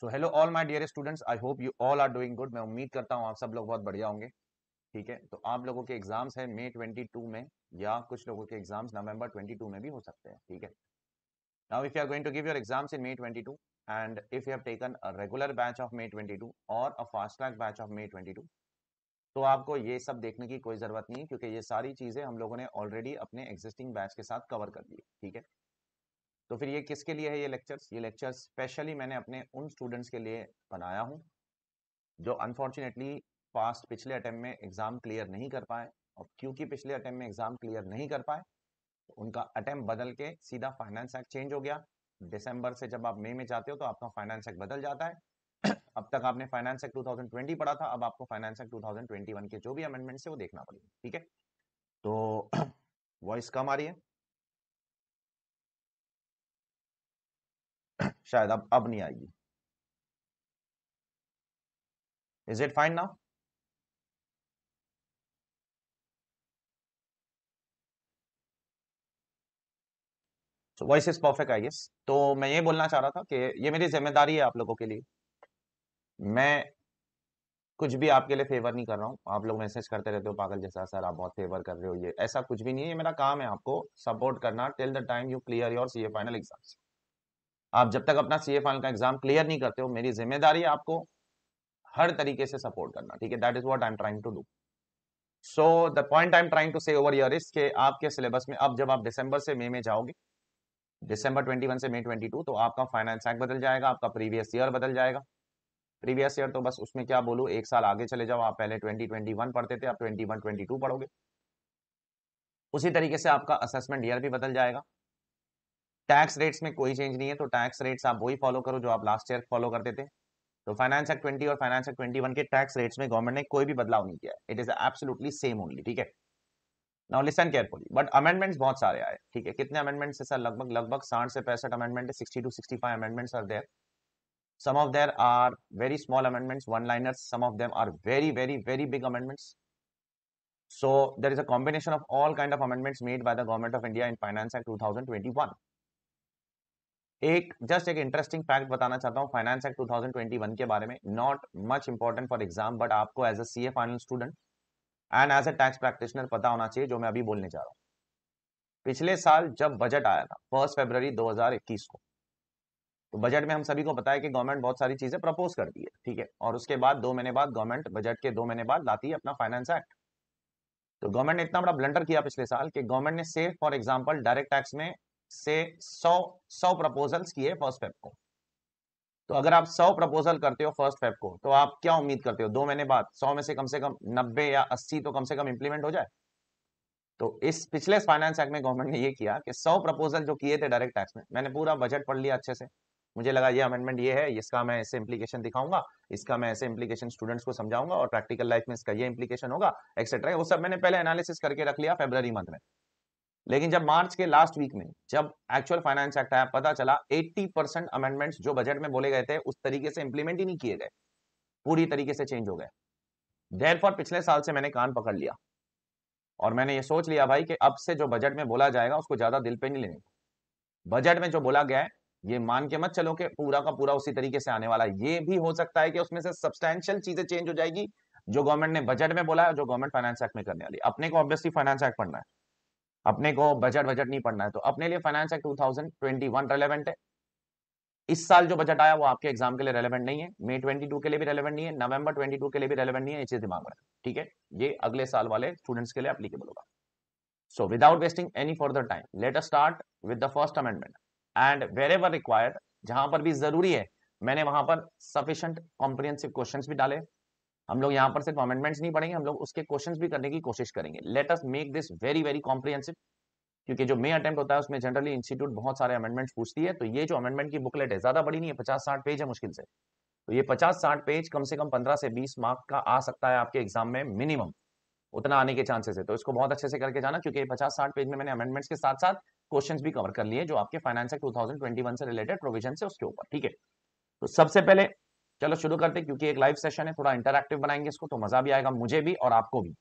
So hello all my dear students I hope you all are doing good मैं उम्मीद करता हूँ आप सब लोग बहुत बढ़िया होंगे ठीक है तो आप लोगों के एग्जाम्स हैं मे 22 में या कुछ लोगों के एग्जाम्स नवंबर 22 में भी हो सकते हैं ठीक है now if you are going to give your exams in May 22 and if you have taken a regular batch of May 22 और a fast track batch of May 22 तो आपको ये सब देखने की कोई ज़रूरत नहीं है क्योंकि ये सारी चीज़ें हम लोगों ने ऑलरेडी अपने एग्जिस्टिंग बैच के साथ कवर कर दी ठीक है तो फिर ये किसके लिए है ये लेक्चर्स ये लेक्चर स्पेशली मैंने अपने उन स्टूडेंट्स के लिए बनाया हूँ जो अनफॉर्चुनेटली पास्ट पिछले अटैम्प में एग्ज़ाम क्लियर नहीं कर पाए और क्योंकि पिछले अटैम्प में एग्ज़ाम क्लियर नहीं कर पाए तो उनका अटैम्प बदल के सीधा फाइनेंस एक्ट चेंज हो गया दिसंबर से जब आप मई में जाते हो तो आपका फाइनेंस एक्ट बदल जाता है अब तक आपने फाइनेंस एक्ट 2020 पढ़ा था अब आपको फाइनेंस एक्ट 2021 के जो भी अमेंडमेंट्स है वो देखना पड़ेगा ठीक है तो वॉइस कम आ रही है शायद अब अब नहीं आएगी is it fine now so voice is perfect I guess तो मैं ये बोलना चाह रहा था कि ये मेरी जिम्मेदारी है आप लोगों के लिए मैं कुछ भी आपके लिए फेवर नहीं कर रहा हूँ आप लोग मैसेज करते रहते हो पागल जैसा सर आप बहुत फेवर कर रहे हो ये ऐसा कुछ भी नहीं है ये मेरा काम है आपको सपोर्ट करना till the time you clear your C A final exams आप जब तक अपना सी ए फाइनल का एग्जाम क्लियर नहीं करते हो मेरी जिम्मेदारी है आपको हर तरीके से सपोर्ट करना ठीक है that is what I am trying to do so the point I am trying to say over your is के आपके सिलेबस में अब जब आप दिसंबर से मई में जाओगे दिसंबर 21 से मई 22 तो आपका फाइनेंस एक्ट बदल जाएगा आपका प्रीवियस ईयर बदल जाएगा प्रीवियस ईयर तो बस उसमें क्या बोलूँ एक साल आगे चले जाओ आप पहले 2021 पढ़ते थे आप 21 22 पढ़ोगे उसी तरीके से आपका असेसमेंट ईयर भी बदल जाएगा टैक्स रेट्स में कोई चेंज नहीं है तो टैक्स रेट्स आप वही फॉलो करो जो आप लास्ट ईयर फॉलो करते थे तो फाइनेंस एक्ट ट्वेंटी और फाइनेंस एक्ट ट्वेंटी वन के टैक्स रेट्स में गवर्नमेंट ने कोई भी बदलाव नहीं किया it is absolutely same only ठीक है now listen carefully but amendments बहुत सारे आए ठीक है कितने अमेंडमेंट्स है सर लगभग लगभग साठ से पैंसठ amendment sixty two sixty five amendments are there some of there are very small amendments one liners some of them are very very very big amendments so there is a combination of all kind of amendments made by the government of India in finance act two thousand twenty one एक just एक interesting fact बताना चाहता हूँ finance act 2021 के बारे में not much important for exam but आपको as a C A final student and as a tax practitioner पता होना चाहिए जो मैं अभी बोलने जा रहा हूँ पिछले साल जब बजट आया था फर्स्ट फेब्रवरी 2021 को तो बजट में हम सभी को बताया कि गवर्नमेंट बहुत सारी चीजें प्रपोज कर दी है ठीक है और उसके बाद दो महीने बाद गवर्नमेंट बजट के दो महीने बाद लाती है अपना फाइनेंस एक्ट तो गवर्नमेंट ने इतना बड़ा ब्लंडर किया पिछले साल कि गवर्नमेंट ने safe for example direct tax में से 100 100 प्रपोजल्स किए फर्स्ट फेब को तो अगर आप 100 प्रपोजल करते हो फर्स्ट फेब को तो आप क्या उम्मीद करते हो दो महीने बाद 100 में से कम से कम 90 या 80 तो कम से कम इंप्लीमेंट हो जाए तो इस पिछले फाइनेंस एक्ट में गवर्नमेंट ने ये किया कि 100 प्रपोजल जो किए थे डायरेक्ट टैक्स में मैंने पूरा बजट पढ़ लिया अच्छे से मुझे लगा ये अमेंडमेंट ये है इसका मैं ऐसे इम्प्लीकेशन दिखाऊंगा इसका मैं ऐसे इम्प्लीकेशन स्टूडेंट्स को समझाऊंगा और प्रैक्टिकल लाइफ में इसका ये इम्प्लीकेशन होगा एक्सेट्रा वो सब मैंने पहले एनालिसिस करके रख लिया फेब्रवरी मंथ में लेकिन जब मार्च के लास्ट वीक में जब एक्चुअल फाइनेंस एक्ट आया पता चला 80 परसेंट अमेंडमेंट जो बजट में बोले गए थे उस तरीके से इंप्लीमेंट ही नहीं किए गए पूरी तरीके से चेंज हो गए देर पिछले साल से मैंने कान पकड़ लिया और मैंने ये सोच लिया भाई कि अब से जो बजट में बोला जाएगा उसको ज्यादा दिल पे नहीं लेने बजट में जो बोला गया है ये मान के मत चलो कि पूरा का पूरा उसी तरीके से आने वाला है ये भी हो सकता है कि उसमें से सब्सटैंशियल चीजें चेंज हो जाएगी जो गवर्नमेंट ने बजट में बोला है जो गवर्नमेंट फाइनेंस एक्ट में करने वाली अपने को ऑब्वियसली फाइनेंस एक्ट पढ़ना है अपने को बजट बजट नहीं पढ़ना है तो अपने लिए फाइनेंस एक्ट टू रेलेवेंट है इस साल जो बजट आया वो आपके एग्जाम के लिए रेलेवेंट नहीं है मे 22 के लिए भी रेलेवेंट नहीं है नवंबर 22 के लिए भी रेलेवेंट नहीं है इसे दिमाग में ठीक है ये अगले साल वाले स्टूडेंट्स के लिए एप्लीकेबल होगा so without wasting any further time let us start with the first amendment and wherever required जहां पर भी जरूरी है मैंने वहां पर सफिशियंट कॉम्प्रिहेंसिव क्वेश्चंस भी डाले हम लोग यहाँ पर सिर्फ अमेंडमेंट्स नहीं पढ़ेंगे हम लोग उसके क्वेश्चंस भी करने की कोशिश करेंगे let us make this very very comprehensive क्योंकि जो मे अटेम्प्ट होता है उसमें जनरली इंस्टीट्यूट बहुत सारे अमेंडमेंट्स पूछती है तो ये जो अमेंडमेंट की बुकलेट है ज्यादा बड़ी नहीं है पचास साठ पेज है मुश्किल से तो ये पचास साठ पेज कम से कम पंद्रह से बीस मार्क का आ सकता है आपके एग्जाम में मिनिमम उतना आने के चांसेस है तो इसको बहुत अच्छे से करके जाना क्योंकि पचास साठ पेज में मैंने अमेंडमेंट्स के साथ साथ क्वेश्चन भी कवर कर लिए जो आपके फाइनेंस एक्ट टू से रिलेटेड प्रोविजन है उसके ऊपर ठीक है तो सबसे पहले चलो शुरू करते हैं क्योंकि एक लाइव सेशन है थोड़ा इंटरक्टिव बनाएंगे इसको तो मजा भी आएगा मुझे भी और आपको भी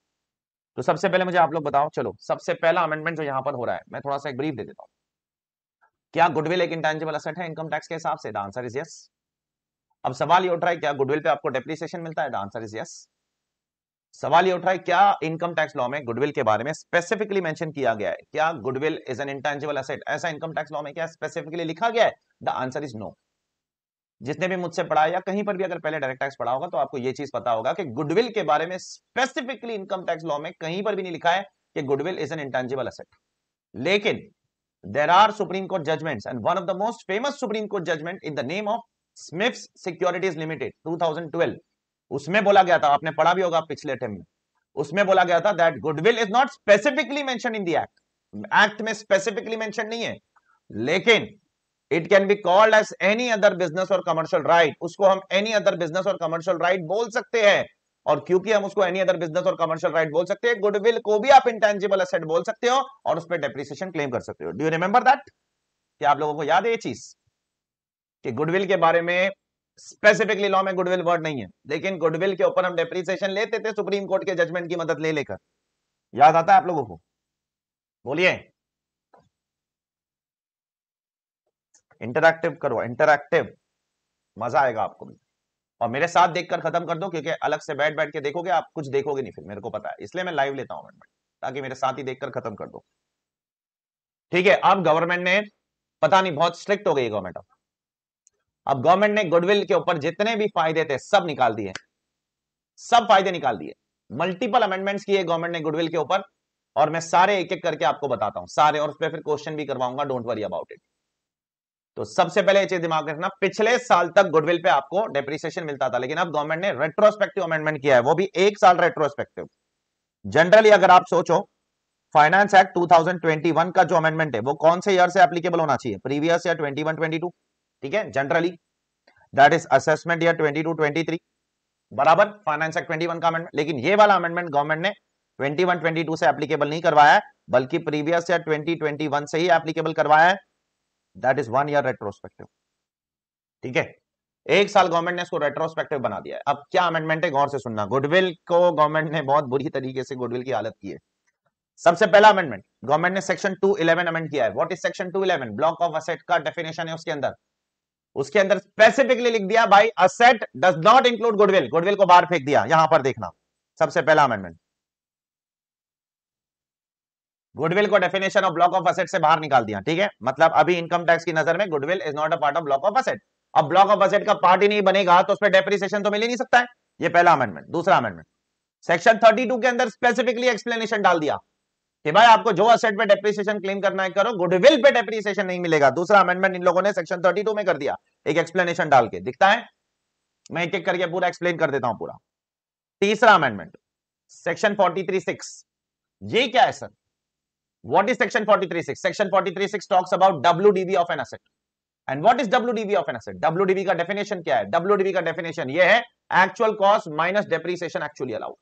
तो सबसे पहले मुझे आप लोग बताओ चलो सबसे पहला अमेंडमेंट जो यहाँ पर हो रहा है मैं थोड़ा सा एक ब्रीफ दे देता हूँ क्या गुडविल एक इंटेंजिबल असेट है इनकम टैक्स के हिसाब से आंसर इज यस अब सवाल ये उठ रहा है क्या गुडविल पे आपको डेप्रिसिएशन मिलता है आंसर इज यस सवाल ये उठ रहा है क्या इनकम टैक्स लॉ में गुडविल के बारे में स्पेसिफिकली मेंशन किया गया है क्या goodwill is an intangible asset ऐसा इनकम टैक्स लॉ में क्या स्पेसिफिकली लिखा गया है द आंसर इज नो जिसने भी मुझसे पढ़ा या कहीं पर भी अगर पहले डायरेक्ट टैक्स पढ़ा होगा तो आपको यह चीज पता होगा कि गुडविल के बारे में स्पेसिफिकली इनकम टैक्स लॉ में कहीं पर भी नहीं लिखा है कि goodwill is an intangible asset लेकिन there are supreme court judgement and one of the most famous supreme court judgement in the name of Smiths securities limited 2012 उसमें बोला गया था आपने पढ़ा भी होगा पिछले अटेम्प में उसमें बोला गया था that goodwill is not specifically mention in the act act में स्पेसिफिकली मेंशन नहीं है लेकिन it can be called as any other business or commercial right उसको हम any other business or commercial right बोल सकते हैं और क्योंकि हम उसको any other business or commercial right बोल सकते हैं गुडविल को भी आप इंटेंजिबल एसेट बोल सकते हो और उस पर डेप्रिसिएशन क्लेम कर सकते हो डू यू रिमेंबर दैट कि आप लोगों को याद है ये चीज कि गुडविल के बारे में स्पेसिफिकली लॉ में गुडविल वर्ड नहीं है लेकिन गुडविल के ऊपर हम डेप्रिसिएशन लेते थे सुप्रीम कोर्ट के जजमेंट की मदद ले लेकर याद आता है आप लोगों को बोलिए इंटरक्टिव करो इंटरक्टिव मजा आएगा आपको भी और मेरे साथ देखकर खत्म कर दो क्योंकि अलग से बैठ बैठ के देखोगे आप कुछ देखोगे नहीं फिर मेरे को पता है इसलिए मैं लाइव लेता हूं ताकि मेरे साथ ही देखकर खत्म कर दो ठीक है अब गवर्नमेंट ने पता नहीं बहुत स्ट्रिक्ट हो गई गवर्नमेंट अब गवर्नमेंट ने गुडविल के ऊपर जितने भी फायदे थे सब निकाल दिए सब फायदे निकाल दिए मल्टीपल अमेंडमेंट्स किए गवर्नमेंट ने गुडविल के ऊपर और मैं सारे एक एक करके आपको बताता हूं सारे और उस पर फिर क्वेश्चन भी करवाऊंगा डोंट वरी अबाउट इट तो सबसे पहले चीज दिमाग रखना पिछले साल तक गुडविल पे आपको डेप्रिसिएशन मिलता था लेकिन अब गवर्नमेंट ने रेट्रोस्पेक्टिव अमेंडमेंट किया है वो भी एक साल रेट्रोस्पेक्टिव जनरली अगर आप सोचो फाइनेंस एक्ट 2021 का जो अमेंडमेंट है वो कौन से ईयर से एप्लीकेबल होना चाहिए प्रीवियस ईयर 21 22 ठीक है generally that is assessment year 22 23 बराबर फाइनेंस एक्ट 21 का अमेंडमेंट लेकिन ये वाला अमेंडमेंट गवर्नमेंट ने 21 22 से एप्लीकेबल नहीं करवाया बल्कि प्रीवियस ईयर 2021 से ही एप्लीकेबल करवाया है that is one year retrospective ठीक है एक साल गवर्नमेंट ने इसको रेट्रोस्पेक्टिव बना दिया है अब क्या अमेंडमेंट है गौर से सुनना गुडविल को गवर्नमेंट ने बहुत बुरी तरीके से गुडविल की हालत की है सबसे पहला अमेंडमेंट गवर्नमेंट ने सेक्शन 211 अमेंड किया है what is section 211 block of asset का डेफिनेशन है उसके अंदर उसके अंदर स्पेसिफिकली लिख दिया भाई asset does not include goodwill goodwill को बाहर फेंक दिया यहां पर देखना सबसे पहला अमेंडमेंट गुडविल को definition of block of asset से बाहर निकाल दिया ठीक है मतलब अभी इनकम टैक्स की नजर में goodwill is not a part of block of asset अब ब्लॉक ऑफ असेट का पार्ट ही नहीं बनेगा तो पर डेप्रिसिएशन तो मिल ही नहीं सकता है ये पहला अमेंडमेंट दूसरा अमेंडमेंट सेक्शन 32 के अंदर स्पेसिफिकली एक्सप्लेनेशन डाल दिया कि भाई आपको जो असेट पे डेप्रिसिएशन क्लेम करना है करो गुडविल पे डेप्रिसिएशन नहीं मिलेगा दूसरा अमेंडमेंट इन लोगों ने सेक्शन टू में कर दिया एक एक्सप्लेनेशन डाल के दिखता है मैं एक एक करके पूरा एक्सप्लेन कर देता हूं पूरा तीसरा amendment section forty three six ये क्या है sir What is section 43.6? Section 43.6 talks about WDV of an asset. and what is wdv of an asset wdv का definition क्या है wdv का definition ये है actual cost minus depreciation actually allowed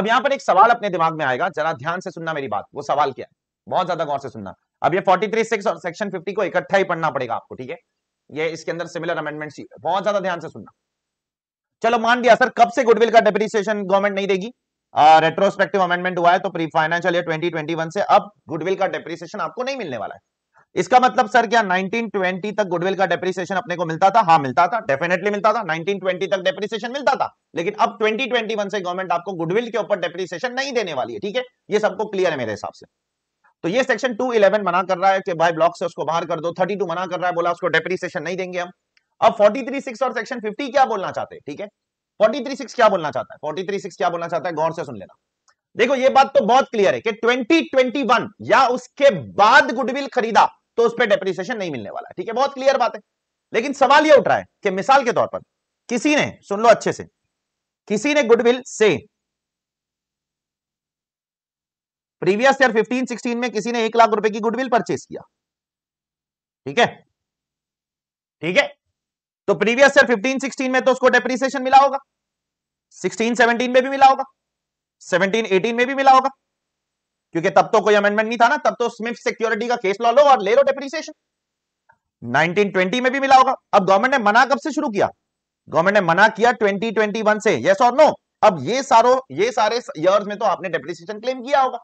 अब यहां पर एक सवाल अपने दिमाग में आएगा जरा ध्यान से सुनना मेरी बात वो सवाल क्या है बहुत ज्यादा गौर से सुनना अब ये 43.6 और सेक्शन 50 को इकट्ठा ही पढ़ना पड़ेगा आपको ठीक है ये इसके अंदर सिमिलर अमेंडमेंट्स बहुत ज्यादा ध्यान से सुनना चलो मान लिया सर कब से गुडविल का डेप्रिसिएशन गवर्नमेंट नहीं देगी रेट्रोस्पेक्टिव अमेंडमेंट हुआ है तो प्री फाइनेंशियल ईयर 2021 से अब गुडविल का डेप्रिसिएशन आपको नहीं मिलने वाला है इसका मतलब सर क्या 1920 तक गुडविल का डेप्रिसिएशन अपने को मिलता था हाँ मिलता था डेफिनेटली मिलता था 1920 तक डेप्रिसिएशन मिलता था लेकिन अब 2021 से गवर्नमेंट आपको गुडविल के ऊपर डेप्रिसिएशन नहीं देने वाली है ठीक है ये सबको क्लियर है मेरे हिसाब से तो ये सेक्शन 211 मना कर रहा है कि भाई ब्लॉक से उसको बाहर कर दो 32 मना कर रहा है बोला उसको डेप्रिसिएशन नहीं देंगे हम अब 436 और सेक्शन फिफ्टी क्या बोलना चाहते हैं ठीक है फोर्टी क्या बोलना चाहता है फोर्टी क्या बोलना चाहता है गौर से सुन लेना देखो ये बात तो बहुत क्लियर है कि 2021 या उसके बाद गुडविल खरीदा तो उस पर डेप्रिसिएशन नहीं मिलने वाला ठीक है बहुत क्लियर बात है लेकिन सवाल ये उठ रहा है कि मिसाल के तौर पर किसी ने सुन लो अच्छे से किसी ने गुडविल से प्रीवियस ईयर 15 16 में किसी ने एक लाख रुपए की गुडविल परचेस किया ठीक है ठीक है तो प्रीवियस ईयर 15 16 में तो उसको डेप्रीसिएशन मिला होगा 16 17 में भी मिला होगा 17 18 में भी मिला होगा क्योंकि तब तो कोई अमेंडमेंट नहीं था ना तब तो स्मिथ सिक्योरिटी का केस ला लो और ले लो डेप्रीसिएशन 1920 में भी मिला होगा अब गवर्नमेंट ने मना कब से शुरू किया गवर्नमेंट ने मना किया 2021 से यस और नो अब ये सारो ये सारे इयर्स में तो आपने डेप्रिसिएशन क्लेम किया होगा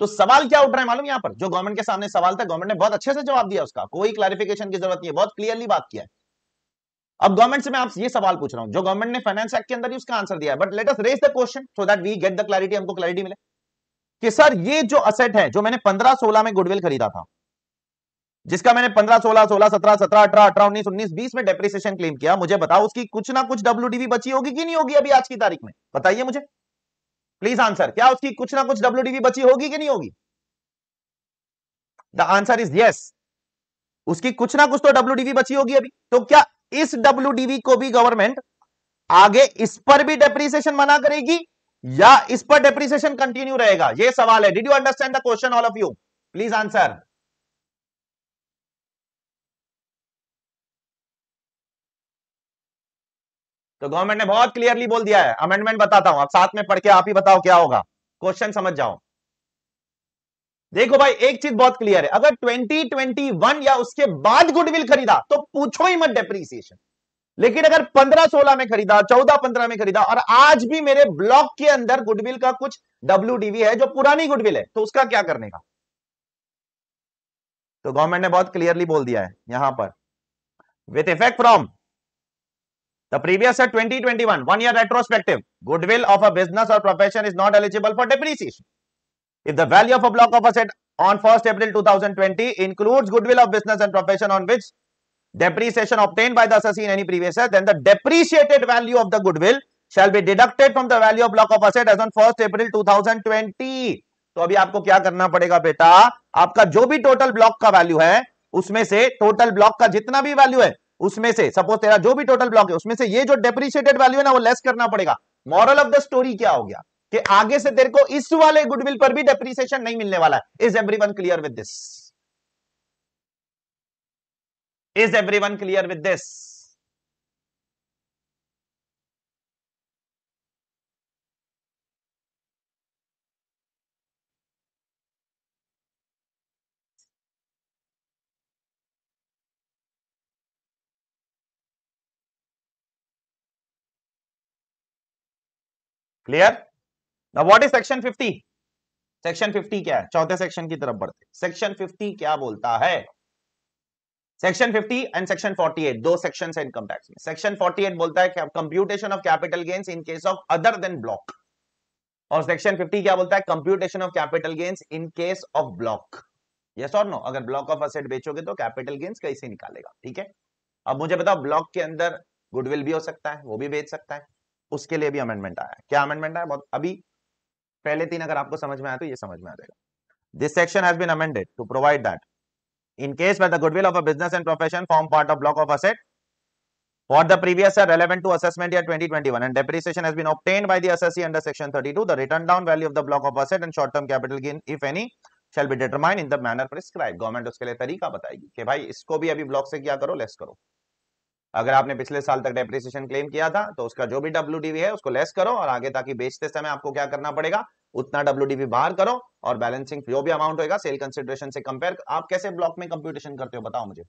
तो सवाल क्या उठ रहा है मालूम यहां पर जो गवर्नमेंट के सामने सवाल था गवर्नमेंट ने बहुत अच्छे से जवाब दिया उसका कोई क्लैरिफिकेशन की जरूरत नहीं है बहुत क्लियरली बात किया है अब गवर्नमेंट से मैं आपसे ये सवाल पूछ रहा हूं जो गवर्नमेंट ने फाइनेंस एक्ट के अंदर ही उसका आंसर दिया है but let us raise the question so that we get the clarity हमको क्लैरिटी मिले कि सर ये जो असेट है जो मैंने पंद्रह सोलह में गुडविल खरीदा था जिसका मैंने पंद्रह सोलह सोलह सत्रह सत्रह अठारह अठारह उन्नीस उन्नीस बीस में डेप्रिसिएशन क्लेम किया मुझे बताओ उसकी कुछ ना कुछ डब्ल्यू बची होगी कि नहीं होगी अभी आज की तारीख में बताइए मुझे प्लीज आंसर क्या उसकी कुछ ना कुछ डब्ल्यू बची होगी कि नहीं होगी द आंसर इज यस उसकी कुछ ना कुछ तो डब्ल्यू बची होगी अभी तो क्या इस डब्ल्यू को भी गवर्नमेंट आगे इस पर भी डेप्रीसिएशन मना करेगी या इस पर डेप्रीसिएशन कंटिन्यू रहेगा यह सवाल है did you understand the question all of you please answer तो गवर्नमेंट ने बहुत क्लियरली बोल दिया है अमेंडमेंट बताता हूं आप साथ में पढ़ के आप ही बताओ क्या होगा क्वेश्चन समझ जाओ देखो भाई एक चीज बहुत क्लियर है अगर 2021 या उसके बाद गुडविल खरीदा तो पूछो ही मत डेप्रीसिएशन लेकिन अगर 15-16 में खरीदा 14-15 में खरीदा और आज भी मेरे ब्लॉक के अंदर गुडविल का कुछ डब्ल्यू है जो पुरानी गुडविल है तो उसका क्या करने का तो गवर्नमेंट ने बहुत क्लियरली बोल दिया है यहां पर with effect from previous twenty twenty one one year retrospective goodwill of a business और profession is not eligible for depreciation If the value of a block of asset on 1st April 2020 includes goodwill of business and profession on which depreciation obtained by the assessee in any previous year, then the depreciated value of the goodwill shall be deducted from the value of block of asset as on 1st April 2020. तो अभी आपको क्या करना पड़ेगा बेटा आपका जो भी टोटल ब्लॉक का वैल्यू है उसमें से टोटल ब्लॉक का जितना भी वैल्यू है उसमें से सपोज तेरा जो भी टोटल ब्लॉक है उसमें से ये जो डेप्रिशिएटेड वैल्यू है ना वो लेस करना पड़ेगा मॉरल ऑफ द स्टोरी क्या हो गया कि आगे से तेरे को इस वाले गुडविल पर भी डेप्रिसिएशन नहीं मिलने वाला है is every one clear with this is every one clear with this clear Now what is section 50 Section 50 क्या है चौथे सेक्शन की तरफ बढ़ते Section 50 क्या बोलता है सेक्शन 50 एंड सेक्शन 48 दो सेक्शन है इनकम टैक्स में सेक्शन 48 बोलता है computation of capital gains in case of other than block और सेक्शन 50 क्या बोलता है computation of capital gains in case of block yes और नो अगर ब्लॉक ऑफ असेट बेचोगे तो कैपिटल गेन्स कैसे निकालेगा ठीक है अब मुझे बताओ ब्लॉक के अंदर गुडविल भी हो सकता है वो भी बेच सकता है उसके लिए भी अमेंडमेंट आया है क्या अमेंडमेंट आया बहुत अभी पहले तीन अगर आपको समझ में आए तो ये समझ में आ जाएगा this section has been amended to provide that in case where the goodwill of a business and profession form part of block of asset for the previous year relevant to assessment year 2021 and depreciation has been obtained by the assessee under section 32 the written down value of the block of asset and short term capital gain if any shall be determined in the manner prescribe government उसके लिए तरीका बताएगी कि भाई इसको भी अभी block से क्या करो लेस करो अगर आपने पिछले साल तक डेप्रिसिएशन क्लेम किया था तो उसका जो भी डब्ल्यू है उसको लेस करो और आगे ताकि बेचते समय आपको क्या करना पड़ेगा उतना डब्ल्यू बाहर करो और बैलेंसिंग जो भी अमाउंट होगा सेल कंसिडरेशन से कंपेयर आप कैसे ब्लॉक में कंप्यूटेशन करते हो बताओ मुझे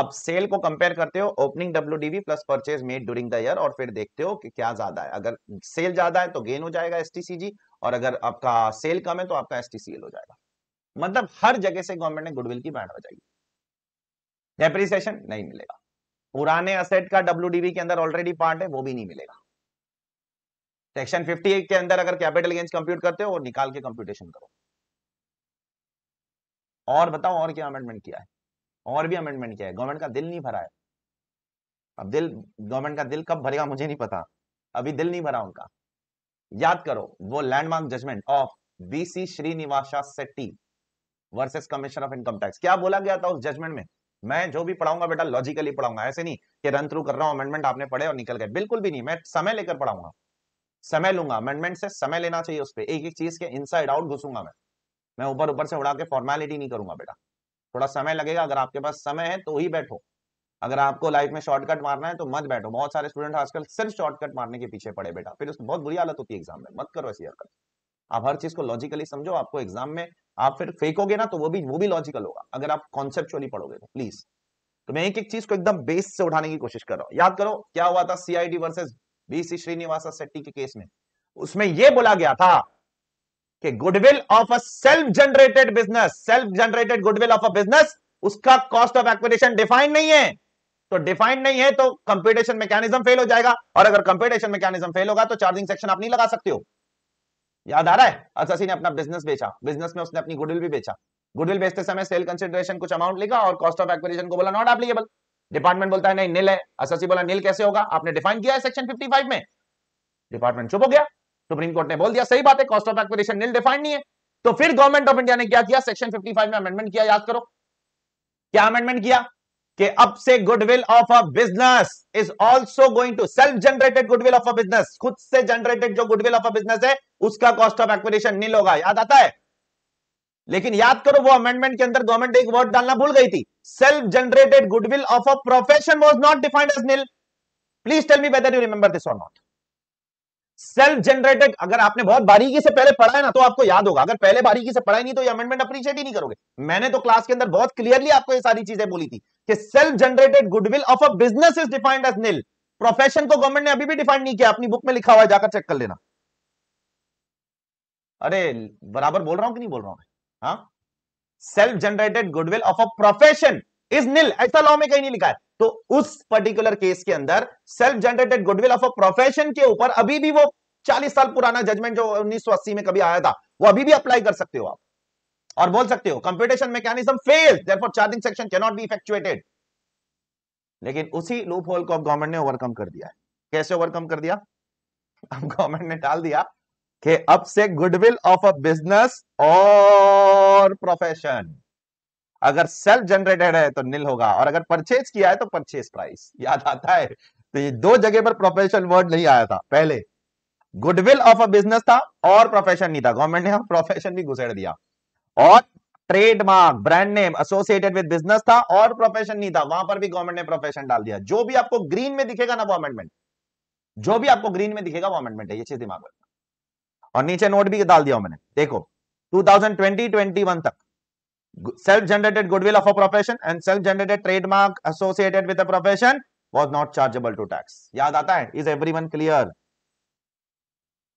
आप सेल को कंपेयर करते हो opening W plus purchase made during the year और फिर देखते हो कि क्या ज्यादा है अगर सेल ज्यादा है तो गेन हो जाएगा जी और अगर आपका सेल कम है तो आपका एल हो जाएगा मतलब हर जगह से गवर्नमेंट ने गुडविल की बैंड बजाई डेप्रिसिएशन नहीं मिलेगा पुराने असेट का डब्ल्यू के अंदर ऑलरेडी पार्ट है वो भी नहीं मिलेगा सेक्शन 58 के अंदर अगर कैपिटल गेंस कंप्यूट करते हो निकाल के कंप्यूटेशन करो और बताओ और क्या अमेंडमेंट किया है और भी अमेंडमेंट किया है गवर्नमेंट का दिल नहीं भरा है अब दिल गवर्नमेंट का दिल कब भरेगा मुझे नहीं पता अभी दिल नहीं भरा उनका याद करो वो landmark judgement of B C Srinivasa Setty versus commissioner of income tax क्या बोला गया था उस जजमेंट में मैं जो भी पढ़ाऊंगा बेटा लॉजिकली पढ़ाऊंगा ऐसे नहीं कि रन थ्रू कर रहा हूं अमेंडमेंट आपने पढ़े और निकल गए बिल्कुल भी नहीं मैं समय लेकर पढ़ाऊंगा समय लूंगा अमेंडमेंट से समय लेना चाहिए उस पर एक एक चीज के इनसाइड आउट घुसूंगा मैं मैं ऊपर ऊपर से उड़ा के फॉर्मेलिटी नहीं करूंगा बेटा थोड़ा समय लगेगा अगर आपके पास समय है तो ही बैठो अगर आपको लाइफ में शॉर्टकट मारना है तो मत बैठो बहुत सारे स्टूडेंट आजकल सिर्फ शॉर्टकट मारने के पीछे पड़े बेटा फिर उसमें बहुत बुरी हालत होती है एग्जाम में मत करो ऐसी हरकत आप हर चीज को लॉजिकली समझो आपको एग्जाम में आप फिर फेंकोगे ना तो वो भी वो भी लॉजिकल होगा अगर आप कॉन्सेप्चुअली पढ़ोगे तो प्लीज तो मैं एक एक चीज को एकदम बेस से उठाने की कोशिश कर रहा हूं याद करो क्या हुआ था CID versus BC Srinivas Setty के केस में उसमें यह बोला गया था कि goodwill of a self generated business self generated goodwill of a business उसका कॉस्ट ऑफ एक्विजिशन डिफाइंड नहीं है तो डिफाइंड नहीं है तो कंपिटेशन मैकेनिज्म फेल हो जाएगा और अगर कंपिटेशन मैकेनिज्म फेल होगा तो चार्जिंग सेक्शन आप नहीं लगा सकते हो याद आ रहा है असासी अच्छा, ने अपना बिजनेस बेचा बिजनेस में उसने अपनी गुडविल भी बेचा गुडविल बेचते समय सेल कंसिडरेशन कुछ अमाउंट लिखा और कॉस्ट ऑफ एक्विजिशन को बोला नॉट एप्लीकेबल डिपार्टमेंट बोलता है नहीं नील है असासी अच्छा, बोला नील कैसे होगा आपने डिफाइन किया है सेक्शन फिफ्टी फाइव में डिपार्टमेंट चुप हो गया सुप्रीम कोर्ट ने बोल दिया सही बात है cost of acquisition nil defined नहीं है तो फिर गवर्नमेंट ऑफ इंडिया ने क्या किया सेक्शन 55 में अमेंडमेंट किया याद करो क्या अमेंडमेंट किया कि अब से goodwill of a business is also going to self generated goodwill of a business खुद से जनरेटेड जो गुडविल ऑफ अ बिजनेस है उसका कॉस्ट ऑफ एक्विजिशन नील होगा याद आता है लेकिन याद करो वो अमेंडमेंट के अंदर गवर्नमेंट एक वर्ड डालना भूल गई थी self generated goodwill of a profession was not defined as nil please tell me whether you remember this और नॉट सेल्फ जनरेटेड अगर आपने बहुत बारीकी से पहले पढ़ा है ना तो आपको याद होगा अगर पहले बारीकी से पढ़ाई नहीं तो अमेंडमेंट अप्रिशिएट ही नहीं करोगे मैंने तो क्लास के अंदर बहुत क्लियरली आपको ये सारी चीजें बोली थी कि self generated goodwill of a business is defined as nil profession को गवर्नमेंट ने अभी भी डिफाइंड नहीं किया अपनी बुक में लिखा हुआ है जाकर चेक कर लेना अरे बराबर बोल रहा हूं कि नहीं बोल रहा हूं self generated goodwill of a profession is nil ऐसा लॉ में कहीं नहीं लिखा है तो उस पर्टिकुलर केस के अंदर self generated goodwill of a profession के ऊपर अभी भी वो 40 साल पुराना जजमेंट जो 1980 में कभी आया था वो अभी भी अप्लाई कर सकते हो आप और बोल सकते हो computation mechanism fail therefore charging section can not be effectuated लेकिन उसी लूप होल को अब गवर्नमेंट ने ओवरकम कर दिया कैसे ओवरकम कर दिया अब गवर्नमेंट ने डाल दिया कि अब से गुडविल ऑफ अ बिजनेस और प्रोफेशन अगर सेल्फ जनरेटेड है तो निल होगा और अगर परचेज किया है तो परचेज प्राइस याद आता है तो ये दो जगह पर प्रोफेशनल वर्ड नहीं आया था पहले गुडविल ऑफ अ बिजनेस था और प्रोफेशन नहीं था गवर्नमेंट ने प्रोफेशन भी घुसेड़ दिया और trademark brand name associated with business था और प्रोफेशन नहीं था वहां पर भी गवर्नमेंट ने प्रोफेशन डाल दिया जो भी आपको ग्रीन में दिखेगा ना वो अमेंडमेंट जो भी आपको ग्रीन में दिखेगा वो अमेंडमेंट है ये चीज दिमाग में और नीचे नोट भी डाल दिया मैंने देखो 2020-21 तक self-generated goodwill of a profession and self-generated trademark associated with a profession was not chargeable to tax. yaad aata hai Is everyone clear?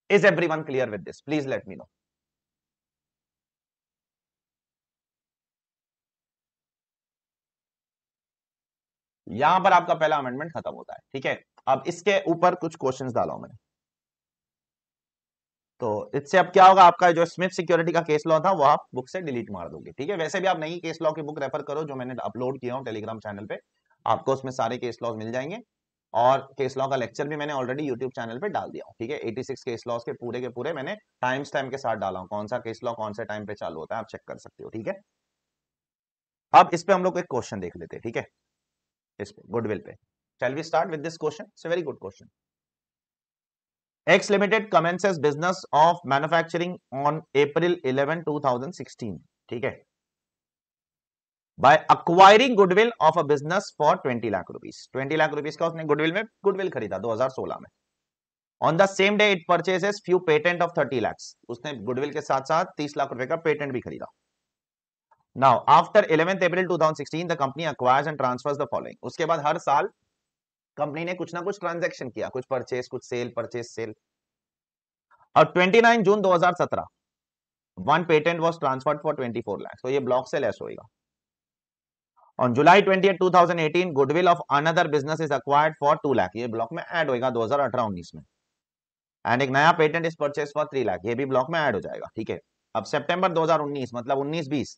Is everyone clear with this? Please let me know. यहां पर आपका पहला amendment खत्म होता है ठीक है अब इसके ऊपर कुछ क्वेश्चंस डाला हूं मैंने तो इससे अब क्या होगा आपका जो स्मिथ सिक्योरिटी का केस लॉ था वो आप बुक से डिलीट मार दोगे ठीक है वैसे भी आप नई केस लॉ की बुक रेफर करो जो मैंने अपलोड किया हूँ टेलीग्राम चैनल पे आपको उसमें सारे केस लॉज मिल जाएंगे और केस लॉ का लेक्चर भी मैंने ऑलरेडी यूट्यूब चैनल पे डाल दिया हूँ ठीक है 86 केस लॉज के पूरे के पूरे मैंने टाइम टाइम के साथ डाला हूँ कौन सा केस लॉ कौन से टाइम पे चालू होता है आप चेक कर सकते हो ठीक है अब इस पे हम लोग एक क्वेश्चन देख लेते हैं ठीक है इस पे गुडविल पे चल we start with this question very good question X limited commences business of manufacturing on April 11 2016 ठीक है by acquiring goodwill of a business for 20 lakh rupees 20 lakh rupees का उसने गुडविल में गुडविल खरीदा 2016 में on the same day it purchases few patent of 30 lakh उसने goodwill के साथ साथ 30 लाख रुपए का पेटेंट भी खरीदा now after 11th April 2016 the company acquires and transfers the following उसके बाद हर साल कंपनी ने कुछ ना कुछ ट्रांजेक्शन किया कुछ परचेस कुछ सेल परचेस सेल और 29 June 2017 one patent was transferred for 24 lakh तो ये ब्लॉक से लेस होगा on July 28 2018 goodwill of another business is acquired for 2 lakh ये ब्लॉक में ऐड होएगा 2018-19 में एंड एक नया patent is purchase for 3 lakh ये भी ब्लॉक में ऐड हो जाएगा ठीक है अब सितंबर 2019 मतलब 19 20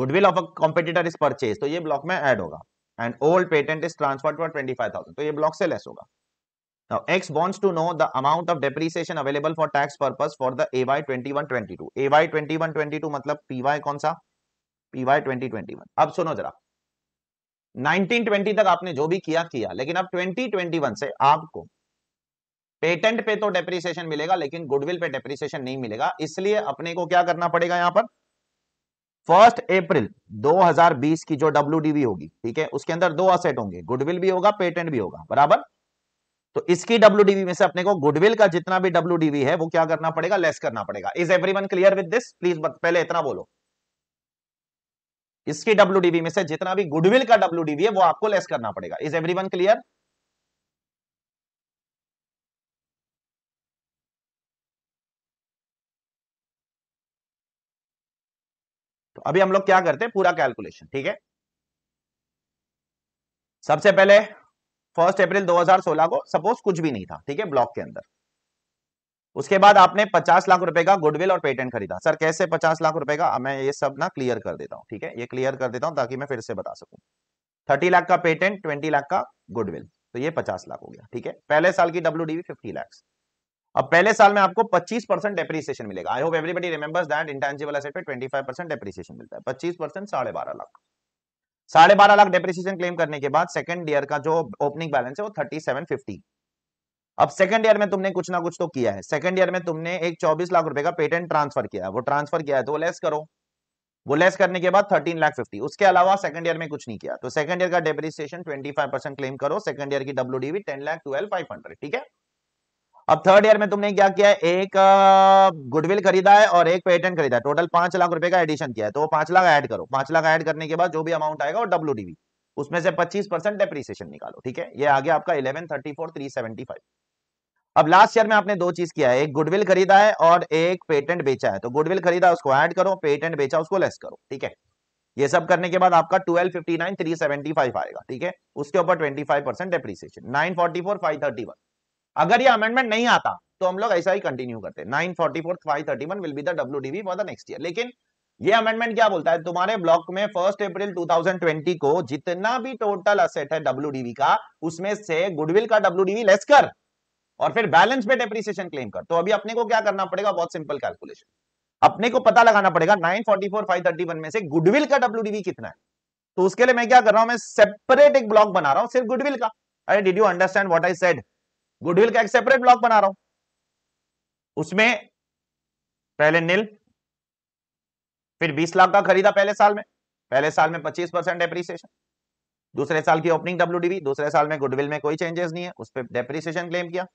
goodwill of a competitor is purchase तो ये ब्लॉक में ऐड होगा and old patent is transferred for 25,000 तो ये ब्लॉक से लेस होगा Now X wants to know the amount of depreciation available for tax purpose for the AY 2122. AY 2122 मतलब PY कौन सा? PY 2021. अब सुनो जरा 1920 तक आपने जो भी किया किया लेकिन अब 2021 से आपको पेटेंट पे तो डेप्रिसिएशन मिलेगा लेकिन गुडविल पे डेप्रिसिएशन नहीं मिलेगा इसलिए अपने को क्या करना पड़ेगा यहां पर फर्स्ट अप्रैल 2020 की जो डब्ल्यू होगी ठीक है उसके अंदर दो असेट होंगे गुडविल भी होगा पेटेंट भी होगा बराबर तो इसकी डब्ल्यू में से अपने को गुडविल का जितना भी डब्ल्यू है वो क्या करना पड़ेगा लेस करना पड़ेगा is every clear with this please पहले इतना बोलो इसकी डब्ल्यू में से जितना भी गुडविल का डब्ल्यू है वो आपको लेस करना पड़ेगा इज एवरी क्लियर अभी हम लोग क्या करते हैं पूरा कैलकुलेशन ठीक है सबसे पहले फर्स्ट अप्रैल 2016 को सपोज कुछ भी नहीं था ठीक है ब्लॉक के अंदर उसके बाद आपने 50 लाख रुपए का गुडविल और पेटेंट खरीदा सर कैसे 50 लाख रुपए का मैं ये सब ना क्लियर कर देता हूँ ठीक है ये क्लियर कर देता हूँ ताकि मैं फिर से बता सकूं 30 लाख का पेटेंट 20 लाख का गुडविल तो ये 50 लाख हो गया ठीक है पहले साल की डब्ल्यू डीवी फिफ्टी लैक्स अब पहले साल में आपको 25 परसेंट डेप्रीसिएशन मिलेगा I hope everybody remembers that intangible asset पे 25 परसेंट डेप्रीसिएशन मिलता है 25 परसेंट साढ़े बारह लाख साढ़े बारह लाख डेप्रीसिएशन क्लेम करने के बाद सेकंड ईयर का जो ओपनिंग बैलेंस है वो थर्टी सेवन फिफ्टी अब सेकंड ईयर में तुमने कुछ ना कुछ तो किया है सेकंड ईयर में तुमने एक चौबीस लाख रुपए का पेटेंट ट्रांसफर किया है वो ट्रांसफर किया है तो लेस करो वो लेस करने के बाद थर्टीन लाख फिफ्टी उसके अलावा सेकंड ईयर में कुछ नहीं किया तो सेकंड ईयर का depreciation twenty five percent claim करो सेकंड ईयर की W D ten lakh twelve five hundred ठीक है अब थर्ड ईयर में तुमने क्या किया है एक गुडविल खरीदा है और एक पेटेंट खरीदा है टोटल पांच लाख रुपए का एडिशन किया है तो वो पांच लाख ऐड करो पांच लाख ऐड करने के बाद जो भी अमाउंट आएगा वो डब्ल्यू डीवी उसमें से पच्चीस परसेंट डेप्रीसिएशन निकालो ठीक है ये आ गया आपका eleven thirty four three seventy five अब लास्ट ईयर में आपने दो चीज किया है एक गुडविल खरीदा है और एक पेटेंट बेचा है तो गुडविल खरीदा उसको ऐड करो पेटेंट बेचा उसको लेस करो ठीक है ये सब करने के बाद आपका 1259 375 आएगा ठीक है उसके ऊपर 25 परसेंट डेप्रीसिएशन थर्टी वन अगर ये अमेंडमेंट नहीं आता तो हम लोग ऐसा ही कंटिन्यू करते nine forty four five thirty one will be W W DB for the next year लेकिन ये अमेंडमेंट क्या बोलता है तुम्हारे ब्लॉक में फर्स्ट अप्रैल 2020 को जितना भी टोटल असेट है डब्ल्यू का उसमें से गुडविल का डब्ल्यू लेस कर और फिर बैलेंस में डेप्रिसिएशन क्लेम कर तो अभी अपने को क्या करना पड़ेगा बहुत सिंपल कैलकुलेशन अपने को पता लगाना पड़ेगा 944 531 में से गुडविल का डब्ल्यू कितना है तो उसके लिए मैं क्या कर रहा हूं मैं सेपरेट एक ब्लॉक बना रहा हूं सिर्फ गुडविल का अरे did you understand what I said goodwill का एक सेपरेट ब्लॉक बना रहा हूं उसमें पहले नील फिर 20 लाख का खरीदा पहले साल में पहले साल में 25 परसेंट डेप्रीसिएशन दूसरे साल की ओपनिंग डब्ल्यू दूसरे साल में गुडविल में कोई चेंजेस नहीं है उस पर डेप्रीसिएशन क्लेम किया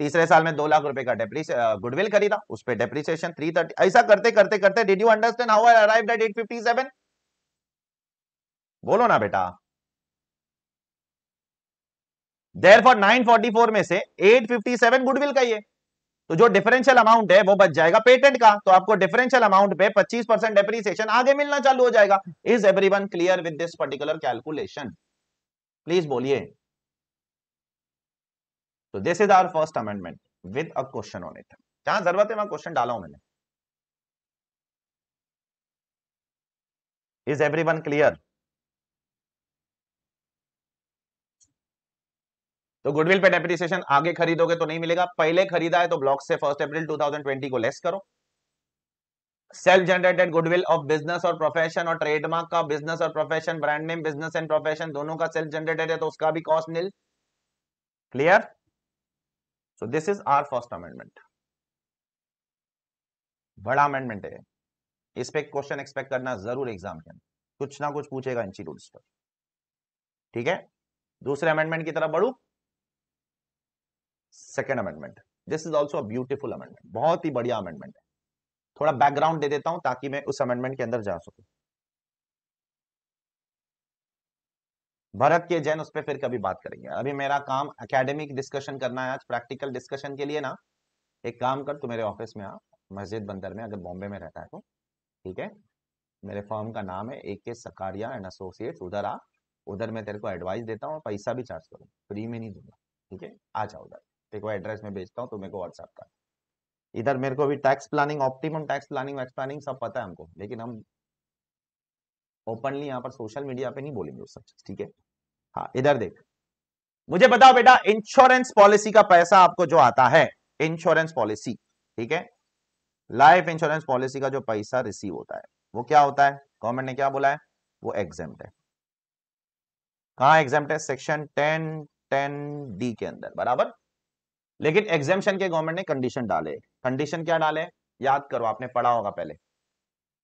तीसरे साल में दो लाख रुपए का गुडविल खरीदा उस पर डेप्रीसिएशन थ्री थर्टी ऐसा करते करते करते did you understand how I arrived at at fifty seven बोलो ना बेटा देर फॉर नाइन में से एट फिफ्टी सेवन गुडविल का ये तो जो डिफरेंशियल अमाउंट है वो बच जाएगा पेटेंट का तो आपको डिफरेंशियल अमाउंट पे 25 परसेंट डेप्रीसिएशन आगे मिलना चालू हो जाएगा is everyone clear with this particular calculation please बोलिए तो this is our first amendment with a question on it जहां जरूरत है वहां क्वेश्चन डाला हूं मैंने इज एवरीवन क्लियर तो गुडविल पे डेप्रिसिएशन आगे खरीदोगे तो नहीं मिलेगा पहले खरीदा है तो ब्लॉक से फर्स्ट अप्रैल 2020 को लेस करो self generated goodwill of business और प्रोफेशन और ट्रेडमार्क का बिजनेस और profession brand name business and profession दोनों का सेल्फ जनरेटेड है तो उसका भी cost nil clear so this is our first amendment बड़ा अमेंडमेंट है इस पे क्वेश्चन एक्सपेक्ट करना जरूर एग्जाम के अंदर कुछ ना कुछ पूछेगा इंस्टीट्यूट पर ठीक है दूसरे अमेंडमेंट की तरफ बढ़ू second amendment this is also beautiful amendment बहुत ही बढ़िया अमेंडमेंट है थोड़ा बैकग्राउंड दे देता हूं ताकि मैं उस अमेंडमेंट के अंदर जा सकूं भरत के जैन उस पर फिर कभी बात करेंगे अभी मेरा काम अकेडमिक डिस्कशन करना है आज प्रैक्टिकल डिस्कशन के लिए ना एक काम कर तू मेरे ऑफिस में आ मस्जिद बंदर में अगर बॉम्बे में रहता है तो ठीक है मेरे फॉर्म का नाम है ए के सकारिया एंड एसोसिएट्स उधर आ उधर मैं तेरे को एडवाइस देता हूँ पैसा भी चार्ज करूँ फ्री में नहीं दूंगा ठीक है आ जाओ उधर देखो एड्रेस में भेजता हूँ तुम्हें तो को व्हाट्सएप का इधर मेरे को भी tax planning optimum tax planning tax planning सब पता है हमको लेकिन हम ओपनली यहाँ पर सोशल मीडिया पे नहीं बोलेंगे सब चीज ठीक है हाँ इधर देख मुझे बताओ बेटा इंश्योरेंस पॉलिसी का पैसा आपको जो आता है इंश्योरेंस पॉलिसी ठीक है लाइफ इंश्योरेंस पॉलिसी का जो पैसा रिसीव होता है वो क्या होता है गवर्नमेंट ने क्या बोला है वो एग्जाम है कहा एग्जाम है सेक्शन टेन टेन डी के अंदर बराबर लेकिन एग्जेम्पन के गवर्नमेंट ने कंडीशन डाले कंडीशन क्या डाले याद करो आपने पढ़ा होगा पहले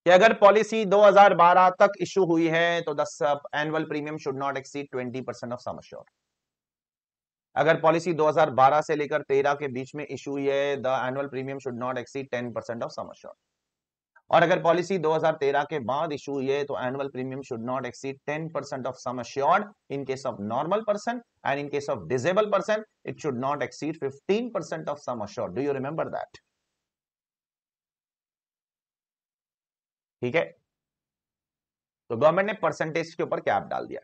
कि अगर पॉलिसी 2012 तक इशू हुई है तो दस annual premium should not exceed 20 percent of sum assured अगर पॉलिसी 2012 से लेकर 13 के बीच में इशू हुई है the annual premium should not exceed 10 percent of sum assured और अगर पॉलिसी 2013 के बाद इशू हुई तो annual premium should not exceed 10 percent of sum assured in case of normal person and in case of disable person it should not exceed 15 percent of sum assured do you remember that ठीक है तो government ने percentage के ऊपर cap डाल दिया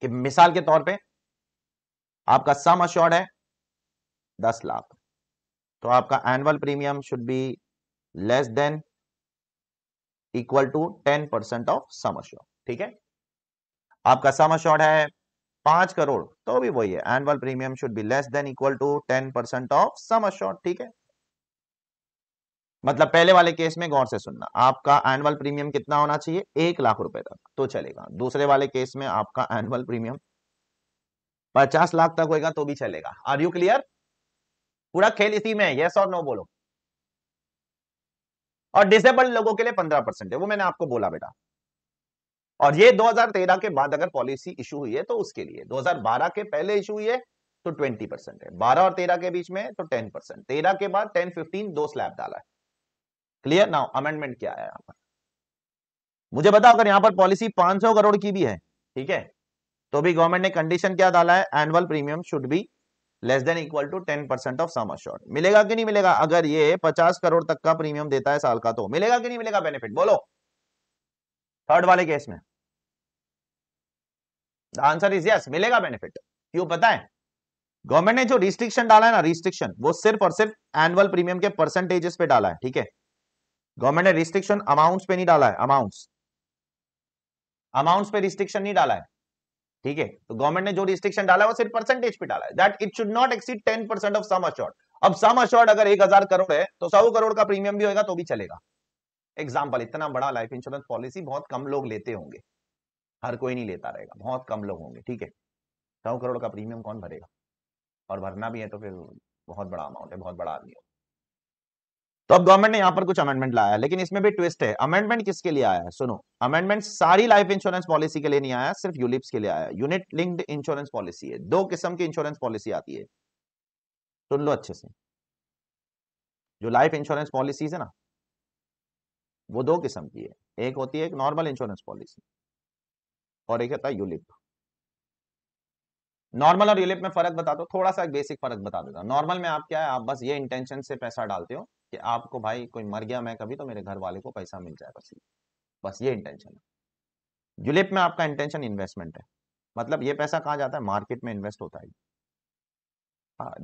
कि मिसाल के तौर पे आपका सम अश्योर्ड है दस लाख तो आपका annual premium should be less than equal to ten percent of sum assured ठीक है आपका समश्योर है पांच करोड़ तो भी वही है annual premium should be less than equal to ten percent of sum assured ठीक है मतलब पहले वाले केस में गौर से सुनना आपका एनुअल प्रीमियम कितना होना चाहिए एक लाख रुपए तक तो चलेगा दूसरे वाले केस में आपका एनुअल प्रीमियम पचास लाख तक होगा तो भी चलेगा आर यू क्लियर पूरा खेल इसी में यस और नो बोलो और डिसेबल्ड लोगों के लिए पंद्रह परसेंट है वो मैंने आपको बोला बेटा और ये 2013 के बाद अगर पॉलिसी इशू हुई है तो उसके लिए 2012 के पहले इशू हुई है तो 20 परसेंट है 12 और 13 के बीच में तो 10 परसेंट तेरह के बाद 10 15 दो स्लैब डाला है क्लियर नाउ अमेंडमेंट क्या है यहाँ पर मुझे बताओ अगर यहाँ पर पॉलिसी 500 करोड़ की भी है ठीक है तो भी गवर्नमेंट ने कंडीशन क्या डाला है annual premium should be less than equal to ten percent of sum assured मिलेगा कि नहीं मिलेगा अगर ये पचास करोड़ तक का प्रीमियम देता है साल का तो मिलेगा कि नहीं मिलेगा बेनिफिट बोलो थर्ड वाले केस में आंसर इज यस मिलेगा बेनिफिट क्यों पता है गवर्नमेंट ने जो रिस्ट्रिक्शन डाला है ना रिस्ट्रिक्शन वो सिर्फ और सिर्फ एनुअल प्रीमियम के परसेंटेजेस पे डाला है ठीक है गवर्नमेंट ने रिस्ट्रिक्शन अमाउंट्स पे नहीं डाला है अमाउंट्स अमाउंट्स पे रिस्ट्रिक्शन नहीं डाला है ठीक है तो गवर्नमेंट ने जो रिस्ट्रिक्शन डाला है वो सिर्फ परसेंटेज पे डाला है that it should not exceed ten percent of sum assured अब सम अशॉर्ड अगर एक हजार करोड़ है तो सौ करोड़ का प्रीमियम भी होगा तो भी चलेगा एग्जाम्पल इतना बड़ा लाइफ इंश्योरेंस पॉलिसी बहुत कम लोग लेते होंगे हर कोई नहीं लेता रहेगा बहुत कम लोग होंगे ठीक है सौ करोड़ का प्रीमियम कौन भरेगा और भरना भी है तो फिर बहुत बड़ा अमाउंट है बहुत बड़ा आदमी होगा तो अब गवर्नमेंट ने यहां पर कुछ अमेंडमेंट लाया है लेकिन इसमें भी ट्विस्ट है अमेंडमेंट किसके लिए आया है सुनो अमेंडमेंट सारी लाइफ इंश्योरेंस पॉलिसी के लिए नहीं आया सिर्फ यूलिप्स के लिए आया यूनिट लिंक्ड इंश्योरेंस पॉलिसी है दो किस्म की इंश्योरेंस पॉलिसी आती है सुन लो अच्छे से जो लाइफ इंश्योरेंस पॉलिसीज है ना वो दो किस्म की है एक होती है एक नॉर्मल इंश्योरेंस पॉलिसी और एक होता है यूलिप नॉर्मल और रिलेप में फर्क बता दो थोड़ा सा बेसिक फर्क बता देता हूँ नॉर्मल में आप क्या है आप बस ये इंटेंशन से पैसा डालते हो कि आपको भाई कोई मर गया मैं कभी तो मेरे घर वाले को पैसा मिल जाए बस बस ये इंटेंशन है यूलिप में आपका इंटेंशन इन्वेस्टमेंट है मतलब ये पैसा कहाँ जाता है मार्केट में इन्वेस्ट होता है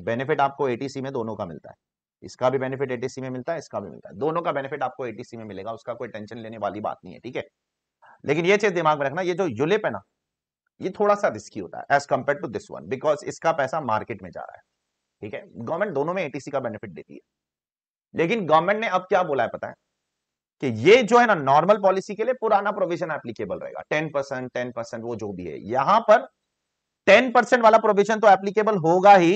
बेनिफिट हाँ, आपको ए में दोनों का मिलता है इसका भी बेनिफिट एटीसी में मिलता है इसका भी मिलता है दोनों का बेनिफिट आपको ए में मिलेगा उसका कोई टेंशन लेने वाली बात नहीं है ठीक है लेकिन ये चीज दिमाग में रखना ये जो यूलिप है ना ये थोड़ा सा रिस्की होता है as compare to this one because इसका पैसा मार्केट में जा रहा है ठीक है गवर्नमेंट दोनों में एटीसी का बेनिफिट देती है लेकिन गवर्नमेंट ने अब क्या बोला है पता है कि ये जो है ना नॉर्मल पॉलिसी के लिए पुराना प्रोविजन एप्लीकेबल रहेगा टेन परसेंट टेन परसेंट वो जो भी है यहां पर टेन परसेंट वाला प्रोविजन तो एप्लीकेबल होगा ही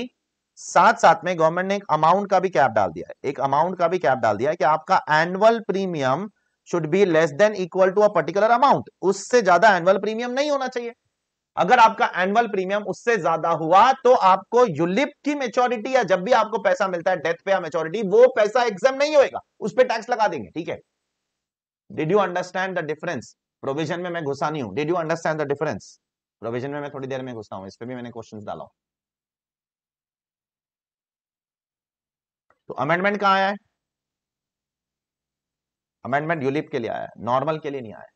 साथ साथ में गवर्नमेंट ने एक अमाउंट का भी कैप डाल दिया है एक अमाउंट का भी कैप डाल दिया है कि आपका annual premium should be less than equal to a particular amount उससे ज्यादा एनुअल प्रीमियम नहीं होना चाहिए अगर आपका एनुअल प्रीमियम उससे ज्यादा हुआ तो आपको यूलिप की मेच्योरिटी या जब भी आपको पैसा मिलता है डेथ पे या मेच्योरिटी वो पैसा एग्जाम नहीं होएगा उस पर टैक्स लगा देंगे ठीक है did you understand the difference provision में मैं घुसा नहीं हूं did you understand the difference provision में मैं थोड़ी देर में घुसता हूं इस पर भी मैंने क्वेश्चन डाला तो अमेंडमेंट कहां आया है अमेंडमेंट यूलिप के लिए आया है नॉर्मल के लिए नहीं आया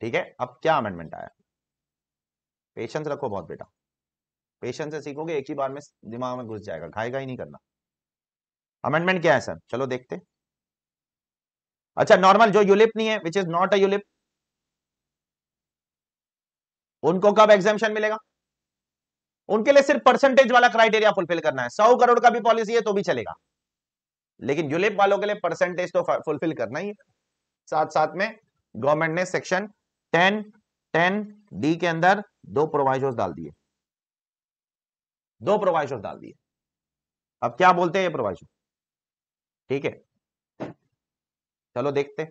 ठीक है अब क्या अमेंडमेंट आया पेशेंस रखो बहुत बेटा पेशेंस से सीखोगे एक ही बार में दिमाग में घुस जाएगा घाई घाई नहीं करना अमेंडमेंट क्या है सर चलो देखते अच्छा नॉर्मल जो यूलिप नहीं है which is not a ULIP उनको कब एग्जामेशन मिलेगा उनके लिए सिर्फ परसेंटेज वाला क्राइटेरिया फुलफिल करना है सौ करोड़ का भी पॉलिसी है तो भी चलेगा लेकिन यूलिप वालों के लिए परसेंटेज तो फुलफिल करना ही है साथ साथ में गवर्नमेंट ने सेक्शन टेन टेन डी के अंदर दो प्रोवाइजोस डाल दिए दो प्रोवाइजोस डाल दिए अब क्या बोलते हैं ये प्रोवाइजो ठीक है चलो देखते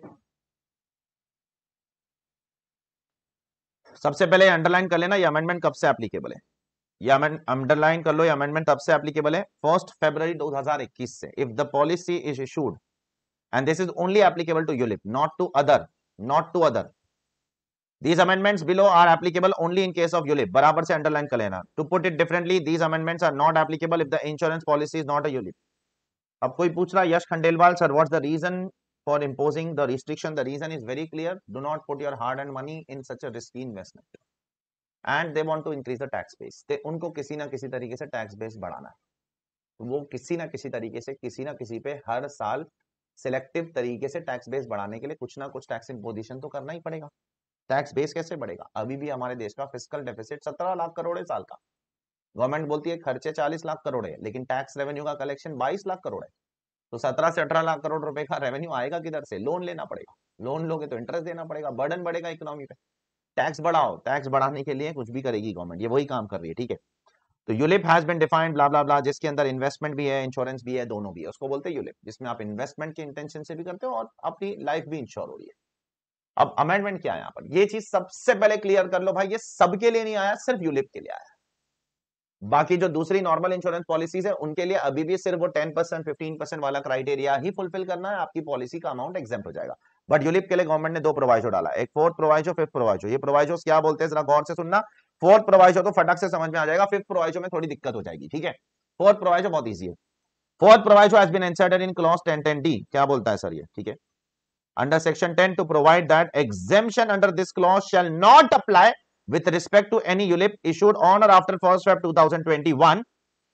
सबसे पहले अंडरलाइन कर लेना ये अमेंडमेंट कब से एप्लीकेबल है अंडरलाइन कर लो ये अमेंडमेंट कब से एप्लीकेबल है फर्स्ट फेब्रवरी 2021 से if the policy is issued and this is only applicable to ULIP not to other not to other These amendments below are applicable only in case of ULIP. बराबर से underline कर लेना. To put it differently, these amendments are not applicable if the insurance policy is not a ULIP. अब कोई पूछ रहा Yash Khandelwal sir what's the reason for imposing the restriction the reason is very clear do not put your hard earned money in such risky investment and they want to increase the tax base ते उनको किसी ना किसी तरीके से tax base बढ़ाना है तो वो किसी ना किसी तरीके से किसी ना किसी पे हर साल सिलेक्टिव तरीके से टैक्स बेस बढ़ाने के लिए कुछ ना कुछ टैक्स इम्पोजिशन तो करना ही पड़ेगा टैक्स बेस कैसे बढ़ेगा अभी भी हमारे देश का फिजिकल डेफिसिट सत्रह लाख करोड़ है साल का गवर्नमेंट बोलती है खर्चे चालीस लाख करोड़ है लेकिन टैक्स रेवेन्यू का कलेक्शन बाईस लाख करोड़ है तो सत्रह से अठारह लाख करोड़ रुपए का रेवेन्यू आएगा किधर से लोन लेना पड़ेगा लोन लोगे तो इंटरेस्ट देना पड़ेगा बर्डन बढ़ेगा इकोनॉमी पे टैक्स बढ़ाओ टैक्स बढ़ाने के लिए कुछ भी करेगी गवर्नमेंट ये वही काम कर रही है ठीक है तो ULIP has been defined blah blah blah जिसके अंदर इन्वेस्टमेंट भी है इंश्योरेंस भी है दोनों भी है उसको बोलते हैं यूलिप जिसमें आप इन्वेस्टमेंट के इंटेंशन से भी करते हो और अपनी लाइफ भी इंश्योर हो रही है अब अमेंडमेंट क्या है यहां पर ये चीज सबसे पहले क्लियर कर लो भाई ये सबके लिए नहीं आया सिर्फ यूलिप के लिए आया बाकी जो दूसरी नॉर्मल इंश्योरेंस पॉलिसीज है उनके लिए अभी भी सिर्फ वो टेन परसेंट फिफ्टीन परसेंट वाला क्राइटेरिया ही फुलफिल करना है आपकी पॉलिसी का अमाउंट एग्जाम हो जाएगा बट यूलिप के लिए गवर्नमेंट ने दो प्रोवाइजो डाला एक फोर्थ प्रोवाइजो फिफ्थ प्रोवाइजो ये प्रोवाइजो क्या बोलते हैं जरा गौर से सुनना फोर्थ प्रोवाइजो तो फटक से समझ में आ जाएगा फिफ्थ प्रोवाइजो में थोड़ी दिक्कत हो जाएगी ठीक है फोर्थ प्रोवाइजो बहुत ईजी है fourth proviso has been inserted in clause ten ten D क्या बोलता है सर ये ठीक है under section 10 to provide that exemption under this clause shall not apply with respect to any ULIP issued on or after 1st Feb 2021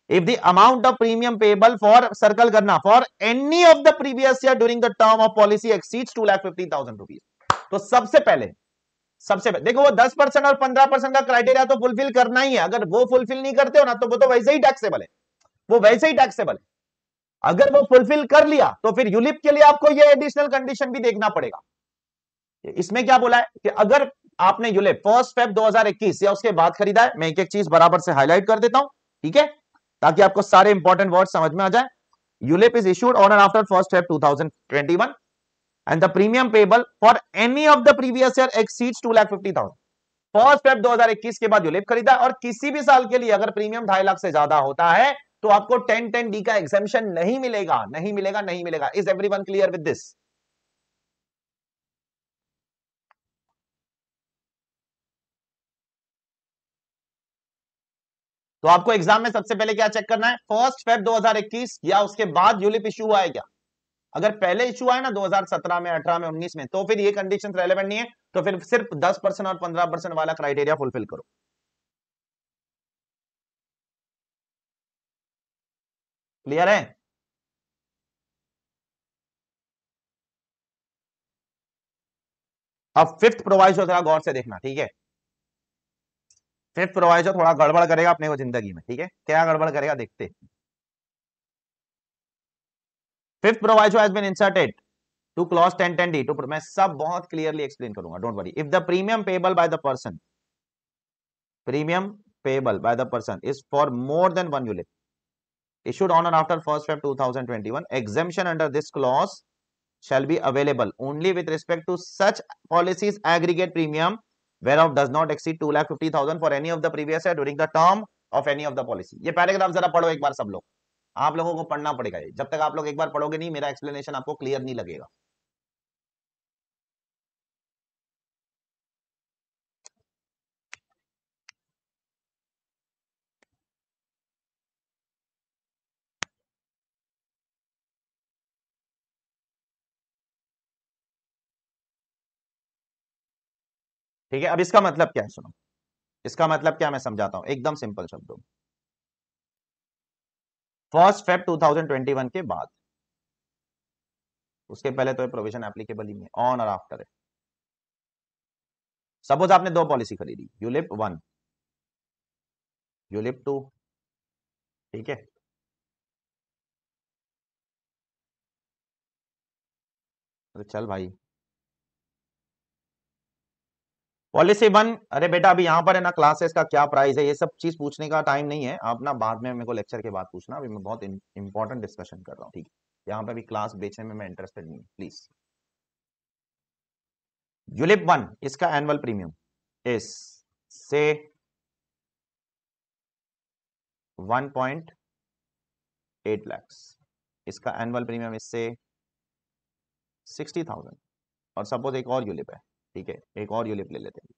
if the amount of premium payable for circle karna for any of the previous year during the term of policy exceeds 2,50,000 rupees. to sabse pehle सबसे पहले देखो वो 10 percent और 15 percent का criteria तो fulfil करना ही है अगर वो फुलफिल नहीं करते हो ना तो वो तो वैसे ही टैक्सेबल है वो वैसे ही टैक्सेबल है अगर वो फुलफिल कर लिया तो फिर यूलिप के लिए आपको ये एडिशनल कंडीशन भी देखना पड़ेगा इसमें क्या बोला है कि अगर आपने यूलिप फर्स्ट फेब 2021 या उसके बाद खरीदा है मैं एक एक चीज बराबर से हाईलाइट कर देता हूं ठीक है ताकि आपको सारे इंपॉर्टेंट वर्ड समझ में आ जाए ULIP is issued on and after first Feb 2021 and the premium payable for any of the previous year exceeds 2,50,000 first Feb 2021 के बाद यूलिप खरीदा और किसी भी साल के लिए अगर प्रीमियम ढाई लाख से ज्यादा होता है तो आपको टेन टेन डी का एग्जामेशन नहीं मिलेगा नहीं मिलेगा नहीं मिलेगा is every one clear with this तो आपको एग्जाम में सबसे पहले क्या चेक करना है फर्स्ट फेब 2021 या उसके बाद यूलिप इश्यू हुआ है क्या अगर पहले इशू आए ना 2017 में 18 में 19 में तो फिर ये कंडीशन रेलेवेंट नहीं है तो फिर सिर्फ 10 परसेंट और 15 परसेंट वाला क्राइटेरिया फुलफिल करो क्लियर है अब फिफ्थ प्रोवाइज थोड़ा गौर से देखना ठीक है फिफ्थ प्रोवाइज थोड़ा गड़बड़ करेगा अपने को जिंदगी में ठीक है क्या गड़बड़ करेगा देखते fifth proviso has been inserted to clause ten ten D to मैं सब बहुत क्लियरली एक्सप्लेन करूंगा don't worry if the premium payable by the person premium payable by the person is for more than one unit issued on and after 1st Feb 2021, exemption under this clause shall be available only with respect to such policies aggregate premium whereof does not exceed 2,50,000 for any of the previous year during the term of any of the policy. ये paragraph जरा पढ़ो एक बार सब लोग आप लोगों को पढ़ना पड़ेगा jab tak aap log ek bar padhoge nahi mera explanation aapko clear nahi lagega ठीक है अब इसका मतलब क्या है सुनो इसका मतलब क्या मैं समझाता हूं एकदम सिंपल शब्दों फर्स्ट फेब 2021 के बाद उसके पहले तो प्रोविजन एप्लीकेबल ही है ऑन और आफ्टर है सपोज आपने दो पॉलिसी खरीदी यूलिप वन यूलिप टू ठीक है चल भाई पॉलिसी वन अरे बेटा अभी यहाँ पर है ना क्लासेस का क्या प्राइस है ये सब चीज पूछने का टाइम नहीं है आप ना बाद में मेरे को लेक्चर के बाद पूछना अभी मैं बहुत इंपॉर्टेंट डिस्कशन कर रहा हूँ ठीक है यहाँ पर अभी क्लास बेचने में मैं इंटरेस्टेड नहीं प्लीज यूलिप वन इसका एनुअल प्रीमियम इस से एट लैक्स इसका एनुअल प्रीमियम इससे सिक्सटी थाउजेंड और सपोज एक और यूलिप है ठीक है एक और यूलिप ले लेते हैं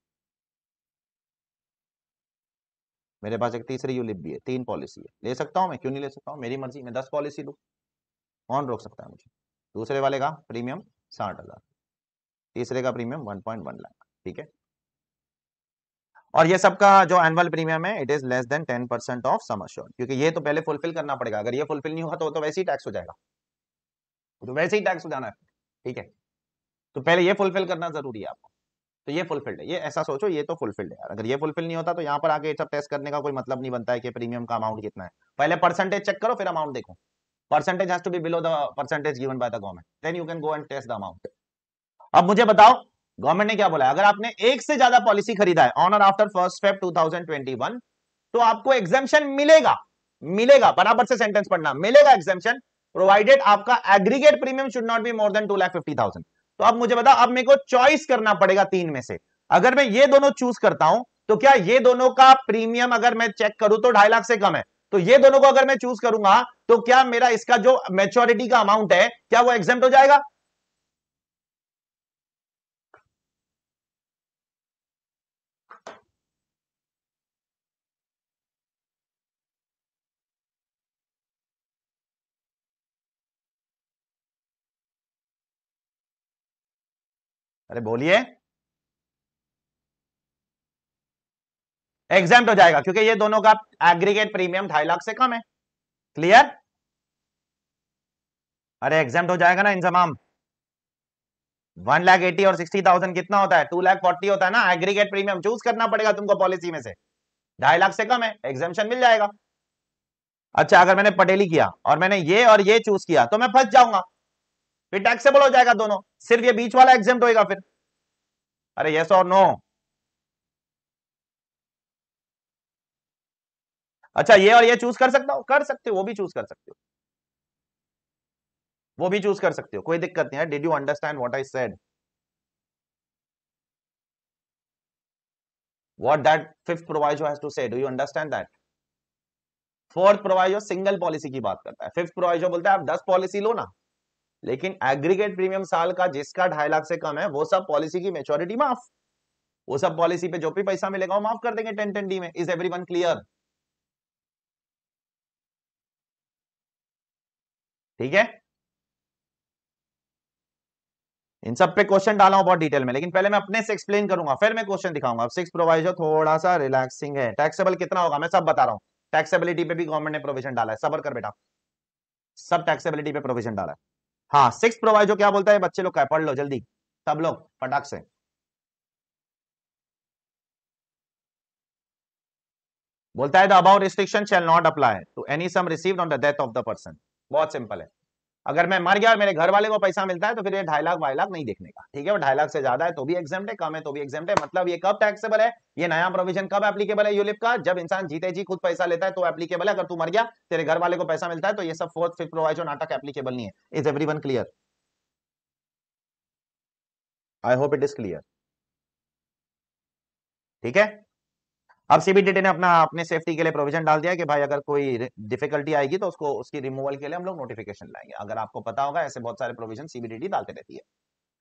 मेरे पास एक तीसरी यूलिप भी है तीन पॉलिसी है ले सकता हूं मैं क्यों नहीं ले सकता हूं मेरी मर्जी मैं दस पॉलिसी लू कौन रोक सकता है मुझे दूसरे वाले का प्रीमियम साठ हज़ार तीसरे का premium one point one lakh ठीक है और ये सबका जो एनुअल प्रीमियम है it is less than ten percent of sum क्योंकि ये तो पहले फुलफिल करना पड़ेगा अगर ये फुलफिल नहीं हुआ तो, तो वैसे ही टैक्स हो जाएगा तो वैसे ही टैक्स हो जाना है ठीक है तो पहले ये फुलफिल करना जरूरी है आपको तो ये फुलफिल्ड है ये ऐसा सोचो ये तो फुलफिल्ड है अगर ये फुलफिल नहीं होता तो यहाँ पर आके सब टेस्ट करने का कोई मतलब नहीं बनता है कि प्रीमियम का अमाउंट कितना है पहले परसेंटेज चेक करो फिर अमाउंट देखो percentage has to be below the percentage given by the government then you can go and test the amount अब मुझे बताओ गवर्नमेंट ने क्या बोला अगर आपने एक से ज्यादा पॉलिसी खरीदा है ऑन और आफ्टर फर्स्ट फेब 2021 तो आपको एग्जेम्पन मिलेगा मिलेगा बराबर से सेंटेंस पढ़ना मिलेगा एग्जेम्पन प्रोवाइडेड आपका aggregate premium should not be more than two lakh fifty thousand तो अब मुझे बता अब मेरे को चॉइस करना पड़ेगा तीन में से अगर मैं ये दोनों चूज करता हूं तो क्या ये दोनों का प्रीमियम अगर मैं चेक करूं तो ढाई लाख से कम है तो ये दोनों को अगर मैं चूज करूंगा तो क्या मेरा इसका जो मेच्योरिटी का अमाउंट है क्या वो एग्जेप्ट हो जाएगा अरे बोलिए एग्जाम हो जाएगा क्योंकि ये दोनों का एग्रीगेट प्रीमियम ढाई लाख से कम है क्लियर अरे एग्जाम हो जाएगा ना इंजमाम वन लाख एटी और सिक्सटी थाउजेंड कितना होता है टू लाख फोर्टी होता है ना एग्रीगेट प्रीमियम चूज करना पड़ेगा तुमको पॉलिसी में से ढाई लाख से कम है एग्जामेशन मिल जाएगा अच्छा अगर मैंने पटेली किया और मैंने ये और ये चूज किया तो मैं फंस जाऊंगा फिर टैक्सेबल हो जाएगा दोनों सिर्फ ये बीच वाला एग्जाम होएगा फिर अरे यस और नो अच्छा ये और ये चूज कर सकता हो कर सकते हो वो भी चूज कर सकते हो वो भी चूज कर सकते हो कोई दिक्कत नहीं है did you understand what I said what that fifth proviso has to say do you understand that fourth proviso single policy की बात करता है फिफ्थ प्रोवाइजो बोलता है आप दस पॉलिसी लो ना लेकिन एग्रीगेट प्रीमियम साल का जिसका ढाई लाख से कम है वो सब पॉलिसी की मेच्योरिटी माफ वो सब पॉलिसी पे जो भी पैसा मिलेगा वो माफ कर देंगे टेन टेन डी में इज एवरी वन क्लियर ठीक है इन सब पे क्वेश्चन डाला हूं बहुत डिटेल में लेकिन पहले मैं अपने से एक्सप्लेन करूंगा फिर मैं क्वेश्चन दिखाऊंगा सिक्स प्रोवाइजर थोड़ा सा रिलैक्सिंग है टैक्सेबल कितना होगा मैं सब बता रहा हूं टैक्सेबिलिटी पे भी गवर्नमेंट ने प्रोविजन डाला है सबर कर बेटा सब टैक्सेबिलिटी पे प्रोविजन डाला है हाँ सिक्स प्रोवाइजो क्या बोलता है बच्चे लोग का पढ़ लो जल्दी सब लोग फटाक से बोलता है the about restriction shall not apply to any sum received on the death of the person बहुत सिंपल है अगर मैं मर गया और मेरे घर वाले को पैसा मिलता है तो फिर ये ढाई लाख वाई लाख नहीं देखने का ठीक है वो ढाई लाख से ज्यादा है तो भी एग्जाम है कम है तो भी एग्जाम है मतलब ये कब टैक्सेबल है ये नया प्रोविजन कब एप्लीकेबल है यूलिप का जब इंसान जीते जी खुद पैसा लेता है तो एप्लीकेबल है अगर तू मर गया तेरे घर वाले को पैसा मिलता है तो ये सब फोर्थ फिफ्थ प्रोवाइजो नाटक एप्लीकेबल नहीं है is every clear I hope it is clear ठीक है अब सीबीडीटी ने अपना अपने सेफ्टी के लिए प्रोविजन डाल दिया कि भाई अगर कोई डिफिकल्टी आएगी तो उसको उसकी रिमूवल के लिए हम लोग नोटिफिकेशन लाएंगे अगर आपको पता होगा ऐसे बहुत सारे प्रोविजन सीबीडीटी डालते रहती है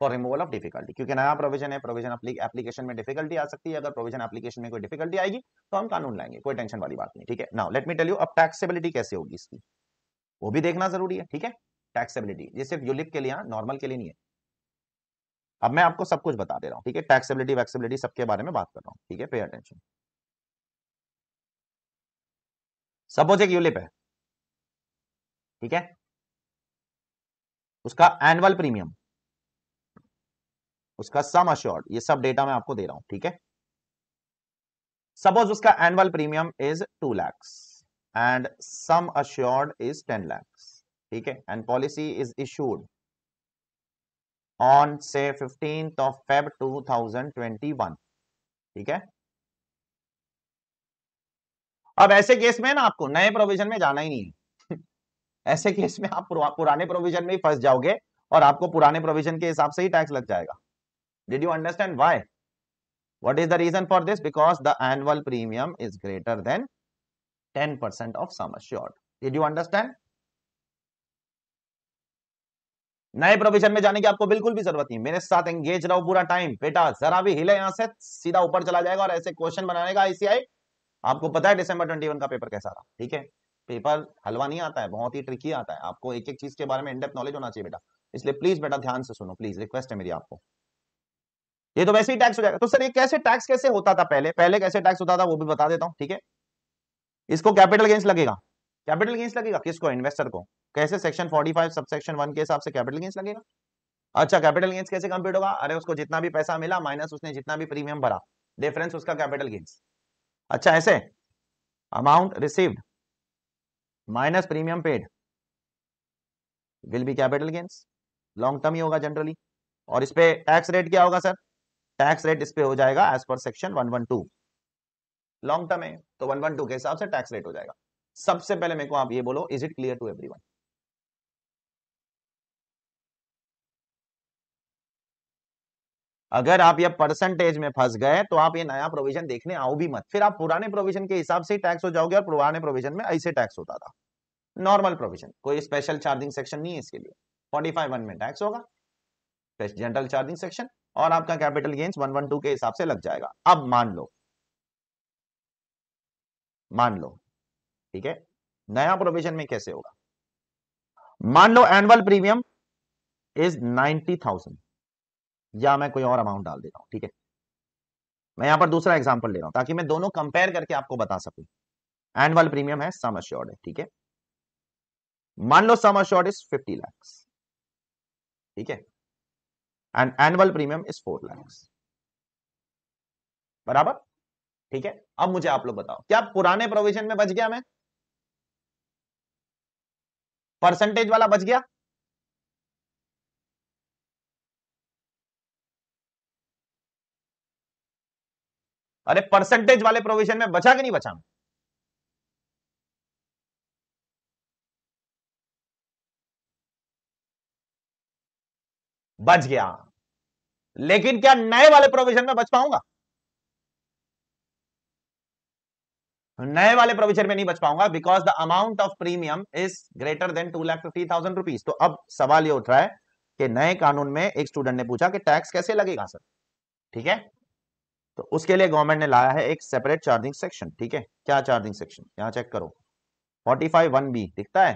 फॉर रिमूवल ऑफ डिफिकल्टी क्योंकि नया प्रोविजन है प्रोविजन एप्लीकेशन में डिफिकल्टी आ सकती है अगर प्रोविजन एप्लीकेशन में कोई डिफिकल्टी आएगी तो हम कानून लाएंगे कोई टेंशन वाली बात नहीं ठीक है now let me tell you अब टैक्सेबिलिटी कैसे होगी इसकी वो भी देखना जरूरी है ठीक है टैक्सेबिलिटी ये सिर्फ यूलिप के लिए नॉर्मल हाँ, के लिए नहीं है अब मैं आपको सब कुछ बता दे रहा हूँ ठीक है टैक्सेबिलिटी वैक्सेबिलिटी सबके बारे में बात कर रहा हूँ ठीक है पे अटेंशन सपोज एक यूलिप है ठीक है उसका एनुअल प्रीमियम उसका सम अश्योर्ड ये सब डेटा मैं आपको दे रहा हूं ठीक है सपोज उसका annual premium is two lakhs and sum assured is ten lakhs ठीक है and policy is issued on say fifteenth of Feb two thousand twenty one ठीक है अब ऐसे केस में ना आपको नए प्रोविजन में जाना ही नहीं है ऐसे केस में आप पुराने प्रोविजन में ही फंस जाओगे और आपको पुराने प्रोविजन के हिसाब से ही टैक्स लग जाएगा did you understand why what is the reason for this because the annual premium is greater than ten percent of assured did you understand नए प्रोविजन में जाने की आपको बिल्कुल भी जरूरत नहीं मेरे साथ एंगेज रहो पूरा टाइम बेटा जरा भी हिले यहां से सीधा ऊपर चला जाएगा और ऐसे क्वेश्चन बनाने का आईसीआई आपको पता है दिसंबर ट्वेंटी वन का पेपर कैसा रहा ठीक है पेपर हलवा नहीं आता है बहुत ही ट्रिकी आता है आपको एक एक चीज के बारे में इंडेप नॉलेज होना चाहिए बेटा इसलिए प्लीज बेटा ध्यान से सुनो प्लीज रिक्वेस्ट है मेरी आपको ये तो वैसे ही टैक्स हो जाएगा तो सर ये कैसे टैक्स कैसे होता था पहले पहले कैसे टैक्स होता था वो भी बता देता हूँ ठीक है इसको कैपिटल गेंस लगेगा कैपिटल गेंस लगेगा किसको इन्वेस्टर को कैसे सेक्शन 45 सब सेक्शन वन के हिसाब से कैपिटल गेंस लगेगा अच्छा कैपिटल गेंस कैसे कंप्यूट होगा अरे उसको जितना भी पैसा मिला माइनस उसने जितना भी प्रीमियम भरा डिफरेंस उसका कैपिटल गेंस अच्छा ऐसे amount received minus premium paid will be capital gains long term ही होगा जनरली और इस पे टैक्स रेट क्या होगा सर टैक्स रेट इस पे हो जाएगा as per section 112 long term है तो 112 के हिसाब से टैक्स रेट हो जाएगा सबसे पहले मेरे को आप ये बोलो is it clear to everyone अगर आप ये परसेंटेज में फंस गए तो आप ये नया प्रोविजन देखने आओ भी मत फिर आप पुराने प्रोविजन के हिसाब से टैक्स हो जाओगे और पुराने प्रोविजन में ऐसे टैक्स होता था नॉर्मल प्रोविजन कोई स्पेशल चार्जिंग सेक्शन नहीं है इसके लिए फोर्टी फाइव वन में टैक्स होगा जनरल चार्जिंग सेक्शन और आपका capital gains one one two के हिसाब से लग जाएगा अब मान लो मान लो ठीक है नया प्रोविजन में कैसे होगा मान लो annual premium is ninety thousand या मैं कोई और अमाउंट डाल देता हूँ ठीक है मैं यहाँ पर दूसरा एग्जाम्पल ले रहा हूँ ताकि मैं दोनों कंपेयर करके आपको बता सकूं एनुअल प्रीमियम है सम अश्योर्ड है ठीक है मान लो sum assured is fifty lakhs ठीक है and annual premium is four lakhs बराबर ठीक है अब मुझे आप लोग बताओ क्या पुराने प्रोविजन में बच गया मैं परसेंटेज वाला बच गया अरे परसेंटेज वाले प्रोविजन में बचा कि नहीं बचा बच गया लेकिन क्या नए वाले प्रोविजन में बच पाऊंगा नए वाले प्रोविजन में नहीं बच पाऊंगा because the amount of premium is greater than two lakh fifty thousand rupees तो अब सवाल ये उठ रहा है कि नए कानून में एक स्टूडेंट ने पूछा कि टैक्स कैसे लगेगा सर ठीक है तो उसके लिए गवर्नमेंट ने लाया है एक सेपरेट चार्जिंग सेक्शन ठीक है क्या चार्जिंग सेक्शन यहाँ चेक करो फोर्टी फाइव वन बी दिखता है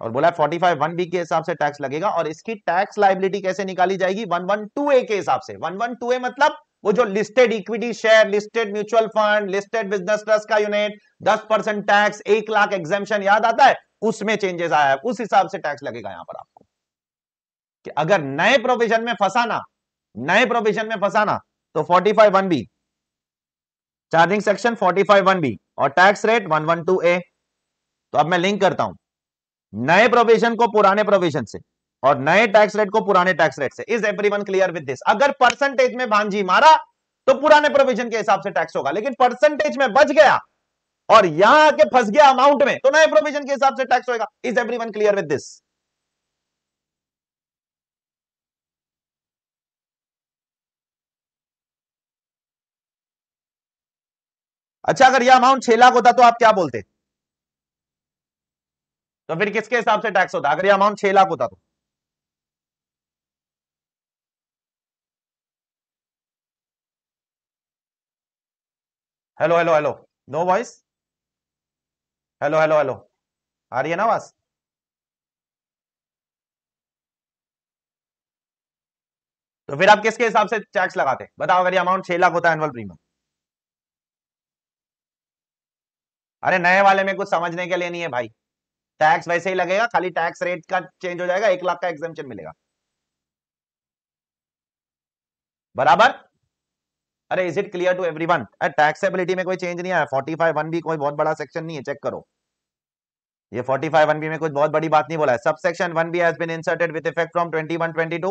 और बोला फोर्टी फाइव वन बी के हिसाब से टैक्स लगेगा और इसकी टैक्स लाइबिलिटी कैसे निकाली जाएगी वन वन टू ए के हिसाब से वन वन टू ए मतलब वो जो listed equity share listed mutual fund listed business trust का यूनिट दस परसेंट टैक्स एक लाख एग्जेम्पन याद आता है उसमें चेंजेस आया है उस हिसाब से टैक्स लगेगा यहां पर आपको कि अगर नए प्रोविजन में फंसाना नए प्रोविजन में फंसाना तो 45 one B charging section 45 one B और टैक्स रेट टू ए तो अब मैं लिंक करता हूं नए प्रोविजन को पुराने प्रोविजन से और नए टैक्स रेट को पुराने टैक्स रेट से is everyone clear with this अगर परसेंटेज में भांजी मारा तो पुराने प्रोविजन के हिसाब से टैक्स होगा लेकिन परसेंटेज में बच गया और यहां आके फंस गया अमाउंट में तो नए प्रोविजन के हिसाब से टैक्स होगा is everyone clear with this अच्छा अगर यह अमाउंट छह लाख होता तो आप क्या बोलते तो फिर किसके हिसाब से टैक्स होता अगर यह अमाउंट छह लाख होता तो hello hello hello no voice hello hello hello आ रही है ना आवाज तो फिर आप किसके हिसाब से टैक्स लगाते बताओ अगर ये अमाउंट छह लाख होता है एनुअल प्रीमियम अरे नए वाले में कुछ समझने के लिए नहीं है भाई टैक्स वैसे ही लगेगा खाली टैक्स रेट का चेंज हो जाएगा एक लाख का एग्जामेशन मिलेगा बराबर अरे is it clear to everyone taxability में कोई चेंज नहीं आया फोर्टी फाइव वन भी कोई बहुत बड़ा सेक्शन नहीं है चेक करो ये फोर्टी फाइव वन बी में कुछ बहुत बड़ी बात नहीं बोला है सब section one B has been inserted with effect from twenty one twenty two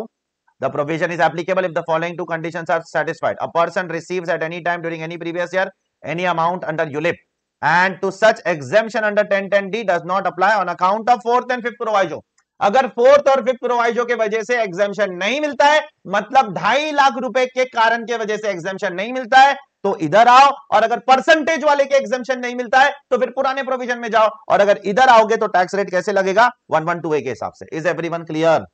the provision is applicable if the following two condition are satisfied a person receives at any time during any previous year any amount under ULIP and two such exemption under ten ten D does not apply on account of fourth and fifth proviso अगर fourth और fifth proviso के वजह से exemption नहीं मिलता है मतलब ढाई लाख रुपए के कारण के वजह से एग्जेम्पन नहीं मिलता है तो इधर आओ और अगर परसेंटेज वाले के एग्जेम्पन नहीं मिलता है तो फिर पुराने प्रोविजन में जाओ और अगर इधर आओगे तो टैक्स रेट कैसे लगेगा वन वन टू ए के हिसाब से is every one clear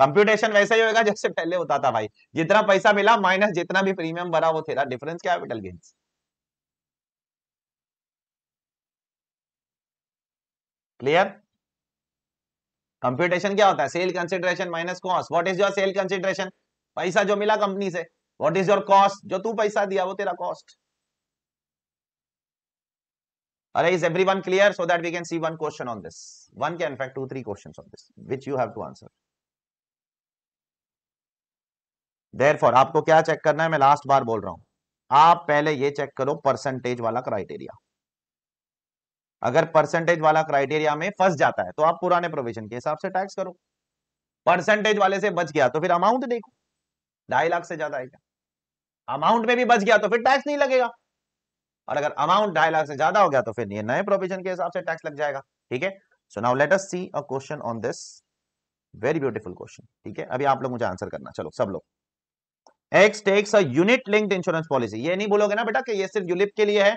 computation वैसा ही होगा जैसे पहले होता था भाई जितना पैसा मिला माइनस जितना भी प्रीमियम भरा वो तेरा difference capital gains clear computation क्या होता है sale consideration minus cost what is your sale consideration पैसा जो मिला कंपनी से व्हाट इज योर कॉस्ट जो तू पैसा दिया वो तेरा कॉस्ट अरे is everyone clear so that we can see one question on this one can in fact two three questions on this which you have to answer therefore आपको क्या check करना है मैं लास्ट बार बोल रहा हूं आप पहले ये चेक करो परसेंटेज वाला क्राइटेरिया अगर परसेंटेज वाला क्राइटेरिया में फंस जाता है तो आप पुराने प्रोविजन के हिसाब से टैक्स करो परसेंटेज वाले से बच गया तो फिर अमाउंट देखो ढाई लाख से ज्यादा है क्या अमाउंट में भी बच गया तो फिर टैक्स नहीं लगेगा और अगर अमाउंट ढाई लाख से ज्यादा हो गया तो फिर ये नए प्रोविजन के हिसाब से टैक्स लग जाएगा ठीक है so now let us see a question on this very beautiful question ठीक है अभी आप लोग मुझे आंसर करना चलो सब लोग X takes unit linked insurance policy ये नहीं बोलोगे ना बेटा कि ये सिर्फ यूलिप के लिए है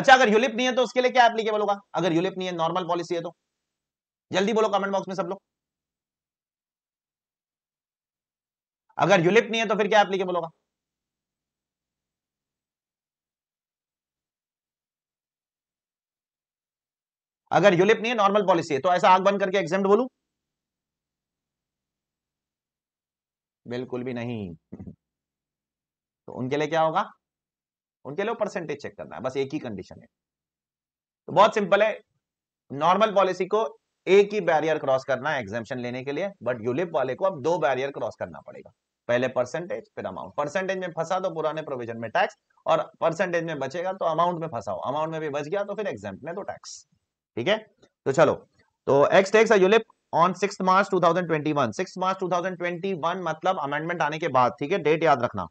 अच्छा अगर यूलिप नहीं है तो उसके लिए क्या एप्लीकेबल होगा अगर यूलिप नहीं है नॉर्मल पॉलिसी है तो जल्दी बोलो कमेंट बॉक्स में सब लोग अगर यूलिप नहीं है तो फिर क्या एप्लीकेबल होगा अगर यूलिप नहीं है नॉर्मल पॉलिसी है तो ऐसा आग बंद करके एग्जाम बोलू बिल्कुल भी नहीं तो उनके लिए क्या होगा उनके लिए परसेंटेज चेक करना है बस एक ही कंडीशन है तो बहुत सिंपल है नॉर्मल पॉलिसी को एक ही बैरियर क्रॉस करना है एग्जामेशन लेने के लिए बट यूलिप वाले को अब दो बैरियर क्रॉस करना पड़ेगा पहले परसेंटेज फिर अमाउंट परसेंटेज में फंसा तो पुराने प्रोविजन में टैक्स और परसेंटेज में बचेगा तो अमाउंट में फंसाओ अमाउंट में भी बच गया तो फिर एग्जाम में तो टैक्स ठीक है तो चलो तो X takes ULIP on six March 2021 six March 2021 मतलब अमेंडमेंट आने के बाद ठीक है डेट याद रखना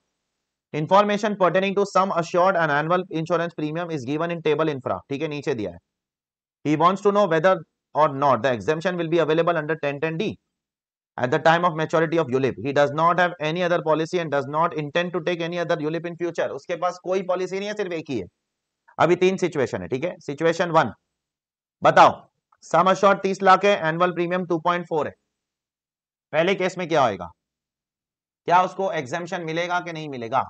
information pertaining to sum assured and annual insurance premium is given in table infra ठीक है नीचे दिया है he wants to know whether or not the exemption will be available under 1010d at the time of maturity of ulip he does not have any other policy and does not intend to take any other ulip in future uske paas koi policy nahi hai sirf ek hi hai abhi teen situation hai theek hai situation 1 batao sum assured 30 lakh hai annual premium 2.4 है पहले case में क्या होएगा क्या उसको एग्जेम्पन मिलेगा कि नहीं मिलेगा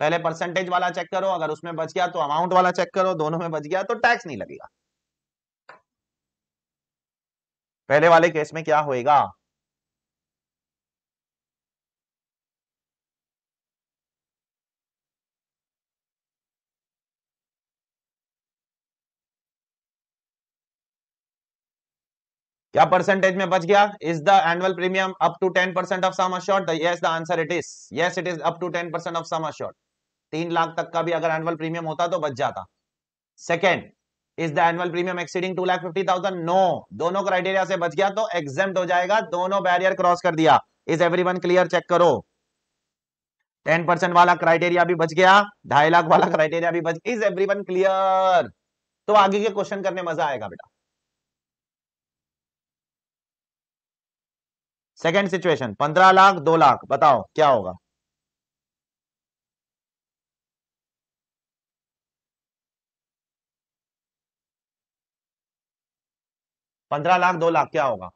पहले परसेंटेज वाला चेक करो अगर उसमें बच गया तो अमाउंट वाला चेक करो दोनों में बच गया तो टैक्स नहीं लगेगा पहले वाले केस में क्या होएगा क्या परसेंटेज में बच गया is the annual premium up to ten percent of sum assured yes the answer it is yes it is up to ten percent of sum assured तीन लाख तक का भी अगर एनुअल प्रीमियम होता तो बच जाता second is the annual premium exceeding two lakh fifty thousand no दोनों क्राइटेरिया से बच गया तो एग्जाम हो जाएगा दोनों बैरियर क्रॉस कर दिया is every one clear check करो टेन परसेंट वाला क्राइटेरिया भी बच गया ढाई लाख वाला क्राइटेरिया भी बच इज एवरी वन क्लियर तो आगे के क्वेश्चन करने मजा आएगा बेटा सेकेंड सिचुएशन पंद्रह लाख दो लाख बताओ क्या होगा पंद्रह लाख दो लाख क्या होगा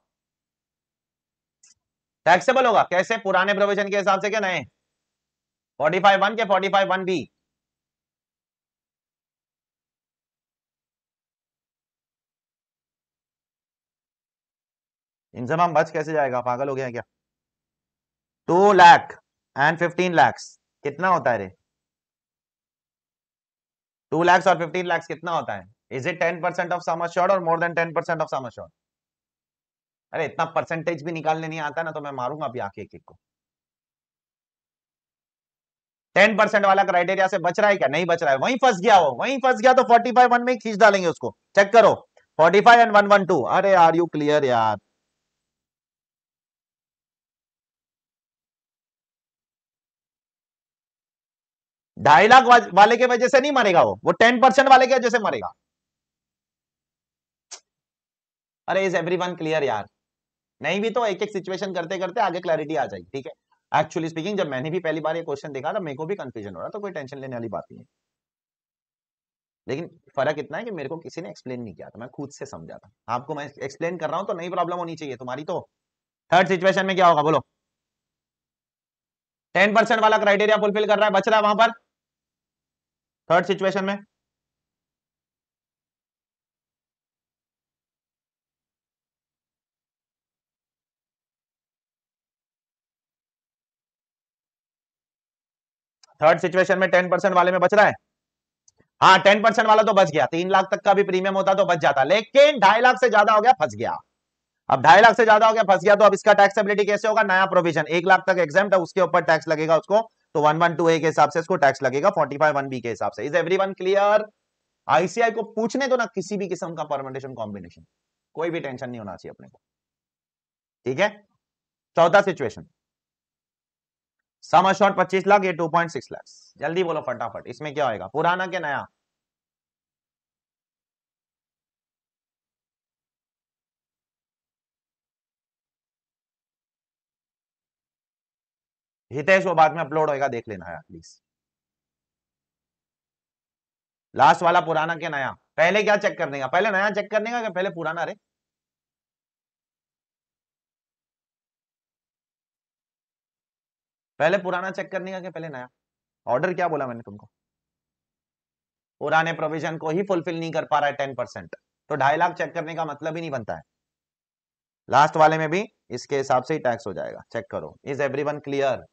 टैक्सेबल होगा कैसे पुराने प्रोविजन के हिसाब से क्या नए फोर्टी फाइव वन के फोर्टी फाइव वन बी इन सब हम बच कैसे जाएगा पागल हो गया क्या two lakh and fifteen lakhs कितना होता है रे टू लाख और फिफ्टीन लैक्स कितना होता है is it ten percent of sum assured और more than ten percent of sum assured अरे इतना परसेंटेज भी निकालने नहीं आता ना तो मैं मारूंगा अभी आके एक एक को टेन परसेंट वाला क्राइटेरिया से बच रहा है क्या नहीं बच रहा है वहीं फंस गया वो वहीं फंस गया तो फोर्टी फाइव वन में ही खींच डालेंगे उसको चेक करो forty five and one one two अरे आर यू क्लियर यार ढाई लाख वाले के वजह से नहीं मरेगा वो वो टेन परसेंट वाले के वजह से मरेगा अरे इज एवरी वन क्लियर यार नहीं भी तो एक एक सिचुएशन करते करते आगे क्लैरिटी आ जाएगी ठीक है एक्चुअली स्पीकिंग जब मैंने भी पहली बार ये क्वेश्चन देखा था मेरे को भी कंफ्यूजन हो रहा तो कोई टेंशन लेने वाली बात नहीं है लेकिन फर्क इतना है कि मेरे को किसी ने एक्सप्लेन नहीं किया था मैं खुद से समझा था आपको मैं एक्सप्लेन कर रहा हूँ तो नई प्रॉब्लम होनी चाहिए तुम्हारी तो थर्ड सिचुएशन में क्या होगा बोलो टेन परसेंट वाला क्राइटेरिया फुलफिल कर रहा है बच रहा है वहां पर थर्ड सिचुएशन में थर्ड सिचुएशन में टेन परसेंट वाले में बच रहा है हाँ टेन परसेंट वाला तो बच गया तीन लाख तक का भी प्रीमियम होता तो बच जाता लेकिन ढाई लाख से ज्यादा हो गया फंस गया अब ढाई लाख से ज्यादा हो गया फंस गया तो अब इसका टैक्सेबिलिटी कैसे होगा नया प्रोविजन एक लाख तक एग्जाम है उसके ऊपर टैक्स लगेगा उसको तो वन वन टू ए के हिसाब से इसको टैक्स लगेगा फोर्टी फाइव वन बी के हिसाब से is every one clear ICI को पूछने दो ना किसी भी किस्म का परमेंटेशन कॉम्बिनेशन कोई भी टेंशन नहीं होना चाहिए अपने को ठीक है चौथा सिचुएशन सम पच्चीस लाख ये टू पॉइंट सिक्स लाख जल्दी बोलो फटाफट इसमें क्या होएगा पुराना क्या नया हितेश वो बाद में अपलोड होएगा देख लेना यार प्लीज लास्ट वाला पुराना क्या नया पहले क्या चेक करने का पहले नया चेक करने का पहले पुराना रे पहले पुराना चेक करने का पहले नया ऑर्डर क्या बोला मैंने तुमको पुराने प्रोविजन को ही फुलफिल नहीं कर पा रहा है टेन परसेंट तो ढाई लाख चेक करने का मतलब ही नहीं बनता है लास्ट वाले में भी इसके हिसाब से ही टैक्स हो जाएगा चेक करो is every one clear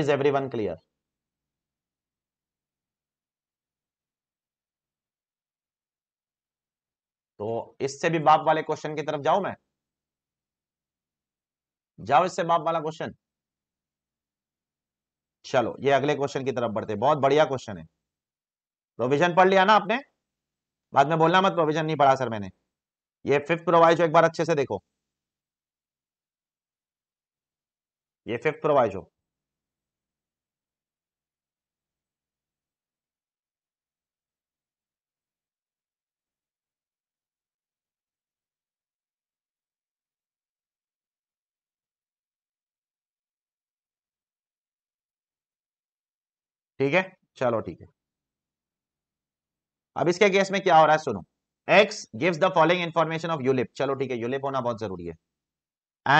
is every one clear तो इससे भी बाप वाले क्वेश्चन की तरफ जाऊं मैं जाओ इससे बाप वाला क्वेश्चन चलो ये अगले क्वेश्चन की तरफ बढ़ते बहुत बढ़िया क्वेश्चन है प्रोविजन पढ़ लिया ना आपने बाद में बोलना मत प्रोविजन नहीं पढ़ा सर मैंने ये फिफ्थ प्रोवाइजो एक बार अच्छे से देखो ये फिफ्थ प्रोवाइजो ठीक है चलो ठीक है अब इसके केस में क्या हो रहा है सुनो X gives the following information of ULIP चलो ठीक है यूलिप होना बहुत जरूरी है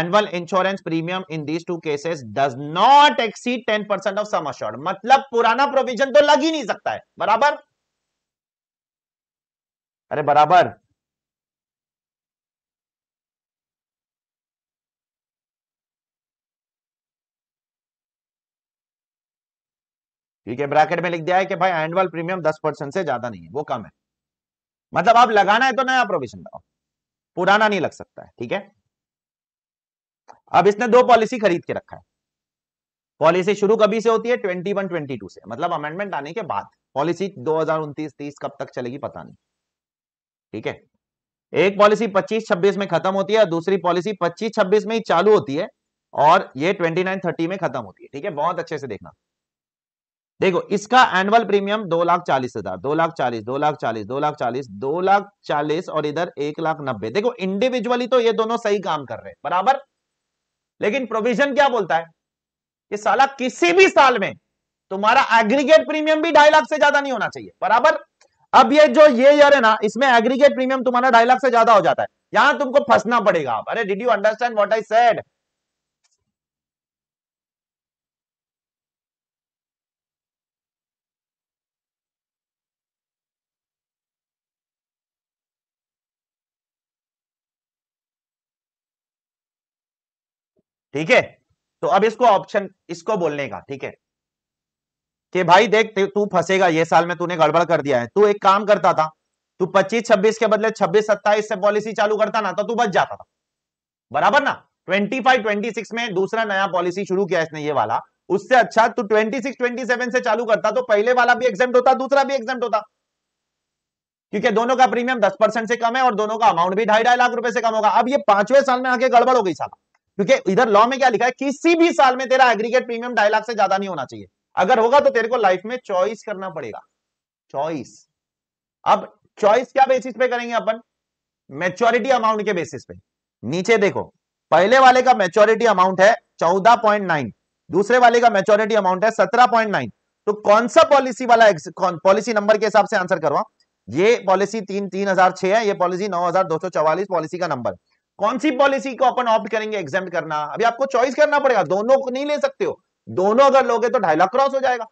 annual insurance premium in these two cases does not exceed ten percent of sum assured मतलब पुराना प्रोविजन तो लग ही नहीं सकता है बराबर अरे बराबर ठीक है ब्रैकेट में लिख दिया है कि भाई एनुअल प्रीमियम दस परसेंट से ज्यादा नहीं है वो कम है मतलब आप लगाना है तो नया प्रोविजन लगाओ पुराना नहीं लग सकता है ठीक है अब इसने दो पॉलिसी खरीद के रखा है पॉलिसी शुरू कभी से होती है ट्वेंटी वन ट्वेंटी टू से मतलब अमेंडमेंट आने के बाद पॉलिसी दो हजार उन्तीस तीस कब तक चलेगी पता नहीं ठीक है एक पॉलिसी 25-26 में खत्म होती है दूसरी पॉलिसी 25-26 में ही चालू होती है और ये 29-30 में खत्म होती है ठीक है बहुत अच्छे से देखना देखो इसका एनुअल प्रीमियम दो लाख चालीस हजार दो लाख चालीस दो लाख चालीस दो लाख चालीस दो लाख चालीस और इधर एक लाख नब्बे देखो इंडिविजुअली तो ये दोनों सही काम कर रहे हैं बराबर लेकिन प्रोविजन क्या बोलता है कि साला किसी भी साल में तुम्हारा एग्रीगेट प्रीमियम भी ढाई लाख से ज्यादा नहीं होना चाहिए बराबर अब ये जो ये ईयर है ना इसमें एग्रीगेट प्रीमियम तुम्हारा ढाई लाख से ज्यादा हो जाता है यहां तुमको फंसना पड़ेगा अरे did you understand what I said ठीक है तो अब इसको ऑप्शन इसको बोलने का ठीक है कि भाई देख तू फंसेगा ये साल में तूने गड़बड़ कर दिया है तू एक काम करता था तू 25 26 के बदले 26 27 से पॉलिसी चालू करता ना तो तू बच जाता था बराबर ना 25 26 में दूसरा नया पॉलिसी शुरू किया इसने ये वाला उससे अच्छा तू 26 27 से चालू करता तो पहले वाला भी एग्जेप्ट होता दूसरा भी एग्जेप्ट होता क्योंकि दोनों का प्रीमियम दस परसेंट से कम है और दोनों का अमाउंट भी ढाई ढाई लाख रुपए से कम होगा अब ये पांचवें साल में आके गड़बड़ हो गई साला क्योंकि इधर लॉ में क्या लिखा है किसी भी साल में तेरा एग्रीगेट प्रीमियम ढाई लाख से ज्यादा नहीं होना चाहिए अगर होगा तो तेरे को लाइफ में चॉइस करना पड़ेगा चॉइस अब चॉइस क्या बेसिस पे करेंगे अपन मेच्योरिटी अमाउंट के बेसिस पे नीचे देखो पहले वाले का मेच्योरिटी अमाउंट है चौदह पॉइंट नाइन दूसरे वाले का मेच्योरिटी अमाउंट है सत्रह पॉइंट नाइन तो कौन सा पॉलिसी वाला पॉलिसी नंबर के हिसाब से आंसर करवा ये पॉलिसी तीन तीन हजार छह है ये पॉलिसी नौ हजार दो सौ चौवालीस पॉलिसी का नंबर कौन सी पॉलिसी को अपन ऑप्ट करेंगे एग्जाम करना अभी आपको चॉइस करना पड़ेगा दोनों को नहीं ले सकते हो दोनों अगर लोगे तो ढाई लाख क्रॉस हो जाएगा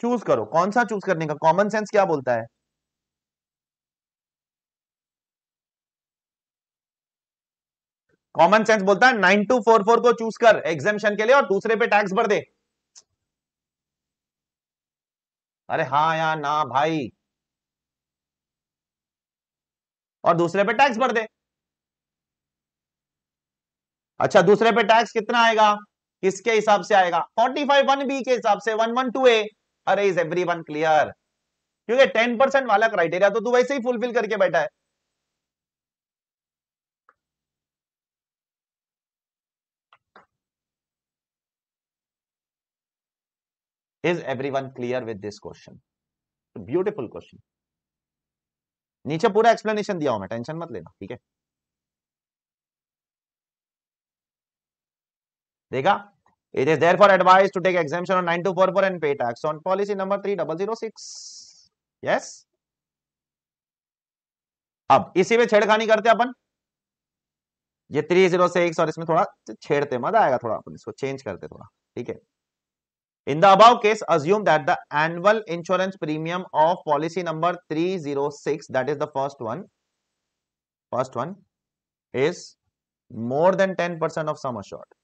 चूज करो कौन सा चूज करने का कॉमन सेंस क्या बोलता है कॉमन सेंस बोलता है नाइन टू फोर फोर को चूज कर एग्जामेशन के लिए और दूसरे पे टैक्स भर दे अरे हाँ या ना भाई और दूसरे पे टैक्स भर दे अच्छा दूसरे पे टैक्स कितना आएगा किसके हिसाब से आएगा फोर्टी फाइव वन बी के हिसाब से वन वन टू ए अरे इज एवरी वन क्लियर क्योंकि टेन परसेंट वाला क्राइटेरिया तो तू वैसे ही फुलफिल करके बैठा है is every one clear with this question beautiful question नीचे पूरा एक्सप्लेनेशन दिया हूं मैं टेंशन मत लेना ठीक है देखा It is therefore advised to take exemption on 9244 and pay tax on policy number 3006. Yes? अब इसी में छेड़खानी करते अपन ये थ्री जीरो सिक्स और इसमें थोड़ा छेड़ते मजा आएगा थोड़ा अपन इसको चेंज करते थोड़ा ठीक है in the above case assume that the annual insurance premium of policy number three zero six that is the first one first one is more than ten percent of sum assured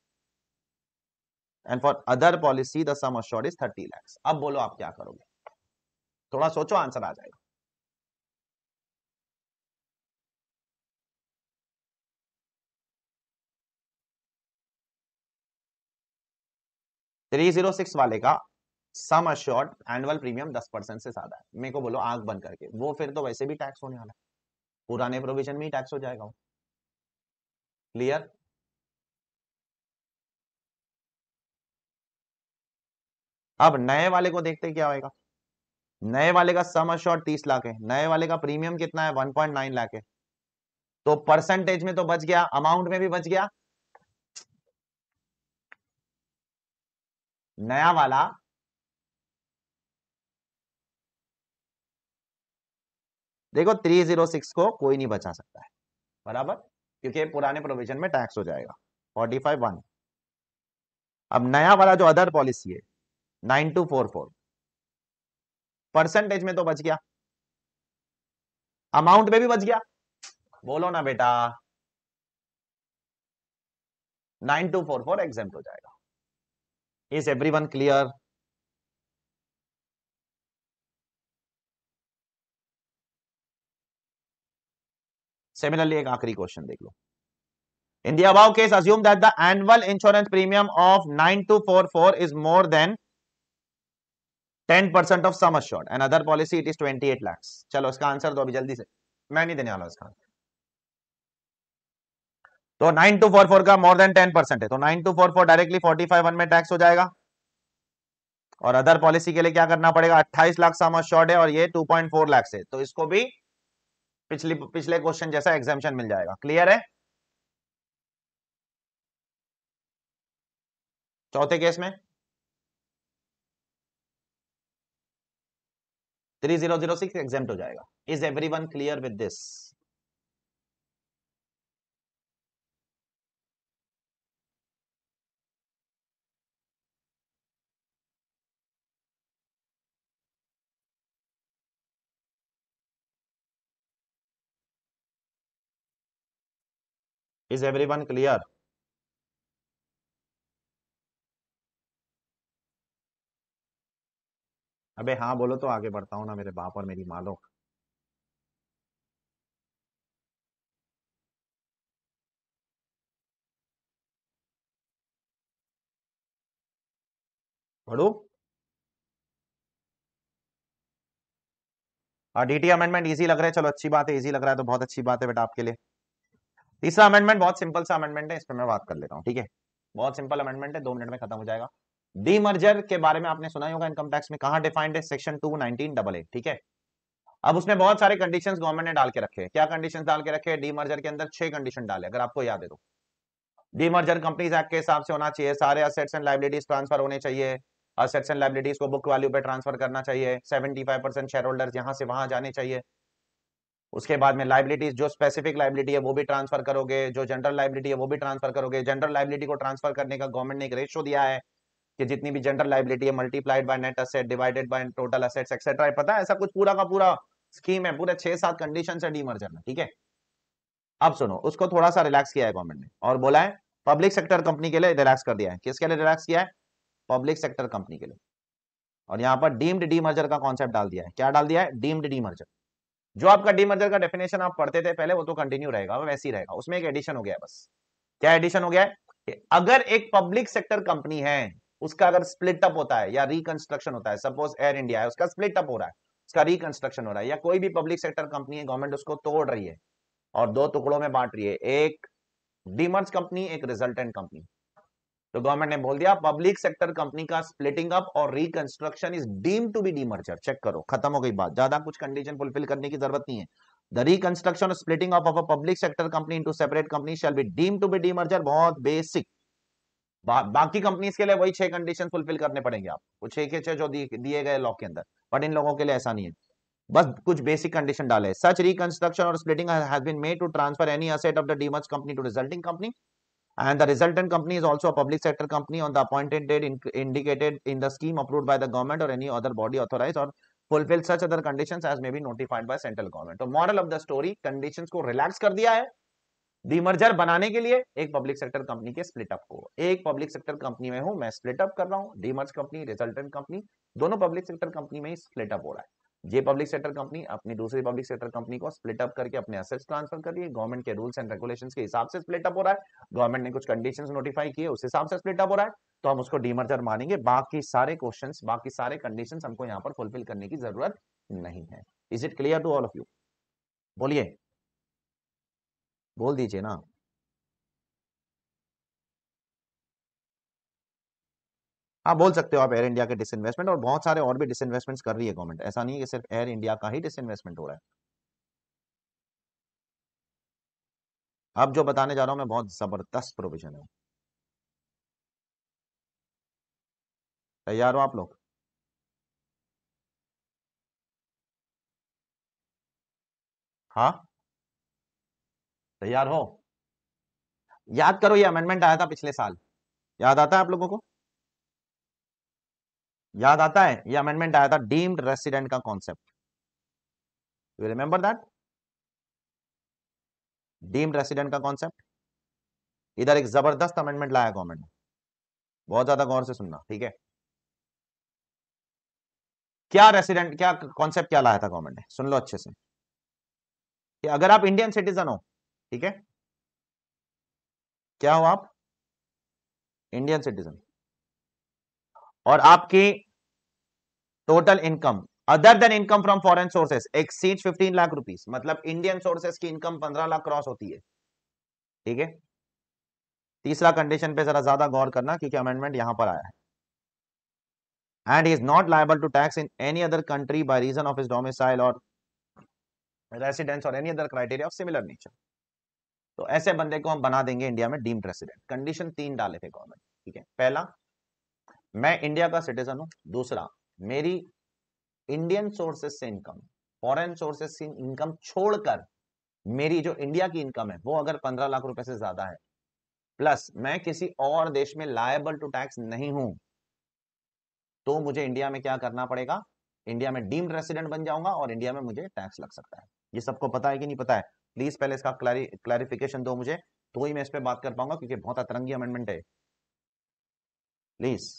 and for other policy the sum assured is thirty lakhs अब बोलो आप क्या करोगे थोड़ा सोचो answer आ जाएगा three zero six वाले का सम अश्योर्ड एनुअल प्रीमियम दस परसेंट से ज्यादा है मेरे को बोलो आंख बंद करके वो फिर तो वैसे भी टैक्स होने वाला है पुराने प्रोविजन में ही टैक्स हो जाएगा वो क्लियर अब नए वाले को देखते क्या होगा नए वाले का सम अश्योर्ड तीस लाख है नए वाले का प्रीमियम कितना है वन पॉइंट नाइन लाख है तो परसेंटेज में तो बच गया अमाउंट में भी बच गया नया वाला देखो थ्री जीरो सिक्स को कोई नहीं बचा सकता है बराबर क्योंकि पुराने प्रोविजन में टैक्स हो जाएगा फोर्टी फाइव वन अब नया वाला जो अदर पॉलिसी है nine two four four percentage में तो बच गया अमाउंट में भी बच गया बोलो ना बेटा nine two four four exempt हो जाएगा is every one clear similarly एक आखिरी क्वेश्चन देख लो in the above case assume that the annual insurance premium of nine two four four is more than ten percent of sum assured and other policy it is twenty eight lakhs चलो इसका answer दो अभी जल्दी से मैं नहीं देने वाला इसका तो नाइन टू फोर फोर का मोर देन टेन परसेंट है तो nine two four four directly forty five one में टैक्स हो जाएगा और अदर पॉलिसी के लिए क्या करना पड़ेगा अट्ठाईस लाख सम अश्योर्ड है और ये टू पॉइंट फोर लैक्स है तो इसको भी पिछली पिछले क्वेश्चन जैसा एग्जामेशन मिल जाएगा क्लियर है चौथे केस में three zero zero six exempt हो जाएगा is every one clear with this is everyone clear अबे हाँ बोलो तो आगे बढ़ता हूँ ना मेरे बाप और मेरी मालो पढ़ो बढ़ू डी डीटी अमेंडमेंट इजी लग रहा है चलो अच्छी बात है इजी लग रहा है तो बहुत अच्छी बात है बेटा आपके लिए तीसरा अमेंडमेंट बहुत सिंपल सा अमेंडमेंट है इस पर मैं बात कर लेता हूँ ठीक है बहुत सिंपल अमेंडमेंट है दो मिनट में खत्म हो जाएगा डीमर्जर के बारे में आपने सुना होगा इनकम टैक्स में कहा डिफाइंड है section two nineteen double eight ठीक है अब उसमें बहुत सारे कंडीशंस गवर्नमेंट ने डाल के रखे हैं क्या कंडीशंस डाल के रखे हैं डीमर्जर के अंदर छह कंडीशन डाले अगर आपको याद है तो डीमर्जर कंपनीज एक्ट के हिसाब से होना चाहिए सारे असेट्स एंड लाइबिलिटीज ट्रांसफर होने चाहिए असेट्स एंड लाइबिलिटीज को बुक वैल्यू पे ट्रांसफर करना चाहिए फाइव परसेंट शेयर होल्डर्स यहाँ से वहां जाने चाहिए उसके बाद में लाइबिलिटीज जो स्पेसिफिक लाइबिलिटी है वो भी ट्रांसफर करोगे जो जनरल लाइबिलिटी है वो भी ट्रांसफर करोगे जनरल लाइबिलिटी को ट्रांसफर करने का गवर्नमेंट ने एक रेशो दिया है कि जितनी भी जनरल लाइबिलिटी है multiplied by net asset divided by total assets etcetera पता है ऐसा कुछ पूरा का पूरा स्कीम है पूरे छह सात कंडीशन है डीमर्जर में ठीक है अब सुनो उसको थोड़ा सा रिलैक्स किया है गवर्नमेंट ने और बोला है पब्लिक सेक्टर कंपनी के लिए रिलैक्स कर दिया है किसके लिए रिलैक्स किया है पब्लिक सेक्टर कंपनी के लिए और यहाँ पर डीम्ड डीमर्जर का कॉन्सेप्ट डाल दिया है क्या डाल दिया है डीम्ड डीमर्जर जो आपका डीमर्जर का डेफिनेशन आप पढ़ते थे पहले वो तो कंटिन्यू रहेगा वो वैसे ही रहेगा उसमें एक एडिशन हो गया बस क्या एडिशन हो गया है कि अगर एक पब्लिक सेक्टर कंपनी है उसका अगर स्प्लिट अप होता है या रिकंस्ट्रक्शन होता है सपोज एयर इंडिया है उसका स्प्लिट अप हो रहा है उसका रिकंस्ट्रक्शन हो रहा है या कोई भी पब्लिक सेक्टर कंपनी है गवर्नमेंट उसको तोड़ रही है और दो टुकड़ों में बांट रही है एक डीमर्स कंपनी एक रिजल्टेंट कंपनी तो गवर्नमेंट ने बोल दिया पब्लिक सेक्टर कंपनी का स्प्लिटिंग अप और reconstruction is deem to be demerger check करो खत्म हो गई बात ज्यादा कुछ कंडीशन फुलफिल करने की जरूरत नहीं है the reconstruction splitting splitting up of a public sector company into separate companies shall be deemed to be बहुत बेसिक बा, बाकी कंपनीज के लिए वही छह कंडीशन फुलफिल करने पड़ेंगे आपको छह के छह जो दिए गए लॉक के अंदर बट इन लोगों के लिए ऐसा नहीं है बस कुछ बेसिक कंडीशन डाले सच रिकंस्ट्रक्शन और splitting has been made to transfer any asset of the demerged company to resulting company and the resultant company is also a public sector company on the appointed date in, indicated in the scheme approved by the government or any other body authorized or fulfill such other conditions as may be notified by central government so moral of the story conditions ko relax kar diya hai demerger बनाने के लिए एक public sector company के split up को एक public sector company में हूं मैं स्प्लिट अप कर रहा हूं डीमर्ज कंपनी रिजल्टेंट कंपनी दोनों पब्लिक सेक्टर कंपनी में ही स्प्लिट अप हो रहा है ये पब्लिक सेक्टर कंपनी अपनी दूसरी पब्लिक सेक्टर कंपनी को स्प्लिट अप करके अपने असेट्स ट्रांसफर कर रही है गवर्नमेंट के रूल्स एंड रेगुलेशन के हिसाब से स्प्लिट अप हो रहा है गवर्नमेंट ने कुछ कंडीशन नोटिफाई किए उस हिसाब से स्प्लिट अप हो रहा है तो हम उसको डीमर्जर मानेंगे बाकी सारे क्वेश्चन बाकी सारे कंडीशन हमको यहाँ पर फुलफिल करने की जरूरत नहीं है is it clear to all of you बोलिए बोल दीजिए ना हाँ बोल सकते हो आप एयर इंडिया के डिसइन्वेस्टमेंट और बहुत सारे और भी डिसइन्वेस्टमेंट्स कर रही है गवर्नमेंट ऐसा नहीं है कि सिर्फ एयर इंडिया का ही डिसइन्वेस्टमेंट हो रहा है अब जो बताने जा रहा हूं मैं बहुत जबरदस्त प्रोविजन है तैयार हो आप लोग हाँ तैयार हो याद करो ये अमेंडमेंट आया था पिछले साल याद आता है आप लोगों को याद आता है ये अमेंडमेंट आया था डीम्ड रेसिडेंट का concept you remember that deemed resident का कॉन्सेप्ट इधर एक जबरदस्त अमेंडमेंट लाया गवर्नमेंट ने बहुत ज्यादा गौर से सुनना ठीक है क्या रेसिडेंट क्या कॉन्सेप्ट क्या लाया था गवर्नमेंट ने सुन लो अच्छे से कि अगर आप इंडियन सिटीजन हो ठीक है क्या हो आप इंडियन सिटीजन और आपकी total income other than income from foreign sources सीट फिफ्टीन लाख रुपीस मतलब इंडियन सोर्सेस की इनकम पंद्रह लाख क्रॉस होती है ठीक है तीसरा कंडीशन पे जरा ज्यादा गौर करना क्योंकि अमेंडमेंट यहां पर आया है and is not liable to tax in any other country by reason of is domicile और रेसिडेंस और any other criteria of similar nature तो ऐसे बंदे को हम बना देंगे इंडिया में डीम्ड रेसिडेंट कंडीशन तीन डाले थे गवर्नमेंट ठीक है पहला मैं इंडिया का सिटीजन हूं दूसरा मेरी इंडियन सोर्सेस से इनकम फॉरेन सोर्सेज से इनकम छोड़कर मेरी जो इंडिया की इनकम है वो अगर पंद्रह लाख रुपए से ज्यादा है प्लस मैं किसी और देश में लायबल टू टैक्स नहीं हूं तो मुझे इंडिया में क्या करना पड़ेगा इंडिया में डीम्ड रेसिडेंट बन जाऊंगा और इंडिया में मुझे टैक्स लग सकता है ये सबको पता है कि नहीं पता है प्लीज पहले इसका क्लैरिफिकेशन दो मुझे तो ही मैं इस पर बात कर पाऊंगा क्योंकि बहुत अतरंगी अमेंडमेंट है प्लीज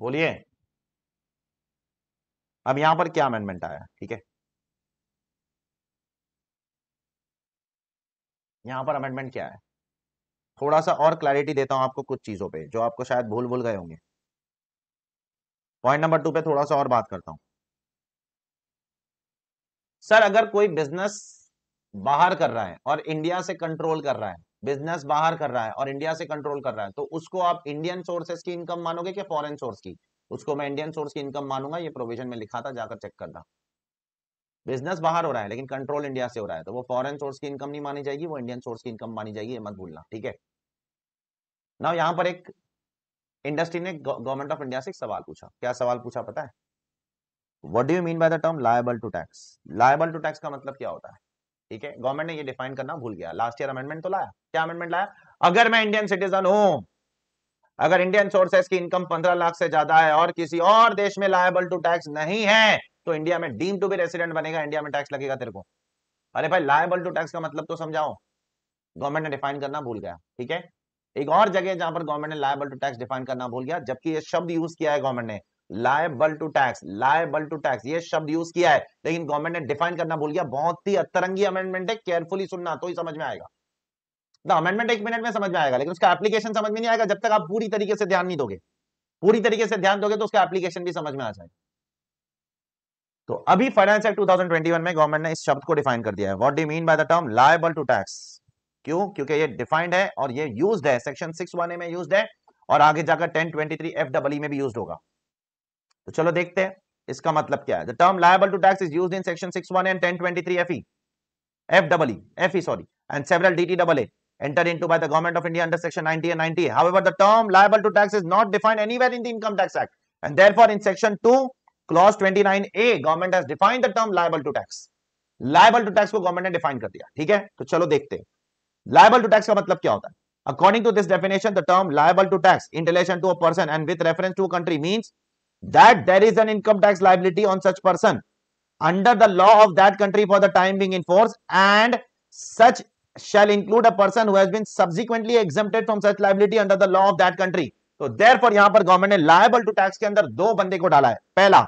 बोलिए अब यहां पर क्या अमेंडमेंट आया ठीक है यहां पर अमेंडमेंट क्या है थोड़ा सा और क्लैरिटी देता हूं आपको कुछ चीजों पे जो आपको शायद भूल भूल गए होंगे पॉइंट नंबर टू पे थोड़ा सा और बात करता हूं सर अगर कोई बिजनेस बाहर कर रहा है और इंडिया से कंट्रोल कर रहा है बिजनेस बाहर कर रहा है और इंडिया से कंट्रोल कर रहा है तो उसको आप इंडियन सोर्सेस की इनकम मानोगे कि फॉरेन सोर्स की उसको मैं इंडियन सोर्स की इनकम मानूंगा ये प्रोविजन में लिखा था जाकर चेक करना बिजनेस बाहर हो रहा है लेकिन कंट्रोल इंडिया से हो रहा है तो वो फॉरेन सोर्स की इनकम नहीं मानी जाएगी वो इंडियन सोर्स की इनकम मानी जाएगी ये मत भूलना ठीक है ना यहाँ पर एक इंडस्ट्री ने गवर्नमेंट ऑफ इंडिया से एक सवाल पूछा क्या सवाल पूछा पता है what do you mean by the term liable to tax liable to tax का मतलब क्या होता है ठीक है गवर्नमेंट ने ये डिफाइन करना भूल गया लास्ट ईयर अमेंडमेंट तो लाया क्या अमेंडमेंट लाया अगर मैं इंडियन सिटीजन हूं अगर इंडियन सोर्सेस की इनकम पंद्रह लाख से ज्यादा है और किसी और देश में लायबल टू टैक्स नहीं है तो इंडिया में डीम टू बी रेसिडेंट बनेगा इंडिया में टैक्स लगेगा तेरे को अरे भाई लायबल टू टैक्स का मतलब तो समझाओ गवर्नमेंट ने डिफाइन करना भूल गया ठीक है एक और जगह जहां पर गवर्नमेंट ने लाइबल टू टैक्स डिफाइन करना भूल गया जबकि ये शब्द यूज किया है गवर्नमेंट ने liable to tax liable to tax ये शब्द यूज किया है लेकिन गवर्नमेंट ने डिफाइन करना भूल गया बहुत ही अतरंगी अमेंडमेंट है केयरफुली सुनना तो ही समझ में आएगा अमेंडमेंट एक मिनट में समझ में आएगा लेकिन उसका एप्लीकेशन समझ में नहीं आएगा जब तक आप पूरी तरीके से ध्यान नहीं दोगे पूरी तरीके से ध्यान दोगे तो उसका एप्लीकेशन भी समझ में आ जाएगा तो अभी फाइनेंस एक्ट 2021 में गवर्नमेंट ने इस शब्द को डिफाइन कर दिया है what do mean by the term liable to tax क्यों क्योंकि ये डिफाइंड है और ये यूज्ड है सेक्शन सिक्स वन में यूज है और आगे जाकर ten twenty three F double में भी यूज होगा तो चलो देखते हैं इसका मतलब क्या है term liable to tax is use in section six one and ten twenty three F E F double F E sorry and several D T double enter into by the government of India under section ninety and ninety however the term liable to tax is not defined anywhere in the income tax act and there for in section two clause twenty A term liable to tax liable to tax को government define कर दिया ठीक है तो चलो देखते हैं liable to tax का मतलब क्या होता है according to this definition the term liable to tax in relation to a person and with reference to country means that there is an income tax liability on such person under the law of that country for the time being in force and such shall include a person whose has subsequently subsequently from such liability under the law of that country तो there for यहां पर government ने liable to tax के अंदर दो बंदे को डाला है पहला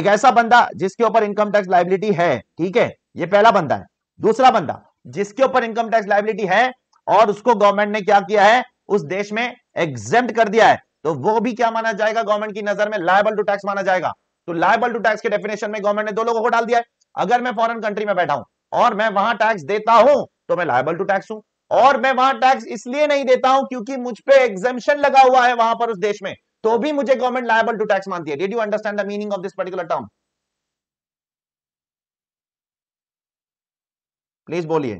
एक ऐसा बंदा जिसके ऊपर इनकम टैक्स लाइबिलिटी है ठीक है ये पहला बंदा है दूसरा बंदा जिसके ऊपर इनकम टैक्स लाइबिलिटी है और उसको गवर्नमेंट ने क्या किया है उस देश में एग्जेप्ट कर दिया है तो वो भी क्या माना जाएगा गवर्नमेंट की नजर में लाइबल टू टैक्स माना जाएगा तो लाइबल टू टैक्स के डेफिनेशन में गवर्नमेंट ने दो लोगों को डाल दिया है अगर मैं फॉरन कंट्री में बैठा हूं और मैं वहां टैक्स देता हूं तो मैं लाइबल टू टैक्स हूं और मैं वहां टैक्स इसलिए नहीं देता हूं क्योंकि मुझ पे एग्जेम्पन लगा हुआ है वहां पर उस देश में तो भी मुझे गवर्नमेंट लाइबल टू टैक्स मानती है did you understand the meaning of this particular term please बोलिए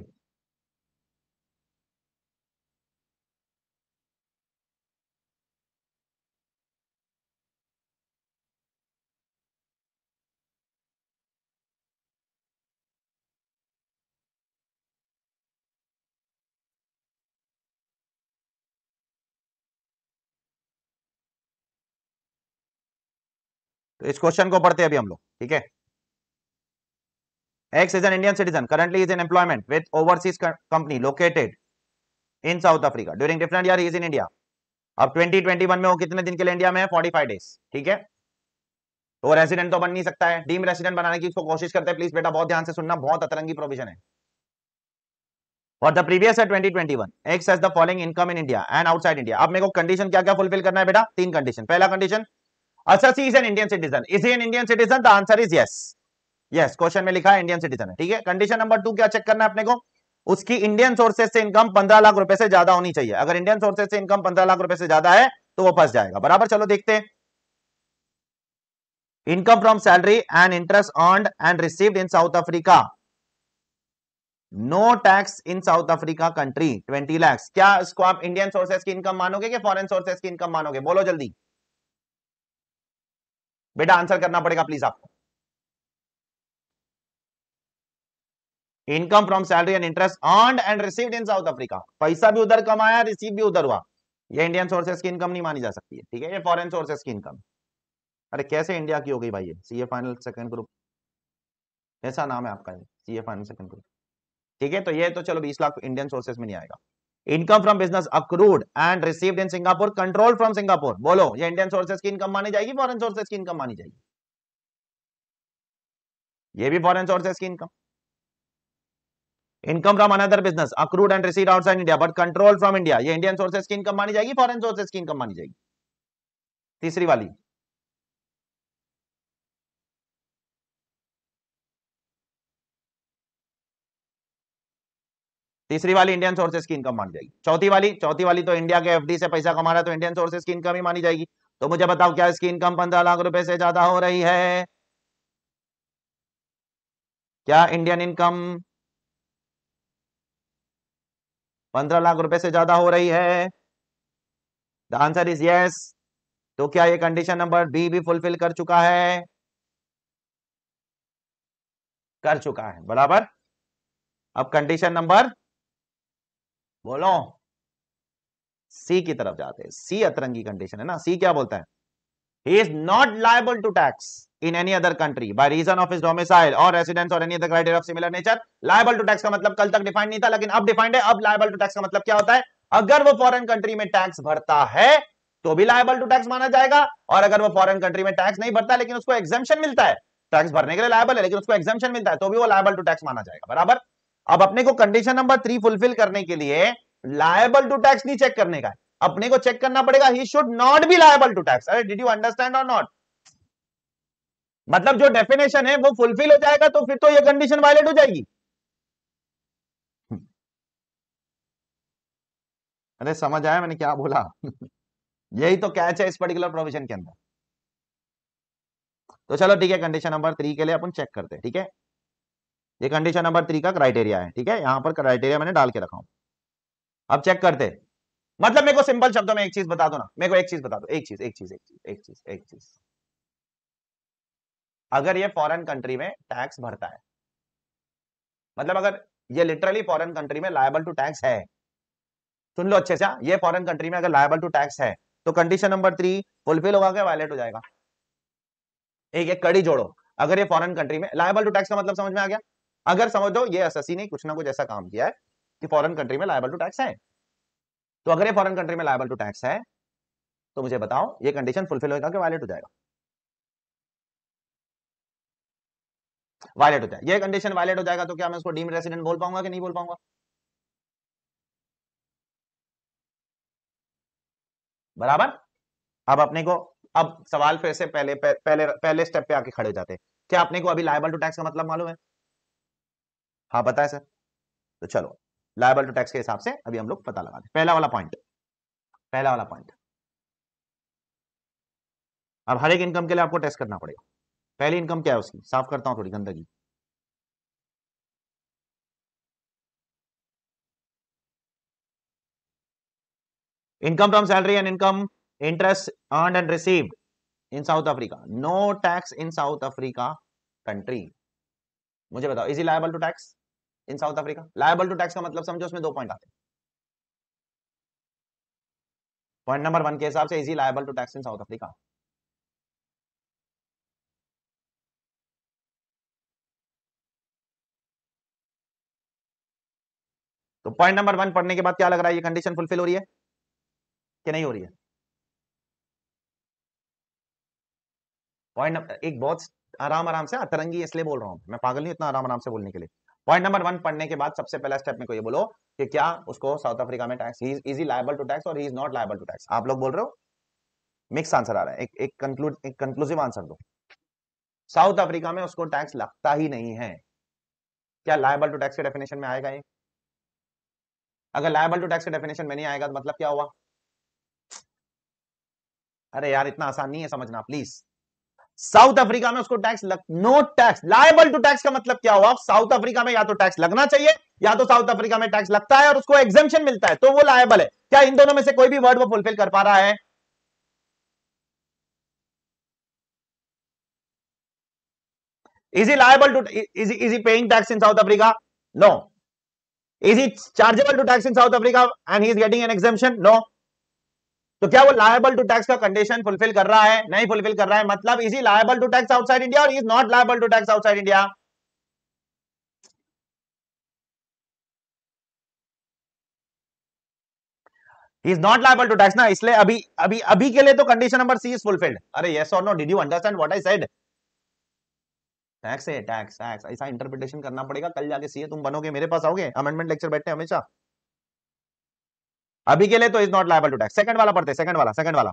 तो इस क्वेश्चन को पढ़ते हैं अभी हम लोग ठीक है X is an Indian citizen, currently is in employment with overseas company located in South Africa. During different year he is in India. अब 2021 में वो कितने दिन के लिए इंडिया में है 45 डेज ठीक है तो रेसिडेंट तो बन नहीं सकता है डीम रेसिडेंट बनाने की उसको कोशिश करते हैं प्लीज बेटा बहुत ध्यान से सुनना बहुत अतरंगी प्रोविजन है और द प्रीवियस है 2021 X has the following income in India and outside India अब मेरे को कंडीशन क्या क्या फुलफिल करना है बेटा तीन कंडीशन पहला कंडीशन असर C is an Indian citizen is an Indian citizen the answer is yes yes question में लिखा है इंडियन सिटीजन है ठीक है कंडीशन नंबर टू क्या चेक करना है अपने को उसकी इंडियन सोर्सेज से इनकम पंद्रह लाख रुपए से ज्यादा होनी चाहिए अगर इंडियन सोर्सेज से इनकम पंद्रह लाख रुपए से ज्यादा है तो वो फंस जाएगा बराबर चलो देखते हैं income from salary and interest earned and received in South Africa no tax in South Africa country twenty lakhs क्या इसको आप इंडियन सोर्सेज की इनकम मानोगे कि फॉरेन सोर्सेज की इनकम मानोगे बोलो जल्दी बेटा आंसर करना पड़ेगा प्लीज आपको income from salary and interest earn and received in South Africa पैसा भी उधर कमाया रिसीव भी उधर हुआ ये इंडियन सोर्सेस की इनकम नहीं मानी जा सकती है ठीक है ये फॉरेन सोर्सेस की इनकम अरे कैसे इंडिया की हो गई भाई ये C A final second group ऐसा नाम है आपका C A final second group ठीक है तो ये तो चलो बीस लाख इंडियन सोर्सेस में नहीं आएगा income from business accrued and received in Singapore control from Singapore बोलो ये इंडियन सोर्सेस की इनकम मानी जाएगी फॉरन सोर्सेस की इनकम मानी जाएगी ये भी फॉरन सोर्सेस की income income from another business accrued and received outside India but control from India ये इंडियन सोर्सेस की इनकम मानी जाएगी फॉरेन सोर्सेस की इनकम मानी जाएगी तीसरी वाली तीसरी वाली इंडियन सोर्सेस की इनकम मानी जाएगी चौथी वाली चौथी वाली तो इंडिया के एफडी से पैसा कमा रहा है तो इंडियन सोर्सेस की इनकम ही मानी जाएगी तो मुझे बताओ क्या इसकी इनकम पंद्रह लाख रुपए से ज्यादा हो रही है क्या इंडियन इनकम पंद्रह लाख रुपए से ज्यादा हो रही है द आंसर इज यस तो क्या ये कंडीशन नंबर बी भी फुलफिल कर चुका है कर चुका है बराबर अब कंडीशन नंबर बोलो सी की तरफ जाते हैं सी अतरंगी कंडीशन है ना सी क्या बोलता है he is not liable to tax in any other country by reason of his domicile or residence or any other criteria of similar nature liable to tax का मतलब कल तक डिफाइंड नहीं था लेकिन अब डिफाइंड है अब liable to tax का मतलब क्या होता है अगर वो फॉरेन कंट्री में टैक्स भरता है तो भी लाइबल टू टैक्स माना जाएगा और अगर वो फॉरेन कंट्री में टैक्स नहीं भरता लेकिन उसको एग्जामेशन मिलता है टैक्स भरने के लिए लाइबल है लेकिन उसको एग्जामेशन मिलता है तो भी वो लाइबल टू टैक्स माना जाएगा बराबर अब अपने को कंडीशन नंबर थ्री फुलफिल करने के लिए लाइबल टू टैक्स नहीं चेक करने का अपने को चेक करना पड़ेगा he should not be liable to tax अरे डिड यू अंडरस्टैंड और नॉट मतलब जो डेफिनेशन है वो फुलफिल हो जाएगा तो फिर तो ये कंडीशन वायलेट हो जाएगी अरे समझ आया मैंने क्या बोला यही तो कैच है इस पर्टिकुलर प्रोविजन के अंदर तो चलो ठीक है कंडीशन नंबर थ्री के लिए अपन चेक करते हैं ठीक है ये कंडीशन नंबर थ्री का क्राइटेरिया है ठीक है यहां पर क्राइटेरिया मैंने डाल के रखा हूं अब चेक करते मतलब मेरे को सिंपल शब्दों में एक चीज बता दो ना मेरे को एक चीज बता दो एक चीज एक चीज एक चीज एक चीज एक चीज अगर ये फॉरेन कंट्री में टैक्स भरता है मतलब अगर ये लिटरली फॉरेन कंट्री में लायबल टू टैक्स है सुन लो अच्छे से हाँ, ये फॉरेन कंट्री में अगर लायबल टू टैक्स है तो कंडीशन नंबर थ्री फुलफिल होगा क्या वायलेट हो जाएगा एक एक कड़ी जोड़ो अगर ये फॉरेन कंट्री में लायबल टू टैक्स का मतलब समझ में आ गया अगर समझ दो ये एसएससी ने कुछ ना कुछ ऐसा काम किया है कि फॉरेन कंट्री में लायबल टू टैक्स है तो अगर ये फॉरेन कंट्री में लायबल टू टैक्स है तो मुझे बताओ ये कंडीशन फुलफिल होगा कि वायलेट हो जाएगा वायलेट होता है यह कंडीशन वायलेट हो जाएगा तो क्या मैं उसको डीम रेसिडेंट बोल पाऊंगा कि नहीं बोल पाऊंगा बराबर अब अपने को अब सवाल फिर से पहले पहले पहले स्टेप पे आके खड़े जाते हैं क्या अपने को अभी लाइबल टू टैक्स का मतलब मालूम है हाँ पता है सर तो चलो लाइबल टू टैक्स के हिसाब से अभी हम लोग पता लगा दें पहला वाला पॉइंट पहला वाला पॉइंट अब हर एक इनकम के लिए आपको टेस्ट करना पड़ेगा पहली इनकम क्या है उसकी साफ करता हूं थोड़ी गंदगी income from salary and income interest earn and received in South Africa no tax in South Africa country मुझे बताओ is liable to tax in South Africa liable to tax का मतलब समझो उसमें दो पॉइंट आते हैं पॉइंट नंबर वन के हिसाब से is liable to tax in South Africa तो पॉइंट नंबर वन पढ़ने के बाद क्या लग रहा है ये कंडीशन फुलफिल हो रही है कि नहीं हो रही है पॉइंट एक बहुत आराम आराम से अतरंगी इसलिए बोल रहा हूं मैं पागल नहीं इतना आराम आराम से बोलने के लिए पॉइंट नंबर वन पढ़ने के बाद सबसे पहला स्टेप में को ये बोलो कि क्या उसको साउथ अफ्रीका में tax he is liable to tax और he is not liable to tax आप लोग बोल रहे हो मिक्स आंसर आ रहा है एक एक कंक्लूड एक कंक्लूसिव आंसर दो साउथ अफ्रीका में उसको टैक्स लगता ही नहीं है क्या लाइबल टू टैक्स के डेफिनेशन में आएगा ये अगर लायबल टू टैक्स का डेफिनेशन में नहीं आएगा तो मतलब क्या हुआ अरे यार इतना आसान नहीं है समझना प्लीज साउथ अफ्रीका में उसको टैक्स लग no tax liable to tax का मतलब क्या हुआ साउथ अफ्रीका में या तो टैक्स लगना चाहिए या तो साउथ अफ्रीका में टैक्स लगता है और उसको एग्जेम्पन मिलता है तो वो लायबल है क्या इन दोनों में से कोई भी वर्ड वो फुलफिल कर पा रहा है is he liable to is is he paying tax in South Africa no is he chargeable to tax in South Africa and he is getting an exemption no तो क्या वो लायबल टू टैक्स का condition fulfil कर रहा है नहीं fulfil कर रहा है मतलब is he liable to tax outside India और is not liable to tax outside India is not liable to tax ना इसलिए अभी अभी अभी के लिए तो condition number C is fulfilled अरे यस और no did you understand what I said tax है टैक्स टैक्स ऐसा इंटरप्रिटेशन करना पड़ेगा कल जाके सीए तुम बनोगे मेरे पास आओगे अमेंडमेंट लेक्चर बैठे हमेशा अभी के लिए तो is not liable to tax second वाला पढ़ते सेकंड वाला सेकंड वाला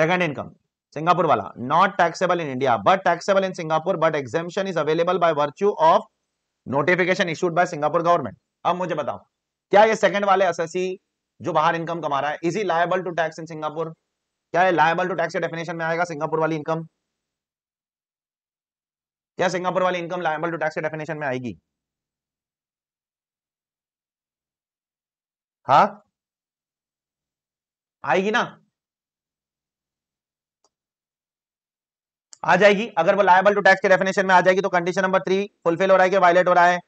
सेकंड इनकम सिंगापुर वाला not taxable in India but taxable in Singapore but exemption is available by virtue of notification issued by Singapore government अब मुझे बताओ क्या ये सेकंड वाले एसएससी जो बाहर इनकम कमा रहा है is he liable to tax in Singapore क्या ये लायबल टू टैक्स के डेफिनेशन में आएगा सिंगापुर वाली इनकम क्या सिंगापुर वाली इनकम लाइबल टू टैक्स के डेफिनेशन में आएगी हा आएगी ना आ जाएगी अगर वो लायबल टू टैक्स के डेफिनेशन में आ जाएगी तो कंडीशन नंबर थ्री फुलफिल हो रहा है कि वायलेट हो रहा है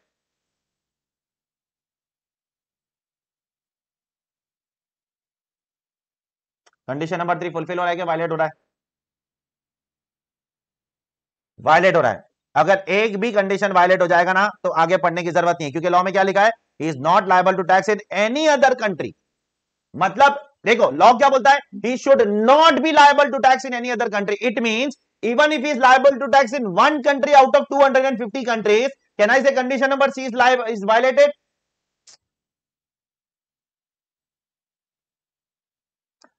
कंडीशन नंबर थ्री फुलफिल हो रहा है कि वायलेट हो रहा है वायलेट हो रहा है अगर एक भी कंडीशन वायलेट हो जाएगा ना तो आगे पढ़ने की जरूरत नहीं है क्योंकि लॉ में क्या लिखा है is not liable to tax in any other country मतलब देखो लॉ क्या बोलता है he should not be liable to tax in any other country it means is liable to tax in one country out of two hundred and fifty countries can I say condition number C is live is violated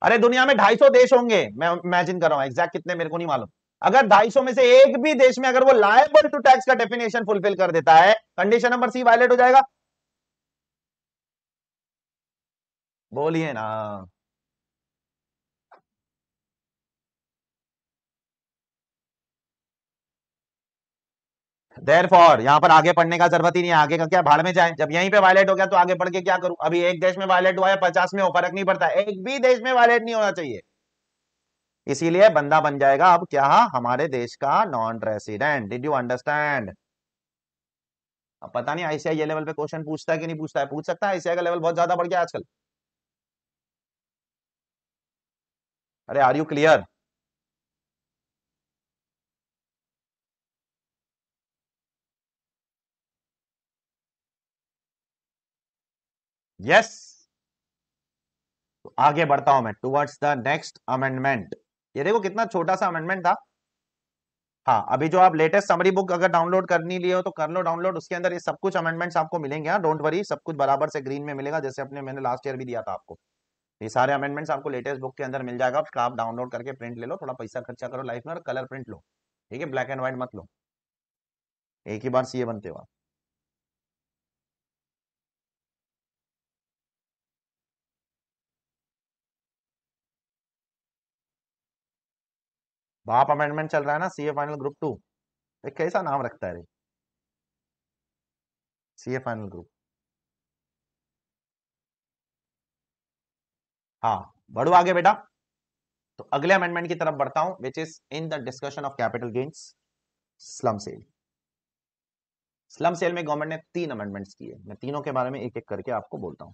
अरे दुनिया में 250 देश होंगे मैं imagine कर रहा हूं exact कितने मेरे को नहीं मालूम अगर 250 में से एक भी देश में अगर वो लायबल टू टैक्स का डेफिनेशन फुलफिल कर देता है कंडीशन नंबर सी वायलेट हो जाएगा बोलिए ना देर फॉर यहां पर आगे पढ़ने का जरूरत ही नहीं है आगे का क्या भाड़ में जाए जब यहीं पे वायलेट हो गया तो आगे पढ़ के क्या करूं अभी एक देश में वायलेट हुआ है पचास में हो फर्क नहीं पड़ता एक भी देश में वायलेट नहीं होना चाहिए इसीलिए बंदा बन जाएगा अब क्या हमारे देश का non resident did you understand अब पता नहीं आईसीआई लेवल पे क्वेश्चन पूछता है कि नहीं पूछता है पूछ सकता है आईसीआई का लेवल बहुत ज्यादा बढ़ गया आजकल अरे are you clear yes yes. तो आगे बढ़ता हूं मैं टुवर्ड्स द नेक्स्ट अमेंडमेंट ये देखो कितना छोटा सा अमेंडमेंट था हाँ अभी जो आप लेटेस्ट समरी बुक अगर डाउनलोड करनी लिए हो तो कर लो डाउनलोड उसके अंदर ये सब कुछ अमेंडमेंट्स आपको मिलेंगे हाँ डोंट वरी सब कुछ बराबर से ग्रीन में मिलेगा जैसे अपने मैंने लास्ट ईयर भी दिया था आपको ये सारे अमेंडमेंट्स आपको लेटेस्ट बुक के अंदर मिल जाएगा उसका आप डाउनलोड करके प्रिंट ले लो थोड़ा पैसा खर्चा करो लाइफ में और कलर प्रिंट लो ठीक है ब्लैक एंड व्हाइट मत लो एक ही बार सी बनते हुआ बाप अमेंडमेंट चल रहा है ना सीए फाइनल ग्रुप टू एक कैसा नाम रखता है रे सीए फाइनल ग्रुप हाँ बढ़ो आगे बेटा तो अगले अमेंडमेंट की तरफ बढ़ता हूं which is in the discussion of capital gains slump sale slump sale में गवर्नमेंट ने तीन अमेंडमेंट्स किए मैं तीनों के बारे में एक एक करके आपको बोलता हूं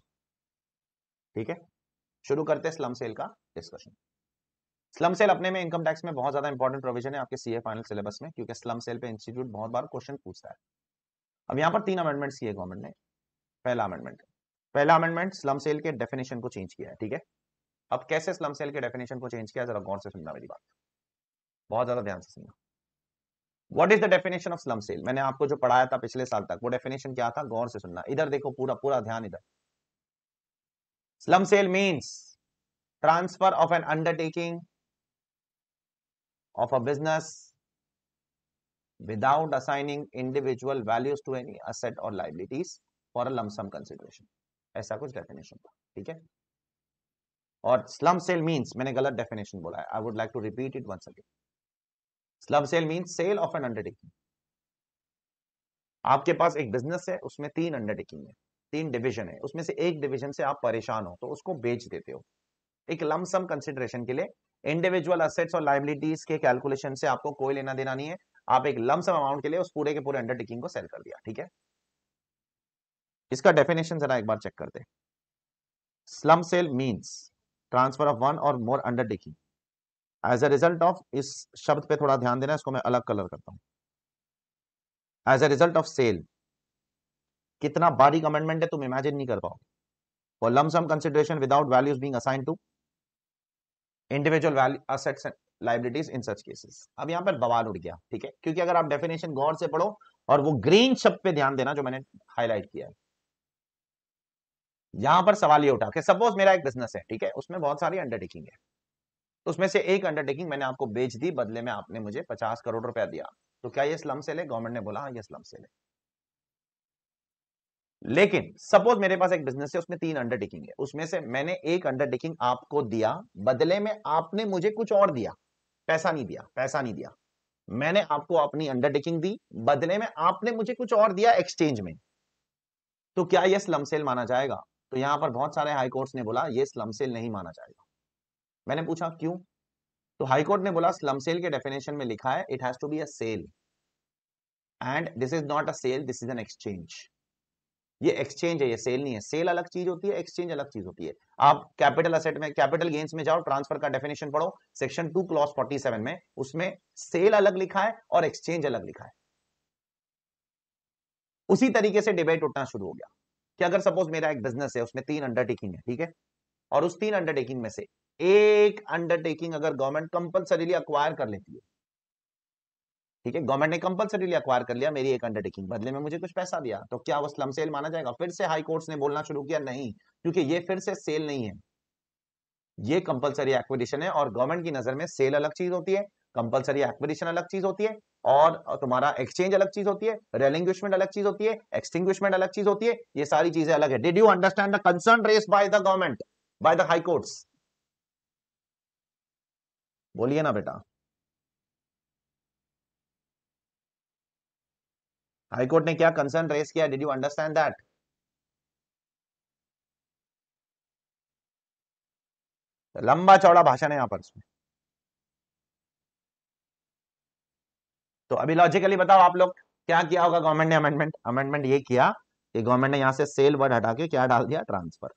ठीक है शुरू करते स्लम सेल का डिस्कशन स्लम सेल अपने में इनकम टैक्स में बहुत ज्यादा इंपॉर्टेंट प्रोविजन है आपके सीए फाइनल सिलेबस में क्योंकि स्लम सेल पे इंस्टीट्यूट बहुत बार क्वेश्चन पूछता है अब यहाँ पर तीन अमेंडमेंट किए गवर्नमेंट ने पहला अमेंडमेंट पहला अमेंडमेंट स्लम सेल के डेफिनेशन को चेंज किया है ठीक है अब कैसे स्लम सेल के डेफिनेशन को चेंज किया जरा गौर से सुनना मेरी बात बहुत ज्यादा ध्यान से सुनना what is the definition of slump sale मैंने आपको जो पढ़ाया था पिछले साल तक वो डेफिनेशन क्या था गौर से सुनना इधर देखो पूरा पूरा ध्यान इधर slump sale means transfer of an undertaking of a business without assigning individual values to any asset or liabilities for a lump sum consideration ऐसा कुछ डेफिनेशन था ठीक है और स्लम सेल मींस मैंने गलत डेफिनेशन बोला है I would like to repeat it once again slump sale means sale of an undertaking आपके पास एक बिजनेस है उसमें तीन अंडरटेकिंग है तीन डिवीजन है उसमें से एक डिवीजन से आप परेशान हो तो उसको बेच देते हो एक लमसम कंसिडरेशन के लिए इंडिविजुअल असेट्स और लाइबिलिटीज के कैलकुलेशन से आपको कोई लेना देना नहीं है आप एक लमसम अमाउंट के लिए उस पूरे के पूरे अंडरटेकिंग को सेल कर दिया ठीक है इसका डेफिनेशन जरा एक बार चेक करते हैं slump sale means transfer of one और more undertaking as a result of इस शब्द पे थोड़ा ध्यान देना इसको मैं अलग कलर करता हूं as a result of sale कितना बारीक अमेंडमेंट है तुम इमेजिन नहीं कर पाओगे for lump sum consideration without values being assigned to individual value assets and liabilities in such cases अब यहाँ पर बवाल उड़ गया ठीक है क्योंकि अगर आप डेफिनेशन गौर से पढ़ो और वो ग्रीन शब्द पे ध्यान देना जो मैंने हाईलाइट किया है यहां पर सवाल ये उठा कि सपोज मेरा एक बिजनेस है ठीक है उसमें बहुत सारी अंडरटेकिंग है तो उसमें से एक अंडरटेकिंग मैंने आपको बेच दी बदले में आपने मुझे पचास करोड़ रुपया दिया तो क्या ये स्लम से ले गवर्नमेंट ने बोला हाँ ये स्लम से ले लेकिन सपोज मेरे पास एक बिजनेस है उसमें तीन अंडरटेकिंग है उसमें से मैंने एक अंडरटेकिंग आपको दिया बदले में आपने मुझे कुछ और दिया पैसा नहीं दिया पैसा नहीं दिया मैंने आपको अपनी अंडरटेकिंग दी बदले में आपने मुझे कुछ और दिया एक्सचेंज में तो क्या यह स्लम सेल माना जाएगा तो यहां पर बहुत सारे हाईकोर्ट ने बोला यह स्लम सेल नहीं माना जाएगा मैंने पूछा क्यों तो हाईकोर्ट ने बोला स्लम सेल के डेफिनेशन में लिखा है it has to be a sale and this is not a sale this is an exchange ये एक्सचेंज है ये सेल नहीं है सेल अलग चीज होती है एक्सचेंज अलग चीज होती है आप कैपिटल असेट में कैपिटल गेन्स में जाओ ट्रांसफर का डेफिनेशन पढ़ो section two clause forty seven में उसमें सेल अलग लिखा है और एक्सचेंज अलग लिखा है उसी तरीके से डिबेट उठना शुरू हो गया कि अगर सपोज मेरा एक बिजनेस है उसमें तीन अंडरटेकिंग है ठीक है और उस तीन अंडरटेकिंग में से एक अंडरटेकिंग अगर गवर्नमेंट कंपल्सरीली अक्वायर कर लेती है ठीक है गवर्नमेंट ने कंपलसरीली अक्वायर कर लिया मेरी एक अंडरटेकिंग बदले में मुझे कुछ पैसा दिया तो क्या वो स्लम सेल माना जाएगा फिर से हाई कोर्ट्स ने बोलना शुरू किया नहीं क्योंकि ये फिर से सेल नहीं है ये कंपलसरी एक्विजिशन है और गवर्नमेंट की नजर में सेल अलग चीज होती है कंपलसरी एक्विजिशन अलग चीज होती है और तुम्हारा एक्सचेंज अलग चीज होती है रेलिंग्विशमेंट अलग चीज होती है एक्सटिंग्विशमेंट अलग चीज होती है ये सारी चीजें अलग है did you understand the concern raise by the government by the high courts बोलिए ना बेटा कोर्ट ने क्या कंसर्न रेस किया डिड यू अंडरस्टैंड दैट लंबा चौड़ा भाषण है यहां पर इसमें तो अभी लॉजिकली बताओ आप लोग क्या किया होगा गवर्नमेंट ने अमेंडमेंट अमेंडमेंट ये किया कि गवर्नमेंट ने यहां से सेल वर्ड हटा के क्या डाल दिया ट्रांसफर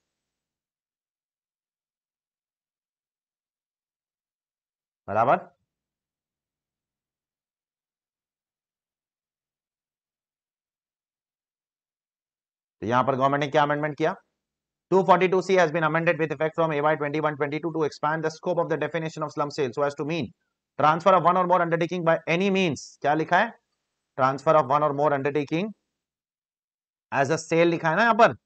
बराबर तो यहां पर गवर्नमेंट ने क्या अमेंडमेंट किया 242C has been amended with effect from AY 2122 to expand the scope of the definition of slum sale so as to mean transfer of one or more undertaking by any means क्या लिखा है transfer of one or more undertaking as a sale लिखा है ना यहाँ पर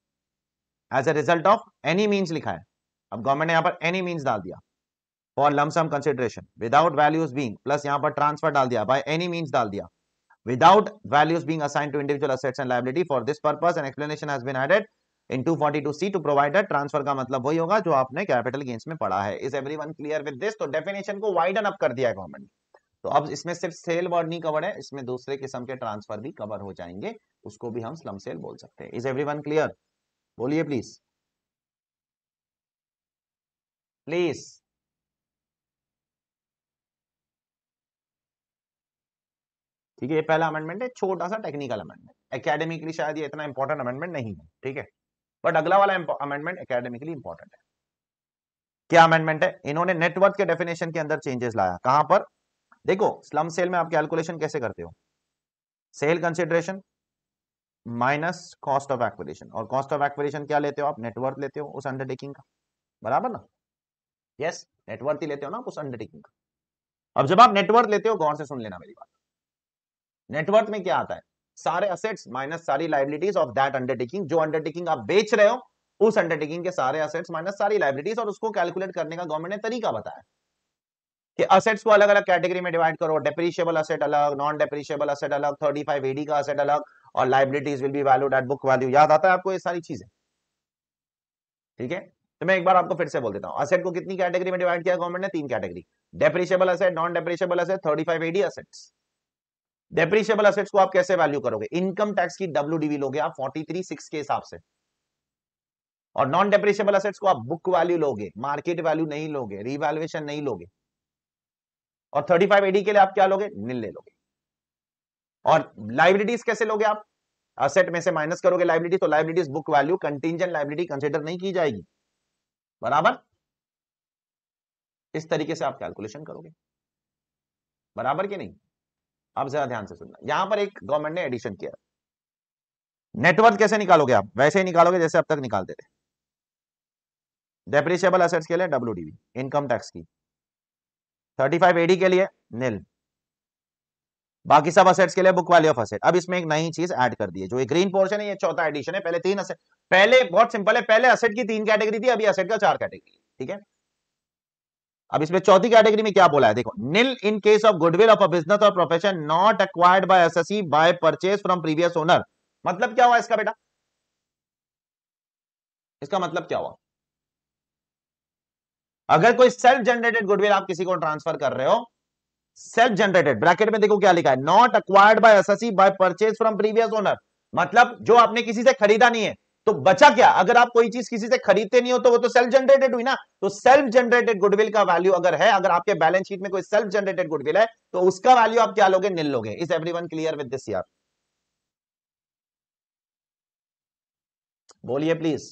as a result of any means लिखा है अब government ने यहाँ पर any means डाल दिया for lump sum consideration without values being plus यहाँ पर transfer डाल दिया by any means डाल दिया without values being assigned to individual assets and liability for this purpose an explanation has been added in 242c to provide that transfer ka matlab wahi hoga jo aapne capital gains mein padha hai is everyone clear with this to so definition ko widen up kar diya hai government तो अब इसमें सिर्फ cell word नहीं cover है इसमें दूसरे किस्म के ट्रांसफर भी कवर हो जाएंगे उसको भी हम स्लम सेल बोल सकते हैं इज एवरीवन क्लियर बोलिए प्लीज प्लीज ठीक है ये पहला अमेंडमेंट है छोटा सा टेक्निकल अमेंडमेंट एकेडमिकली शायद ये इतना इंपॉर्टेंट अमेंडमेंट नहीं है ठीक है बट अगला वाला अमेंडमेंट एकेडमिकली इंपॉर्टेंट है क्या अमेंडमेंट है इन्होंने नेटवर्क के डेफिनेशन के अंदर चेंजेस लाया कहां पर देखो स्लम सेल में आप कैलकुलेशन कैसे करते हो sale consideration minus cost of acquisition और कॉस्ट ऑफ एक्विजिशन क्या लेते हो आप नेटवर्थ लेते हो उस अंडरटेकिंग का बराबर ना यस yes, नेटवर्थ ही लेते हो ना उस अंडरटेकिंग का अब जब आप नेटवर्थ लेते हो गौर से सुन लेना मेरी बात नेटवर्थ में क्या आता है सारे असेट्स माइनस सारी लाइबिलिटीज ऑफ दैट अंडरटेकिंग जो अंडरटेकिंग आप बेच रहे हो उस अंडरटेकिंग के सारे असेट्स माइनस सारी लाइबिलिटीज और उसको कैलकुलेट करने का गवर्नमेंट ने तरीका बताया कि असेट्स को अलग अलग कैटेगरी में डिवाइड करो डेप्रिशियबल असेट अलग नॉन डेप्रिशियबल असेट अलग थर्टी फाइव एडी का असेट अलग और liabilities will be valued at book value याद आता है आपको ये सारी चीजें ठीक है तो मैं एक बार आपको फिर से बोल देता हूँ असेट को कितनी कैटेगरी में डिवाइड किया गवर्नमेंट ने तीन category depreciable asset non depreciable asset thirty five AD assets depreciable assets को आप कैसे वैल्यू करोगे इनकम टैक्स की डब्ल्यू लोगे आप फोर्टी थ्री सिक्स के हिसाब से और नॉन डेप्रिशियबल असेट्स को आप बुक वैल्यू लोगे मार्केट वैल्यू नहीं लोगे रिवैल्युएशन नहीं लोगे और थर्टी फाइव एडी के लिए आप क्या लोगे निल ले लोगे और लाइबिलिटीज कैसे लोगे आप असेट में से माइनस करोगे लाइबिलिटी तो liabilities book value contingent liability consider नहीं की जाएगी बराबर इस तरीके से आप कैलकुलेशन करोगे बराबर कि नहीं अब जरा ध्यान से सुनना यहां पर एक गवर्नमेंट ने एडिशन किया नेटवर्थ कैसे निकालोगे आप वैसे ही निकालोगे जैसे अब तक निकालते थे डेप्रिशियबल असेट्स के लिए डब्ल्यू इनकम टैक्स की थर्टी फाइव एडी के लिए निल बाकी सब असेट्स के लिए बुक वाली ऑफ असेट अब इसमें एक नई चीज ऐड कर दी है जो एक ग्रीन पोर्शन है ये चौथा एडिशन है पहले तीन असेट पहले बहुत सिंपल है पहले असेट की तीन कैटेगरी थी अभी असेट का चार कैटेगरी ठीक है थीके? अब इसमें चौथी कैटेगरी में क्या बोला है देखो nil in case of goodwill of a business और profession not acquired by assessee by purchase from previous owner मतलब क्या हुआ इसका बेटा इसका मतलब क्या हुआ अगर कोई सेल्फ जनरेटेड गुडविल आप किसी को ट्रांसफर कर रहे हो सेल्फ जनरेटेड ब्रैकेट में देखो क्या लिखा है not acquired by assessee by purchase from previous owner मतलब जो आपने किसी से खरीदा नहीं है तो बचा क्या अगर आप कोई चीज किसी से खरीदते नहीं हो तो वो तो सेल्फ जनरेटेड हुई ना तो सेल्फ जनरेटेड गुडविल का वैल्यू अगर है अगर आपके बैलेंस शीट में कोई सेल्फ जनरेटेड गुडविल है तो उसका वैल्यू आप क्या लोगे निल लोगे is every clear with this बोलिए प्लीज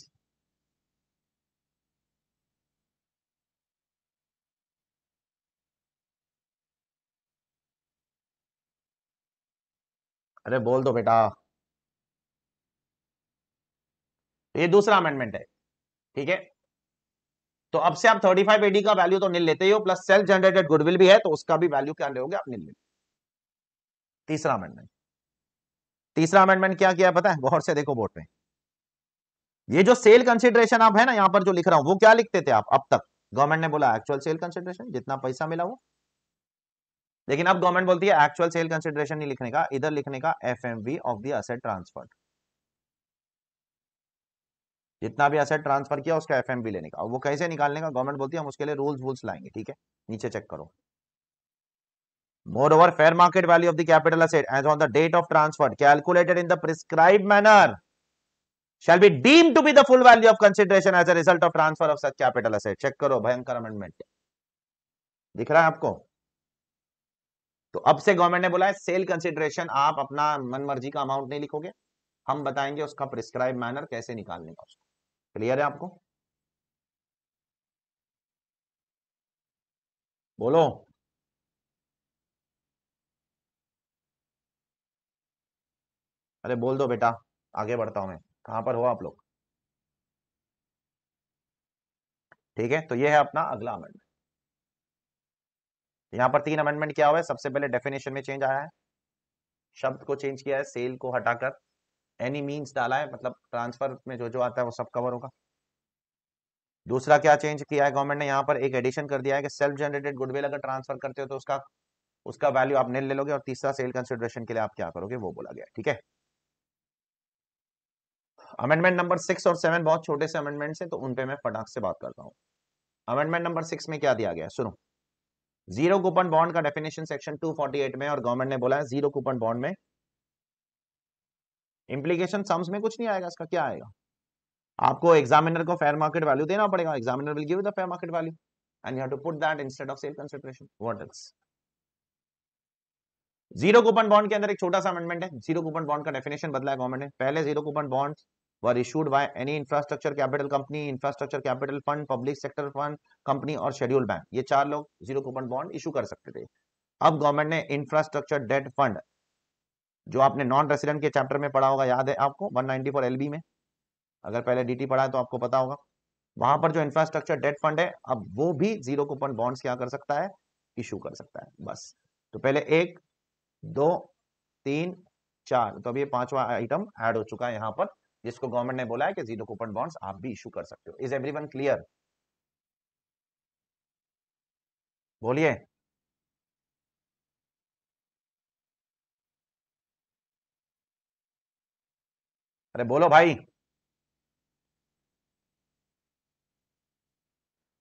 अरे बोल दो बेटा तो ये दूसरा अमेंडमेंट है ठीक है तो अब से आप 35 एडी का वैल्यू तो नील लेते हो प्लस सेल्फ जनरेटेड गुडविल भी है तो उसका भी वैल्यू क्या लोगे आप नील ले तीसरा अमेंडमेंट तीसरा अमेंडमेंट क्या किया पता है गौर से देखो बोर्ड में ये जो सेल कंसिडरेशन आप है ना यहाँ पर जो लिख रहा हूं वो क्या लिखते थे आप अब तक गवर्नमेंट ने बोला एक्चुअल सेल कंसिडरेशन जितना पैसा मिला वो लेकिन अब गवर्नमेंट बोलती है एक्चुअल सेल कंसिडरेशन नहीं लिखने का इधर लिखने का F of the asset transfer जितना भी एसेट ट्रांसफर किया उसका एफ भी लेने का और वो कैसे निकालने का गवर्नमेंट बोलती है हम उसके लिए रूल्स वूल्स लाएंगे ठीक है नीचे चेक करो moreover fair market value of the capital asset as on the date of transfer calculated in the prescribe manner shall be deem to be the full value of consideration as a result of transfer of such capital asset check करो भयंकर amendment दिख रहा है आपको तो अब से government ने बोला है सेल कंसिडरेशन आप अपना मन का अमाउंट नहीं लिखोगे हम बताएंगे उसका प्रिस्क्राइब मैनर कैसे निकालने का उसको क्लियर है आपको बोलो अरे बोल दो बेटा आगे बढ़ता हूं मैं कहां पर हो आप लोग ठीक है तो ये है अपना अगला अमेंडमेंट यहां पर तीन अमेंडमेंट क्या हुआ है सबसे पहले डेफिनेशन में चेंज आया है शब्द को चेंज किया है सेल को हटाकर एनी मीन्स डाला है मतलब ट्रांसफर में जो जो आता है वो सब कवर होगा दूसरा क्या चेंज किया है गवर्नमेंट ने यहाँ पर एक एडिशन कर दिया है कि सेल्फ जनरेटेड गुडविल अगर ट्रांसफर करते हो तो उसका उसका वैल्यू आप नहीं ले लोगे और तीसरा सेल कंसिडरेशन के लिए आप क्या करोगे वो बोला गया ठीक है अमेंडमेंट नंबर सिक्स और सेवन बहुत छोटे से अमेंडमेंट है तो उनपे मैं फटाक से बात करता हूँ अमेंडमेंट नंबर सिक्स में क्या दिया गया सुनो जीरो कूपन बॉन्ड का डेफिनेशन सेक्शन 248 में और गवर्नमेंट ने बोला है जीरो कूपन बॉन्ड में इम्प्लीकेशन सम्स में कुछ नहीं आएगा इसका क्या आएगा आपको एग्जामिनर को फेयर मार्केट वैल्यू देना पड़ेगा examiner will give the fair market value and you have to put that instead of sale consideration what else zero coupon bond के अंदर एक छोटा सा अमेंडमेंट है जीरो कूपन बॉन्ड का डेफिनेशन बदला है गवर्नमेंट ने पहले zero coupon bonds were issued by any infrastructure capital company infrastructure capital fund public sector fund company और शेड्यूल बैंक ये चार लोग जीरो कूपन बॉन्ड इशू कर सकते थे अब गवर्नमेंट ने इंफ्रास्ट्रक्चर डेट फंड जो आपने नॉन रेसिडेंट के चैप्टर में पढ़ा होगा याद है आपको 194 एलबी में अगर पहले डीटी पढ़ा है तो आपको पता होगा वहां पर जो इंफ्रास्ट्रक्चर डेट फंड है अब वो भी जीरो कूपन बॉन्ड्स क्या कर सकता है इशू कर सकता है बस तो पहले एक दो तीन चार तो अब ये पांचवा आइटम ऐड हो चुका है यहाँ पर जिसको गवर्नमेंट ने बोला है कि जीरो कूपन बॉन्ड्स आप भी इशू कर सकते हो इज एवरी क्लियर बोलिए अरे बोलो भाई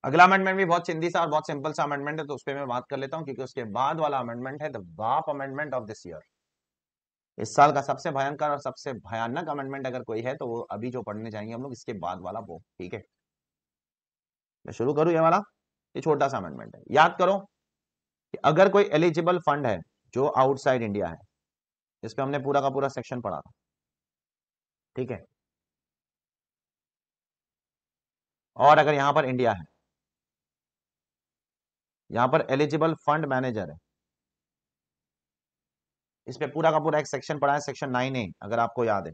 अगला अमेंडमेंट भी बहुत चिंदी सा और बहुत सिंपल सा अमेंडमेंट है तो उस पर मैं बात कर लेता हूँ क्योंकि उसके बाद वाला अमेंडमेंट है द वाप अमेंडमेंट ऑफ दिस ईयर इस साल का सबसे भयंकर और सबसे भयानक अमेंडमेंट अगर कोई है तो वो अभी जो पढ़ने जाएंगे हम लोग इसके बाद वाला वो ठीक है मैं शुरू करूँ ये वाला ये छोटा सा अमेंडमेंट है याद करो कि अगर कोई एलिजिबल फंड है जो आउटसाइड इंडिया है जिसपे हमने पूरा का पूरा सेक्शन पढ़ा था ठीक है और अगर यहां पर इंडिया है यहां पर एलिजिबल फंड मैनेजर है इस पे पूरा का पूरा एक सेक्शन पड़ा है सेक्शन नाइन ए अगर आपको याद है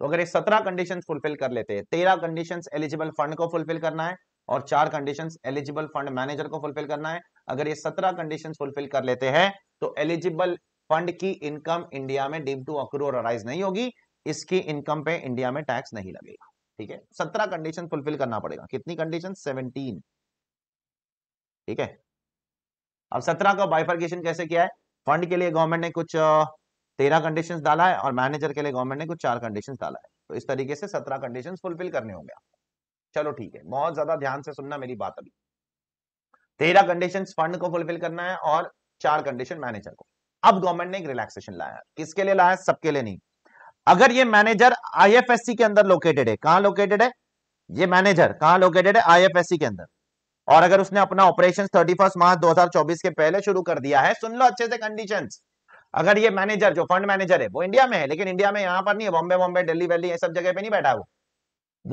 तो अगर ये सत्रह कंडीशन फुलफिल कर लेते हैं तेरह कंडीशन एलिजिबल फंड को फुलफिल करना है और चार कंडीशन एलिजिबल फंड मैनेजर को फुलफिल करना है अगर ये सत्रह कंडीशन फुलफिल कर लेते हैं तो एलिजिबल फंड की इनकम इंडिया में डीम टू अक्रूर अराइज नहीं होगी इसकी इनकम पे इंडिया में टैक्स नहीं लगेगा ठीक है सत्रह कंडीशन फुलफिल करना पड़ेगा कितनी कंडीशन सेवनटीन ठीक है अब सत्रह का बाइफर्गेशन कैसे किया है फंड के लिए गवर्नमेंट ने कुछ तेरह कंडीशन डाला है और मैनेजर के लिए गवर्नमेंट ने कुछ चार कंडीशन डाला है तो इस तरीके से सत्रह कंडीशन फुलफिल करने होंगे चलो ठीक है बहुत ज्यादा ध्यान से सुनना मेरी बात अभी तेरह कंडीशन फंड को फुलफिल करना है और चार कंडीशन मैनेजर को अब गवर्नमेंट ने एक रिलैक्सेशन लाया किसके लिए लाया सबके लिए नहीं अगर ये मैनेजर आईएफएससी के अंदर लोकेटेड है कहां लोकेटेड है ये मैनेजर कहां लोकेटेड है आईएफएससी के अंदर और अगर उसने अपना ऑपरेशन थर्टी फर्स्ट मार्च 2024 के पहले शुरू कर दिया है सुन लो अच्छे से कंडीशन अगर ये मैनेजर जो फंड मैनेजर है वो इंडिया में है लेकिन इंडिया में यहां पर नहीं है बॉम्बे बॉम्बे दिल्ली वैली ये सब जगह पे नहीं बैठा वो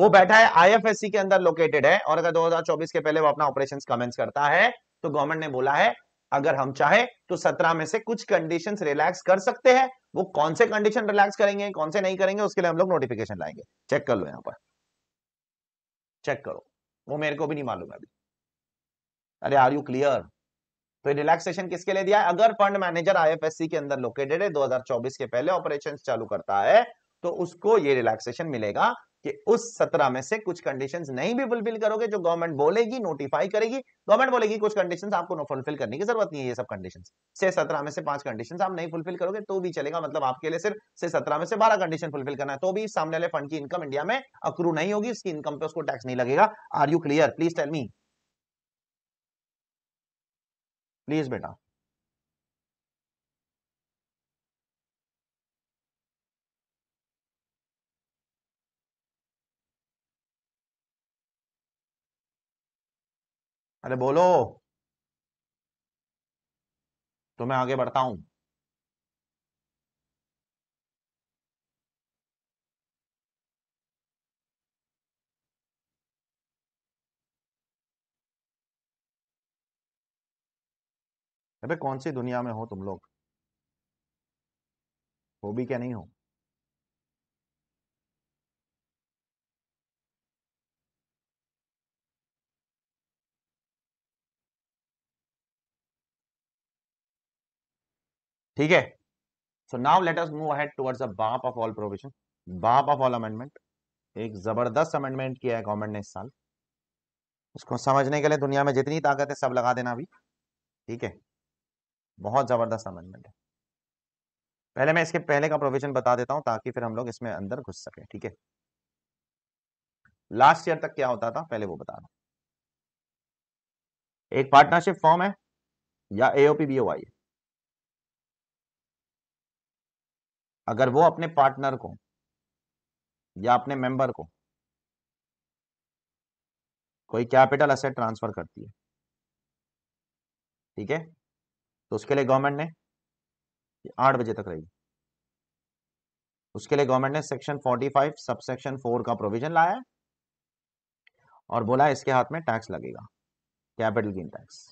वो बैठा है आईएफएससी के अंदर लोकेटेड है और अगर 2024 के पहले वो अपना ऑपरेशंस कमेंस करता है तो गवर्नमेंट ने बोला है अगर हम चाहे तो सत्रह में से कुछ कंडीशंस रिलैक्स कर सकते हैं वो कौन से कंडीशन रिलैक्स करेंगे कौन से नहीं करेंगे उसके लिए हम लोग नोटिफिकेशन लाएंगे चेक कर लो यहाँ पर चेक करो वो मेरे को भी नहीं मालूम है अभी अरे आर यू क्लियर तो रिलैक्सेशन किसके लिए दिया है अगर फंड मैनेजर आईएफएससी के अंदर लोकेटेड है 2024 के पहले ऑपरेशन चालू करता है तो उसको ये रिलैक्सेशन मिलेगा कि उस सत्रह में से कुछ कंडीशन नहीं भी फुलफिल करोगे जो गवर्नमेंट बोलेगी नोटिफाई करेगी गवर्नमेंट बोलेगी कुछ कंडीशन आपको फुलफिल करने की जरूरत नहीं है ये सब कंडीशन से सत्रह में से पांच कंडीशन आप नहीं फुलफिल करोगे तो भी चलेगा मतलब आपके लिए सिर्फ से सत्रह में से बारह कंडीशन फुलफिल करना है तो भी सामने वाले फंड की इनकम इंडिया में अक्रू नहीं होगी उसकी इनकम पे उसको टैक्स नहीं लगेगा are you clear please tell me please बेटा अरे बोलो तो मैं आगे बढ़ता हूं अबे कौन सी दुनिया में हो तुम लोग हो भी क्या नहीं हो ठीक है so now let us move ahead towards the बाप ऑफ ऑल प्रोविजन बाप ऑफ ऑल अमेंडमेंट एक जबरदस्त अमेंडमेंट किया है गवर्नमेंट ने इस साल उसको समझने के लिए दुनिया में जितनी ताकत है सब लगा देना अभी ठीक है बहुत जबरदस्त अमेंडमेंट है पहले मैं इसके पहले का प्रोविजन बता देता हूं ताकि फिर हम लोग इसमें अंदर घुस सके ठीक है लास्ट ईयर तक क्या होता था पहले वो बता दो एक पार्टनरशिप फॉर्म है या एओपी बी है अगर वो अपने पार्टनर को या अपने मेंबर को कोई कैपिटल असेट ट्रांसफर करती है ठीक है तो उसके लिए गवर्नमेंट ने आठ बजे तक रही उसके लिए गवर्नमेंट ने सेक्शन 45 सबसेक्शन 4 का प्रोविजन लाया है और बोला इसके हाथ में टैक्स लगेगा capital gain tax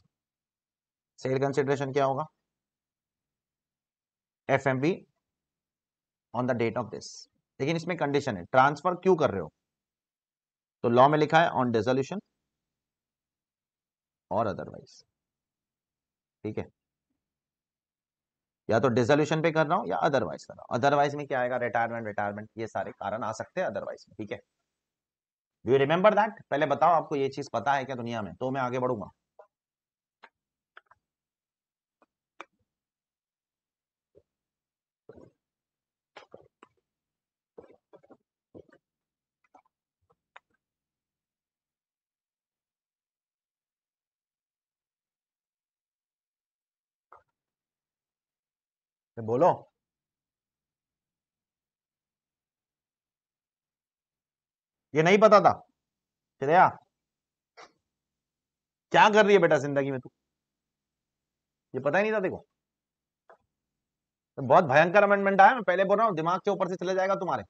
sale consideration क्या होगा F M V on the date of this लेकिन इसमें कंडीशन है ट्रांसफर क्यों कर रहे हो तो लॉ में लिखा है ऑन डिजोल्यूशन और अदरवाइज ठीक है या तो डिजोल्यूशन पे कर रहा हूं या अदरवाइज कर रहा हूं अदरवाइज में क्या आएगा रिटायरमेंट रिटायरमेंट ये सारे कारण आ सकते हैं अदरवाइज में ठीक है डू यू रिमेंबर दैट पहले बताओ आपको ये चीज पता है क्या दुनिया में तो मैं आगे बढ़ूंगा बोलो ये नहीं पता था श्रेया क्या कर रही है बेटा जिंदगी में तू ये पता ही नहीं था देखो तो बहुत भयंकर अमेंडमेंट आया मैं पहले बोल रहा हूं दिमाग के ऊपर से चले जाएगा तुम्हारे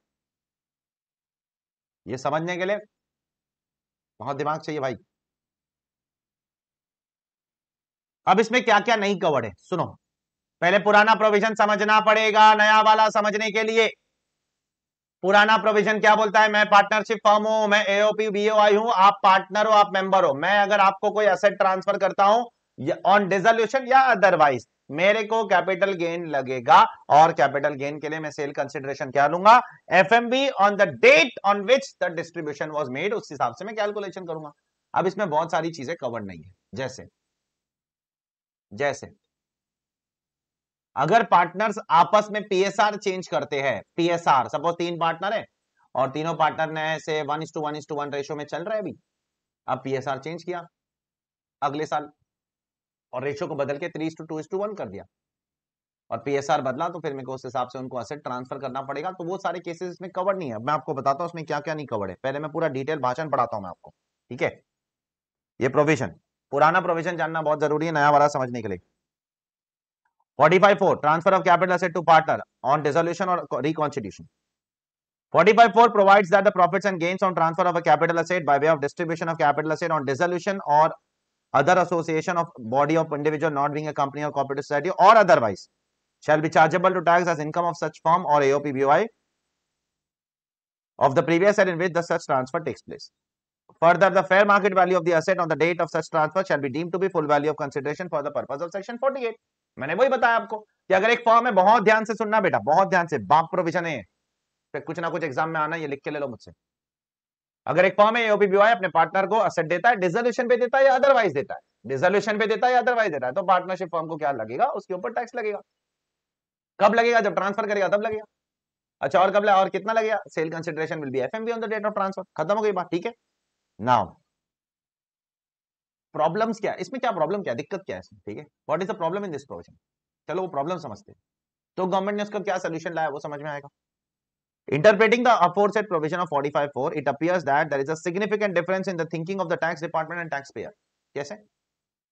ये समझने के लिए बहुत दिमाग चाहिए भाई अब इसमें क्या क्या नहीं कवर्ड है सुनो पहले पुराना प्रोविजन समझना पड़ेगा नया वाला समझने के लिए पुराना प्रोविजन क्या बोलता है मैं पार्टनरशिप फॉर्म हूं मैं एओपी बीओ आई हूं आप पार्टनर हो आप मेंबर हो मैं अगर आपको कोई असेट ट्रांसफर करता हूं ऑन डिजोल्यूशन या अदरवाइज मेरे को कैपिटल गेन लगेगा और कैपिटल गेन के लिए मैं सेल कंसिडरेशन क्या लूंगा F on the date on which the distribution was made उस हिसाब से मैं कैलकुलेशन करूंगा अब इसमें बहुत सारी चीजें कवर नहीं है जैसे जैसे अगर पार्टनर्स आपस में पीएसआर चेंज करते हैं पीएसआर सपोज तीन पार्टनर है और तीनों पार्टनर ने ऐसे one is to one is to one ratio में चल रहा है अभी अब पीएसआर चेंज किया अगले साल और रेशो को बदल के three to two to one कर दिया और पीएसआर बदला तो फिर मेरे को उस हिसाब से उनको असेट ट्रांसफर करना पड़ेगा तो वो सारे केसेस इसमें कवर नहीं है मैं आपको बताता हूँ उसमें क्या क्या नहीं कवर है पहले मैं पूरा डिटेल भाषण पढ़ाता हूँ मैं आपको ठीक है ये प्रोविजन पुराना प्रोविजन जानना बहुत जरूरी है नया वाला समझने के लिए 45.4 transfer of capital asset to partner on dissolution or reconstitution. 45.4 provides that the profits and gains on transfer of a capital asset by way of distribution of capital asset on dissolution or other association of body of individual not being a company or corporate society or otherwise shall be chargeable to tax as income of such firm or AOP of the previous year in which the such transfer takes place. Further, the fair market value of the asset on the date of such transfer shall be deemed to be full value of consideration for the purpose of section 48. मैंने वही बताया आपको कि अगर एक form है बहुत ध्यान से सुनना बेटा बहुत ध्यान से बाप प्रोविजन है फिर कुछ ना कुछ एग्जाम में आना ये लिख के ले लो मुझसे अगर एक फॉर्म है एओपीबीवाई अपने पार्टनर को असेट देता है डिजोल्यूशन पे देता है या अदरवाइज देता है डिजोल्यूशन पे देता है या अदरवाइज देता है तो पार्टनरशिप फॉर्म को क्या लगेगा उसके ऊपर टैक्स लगेगा कब लगेगा जब ट्रांसफर करेगा तब लगेगा अच्छा और कब लगेगा और कितना लगेगा sale consideration will be FMV on the date of transfer खत्म हो गई बात ठीक है नाउ प्रॉब्लम्स क्या इसमें क्या प्रॉब्लम क्या दिक्कत क्या है इसमें ठीक है what is the problem in this provision चलो वो प्रॉब्लम समझते हैं तो गवर्नमेंट ने उसका क्या सोल्यूशन लाया वो समझ में आएगा Interpreting the aforesaid provision of 454, it appears that there is a significant difference in the thinking of the tax department and taxpayer. कैसे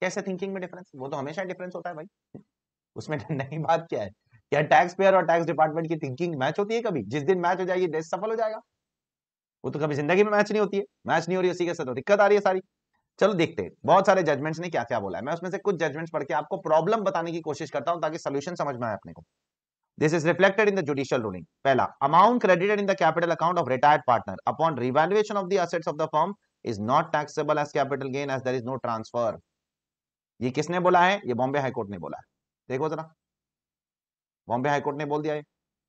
कैसे थिंकिंग में डिफरेंस वो तो हमेशा डिफरेंस होता है भाई उसमें तो नई बात क्या है क्या टैक्स पेयर और टैक्स डिपार्टमेंट की थिंकिंग मैच होती है कभी जिस दिन मैच हो जाएगी देश सफल हो जाएगा वो तो कभी जिंदगी में मैच नहीं होती है मैच नहीं हो रही उसी के साथ तो दिक्कत आ रही है सारी चलो देखते हैं बहुत सारे जजमेंट्स ने क्या क्या बोला है मैं उसमें से कुछ जजमेंट्स पढ़ के आपको प्रॉब्लम बताने की कोशिश करता हूं ताकि सोल्यूशन समझ में आए अपने को this is reflected in the judicial ruling पहला amount credited in the capital account of retired partner upon revaluation of the of the firm is not taxable as capital gain as there is no transfer ये किसने बोला है ये Bombay high court ने बोला है देखो जरा बॉम्बे हाईकोर्ट ने बोल दिया है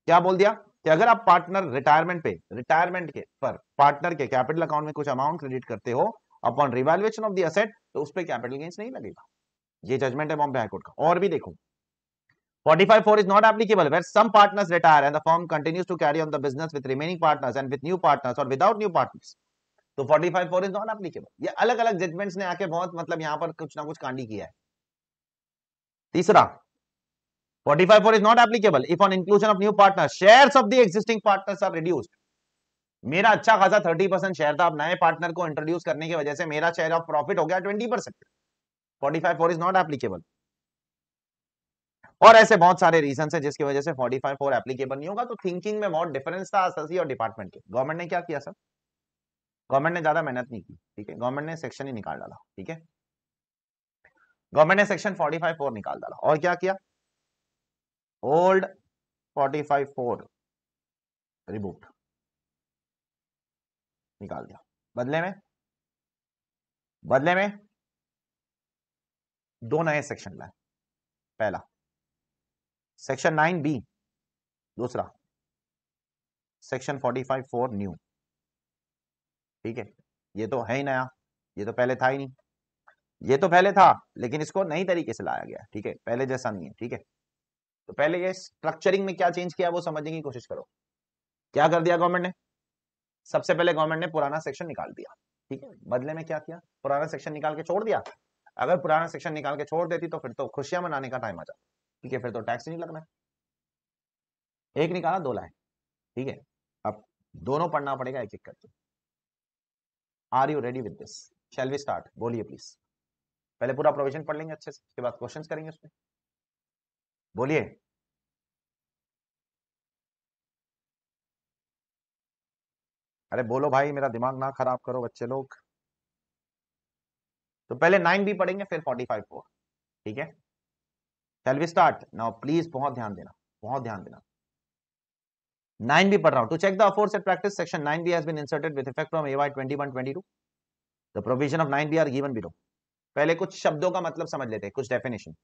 क्या बोल दिया कि अगर आप पार्टनर रिटायरमेंट पे रिटायरमेंट के पर पार्टनर के कैपिटल अकाउंट में कुछ अमाउंट क्रेडिट करते हो upon revaluation of the asset तो उस पर कैपिटल गेंस नहीं लगेगा ये जजमेंट है बॉम्बे हाईकोर्ट का और भी देखो 45.4 is not applicable where some partners retire and the firm continues to carry on the business with remaining partners and with new partners or without new partners. So 45.4 is not applicable. ये अलग अलग judgements ने आके बहुत मतलब यहाँ पर कुछ ना कुछ कांडी किया है तीसरा 45.4 is not applicable if on inclusion of new partners shares of the existing partners are reduced मेरा अच्छा खासा 30 परसेंट शेयर था अब नए पार्टनर को इंट्रोड्यूस करने की वजह से मेरा शेयर ऑफ प्रॉफिट हो गया 20 percent forty five four is not applicable और ऐसे बहुत सारे रीजन है जिसकी वजह से फोर्टी फाइव फोर एप्लीकेबल नहीं होगा तो थिंकिंग में बहुत डिफरेंस था एसएससी और डिपार्टमेंट के गवर्नमेंट ने क्या किया सर गवर्नमेंट ने ज्यादा मेहनत नहीं की ठीक है गवर्नमेंट ने सेक्शन ही निकाल डाला ठीक है गवर्नमेंट ने सेक्शन फोर्टी फाइव फोर निकाल डाला और क्या किया old फाइव फोर रिबूट निकाल दिया बदले में बदले में दो नए सेक्शन लाए पहला सेक्शन नाइन बी दूसरा section forty five four new ठीक है ये तो है ही नया ये तो पहले था ही नहीं ये तो पहले था लेकिन इसको नई तरीके से लाया गया ठीक है पहले जैसा नहीं है ठीक है तो पहले ये स्ट्रक्चरिंग में क्या चेंज किया वो समझने की कोशिश करो क्या कर दिया गवर्नमेंट ने सबसे पहले गवर्नमेंट ने पुराना सेक्शन निकाल दिया ठीक है बदले में क्या किया पुराना सेक्शन निकाल के छोड़ दिया अगर पुराना सेक्शन निकाल के छोड़ देती तो फिर तो खुशियां मनाने का टाइम आ जाता ठीक है फिर तो टैक्स नहीं लगना एक निकाला दो लाए ठीक है अब दोनों पढ़ना पड़ेगा एक एक करके are you ready with this shall we start बोलिए प्लीज पहले पूरा प्रोविजन पढ़ लेंगे अच्छे से उसके बाद क्वेश्चन करेंगे उसमें बोलिए अरे बोलो भाई मेरा दिमाग ना खराब करो बच्चे लोग तो पहले नाइन भी पढ़ेंगे फिर फोर्टी फाइव फोर ठीक है चल वी स्टार्ट नाउ प्लीज बहुत ध्यान देना बहुत ध्यान देना नाइन भी पढ़ रहा हूं to check the aforesaid practice section nine B has been inserted with effect from AY twenty one twenty two the provision of nine B are given below पहले कुछ शब्दों का मतलब समझ लेते हैं कुछ डेफिनेशन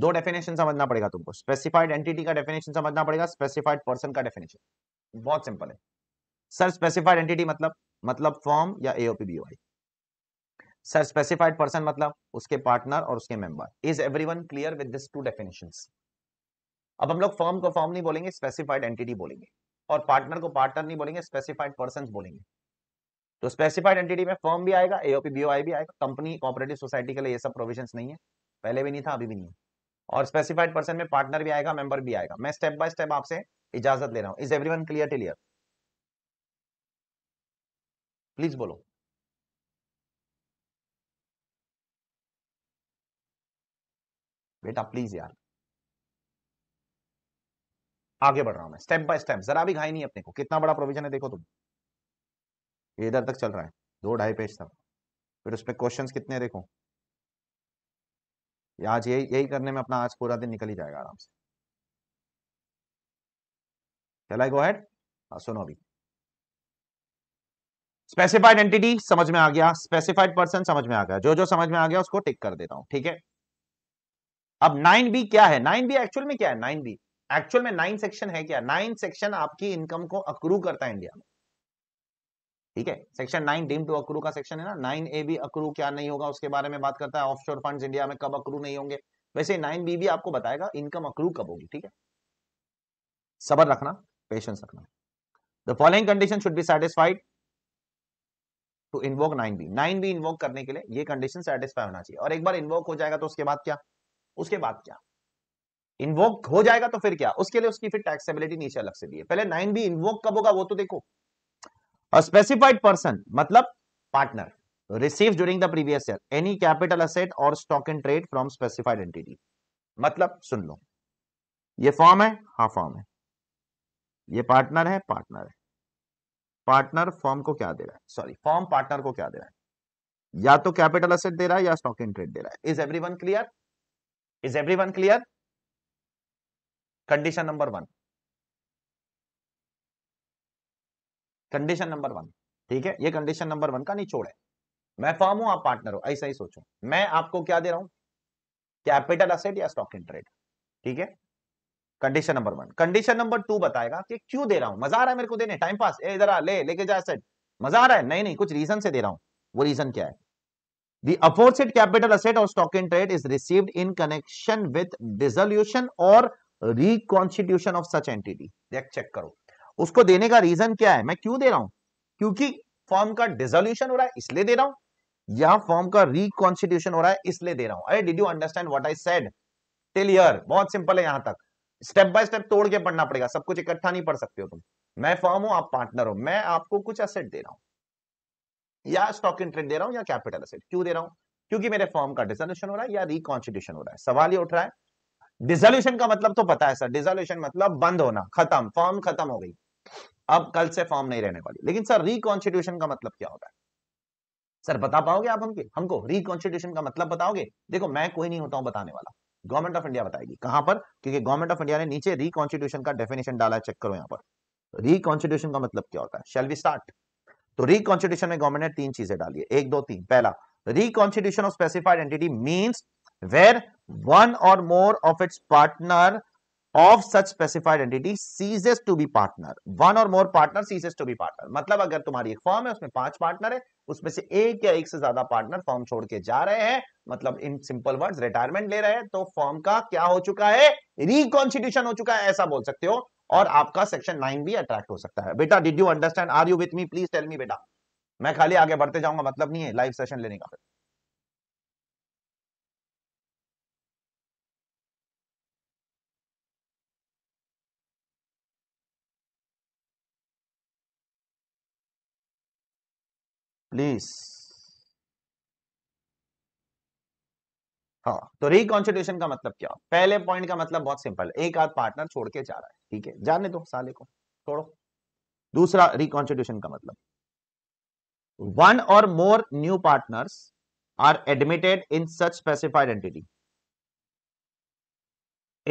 दो डेफिनेशन समझना पड़ेगा तुमको स्पेसिफाइड एंटिटी का डेफिनेशन समझना पड़ेगा स्पेसिफाइड पर्सन का डेफिनेशन बहुत सिंपल है सर स्पेसिफाइड एंटिटी मतलब मतलब फॉर्म या AOP BOI sir specified person मतलब उसके पार्टनर और उसके member is everyone clear with this two definition अब हम लोग फॉर्म को फॉर्म नहीं बोलेंगे स्पेसिफाइड एंटिटी बोलेंगे और पार्टनर को पार्टनर नहीं बोलेंगे स्पेसिफाइड पर्सन बोलेंगे तो स्पेसिफाइड एंटिटी में फॉर्म भी आएगा एओपी बीओआई भी आएगा कंपनी कोऑपरेटिव सोसाइटी के लिए ये सब प्रोविजंस नहीं है पहले भी नहीं था अभी भी नहीं है और स्पेसिफाइड पर्सन में पार्टनर भी आएगा मेंबर भी आएगा मैं स्टेप बाय स्टेप आपसे इजाजत ले रहा हूं is every one clear टिलियर please बोलो बेटा प्लीज यार आगे बढ़ रहा हूं मैं स्टेप बाय स्टेप जरा भी घाई नहीं अपने को कितना बड़ा प्रोविजन है देखो तुम इधर तक चल रहा है दो ढाई पेज तक फिर उसमें क्वेश्चंस कितने देखो आज यही यही करने में अपना आज पूरा दिन निकल ही जाएगा आराम से चला गो हेड सुनो अभी स्पेसिफाइड एंटिटी समझ में आ गया स्पेसिफाइड पर्सन समझ में आ गया जो जो समझ में आ गया उसको टिक कर देता हूं ठीक है अब नाइन बी क्या है नाइन बी एक्चुअल में क्या है नाइन बी एक्चुअल में नाइन सेक्शन है क्या नाइन सेक्शन आपकी इनकम को अक्रू करता है इंडिया में ठीक है section nine deem to accrue का सेक्शन है ना नाइन ए भी अक्रू क्या नहीं होगा उसके बारे में बात करता है ऑफशोर फंड्स इंडिया में कब अक्रू नहीं होंगे वैसे नाइन बी भी आपको बताएगा इनकम अक्रू कब होगी ठीक है सबर रखना पेशेंस रखना the following condition should be satisfied to invoke nine B nine B invoke करने के लिए ये कंडीशन सेटिस्फाई होना चाहिए और एक बार इन्वोक हो जाएगा तो उसके बाद क्या उसके बाद क्या इन्वोक हो जाएगा तो फिर क्या उसके लिए उसकी फिर टैक्सेबिलिटी नीचे अलग से दी है पहले नाइन बी इन्वोक कब होगा वो तो देखो स्पेसिफाइड पर्सन मतलब partner receive during the previous year any capital asset और stock and trade from specified entity मतलब सुन लो ये फॉर्म है हा फॉर्म है ये पार्टनर है पार्टनर है पार्टनर फॉर्म को क्या दे रहा है सॉरी फॉर्म पार्टनर को क्या दे रहा है या तो कैपिटल असेट दे रहा है या स्टॉक एंड ट्रेड दे रहा है is every clear is every clear condition number one condition number one ठीक है ये कंडीशन नंबर वन का निचोड़ है मैं फॉर्म हूं आप पार्टनर हो ऐसा ही सोचो मैं आपको क्या दे रहा हूं कैपिटल असेट या स्टॉक इन ट्रेड ठीक है condition number one condition number two बताएगा कि क्यों दे रहा हूं मजा आ रहा है मेरे को देने टाइम पास इधर आ ले लेके जा एसेट मजा आ रहा है नहीं नहीं कुछ रीजन से दे रहा हूं वो रीजन क्या है The aforesaid capital asset or stock in trade is received in connection with dissolution or reconstitution of such entity. देख चेक करो उसको देने का रीजन क्या है मैं क्यों दे रहा हूं क्योंकि फॉर्म का डिजोल्यूशन हो रहा है इसलिए दे रहा हूं या फॉर्म का रिकॉन्स्टिट्यूशन हो रहा है इसलिए दे रहा हूं अरे did you understand what I said till here बहुत सिंपल है यहां तक स्टेप बाय स्टेप तोड़ के पढ़ना पड़ेगा सब कुछ इकट्ठा नहीं पढ़ सकते हो तुम मैं फॉर्म हूं आप पार्टनर हो मैं आपको कुछ असेट दे रहा हूं या स्टॉक इन ट्रेड दे रहा हूं या कैपिटल असेट क्यों दे रहा हूं क्योंकि मेरे फॉर्म का डिजोल्यूशन हो रहा है या रिकॉन्स्टिट्यूशन हो रहा है सवाल ये उठ रहा है डिजोल्यूशन का मतलब तो पता है सर डिजोल्यूशन मतलब बंद होना खत्म फॉर्म खत्म हो गई अब कल से फॉर्म नहीं रहने वाली लेकिन सर रिकॉन्स्टिट्यूशन का मतलब क्या होता है सर बता पाओगे आप हमके हमको रिकॉन्स्टिट्यूशन का मतलब बताओगे देखो मैं कोई नहीं होता हूं बताने वाला गवर्नमेंट ऑफ इंडिया बताएगी कहां पर क्योंकि गवर्नमेंट ऑफ इंडिया ने नीचे रिकॉन्स्टिट्यूशन का डेफिनेशन डाला है चेक करो यहां पर रिकॉन्स्टिट्यूशन का मतलब क्या होता है शेल वी स्टार्ट तो रिकॉन्स्टिट्यूशन में गवर्नमेंट ने तीन चीजें डाली है एक दो तीन पहला reconstitution of specified entity means where one और more of its partner of such specified entity ceases to be partner one or more partner ceases to be partner मतलब अगर तुम्हारी एक फॉर्म है उसमें पांच पार्टनर है उसमें से एक या एक से ज्यादा पार्टनर फॉर्म छोड़ के जा रहे हैं मतलब इन सिंपल वर्ड्स रिटायरमेंट ले रहे हैं तो फॉर्म का क्या हो चुका है रिकॉन्स्टिट्यूशन हो चुका है ऐसा बोल सकते हो और आपका सेक्शन नाइन भी अट्रैक्ट हो सकता है बेटा did you understand are you with me please tell me बेटा मैं खाली आगे बढ़ते जाऊंगा मतलब नहीं है लाइव सेशन लेने का प्लीज हाँ तो रिकॉन्स्टिट्यूशन का मतलब क्या पहले पॉइंट का मतलब बहुत सिंपल एक आध पार्टनर छोड़ के जा रहा है ठीक है जाने दो साले को छोड़ो दूसरा रिकॉन्स्टिट्यूशन का मतलब वन और more new partners are admitted in such specified entity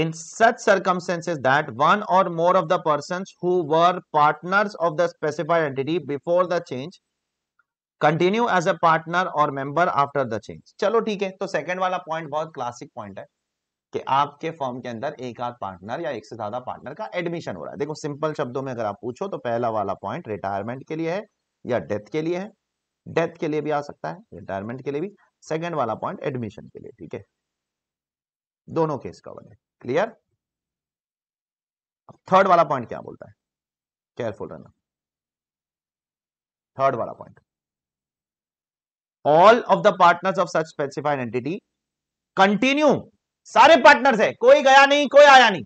in such circumstances that one और more of the person who were partners of the specified entity before the change continue as a partner और member after the change चलो ठीक है तो second वाला point बहुत classic point है कि आपके फॉर्म के अंदर एक आध पार्टनर या एक से ज्यादा पार्टनर का एडमिशन हो रहा है देखो सिंपल शब्दों में अगर आप पूछो तो पहला वाला पॉइंट रिटायरमेंट के लिए है या डेथ के लिए है डेथ के लिए भी आ सकता है रिटायरमेंट के लिए भी सेकेंड वाला पॉइंट एडमिशन के लिए ठीक है दोनों केस कवर है क्लियर थर्ड वाला पॉइंट क्या बोलता है केयरफुल रहना थर्ड वाला point all of the partners of such specified entity continue सारे पार्टनर्स है कोई गया नहीं कोई आया नहीं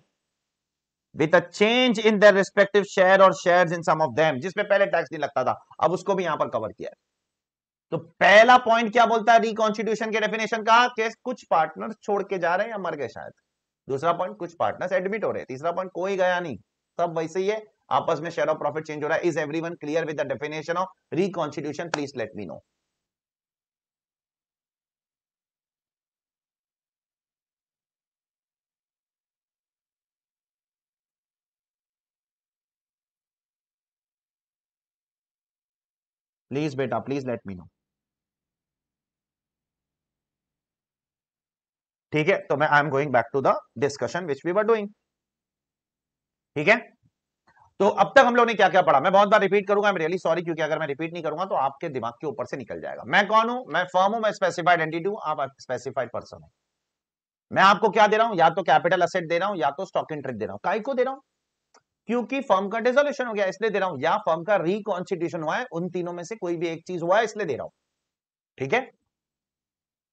with a change in their respective share और शेयर इन सम ऑफ जिसपे पहले टैक्स नहीं लगता था अब उसको भी यहां पर कवर किया है तो पहला पॉइंट क्या बोलता है रिकॉन्स्टिट्यूशन के डेफिनेशन का कि कुछ पार्टनर छोड़ के जा रहे हैं या मर गए शायद दूसरा पॉइंट कुछ पार्टनर्स एडमिट हो रहे हैं तीसरा पॉइंट कोई गया नहीं सब वैसे ही है आपस में शेयर ऑफ प्रॉफिट चेंज हो रहा है is everyone clear with the definition of reconstitution please let me know please बेटा प्लीज लेट मी नो ठीक है तो मैं I am going back to the discussion which we were doing ठीक है तो अब तक हम लोग ने क्या क्या पढ़ा मैं बहुत बार रिपीट करूंगा मैं रियली सॉरी क्योंकि अगर मैं रिपीट नहीं करूंगा तो आपके दिमाग के ऊपर से निकल जाएगा मैं कौन हूं मैं फर्म हूं मैं स्पेसिफाइड एंटिटी हूं आप स्पेसिफाइड पर्सन है मैं आपको क्या दे रहा हूं या तो कैपिटल असेट दे रहा हूं या तो स्टॉक इंट्रेट दे रहा हूं काई को दे रहा हूं क्योंकि फॉर्म का डिजोल्यूशन हो गया इसलिए दे रहा हूं या फॉर्म का रिकॉन्स्टिट्यूशन हुआ है उन तीनों में से कोई भी एक चीज हुआ है इसलिए दे रहा हूं ठीक है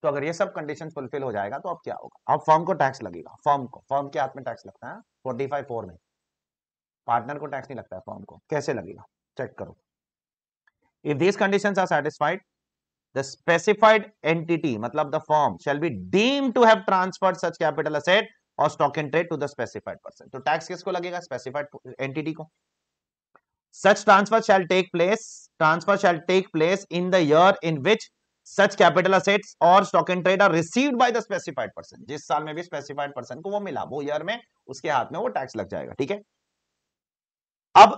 तो अगर ये सब कंडीशन फुलफिल हो जाएगा तो अब क्या होगा अब फॉर्म को टैक्स लगेगा फॉर्म को फॉर्म के हाथ में टैक्स लगता है फोर्टी फाइव फोर में पार्टनर को टैक्स नहीं लगता है फॉर्म को कैसे लगेगा चेक करो if these condition are satisfied the specified entity मतलब the firm shall be deemed to have transferred such capital asset और stock and trade to the specified person तो टैक्स किसको लगेगा स्पेसिफाइड एंटिटी को such transfer shall take place transfer shall take place in the year in which such capital assets or stock and trade are received by the specified person जिस साल में भी specified person को वो मिला वो year में उसके हाथ में वो टैक्स लग जाएगा ठीक है अब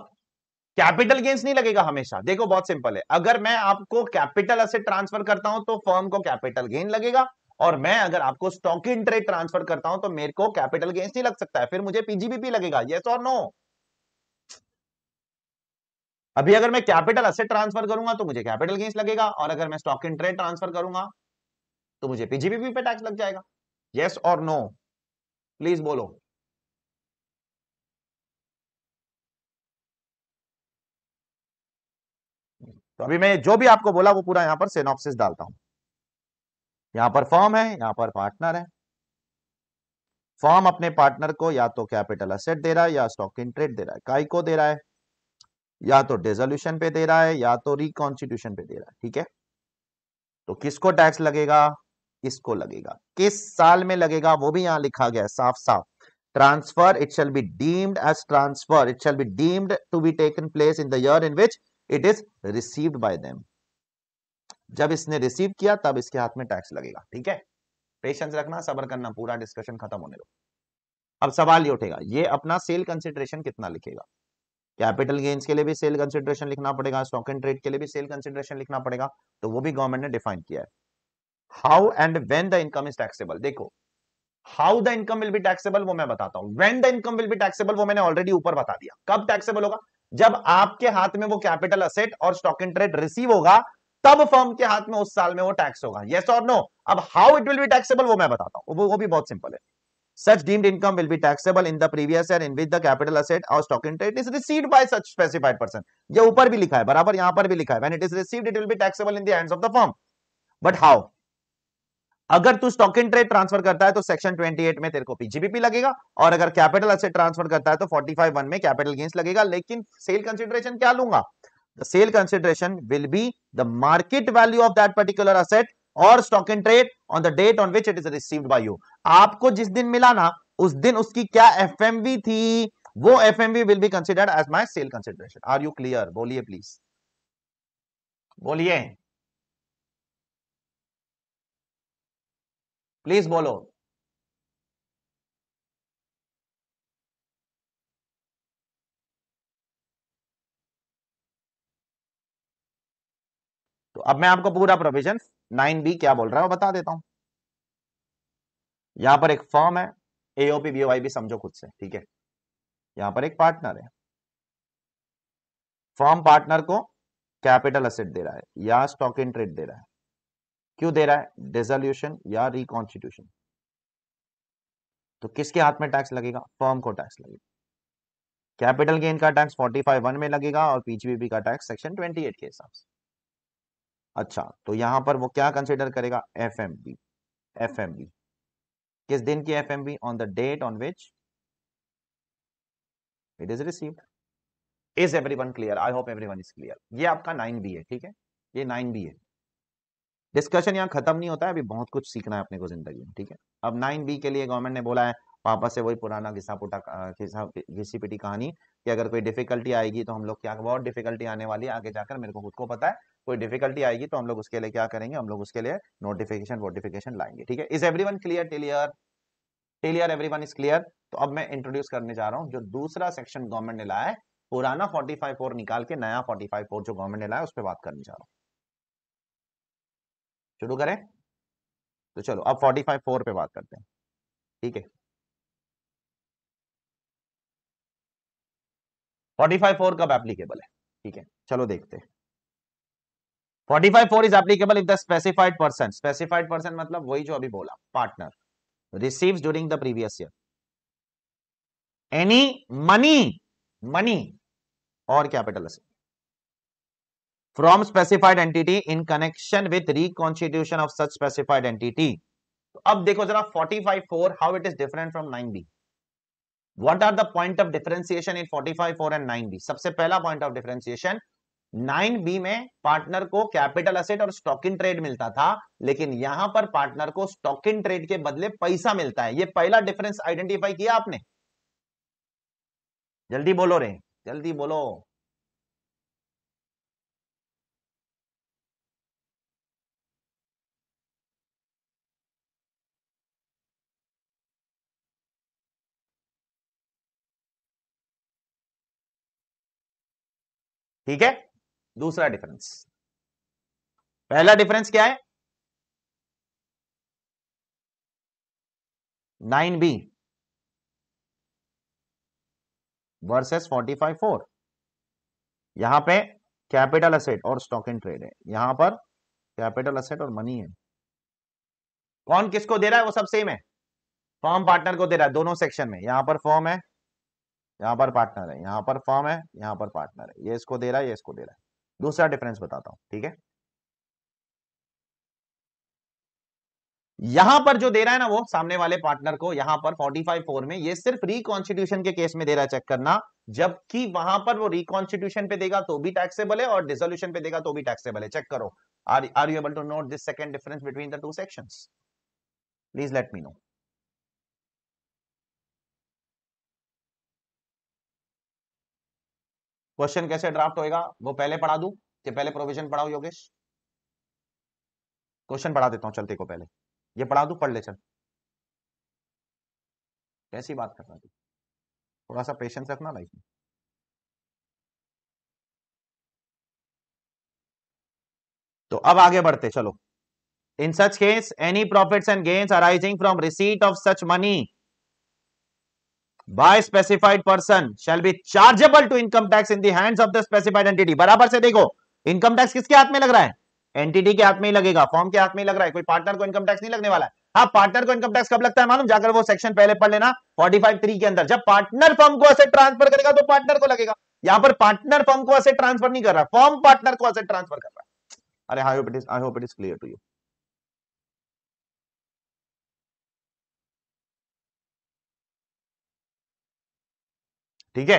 कैपिटल गेन्स नहीं लगेगा हमेशा देखो बहुत सिंपल है अगर मैं आपको कैपिटल असेट ट्रांसफर करता हूं तो फर्म को कैपिटल गेन लगेगा और मैं अगर आपको स्टॉक इन ट्रेड ट्रांसफर करता हूं तो मेरे को कैपिटल गेंस नहीं लग सकता है फिर मुझे पीजीबीपी लगेगा येस और नो अभी अगर मैं कैपिटल असेट ट्रांसफर करूंगा तो मुझे कैपिटल गेंस लगेगा और अगर मैं स्टॉक इन ट्रेड ट्रांसफर करूंगा तो मुझे पीजीबीपी पे टैक्स लग जाएगा यस और नो प्लीज बोलो तो अभी मैं जो भी आपको बोला वो पूरा यहां पर सेनोक्सिस डालता हूं यहां पर फॉर्म है यहां पर पार्टनर है फॉर्म अपने पार्टनर को या तो कैपिटल असेट दे रहा है या स्टॉक इन ट्रेड दे रहा है काई को दे रहा है या तो डेजोल्यूशन पे दे रहा है या तो रिकॉन्स्टिट्यूशन पे दे रहा है ठीक है तो किसको टैक्स लगेगा किसको लगेगा किस साल में लगेगा वो भी यहां लिखा गया है साफ साफ transfer it shall be deemed as transfer it shall be deemed to be taken place in the year in which it is received by them जब इसने रिसीव किया तब इसके हाथ में टैक्स लगेगा ठीक है पेशेंस रखना सबर करना पूरा डिस्कशन खत्म होने दो अब सवाल ये उठेगा ये अपना सेल कंसिडरेशन कितना लिखेगा कैपिटल गेन्स के लिए भी सेल कंसिडरेशन लिखना पड़ेगा स्टॉक एंड ट्रेड के लिए भी सेल कंसिडरेशन लिखना पड़ेगा तो वो भी गवर्नमेंट ने डिफाइन किया है how and when the income is taxable देखो how the income will be taxable वो मैं बताता हूं when the income will be taxable वो मैंने ऑलरेडी ऊपर बता दिया कब टैक्सेबल होगा जब आपके हाथ में वो कैपिटल असेट और स्टॉक एंड ट्रेड रिसीव होगा तब फर्म के हाथ में उस साल में वो टैक्स होगा येस और नो अब how it will be taxable वो मैं बताता हूँ वो, वो भी बहुत सिंपल है such deemed income will be taxable in the previous in with the capital asset और stock in trade is receive by such specified person ये ऊपर भी लिखा है बराबर यहां पर भी लिखा है व्हेन इट अगर तू स्टॉक इन ट्रेड ट्रांसफर करता है तो सेक्शन 28 में तेरे को पीजीबीपी लगेगा और अगर कैपिटल असेट ट्रांसफर करता है तो फोर्टी फाइव वन में कैपिटल गेंस लगेगा लेकिन सेल कंसिडरेशन क्या लूंगा the sale consideration will be the market value of that particular asset or stock in trade on the date on which it is received by you आपको जिस दिन मिला ना उस दिन उसकी क्या एफएमवी थी वो FMV will be considered as my sale consideration are you clear बोलिए प्लीज बोलिए प्लीज बोलो तो अब मैं आपको पूरा प्रोविजन नाइन बी क्या बोल रहा है वो बता देता हूं यहां पर एक फॉर्म है एओपी बीओआई भी समझो खुद से ठीक है यहां पर एक पार्टनर है फॉर्म पार्टनर को कैपिटल असेट दे रहा है या स्टॉक इन ट्रेड दे रहा है क्यों दे रहा है डिजोल्यूशन या रिकॉन्स्टिट्यूशन तो किसके हाथ में टैक्स लगेगा फॉर्म को टैक्स लगेगा कैपिटल गेन का टैक्स फोर्टी फाइव वन में लगेगा और पीजीबीपी का टैक्स सेक्शन ट्वेंटी एट के हिसाब से अच्छा तो यहाँ पर वो क्या कंसिडर करेगा F M V F M V किस दिन की F M V on the date on which it is received is every one clear I hope every one is clear ये आपका नाइन बी है ठीक है ये नाइन बी है डिस्कशन यहाँ खत्म नहीं होता है अभी बहुत कुछ सीखना है अपने को जिंदगी में ठीक है अब नाइन बी के लिए गवर्नमेंट ने बोला है वापस से वही पुराना घिसा पुटा घिसी पिटी कहानी कि अगर कोई डिफिकल्टी आएगी तो हम लोग क्या बहुत डिफिकल्टी आने वाली है आगे जाकर मेरे को खुद को पता है कोई डिफिकल्टी आएगी तो हम लोग उसके लिए क्या करेंगे हम लोग उसके लिए नोटिफिकेशन वोटिफिकेशन लाएंगे ठीक है इज एवरी वन क्लियर टेलियर टेलियर एवरी वन इज क्लियर तो अब मैं इंट्रोड्यूस करने जा रहा हूँ जो दूसरा सेक्शन गवर्नमेंट ने लाया है पुराना फोर्टी फाइव फोर निकाल के नया फोर्टी फाइव फोर जो गवर्नमेंट ने लाया उस पर बात करने जा रहा हूँ शुरू करें तो चलो अब फोर्टी फाइव फोर पे बात करते हैं ठीक है फोर्टी फाइव फोर कब एप्लीकेबल है ठीक है चलो देखते हैं forty five four is applicable if the specified person specified person मतलब वही जो अभी बोला partner receives during the previous year any money money और capital from specified entity in connection with reconstitution of such specified entity अब देखो जरा 45.4 how it is different from 9b what are the point of differentiation in 45.4 and 9b सबसे पहला point of differentiation nine B में partner को capital asset और stock in trade मिलता था लेकिन यहां पर पार्टनर को स्टॉक इन ट्रेड के बदले पैसा मिलता है ये पहला डिफरेंस आइडेंटिफाई किया आपने जल्दी बोलो रे जल्दी बोलो ठीक है दूसरा डिफरेंस पहला डिफरेंस क्या है nine B versus forty five four यहां पे कैपिटल असेट और स्टॉक इन ट्रेड है यहां पर कैपिटल असेट और मनी है कौन किसको दे रहा है वो सब सेम है फॉर्म पार्टनर को दे रहा है दोनों सेक्शन में यहां पर फॉर्म है यहां पर पार्टनर है यहां पर फॉर्म है यहां पर पार्टनर है ये इसको दे रहा है ये इसको दे रहा है दूसरा डिफरेंस बताता हूं ठीक है यहां पर जो दे रहा है ना वो सामने वाले पार्टनर को यहां पर 454 में ये सिर्फ रिकॉन्स्टिट्यूशन के केस में दे रहा है चेक करना जबकि वहां पर वो रिकॉन्स्टिट्यूशन पे देगा तो भी टैक्सेबल है और डिसोल्यूशन पे देगा तो भी टैक्सेबल है चेक करो are are you able to note this second difference between the two sections please let me know question कैसे ड्राफ्ट होएगा वो पहले पढ़ा दू कि पहले प्रोविजन पढ़ाओ योगेश क्वेश्चन पढ़ा देता हूं चलते को पहले ये पढ़ा दू पढ़ ले चल कैसी बात कर रहा तू थोड़ा सा पेशेंस रखना लाइफ में तो अब आगे बढ़ते चलो in such case any profits and gains arising from receipt of such money by specified person shall be chargeable to income tax in the of the specified entity बराबर से देखो इनकम टैक्स किसके हाथ में लग रहा है एंटिटी के हाथ में ही लगेगा फॉर्म के हाथ में ही लग रहा है कोई पार्टनर को इनकम टैक्स नहीं लगने वाला है हाँ पार्टनर को इनकम टैक्स कब लगता है मालूम जाकर वो सेक्शन पहले पढ़ लेना 453 के अंदर जब पार्टनर फर्म को असेट ट्रांसफर करेगा तो पार्टनर को लगेगा यहाँ पर पार्टनर फर्म को असेट ट्रांसफर नहीं कर रहा फॉर्म पार्टनर को असेट ट्रांसफर कर रहा है अरे I hope it is I hope it is clear to you ठीक है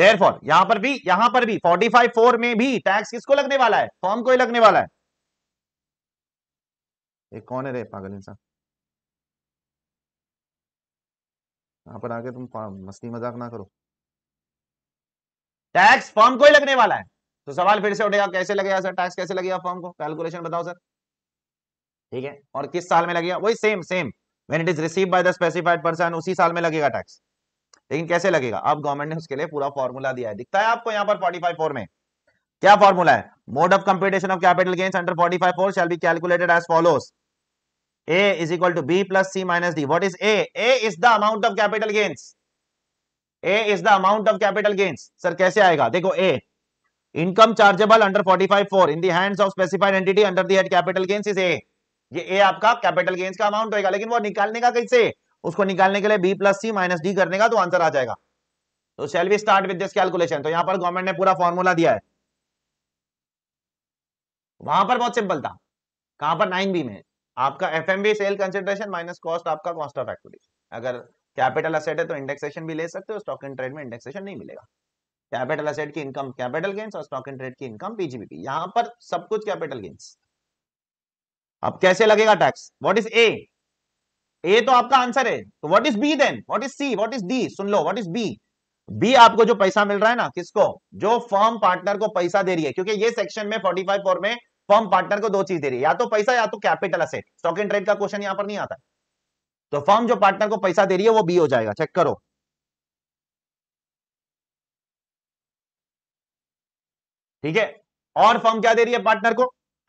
देर फॉर यहां पर भी यहां पर भी फोर्टी फाइव फोर में भी टैक्स किसको लगने वाला है फॉर्म को ही लगने वाला है एक कौन है रे पागल इंसान यहां पर आके तुम मस्ती मजाक ना करो टैक्स फॉर्म को ही लगने वाला है तो सवाल फिर से उठेगा कैसे लगेगा सर टैक्स कैसे लगेगा फॉर्म को कैलकुलेशन बताओ सर ठीक है और किस साल में लगेगा वही same same when it is receive by the specified person उसी साल में लगेगा टैक्स लेकिन कैसे लगेगा अब गवर्नमेंट ने उसके लिए पूरा फॉर्मूला दिया है दिखता है आपको यहाँ पर फोर्टी फाइव फोर में क्या फॉर्मूला है mode of computation of capital gains under forty five four shall be calculated as follows A is equal to B plus C minus D what is A A is the amount of capital gains A is the amount of capital gains sir कैसे आएगा देखो ए income chargeable under 454 in the hands of specified entity under the head capital gains is a ये ए आपका capital gains का amount होगा लेकिन वो निकालने का कैसे उसको निकालने के लिए B plus C minus D करने का तो आंसर आ जाएगा तो shall we start with this calculation तो यहां पर गवर्नमेंट ने पूरा फॉर्मूला दिया है वहां पर बहुत सिंपल था कहां पर नाइन बी में आपका F M V sale consideration minus cost आपका कॉस्ट ऑफ एक्विटी अगर कैपिटल असेट है तो इंडेक्सेशन भी ले सकते हो स्टॉक इन ट्रेड में इंडेक्सेशन नहीं मिलेगा कैपिटल असेट की इनकम कैपिटल गेन्स और स्टॉक इन ट्रेड की इनकम पीजीबीपी यहां पर सब कुछ कैपिटल गेन्स अब कैसे लगेगा tax what is A A तो आपका आंसर है तो what is B then what is C what is D सुन लो व्हाट इज बी बी आपको जो पैसा मिल रहा है ना किसको जो फर्म पार्टनर को पैसा दे रही है क्योंकि ये सेक्शन में 45 फोर में फर्म पार्टनर को दो चीज दे रही है या तो पैसा या तो capital asset stock and trade का क्वेश्चन यहां पर नहीं आता तो फर्म जो पार्टनर को पैसा दे रही है वो बी हो जाएगा चेक करो ठीक है और फर्म क्या दे रही है पार्टनर को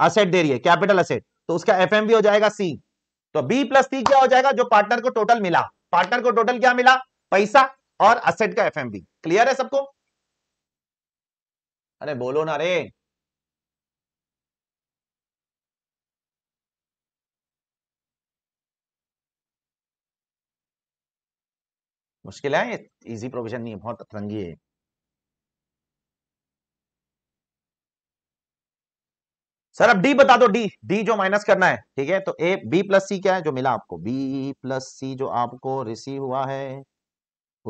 असेट दे रही है कैपिटल असेट तो उसका एफ भी हो जाएगा सी तो बी प्लस सी क्या हो जाएगा जो पार्टनर को टोटल मिला पार्टनर को टोटल क्या मिला पैसा और असेट का एफ क्लियर है सबको अरे बोलो ना रे मुश्किल है इजी प्रोविजन नहीं है बहुत अतरंगी है सर अब डी बता दो डी डी जो माइनस करना है ठीक है तो ए बी प्लस सी क्या है जो मिला आपको बी प्लस सी जो आपको रिसीव हुआ है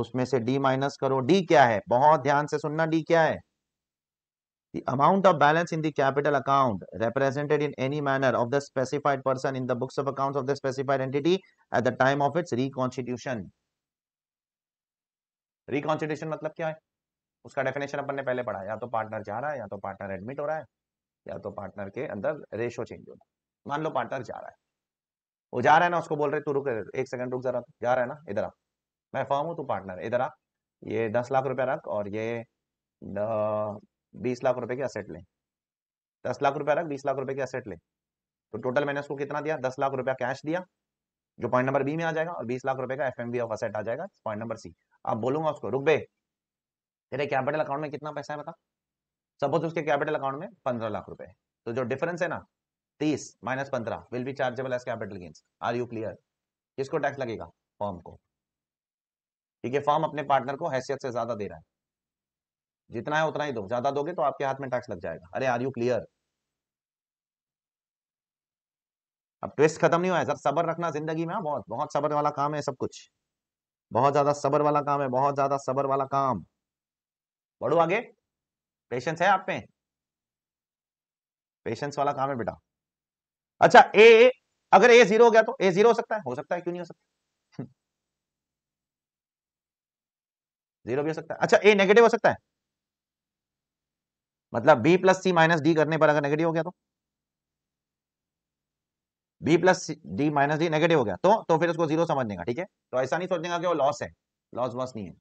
उसमें से डी माइनस करो डी क्या है बहुत ध्यान से सुनना डी क्या है The amount of balance in the capital account represented in any manner of the specified person in the books of accounts of the specified entity at the time of its reconstitution. Reconstitution मतलब क्या है उसका definition अपन ने पहले पढ़ा या तो partner जा रहा है या तो पार्टनर एडमिट हो रहा है या तो पार्टनर के अंदर रेशो चेंज होना मान लो पार्टनर जा रहा है वो जा रहा है ना उसको बोल रहे तू रुक एक सेकंड रुक जरा जा रहा है ना इधर आ मैं फॉर्म हूँ तू पार्टनर इधर आ ये दस लाख रुपया रख और ये बीस लाख रुपए की असेट ले दस लाख रुपया रख बीस लाख रुपए की असेट ले तो टोटल मैंने उसको कितना दिया दस लाख रुपया कैश दिया जो पॉइंट नंबर बी में आ जाएगा और बीस लाख रुपए का F M V of asset आ जाएगा पॉइंट नंबर सी अब बोलूंगा उसको रुक बे तेरे कैपिटल अकाउंट में कितना पैसा है बता सपोज उसके कैपिटल अकाउंट में पंद्रह लाख रुपए तो जो डिफरेंस है ना तीस माइनस पंद्रह will be chargeable as capital gains are you clear किसको टैक्स लगेगा फॉर्म को ठीक है फॉर्म अपने पार्टनर को हैसियत से ज्यादा दे रहा है जितना है उतना ही दो ज्यादा दोगे तो आपके हाथ में टैक्स लग जाएगा अरे आर यू क्लियर अब ट्विस्ट खत्म नहीं हुआ है सर सबर रखना जिंदगी में हाँ, बहुत बहुत सबर वाला काम है सब कुछ बहुत ज्यादा सबर वाला काम है बहुत ज्यादा सबर वाला काम बढ़ो आगे पेशेंस है आप में पेशेंस वाला काम है बेटा अच्छा ए अगर ए जीरो हो गया तो ए जीरो हो सकता है हो सकता है क्यों नहीं हो सकता जीरो भी हो सकता है अच्छा ए नेगेटिव हो सकता है मतलब B plus C minus D करने पर अगर नेगेटिव हो गया तो B plus D minus D negative हो गया तो तो फिर उसको जीरो समझ देगा ठीक है तो ऐसा नहीं सोचने का कि वो लॉस है लॉस वॉस नहीं है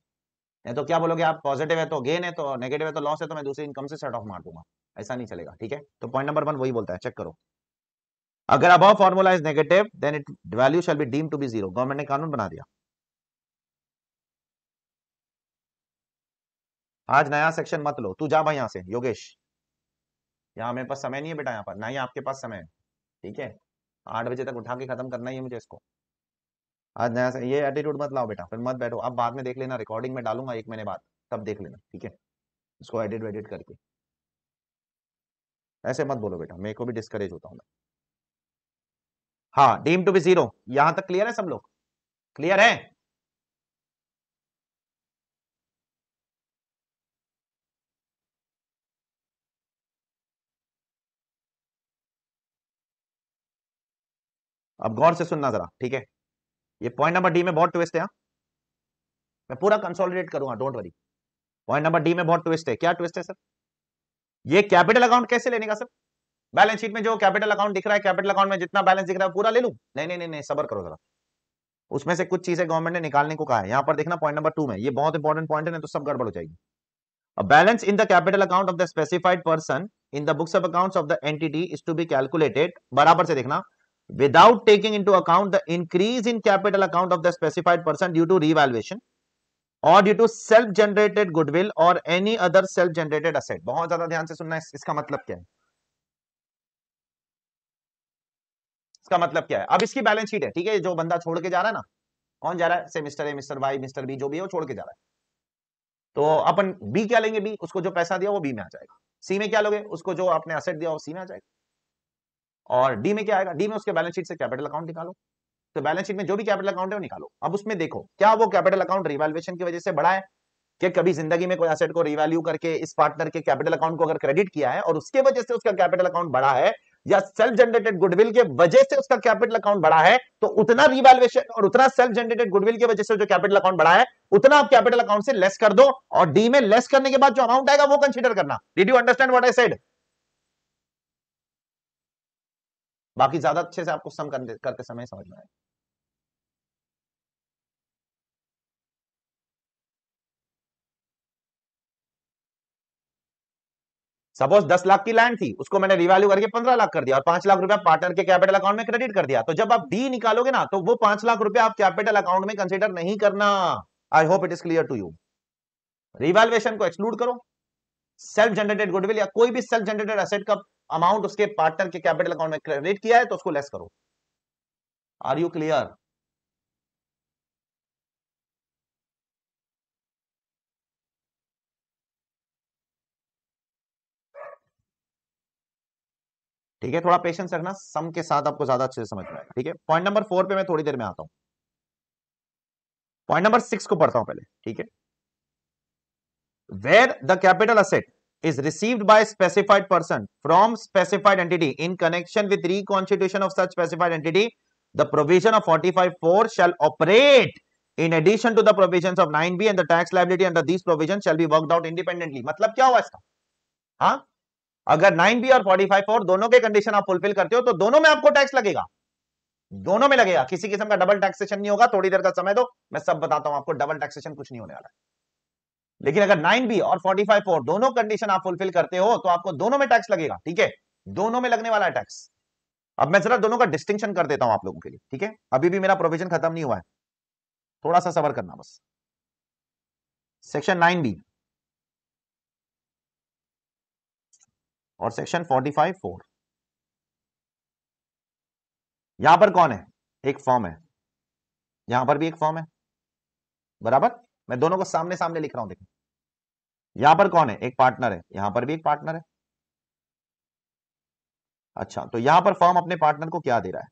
नहीं तो क्या बोलोगे आप पॉजिटिव है तो गेन है तो नेगेटिव है तो लॉस है तो मैं दूसरी इनकम से सेट ऑफ मार दूंगा ऐसा नहीं चलेगा ठीक है तो पॉइंट नंबर वन वही बोलता है चेक करो अगर अब formula is negative then it value shall be deem to be zero government ने कानून बना दिया आज नया सेक्शन मत लो तू जा भाई यहां से योगेश यहां मेरे पास समय नहीं है बेटा यहां पर ना ही आपके पास समय है ठीक है आठ बजे तक उठा के खत्म करना ही है मुझे इसको आज हाँ, नया ये एटीट्यूड मत लाओ बेटा फिर मत बैठो आप बाद में देख लेना रिकॉर्डिंग में डालूंगा एक महीने बाद तब देख लेना ठीक है इसको एडिट वेडिट करके ऐसे मत बोलो बेटा मेरे को भी डिस्करेज होता हूँ मैं हाँ डीम टू बी जीरो यहां तक क्लियर है सब लोग क्लियर है अब गौर से सुनना जरा ठीक है ये पॉइंट नंबर डी में बहुत ट्विस्ट है हाँ। मैं पूरा कंसोलिडेट करूंगा don't worry point number D में बहुत ट्विस्ट है क्या ट्विस्ट है सर ये कैपिटल अकाउंट कैसे लेने का सर बैलेंस शीट में जो कैपिटल अकाउंट दिख रहा है कैपिटल अकाउंट में जितना बैलेंस दिख रहा है पूरा ले लू नहीं नहीं नहीं, नहीं सबर करो जरा उसमें से कुछ चीजें गवर्नमेंट ने निकालने को कहा है यहाँ पर देखना पॉइंट नंबर टू में ये बहुत इंपॉर्टेंट पॉइंट है ना तो सब गड़बड़ हो जाएगी balance in the capital account of the specified person in the books of account of the entity is to be calculated बराबर से देखना without taking into account the increase in capital account of the specified person due to revaluation और due to self generated goodwill और any other self generated asset बहुत ज्यादा ध्यान से सुनना है इसका मतलब क्या है इसका मतलब क्या है अब इसकी बैलेंस शीट है ठीक है जो बंदा छोड़ के जा रहा है ना कौन जा रहा है से mister A mister Y mister B जो भी है वो छोड़ के जा रहा है तो अपन बी क्या लेंगे बी उसको जो पैसा दिया वो बी में आ जाएगा सी में क्या लोगे उसको जो आपने असेट दिया वो सी में आ जाएगा और डी में क्या आएगा डी में उसके बैलेंस शीट से कैपिटल अकाउंट निकालो तो बैलेंस शीट में जो भी कैपिटल अकाउंट है वो निकालो अब उसमें देखो क्या वो कैपिटल अकाउंट रिवैल्युएशन की वजह से बढ़ा है कि कभी जिंदगी में कोई एसेट को रिवैल्यू करके इस पार्टनर के कैपिटल अकाउंट को अगर क्रेडिट किया है और उसके वजह से उसका कैपिटल अकाउंट बढ़ा है या सेल्फ जनरेटेड गुडविल के वजह से उसका कैपिटल अकाउंट बढ़ा है तो उतना रिवैल्युएशन और उतना सेल्फ जनरेटेड गुडविल की वजह से जो कैपिटल अकाउंट बढ़ा है उतना आप कैपिटल अकाउंट से लेस कर दो और डी में लेस करने के बाद जो अमाउंट आएगा वो कंसिडर करना did you understand what I said बाकी ज्यादा अच्छे से आपको सम करते समय समझ में आएगा सपोज दस लाख की लैंड थी उसको मैंने रिवैल्यू करके पंद्रह लाख कर दिया और पांच लाख रुपया पार्टनर के कैपिटल अकाउंट में क्रेडिट कर दिया तो जब आप डी निकालोगे ना तो वो पांच लाख रुपया आप कैपिटल अकाउंट में कंसिडर नहीं करना I hope it is clear to you revaluation को एक्सक्लूड करो सेल्फ जनरेटेड गुडविल या कोई भी सेल्फ जनरेटेड असेट का अमाउंट उसके पार्टनर के कैपिटल अकाउंट में क्रेडिट किया है तो उसको लेस करो आर यू क्लियर ठीक है थोड़ा पेशेंस रखना सम के साथ आपको ज्यादा अच्छे से समझ में आएगा ठीक है पॉइंट नंबर फोर पे मैं थोड़ी देर में आता हूं पॉइंट नंबर सिक्स को पढ़ता हूं पहले ठीक है where the capital asset is received by specified person from specified entity in connection with reconstitution of such specified entity, the provision of 45.4 shall operate in addition to the provisions of 9b and the tax liability under these provisions shall be worked out independently. मतलब क्या हुआ इसका हाँ अगर 9b और 45.4 दोनों के condition आप फुलफिल करते हो तो दोनों में आपको टैक्स लगेगा दोनों में लगेगा किसी किस्म का डबल टैक्सेशन नहीं होगा थोड़ी देर का समय दो मैं सब बताता हूं आपको डबल टैक्सेशन कुछ नहीं होने वाला है लेकिन अगर नाइन बी और फोर्टी फाइव फोर दोनों कंडीशन आप फुलफिल करते हो तो आपको दोनों में टैक्स लगेगा ठीक है दोनों में लगने वाला है टैक्स अब मैं जरा दोनों का डिस्टिंक्शन कर देता हूं आप लोगों के लिए ठीक है अभी भी मेरा प्रोविजन खत्म नहीं हुआ है थोड़ा सा सबर करना बस सेक्शन नाइन बी और सेक्शन फोर्टी फाइव फोर यहां पर कौन है एक फॉर्म है यहां पर भी एक फॉर्म है बराबर मैं दोनों को सामने सामने लिख रहा हूं देखो यहां पर कौन है एक पार्टनर है यहां पर भी एक पार्टनर है अच्छा तो यहां पर फॉर्म अपने पार्टनर को क्या दे रहा है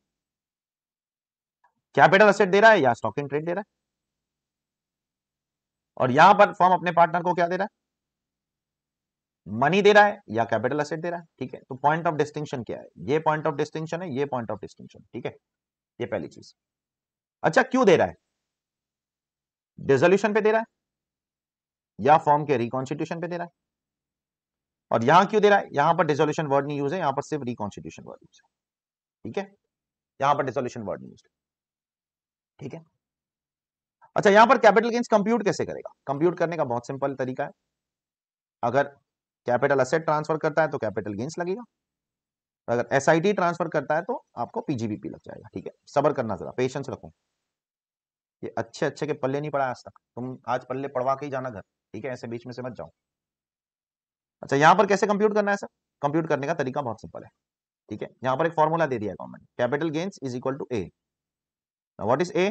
कैपिटल असेट दे रहा है या स्टॉक इन ट्रेड दे रहा है और यहां पर फॉर्म अपने पार्टनर को क्या दे रहा है मनी दे रहा है या कैपिटल असेट दे रहा है ठीक है तो पॉइंट ऑफ डिस्टिंक्शन क्या है ये पॉइंट ऑफ डिस्टिंक्शन है ये पॉइंट ऑफ डिस्टिंक्शन ठीक है ये पहली चीज अच्छा क्यों दे रहा है डिजोल्यूशन पे दे रहा है या फॉर्म के रिकॉन्स्टिट्यूशन पे दे रहा है और यहां क्यों दे रहा है यहां पर डिजोल्यूशन वर्ड नहीं यूज है यहां पर सिर्फ रिकॉन्स्टिट्यूशन वर्ड यूज है ठीक है यहां पर डिजोल्यूशन वर्ड नहीं यूज है ठीक है अच्छा यहां पर कैपिटल गेंस कंप्यूट कैसे करेगा कंप्यूट करने का बहुत सिंपल तरीका है अगर कैपिटल असेट ट्रांसफर करता है तो कैपिटल गेंस लगेगा अगर एस ट्रांसफर करता है तो आपको पीजीबीपी लग जाएगा ठीक है सबर करना जरा पेशेंस रखो ये अच्छे अच्छे के पल्ले नहीं पड़ा आज तक तुम आज पल्ले पढ़वा के ही जाना घर ठीक है ऐसे बीच में से मत जाओ अच्छा यहाँ पर कैसे कंप्यूट करना है सर कंप्यूट करने का तरीका बहुत सिंपल है ठीक है यहाँ पर एक फॉर्मूला दे दिया government capital gains is equal to A what is A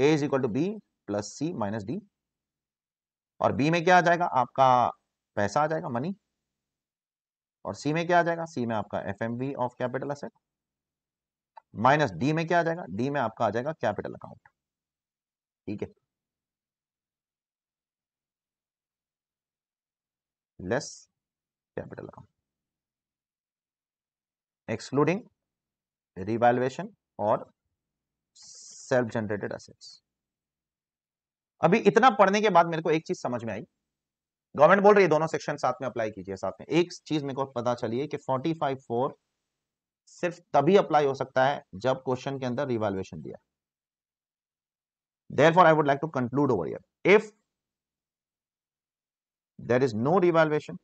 A is equal to B plus C minus D और बी में क्या आ जाएगा आपका पैसा आ जाएगा मनी और सी में क्या आ जाएगा सी में आपका F M V of capital asset minus D में क्या आ जाएगा डी में आपका आ जाएगा कैपिटल अकाउंट ठीक है less capital account excluding revaluation और सेल्फ जनरेटेड असेट्स अभी इतना पढ़ने के बाद मेरे को एक चीज समझ में आई गवर्नमेंट बोल रही है दोनों सेक्शन साथ में अप्लाई कीजिए साथ में एक चीज मेरे को पता चली है कि फोर सिर्फ तभी अप्लाई हो सकता है जब क्वेश्चन के अंदर रिवैल्युएशन दिया Therefore, I would like to conclude over here. If there is no revaluation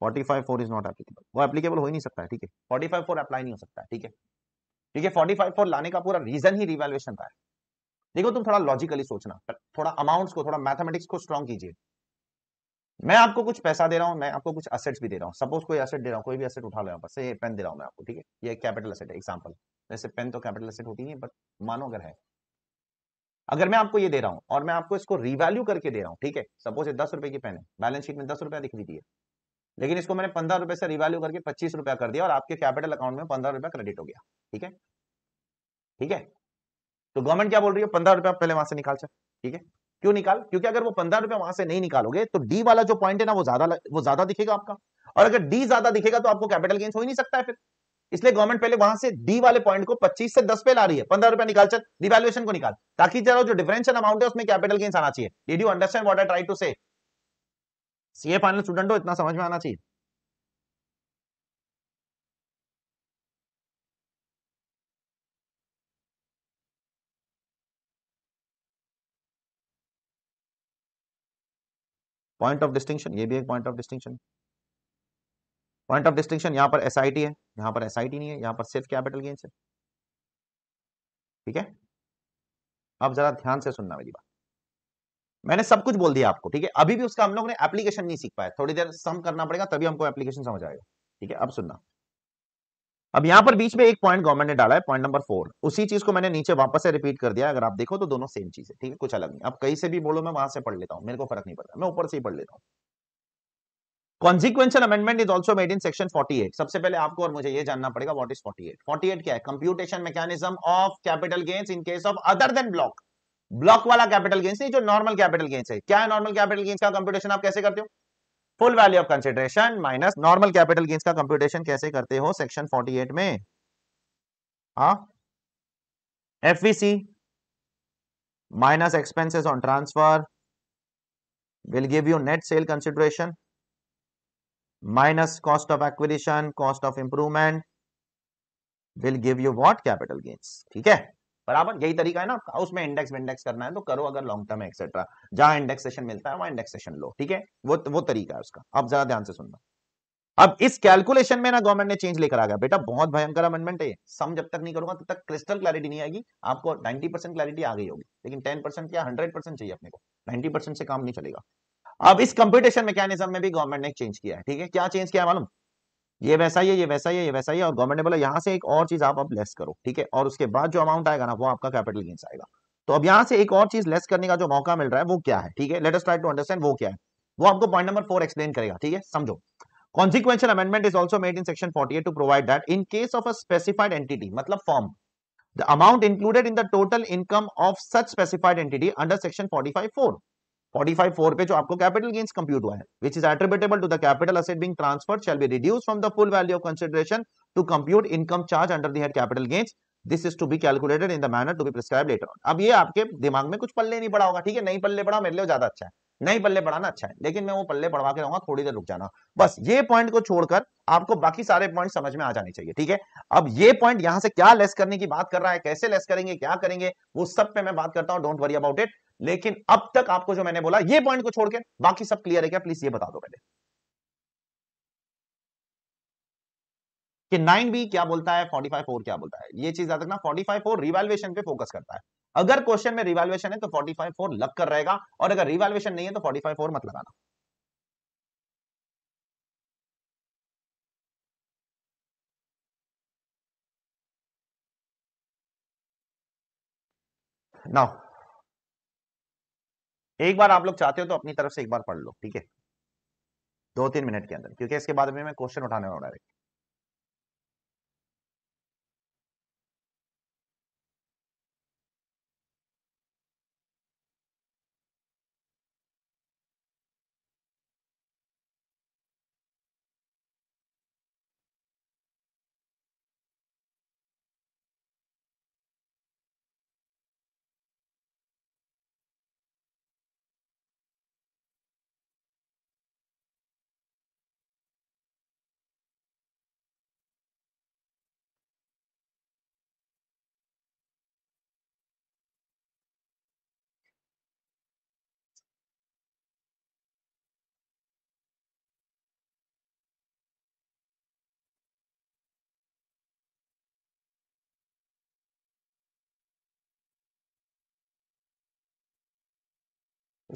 454 is not applicable applicable वो एप्लीकेबल हो ही नहीं सकता है ठीक है 45 फोर अप्लाई नहीं हो सकता है ठीक है ठीक है 45 फोर लाने का पूरा रीजन ही रिवैल्युएशन का है देखो तुम थोड़ा लॉजिकली सोचना थोड़ा अमाउंट्स को थोड़ा मैथमेटिक्स को स्ट्रॉन्ग कीजिए मैं आपको कुछ पैसा दे रहा हूँ मैं आपको कुछ असेट्स भी दे रहा हूँ सपोज कोई असेट दे रहा हूँ कोई भी असेट उठा लो बस ये पेन दे रहा हूँ मैं आपको ठीक है ये कैपिटल असेट है एग्जाम्पल वैसे पेन तो कैपिटल एसेट होती नहीं बट मानो अगर है अगर मैं आपको ये दे रहा हूं और मैं आपको इसको रिवैल्यू करके दे रहा हूं ठीक है सपोज दस रुपए की पेन है बैलेंस शीट में दस रुपया दिख रही है लेकिन इसको मैंने पंद्रह रुपए से रिवैल्यू करके पच्चीस रुपया कर दिया और आपके कैपिटल अकाउंट में पंद्रह रुपया क्रेडिट हो गया ठीक है ठीक है तो गवर्नमेंट क्या बोल रही है पंद्रह रुपया पहले वहां से निकाल सर ठीक है क्यों निकाल क्योंकि अगर वो पंद्रह रुपया वहां से नहीं निकालोगे तो डी वाला जो पॉइंट है ना वो ज्यादा वो ज्यादा दिखेगा आपका और अगर डी ज्यादा दिखेगा तो आपको कैपिटल गेंस हो ही नहीं सकता है फिर इसलिए गवर्नमेंट पहले वहां से डी वाले पॉइंट को 25 से 10 पे ला रही है पंद्रह रुपया निकाल चल रिवैल्युएशन को निकाल ताकि जरा जो डिफरेंशियल अमाउंट है उसमें कैपिटल गेंस आना चाहिए did you understand what I try to say CA final student हो इतना समझ में आना चाहिए पॉइंट ऑफ डिस्टिंक्शन ये भी एक point of distinction point of distinction यहाँ पर एस है यहाँ पर एस नहीं है यहाँ पर सिर्फ कैपिटल गेंस है ठीक है अब जरा ध्यान से सुनना मेरी बात मैंने सब कुछ बोल दिया आपको ठीक है अभी भी उसका हम लोग ने एप्लीकेशन नहीं सीख पाया थोड़ी देर सम करना पड़ेगा तभी हमको एप्लीकेशन समझ आएगा ठीक है अब सुनना अब यहां पर बीच में एक पॉइंट गवर्नमेंट ने डाला है पॉइंट नंबर फोर उसी चीज को मैंने नीचे वापस से रिपीट कर दिया अगर आप देखो तो दोनों सेम चीज है ठीक है कुछ अलग नहीं अब कहीं से भी बोलो मैं वहां से पढ़ लेता हूं मेरे को फर्क नहीं पड़ता मैं ऊपर से ही पढ़ लेता हूँ consequential amendment is also made in section 48 सबसे पहले आपको और मुझे ये जानना पड़ेगा व्हाट इज 48 48 क्या है computation mechanism of capital gains in case of other than block block वाला कैपिटल गेन्स नहीं जो नॉर्मल कैपिटल गेन्स है क्या है नॉर्मल कैपिटल गेन्स का कंप्यूटेशन आप कैसे करते हो full value of consideration minus normal capital gains का कंप्यूटेशन कैसे करते हो सेक्शन 48 में हाँ FVC minus expenses on transfer will give you net sale consideration minus cost of acquisition, cost of improvement will give you what capital gains. ठीक है बराबर यही तरीका है ना आपका उसमें इंडेक्स इंडेक्स करना है तो करो अगर लॉन्ग टर्म एक्सेट्रा जहां इंडेक्सेशन मिलता है वहां इंडेक्सेशन लो ठीक है वो वो तरीका है उसका अब जरा ध्यान से सुनना अब इस कैलकुलेशन में ना गवर्नमेंट ने चेंज लेकर आ गया बेटा बहुत भयंकर अमेंडमेंट है सम जब तक नहीं करूंगा तब तो तक क्रिस्टल क्लैरिटी नहीं आएगी आपको 90 परसेंट क्लैरिटी आ गई होगी लेकिन 10 परसेंट क्या 100 परसेंट चाहिए अपने को 90 परसेंट से काम नहीं चलेगा अब इस कंपटीशन मैकेनिज्म में भी गवर्नमेंट ने चेंज किया है ठीक है क्या चेंज किया मालूम ये वैसा ही है ये वैसा ही है ये वैसा ही है और गवर्नमेंट ने बोला यहाँ से एक और चीज आप अब लेस करो ठीक है और उसके बाद जो अमाउंट आएगा ना वो आपका कैपिटल गेंस आएगा तो अब यहाँ से एक और चीज लेस करने का जो मौका मिल रहा है वो क्या है ठीक है let us try to understand वो क्या है वो आपको पॉइंट नंबर फोर एक्सप्लेन करेगा ठीक है समझो consequential amendment is also made in section 48 to provide that in case of a specified entity matlab मतलब firm the amount included in the total income of such specified entity under section 454 454 पे जो आपको capital gains compute हुआ है which is attributable to the capital asset being transfer shall be reduce from the full value of consideration to compute income charge under the head capital gains this is to be calculated in the manner to be prescribe later अब ये आपके दिमाग में कुछ पल्ले नहीं पड़ा होगा ठीक है नहीं पल्ले पड़ा मेरे लिए ज्यादा अच्छा है नहीं पल्ले पढ़ाना अच्छा है लेकिन मैं वो पल्ले पढ़वा के रहूंगा थोड़ी देर रुक जाना बस ये पॉइंट को छोड़कर आपको बाकी सारे पॉइंट समझ में आ जाने चाहिए ठीक है अब ये पॉइंट यहां से क्या लेस करने की बात कर रहा है कैसे लेस करेंगे क्या करेंगे वो सब पे मैं बात करता हूं डोंट वरी अबाउट इट लेकिन अब तक आपको जो मैंने बोला ये पॉइंट को छोड़ के बाकी सब क्लियर है क्या प्लीज ये बता दो पहले कि 9b क्या बोलता है 45.4 क्या बोलता है ये चीज याद रखना 45.4 रिवैल्युएशन पे फोकस करता है अगर क्वेश्चन में रिवैल्युएशन है तो 45.4 लग कर रहेगा और अगर रिवैल्युएशन नहीं है तो 45.4 मत लगाना नाउ एक बार आप लोग चाहते हो तो अपनी तरफ से एक बार पढ़ लो ठीक है दो तीन मिनट के अंदर क्योंकि इसके बाद में मैं क्वेश्चन उठाने वाला direct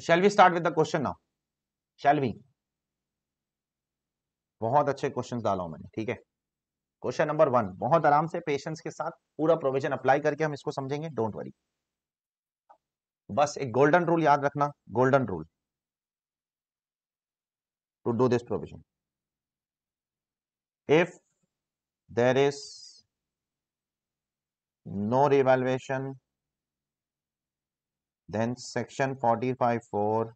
shall we start with the question now shall we बहुत अच्छे क्वेश्चन डाला हूं मैंने ठीक है क्वेश्चन नंबर वन बहुत आराम से पेशेंस के साथ पूरा प्रोविजन अप्लाई करके हम इसको समझेंगे डोंट वरी बस एक गोल्डन रूल याद रखना golden rule to do this provision if there is no revaluation then section 45(4)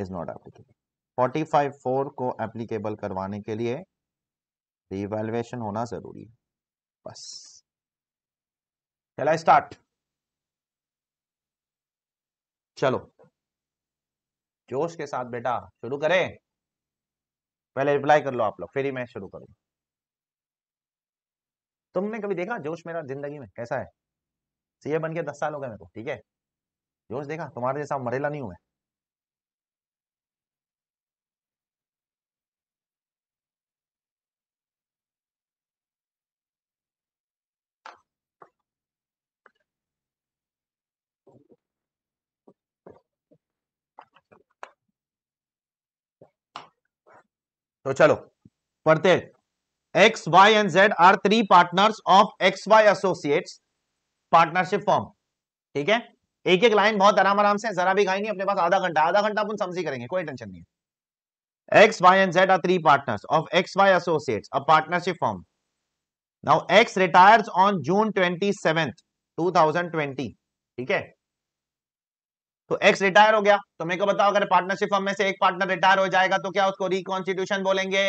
is not applicable 45(4) को एप्लीकेबल करवाने के लिए रिवेल्युएशन होना जरूरी है बस चला स्टार्ट चलो जोश के साथ बेटा शुरू करें पहले रिप्लाई कर लो आप लोग फिर ही मैं शुरू करूंगा तुमने कभी देखा जोश मेरा जिंदगी में कैसा है सीए बन के दस साल हो गए मेरे को ठीक है जोश देखा तुम्हारे जैसा मरेला नहीं हुआ तो चलो पढ़ते X Y and Z are three partners of X Y associates partnership firm ठीक है एक एक लाइन बहुत आराम आराम से जरा भी खाई नहीं अपने पास आधा घंटा आधा घंटा अपन समझी करेंगे कोई टेंशन नहीं X Y and Z are three partners of X Y associate a partnership firm now X retire on June twenty seven ठीक है तो एक्स रिटायर हो गया तो मेरे को बताओ अगर पार्टनरशिप फॉर्म में से एक पार्टनर रिटायर हो जाएगा तो क्या उसको रिकॉन्स्टिट्यूशन बोलेंगे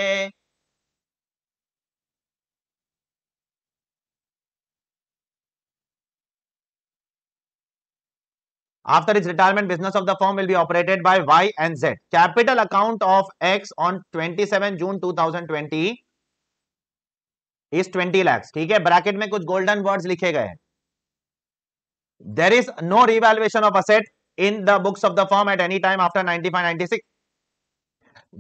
After its retirement, business of the firm will be operated by Y and Z. Capital account of X on 27 June 2020 is 20 lakhs. ठीक है ब्रैकेट में कुछ गोल्डन वर्ड्स लिखे गए हैं there is no revaluation of asset in the books of the firm at any time after 95 96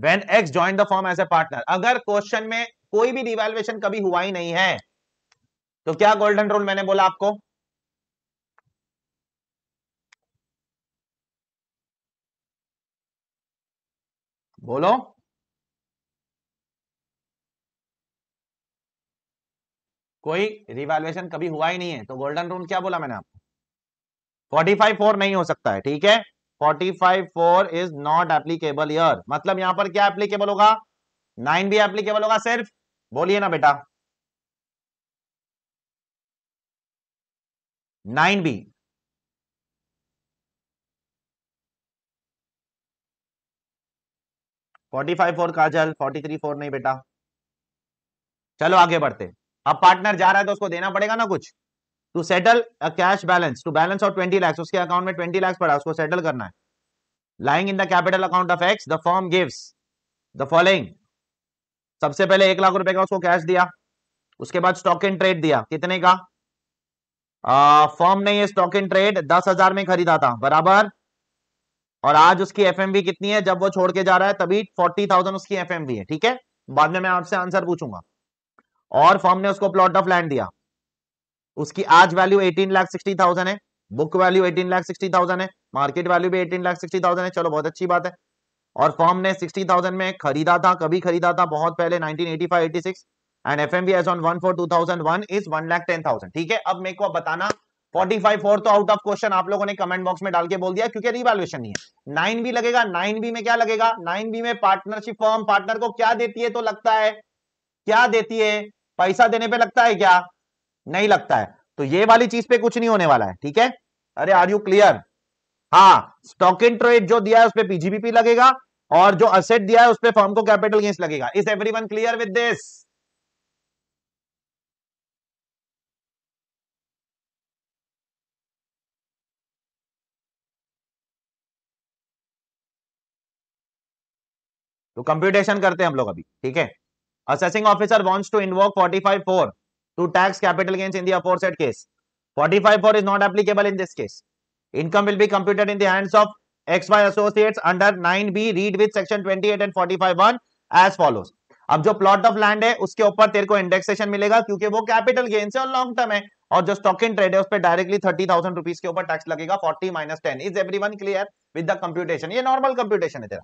when X join the firm as a partner अगर question में कोई भी रिवैल्युएशन कभी हुआ ही नहीं है तो क्या गोल्डन रूल मैंने बोला आपको बोलो कोई रिवैल्युएशन कभी हुआ ही नहीं है तो गोल्डन रूल क्या बोला मैंने आपको फोर्टी फाइव फोर नहीं हो सकता है ठीक है forty five four is not applicable year मतलब यहां पर क्या एप्लीकेबल होगा नाइन भी एप्लीकेबल होगा सिर्फ बोलिए ना बेटा nine B forty five four काजल फोर्टी थ्री फोर नहीं बेटा चलो आगे बढ़ते अब पार्टनर जा रहा है तो उसको देना पड़ेगा ना कुछ to settle cash balance to balance of twenty lakhs उसके अकाउंट में ट्वेंटी लैक्स पड़ा उसको सेटल करना है lying in the capital account of X the firm gives the following सबसे पहले एक लाख रुपए का उसको कैश दिया उसके बाद स्टॉक इन ट्रेड दिया कितने का फॉर्म ने ये स्टॉक इन ट्रेड दस हजार में खरीदा था बराबर और आज उसकी एफ कितनी है जब वो छोड़ के जा रहा है तभी फोर्टी थाउजेंड उसकी एफ है ठीक है बाद में मैं आपसे आंसर पूछूंगा और फॉर्म ने उसको प्लॉट ऑफ लैंड दिया उसकी आज value eighteen lakh sixty thousand है book value eighteen lakh sixty thousand है मार्केट वैल्यू भी एटीन लाख सिक्सटी थाउजेंड है चलो बहुत अच्छी बात है और फॉर्म ने सिक्सटी थाउजेंड में खरीदा था कभी खरीदा था बहुत पहले nineteen eighty five eighty six and F M B S on one four two thousand one is one lakh ten thousand ठीक है अब मेरे को बताना फोर्टी फाइव फोर तो आउट ऑफ क्वेश्चन आप लोगों ने कमेंट बॉक्स में डाल के बोल दिया क्योंकि रिवैल्यूएशन नहीं है नाइन बी लगेगा नाइन बी में क्या लगेगा नाइन बी में पार्टनरशिप फॉर्म पार्टनर को क्या देती है तो लगता है क्या देती है पैसा देने पे लगता है क्या नहीं लगता है तो ये वाली चीज पे कुछ नहीं होने वाला है ठीक है अरे आर यू क्लियर हाँ स्टॉक इन ट्रेड जो दिया है उस पर पीजीबीपी लगेगा और जो असेट दिया है उस पर फॉर्म को कैपिटल गेंस लगेगा is every one clear with this तो कंप्यूटेशन करते हैं हम लोग अभी ठीक है assessing officer wants to forty five four to tax capital gains in the said case forty five four is not applicable in this case income will be computed in of X Y the under nine B read with section twenty eight and forty five one as follows अब जो plot of land है उसके ऊपर तेरे को indexation मिलेगा क्योंकि वो कैपिटल गेन्स है और लॉन्ग टर्म है और जो स्टॉक इन ट्रेड है उस पर डायरेक्टली थर्टी थाउजेंड रुपीज के ऊपर टैक्स लगेगा forty minus ten is every one clear with the computation ये नॉर्मल कंप्यूटेशन है तेरा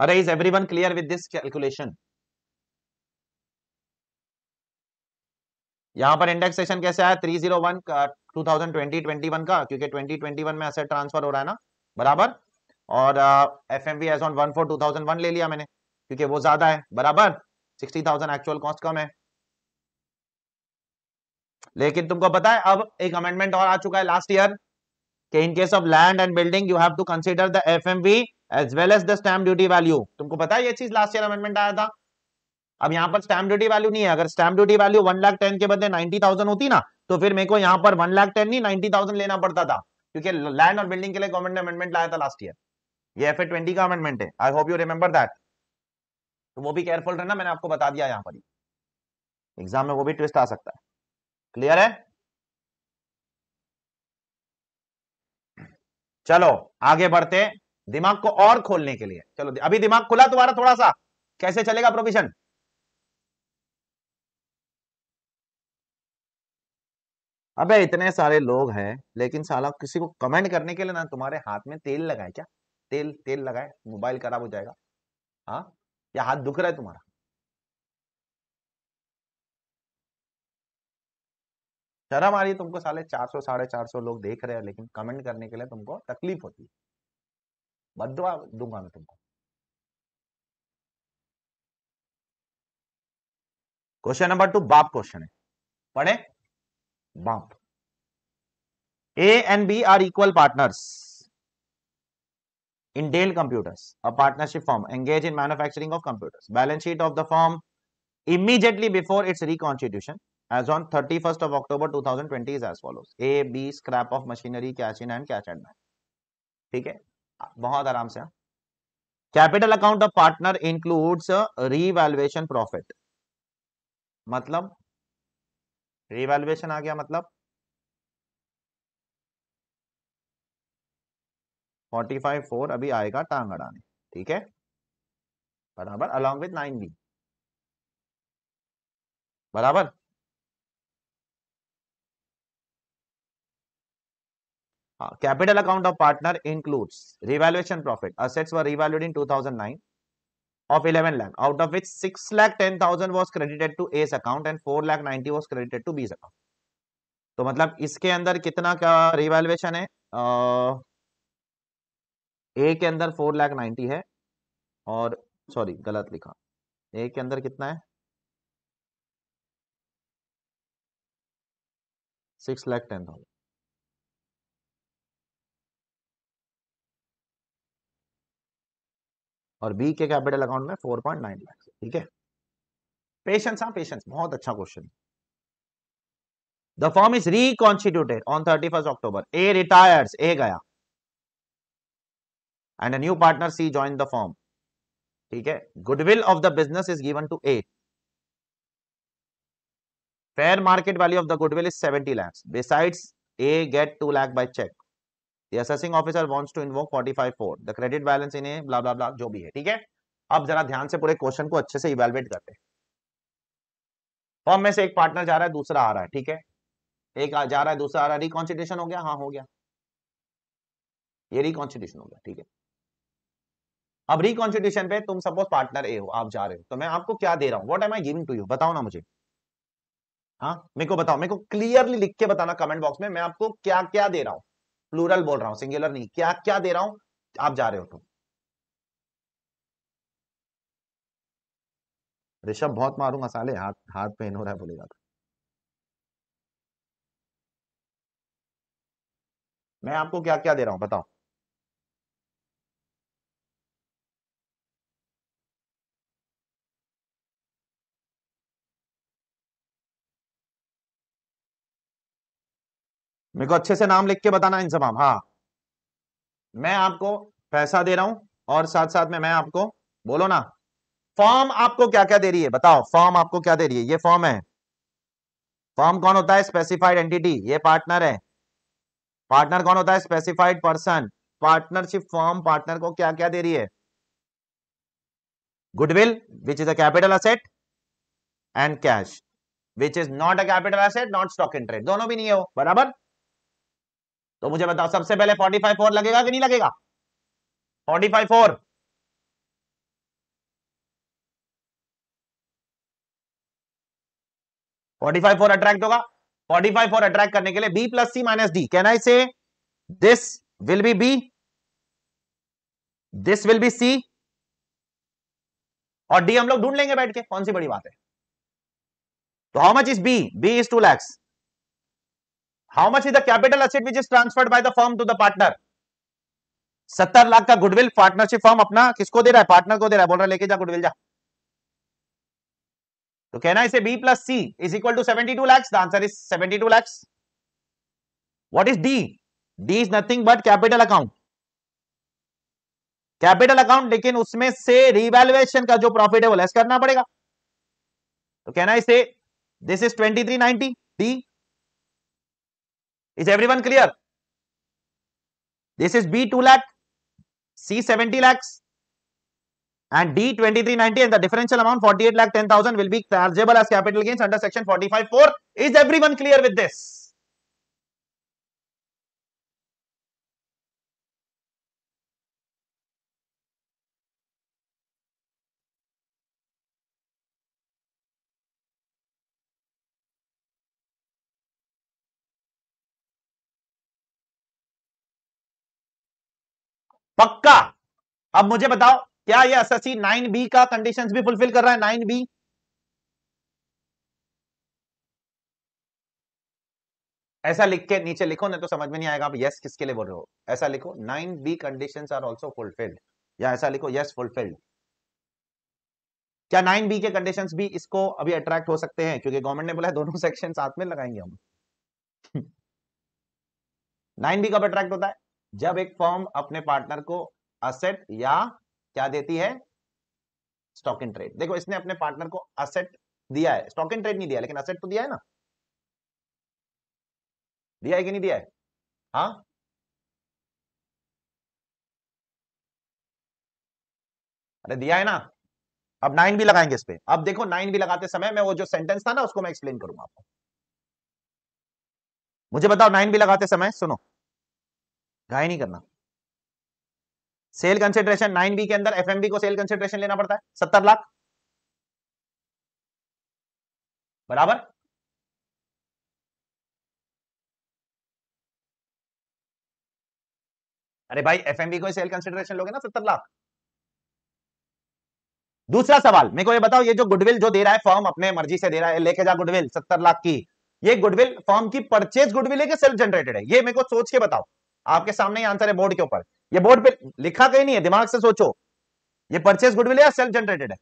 Are is everyone clear with this calculation यहां पर इंडेक्सेशन कैसे आया 301 का 2020-21 का क्योंकि 2021 में असर ट्रांसफर हो रहा है ना बराबर और F M V as on one four two thousand one ले लिया मैंने क्योंकि वो ज्यादा है बराबर सिक्सटी थाउजेंड एक्चुअल कॉस्ट कम है लेकिन तुमको पता है अब एक अमेंडमेंट और आ चुका है लास्ट ईयर कि in case of land and building you have to consider the FMV as well as the stamp duty value तुमको पता है ये चीज लास्ट ईयर अमेंडमेंट आया था अब यहाँ पर स्टैम्प ड्यूटी वैल्यू नहीं है अगर stamp duty value one lakh ten के बदले नाइनटी थाउजेंड होती ना तो फिर मेरे को यहाँ पर वन लाख टेन नहीं नाइनटी थाउजेंड लेना पड़ता था क्योंकि लैंड और बिल्डिंग के लिए गवर्नमेंट ने अमेंडमेंट लाया था लास्ट ईयर ये एफ ए ट्वेंटी का अमेंडमेंट है I hope you remember that तो वो भी केयरफुल रहना मैंने आपको बता दिया यहाँ पर ही एग्जाम में वो भी ट्विस्ट आ सकता है क्लियर है चलो आगे बढ़ते दिमाग को और खोलने के लिए चलो अभी दिमाग खुला तुम्हारा थोड़ा सा कैसे चलेगा प्रोविजन अबे इतने सारे लोग हैं लेकिन साला किसी को कमेंट करने के लिए ना तुम्हारे हाथ में तेल लगाए क्या तेल तेल लगाए मोबाइल खराब हो जाएगा हाँ या हाथ दुख रहा है तुम्हारा शर्म आ रही है तुमको साले चार सौ साढ़े चार सौ लोग देख रहे हैं लेकिन कमेंट करने के लिए तुमको तकलीफ होती है बदवा दूंगा मैं तुमको क्वेश्चन नंबर टू बाप क्वेश्चन है पढ़े बाप A and B are equal partners in Dell Computers, a partnership firm engaged in manufacturing of computers. Balance sheet of the firm immediately before its reconstitution as on 31st of October 2020 is as follows. A, B, scrap of machinery, cash in and cash at bank. ठीक है बहुत आराम से capital account of partner includes revaluation profit मतलब revaluation आ गया मतलब 45 four अभी आएगा टांग अड़ाने ठीक है बराबर अलॉन्ग विथ नाइन बी बराबर capital account of partner includes revaluation profit assets were revalued in 2009 of 11 lakh out of which 6 lakh 10000 was credited to S account and 4 lakh 90 was credited to B's account तो मतलब इसके अंदर कितना का रिवैल्युएशन है ए uh, के अंदर फोर लाख 90 है और सॉरी गलत लिखा ए के अंदर कितना है 6 लाख 10000 और बी के कैपिटल अकाउंट में फोर पॉइंट नाइन लैक्स ठीक है पेशेंस हाँ पेशेंस बहुत अच्छा question the form is reconstituted on thirty first October A retires A गया and a new partner C join the firm ठीक है goodwill of the business is given to A fair market value of the goodwill is seventy lakhs besides A get two lakh by cheque assessing officer wants to to invoke 454. The credit balance in a blah blah blah जो भी है ठीक है अब जरा ध्यान से पूरे क्वेश्चन को अच्छे से इवेलुएट करते हैं फॉर्म में से एक पार्टनर जा रहा है दूसरा आ रहा है ठीक है एक जा रहा है दूसरा आ रहा है रिकॉन्स्टिट्यूशन हो गया हाँ हो गया ये रिकॉन्स्टिट्यूशन हो गया ठीक है अब रिकॉन्स्टिट्यूशन पे तुम सपोज पार्टनर ए हो आप जा रहे हो तो मैं आपको क्या दे रहा हूँ what am I giving to you बताओ ना मुझे हाँ मेरे को बताओ मेरे को क्लियरली लिख के बताना कमेंट बॉक्स में मैं आपको क्या क्या दे रहा हूँ प्लूरल बोल रहा हूं सिंगुलर नहीं क्या क्या दे रहा हूं आप जा रहे हो तुम ऋषभ बहुत मारूंगा साले हाथ हाथ पेन हो रहा है बोलेगा तो। मैं आपको क्या क्या दे रहा हूं बताओ मेरे को अच्छे से नाम लिख के बताना इन तमाम हाँ मैं आपको पैसा दे रहा हूं और साथ साथ में मैं आपको बोलो ना फॉर्म आपको क्या क्या दे रही है बताओ फॉर्म आपको क्या दे रही है ये फॉर्म है फॉर्म कौन होता है स्पेसिफाइड एंटिटी ये पार्टनर है पार्टनर कौन होता है specified person partnership firm partner को क्या क्या दे रही है goodwill which is a capital asset and cash which is not a capital asset not stock interest दोनों भी नहीं है बराबर तो मुझे बताओ सबसे पहले फोर्टी फाइव फोर लगेगा कि नहीं लगेगा forty five four forty five four attract होगा फोर्टी फाइव फोर अट्रैक्ट करने के लिए B plus C minus D can I say this will be B this will be C और डी हम लोग ढूंढ लेंगे बैठ के कौन सी बड़ी बात है तो how much is B B is two lakhs how much is the capital asset which is transferred by the firm to the partner सत्तर लाख का गुडविल पार्टनरशिप फर्म अपना किसको दे रहा है पार्टनर को दे रहा है बोल रहा है लेके जा गुडविल जा तो कहना इसे B plus C is equal to seventy two lakhs answer is seventy two lakhs what is D D is nothing but capital account capital account लेकिन उसमें से रिवैल्युएशन का जो प्रॉफिट है वो लेस करना पड़ेगा तो कहना इसे this is twenty three ninety D Is everyone clear? This is B 2 lakh, C 70 lakhs and D 2390 and the differential amount 48 lakh 10,000 will be chargeable as capital gains under section 45.4. Is everyone clear with this? पक्का अब मुझे बताओ क्या ये nine B का condition भी fulfil कर रहा है बी ऐसा लिख के नीचे लिखो ना तो समझ में नहीं आएगा आप यस किसके लिए बोल रहे हो ऐसा लिखो B condition are also fulfilled या ऐसा लिखो यस फुलफिल्ड क्या नाइन बी के कंडीशन भी इसको अभी अट्रैक्ट हो सकते हैं क्योंकि गवर्नमेंट ने बोला है दोनों सेक्शन साथ में लगाएंगे हम नाइन बी कब अट्रैक्ट होता है जब एक फॉर्म अपने पार्टनर को असेट या क्या देती है स्टॉक इन ट्रेड देखो इसने अपने पार्टनर को असेट दिया है स्टॉक इन ट्रेड नहीं दिया लेकिन असेट तो दिया है ना दिया है कि नहीं दिया है हा अरे दिया है ना अब नाइन भी लगाएंगे इस पर अब देखो नाइन भी लगाते समय मैं वो जो सेंटेंस था ना उसको मैं एक्सप्लेन करूंगा आपको मुझे बताओ नाइन भी लगाते समय सुनो घाय नहीं करना सेल कंसेंट्रेशन नाइन बी के अंदर एफ को सेल कंसेंट्रेशन लेना पड़ता है सत्तर लाख बराबर अरे भाई एफ को सेल कंसिडरेशन लोगे ना सत्तर लाख दूसरा सवाल मेरे को ये बताओ ये जो गुडविल जो दे रहा है फॉर्म अपने मर्जी से दे रहा है लेके जा गुडविल सत्तर लाख की ये गुडविल फॉर्म की परचेज गुडविल है कि सेल्फ जनरेटेड है ये मेरे को सोच के बताओ आपके सामने ही आंसर है बोर्ड के ऊपर ये बोर्ड पे लिखा कहीं नहीं है दिमाग से सोचो ये परचेस गुडविल या सेल्फ जनरेटेड है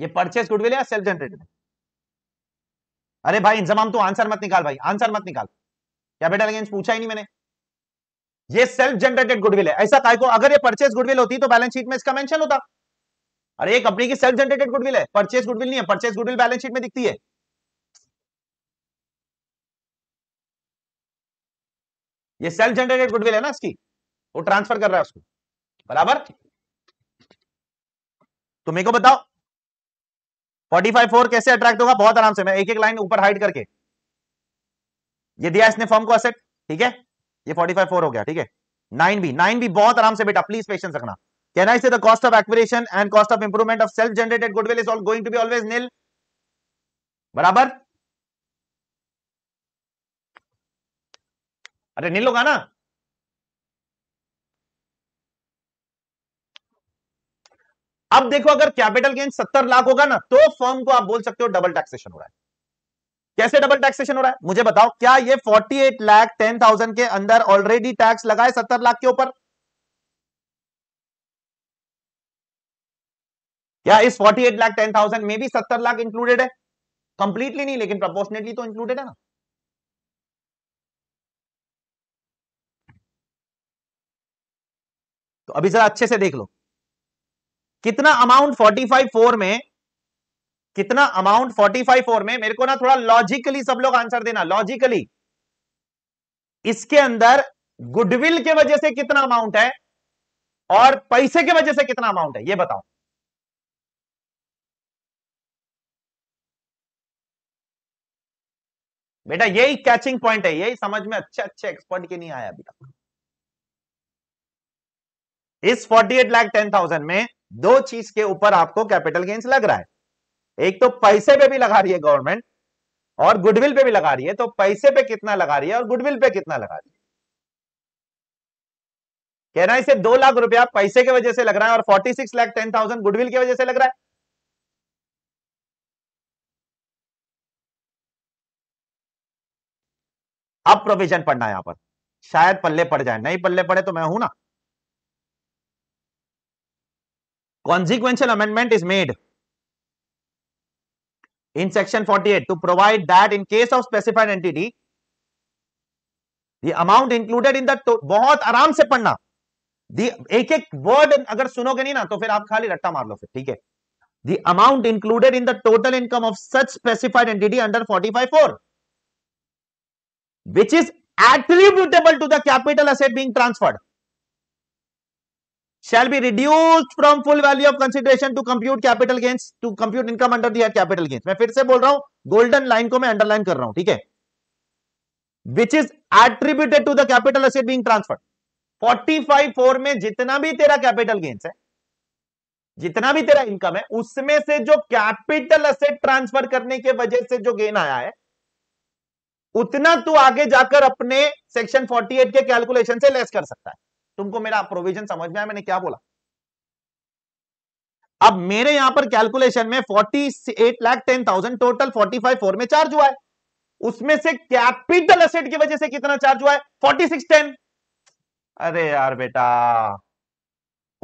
ये परचेस गुडविल या सेल्फ जनरेटेड है अरे भाई इंजमाम तू आंसर मत निकाल भाई आंसर मत निकाल क्या बेटा लगे पूछा ही नहीं मैंने ये सेल्फ जनरेटेड गुडविल है ऐसा काय को अगर ये परचेज गुडविल होती तो बैलेंस शीट में इसका मेंशन होता अरे ये कंपनी की सेल्फ जनरेटेड गुडविल है परचेज गुडविल नहीं है परचेज गुडविल बैलेंस शीट में दिखती है ये सेल्फ जनरेटेड गुडविल है ना इसकी वो ट्रांसफर कर रहा है उसको बराबर तो मेरे को बताओ 454 कैसे अट्रैक्ट होगा बहुत आराम से मैं एक एक लाइन ऊपर हाइड करके ये दिया इसने फॉर्म को असेट ठीक है ये 45 फोर हो गया ठीक है नाइन बी नाइन बी बहुत आराम से बेटा प्लीज पेशेंस रखना can I say the cost of acquisition and cost of improvement of self generated goodwill is all going to be always nil बराबर अरे नील होगा ना अब देखो अगर कैपिटल गेन सत्तर लाख होगा ना तो फर्म को आप बोल सकते हो डबल टैक्सेशन हो रहा है कैसे डबल टैक्सेशन हो रहा है मुझे बताओ क्या ये 48 लाख 10,000 के अंदर ऑलरेडी टैक्स लगाए 70 लाख के ऊपर क्या इस 48 लाख 10,000 में भी 70 लाख इंक्लूडेड है कंप्लीटली नहीं लेकिन प्रपोर्शनेटली तो इंक्लूडेड है ना तो अभी जरा अच्छे से देख लो कितना अमाउंट फोर्टी फाइव फोर में कितना अमाउंट फोर्टी फाइव फोर में मेरे को ना थोड़ा लॉजिकली सब लोग आंसर देना लॉजिकली इसके अंदर गुडविल के वजह से कितना अमाउंट है और पैसे के वजह से कितना अमाउंट है ये बताओ बेटा यही कैचिंग पॉइंट है यही समझ में अच्छे अच्छे एक्सपर्ट के नहीं आया अभी तक इस forty eight lakh ten thousand में दो चीज के ऊपर आपको कैपिटल गेन्स लग रहा है एक तो पैसे पे भी लगा रही है गवर्नमेंट और गुडविल पे भी लगा रही है तो पैसे पे कितना लगा रही है और गुडविल पे कितना लगा रही है कहना इसे दो लाख रुपया पैसे की वजह से लग रहा है और forty six lakh ten thousand goodwill की वजह से लग रहा है अब प्रोविजन पढ़ना यहां पर शायद पल्ले पड़ जाए नहीं पल्ले पड़े तो मैं हूं ना consequential amendment is made in section 48 to provide that in case of specified entity the amount included in that bahut aaram se padhna the ek ek word agar sunoge nahi na to fir aap khali ratta maar lo fir theek hai the amount included in the total income of such specified entity under 454 which is attributable to the capital asset being transferred shall be reduced from full value of consideration to compute capital gains to compute income under the capital gains मैं फिर से बोल रहा हूं golden line को मैं underline कर रहा हूं ठीक है which is attributed to the capital asset being transferred 454 में जितना भी तेरा कैपिटल गेन्स है जितना भी तेरा इनकम है उसमें से जो कैपिटल असेट ट्रांसफर करने के वजह से जो गेन आया है उतना तू आगे जाकर अपने सेक्शन 48 के कैलकुलेशन से लेस कर सकता है तुमको मेरा प्रोविजन समझ में आया मैंने क्या बोला अब मेरे यहां पर कैलकुलेशन में forty eight lakh ten thousand total forty five four में चार्ज हुआ है उसमें से कैपिटल असेट की वजह से कितना चार्ज हुआ है फोर्टी सिक्स टेन अरे यार बेटा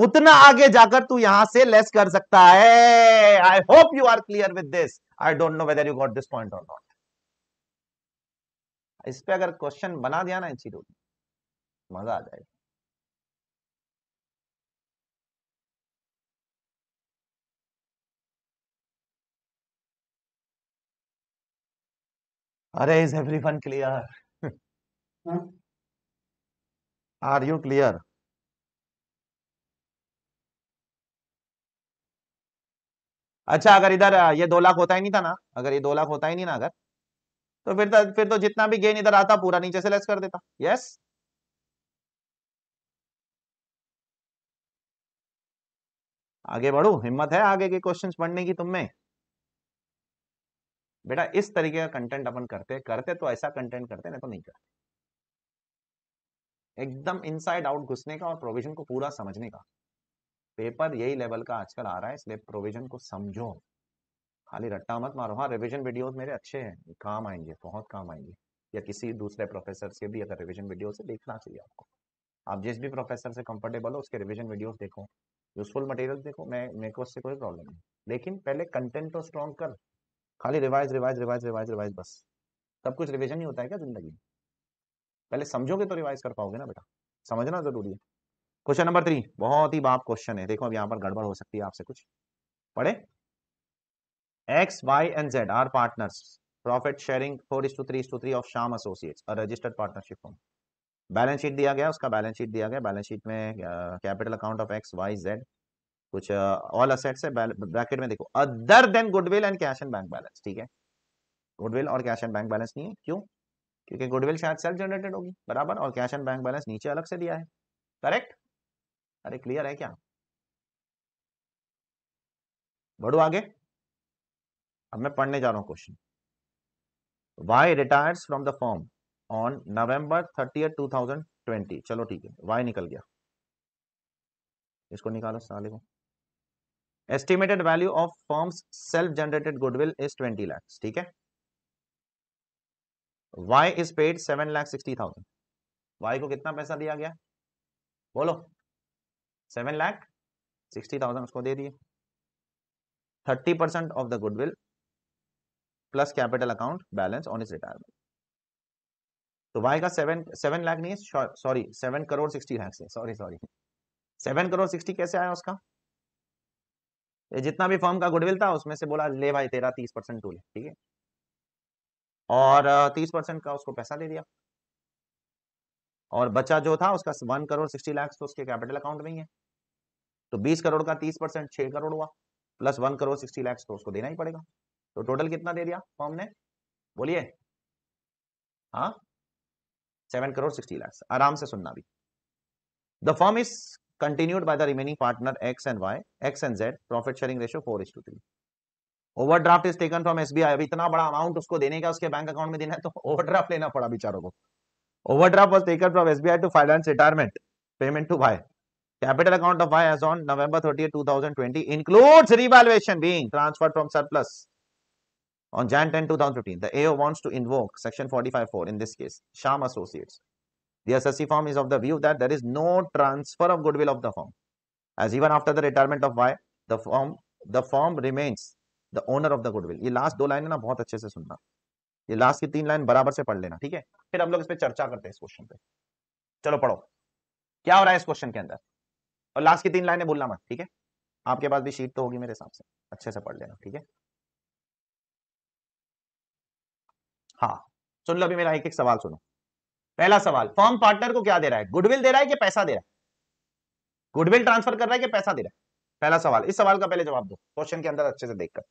उतना आगे जाकर तू यहां से लेस कर सकता है I hope you are clear with this I don't know whether you got this point और नॉट इस पे अगर क्वेश्चन बना दिया ना इन मजा आ जाएगा अरे is one clear are you clear अच्छा अगर इधर ये दो लाख होता ही नहीं था ना अगर ये दो लाख होता ही नहीं ना अगर तो फिर तो फिर तो जितना भी गेन इधर आता पूरा नीचे से लेस कर देता यस आगे बढ़ू हिम्मत है आगे के क्वेश्चंस पढ़ने की तुम में बेटा इस तरीके का कंटेंट अपन करते करते तो ऐसा कंटेंट करते नहीं तो नहीं करते एकदम इनसाइड आउट घुसने का और प्रोविजन को पूरा समझने का पेपर यही लेवल का आजकल आ रहा है इसलिए प्रोविजन को समझो खाली रट्टा मत मारो हाँ रिविजन वीडियो मेरे अच्छे हैं काम आएंगे बहुत काम आएंगे या किसी दूसरे प्रोफेसर से भी अगर रिविजन वीडियो से देखना चाहिए आपको आप जिस भी प्रोफेसर से कंफर्टेबल हो उसके रिविजन वीडियोस देखो यूजफुल मटेरियल देखो मैं मेरे को उससे कोई प्रॉब्लम नहीं लेकिन पहले कंटेंट तो स्ट्रॉन्ग कर खाली revise revise revise revise revise बस सब कुछ रिविजन ही होता है क्या जिंदगी पहले समझोगे तो रिवाइज कर पाओगे ना बेटा समझना जरूरी है क्वेश्चन नंबर थ्री बहुत ही बाप क्वेश्चन है देखो अब यहाँ पर गड़बड़ हो सकती है आपसे कुछ पढ़े X Y and Z are partners profit sharing four is to three is to three of शाम एसोसिएट्स और registered partnership firm balance sheet दिया गया उसका बैलेंस शीट दिया गया बैलेंस शीट में capital account of X Y Z कुछ all assets है ब्रैकेट में देखो other than goodwill and cash and bank balance ठीक है गुडविल और कैश एंड बैंक बैलेंस नहीं है क्यों क्योंकि गुडविल शायद सेल्फ जनरेटेड होगी बराबर और कैश एंड बैंक बैलेंस नीचे अलग से दिया है करेक्ट अरे क्लियर है क्या बढ़ो आगे अब मैं पढ़ने जा रहा हूं question Y retires from the firm on November thirty two thousand twenty चलो ठीक है वाई निकल गया इसको निकालो साले को estimated value of firm's self generated goodwill is twenty lakhs ठीक है Y is paid seven lakh sixty thousand Y को कितना पैसा दिया गया बोलो सेवन लैख सिक्सटी थाउजेंड उसको दे दिए thirty percent of the goodwill plus capital account balance on is retirement तो वाई का सेवन सेवन लैख नहीं है sorry seven crore sixty lakhs है sorry sorry seven crore sixty कैसे आया उसका जितना भी फॉर्म का गुडविल था उसमें से बोला ले भाई तेरा तीस परसेंट टू ले ठीक है और तीस परसेंट का उसको पैसा दे दिया और बच्चा जो था उसका वन करोड़ सिक्सटी लाख तो उसके कैपिटल अकाउंट में ही है तो बीस करोड़ का तीस परसेंट छह करोड़ हुआ plus one crore sixty lakh तो उसको देना ही पड़ेगा तो टोटल कितना दे दिया फॉर्म ने बोलिए हाँ सेवन करोड़ सिक्सटी लाख आराम से सुनना भी the form is continued by the remaining partner X and Y, X and Z, profit sharing ratio 4 is to 3. Overdraft is taken from SBI अब इतना बड़ा अमाउंट उसको देने का उसके बैंक अकाउंट में देना है तो ओवरड्राफ्ट लेना पड़ा बेचारों को overdraft was taken from SBI to finance retirement payment to Y capital account of Y as on November 30 2020 includes revaluation being transferred from surplus on Jan 10 2015 the AO wants to invoke section 454 in this case Sham Associates The SSC firm is of the view that there is no transfer of goodwill of the firm. As even after the retirement of Y, the firm the firm remains the owner of the goodwill. ये last दो line ना बहुत अच्छे से सुनना ये last की तीन लाइन बराबर से पढ़ लेना ठीक है फिर हम लोग इस पर चर्चा करते हैं इस क्वेश्चन पे चलो पढ़ो क्या हो रहा है इस क्वेश्चन के अंदर और लास्ट की तीन लाइनें भूलना मत ठीक है आपके पास भी शीट तो होगी मेरे हिसाब से अच्छे से पढ़ लेना ठीक है हाँ सुन लो अभी मेरा एक एक सवाल सुनो पहला सवाल फॉर्म पार्टनर को क्या दे रहा है गुडविल दे रहा है कि पैसा दे रहा है गुडविल ट्रांसफर कर रहा है कि पैसा दे रहा है पहला सवाल इस सवाल का पहले जवाब दो क्वेश्चन के अंदर अच्छे से देखकर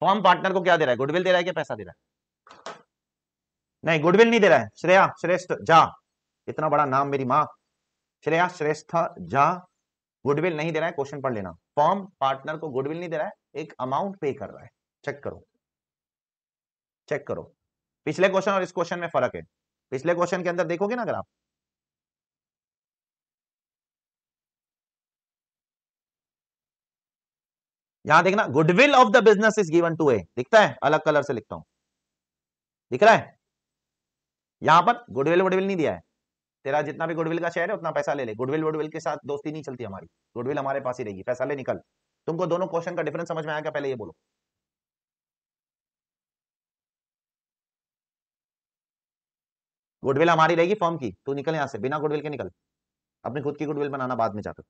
फॉर्म पार्टनर को क्या दे रहा है गुडविल दे रहा है कि पैसा दे रहा है नहीं गुडविल नहीं दे रहा है श्रेया श्रेष्ठ जा इतना बड़ा नाम मेरी माँ श्रेया श्रेष्ठ जा गुडविल नहीं दे रहा है क्वेश्चन पढ़ लेना फॉर्म पार्टनर को गुडविल नहीं दे रहा है एक अमाउंट पे कर रहा है चेक करो चेक करो पिछले क्वेश्चन और इस क्वेश्चन में फर्क है पिछले क्वेश्चन के अंदर देखोगे ना अगर आप यहां देखना goodwill of the business is given to a दिखता है अलग कलर से लिखता हूं दिख रहा है यहां पर गुडविल वुडविल नहीं दिया है तेरा जितना भी गुडविल का शेयर है उतना पैसा ले ले गुडविल वुडविल के साथ दोस्ती नहीं चलती हमारी गुडविल हमारे पास ही रहेगी पैसा ले निकल तुमको दोनों क्वेश्चन का डिफरेंस समझ में क्या पहले ये बोलो गुडविल हमारी रहेगी फॉर्म की तू निकल यहां से बिना गुडविल के निकल अपनी खुद की गुडविल बनाना बाद में जाकर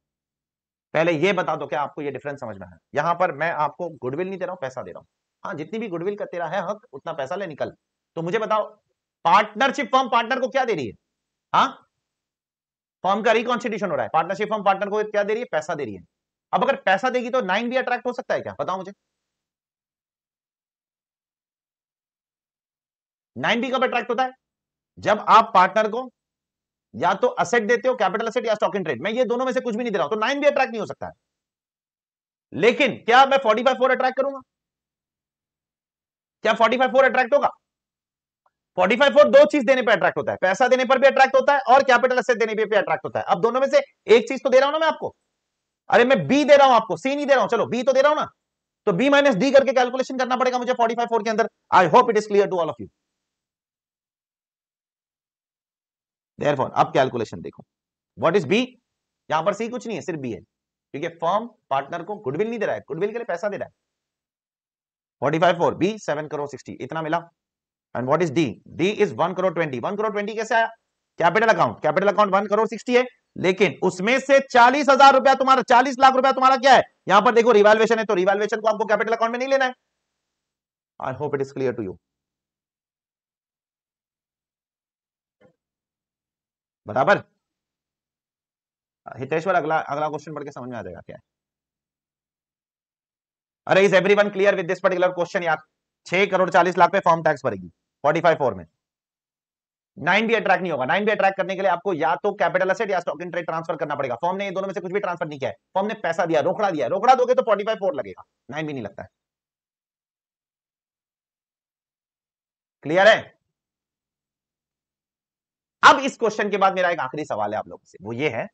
पहले ये बता दो क्या आपको ये डिफरेंस समझ में है यहाँ पर मैं आपको गुडविल नहीं दे रहा हूँ पैसा दे रहा हूँ हाँ जितनी भी गुडविल का तेरा है हक उतना पैसा ले निकल तो मुझे बताओ पार्टनरशिप फॉर्म पार्टनर को क्या दे रही है हाँ फॉर्म का रिकॉन्स्टिट्यूशन हो रहा है पार्टनरशिप फॉर्म पार्टनर को क्या दे रही है पैसा दे रही है अब अगर पैसा देगी तो नाइन भी अट्रैक्ट हो सकता है क्या बताओ मुझे नाइन भी कब अट्रैक्ट होता है जब आप पार्टनर को या तो असेट देते हो कैपिटल असेट या स्टॉक इन ट्रेड मैं ये दोनों में से कुछ भी नहीं दे रहा हूं तो नाइन भी अट्रैक्ट नहीं हो सकता है लेकिन क्या मैं फोर्टी फाइव फोर अट्रैक्ट करूंगा क्या फोर्टी फाइव फोर अट्रैक्ट होगा फोर्टी फाइव फोर दो चीज देने पर अट्रैक्ट होता है पैसा देने पर भी अट्रैक्ट होता है और कैपिटल असेट देने पर अट्रैक्ट होता है अब दोनों में से एक चीज तो दे रहा हूं ना मैं आपको अरे मैं बी दे रहा हूं आपको सी नहीं दे रहा हूं चलो बी तो दे रहा हूं ना तो बी माइनस डी करके कैलकुलेशन करना पड़ेगा मुझे फोर्टी फाइव फोर के अंदर I hope it is clear to all of you therefore अब कैलकुलेशन देखो व्हाट इज बी यहां पर सी कुछ नहीं है सिर्फ बी है क्योंकि फर्म पार्टनर को गुडविल नहीं दे रहा है गुडविल के लिए पैसा दे रहा है forty five four B seven crore 60 इतना मिला and what is D D is 1 crore 20 1 crore 20 कैसे आया capital account capital account 1 crore 60 है लेकिन उसमें से चालीस हजार रुपया तुम्हारा चालीस लाख रुपया तुम्हारा क्या है यहां पर देखो रिवैल्युएशन है तो रिवैल्युएशन को आपको कैपिटल अकाउंट में नहीं लेना है I hope it is clear to you बराबर हितेश्वर अगला अगला क्वेश्चन पढ़ के समझ में आ जाएगा क्या अरे is every one clear with this particular question यार छह करोड़ चालीस लाख पे फॉर्म टैक्स भरेगी फोर्टी फाइव फोर में नाइन भी अट्रैक्ट नहीं होगा नाइन भी अट्रैक्ट करने के लिए आपको या तो कैपिटल असेट या स्टॉक इन ट्रेड ट्रांसफर करना पड़ेगा फॉर्म ने ये दोनों में से कुछ भी ट्रांसफर नहीं किया है फॉर्म ने पैसा दिया रोकड़ा दिया रोकड़ा दोगे तो फोर्टी फाइव फोर लगेगा नाइन भी नहीं लगता है क्लियर है अब इस क्वेश्चन के बाद मेरा एक आखिरी सवाल है आप लोगों से वो ये है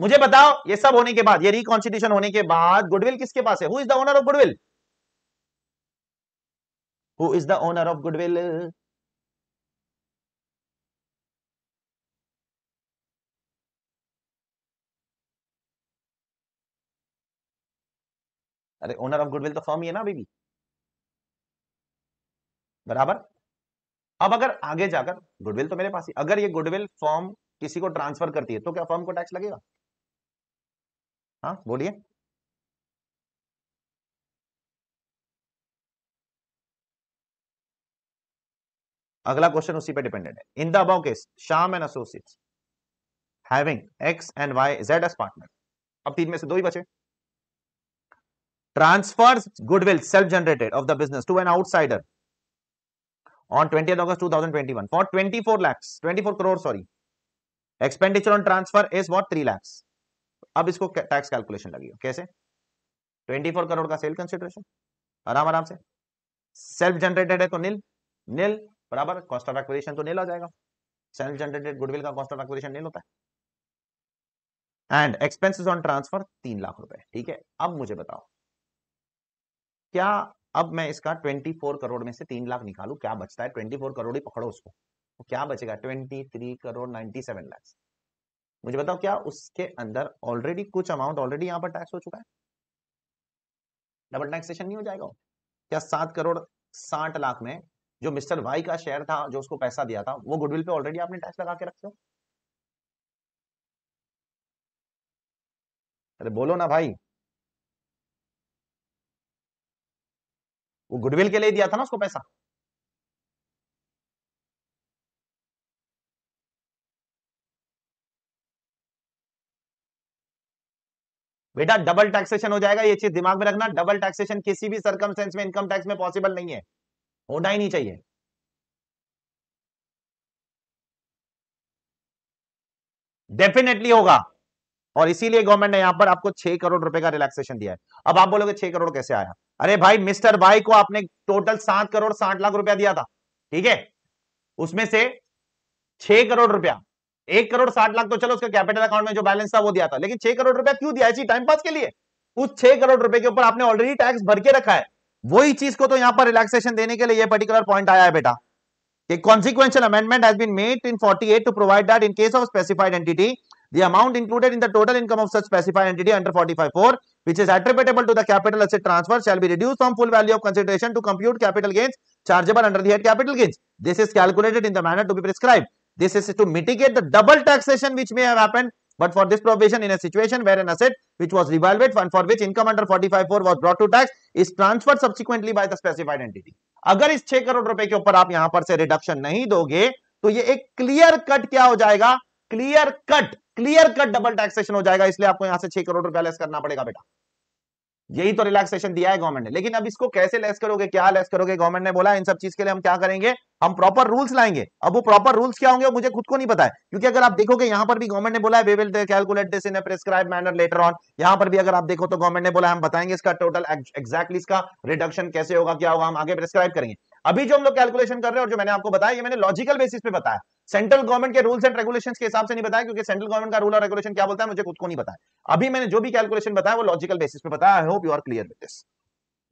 मुझे बताओ ये सब होने के बाद ये रिकॉन्स्टिट्यूशन होने के बाद गुडविल किसके पास है who is the owner of goodwill who is the owner of goodwill अरे ओनर ऑफ गुडविल तो फर्म ही है ना अभी भी बराबर अब अगर आगे जाकर गुडविल तो मेरे पास ही अगर ये गुडविल फॉर्म किसी को ट्रांसफर करती है तो क्या फॉर्म को टैक्स लगेगा हाँ बोलिए अगला क्वेश्चन उसी पे डिपेंडेंट है in the abou case Sham and associates having X and Y Z as partner अब तीन में से दो ही बचे transfers goodwill self generated of the business to an outsider on 20th August 2021 for 24 lakhs, 24 crore sorry. Expenditure on transfer is what 3 lakhs. अब इसको tax calculation लगी हो कैसे 24 करोड़ का सेल कंसिडरेशन आराम आराम से सेल्फ जनरेटेड है तो नील नील बराबर कॉस्ट ऑफ एक्विजिशन तो नील आ जाएगा सेल्फ जनरेटेड गुडविल का कॉस्ट ऑफ एक्विजिशन नील होता है एंड एक्सपेंसेस ऑन ट्रांसफर तीन लाख रुपए ठीक है अब मुझे बताओ क्या अब मैं इसका ट्वेंटी फोर करोड़ में से तीन लाख निकालू क्या बचता है ट्वेंटी फोर करोड़ ही पकड़ो उसको तो क्या बचेगा twenty three crore ninety seven lakh मुझे बताओ क्या उसके अंदर ऑलरेडी कुछ अमाउंट ऑलरेडी यहाँ पर टैक्स हो चुका है डबल टैक्सेशन नहीं हो जाएगा क्या सात करोड़ साठ लाख में जो मिस्टर वाई का शेयर था जो उसको पैसा दिया था वो गुडविल पे ऑलरेडी आपने टैक्स लगा के रखे हो अरे बोलो ना भाई वो गुडविल के लिए दिया था ना उसको पैसा बेटा डबल टैक्सेशन हो जाएगा ये चीज दिमाग में रखना डबल टैक्सेशन किसी भी सरकमस्टेंस में इनकम टैक्स में पॉसिबल नहीं है होना ही नहीं चाहिए डेफिनेटली होगा और इसीलिए गवर्नमेंट ने यहां पर आपको छह करोड़ रुपए का रिलैक्सेशन दिया है अब आप बोलोगे छह करोड़ कैसे आया अरे भाई मिस्टर भाई को आपने टोटल सात करोड़ साठ लाख रुपया दिया था ठीक है उसमें से छह करोड़ रुपया एक करोड़ साठ लाख तो चलो उसके कैपिटल अकाउंट में जो बैलेंस था वो दिया था लेकिन छह करोड़ रुपया क्यों दिया इसी टाइम पास के लिए उस छह करोड़ रुपए के ऊपर आपने ऑलरेडी टैक्स भर के रखा है वही चीज को तो यहां पर रिलैक्सेशन देने के लिए ये पर्टिकुलर पॉइंट आया है बेटा A consequential amendment has been made in 48 to provide that in case of specified entity The amount included in the total income of such specified entity under 45.4 which is attributable to the capital asset transfer shall be reduced from full value of consideration to compute capital gains chargeable under the head capital gains. This is calculated in the manner to be prescribed. This is to mitigate the double taxation which may have happened but for this provision in a situation where an asset which was revalued and for which income under 45.4 was brought to tax is transferred subsequently by the specified entity. agar is 6 crore rupees ke upar aap yahan par se reduction nahi doge to ye ek clear cut kya ho jayega clear cut clear cut double taxation हो जाएगा इसलिए आपको यहां से छह करोड़ रुपया less करना पड़ेगा बेटा यही तो रिलैक्सेशन दिया है गवर्नमेंट ने लेकिन अब इसको कैसे लेस करोगे क्या लेस करोगे गवर्नमेंट ने बोला इन सब चीज के लिए हम क्या करेंगे हम प्रॉपर रूल्स लाएंगे अब वो प्रॉपर रूल्स क्या होंगे मुझे खुद को नहीं पता है क्योंकि अगर आप देखोगे यहाँ पर भी गवर्नमेंट ने बोला है we will calculate this in prescribe manner later on यहां पर भी अगर आप देखो तो गवर्नमेंट ने बोला हम बताएंगे इसका टोटल एक्जैक्टली इसका रिडक्शन कैसे होगा क्या होगा हम आगे प्रेस्क्राइब करेंगे अभी जो हम लोग कैलकुलेशन कर रहे हैं और जो मैंने आपको बताया ये मैंने लॉजिकल बेसिस पे बताया सेंट्रल गवर्नमेंट के रूल्स एंड रेगुलेशन के हिसाब से नहीं बताया क्योंकि सेंट्रल गवर्नमेंट का रूल और रेगुलेशन क्या बोलता है मुझे खुद को नहीं बताया अभी मैंने जो भी कैलकुलेशन बताया वो लॉजिकल बेसिस पे बताया I hope you are clear with this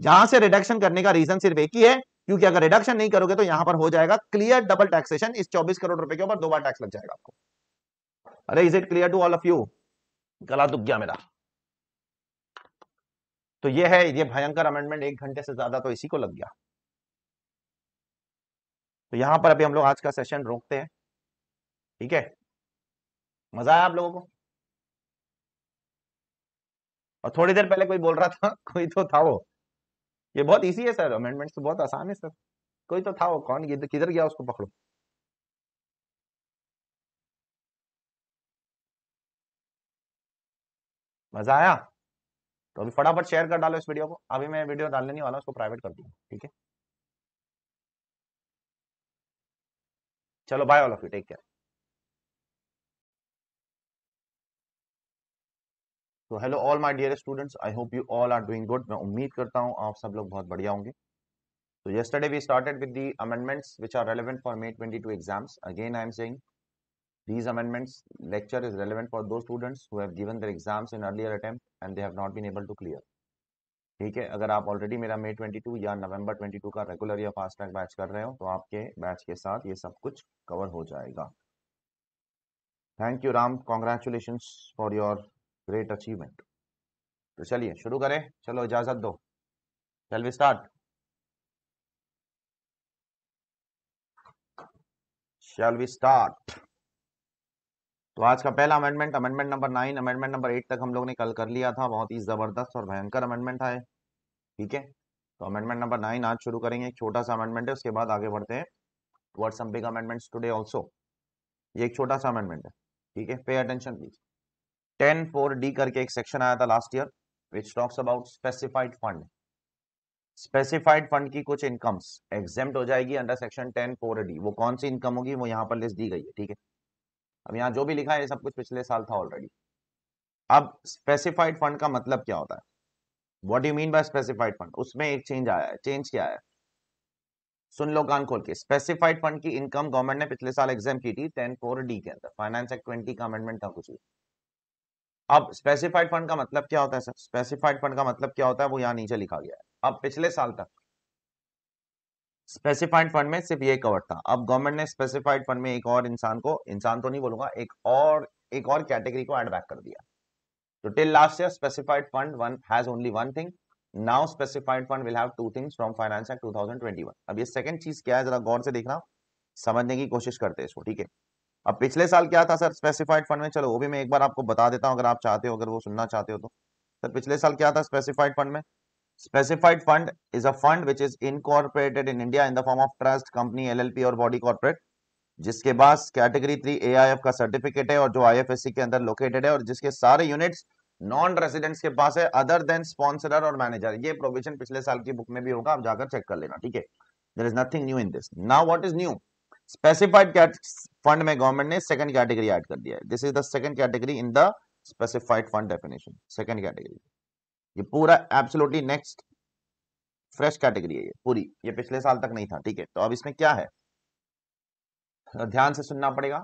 जहां से रिडक्शन करने का रीजन सिर्फ एक ही है क्योंकि अगर रिडक्शन नहीं करोगे तो यहां पर हो जाएगा क्लियर डबल टैक्सेशन इस चौबीस करोड़ रुपए के ऊपर दो बार टैक्स लग जाएगा आपको अरे is it clear to all of you गला दुख गया मेरा तो ये है ये भयंकर अमेंडमेंट एक घंटे से ज्यादा तो इसी को लग गया तो यहाँ पर अभी हम लोग आज का सेशन रोकते हैं ठीक है मजा आया आप लोगों को और थोड़ी देर पहले कोई बोल रहा था कोई तो था वो ये बहुत इजी है सर अमेंडमेंट्स तो बहुत आसान है सर कोई तो था वो कौन तो किधर गया उसको पकड़ो मजा आया तो अभी फटाफट शेयर कर डालो इस वीडियो को अभी मैं वीडियो डालने नहीं वाला उसको प्राइवेट कर दूंगा ठीक है चलो bye all of you take care तो hello all my dear students I hope you all are doing good मैं उम्मीद करता हूं आप सब लोग बहुत बढ़िया होंगे तो yesterday we started with the amendments which are relevant for May twenty two exams again I am saying these amendments lecture is relevant for those students who given their exams in earlier attempt and they have not been able to clear ठीक है अगर आप already मेरा मई 22 या नवंबर 22 का regular या fast track batch कर रहे हो तो आपके बैच के साथ ये सब कुछ कवर हो जाएगा thank you Ram congratulation for your great achievement तो चलिए शुरू करें चलो इजाजत दो चल we start shall we start तो आज का पहला amendment amendment number nine amendment number eight तक हम लोग ने कल कर लिया था बहुत ही जबरदस्त और भयंकर अमेंडमेंट है ठीक है तो अमेंडमेंट नंबर नाइन आज शुरू करेंगे एक छोटा सा अमेंडमेंट है उसके बाद आगे बढ़ते हैं word some big amendments today also ये एक छोटा सा अमेंडमेंट है ठीक है pay attention please ten four D करके एक सेक्शन आया था last year which talks about specified fund specified fund की कुछ इनकम्स एग्जेम्प्ट हो जाएगी under section ten four D वो कौन सी इनकम होगी वो यहाँ पर लिस्ट दी गई है ठीक है अब यहाँ जो भी लिखा है ये सब कुछ पिछले साल था ऑलरेडी अब स्पेसिफाइड फंड का मतलब क्या होता है what you mean by specified fund उसमें एक चेंज आया है चेंज क्या है सुन लो कान खोल के स्पेसिफाइड फंड की इनकम गवर्नमेंट ने पिछले साल एग्जाम की थी टेन फोर डी के अंदर फाइनेंस एक्ट ट्वेंटी का अमेंडमेंट था कुछ अब स्पेसिफाइड फंड का मतलब क्या होता है सर स्पेसिफाइड फंड का मतलब क्या होता है वो यहाँ नीचे लिखा गया है अब पिछले साल तक स्पेसिफाइड फंड में सिर्फ ये कवर था अब गवर्नमेंट ने स्पेसिफाइड फंड में एक और इंसान को इंसान तो नहीं बोलूंगा एक और एक और कैटेगरी को एड बैक कर दिया So till last year, specified fund one has only one thing. Now specified fund will have two things from Finance Act 2021. अब ये second चीज क्या है जरा गौर से देखना समझने की कोशिश करते हैं इसको ठीक है अब पिछले साल क्या था सर स्पेसिफाइड फंड में चलो वो भी मैं एक बार आपको बता देता हूँ अगर आप चाहते हो अगर वो सुनना चाहते हो तो सर पिछले साल क्या था स्पेसिफाइड फंड में specified fund is a fund which is incorporated in India in the form of trust company LLP और बॉडी कॉर्पोरेट जिसके पास category three A I F का सर्टिफिकेट है और जो आई एफ एस सी के अंदर लोकेटेड है और जिसके सारे यूनिट्स नॉन रेसिडेंट्स के पास है अदर देन स्पॉन्सर और मैनेजर ये प्रोविजन पिछले साल की बुक में भी होगा आप जाकर चेक कर लेना ठीक है there is nothing new in this now what is new specified fund में गवर्नमेंट ने सेकंड कैटेगरी एड कर दिया है this is the second category in the specified fund definition second category ये पूरा एब्सोल्युटली नेक्स्ट फ्रेश कैटेगरी है ये पूरी ये पिछले साल तक नहीं था ठीक है तो अब इसमें क्या है तो ध्यान से सुनना पड़ेगा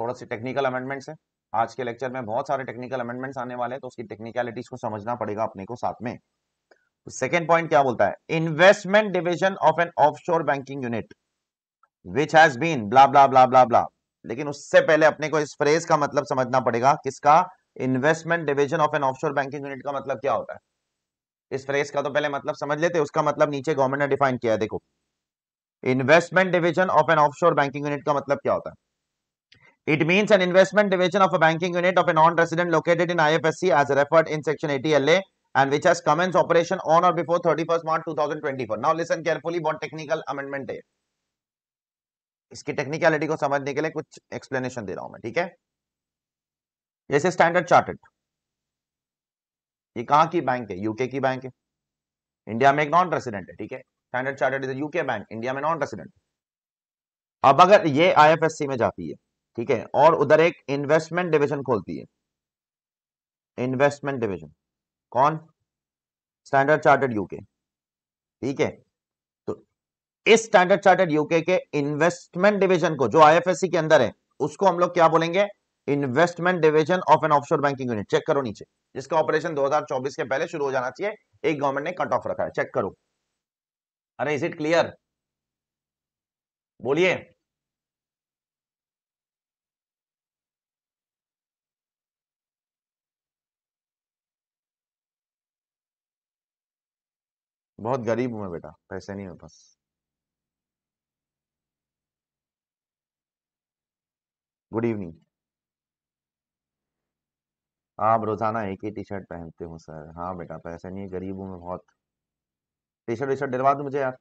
थोड़ा सी टेक्निकल अमेंडमेंट्स है आज के लेक्चर में बहुत सारे टेक्निकल अमेंडमेंट्स आने वाले हैं तो उसकी टेक्निकलिटीज को समझना पड़ेगा अपने को साथ में सेकेंड तो पॉइंट क्या बोलता है investment division of an of banking unit which has been blah blah blah blah blah लेकिन उससे पहले अपने को इस फ्रेज का मतलब समझना पड़ेगा किसका investment division of an of banking unit का मतलब क्या होता है इस फ्रेज का तो पहले मतलब समझ लेते उसका मतलब नीचे गवर्नमेंट ने डिफाइन किया है देखो investment division of an of banking unit का मतलब क्या होता है it mean an investment division of a banking unit of a non resident located in I F S C as referred in section eighty L and which has commence operation on और before thirty first March two thousand twenty four now listen carefully bond technical amendment है इसकी technicality को समझने के लिए कुछ explanation दे रहा हूं मैं ठीक है जैसे स्टैंडर्ड चार्टेड ये कहां की बैंक है यूके की बैंक है इंडिया में एक नॉन रेसिडेंट है ठीक है Standard Chartered is UK bank India में नॉन रेसिडेंट अब अगर ये आईएफएससी में जाती है ठीक है और उधर एक इन्वेस्टमेंट डिविजन खोलती है इन्वेस्टमेंट डिविजन कौन स्टैंडर्ड चार्टर्ड यूके ठीक है तो इस स्टैंडर्ड चार्टर्ड यूके के इन्वेस्टमेंट डिवीजन को जो आईएफएससी के अंदर है उसको हम लोग क्या बोलेंगे investment division of an offshore banking unit check करो नीचे जिसका ऑपरेशन 2024 के पहले शुरू हो जाना चाहिए एक गवर्नमेंट ने कट ऑफ रखा है चेक करो अरे इज इट क्लियर बोलिए बहुत गरीब हूं मैं बेटा पैसे नहीं है बस गुड इवनिंग आप रोजाना एक ही टी शर्ट पहनते हो सर हाँ बेटा पैसे नहीं गरीब हूँ मैं बहुत टी शर्ट वीशर्ट शर्ट दो मुझे यार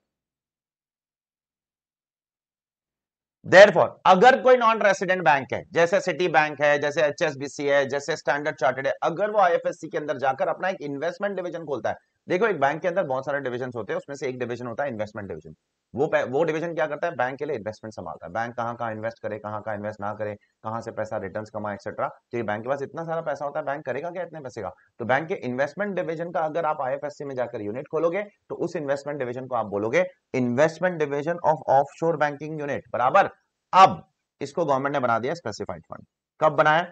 देयरफॉर अगर कोई नॉन रेसिडेंट बैंक है जैसे सिटी बैंक है जैसे सी है जैसे स्टैंडर्ड चार्टेड है अगर वो सी के अंदर जाकर अपना एक इन्वेस्टमेंट डिविजन खोलता है देखो एक बैंक के अंदर बहुत सारे डिविजन होते हैं उसमें से एक डिविजन होता है इन्वेस्टमेंट डिविजन वो वो डिविजन क्या करता है बैंक के लिए इन्वेस्टमेंट संभालता है बैंक कहाँ कहाँ इन्वेस्ट करे कहाँ कहाँ इन्वेस्ट ना करे कहाँ से पैसा रिटर्न कमाए एक्सेट्रा तो ये बैंक के पास इतना सारा पैसा होता है बैंक करेगा क्या इतने पैसे का तो बैंक के इन्वेस्टमेंट डिविजन का अगर आप आई में जाकर यूनिट खोलोगे तो उस इन्वेस्टमेंट डिविजन को आप बोलोगे investment division of of banking unit बराबर अब इसको गवर्नमेंट ने बना दिया स्पेसिफाइड फंड कब बनाया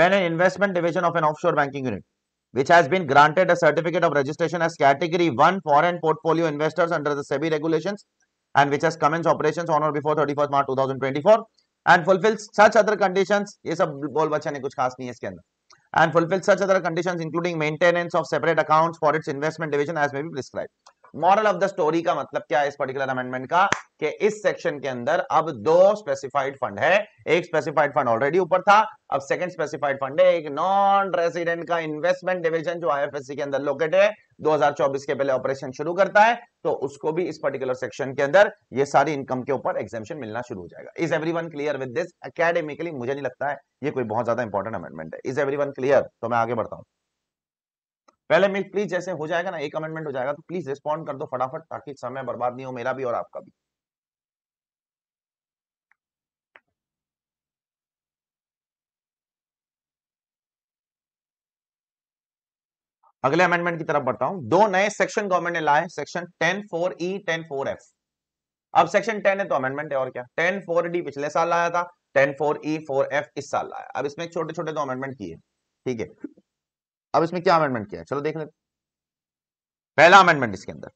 when an investment division of an of banking unit which has been granted a certificate of registration as category 1 foreign portfolio investors under the SEBI regulations and which has commenced operations on or before 31st March 2024 and fulfills such other conditions ये सब बोल बच्चा ने कुछ खास नहीं इसके अंदर and fulfills such other conditions including maintenance of separate accounts for its investment division as may be prescribed moral of the story का मतलब क्या है इस पर्टिकुलर अमेंडमेंट का कि इस सेक्शन के अंदर अब दो स्पेसिफाइड फंड है एक स्पेसिफाइड फंड ऑलरेडी ऊपर था अब सेकंड स्पेसिफाइड फंड है एक नॉन रेसिडेंट का इन्वेस्टमेंट डिवीजन जो आईएफएससी के अंदर लोकेट है 2024 के पहले ऑपरेशन शुरू करता है तो उसको भी इस पर्टिकुलर सेक्शन के अंदर ये सारी इनकम के ऊपर एग्जामेशन मिलना शुरू हो जाएगा is every one clear with this academically मुझे नहीं लगता है ये कोई बहुत ज्यादा इंपॉर्टेंट अमेंडमेंट है इज एवरी वन क्लियर तो मैं आगे बढ़ता हूं पहले मिल प्लीज जैसे हो जाएगा ना एक अमेंडमेंट हो जाएगा तो प्लीज रिस्पॉन्ड कर दो फटाफट ताकि समय बर्बाद नहीं हो मेरा भी और आपका भी अगले अमेंडमेंट की तरफ बढ़ता हूं दो नए सेक्शन गवर्नमेंट ने लाए section ten four E ten four F अब सेक्शन टेन है तो अमेंडमेंट है और क्या टेन फोर डी पिछले साल लाया था ten four E four F इस साल लाया अब इसमें छोटे छोटे दो अमेंडमेंट किए ठीक है अब इसमें क्या अमेंडमेंट किया चलो देख लेते पहला अमेंडमेंट इसके अंदर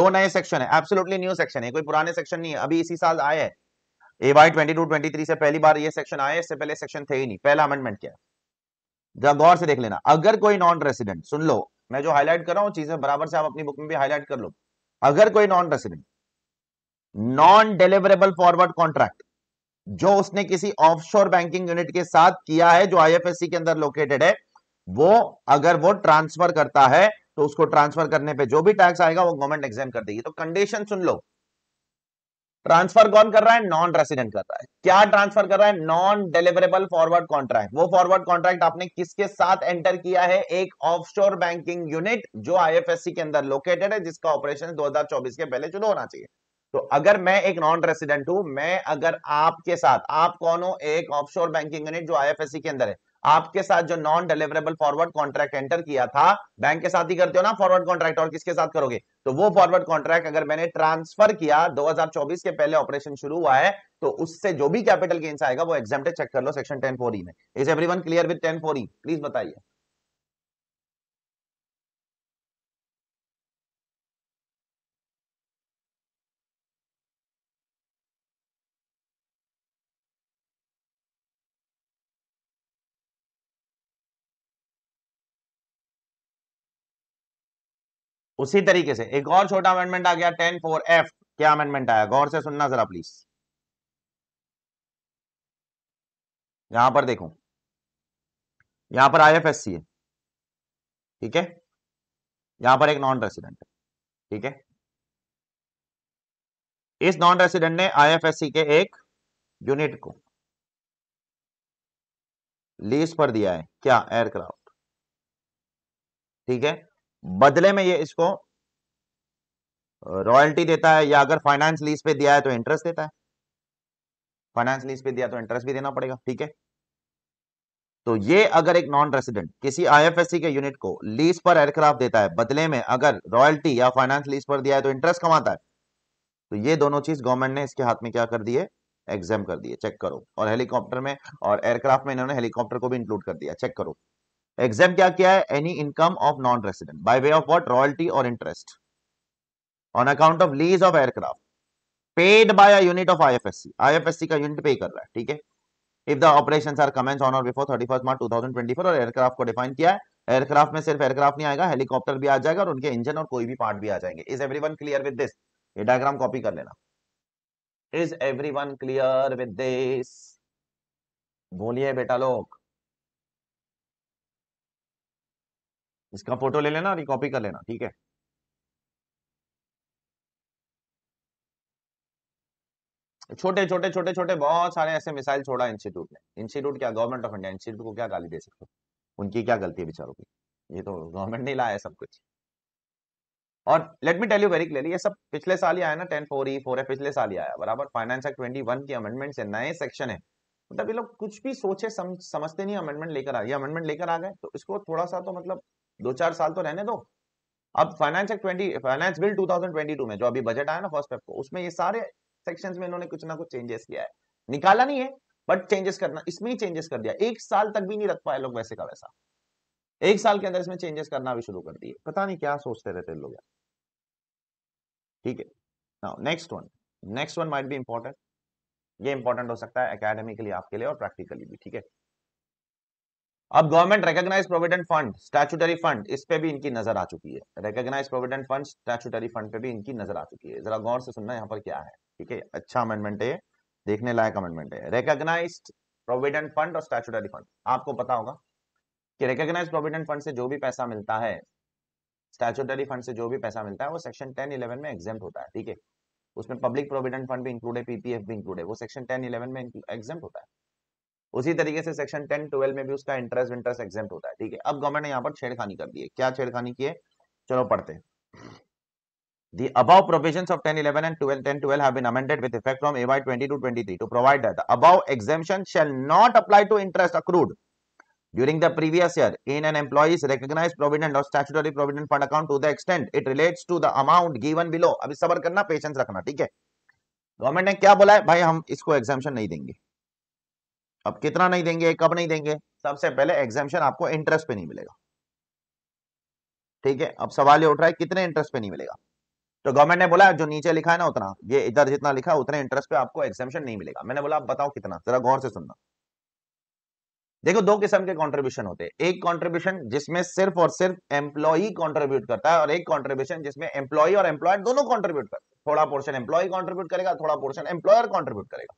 दो नए सेक्शन है एब्सोलूटली न्यू सेक्शन है कोई पुराने सेक्शन नहीं है अभी इसी साल आए हैं A Y twenty two twenty three से पहली बार ये सेक्शन आए इससे पहले सेक्शन थे ही नहीं पहला अमेंडमेंट क्या है जरा गौर से देख लेना अगर कोई नॉन रेसिडेंट सुन लो मैं जो हाईलाइट कर रहा हूँ चीजें बराबर से आप अपनी बुक में भी हाईलाइट कर लो अगर कोई non resident non deliverable forward contract जो उसने किसी ऑफशोर बैंकिंग यूनिट के साथ किया है जो आईएफएससी के अंदर लोकेटेड है वो अगर वो ट्रांसफर करता है तो उसको ट्रांसफर करने पे जो भी टैक्स आएगा वो गवर्नमेंट एग्जाम कर देगी तो कंडीशन सुन लो ट्रांसफर कौन कर रहा है नॉन रेसिडेंट कर रहा है क्या ट्रांसफर कर रहा है नॉन डिलीवरेबल फॉरवर्ड कॉन्ट्रैक्ट वो फॉरवर्ड कॉन्ट्रैक्ट आपने किसके साथ एंटर किया है एक ऑफशोर बैंकिंग यूनिट जो आईएफएससी के अंदर लोकेटेड है जिसका ऑपरेशन 2024 के पहले शुरू होना चाहिए तो अगर मैं एक नॉन रेसिडेंट हूं मैं अगर आपके साथ आप कौन हो एक ऑफशोर बैंकिंग यूनिट जो आईएफएससी के अंदर है आपके साथ जो non deliverable forward contract enter किया था बैंक के साथ ही करते हो ना फॉरवर्ड कॉन्ट्रैक्ट और किसके साथ करोगे तो वो फॉरवर्ड कॉन्ट्रैक्ट अगर मैंने ट्रांसफर किया 2024 के पहले ऑपरेशन शुरू हुआ है तो उससे जो भी कैपिटल गेन्स आएगा वो एग्जाम चेक कर लो सेक्शन टेन फोर ई में is every clear with ten four E please बताइए उसी तरीके से एक और छोटा अमेंडमेंट आ गया टेन फोर एफ क्या अमेंडमेंट आया गौर से सुनना जरा प्लीज यहां पर देखो यहां पर आई एफ एस सी है ठीक है यहां पर एक नॉन रेसिडेंट है ठीक है इस नॉन रेसिडेंट ने आईएफएससी के एक यूनिट को लीज पर दिया है क्या एयरक्राफ्ट ठीक है बदले में ये इसको रॉयल्टी देता है या अगर फाइनेंस लीज पे दिया है तो इंटरेस्ट देता है फाइनेंस लीज पे दिया तो इंटरेस्ट भी देना पड़ेगा ठीक है तो ये अगर एक नॉन रेसिडेंट किसी आईएफएससी के यूनिट को लीज पर एयरक्राफ्ट देता है बदले में अगर रॉयल्टी या फाइनेंस लीज पर दिया है तो इंटरेस्ट कमाता है तो ये दोनों चीज गवर्नमेंट ने इसके हाथ में क्या कर दिए एग्जाम कर दिए चेक करो और हेलीकॉप्टर में और एयरक्राफ्ट में इन्होंने हेलीकॉप्टर को भी इंक्लूड कर दिया चेक करो एग्जाम क्या किया है any income of non resident by way of what royalty और interest on account of lease of aircraft paid by a unit of IFSC IFSC का यूनिट पे कर रहा है ठीक है if the operations are commence on और before 31 March 2024 और एयरक्राफ्ट को डिफाइन किया है एयरक्राफ्ट में सिर्फ एयरक्राफ्ट नहीं आएगा हेलीकॉप्टर भी आ जाएगा और उनके इंजन और कोई भी पार्ट भी आ जाएंगे is everyone clear with this ये डायग्राम कॉपी कर लेना is everyone clear with this बोलिए बेटा लोग इसका फोटो ले लेना और कॉपी कर लेना ठीक है छोटे छोटे छोटे छोटे बहुत सारे ऐसे मिसाइल छोड़ा इंस्टीट्यूट ने इंस्टीट्यूट क्या गवर्नमेंट ऑफ इंडिया इंस्टीट्यूट को क्या गाली दे सकते हो उनकी क्या गलती है बेचारों की ये तो गवर्नमेंट ने लाया सब कुछ और let me tell you very clearly ये सब पिछले साल ही आया ना टेन फोर ई फोर है पिछले साल ही आया बराबर फाइनेंस एक्ट ट्वेंटी वन की अमेंडमेंट से नए सेक्शन है मतलब तो ये लोग कुछ भी सोचे सम, समझते नहीं अमेंडमेंट लेकर आ गए अमेंडमेंट लेकर आ गए तो इसको थोड़ा सा तो मतलब दो चार साल तो रहने दो अब finance act twenty finance bill 2022 में जो अभी बजट आया ना फर्स्ट पेप को उसमें ये सारे सेक्शंस में इन्होंने कुछ ना कुछ चेंजेस किया है निकाला नहीं है बट चेंजेस करना इसमें ही चेंजेस कर दिया एक साल तक भी नहीं रख पाए लोग वैसे का वैसा एक साल के अंदर इसमें चेंजेस करना भी शुरू कर दिए पता नहीं क्या सोचते रहते लोग ठीक है next one next one might be important ये इंपॉर्टेंट हो सकता है एकेडमिकली आपके लिए और प्रैक्टिकली भी ठीक है अब government recognise provident fund statutory fund इस पे भी इनकी नजर आ चुकी है recognise provident fund statutory fund पे भी इनकी नजर आ चुकी है जरा गौर से सुनना यहाँ पर क्या है ठीक है अच्छा अमेंडमेंट है देखने लायक अमेंडमेंट है रिकॉग्नाइज प्रोविडेंट फंड और स्टैचुटरी फंड आपको पता होगा कि रिकॉग्नाइज प्रोविडेंट फंड से जो भी पैसा मिलता है स्टैचुटरी फंड से जो भी पैसा मिलता है वो सेक्शन टेन इलेवन में एग्जाम होता है ठीक है उसमें पब्लिक प्रोविडेंट फंड भी इंक्लूड है पीपीएफ भी इंक्लूड है वो सेक्शन टेन इलेवन में एग्जाम होता है उसी तरीके से सेक्शन टेन ट्वेल्व में भी उसका इंटरेस्ट इंटरेस्ट एग्जाम होता है ठीक है अब गवर्नमेंट ने यहाँ पर छेड़खानी कर दी है क्या छेड़खानी की है चलो पढ़ते The above provisions of 10, 11 and 12, 10, 12 have been amended with effect from AY 20 to 23 to provide that the above exemption shall not apply to interest accrued during the previous year in an employee's recognized provident or statutory provident fund account to the extent it relates to the amount given below abhi सबर karna patience rakhna theek hai government ne kya bola hai bhai hum isko exemption nahi denge ab kitna nahi denge kab nahi denge sabse pehle exemption aapko interest pe nahi milega theek hai ab sawal ye uth raha hai kitne interest pe nahi milega तो government ने बोला जो नीचे लिखा है ना उतना ये इधर जितना लिखा है उतने इंटरेस्ट पे आपको एग्जामेशन नहीं मिलेगा मैंने बोला आप बताओ कितना जरा गौर से सुनना देखो दो किस्म के कंट्रीब्यूशन होते हैं एक कंट्रीब्यूशन जिसमें सिर्फ और सिर्फ एम्प्लॉई कंट्रीब्यूट करता है और एक कंट्रीब्यूशन जिसमें एम्प्लॉई और एम्प्लॉयर दोनों कंट्रीब्यूट करते हैं थोड़ा पोर्शन एम्प्लॉय कंट्रीब्यूट करेगा थोड़ा पोर्शन एम्प्लॉयर कॉन्ट्रीब्यूट करेगा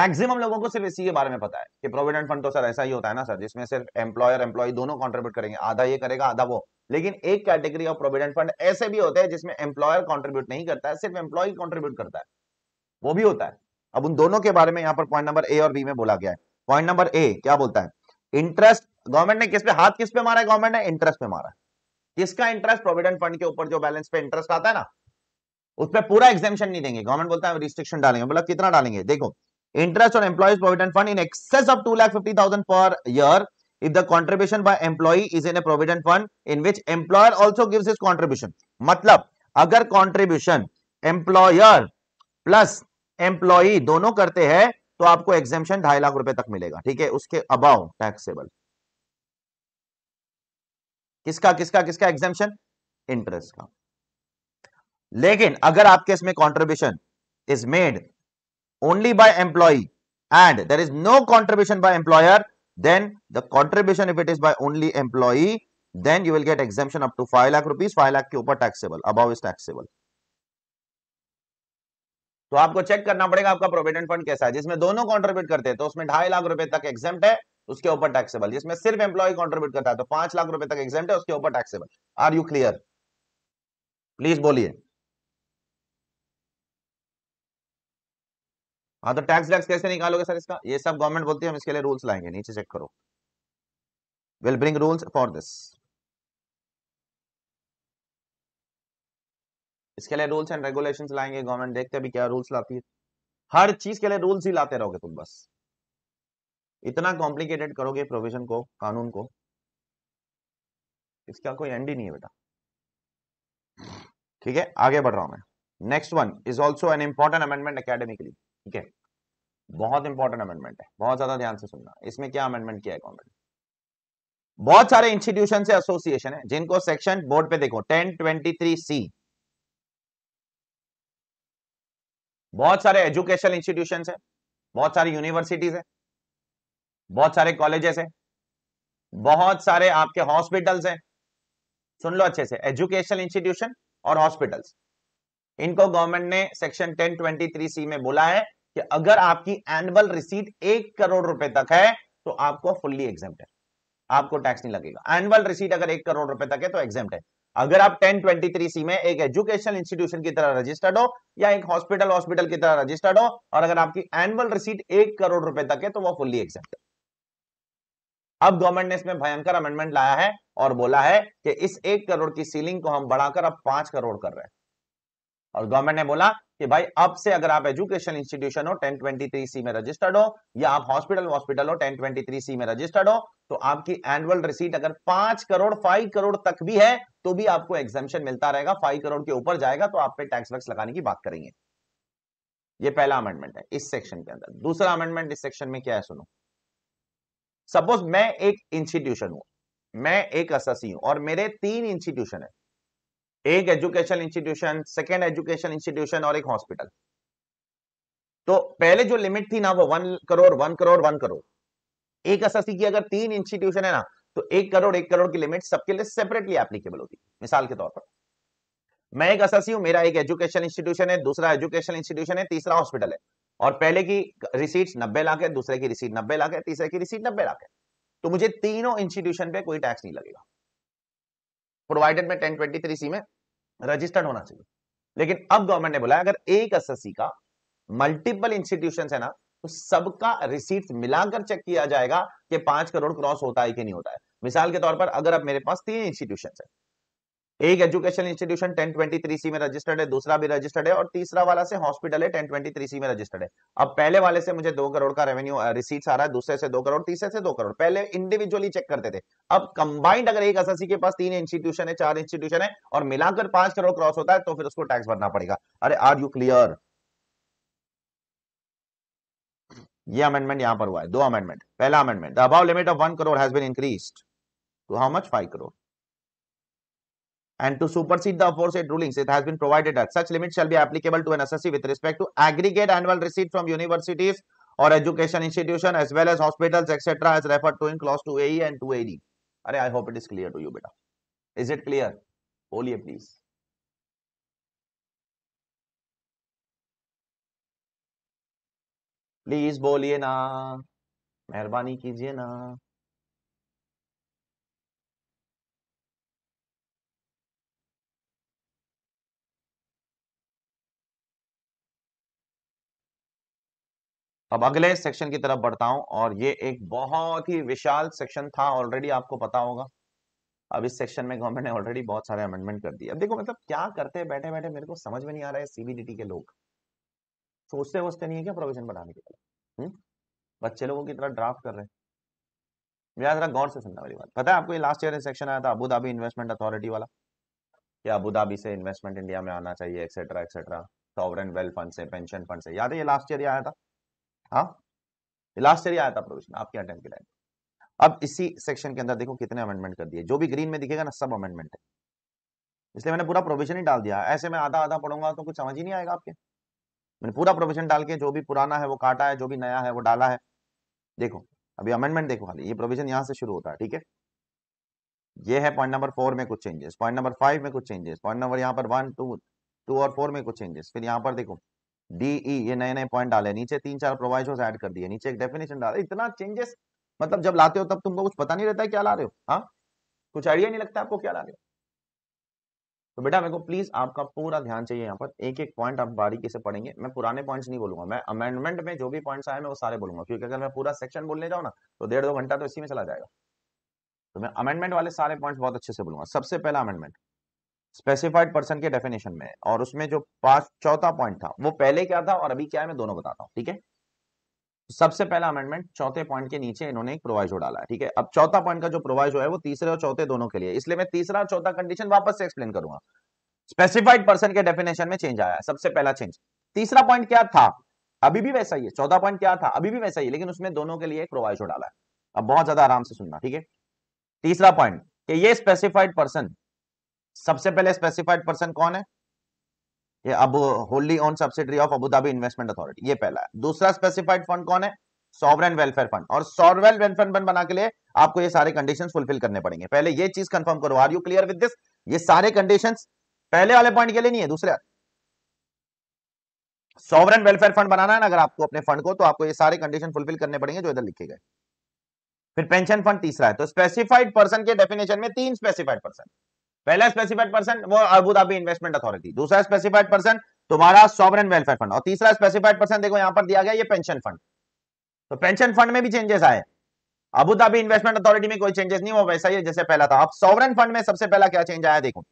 मैक्सिमम लोगों को सिर्फ इसी के बारे में पता है कि प्रोविडेंट फंड तो सर ऐसा ही होता है ना सर जिसमें सिर्फ एम्प्लॉयर एम्प्लॉय दोनों कॉन्ट्रीब्यूट करेंगे आधा ये करेगा आधा वो लेकिन एक कैटेगरी ऑफ प्रोविडेंट फंड ऐसे भी होते हैं जिसमें एम्प्लॉयर कॉन्ट्रीब्यूट नहीं करता है सिर्फ एम्प्लॉय कॉन्ट्रीब्यूट करता है वो भी होता है अब उन दोनों के बारे में यहाँ पर पॉइंट नंबर ए और बी में बोला गया है पॉइंट नंबर ए क्या बोलता है इंटरेस्ट गवर्नमेंट ने किस पे हाथ किस पे मारा है गवर्नमेंट ने इंटरेस्ट पे मारा है किसका इंटरेस्ट प्रोविडेंट फंड के ऊपर जो बैलेंस पे इंटरेस्ट आता है ना उस पर पूरा एग्जामेशन नहीं देंगे गवर्नमेंट बोलता है रिस्ट्रिक्शन डालेंगे बोला कितना डालेंगे देखो interest on employees provident fund in excess of two lakh fifty thousand per year if the contribution by employee is in a provident fund in which employer also give is contribution मतलब अगर contribution employer plus employee दोनों करते हैं तो आपको एग्जेपन ढाई लाख रुपए तक मिलेगा ठीक है उसके अबाउ टैक्सेबल किसका किसका किसका एग्जेपन इंटरेस्ट का लेकिन अगर आपके इसमें contribution is made only by employee and there is no contribution by employer then the contribution if it is by only employee then you will get exemption up to 5 lakh rupees 5 lakh ke upar taxable above is taxable तो आपको check करना पड़ेगा आपका provident fund कैसा है जिसमें दोनों contribute करते हैं तो उसमें ढाई लाख रुपए तक एग्जाम है उसके ऊपर टैक्सेबल जिसमें सिर्फ एम्प्लॉय कॉन्ट्रीब्यूट करता है तो पांच लाख रुपए तक एग्जाम है उसके ऊपर taxable are you clear please बोलिए हाँ तो टैक्स वैक्स कैसे निकालोगे सर इसका ये सब गवर्नमेंट बोलती है हम इसके लिए रूल्स लाएंगे नीचे चेक करो will bring rules for this इसके लिए रूल्स एंड रेगुलेशन लाएंगे गवर्नमेंट देखते भी क्या रूल्स लाती है हर चीज के लिए रूल्स ही लाते रहोगे तुम बस इतना कॉम्प्लिकेटेड करोगे प्रोविजन को कानून को इसका कोई एंड ही नहीं है बेटा ठीक है आगे बढ़ रहा हूं मैं next one is also an important amendment लिए ठीक है बहुत इंपॉर्टेंट अमेंडमेंट है बहुत ज्यादा ध्यान से सुनना इसमें क्या अमेंडमेंट किया है गवर्नमेंट बहुत सारे इंस्टीट्यूशन से एसोसिएशन है जिनको सेक्शन बोर्ड पे देखो टेन ट्वेंटी थ्री सी बहुत सारे एजुकेशनल इंस्टीट्यूशन है बहुत सारी यूनिवर्सिटीज है बहुत सारे कॉलेजेस है बहुत सारे आपके हॉस्पिटल्स हैं सुन लो अच्छे से एजुकेशनल इंस्टीट्यूशन और हॉस्पिटल्स इनको गवर्नमेंट ने सेक्शन 1023 सी में बोला है कि अगर आपकी एनुअल रिसीट एक करोड़ रुपए तक है तो आपको फुल्ली एग्जेप्ट है आपको टैक्स नहीं लगेगा एनुअल रिसीट अगर एक करोड़ रुपए तक है तो एग्जेप्ट है अगर आप टेन ट्वेंटी थ्री सी में एक एजुकेशनल इंस्टीट्यूशन की तरह रजिस्टर्ड हो या एक हॉस्पिटल हॉस्पिटल की तरह रजिस्टर्ड हो और अगर आपकी एनुअल रिसीट एक करोड़ रुपए तक है तो वो फुल्ली एक्सेप्ट अब गवर्नमेंट ने इसमें भयंकर अमेंडमेंट लाया है और बोला है कि इस एक करोड़ की सीलिंग को हम बढ़ाकर अब पांच करोड़ कर रहे हैं और गवर्नमेंट ने बोला कि भाई अब से अगर आप एजुकेशन इंस्टीट्यूशन हो टेन ट्वेंटी थ्री सी में रजिस्टर्ड हो या आप हॉस्पिटल हॉस्पिटल हो टेन ट्वेंटी थ्री सी में रजिस्टर्ड हो तो आपकी एनुअल रिसीट अगर पांच करोड़ फाइव करोड़ तक भी है तो भी आपको एग्जामेशन मिलता रहेगा फाइव करोड़ के ऊपर जाएगा तो आप पे टैक्स वैक्स लगाने की बात करेंगे ये पहला अमेंडमेंट है इस सेक्शन के अंदर दूसरा अमेंडमेंट इस सेक्शन में क्या है सुनो सपोज मैं एक इंस्टीट्यूशन हूं मैं एक अससी हूं और मेरे तीन इंस्टीट्यूशन है एक education institution second education institution और एक हॉस्पिटल तो पहले जो लिमिट थी ना वो one crore one crore one crore एक अससी की अगर तीन इंस्टीट्यूशन है ना तो एक करोड़ एक करोड़ की लिमिट सबके लिए सेपरेटली एप्लीकेबल है मिसाल के तौर पर मैं एक अससी हूं मेरा एक एजुकेशन इंस्टीट्यूशन है दूसरा एजुकेशन इंस्टीट्यूशन है तीसरा हॉस्पिटल है और पहले की रिसीट नब्बे लाख है दूसरे की रिसीट नब्बे लाख है तीसरे की रिसीट नब्बे लाख है तो मुझे तीनों इंस्टीट्यूशन पे कोई टैक्स नहीं लगेगा प्रोवाइडेड में टेन ट्वेंटी थ्री सी में रजिस्टर्ड होना चाहिए लेकिन अब गवर्नमेंट ने बोला अगर एक एसएससी का मल्टीपल इंस्टीट्यूशन है ना तो सबका रिसीट मिलाकर चेक किया जाएगा कि पांच करोड़ क्रॉस होता है कि नहीं होता है मिसाल के तौर पर अगर अब मेरे पास तीन इंस्टीट्यूशन है एक education institution ten twenty three C में रजिस्टर्ड है दूसरा भी रजिस्टर्ड है और तीसरा वाला से हॉस्पिटल है टेन ट्वेंटी थ्री सी में रजिस्टर्ड है अब पहले वाले से मुझे दो करोड़ का रेवेन्यू रिसीट्स आ रहा है दूसरे से दो करोड़ तीसरे से दो करोड़ पहले इंडिविजुअली चेक करते थे अब कंबाइंड अगर एक एसएससी के पास तीन इंस्टीट्यूशन है चार इंस्टीट्यूशन है और मिलाकर पांच करोड़ क्रॉस होता है तो फिर उसको टैक्स भरना पड़ेगा अरे आर यू क्लियर ये अमेंडमेंट यहां पर हुआ है दो अमेंडमेंट पहला amendment the above limit of one crore has been increased to how much five crore and to supersede the aforesaid rulings it has been provided that such limit shall be applicable to an assessee with respect to aggregate annual receipt from universities or education institution as well as hospitals etc as referred to in clause 2ae and 2ad are i hope it is clear to you beta is it clear only please please बोलिए ना मेहरबानी कीजिए ना अब अगले section की तरफ बढ़ता हूं और ये एक बहुत ही विशाल सेक्शन था ऑलरेडी आपको पता होगा अब इस सेक्शन में गवर्नमेंट ने ऑलरेडी बहुत सारे अमेंडमेंट कर दिए अब देखो मतलब क्या करते हैं बैठे बैठे मेरे को समझ में नहीं आ रहा है सीबीडीटी के लोग सोचते वोचते नहीं है क्या प्रोविजन बनाने के लिए हम्म? बच्चे लोगों की तरह ड्राफ्ट कर रहे हैं याद गौर से सुनना मेरी बात पता है आपको ये लास्ट ईयर सेक्शन आया था अबूधाबी इन्वेस्टमेंट अथॉरिटी वाला या अबूधाबी से इन्वेस्टमेंट इंडिया में आना चाहिए etcetera etcetera sovereign wealth fund से पेंशन फंड से याद है ये लास्ट ईयर आया था हाँ लास्ट ईयर आया था प्रोविजन आपके अटेम्प्ट के टाइम अब इसी सेक्शन के अंदर देखो कितने अमेंडमेंट कर दिए जो भी ग्रीन में दिखेगा ना सब अमेंडमेंट है इसलिए मैंने पूरा प्रोविजन ही डाल दिया ऐसे में आधा आधा पढ़ूंगा तो कुछ समझ ही नहीं आएगा आपके मैंने पूरा प्रोविजन डाल के जो भी पुराना है वो काटा है जो भी नया है वो डाला है देखो अभी अमेंडमेंट देखो खाली ये प्रोविजन यहाँ से शुरू होता है ठीक है ये है पॉइंट नंबर फोर में कुछ चेंजेस पॉइंट नंबर फाइव में कुछ चेंजेस पॉइंट नंबर यहाँ पर वन टू टू और फोर में कुछ चेंजेस फिर यहाँ पर देखो डी ई e, ये नए नए पॉइंट डाले नीचे तीन चार प्रोवाइजर्स ऐड कर दिए नीचे एक डेफिनेशन डाले इतना चेंजेस मतलब जब लाते हो तब तुमको कुछ पता नहीं रहता है क्या ला रहे हो हाँ कुछ आइडिया नहीं लगता आपको क्या ला रहे हो तो बेटा मेरे को प्लीज आपका पूरा ध्यान चाहिए यहाँ पर एक एक पॉइंट आप बारीकी से पढ़ेंगे मैं पुराने पॉइंट्स नहीं बोलूंगा मैं अमेंडमेंट में जो भी पॉइंट्स आए मैं वो सारे बोलूंगा क्योंकि अगर मैं पूरा सेक्शन बोलने जाऊँ ना तो डेढ़ दो घंटा तो इसी में चला जाएगा तो मैं अमेंडमेंट वाले सारे पॉइंट्स बहुत अच्छे से बोलूंगा सबसे पहला अमेंडमेंट स्पेसिफाइड पर्सन के डेफिनेशन में और उसमें जो पांच चौथा पॉइंट था वो पहले क्या था और अभी क्या है मैं दोनों बताता हूँ ठीक है सबसे पहला अमेंडमेंट चौथे पॉइंट के नीचे इन्होंने एक प्रोवाइजो डाला है ठीक है अब चौथा पॉइंट का जो प्रोवाइजो है वो तीसरे और चौथे दोनों के लिए इसलिए मैं तीसरा और चौथा कंडीशन वापस से एक्सप्लेन करूंगा स्पेसिफाइड पर्सन के डेफिनेशन में चेंज आया है सबसे पहला चेंज तीसरा पॉइंट क्या था अभी भी वैसा ही है चौथा पॉइंट क्या था अभी भी वैसा ही है लेकिन उसमें दोनों के लिए एक प्रोवाइजो डाला है अब बहुत ज्यादा आराम से सुनना ठीक है तीसरा पॉइंट कि ये स्पेसिफाइड पर्सन सबसे पहले स्पेसिफाइड पर्सन कौन है ये अब wholly owned subsidiary of Abu Dhabi investment authority ये पहला है दूसरा स्पेसिफाइड फंड कौन है सॉवरन वेलफेयर फंड और सॉवरन वेलफेयर फंड बना के लिए आपको ये सारे कंडीशन फुलफिल करने पड़ेंगे पहले ये चीज कंफर्म करो are you clear with this ये सारे कंडीशन पहले वाले पॉइंट के लिए नहीं है दूसरे सॉवरन वेलफेयर फंड बनाना है ना अगर आपको अपने फंड को तो आपको ये सारे कंडीशन फुलफिल करने पड़ेंगे जो इधर लिखे गए फिर पेंशन फंड तीसरा है तो स्पेसिफाइड पर्सन के डेफिनेशन में तीन स्पेसिफाइड पर्सन पहला स्पेसिफाइड पर्सन वो अबूधाबी इन्वेस्टमेंट अथॉरिटी दूसरा स्पेसिफाइड पर्सन तुम्हारा सॉवरन वेलफेयर फंड और तीसरा स्पेसिफाइड पर्सन देखो यहां पर दिया गया ये पेंशन फंड तो पेंशन फंड में भी चेंजेस आए अबूधाबी इन्वेस्टमेंट अथॉरिटी में कोई चेंजेस नहीं वो वैसा ही है जैसे पहला था अब सॉवरन फंड में सबसे पहला क्या चेंज आया देखो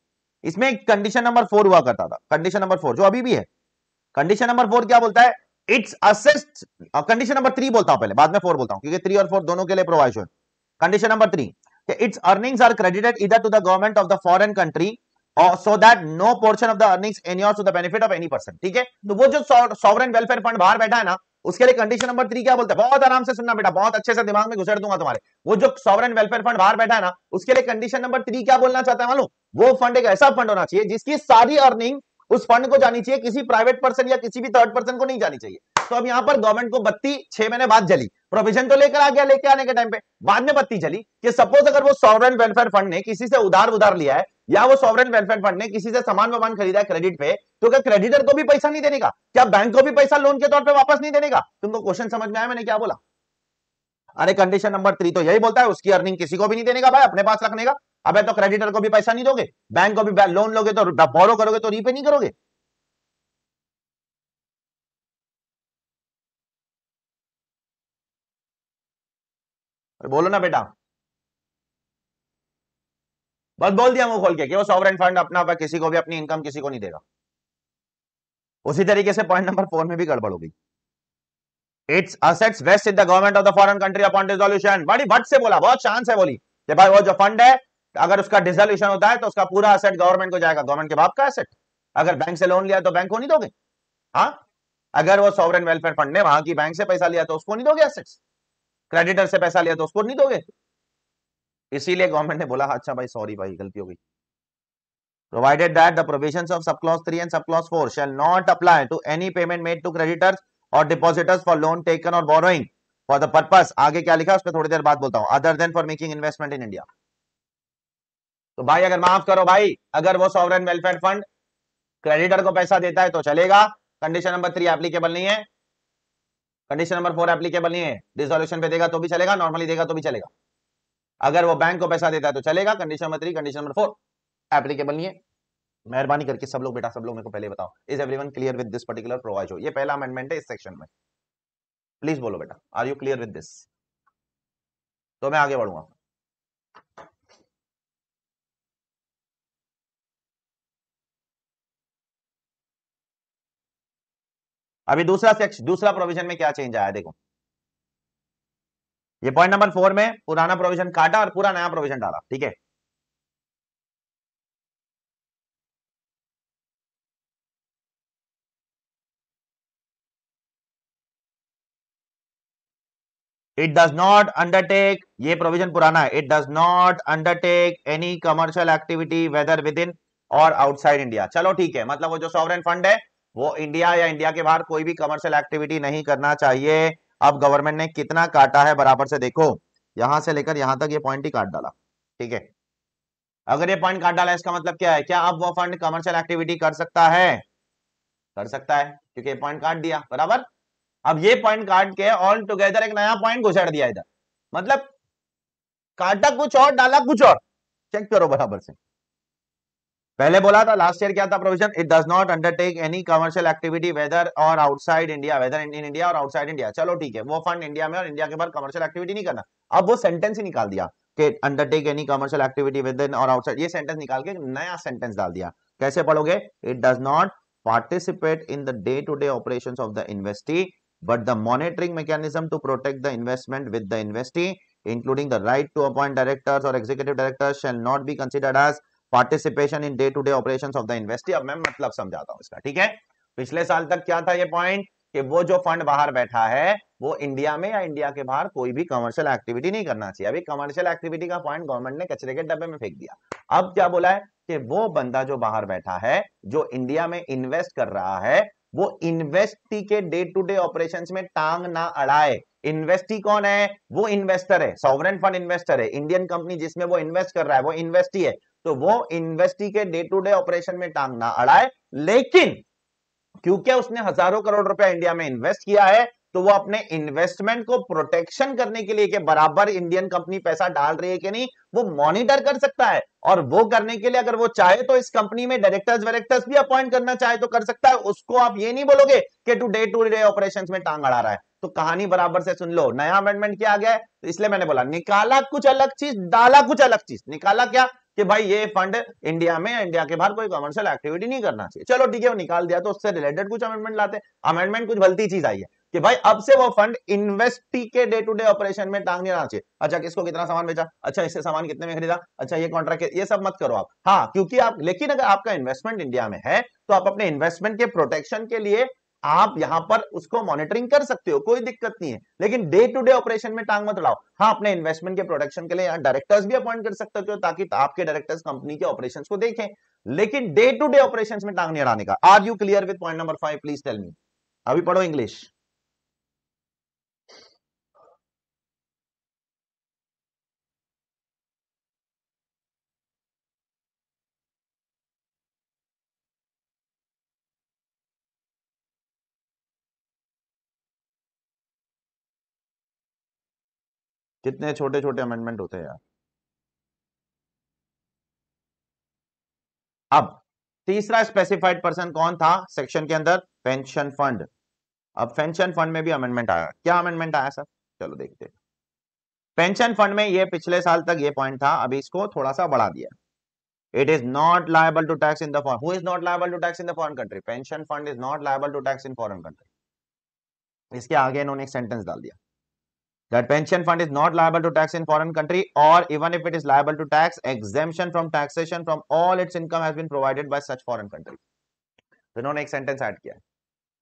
इसमें कंडीशन नंबर फोर हुआ करता था कंडीशन नंबर फोर जो अभी भी है कंडीशन नंबर फोर क्या बोलता है its assets condition number three बोलता हूं पहले बाद में फोर बोलता हूं क्योंकि थ्री और फोर दोनों के लिए provision condition number three its earnings are credited either to the government of the foreign country और so that no portion of the earnings any to the benefit of any person ठीक है तो वो जो sovereign welfare fund बाहर बैठा है ना उसके लिए कंडीशन नंबर थ्री क्या बोलते हैं बहुत आराम से सुनना बेटा बहुत अच्छे से दिमाग में घुसर दूंगा तुम्हारे वो जो सॉवरन वेलफेयर फंड बाहर बैठा है ना उसके लिए कंडीशन नंबर थ्री क्या बोलना चाहता है मालूम वो फंड एक ऐसा फंड होना चाहिए जिसकी सारी अर्निंग उस फंड को जानी चाहिए किसी प्राइवेट पर्सन या किसी भी थर्ड पर्सन को नहीं जानी चाहिए तो अब यहाँ पर गवर्नमेंट को बत्ती छह महीने बाद जली प्रोविजन तो लेकर आ गया लेके आने के टाइम पे बाद में पत्ती चली कि सपोज अगर वो सॉवरन वेलफेयर फंड ने किसी से उधार उधार लिया है या वो सॉवरन वेलफेयर फंड ने किसी से सामान वामान खरीदा क्रेडिट पे तो क्या क्रेडिटर को भी पैसा नहीं देने का क्या बैंक को भी पैसा लोन के तौर पर वापस नहीं देने का तुमको क्वेश्चन समझ में आया मैंने क्या बोला अरे कंडीशन नंबर थ्री तो यही बोलता है उसकी अर्निंग किसी को भी नहीं देने का भाई अपने पास रखने का अब तो क्रेडिटर को भी पैसा नहीं दोगे बैंक को भी लोन लोगे तो बोरो करोगे तो रीपे नहीं करोगे बोलो ना बेटा बस बोल दिया मुंह खोल के कि वो सॉवरेन फंड अपना अपना किसी को भी अपनी इनकम किसी को नहीं देगा उसी तरीके से पॉइंट नंबर फोर में भी गड़बड़ होगी its assets vest in the government of the foreign country upon dissolution बड़ी भट से बोला बहुत चांस है बोली कि भाई वो जो फंड है अगर उसका डिजोल्यूशन होता है तो उसका पूरा असेट गवर्नमेंट को जाएगा गवर्नमेंट के बाप का असेट अगर बैंक से लोन लिया तो बैंक को नहीं दोगे हाँ अगर वो सॉवरन वेलफेयर फंड ने वहां की बैंक से पैसा लिया तो उसको नहीं दोगे असेट्स क्रेडिटर से पैसा लिया तो उसको नहीं दोगे इसीलिए गवर्नमेंट ने बोला अच्छा भाई सॉरी भाई गलती हो गई provided that the provision of sub clause three and sub clause four shall not apply to any payment made to creditors और डिपोजिटर्स फॉर लोन टेकन और बोरोइंग फॉर द पर्पज आगे क्या लिखा उसमें थोड़ी देर बाद बोलता हूँ other than for making investment in India तो भाई अगर माफ करो भाई अगर वो सॉवरन वेलफेयर फंड क्रेडिटर को पैसा देता है तो चलेगा कंडीशन नंबर थ्री एप्लीकेबल नहीं है कंडीशन नंबर फोर एप्लीकेबल नहीं है रिजोल्यूशन पे देगा तो भी चलेगा नॉर्मली देगा तो भी चलेगा अगर वो बैंक को पैसा देता है तो चलेगा condition number three condition number four applicable नहीं है मेहरबानी करके सब लोग बेटा सब लोग मेरे को पहले बताओ is everyone clear with this particular proviso ये पहला अमेंडमेंट है इस सेक्शन में प्लीज बोलो बेटा are you clear with this तो मैं आगे बढ़ूंगा अभी दूसरा सेक्शन दूसरा प्रोविजन में क्या चेंज आया देखो ये पॉइंट नंबर फोर में पुराना प्रोविजन काटा और पूरा नया प्रोविजन डाला ठीक है इट डज नॉट अंडरटेक ये प्रोविजन पुराना है it does not undertake any commercial activity whether within और आउटसाइड इंडिया चलो ठीक है मतलब वो जो सॉवरन फंड है वो इंडिया या इंडिया के बाहर कोई भी कमर्शियल एक्टिविटी नहीं करना चाहिए अब गवर्नमेंट ने कितना काटा है बराबर से देखो यहां से लेकर यहां तक ये पॉइंट ही काट डाला ठीक है अगर ये पॉइंट काट डाला इसका मतलब क्या है क्या अब वो फंड कमर्शियल एक्टिविटी कर सकता है कर सकता है क्योंकि पॉइंट काट दिया बराबर अब ये पॉइंट काट के ऑल टुगेदर एक नया पॉइंट घुसड़ दिया इधर मतलब काटा कुछ और डाला कुछ और चेक करो बराबर से पहले बोला था लास्ट ईयर क्या था provision it does not undertake any commercial activity whether और outside India whether in India और आउटसाइड इंडिया चलो ठीक है वो फंड इंडिया में और इंडिया के बाहर कमर्शियल एक्टिविटी नहीं करना अब वो सेंटेंस ही निकाल दिया कि undertake any commercial activity within और आउटसाइड ये सेंटेंस निकाल के नया सेंटेंस डाल दिया कैसे पढ़ोगे it does not participate in the day to day operation of the investee but the monitoring mechanism to protect the investment with the investee including the right to appoint directors और executive directors shall not be considered as participation in day to day operation of the investee अब मैं मतलब समझाता हूँ इसका ठीक है पिछले साल तक क्या था ये पॉइंट कि वो जो फंड बाहर बैठा है वो इंडिया में या इंडिया के बाहर कोई भी कमर्शियल एक्टिविटी नहीं करना चाहिए अभी कमर्शियल एक्टिविटी का पॉइंट गवर्नमेंट ने कचरे के डब्बे में फेंक दिया अब क्या बोला है कि वो बंदा जो बाहर बैठा है जो इंडिया में इन्वेस्ट कर रहा है वो इन्वेस्टी के डे टू डे ऑपरेशन में टांग ना अड़ाए इन्वेस्टी कौन है वो इन्वेस्टर है सॉवरन फंड इन्वेस्टर है इंडियन कंपनी जिसमें वो इन्वेस्ट कर रहा है वो इन्वेस्टी है तो वो इन्वेस्टी के डे टू डे ऑपरेशन में टांग ना अड़ाए लेकिन क्योंकि उसने हजारों करोड़ रुपया इंडिया में इन्वेस्ट किया है तो वो अपने इन्वेस्टमेंट को प्रोटेक्शन करने के लिए के बराबर इंडियन कंपनी पैसा डाल रही है कि नहीं वो मॉनिटर कर सकता है और वो करने के लिए अगर वो चाहे तो इस कंपनी में डायरेक्टर्स वायरेक्टर्स भी अपॉइंट करना चाहे तो कर सकता है उसको आप ये नहीं बोलोगे कि to day to day operation में टांग अड़ा रहा है तो कहानी बराबर से सुन लो नया अमेंडमेंट किया गया है तो इसलिए मैंने बोला निकाला कुछ अलग चीज डाला कुछ अलग चीज निकाला क्या कि भाई ये फंड इंडिया में इंडिया के बाहर कोई कमर्शियल एक्टिविटी नहीं करना चाहिए चलो ठीक है वो निकाल दिया तो उससे रिलेटेड कुछ अमेंडमेंट लाते अमेंडमेंट कुछ भलती चीज आई है कि भाई अब से वो फंड इन्वेस्टी के डे टू डे ऑपरेशन में टांग देना चाहिए अच्छा किसको कितना सामान बेचा अच्छा इससे सामान कितने में खरीदा अच्छा ये कॉन्ट्रैक्ट ये सब मत करो आप हाँ क्योंकि आप लेकिन अगर आपका इन्वेस्टमेंट इंडिया में है तो आप अपने इन्वेस्टमेंट के प्रोटेक्शन के लिए आप यहां पर उसको मॉनिटरिंग कर सकते हो कोई दिक्कत नहीं है लेकिन डे टू डे ऑपरेशन में टांग मत लाओ हाँ अपने इन्वेस्टमेंट के प्रोटेक्शन के लिए यहां डायरेक्टर्स भी अपॉइंट कर सकते हो ताकि आपके डायरेक्टर्स कंपनी के ऑपरेशन को देखें लेकिन डे टू डे ऑपरेशन में टांग नहीं अड़ाने का are you clear with point number five please tell me अभी पढ़ो इंग्लिश कितने छोटे छोटे अमेंडमेंट होते हैं यार अब तीसरा स्पेसिफाइड पर्सन कौन था सेक्शन के अंदर पेंशन फंड अब पेंशन फंड में भी अमेंडमेंट आया क्या अमेंडमेंट आया सर चलो देखते हैं पेंशन फंड में ये पिछले साल तक ये पॉइंट था अभी इसको थोड़ा सा बढ़ा दिया it is not liable to tax in the foreign who is not liable to tax in the foreign country pension fund is not liable to tax in इसके आगे इन्होंने एक सेंटेंस डाल दिया that pension fund is not liable to tax in foreign country or even if it is liable to tax exemption from taxation from all its income has been provided by such foreign country तो इन्होंने एक sentence add किया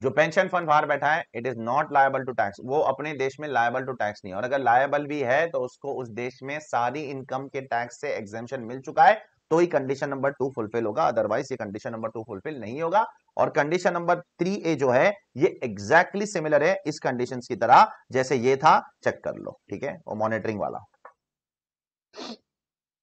जो pension fund बाहर बैठा है it is not liable to tax वो अपने देश में लायबल टू टैक्स नहीं और अगर लायबल भी है तो उसको उस देश में सारी इनकम के टैक्स से एग्जेम्पन मिल चुका है तो ही कंडीशन नंबर टू फुलफिल होगा अदरवाइज ये कंडीशन नंबर टू फुलफिल नहीं होगा और कंडीशन नंबर थ्री ए जो है ये एग्जैक्टली exactly सिमिलर है इस कंडीशन की तरह जैसे ये था चेक कर लो ठीक है वो मॉनिटरिंग वाला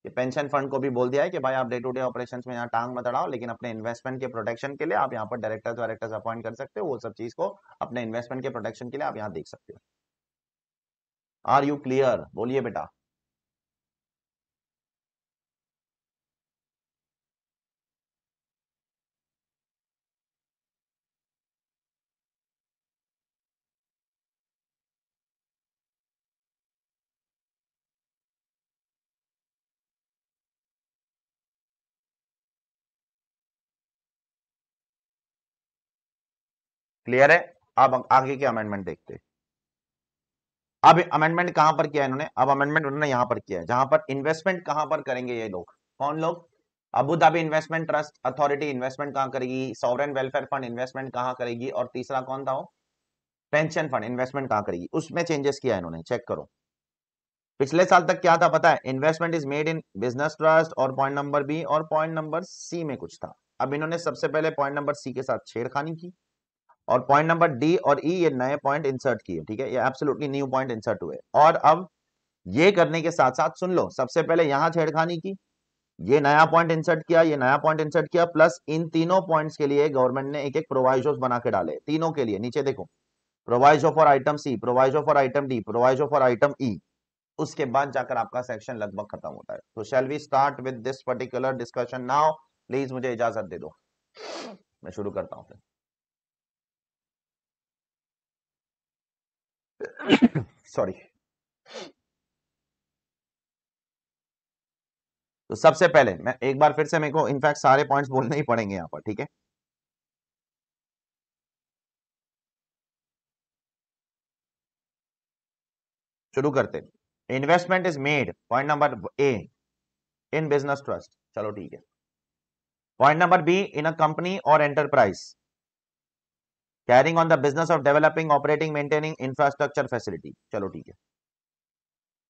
ये पेंशन फंड को भी बोल दिया है कि भाई आप डे टू डे ऑपरेशन में यहाँ टांग मत अड़ाओ लेकिन अपने इन्वेस्टमेंट के प्रोटेक्शन के लिए आप यहाँ पर डायरेक्टर डायरेक्टर्स अपॉइंट कर सकते हो वो सब चीज को अपने इन्वेस्टमेंट के प्रोटेक्शन के लिए आप यहाँ देख सकते हो आर यू क्लियर बोलिए बेटा क्लियर है अब आगे के अमेंडमेंट देखते अब अमेंडमेंट कहां पर किया इन्होंने अब अमेंडमेंट उन्होंने यहां पर किया है जहां पर इन्वेस्टमेंट कहां पर करेंगे ये लोग कौन लोग Abu Dhabi investment trust authority investment कहां करेगी सॉवरन वेलफेयर फंड इन्वेस्टमेंट कहां करेगी और तीसरा कौन था वो पेंशन फंड इन्वेस्टमेंट कहां करेगी उसमें चेंजेस किया इन्होंने चेक करो पिछले साल तक क्या था पता है investment is made in business trust और पॉइंट नंबर बी और पॉइंट नंबर सी में कुछ था अब इन्होंने सबसे पहले पॉइंट नंबर सी के साथ छेड़खानी की और पॉइंट नंबर डी और ई e ये नए पॉइंट इंसर्ट किए ठीक है ये एब्सोल्युटली न्यू पॉइंट इंसर्ट हुए और अब ये करने के साथ साथ सुन लो सबसे पहले यहां छेड़खानी की ये नया पॉइंट इंसर्ट किया ये नया पॉइंट इंसर्ट किया प्लस इन तीनों पॉइंट्स के लिए गवर्नमेंट ने एक एक प्रोवाइजो बना के डाले तीनों के लिए नीचे देखो proviso for item C proviso for item D proviso for item E उसके बाद जाकर आपका सेक्शन लगभग खत्म होता है तो shall we start with this particular discussion now please मुझे इजाजत दे दो मैं शुरू करता हूँ सॉरी तो सबसे पहले मैं एक बार फिर से मेरे को इनफैक्ट सारे पॉइंट्स बोलने ही पड़ेंगे यहां पर ठीक है शुरू करते investment is made point number A in business trust चलो ठीक है point number B in a company और enterprise carrying on the business of developing operating maintaining infrastructure facility चलो ठीक है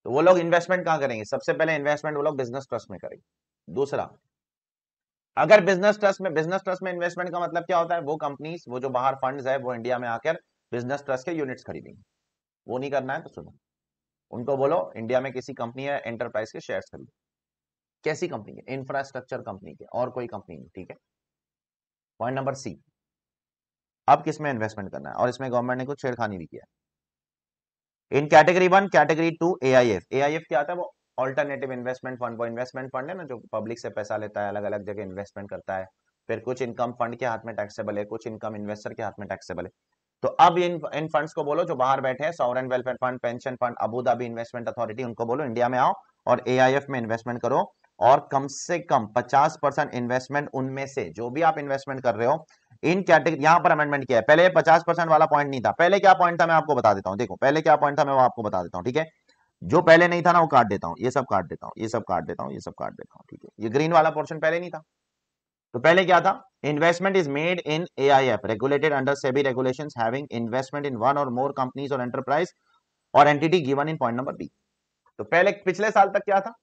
तो वो लोग इन्वेस्टमेंट कहां करेंगे सबसे पहले इन्वेस्टमेंट वो लोग बिजनेस ट्रस्ट में करेंगे दूसरा अगर बिजनेस ट्रस्ट में बिजनेस ट्रस्ट में इन्वेस्टमेंट का मतलब क्या होता है वो कंपनीज वो जो बाहर फंड्स है वो इंडिया में आकर बिजनेस ट्रस्ट के यूनिट्स खरीदेंगे वो नहीं करना है तो सुनो उनको बोलो इंडिया में किसी कंपनी है एंटरप्राइज के शेयर्स खरीदो कैसी कंपनी है इंफ्रास्ट्रक्चर कंपनी के और कोई कंपनी नहीं ठीक है पॉइंट नंबर सी अब किस में इन्वेस्टमेंट करना है और इसमें गवर्नमेंट ने कुछ छेड़खानी भी किया इन category one category two A I F A I F क्या आता है वो ऑल्टरनेटिव इन्वेस्टमेंट फंड वो इन्वेस्टमेंट फंड है ना जो पब्लिक से पैसा लेता है अलग अलग जगह इन्वेस्टमेंट करता है फिर कुछ इनकम फंड के हाथ में टैक्सेबल है कुछ इनकम इन्वेस्टर के हाथ में टैक्सेबल है तो अब इन इन फंड्स को बोलो जो बाहर बैठे हैं sovereign welfare fund pension fund Abu Dhabi investment authority उनको बोलो इंडिया में आओ और ए में इन्वेस्टमेंट करो और कम से कम 50 परसेंट इन्वेस्टमेंट उनमें से जो भी आप इन्वेस्टमेंट कर रहे हो इन कैटेगरी यहां पर अमेंडमेंट किया है पहले पचास परसेंट वाला पॉइंट नहीं था पहले क्या पॉइंट था मैं आपको बता देता हूं देखो पहले क्या पॉइंट था मैं वो आपको बता देता हूं ठीक है जो पहले नहीं था ना वो काट देता हूं ये सब काट देता हूं ये सब काट देता हूं ये सब काट देता हूं ठीक है ये ग्रीन वाला पोर्शन पहले नहीं था तो पहले क्या था investment is made in A I F regulated under SEBI regulation having investment in one और more companies or enterprise or entity given in point number B तो पहले पिछले साल तक क्या था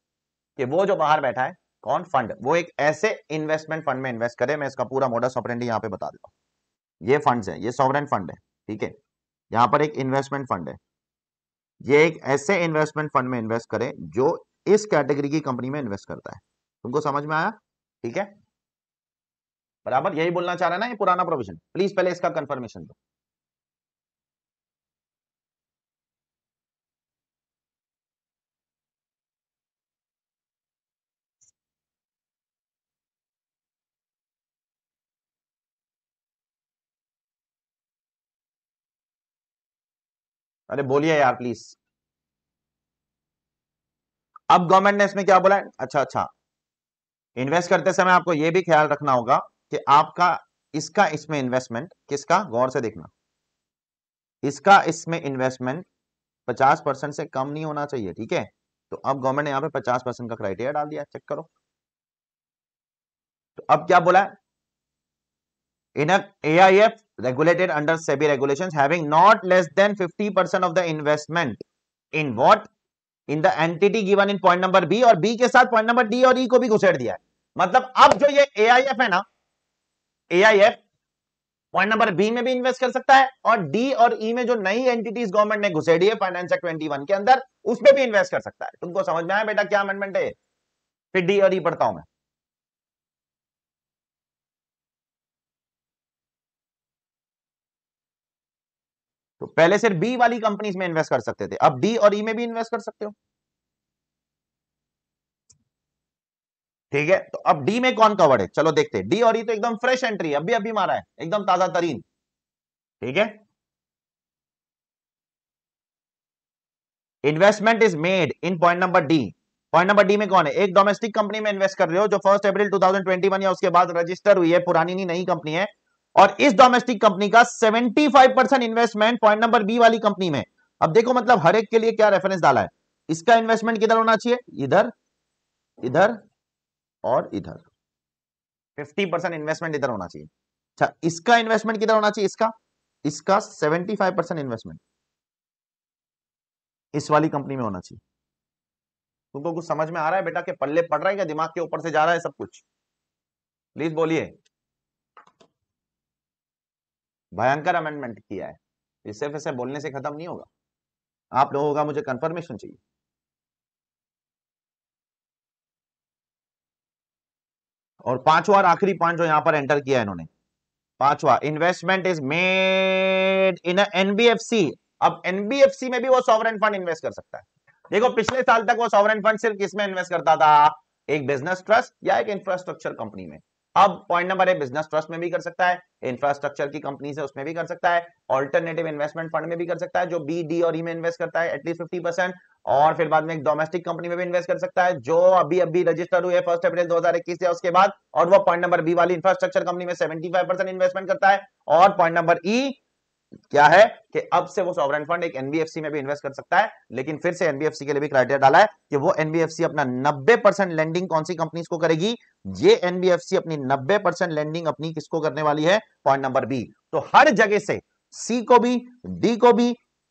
कि वो जो बाहर बैठा है कौन फंड वो एक ऐसे इन्वेस्टमेंट फंड में इन्वेस्ट करे मैं इसका पूरा मोडस ऑपरेंडी यहाँ पे बता देता हूँ ये फंड है ये सॉवरन फंड है ठीक है यहाँ पर एक इन्वेस्टमेंट फंड है ये एक ऐसे इन्वेस्टमेंट फंड में इन्वेस्ट करे जो इस कैटेगरी की कंपनी में इन्वेस्ट करता है तुमको समझ में आया ठीक है बराबर यही बोलना चाह रहा है ना ये पुराना प्रोविजन प्लीज पहले इसका कंफर्मेशन दो अरे बोलिए यार प्लीज अब गवर्नमेंट ने इसमें क्या बोला है अच्छा अच्छा इन्वेस्ट करते समय आपको यह भी ख्याल रखना होगा कि आपका इसका इसमें इन्वेस्टमेंट किसका गौर से देखना इसका इसमें इन्वेस्टमेंट 50 परसेंट से कम नहीं होना चाहिए ठीक है तो अब गवर्नमेंट ने यहाँ पे 50 परसेंट का क्राइटेरिया डाल दिया चेक करो तो अब क्या बोला है in A I F regulated under SEBI regulations having not less than 50% of the investment in what? In the entity given in point number B or B के साथ point number D और E को भी घुसेड़ दिया है मतलब अब जो ये AIF है ना AIF पॉइंट नंबर बी में भी इन्वेस्ट कर सकता है और डी और ई e में जो नई एंटिटीज गवर्नमेंट ने घुसेड़ी है फाइनेंस एक्ट 21 के अंदर उसमें भी इन्वेस्ट कर सकता है तुमको समझ में आया बेटा क्या अमेंडमेंट है फिर डी और ई e पढ़ता हूं मैं तो पहले सिर्फ बी वाली कंपनीज में इन्वेस्ट कर सकते थे अब डी और ई e में भी इन्वेस्ट कर सकते हो ठीक है तो अब डी में कौन कवर है चलो देखते हैं डी और ई e तो एकदम फ्रेश एंट्री अभी अभी मारा है एकदम ताजा तरीन ठीक है investment is made in point number D point number D में कौन है एक डोमेस्टिक कंपनी में इन्वेस्ट कर रहे हो जो फर्स्ट अप्रैल 2021 या उसके बाद रजिस्टर हुई है पुरानी नहीं नई कंपनी है और इस डोमेस्टिक कंपनी का 75 percent investment point number B वाली कंपनी में अब देखो मतलब हर एक के लिए क्या रेफरेंस डाला है इसका इन्वेस्टमेंट किधर होना चाहिए इधर इधर और इधर 50 परसेंट इन्वेस्टमेंट इधर होना चाहिए अच्छा इसका इन्वेस्टमेंट किधर होना चाहिए इसका इसका 75 परसेंट इन्वेस्टमेंट इस वाली कंपनी में होना चाहिए तुमको कुछ समझ में आ रहा है बेटा के पल्ले पड़ रहा है क्या दिमाग के ऊपर से जा रहा है सब कुछ प्लीज बोलिए भयंकर अमेंडमेंट किया है ये सिर्फ ऐसे बोलने से खत्म नहीं होगा आप लोगों का मुझे कंफर्मेशन चाहिए और पांचवा और आखिरी पॉइंट जो यहां पर एंटर किया है इन्होंने पांचवा investment is made in NBFC अब एनबीएफसी में भी वो सॉवरेन फंड इन्वेस्ट कर सकता है देखो पिछले साल तक वो सॉवरेन फंड सिर्फ किसमें इन्वेस्ट करता था एक बिजनेस ट्रस्ट या एक इंफ्रास्ट्रक्चर कंपनी में अब पॉइंट नंबर है बिजनेस ट्रस्ट में भी कर सकता है इंफ्रास्ट्रक्चर की कंपनी है उसमें भी कर सकता है ऑल्टरनेटिव इन्वेस्टमेंट फंड में भी कर सकता है जो बी डी और ई e में इन्वेस्ट करता है एटलीस्ट फिफ्टी परसेंट और फिर बाद में एक डोमेस्टिक कंपनी में भी इन्वेस्ट कर सकता है जो अभी अभी रजिस्टर हुए फर्स्ट अप्रैल दो हजार इक्कीस उसके बाद और वो पॉइंट नंबर बी वाली इंफ्रास्ट्रक्चर कंपनी में सेवेंटी फाइव परसेंट इन्वेस्टमेंट करता है और पॉइंट नंबर ई क्या है कि अब से वो सॉवरन फंड एक एनबीएफसी में भी इन्वेस्ट कर सकता है लेकिन फिर से एनबीएफसी के लिए भी क्राइटेरिया डाला है कि वो एनबीएफसी अपना 90 परसेंट लैंडिंग कौन सी कंपनीज को करेगी ये एनबीएफसी अपनी 90 परसेंट लैंडिंग अपनी किसको करने वाली है पॉइंट नंबर बी तो हर जगह से सी को भी डी को भी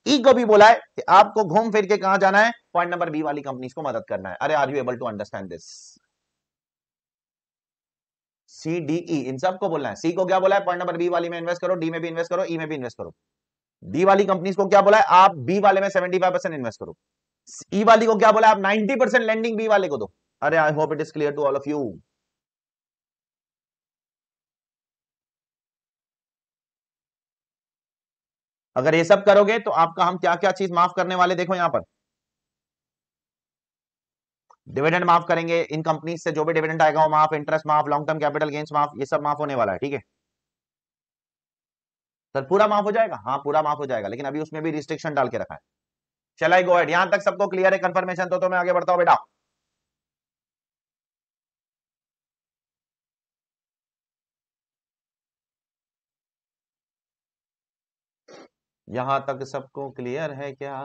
ई e को भी बोला है कि आपको घूम फिर के कहा जाना है पॉइंट नंबर बी वाली कंपनी को मदद करना है अरे are you able to understand this C D E इन सबको बोलना है सी को क्या बोला है पॉइंट नंबर बी वाली में इन्वेस्ट करो डी में भी इन्वेस्ट करो ई e में भी इन्वेस्ट करो डी वाली कंपनीज को क्या बोला है आप बी वाले में सेवेंटी फाइव परसेंट इन्वेस्ट करो ई e वाली को क्या बोला है आप नाइनटी परसेंट लैंडिंग बी वाले को दो अरे I hope it is clear to all of you अगर ये सब करोगे तो आपका हम क्या क्या चीज माफ करने वाले देखो यहां पर डिविडेंड माफ करेंगे इन कंपनी से जो भी डिविडेंड आएगा वो माफ इंटरेस्ट माफ लॉन्ग टर्म कैपिटल गेंस माफ ये सब माफ होने वाला है ठीक है सर पूरा माफ हो जाएगा हाँ पूरा माफ हो जाएगा लेकिन अभी उसमें भी रिस्ट्रिक्शन डाल के रखा है चला आई गो एड यहां तक सबको क्लियर है कंफर्मेशन तो, तो मैं आगे बढ़ता हूँ बेटा यहां तक सबको क्लियर है क्या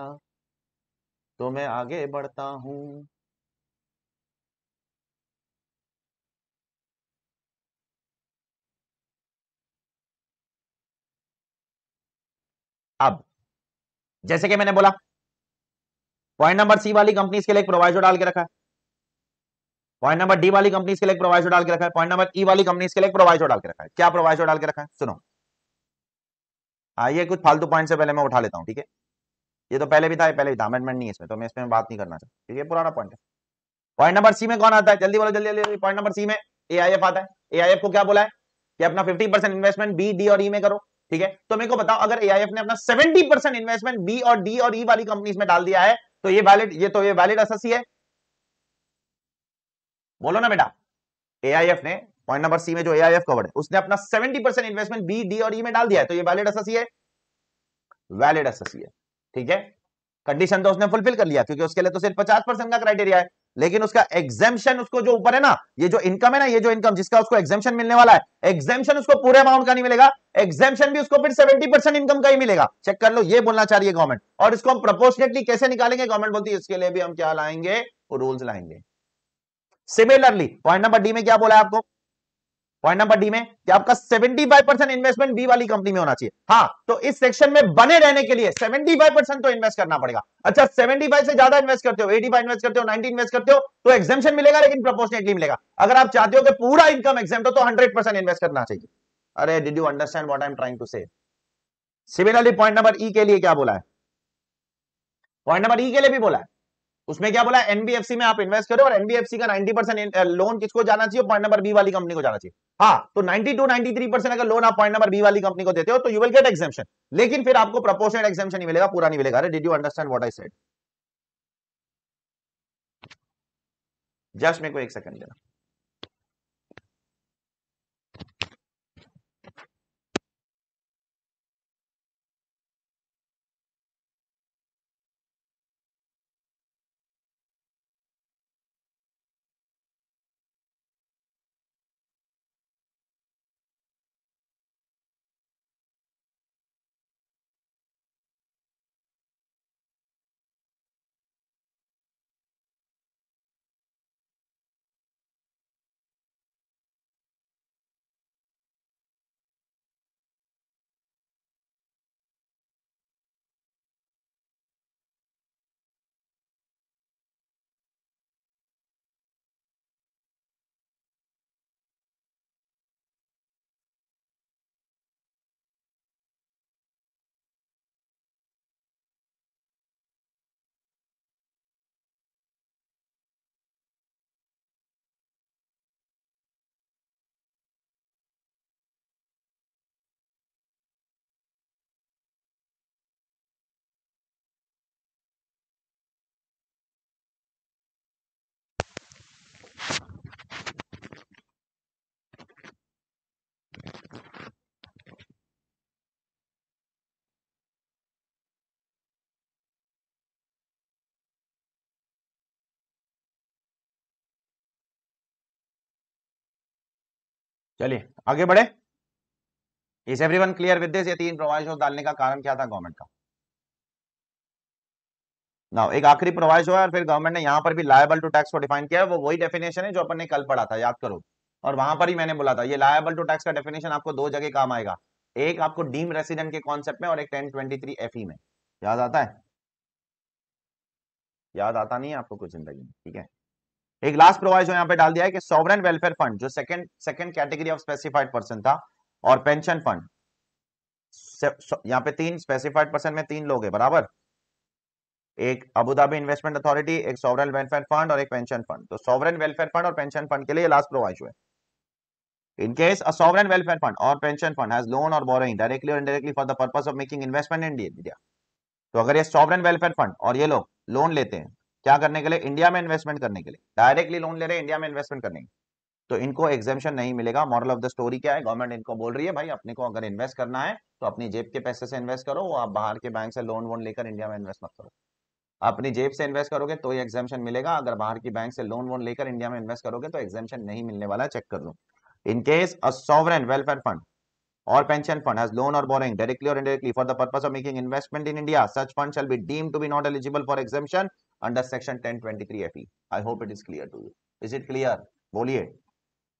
तो मैं आगे बढ़ता हूं अब जैसे कि मैंने बोला पॉइंट नंबर सी वाली कंपनी के लिए एक प्रोवाइजर डाल के रखा है पॉइंट नंबर डी वाली कंपनी के लिए एक प्रोवाइजर डाल के रखा है पॉइंट नंबर ई वाली कंपनी के लिए एक प्रोवाइजर डाल के रखा है क्या प्रोवाइजर डाल के रखा है सुनो आइए कुछ फालतू पॉइंट से पहले मैं उठा लेता हूँ ठीक है ये तो पहले भी था पहले भी था अमेंडमेंट नहीं है इसमें तो मैं इसमें बात नहीं करना चाहता क्योंकि पुराना पॉइंट है पॉइंट नंबर सी में कौन आता है जल्दी बोलो जल्दी जल्दी पॉइंट नंबर सी में ए आता है ए को क्या बोला है कि अपना फिफ्टी इन्वेस्टमेंट बी डी और ई e में करो ठीक है तो मेरे को बताओ अगर एआईएफ ने अपना 70 परसेंट इन्वेस्टमेंट बी और डी और ई e वाली कंपनीज में डाल दिया है तो ये वैलिड ये तो ये वैलिड अससी है बोलो ना बेटा एआईएफ ने पॉइंट नंबर सी में जो एआईएफ कवर्ड है उसने अपना 70 परसेंट इन्वेस्टमेंट बी डी और ई e में डाल दिया है तो ये वैलिड अससी है वैलिड अससी है ठीक है कंडीशन तो उसने फुलफिल कर लिया क्योंकि उसके लिए तो सिर्फ पचास परसेंट का क्राइटेरिया है लेकिन उसका एग्जेम्शन उसको जो ऊपर है ना ये जो इनकम है ना ये जो इनकम जिसका उसको एग्जेम्शन मिलने वाला है एग्जेम्शन उसको पूरे अमाउंट का नहीं मिलेगा एग्जेम्शन भी उसको फिर 70 परसेंट इनकम का ही मिलेगा चेक कर लो ये बोलना चाह रही है गवर्नमेंट और इसको हम प्रपोर्शनेटली कैसे निकालेंगे गवर्नमेंट बोलती है इसके लिए भी हम क्या लाएंगे रूल्स लाएंगे सिमिलरली पॉइंट नंबर डी में क्या बोला आपको पॉइंट नंबर डी में कि आपका 75 परसेंट इन्वेस्टमेंट बी वाली कंपनी में होना चाहिए हाँ तो इस सेक्शन में बने रहने के लिए 75 परसेंट तो इन्वेस्ट करना पड़ेगा अच्छा 75 से ज्यादा इन्वेस्ट करते हो 85 इन्वेस्ट करते हो 90 इन्वेस्ट करते हो तो एग्जामेशन मिलेगा लेकिन प्रोपोर्शनेटली मिलेगा अगर आप चाहते हो कि पूरा इनकम एक्जाम हो तो हंड्रेड इन्वेस्ट करना चाहिए अरे did you understand what I am trying to say similarly point number E के लिए क्या बोला है पॉइंट नंबर ई के लिए भी बोला है उसमें क्या बोला एनबीएफसी में आप इन्वेस्ट करो और एनबीएफसी का 90 परसेंट लोन किसको जाना चाहिए पॉइंट नंबर बी वाली कंपनी को जाना चाहिए हाँ तो 92 93 परसेंट अगर लोन आप पॉइंट नंबर बी वाली कंपनी को देते हो तो यू विल गेट एक्सेप्शन लेकिन फिर आपको प्रपोशन एक्सेप्शन नहीं मिलेगा पूरा नहीं मिलेगा अरे did you understand what I said just मेरे को एक सेकंड देना चलिए आगे बढ़े is every one clear with this ये तीन प्रोवाइस डालने का कारण क्या था गवर्नमेंट का ना एक आखिरी प्रोवाइज हुआ और फिर गवर्नमेंट ने यहाँ पर भी लायबल टू टैक्स को डिफाइन किया है वो वही डेफिनेशन है जो अपन ने कल पढ़ा था याद करो और वहां पर ही मैंने बोला था ये लायबल टू टैक्स का डेफिनेशन आपको दो जगह काम आएगा एक आपको डीम रेसिडेंट के कॉन्सेप्ट में और एक टेन ट्वेंटी थ्री एफ में याद आता है याद आता नहीं है आपको कुछ जिंदगी में ठीक है एक लास्ट प्रोवाइज यहाँ पे डाल दिया है कि सॉवरन वेलफेयर फंड जो second second category of specified person था और पेंशन फंड यहाँ पे तीन स्पेसिफाइड पर्सन में तीन लोग है बराबर एक अबुधाबी इन्वेस्टमेंट अथॉरिटी एक सॉवरन वेलफेयर फंड और एक पेंशन फंड तो सॉवरन वेलफेयर फंड और पेंशन फंड के लिए लास्ट प्रोवाइज हुए In case a sovereign welfare fund or pension fund has loan or borrowing directly or indirectly for the purpose of making investment India तो अगर ये sovereign welfare fund और ये लोग लोन लेते हैं क्या करने के लिए इंडिया में इन्वेस्टमेंट करने के लिए डायरेक्टली लोन ले रहे हैं इंडिया में इन्वेस्टमेंट करने के तो इनको एग्जेम्शन नहीं मिलेगा मॉरल ऑफ द स्टोरी क्या है गवर्नमेंट इनको बोल रही है भाई अपने को अगर इन्वेस्ट करना है तो अपनी जेब के पैसे से इन्वेस्ट करो आप बाहर के बैंक से लोन वोन लेकर इंडिया में इन्वेस्ट मत करो अपनी जेब से इन्वेस्ट करोगे तो ये एग्जामेशन मिलेगा अगर बाहर की बैंक से लोन वोन लेकर इंडिया में इन्वेस्ट करोगे तो एग्जेम्शन नहीं मिलने वाला चेक कर लो in case a sovereign welfare fund और pension fund has loan or borrowing directly or indirectly for the purpose of making investment in India such fund shall be deemed to be not eligible for exemption under section 1023 FE I hope it is clear to you is it clear बोलिए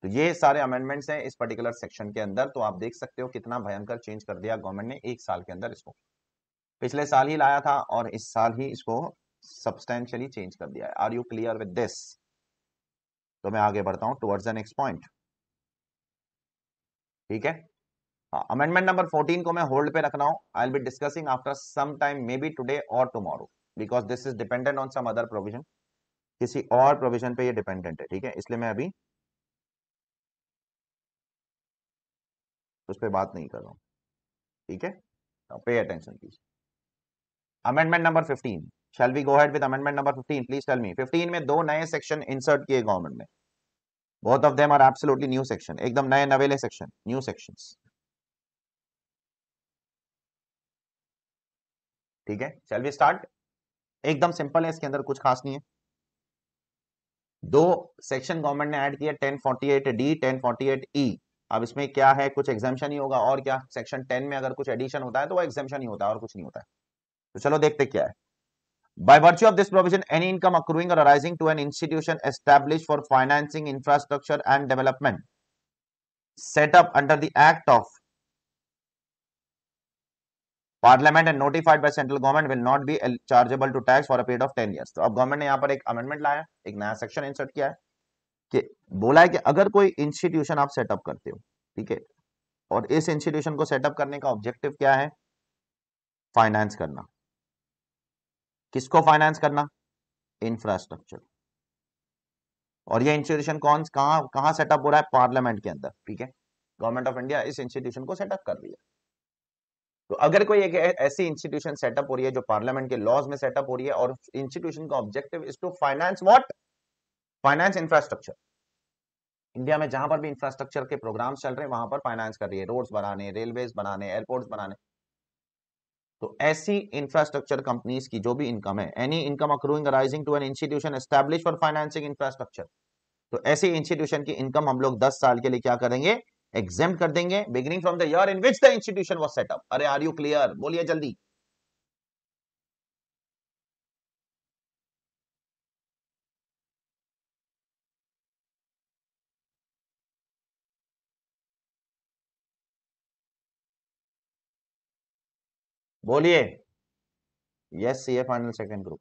तो ये सारे amendments हैं इस particular section के अंदर तो आप देख सकते हो कितना भयंकर चेंज कर दिया गवर्नमेंट ने एक साल के अंदर इसको पिछले साल ही लाया था और इस साल ही इसको सब्सटैंशली चेंज कर दिया है are you clear with this तो मैं आगे बढ़ता हूं टुवर्ड्स द नेक्स्ट पॉइंट ठीक है अमेंडमेंट नंबर 14 को मैं होल्ड पे रख रहा हूं I will be discussing after some time maybe today or tomorrow because this is dependent on some other provision किसी और प्रोविजन पे ये डिपेंडेंट है ठीक है इसलिए मैं अभी उस पर बात नहीं कर रहा हूं ठीक है pay attention please amendment number fifteen shall we go ahead with amendment number 15 please tell me 15 में दो नए सेक्शन इंसर्ट किए गवर्नमेंट ने both of them are absolutely new section एकदम नए नवेले सेक्शन न्यू सेक्शंस ठीक है शैल वी स्टार्ट एकदम सिंपल है इसके अंदर कुछ खास नहीं है दो सेक्शन गवर्नमेंट ने ऐड किया 1048 डी 1048 ई अब इसमें क्या है कुछ एग्जामेशन ही होगा और क्या सेक्शन 10 में अगर कुछ एडिशन होता है तो वो एग्जामेशन ही होता है और कुछ नहीं होता है तो चलो देखते क्या है By virtue of this provision, any income accruing or arising to an institution established for financing infrastructure and development set up under the Act of parliament and notified by central government will not be chargeable to tax for a period of ten year तो अब government ने यहाँ पर एक amendment लाया एक नया section insert किया है कि बोला है कि अगर कोई इंस्टीट्यूशन आप सेटअप करते हो ठीक है और इस इंस्टीट्यूशन को सेटअप करने का ऑब्जेक्टिव क्या है फाइनेंस करना किसको फाइनेंस करना इंफ्रास्ट्रक्चर और ये इंस्टीट्यूशन कौन कहा, कहाँ सेटअप हो रहा है पार्लियामेंट के अंदर ठीक है गवर्नमेंट ऑफ इंडिया इस इंस्टीट्यूशन को सेटअप कर रही है तो अगर कोई एक ऐसी इंस्टीट्यूशन सेटअप हो रही है जो पार्लियामेंट के लॉज में सेटअप हो रही है और इंस्टीट्यूशन का objective is to finance what finance infrastructure India में जहां पर भी इंफ्रास्ट्रक्चर के प्रोग्राम चल रहे हैं वहां पर फाइनेंस कर रही है रोड्स बनाने रेलवे बनाने एयरपोर्ट्स बनाने तो ऐसी इंफ्रास्ट्रक्चर कंपनीज की जो भी इनकम है any income accruing arising to an institution establish for financing infrastructure तो ऐसी इंस्टीट्यूशन की इनकम हम लोग 10 साल के लिए क्या करेंगे एग्जाम कर देंगे beginning from the year in which the institution was set up अरे आर यू क्लियर बोलिए जल्दी बोलिए yes C A final second group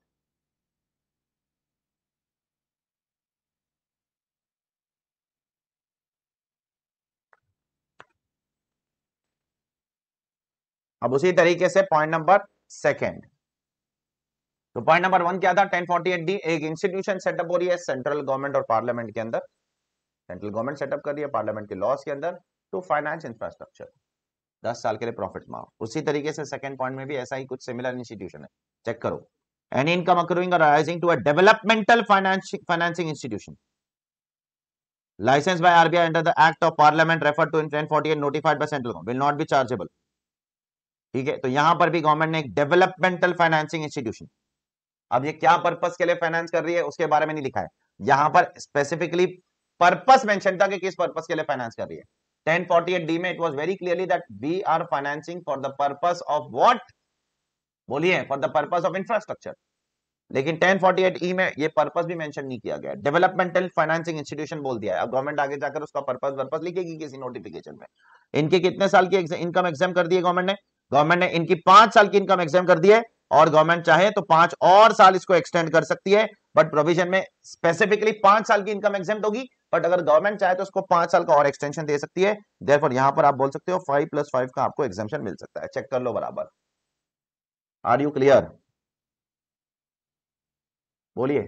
अब उसी तरीके से पॉइंट नंबर सेकेंड तो पॉइंट नंबर वन क्या था 1048 डी एक इंस्टीट्यूशन सेटअप हो रही है सेंट्रल गवर्नमेंट और पार्लियामेंट के अंदर सेंट्रल गवर्नमेंट सेटअप कर रही है पार्लियामेंट के लॉस के अंदर टू फाइनेंस इंफ्रास्ट्रक्चर दस साल के लिए प्रॉफिट माओ उसी तरीके से सेकंड पॉइंट में भी ऐसा ही कुछ सिमिलर इंस्टीट्यूशन है चेक करो any income accruing to a developmental financing institution license by RBI under the act of parliament refer to in ten forty notified by central will not be chargeable ठीक है तो यहां पर भी government ने एक डेवलपमेंटल फाइनेंसिंग इंस्टीट्यूशन अब ये क्या पर्पस के लिए फाइनेंस कर रही है उसके बारे में नहीं लिखा है यहां पर स्पेसिफिकली पर्पस मेंशन था कि किस पर्पस के लिए फाइनेंस कर रही है 1048 डी में it was very clearly that we are financing for the purpose of what बोलिए for the purpose of infrastructure लेकिन 1048 ई e में ये पर्पस भी मेंशन नहीं किया गया डेवलपमेंटल फाइनेंसिंग इंस्टीट्यूशन बोल दिया है अब गवर्नमेंट आगे जाकर उसका पर्पस पर्पस लिखेगी किसी नोटिफिकेशन में इनके कितने साल की इनकम एग्जाम कर दी गवर्नमेंट ने गवर्नमेंट ने इनकी पांच साल की इनकम एग्जाम कर दी है और गवर्नमेंट चाहे तो पांच और साल इसको एक्सटेंड कर सकती है बट प्रोविजन में स्पेसिफिकली पांच साल की इनकम एग्जाम होगी बट अगर गवर्नमेंट चाहे तो उसको पांच साल का और एक्सटेंशन दे सकती है देर यहां पर आप बोल सकते हो फाइव प्लस फाइव का आपको एग्जामेशन मिल सकता है चेक कर लो बराबर आर यू क्लियर बोलिए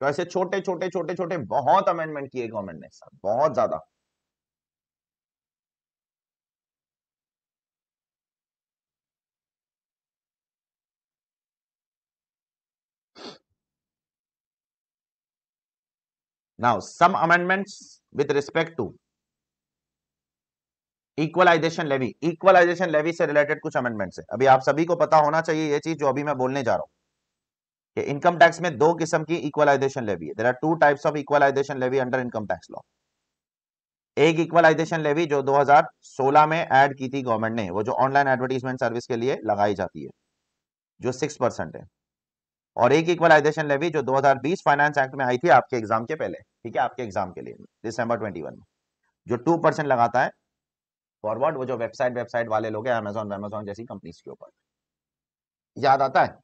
तो ऐसे छोटे छोटे छोटे छोटे बहुत अमेंडमेंट किए गवर्नमेंट ने बहुत ज्यादा Now, some amendments with respect to equalisation levy equalisation levy से रिलेटेड कुछ अमेंडमेंट्स है अभी आप सभी को पता होना चाहिए ये चीज जो अभी मैं बोलने जा रहा हूं कि इनकम टैक्स में दो किस्म की इक्वलाइजेशन लेवी है there are two types of equalisation levy under income tax law एक इक्वलाइजेशन लेवी जो 2016 में ऐड की थी गवर्नमेंट ने वो जो ऑनलाइन एडवर्टीजमेंट सर्विस के लिए लगाई जाती है जो सिक्स परसेंट है और एक इक्वलाइजेशन लेवी जो 2020 फाइनेंस एक्ट में आई थी आपके एग्जाम के पहले ठीक है आपके एग्जाम के लिए दिसंबर 21 में जो 2 परसेंट लगाता है फॉरवर्ड वो जो वेबसाइट वेबसाइट वाले लोग हैं अमेजोन वेमेजोन जैसी कंपनीज के ऊपर याद आता है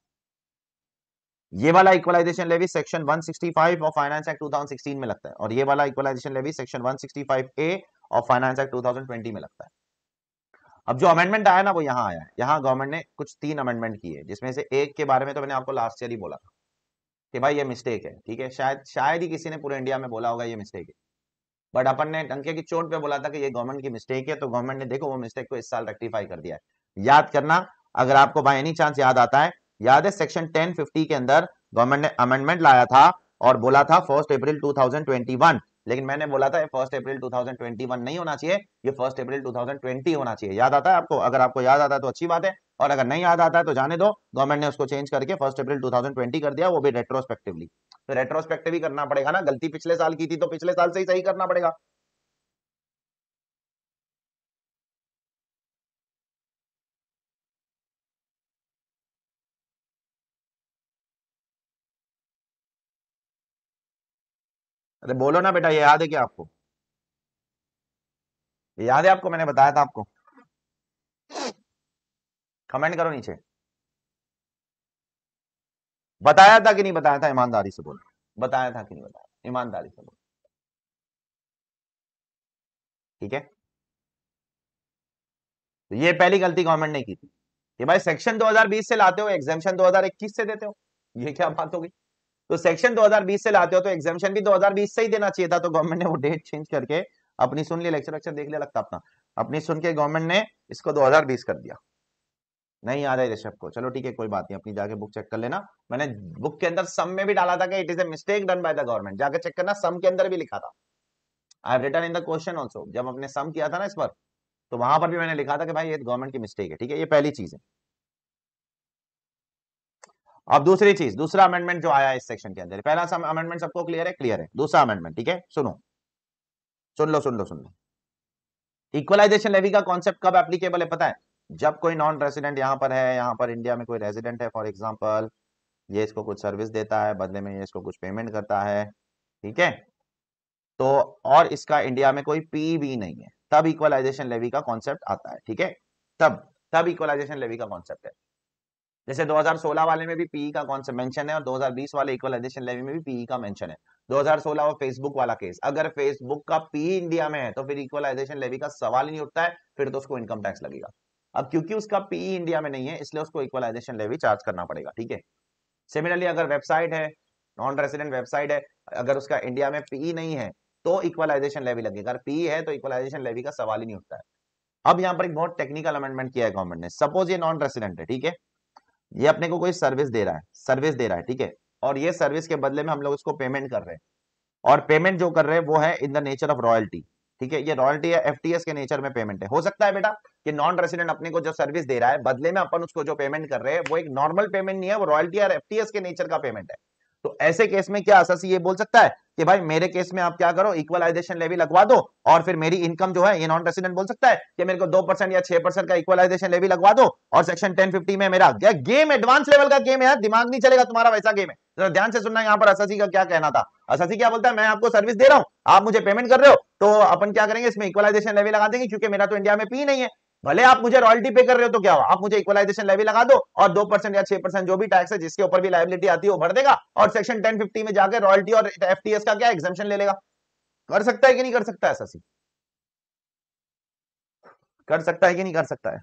ये वाला equalisation levy section one of finance act two में लगता है और ये वाला equalisation levy section 165 A of finance act two में लगता है अब जो अमेंडमेंट आया ना वो यहाँ आया है यहाँ गवर्नमेंट ने कुछ तीन अमेंडमेंट किए जिसमें से एक के बारे में तो मैंने आपको लास्ट ईयर ही बोला था कि भाई ये मिस्टेक है ठीक है शायद शायद ही किसी ने पूरे इंडिया में बोला होगा ये मिस्टेक है बट अपन ने टंके की चोट पे बोला था कि ये गवर्नमेंट की मिस्टेक है तो गवर्नमेंट ने देखो वो मिस्टेक को इस साल रेक्टिफाई कर दिया है याद करना अगर आपको बाय एनी चांस याद आता है याद है सेक्शन टेन फिफ्टी के अंदर गवर्नमेंट ने अमेंडमेंट लाया था और बोला था फर्स्ट अप्रैल 2021 लेकिन मैंने बोला था फर्स्ट अप्रैल 2021 नहीं होना चाहिए ये फर्स्ट अप्रैल 2020 होना चाहिए याद आता है आपको अगर आपको याद आता है तो अच्छी बात है और अगर नहीं याद आता है तो जाने दो गवर्नमेंट ने उसको चेंज करके फर्स्ट अप्रैल 2020 कर दिया वो भी रेट्रोस्पेक्टिवली तो रेट्रोस्पेक्टिव करना पड़ेगा ना गलती पिछले साल की थी तो पिछले साल से ही सही करना पड़ेगा अरे बोलो ना बेटा ये याद है क्या आपको ये याद है आपको मैंने बताया था आपको कमेंट करो नीचे बताया था कि नहीं बताया था ईमानदारी से बोलो बताया था कि नहीं बताया ईमानदारी से बोलो ठीक है तो ये पहली गलती गवर्नमेंट ने की थी कि भाई सेक्शन 2020 से लाते हो एग्जामेशन 2021 से देते हो ये क्या बात हो गई तो सेक्शन 2020 से लाते हो तो एग्जामेशन भी 2020 से ही देना चाहिए था तो गवर्नमेंट ने वो डेट चेंज करके अपनी सुन लिया लेक्चर वेक्चर देख लिया लगता अपना अपनी सुन के गवर्नमेंट ने इसको 2020 कर दिया नहीं याद है ऋषभ को चलो ठीक है कोई बात नहीं अपनी जाके बुक चेक कर लेना मैंने बुक के अंदर सम में भी डाला था कि it is a mistake done by the government जाकर चेक करना सम के अंदर भी लिखा था I have written in the question also जब हमने सम किया था ना इस पर तो वहां पर भी मैंने लिखा था कि भाई ये गवर्नमेंट की मिस्टेक है ठीक है ये पहली चीज है अब दूसरी चीज दूसरा अमेंडमेंट जो आया इस सेक्शन के अंदर पहला अमेंडमेंट सबको क्लियर है क्लियर है दूसरा अमेंडमेंट ठीक है सुनो सुन लो सुन लो सुन लो इक्वलाइजेशन लेवी का कॉन्सेप्ट कब एप्लीकेबल है पता है जब कोई नॉन रेसिडेंट यहाँ पर है यहाँ पर इंडिया में कोई रेजिडेंट है फॉर एग्जाम्पल ये इसको कुछ सर्विस देता है बदले में ये इसको कुछ पेमेंट करता है ठीक है तो और इसका इंडिया में कोई पी भी नहीं है तब इक्वलाइजेशन लेवी का कॉन्सेप्ट आता है ठीक है तब तब इक्वलाइजेशन लेवी का कॉन्सेप्ट है जैसे 2016 वाले में भी पीई e का कौन मेंशन है और 2020 वाले इक्वलाइजेशन लेवी में भी पीई e का मेंशन है 2016 और फेसबुक वाला केस अगर फेसबुक का पीई इंडिया e में है तो फिर इक्वलाइजेशन लेवी का सवाल ही नहीं उठता है फिर तो उसको इनकम टैक्स लगेगा अब क्योंकि उसका पीई इंडिया में नहीं है इसलिए उसको इक्वलाइजेशन लेवी चार्ज करना पड़ेगा ठीक है सिमिलरली अगर वेबसाइट है नॉन रेसिडेंट वेबसाइट है अगर उसका इंडिया में पीई नहीं है तो इक्वलाइजेशन लेवी लगेगा अगर पीई है तो इक्वलाइजेशन लेवी का सवाल ही नहीं उठता है अब यहाँ पर एक बहुत टेक्निकल अमेंडमेंट किया है गवर्नमेंट ने सपोज ये नॉन रेसिडेंट है ठीक है ये अपने को कोई सर्विस दे रहा है सर्विस दे रहा है ठीक है और ये सर्विस के बदले में हम लोग इसको पेमेंट कर रहे हैं और पेमेंट जो कर रहे हैं वो है in the nature of royalty ठीक है ये रॉयल्टी या एफटीएस के नेचर में पेमेंट है हो सकता है बेटा कि नॉन रेसिडेंट अपने को जो सर्विस दे रहा है बदले में अपन उसको जो पेमेंट कर रहे हैं वो एक नॉर्मल पेमेंट नहीं है वो रॉयल्टी और एफटीएस के नेचर का पेमेंट है तो ऐसे केस में क्या असस ये बोल सकता है कि भाई मेरे केस में आप क्या करो इक्वलाइजेशन लेवी लगवा दो और फिर मेरी इनकम जो है ये नॉन रेसिडेंट बोल सकता है कि मेरे को दो परसेंट या छह परसेंट का इक्वलाइजेशन लेवी लगवा दो और सेक्शन टेन फिफ्टी में मेरा क्या गेम एडवांस लेवल का गेम है दिमाग नहीं चलेगा तुम्हारा वैसा गेम है तो ध्यान से सुनना यहाँ पर असासी का क्या कहना था असासी क्या बोलता है मैं आपको सर्विस दे रहा हूँ आप मुझे पेमेंट कर रहे हो तो अपन क्या करेंगे इसमें इक्वलाइजेशन लेवी लगा देंगे क्योंकि मेरा तो इंडिया में पी नहीं है भले आप मुझे रॉयल्टी पे कर रहे हो तो क्या हुआ आप मुझे इक्वलाइजेशन लेवी लगा दो और दो परसेंट या छह परसेंट जो भी टैक्स है जिसके ऊपर भी लाइबिलिटी आती है वो भर देगा और सेक्शन टेन फिफ्टी में जाकर रॉयल्टी और एफ का क्या एग्जामेशन ले लेगा कर सकता है कि नहीं कर सकता है शशि कर सकता है कि नहीं कर सकता है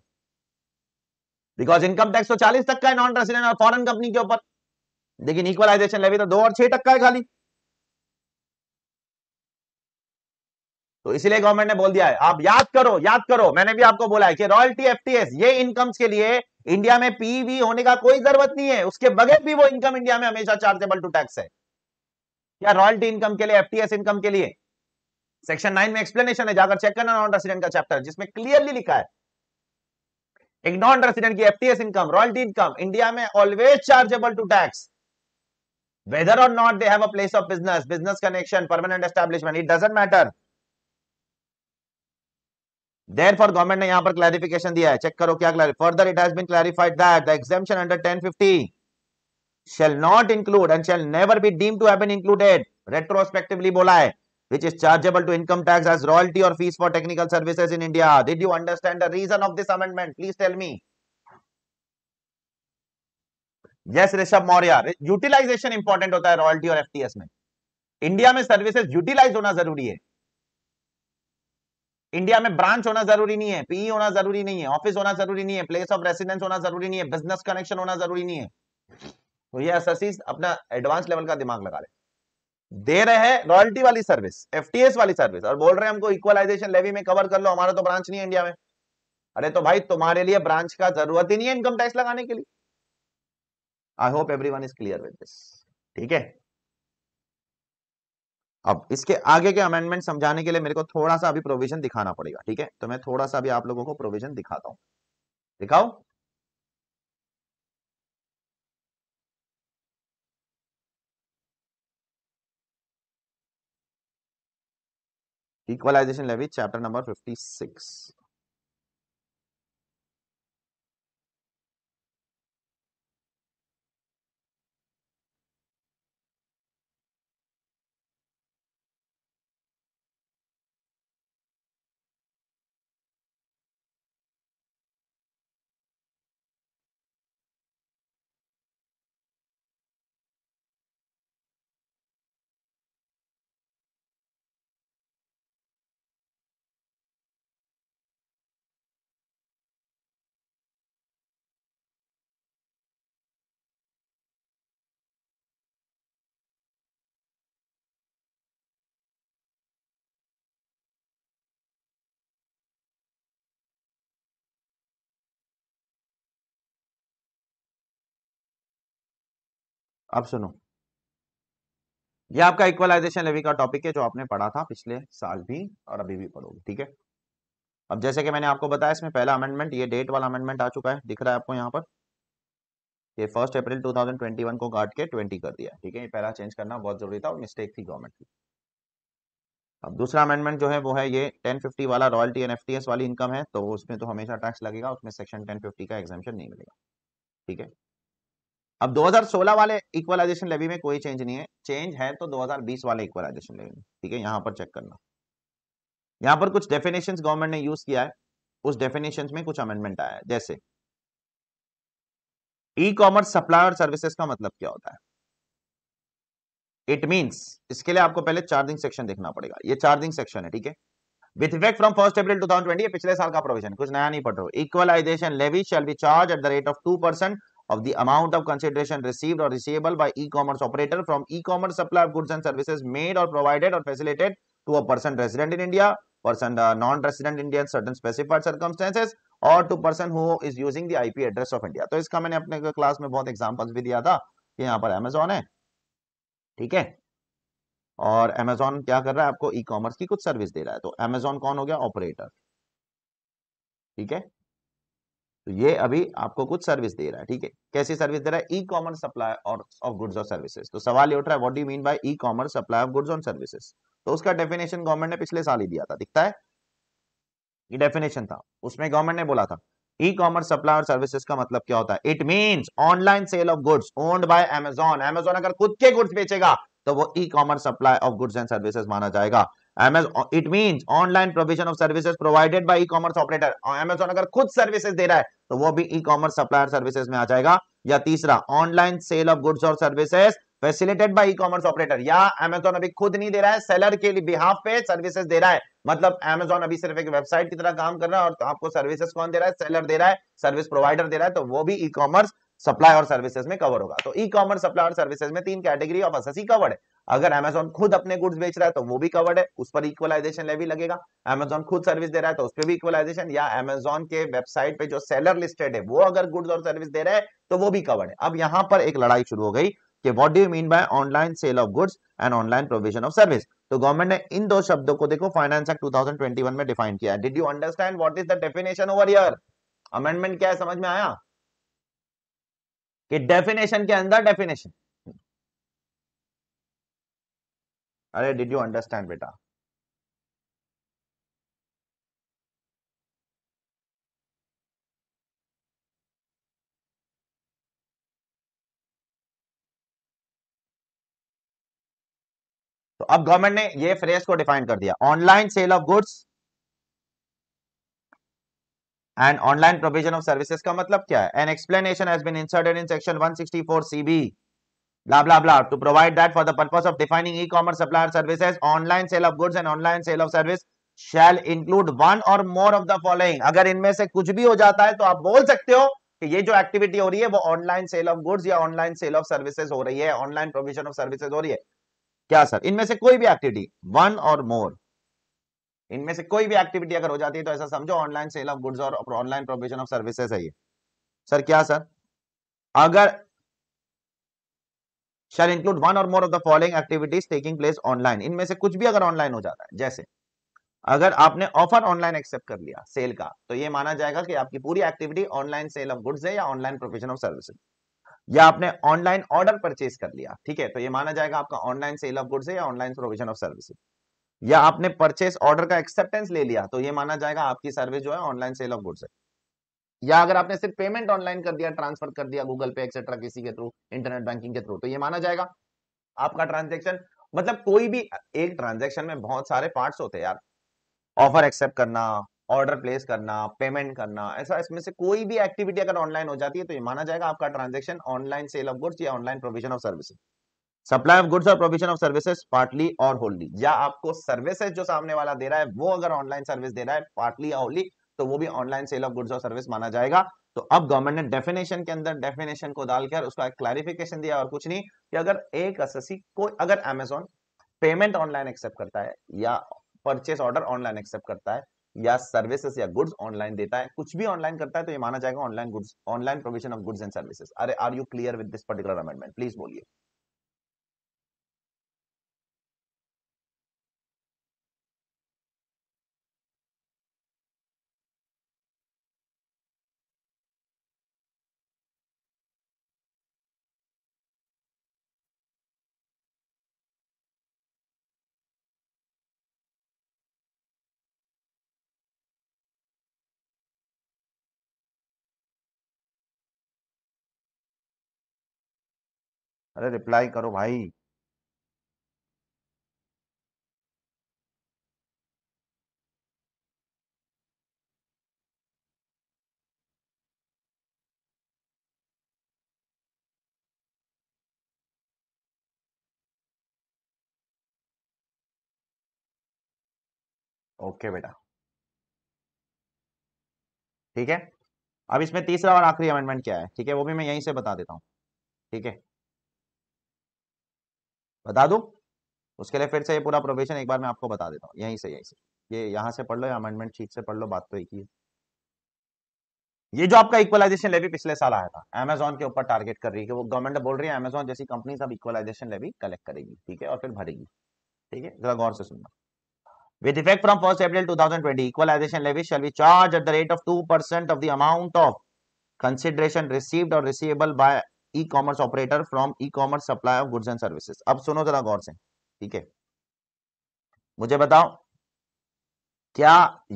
बिकॉज इनकम टैक्स तो चालीस तक का है नॉन रेसिडेंट और फॉरन कंपनी के ऊपर लेकिन इक्वलाइजेशन लेवी तो दो और छह तक का है खाली तो इसलिए गवर्नमेंट ने बोल दिया है आप याद करो याद करो मैंने भी आपको बोला है कि रॉयल्टी एफटीएस ये इनकम्स के लिए इंडिया में पीवी e होने का कोई जरूरत नहीं है उसके बगैर भी वो इनकम इंडिया में हमेशा चार्जेबल टू टैक्स है क्या रॉयल्टी इनकम के लिए एफटीएस इनकम के लिए सेक्शन नाइन में एक्सप्लेनेशन है जाकर चेक करना नॉन रेसिडेंट का चैप्टर जिसमें क्लियरली लिखा है एक नॉन रेसिडेंट की FTS income royalty income India में always chargeable to tax whether or not they have a place of business business connection permanent establishment it doesn't matter Therefore, government ने यहाँ पर clarification दिया है चेक करो क्या further it has been clarified that the exemption under 1050 shall not include and shall never be deemed to have been included retrospectively बोला है which is chargeable to income tax as royalty or fees for technical services in India. Did you understand the reason of this amendment? Please tell me. Yes, Rishabh Maurya. Utilization important होता है royalty और FTS में. India में services utilize होना जरूरी है. India में branch होना जरूरी नहीं है पीई e होना जरूरी नहीं है ऑफिस होना जरूरी नहीं है प्लेस ऑफ रेसिडेंस होना जरूरी नहीं है बिजनेस कनेक्शन होना जरूरी नहीं है तो ये एसएससी अपना एडवांस लेवल का दिमाग लगा रहे दे रहे हैं रॉयल्टी वाली सर्विस एफटीएस वाली सर्विस और बोल रहे हैं हमको इक्वलाइजेशन लेवी में कवर कर लो हमारा तो ब्रांच नहीं है इंडिया में अरे तो भाई तुम्हारे लिए ब्रांच का जरूरत ही नहीं है इनकम टैक्स लगाने के लिए I hope every is clear with this ठीक है अब इसके आगे के अमेंडमेंट समझाने के लिए मेरे को थोड़ा सा अभी प्रोविजन दिखाना पड़ेगा ठीक है तो मैं थोड़ा सा अभी आप लोगों को प्रोविजन दिखाता हूं दिखाओ इक्वलाइजेशन लेवी चैप्टर नंबर 56 अब सुनो ये आपका इक्वलाइजेशन लेवी का टॉपिक है जो आपने पढ़ा था पिछले साल भी और अभी भी पढ़ोगे ठीक है अब जैसे कि मैंने आपको बताया इसमें पहला अमेंडमेंट ये डेट वाला अमेंडमेंट आ चुका है दिख रहा है आपको यहाँ पर ये फर्स्ट अप्रैल 2021 को काट के 20 कर दिया ठीक है ये पहला चेंज करना बहुत जरूरी था और मिस्टेक थी गवर्नमेंट की अब दूसरा अमेंडमेंट जो है वो है ये टेन वाला रॉयल्टी एन एफ वाली इनकम है तो उसमें तो हमेशा टैक्स लगेगा उसमें सेक्शन टेन का एग्जामेशन नहीं मिलेगा ठीक है अब 2016 वाले इक्वलाइजेशन लेवी में कोई चेंज नहीं है चेंज है तो 2020 वाले इक्वलाइजेशन लेवी में ठीक है यहां पर चेक करना यहां पर कुछ डेफिनेशन गवर्नमेंट ने यूज किया है उस डेफिनेशन में कुछ अमेंडमेंट आया है जैसे e commerce supply or services का मतलब क्या होता है इट मीन्स इसके लिए आपको पहले चार्जिंग सेक्शन देखना पड़ेगा ये चार्जिंग सेक्शन है ठीक है with effect from 1st April 2020 ये पिछले साल का प्रोविजन कुछ नया नहीं पढ़ रहा हो equalisation levy shall be charge at the rate of two percent of the amount of consideration received or receivable by e-commerce operator from e-commerce supply of goods and services made or provided or facilitated to a person resident in India, person uh, non-resident Indian certain specified circumstances or to person who is using the ip address of india तो इसका मैंने अपने class में बहुत examples भी दिया था कि यहाँ पर अमेजोन है ठीक है और अमेजोन क्या कर रहा है आपको ई e कॉमर्स की कुछ सर्विस दे रहा है तो अमेजोन कौन हो गया ऑपरेटर ठीक है तो ये अभी आपको कुछ सर्विस दे रहा है ठीक है कैसी सर्विस दे रहा है e commerce supply or of goods or services तो सवाल ये उठ रहा है what do mean by e commerce supply of goods or services तो उसका डेफिनेशन गवर्नमेंट ने पिछले साल ही दिया था दिखता है ये डेफिनेशन था उसमें गवर्नमेंट ने बोला था e commerce supply or services का मतलब क्या होता है it mean online sale of goods owned by Amazon Amazon अगर खुद के गुड्स बेचेगा तो वो e commerce supply of goods and services माना जाएगा एमेज it mean online provision of services provided by e commerce operator Amazon अगर खुद सर्विसेज दे रहा है तो वो भी ई कॉमर्स सप्लायर सर्विसेज में आ जाएगा या तीसरा online sale of goods or services facilitated by e commerce operator या एमेजॉन अभी खुद नहीं दे रहा है सेलर के लिए बिहाफ पे सर्विसेज दे रहा है मतलब एमेजॉन अभी सिर्फ एक वेबसाइट की तरह काम कर रहा है और तो आपको सर्विसेज कौन दे रहा है सेलर दे रहा है सर्विस प्रोवाइडर दे रहा है तो वो भी e commerce supply or services में कवर होगा तो e commerce supply or services में तीन कैटेगरी ऑफ एसएससी कवर्ड है अगर अमेजोन खुद अपने गुड्स बेच रहा है तो वो भी कवर्ड है उस पर इक्वलाइजेशन लेवी लगेगा अमेजोन खुद सर्विस दे रहा है तो उस पर भी इक्वलाइजेशन या अमेजोन के वेबसाइट पे जो सेलर लिस्टेड है वो अगर गुड्स और सर्विस दे रहा है तो वो भी कवर्ड है अब यहाँ पर एक लड़ाई शुरू हो गई कि what do you mean by online sale of goods and online provision of service तो गवर्नमेंट ने इन दो शब्दों को देखो फाइनेंस एक्ट 2021 में डिफाइन किया did you understand what is the definition over year amendment क्या है समझ में आया कि डेफिनेशन के अंदर डेफिनेशन अरे डिड यू अंडरस्टैंड बेटा तो अब गवर्नमेंट ने ये फ्रेज को डिफाइन कर दिया online sale of goods and online provision of services का मतलब क्या है an explanation has been inserted in section 164 CB blah blah blah to provide that for the purpose of defining e-commerce supplier services online sale of goods and online sale of service shall include one or more of the following अगर इनमें से कुछ भी हो जाता है तो आप बोल सकते हो कि ये जो एक्टिविटी हो रही है वो ऑनलाइन सेल ऑफ गुड्स या ऑनलाइन सेल ऑफ सर्विसेज हो रही है ऑनलाइन प्रोविजन ऑफ सर्विसेज हो रही है क्या सर इनमें से कोई भी एक्टिविटी वन और मोर इनमें से कोई भी एक्टिविटी अगर हो जाती है तो ऐसा समझो ऑनलाइन सेल ऑफ गुड्स और ऑनलाइन प्रोविजन ऑफ सर्विसेज है ये सर क्या सर अगर शैल इंक्लूड वन और more of the following activities taking place online इनमें से कुछ भी अगर ऑनलाइन हो जाता है जैसे अगर आपने ऑफर ऑनलाइन एक्सेप्ट कर लिया सेल का तो ये माना जाएगा कि आपकी पूरी activity online sale of goods है या ऑनलाइन प्रोविजन ऑफ सर्विसेज या आपने ऑनलाइन ऑर्डर परचेज कर लिया ठीक है तो ये माना जाएगा आपका ऑनलाइन सेल ऑफ गुड्स है या ऑनलाइन प्रोविजन ऑफ सर्विसेज या आपने परचेस ऑर्डर का एक्सेप्टेंस ले लिया तो ये माना जाएगा आपकी सर्विस जो है ऑनलाइन सेल ऑफ गुड्स है या अगर आपने सिर्फ पेमेंट ऑनलाइन कर दिया ट्रांसफर कर दिया गूगल पे एक्सेट्रा किसी के थ्रू इंटरनेट बैंकिंग के थ्रू तो ये माना जाएगा आपका ट्रांजेक्शन मतलब कोई भी एक ट्रांजेक्शन में बहुत सारे पार्ट होते हैं यार ऑफर एक्सेप्ट करना ऑर्डर प्लेस करना पेमेंट करना ऐसा इसमें से कोई भी एक्टिविटी अगर ऑनलाइन हो जाती है तो ये माना जाएगा आपका transaction online sale of goods या online provision of services supply of goods or provision of services partly or wholly या आपको सर्विसेज जो सामने वाला दे रहा है वो अगर ऑनलाइन सर्विस दे रहा है पार्टली या होली तो वो भी online sale of goods or service माना जाएगा तो अब गवर्नमेंट ने डेफिनेशन के अंदर डेफिनेशन को डालकर उसका क्लैरिफिकेशन दिया और कुछ नहीं कि अगर एक एसएससी को अगर अमेजोन पेमेंट ऑनलाइन एक्सेप्ट करता है या परचेस ऑर्डर ऑनलाइन एक्सेप्ट करता है या सर्विसेज या गुड्स ऑनलाइन देता है कुछ भी ऑनलाइन करता है तो ये माना जाएगा online goods online provision of goods and services अरे are you clear with this particular amendment please बोलिए अरे रिप्लाई करो भाई ओके बेटा ठीक है अब इसमें तीसरा और आखिरी अमेंडमेंट क्या है ठीक है वो भी मैं यहीं से बता देता हूँ ठीक है बता दो उसके लिए फिर से ये पूरा प्रोविजन एक बार मैं आपको बता देता हूँ यहीं से यहीं से ये यह यहाँ से पढ़ लो अमेंडमेंट शीट से पढ़ लो बात तो एक ही है ये जो आपका इक्वलाइजेशन लेवी पिछले साल आया था अमेजोन के ऊपर टारगेट कर रही है वो गवर्नमेंट बोल रही है अमेजोन जैसी कंपनी सब इक्वलाइजेशन लेवी कलेक्ट करेगी ठीक है और फिर भरेगी ठीक है जरा गौर से सुनना with effect from 1st april 2020 levy shall be charge at the rate of two percent of the amount of consideration received or receivable by e commerce operator from e commerce supply of goods and services अब सुनो जरा गौर से ठीक है मुझे बताओ क्या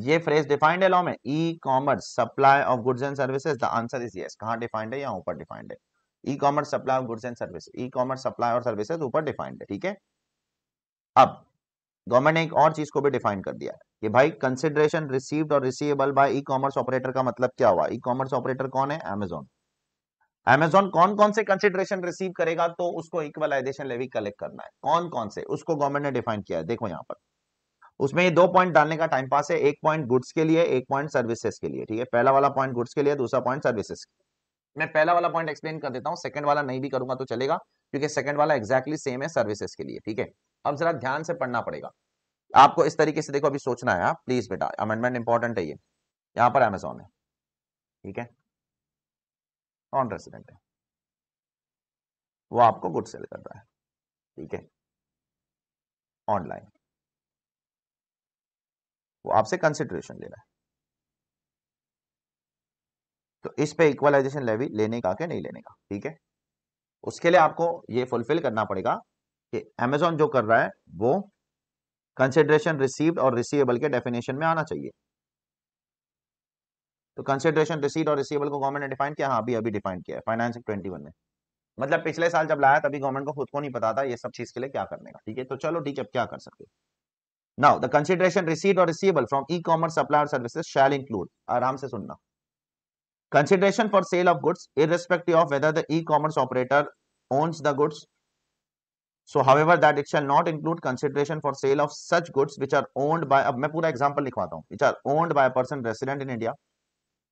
ये फ्रेज डिफाइंड है लॉ में e commerce supply of goods and services the answer is yes कहां डिफाइंड है या ऊपर डिफाइंड है e commerce supply of goods and service e commerce supply or services ऊपर डिफाइंड है ठीक है अब गवर्नमेंट ने एक और चीज को भी डिफाइन कर दिया है कि भाई consideration received or receivable by e commerce operator का मतलब क्या हुआ ई कॉमर्स ऑपरेटर कौन है अमेजोन अमेजोन कौन कौन से कंसिडरेशन रिसीव करेगा तो उसको इक्वलाइजेशन लेवी कलेक्ट करना है कौन कौन से उसको गवर्नमेंट ने डिफाइन किया है देखो यहाँ पर उसमें ये दो पॉइंट डालने का टाइम पास है एक पॉइंट गुड्स के लिए एक पॉइंट सर्विसेज के लिए ठीक है पहला वाला पॉइंट गुड्स के लिए दूसरा पॉइंट सर्विसेज मैं पहला वाला पॉइंट एक्सप्लेन कर देता हूँ सेकंड वाला नहीं भी करूंगा तो चलेगा क्योंकि सेकंड वाला एक्जैक्टली सेम है सर्विसेज के लिए ठीक है अब जरा ध्यान से पढ़ना पड़ेगा आपको इस तरीके से देखो अभी सोचना है प्लीज हाँ? बेटा अमेंडमेंट इंपॉर्टेंट है ये यहाँ पर अमेजोन है ठीक है नॉन रेसिडेंट है वो आपको गुड सेल कर रहा है ठीक है ऑनलाइन वो आपसे कंसिडरेशन ले रहा है तो इस पे इक्वलाइजेशन लेवी लेने का के नहीं लेने का ठीक है उसके लिए आपको ये फुलफिल करना पड़ेगा कि अमेजोन जो कर रहा है वो कंसिडरेशन रिसीव्ड और रिसीवेबल के डेफिनेशन में आना चाहिए तो कंसिडरेशन रिसीट और रिसीवेबल को गवर्नमेंट ने डिफाइन किया हाँ अभी अभी डिफाइन किया है फाइनेंस ट्वेंटी में मतलब पिछले साल जब लाया तभी गवर्नमेंट को खुद को नहीं पता था ये सब चीज के लिए क्या करने का ठीक है तो चलो ठीक है क्या कर सकते now the consideration receipt or receivable from e commerce supplier services shall include आराम से सुनना consideration for sale of goods in respective of whether the e commerce operator owns the goods so however that it shall not include consideration for sale of such goods which are owned by अब मैं पूरा example लिखवाता हूँ which are owned by person resident in India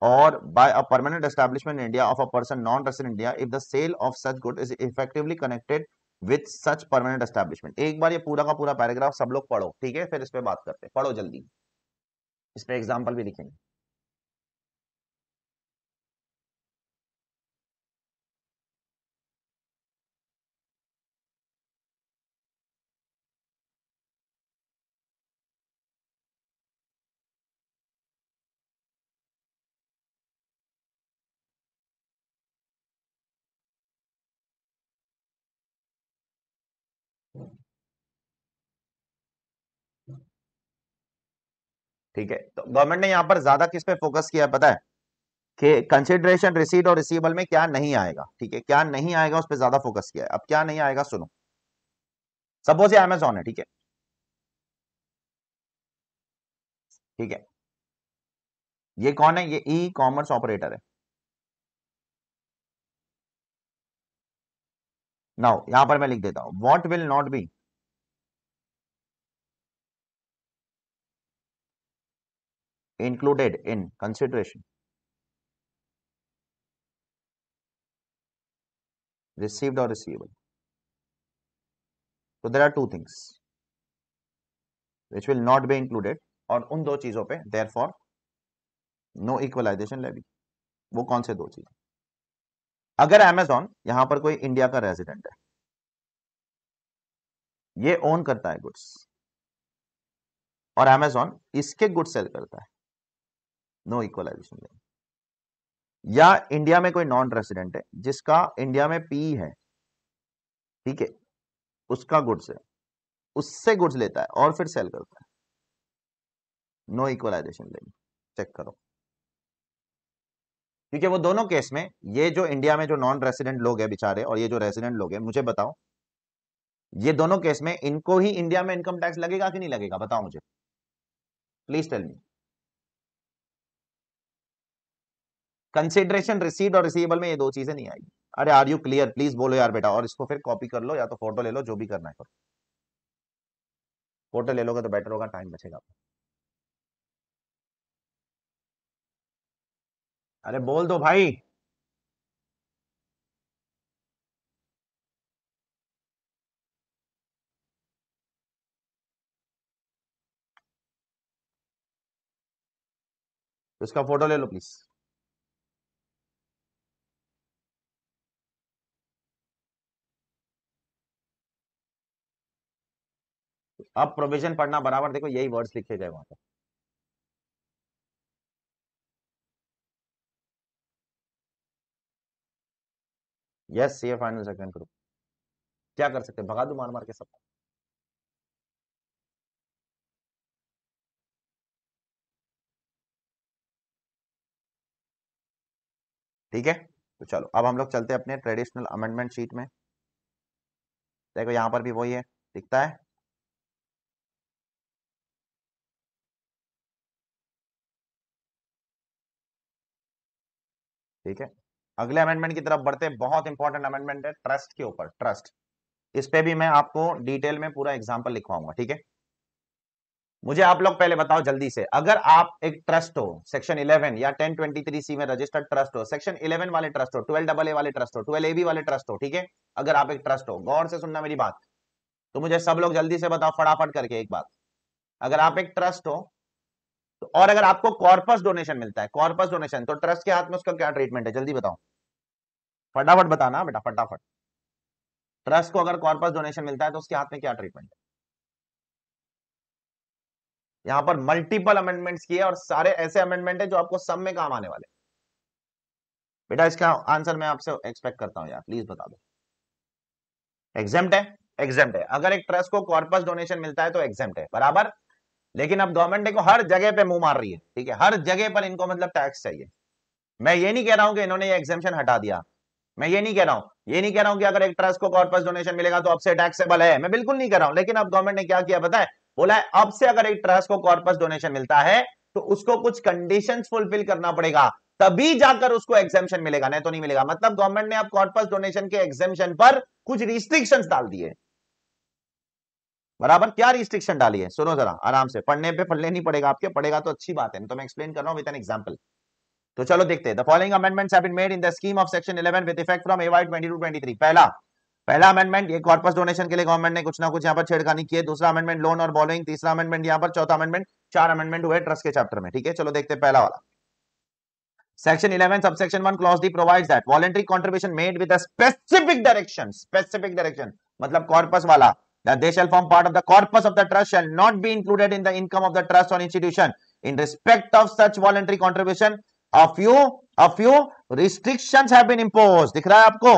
or by a permanent establishment in India of a person non resident India if the sale of such good is effectively connected with such permanent establishment एक बार ये पूरा का पूरा paragraph सब लोग पढ़ो ठीक है फिर इस पर बात करते पढ़ो जल्दी इस पर एग्जाम्पल भी लिखेंगे ठीक है तो गवर्नमेंट ने यहां पर ज्यादा किस पे फोकस किया पता है कि कंसिडरेशन रिसीड और रिसीवल में क्या नहीं आएगा ठीक है क्या नहीं आएगा उस पर ज्यादा फोकस किया है अब क्या नहीं आएगा सुनो सपोज ये अमेजोन है ठीक है ठीक है ये कौन है ये ई कॉमर्स ऑपरेटर है नाउ यहां पर मैं लिख देता हूं what will not be included in consideration. Received or receivable. So there are two things which will not be included और उन दो चीजों पे therefore no equalization levy. वो कौन से दो चीज अगर Amazon यहां पर कोई इंडिया का रेजिडेंट है ये ओन करता है गुड्स और Amazon इसके गुड्स सेल करता है नो इक्वलाइजेशन लेवल या इंडिया में कोई नॉन रेसिडेंट है जिसका इंडिया में पी है ठीक है उसका गुड्स है उससे गुड्स लेता है और फिर सेल करता है नो इक्वलाइजेशन लेवल चेक करो क्योंकि वो दोनों केस में ये जो इंडिया में जो नॉन रेसिडेंट लोग हैं बेचारे और ये जो रेसिडेंट लोग हैं मुझे बताओ ये दोनों केस में इनको ही इंडिया में इनकम टैक्स लगेगा कि नहीं लगेगा बताओ मुझे please tell me consideration received or receivable में ये दो चीजें नहीं आई अरे आर यू क्लियर प्लीज बोलो यार बेटा और इसको फिर कॉपी कर लो या तो फोटो ले लो जो भी करना है करो फोटो ले लोगे तो बेटर होगा टाइम बचेगा अरे बोल दो भाई उसका फोटो ले लो प्लीज अब प्रोविजन पढ़ना बराबर देखो यही वर्ड्स लिखे गए वहां पर yes C A final second group क्या कर सकते भगा दू मार मार के सब ठीक है तो चलो अब हम लोग चलते हैं अपने ट्रेडिशनल अमेंडमेंट शीट में देखो यहां पर भी वही है दिखता है ठीक है अगले अमेंडमेंट की तरफ बढ़ते बहुत इंपॉर्टेंट अमेंडमेंट है ट्रस्ट के ऊपर ट्रस्ट इस पे भी मैं आपको डिटेल में पूरा एग्जाम्पल लिखवाऊंगा ठीक है मुझे आप लोग पहले बताओ जल्दी से अगर आप एक ट्रस्ट हो सेक्शन 11 या 1023 सी में रजिस्टर्ड ट्रस्ट हो सेक्शन 11 वाले ट्रस्ट हो 12 डबल ए वाले ट्रस्ट हो 12 ए बी वाले ट्रस्ट हो ठीक है अगर आप एक ट्रस्ट हो गौर से सुनना मेरी बात तो मुझे सब लोग जल्दी से बताओ फटाफट करके एक बात अगर आप एक ट्रस्ट हो तो और अगर आपको कॉर्पस डोनेशन मिलता है कॉर्पस डोनेशन तो ट्रस्ट के हाथ में उसका क्या ट्रीटमेंट है जल्दी बताओ फटाफट बताना बेटा फटाफट ट्रस्ट को अगर कॉर्पस डोनेशन मिलता है तो उसके हाथ में क्या ट्रीटमेंट है यहां पर मल्टीपल अमेंडमेंट्स किए और सारे ऐसे अमेंडमेंट है जो आपको सब में काम आने वाले बेटा इसका आंसर मैं आपसे एक्सपेक्ट करता हूं यार प्लीज बता दो एग्जेप्ट है एग्जेप्ट है अगर एक ट्रस्ट को कॉर्पस डोनेशन मिलता है तो एग्जेप्ट है बराबर लेकिन अब गवर्नमेंट देखो हर जगह पे मुंह मार रही है ठीक है हर जगह पर इनको मतलब टैक्स चाहिए मैं ये नहीं कह रहा हूं कि इन्होंने ये एग्जेम्शन हटा दिया मैं ये नहीं कह रहा हूं ये नहीं कह रहा हूं कि अगर एक ट्रस्ट को कॉर्पस डोनेशन मिलेगा तो अब से टैक्सेबल है मैं बिल्कुल नहीं कह रहा हूं लेकिन अब गवर्नमेंट ने क्या किया बताए बोला है अब से अगर एक ट्रस्ट को कॉर्पस डोनेशन मिलता है तो उसको कुछ कंडीशन फुलफिल करना पड़ेगा तभी जाकर उसको एग्जेम्शन मिलेगा नहीं तो नहीं मिलेगा मतलब गवर्नमेंट ने अब कॉर्पस डोनेशन के एग्जेम्शन पर कुछ रिस्ट्रिक्शन डाल दिए बराबर क्या रिस्ट्रिक्शन डाली है सुनो जरा आराम से पढ़ने पे पढ़ने नहीं पड़ेगा आपके पड़ेगा तो अच्छी बात है तो मैं एक्सप्लेन कर रहा हूँ विद एन एग्जाम्पल तो चलो देखते हैं following amendments have been made in the scheme of section 11 with effect from AY 20 to 23 पहला पहला अमेंडमेंट ये कॉर्पस डोनेशन के लिए गवर्नमेंट ने कुछ ना कुछ यहाँ पर छेड़खानी की है दूसरा अमेंडमेंट लोन और बॉलोइंग तीसरा अमेंडमेंट यहाँ पर चौथा अमेंडमेंट चार अमेंडमेंट हुए ट्रस्ट के चैप्टर में ठीक है चलो देखते हैं पहला वाला section eleven sub section one clause D provide that voluntary contribution made with specific direction specific direction मतलब कॉर्पस वाला that they shall form part of the corpus of the trust shall not be included in the income of the trust or institution in respect of such voluntary contribution a few a few restrictions have been imposed dikh raha hai aapko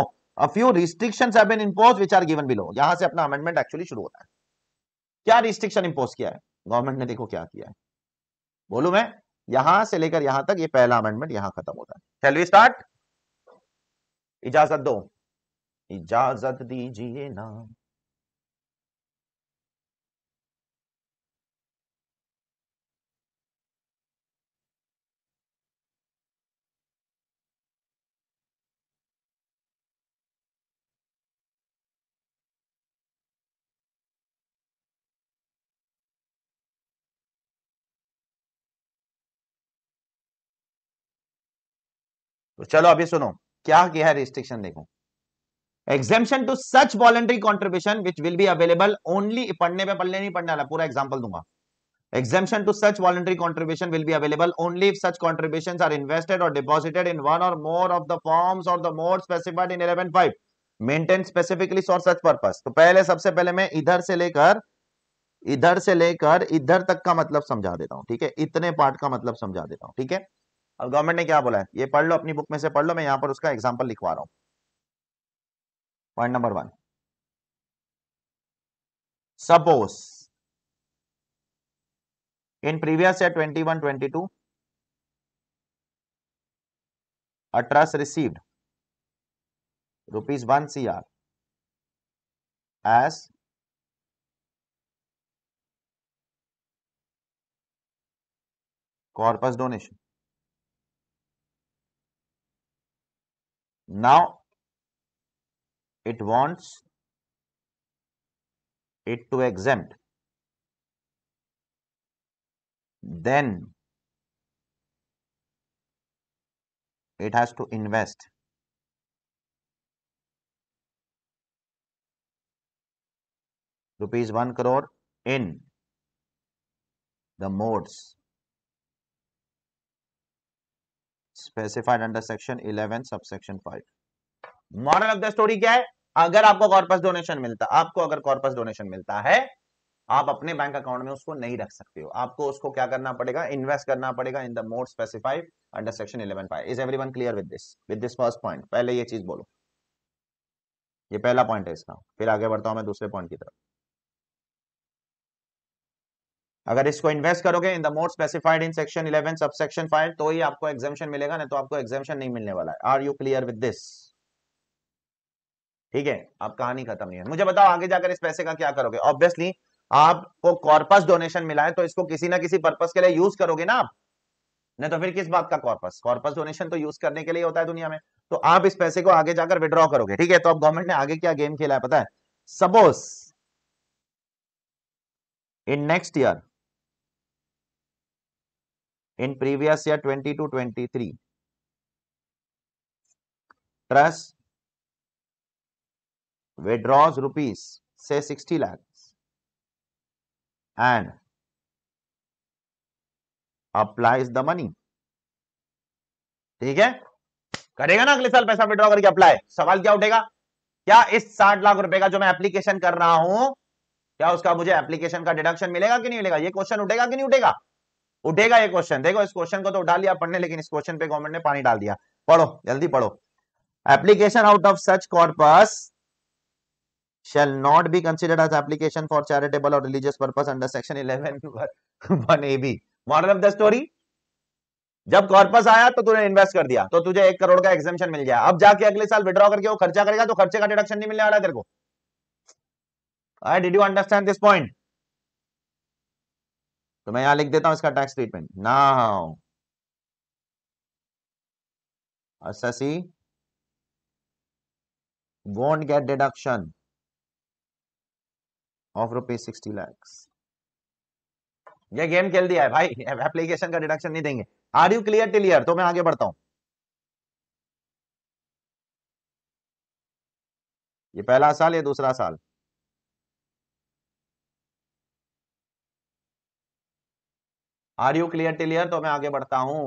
a few restrictions have been imposed which are given below yahan se apna amendment actually shuru hota hai kya restriction impose kiya hai government ne dekho kya kiya hai bolu main yahan se lekar yahan tak ye pehla amendment yahan khatam hota hai shall we start इजाजत दो इजाजत दीजिए ना तो चलो अभी सुनो क्या क्या है रिस्ट्रिक्शन देखो exemption to such voluntary contribution which will be available only पढ़ने में पढ़ने नहीं पढ़ने वाला पूरा एग्जाम्पल दूंगा exemption to such voluntary contribution will be available only if such contributions are invested or deposited in one or more of the forms or the modes specified in 11.5 maintained specifically for such purpose तो पहले सबसे पहले मैं इधर से लेकर इधर से लेकर इधर तक का मतलब समझा देता हूँ ठीक है इतने पार्ट का मतलब समझा देता हूँ ठीक है अब गवर्नमेंट ने क्या बोला है ये पढ़ लो अपनी बुक में से पढ़ लो मैं यहाँ पर उसका एग्जाम्पल लिखवा रहा हूँ point number one suppose in previous year 21 22 trust received rupees one C R S corpus donation Now it wants it to exempt. Then it has to invest. Rupees 1 crore in the modes specified under section 11 subsection 5 moral of the story क्या है अगर आपको corpus donation मिलता आपको अगर corpus donation मिलता है आप अपने बैंक अकाउंट में उसको नहीं रख सकते हो आपको उसको क्या करना पड़ेगा इन्वेस्ट करना पड़ेगा in the more specified under section eleven five is everyone clear with this with this first point पहले ये चीज बोलो ये पहला पॉइंट है इसका फिर आगे बढ़ता हूं मैं दूसरे पॉइंट की तरफ अगर इसको इन्वेस्ट करोगे in the more specified in section 11 section 5 तो ही आपको एग्जामेशन मिलेगा नहीं तो आपको एग्जामेशन नहीं मिलने वाला है are you clear with this ठीक है आप कहानी खत्म नहीं है मुझे बताओ आगे जाकर इस पैसे का क्या करोगे ऑब्वियसली आपको कॉर्पस डोनेशन मिला है तो इसको किसी ना किसी पर्पज के लिए यूज करोगे ना आप नहीं तो फिर किस बात का कॉर्पस कॉर्पस डोनेशन तो यूज करने के लिए होता है दुनिया में तो आप इस पैसे को आगे जाकर विड्रॉ करोगे ठीक है तो अब गवर्नमेंट ने आगे क्या गेम खेला है पता है suppose in next year previous previous twenty 20 twenty 23. Trust withdraws rupees, से 60 lakh and applies the money ठीक है करेगा ना अगले साल पैसा विड्रॉ करके अप्लाई सवाल क्या उठेगा क्या इस साठ लाख रुपए का जो मैं एप्लीकेशन कर रहा हूं क्या उसका मुझे एप्लीकेशन का डिडक्शन मिलेगा कि नहीं मिलेगा ये क्वेश्चन उठेगा कि नहीं उठेगा उठेगा ये क्वेश्चन देखो इस क्वेश्चन को तो उठा लिया पढ़ने लेकिन इस क्वेश्चन पे गवर्नमेंट ने पानी डाल दिया पढ़ो जल्दी पढ़ो application out of such corpus shall not be considered as application for charitable or religious or under section eleven one A B moral of the story जब कॉर्पस आया तो तूने इन्वेस्ट कर दिया तो तुझे एक करोड़ का एग्जामेशन मिल गया अब जाके अगले साल विड्रॉ करके वो खर्चा करेगा तो खर्चे का डिडक्शन नहीं मिलने वाला तेरे को did you understand this point तो मैं यहां लिख देता हूं इसका tax treatment now assessee won't get deduction of rupees sixty lakhs ये गेम खेल दिया है भाई एप्लीकेशन का डिडक्शन नहीं देंगे आर यू क्लियर टिलियर तो मैं आगे बढ़ता हूं ये पहला साल ये दूसरा साल आर यू क्लियर क्लियर तो मैं आगे बढ़ता हूं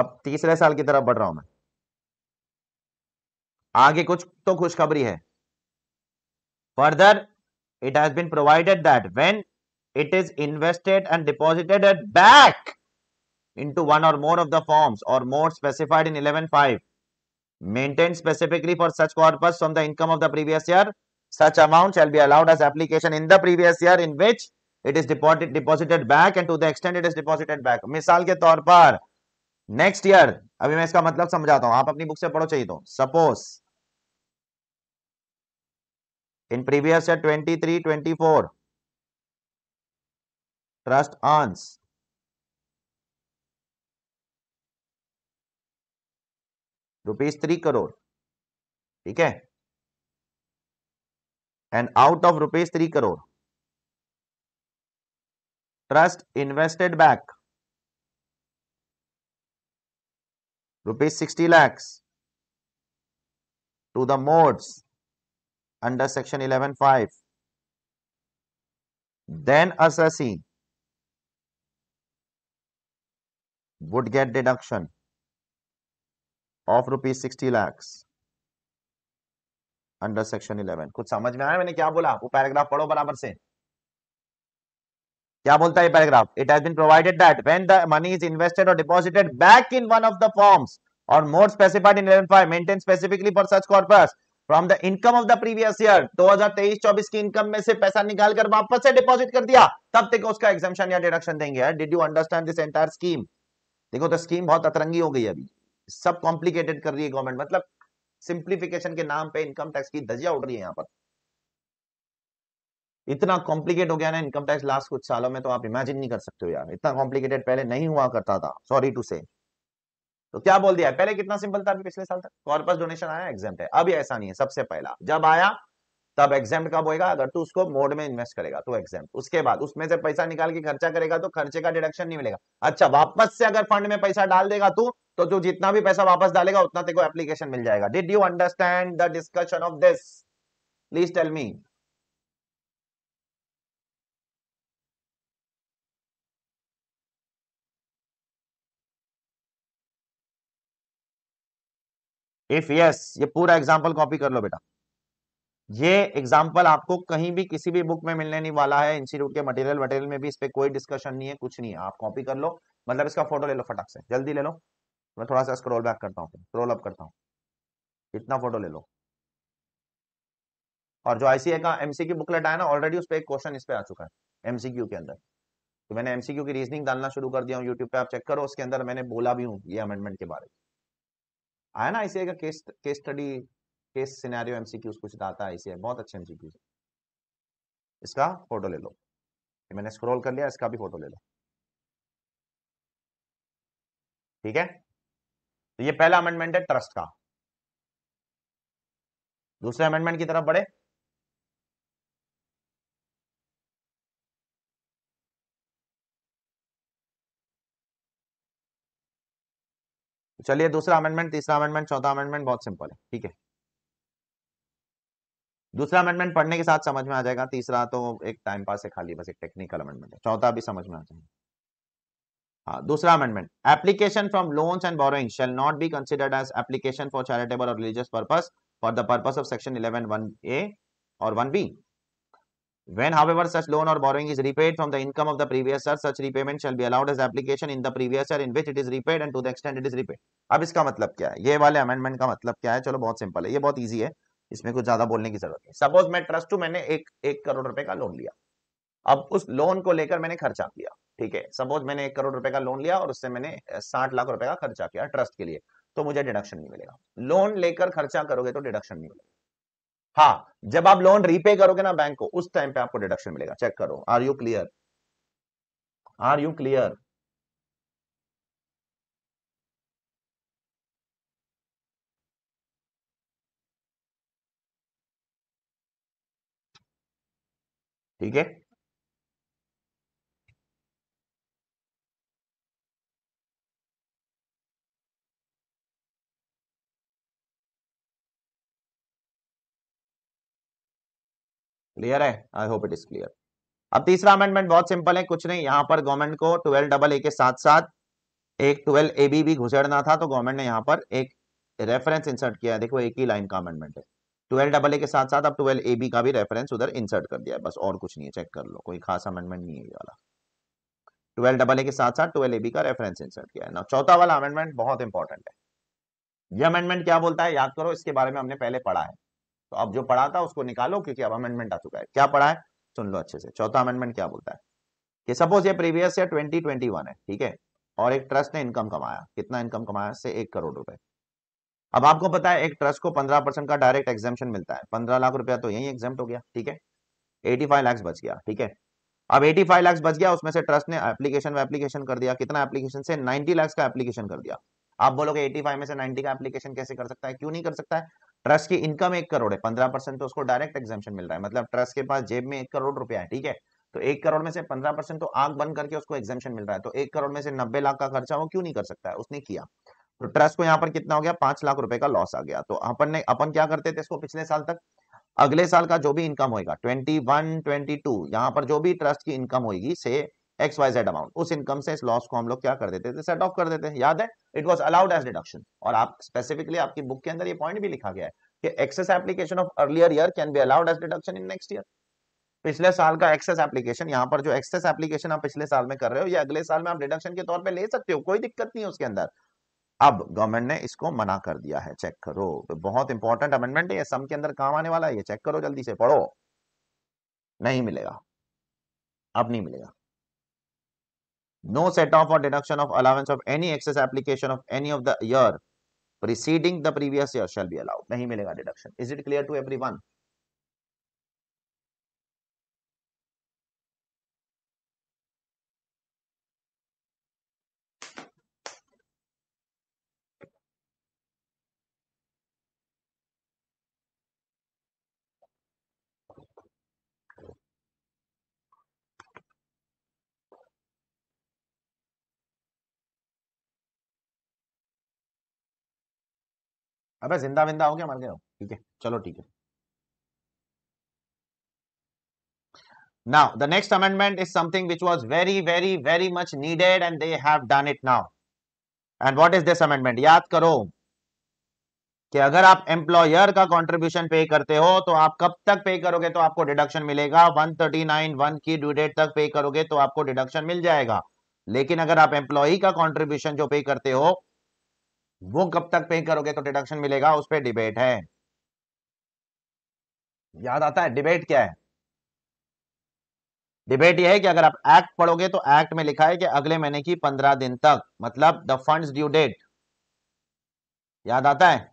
अब तीसरे साल की तरफ बढ़ रहा हूं मैं आगे कुछ तो खुशखबरी है further it has been provided that when it is invested and deposited at back into one or more of the forms or modes specified in 11.5 maintained specifically for such corpus from the income of the previous year such amount shall be allowed as application in the previous year in which it is deposited deposited back and to the extent it is deposited back misal ke taur par next year abhi main iska matlab samjhata hu aap apni book se padho chahiye to suppose in previous year 23 24 trust earns rupees three crore ठीक है and out of rupees three crore trust invested back rupees sixty lakhs to the modes under section eleven five then assessee would get deduction of rupees sixty lakhs under section eleven कुछ समझ में आया मैंने क्या बोला वो पैराग्राफ पढ़ो बराबर से क्या बोलता है paragraph it has been provided that when the money is invested or deposited back in one of the forms or more specified in eleven five maintain specifically for such corpus from the income of the previous year 2023-24 की income में से पैसा निकाल कर वापस से deposit कर दिया तब तक उसका एग्जामेशन या डिडक्शन देंगे did you understand this entire scheme देखो तो स्कीम बहुत अतरंगी हो गई अभी सब कॉम्प्लिकेटेड कर रही है गवर्नमेंट मतलब सिंप्लीफिकेशन के नाम पे इनकम टैक्स की धजिया उड़ रही है यहाँ पर इतना कॉम्प्लिकेट हो गया ना इनकम टैक्स लास्ट कुछ सालों में तो आप इमेजिन नहीं कर सकते हो यार इतना कॉम्प्लिकेटेड पहले नहीं हुआ करता था सॉरी टू से तो क्या बोल दिया पहले कितना सिंपल था पिछले साल तक कॉर्पस डोनेशन आया एग्जाम है अब ऐसा नहीं है सबसे पहला जब आया तब एग्जाम कब होएगा अगर तू उसको मोड में इन्वेस्ट करेगा तो एग्जाम उसके बाद उसमें से पैसा निकाल के खर्चा करेगा तो खर्चे का डिडक्शन नहीं मिलेगा अच्छा वापस से अगर फंड में पैसा डाल देगा तू तो तू जितना भी पैसा वापस डालेगा उतना तेरे को एप्लीकेशन मिल जाएगा did you understand the discussion of this please tell me if yes yes, ये पूरा एग्जाम्पल कॉपी कर लो बेटा ये एग्जाम्पल आपको कहीं भी किसी भी बुक में मिलने नहीं वाला है इंस्टीट्यूट के मटेरियल वटेरियल में भी इस पर कोई डिस्कशन नहीं है कुछ नहीं है आप कॉपी कर लो मतलब इसका फोटो ले लो फटक से जल्दी ले लो मैं थोड़ा सा स्क्रोल बैक करता हूँ स्क्रोल अप करता हूँ इतना फोटो ले लो और जो आईसीए का एमसीक्यू बुकलेट आया ना ऑलरेडी उस पर एक क्वेश्चन इस पे आ चुका है एमसीक्यू के अंदर तो मैंने एमसीक्यू की रीजनिंग डालना शुरू कर दिया हूँ यूट्यूब पे आप चेक करो उसके अंदर मैंने बोला भी हूँ ये अमेंडमेंट के बारे में आया ना आईसीए का case case study case scenario MCQs कुछ आता है इसे बहुत अच्छे एमसीक्यूज इसका फोटो ले लो मैंने स्क्रॉल कर लिया इसका भी फोटो ले लो ठीक है तो ये पहला अमेंडमेंट है ट्रस्ट का दूसरे अमेंडमेंट की तरफ बढ़े चलिए दूसरा अमेंडमेंट तीसरा अमेंडमेंट चौथा अमेंडमेंट बहुत सिंपल है ठीक है दूसरा अमेंडमेंट पढ़ने के साथ समझ में आ जाएगा तीसरा तो एक टाइम पास है खाली बस एक टेक्निकल अमेंडमेंट है चौथा भी समझ में आ जाएगा हाँ दूसरा amendment application from loans and borrowing shall not be considered as application for charitable or religious purpose for the purpose of section eleven one A or one B when however such loan or borrowing is repaid from the income of the previous year such repayment shall be allowed as application in the previous year in which it is repaid and to the extent it is repaid अब इसका मतलब क्या है? ये वाले amendment का मतलब क्या है? चलो बहुत simple है, ये बहुत easy है. इसमें कुछ ज्यादा बोलने की जरूरत नहीं सपोज मैं ट्रस्ट हूं मैंने एक एक करोड़ रुपए का लोन लिया अब उस लोन को लेकर मैंने खर्चा किया ठीक है सपोज मैंने एक करोड़ रुपए का लोन लिया और उससे मैंने साठ लाख रुपए का खर्चा किया ट्रस्ट के लिए तो मुझे डिडक्शन नहीं मिलेगा लोन लेकर खर्चा करोगे तो डिडक्शन नहीं मिलेगा हाँ जब आप लोन रीपे करोगे ना बैंक को उस टाइम पे आपको डिडक्शन मिलेगा चेक करो are you clear are you clear ठीक है क्लियर है I hope it is clear अब तीसरा अमेंडमेंट बहुत सिंपल है कुछ नहीं यहां पर गवर्नमेंट को ट्वेल्व डबल ए के साथ साथ एक ट्वेल्व ए बी भी घुसेड़ना था तो गवर्नमेंट ने यहां पर एक रेफरेंस इंसर्ट किया है देखो एक ही लाइन का अमेंडमेंट है ट्वेल्व डबल ए के साथ साथ अब ट्वेल्व ए बी का भी रेफरेंस उधर इंसर्ट कर दिया है बस और कुछ नहीं है चेक कर लो कोई खास अमेंडमेंट नहीं है ये वाला ट्वेल्व डबल ए के साथ साथ ट्वेल्व ए बी का रेफरेंस इंसर्ट किया है ना चौथा वाला अमेंडमेंट बहुत इंपॉर्टेंट है ये अमेंडमेंट क्या बोलता है याद करो इसके बारे में हमने पहले पढ़ा है तो अब जो पढ़ा था उसको निकालो क्योंकि अब अमेंडमेंट आ चुका है क्या पढ़ा है सुन लो अच्छे से चौथा अमेंडमेंट क्या बोलता है कि सपोज ये previous year twenty twenty one है ठीक है और एक ट्रस्ट ने इनकम कमाया कितना इनकम कमाया से एक करोड़ रुपए अब आपको पता है एक ट्रस्ट को पंद्रह परसेंट का डायरेक्ट एग्जामेशन मिलता है पंद्रह लाख रुपया तो यही एग्जाम हो गया ठीक है एटी फाइव लैक्स बच गया ठीक है अब एटी फाइव लैक्स बच गया उसमें से ट्रस्ट ने एप्लीकेशन एप्लीकेशन कर दिया कितना एप्लीकेशन से 90 लैक्स का एप्लीकेशन कर दिया आप बोलोगे एटी फाइव में से 90 का एप्लीकेशन कैसे कर सकता है क्यों नहीं कर सकता है ट्रस्ट की इनकम एक करोड़ है पंद्रह परसेंट तो उसको डायरेक्ट एग्जामेशन मिल रहा है मतलब ट्रस्ट के पास जेब में एक करोड़ रुपया है ठीक है तो एक करोड़ में से पंद्रह परसेंट तो आग बंद करके उसको एग्जामेशन मिल रहा है तो एक करोड़ में से नब्बे लाख का खर्चा वो क्यों नहीं कर सकता है उसने किया तो ट्रस्ट को यहाँ पर कितना हो गया पांच लाख रुपए का लॉस आ गया तो अपन ने अपन क्या करते थे इसको पिछले साल तक अगले साल का जो भी इनकम होगा ट्वेंटी वन ट्वेंटी टू यहाँ पर जो भी ट्रस्ट की इनकम होगी से एक्स वाई जेड अमाउंट उस इनकम से इस लॉस को हम लोग क्या कर देते थे सेट ऑफ कर देते हैं याद है it was allowed as deduction और आप स्पेसिफिकली आपकी बुक के अंदर ये पॉइंट भी लिखा गया है कि excess application of earlier year can be allowed as deduction in next year पिछले साल का एक्सेस एप्लीकेशन यहाँ पर जो एक्सेस एप्लीकेशन आप पिछले साल में कर रहे हो या अगले साल में आप डिडक्शन के तौर पे ले सकते हो कोई दिक्कत नहीं है उसके अंदर अब गवर्नमेंट ने इसको मना कर दिया है चेक करो तो बहुत इंपॉर्टेंट अमेंडमेंट है सम के अंदर काम आने वाला है ये चेक करो जल्दी से पढ़ो नहीं मिलेगा अब नहीं मिलेगा no set off or deduction of allowance of any excess application of any of the year preceding the previous year shall be allowed नहीं मिलेगा deduction is it clear to every अबे जिंदा विंदा हो गया मर गया ठीक है चलो ठीक है now the next amendment is something which was very very very much needed and they have done it now and what is this amendment याद करो कि अगर आप एम्प्लॉयर का कॉन्ट्रीब्यूशन पे करते हो तो आप कब तक पे करोगे तो आपको डिडक्शन मिलेगा 139 वन की ड्यू डेट तक पे करोगे तो आपको डिडक्शन मिल जाएगा लेकिन अगर आप एम्प्लॉय का कॉन्ट्रीब्यूशन जो पे करते हो वो कब तक पे करोगे तो डिडक्शन मिलेगा उस पर डिबेट है याद आता है डिबेट क्या है डिबेट यह है कि अगर आप एक्ट पढ़ोगे तो एक्ट में लिखा है कि अगले महीने की पंद्रह दिन तक मतलब द फंड्स ड्यू डेट याद आता है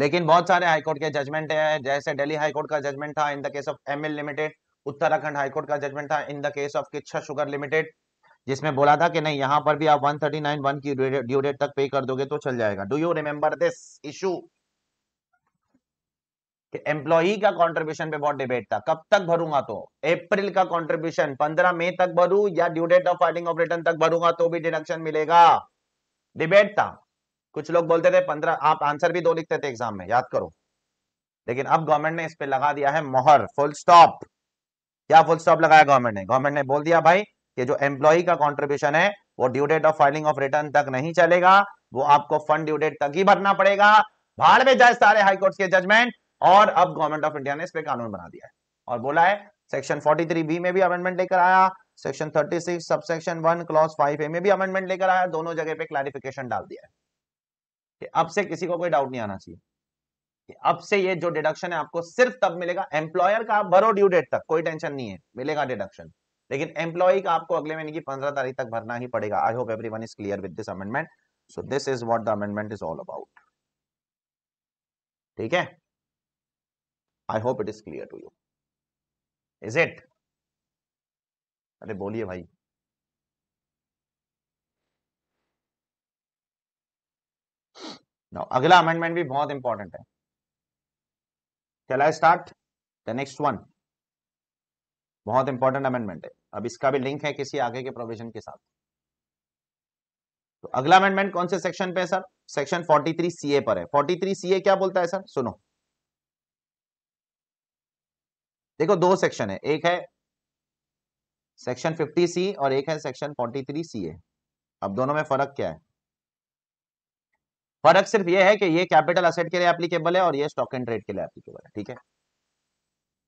लेकिन बहुत सारे हाईकोर्ट के जजमेंट है जैसे दिल्ली हाईकोर्ट का जजमेंट था in the case of ML limited Uttarakhand high court का जजमेंट था in the case of Kichha sugar limited जिसमें बोला था कि नहीं यहाँ पर भी आप 139 वन की ड्यू डेट तक पे कर दोगे तो चल जाएगा do you remember this issue employee का कॉन्ट्रीब्यूशन पे बहुत डिबेट था कब तक भरूंगा तो अप्रैल का कॉन्ट्रीब्यूशन 15 मई तक भरू या due date of filing of return तक भरूंगा तो भी डिडक्शन मिलेगा डिबेट था कुछ लोग बोलते थे पंद्रह आप आंसर भी दो लिखते थे एग्जाम में याद करो लेकिन अब गवर्नमेंट ने इस पे लगा दिया है मोहर फुल स्टॉप क्या फुल स्टॉप लगाया गवर्नमेंट ने गवर्नमेंट ने बोल दिया भाई कि जो एम्प्लॉय का कॉन्ट्रीब्यूशन है वो due date of filing of return तक नहीं चलेगा वो आपको फंड ड्यू डेट तक ही भरना पड़ेगा भाड़ में जाए सारे हाईकोर्ट के जजमेंट और अब गवर्नमेंट ऑफ इंडिया ने इस पर कानून बना दिया है और बोला है सेक्शन 43 बी में भी अमेंडमेंट लेकर आया सेक्शन 36 सिक्स सबसे क्लॉज ए में भी अमेंडमेंट लेकर आया दोनों जगह पे क्लैरिफिकेशन डाल दिया है कि अब से किसी को कोई डाउट नहीं आना चाहिए कि अब से ये जो डिडक्शन है आपको सिर्फ तब मिलेगा एम्प्लॉयर का भरो ड्यू डेट तक कोई टेंशन नहीं है मिलेगा डिडक्शन लेकिन एम्प्लॉय का आपको अगले महीने की पंद्रह तारीख तक भरना ही पड़ेगा I hope every one is clear with this amendment so this is what the amendment is all about ठीक है I hope it is clear to you is it अरे बोलिए भाई अगला अमेंडमेंट भी बहुत इंपॉर्टेंट है चला स्टार्ट द नेक्स्ट वन बहुत इंपॉर्टेंट अमेंडमेंट है अब इसका भी लिंक है किसी आगे के प्रोविजन के साथ तो अगला अमेंडमेंट कौन से सेक्शन पे है सर सेक्शन 43 सीए पर है 43 सीए क्या बोलता है सर सुनो देखो दो सेक्शन है एक है सेक्शन 50 सी और एक है सेक्शन 43 सीए अब दोनों में फर्क क्या है फर्क सिर्फ यह है कि ये कैपिटल असेट के लिए एप्लीकेबल है और ये स्टॉक एंड ट्रेड के लिए एप्लीकेबल है ठीक है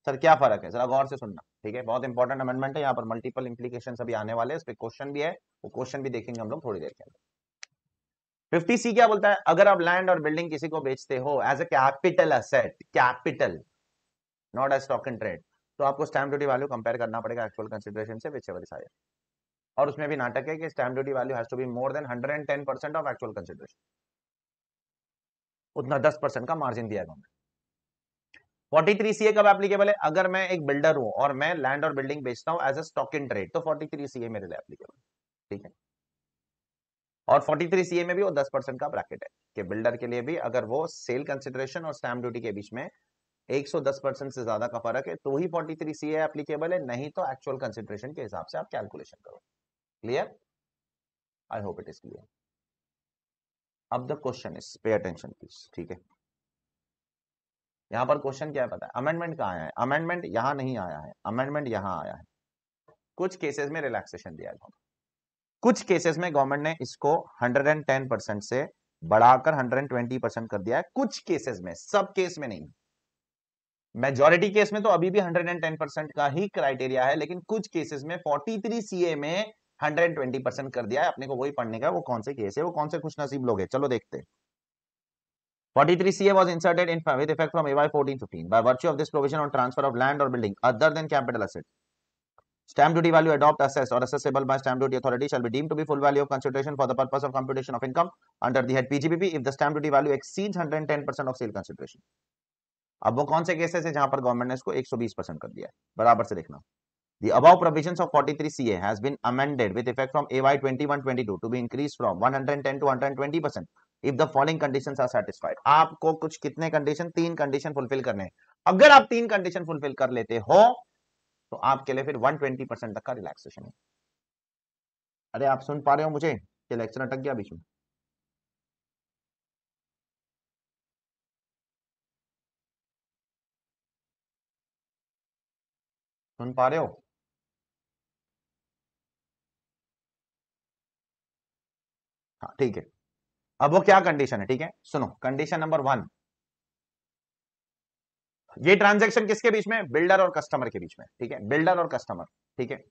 सर क्या फर्क है जरा गौर से सुनना ठीक है बहुत इंपॉर्टेंट अमेंडमेंट है यहाँ पर मल्टीपल इंप्लीकेशन अभी आने वाले इस पर क्वेश्चन भी है वो क्वेश्चन भी देखेंगे हम लोग थोड़ी देर के अंदर फिफ्टी सी क्या बोलता है अगर आप लैंड और बिल्डिंग किसी को बेचते हो as a capital asset capital not as stock in trade तो आपको स्टैम्प ड्यूटी वैल्यू कंपेयर करना पड़ेगा एक्चुअल कंसिडरेशन से विच एवर साइड और उसमें भी नाटक है कि stamp duty value has to be more than 110 percent of actual consideration उतना 10 परसेंट का मार्जिन दिया government forty three C A कब एप्लीकेबल है अगर मैं एक बिल्डर हूं और मैं लैंड और बिल्डिंग बेचता हूं as a stock in trade तो फोर्टी थ्री सी ए मेरे लिए एप्लीकेबल ठीक है और 43 सीए में भी वो 10 परसेंट का ब्रैकेट है कि बिल्डर के लिए भी अगर वो सेल कंसिडरेशन और स्टैम्प ड्यूटी के बीच में 110 परसेंट से ज्यादा का फर्क है तो ही 43 सीए एप्लीकेबल है नहीं तो एक्चुअल कंसिडरेशन के हिसाब से आप कैलकुलेशन करो clear I hope it is clear अब the question is pay attention please ठीक है यहां पर क्वेश्चन क्या है पता है अमेंडमेंट कहाँ आया है अमेंडमेंट यहां नहीं आया है अमेंडमेंट यहां आया है कुछ केसेस में रिलैक्सेशन दिया जाता कुछ केसेस में गवर्नमेंट ने इसको 110 परसेंट से बढ़ाकर 120 परसेंट कर दिया है कुछ केसेस में सब केस में नहीं मेजोरिटी केस में तो अभी भी 110 परसेंट का ही क्राइटेरिया है लेकिन कुछ केसेस में 43 सीए में 120 परसेंट कर दिया है अपने को वही पढ़ने का वो कौन से केस है वो कौन से खुश नसीब लोग है चलो देखते हैं 43CA was inserted in, with effect from AY 1415 by virtue of this provision on transfer of land or building other than capital asset. Stamp duty value adopt assessed or assessable by stamp duty authority shall be deemed to be full value of consideration for the purpose of computation of income under the head PGBP if the stamp duty value exceeds 110% of sale consideration. अब वो कौन से cases है जहां पर government ने इसको 120 percent कर दिया बराबर से देखना The above provisions of 43 CA has been amended with effect from AY 2122 to be increased from 110 to 120 percent if the following condition are satisfied आपको कुछ कितने कंडीशन तीन कंडीशन फुलफिल करने अगर आप तीन कंडीशन फुलफिल कर लेते हो तो आपके लिए फिर 120 परसेंट तक का रिलैक्सेशन है अरे आप सुन पा रहे हो मुझे लेक्चर अटक गया बीच में सुन पा रहे हो हाँ ठीक है अब वो क्या कंडीशन है ठीक है सुनो कंडीशन नंबर वन ये ट्रांजैक्शन किसके बीच में बिल्डर और कस्टमर के बीच में ठीक है बिल्डर और कस्टमर ठीक है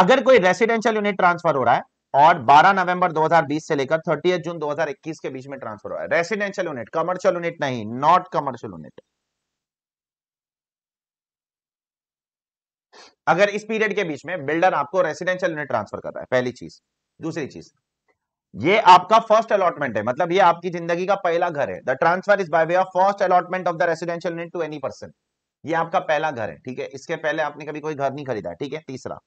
अगर कोई रेसिडेंशियल यूनिट ट्रांसफर हो रहा है और 12 नवंबर 2020 से लेकर 30 जून 2021 के बीच में ट्रांसफर हो रहा है रेसिडेंशियल यूनिट कमर्शियल यूनिट नहीं नॉट कमर्शियल यूनिट अगर इस पीरियड के बीच में बिल्डर आपको रेसिडेंशियल यूनिट ट्रांसफर कर रहा है पहली चीज दूसरी चीज ये आपका फर्स्ट अलॉटमेंट है मतलब ये आपकी जिंदगी का पहला घर है the transfer is by way of first allotment of the residential unit to any person ये आपका पहला घर है ठीक है इसके पहले आपने कभी कोई घर नहीं खरीदा ठीक है तीसरा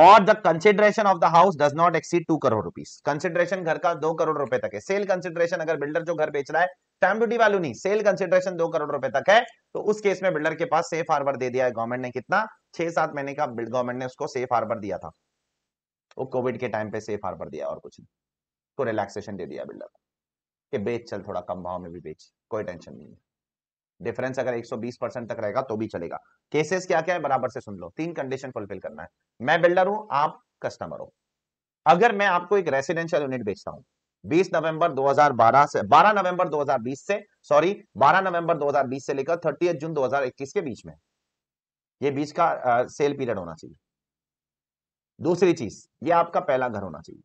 और the consideration of the house does not exceed two crore rupees consideration घर का दो करोड़ रुपए तक है सेल कंसिडरेशन अगर बिल्डर जो घर बेच रहा है स्टैम्प ड्यूटी वैल्यू नहीं सेल कंसिडरेशन दो करोड़ रुपए तक है तो उस केस में बिल्डर के पास सेफ हार्बर दे दिया है गवर्नमेंट ने कितना छह सात महीने का गवर्नमेंट ने उसको सेफ हार्बर दिया था वो कोविड के टाइम पे सेफ हार्बर दिया और कुछ नहीं को रिलैक्सेशन दे दिया बिल्डर कि बेच चल थोड़ा कम भाव में भी बेच कोई टेंशन नहीं है डिफरेंस अगर 120 परसेंट तक रहेगा तो भी चलेगा केसेस क्या क्या है बराबर से सुन लो तीन कंडीशन फुलफिल करना है मैं बिल्डर हूं आप कस्टमर हो अगर मैं आपको एक रेसिडेंशियल यूनिट बेचता हूं 20 नवंबर 2012 से 12 नवंबर 2020 से सॉरी 12 नवंबर 2020 से लेकर 30 जून 2021 के बीच में ये बीच का आ, सेल पीरियड होना चाहिए दूसरी चीज ये आपका पहला घर होना चाहिए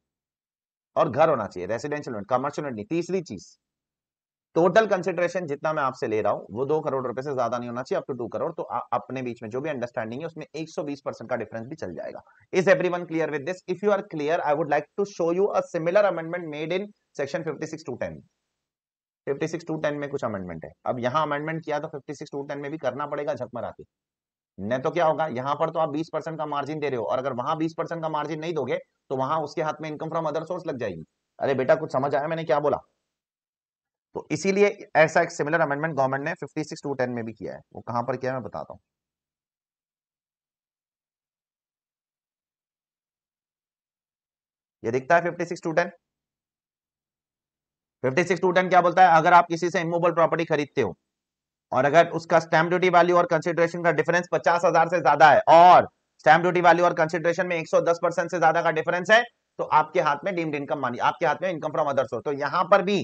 और घर होना चाहिए रेसिडेंशियल यूनिट कमर्शियल यूनिट नहीं तीसरी चीज टोटल कंसिडरेशन जितना मैं आपसे ले रहा हूं वो दो करोड़ रुपए से ज्यादा नहीं होना चाहिए अप टू करोड़ तो अपने बीच में जो भी अंडरस्टैंडिंग है उसमें 120 परसेंट का डिफरेंस भी चल जाएगा is every one clear with this if you are clear I would like to show you अमिलर similar amendment made in section fifty six two ten fifty six two ten में कुछ amendment है अब यहां amendment किया तो six two ten में भी करना पड़ेगा झकमराती नहीं तो क्या होगा यहाँ पर तो आप 20 परसेंट का मार्जिन दे रहे हो और अगर वहां 20 परसेंट का मार्जिन नहीं दोगे तो वहां उसके हाथ में इनकम फ्रॉम अदर सोर्स लग जाएगी अरे बेटा कुछ समझ आया मैंने क्या बोला तो इसीलिए ऐसा एक सिमिलर अमेंडमेंट गवर्नमेंट ने फिफ्टी सिक्स टू टेन में भी किया है वो कहां पर किया मैं बताता हूँ ये दिखता है fifty six two ten fifty six two ten क्या बोलता है अगर आप किसी से इमोबल प्रॉपर्टी खरीदते हो और अगर उसका स्टैंप ड्यूटी वैल्यू और कंसिडरेशन का डिफरेंस पचास हजार से ज्यादा है और स्टैंप ड्यूटी वैल्यू और कंसिडरेशन में 110 परसेंट से ज्यादा का डिफरेंस है तो आपके हाथ में डीम्ड इनकम मानी आपके हाथ में इनकम फ्रॉम अदर्स हो तो यहां पर भी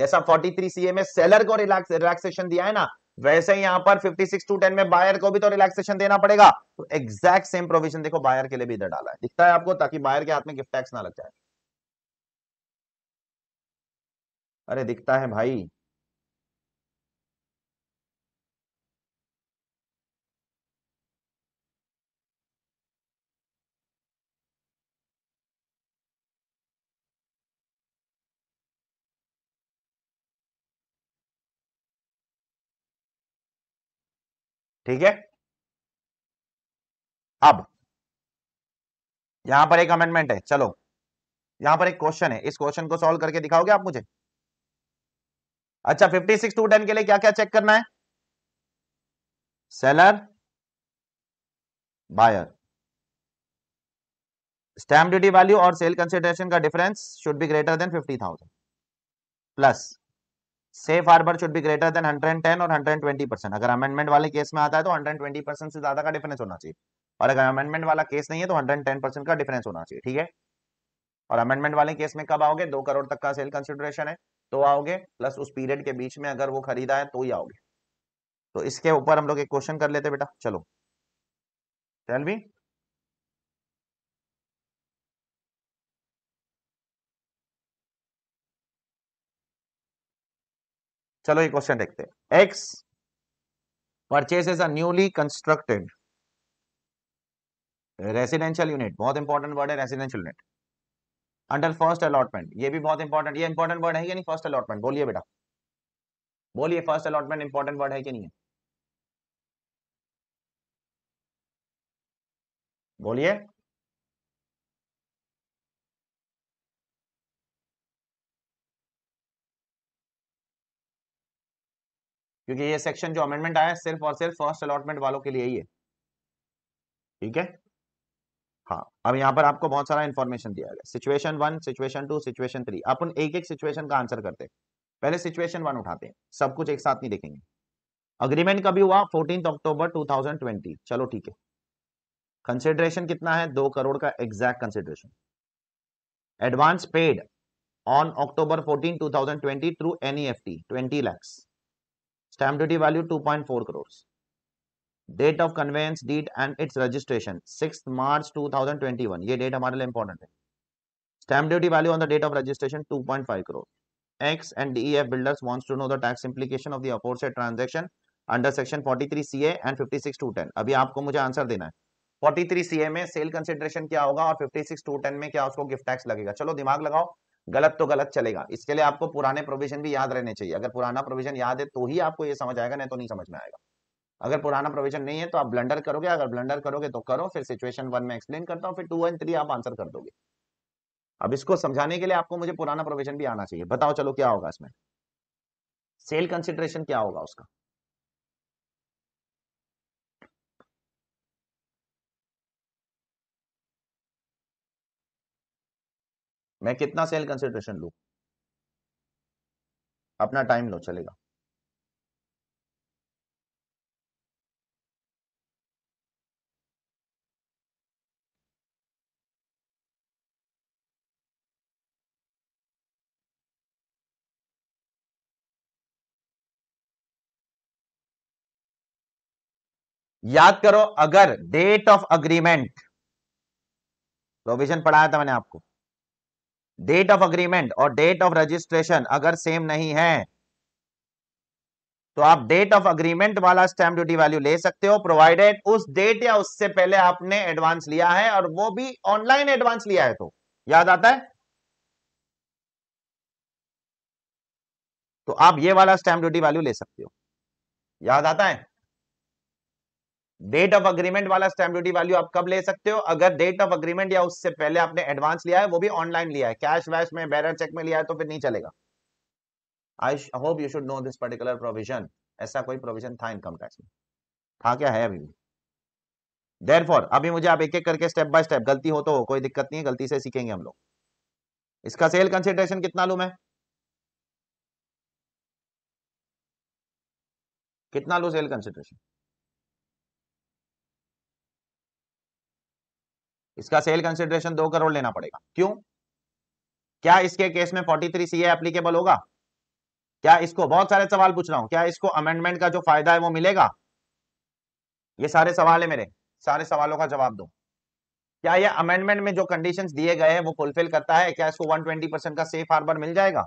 जैसा 43 सीए में सेलर को रिलैक्स रिलैक्सेशन दिया है ना वैसे ही यहां पर 56 टू 10 में बायर को भी तो रिलैक्सेशन देना पड़ेगा तो एग्जैक्ट सेम प्रोविजन देखो बायर के लिए भी इधर डाला है दिखता है आपको ताकि बायर के हाथ में गिफ्ट टैक्स ना लग जाए अरे दिखता है भाई ठीक है अब यहां पर एक अमेंडमेंट है चलो यहां पर एक क्वेश्चन है इस क्वेश्चन को सॉल्व करके दिखाओगे आप मुझे अच्छा फिफ्टी सिक्स टू टेन के लिए क्या क्या चेक करना है seller buyer stamp duty value और सेल कंसिडरेशन का difference should be greater than fifty thousand plus safe harbour should be greater than 110 और 120 परसेंट अगर अमेंडमेंट वाले केस में आता है तो 120 परसेंट से ज्यादा का डिफरेंस होना चाहिए और अगर अमेंडमेंट वाला केस नहीं है तो 110 परसेंट का डिफरेंस होना चाहिए ठीक है और अमेंडमेंट वाले केस में कब आओगे दो करोड़ तक का सेल कंसिडरेशन है तो आओगे प्लस उस पीरियड के बीच में अगर वो खरीदा है तो ही आओगे तो इसके ऊपर हम लोग एक क्वेश्चन कर लेते बेटा चलो चल भी चलो ये क्वेश्चन देखते हैं X purchases a newly constructed residential unit बहुत इंपॉर्टेंट वर्ड है residential unit under first allotment ये भी बहुत इंपॉर्टेंट ये इंपॉर्टेंट वर्ड है कि नहीं फर्स्ट अलॉटमेंट बोलिए बेटा बोलिए फर्स्ट अलॉटमेंट इंपॉर्टेंट वर्ड है कि नहीं है बोलिए क्योंकि ये सेक्शन जो अमेंडमेंट आया सिर्फ और सिर्फ फर्स्ट अलॉटमेंट वालों के लिए ही है ठीक है हाँ अब यहाँ पर आपको बहुत सारा इन्फॉर्मेशन दिया गया situation one situation two situation three अपन एक एक सिचुएशन का आंसर करते हैं पहले सिचुएशन वन उठाते हैं सब कुछ एक साथ नहीं देखेंगे अग्रीमेंट कभी हुआ फोर्टीन अक्टूबर 2020 चलो ठीक है कंसिडरेशन कितना है दो करोड़ का exact consideration advance paid on October 14 2020 through T twenty lakhs stamp duty value 2.4 crores date of conveyance deed and its registration six March 2021 ये डेट हमारे लिए इंपॉर्टेंट है stamp duty value on the date of registration 2.5 crore x and def builders wants to know the tax implication of the aforesaid transaction under section 43 ca and 56 210 अभी आपको मुझे answer देना है 43 ca में cell consideration क्या होगा और 56 210 में क्या उसको गिफ्ट टैक्स लगेगा चलो दिमाग लगाओ गलत तो गलत चलेगा इसके लिए आपको पुराने प्रोविजन भी याद रहने चाहिए अगर पुराना प्रोविजन याद है तो ही आपको ये समझ आएगा नहीं तो नहीं समझ में आएगा अगर पुराना प्रोविजन नहीं है तो आप ब्लंडर करोगे अगर ब्लंडर करोगे तो करो फिर सिचुएशन वन में एक्सप्लेन करता हूँ फिर टू एंड थ्री आप आंसर कर दोगे अब इसको समझाने के लिए आपको मुझे पुराना प्रोविजन भी आना चाहिए बताओ चलो क्या होगा इसमें सेल कंसिडरेशन क्या होगा उसका मैं कितना सेल कंसिडरेशन लू अपना टाइम लो चलेगा याद करो अगर डेट ऑफ अग्रीमेंट प्रोविजन पढ़ाया था मैंने आपको डेट ऑफ अग्रीमेंट और डेट ऑफ रजिस्ट्रेशन अगर सेम नहीं है तो आप डेट ऑफ अग्रीमेंट वाला स्टैंप ड्यूटी वैल्यू ले सकते हो प्रोवाइडेड उस डेट या उससे पहले आपने एडवांस लिया है और वो भी ऑनलाइन एडवांस लिया है तो याद आता है तो आप ये वाला स्टैम्प ड्यूटी वैल्यू ले सकते हो याद आता है डेट ऑफ अग्रीमेंट वाला स्टैंप ड्यूटी वैल्यू आप कब ले सकते हो अगर डेट ऑफ अग्रीमेंट या उससे पहले आपने एडवांस लिया है वो भी ऑनलाइन लिया है कैश वैश में बैरर चेक में लिया है तो फिर नहीं चलेगा I hope you should know this particular provision ऐसा कोई प्रोविजन था इनकम टैक्स में था क्या है अभी भी देर फॉर अभी मुझे आप एक एक करके स्टेप बाय स्टेप गलती हो तो हो कोई दिक्कत नहीं है गलती से सीखेंगे हम लोग इसका सेल कंसिडरेशन कितना लू मैं कितना लू सेल कंसिडरेशन इसका सेल कंसिडरेशन दो करोड़ लेना पड़ेगा क्यों क्या इसके केस में फोर्टी थ्री सी एप्लीकेबल होगा क्या इसको बहुत सारे सवाल पूछ रहा हूं क्या इसको अमेंडमेंट का जो फायदा है वो मिलेगा ये सारे सवाल है मेरे सारे सवालों का जवाब दो क्या ये अमेंडमेंट में जो कंडीशंस दिए गए हैं वो फुलफिल करता है क्या इसको 120 परसेंट का सेफ हार्बर मिल जाएगा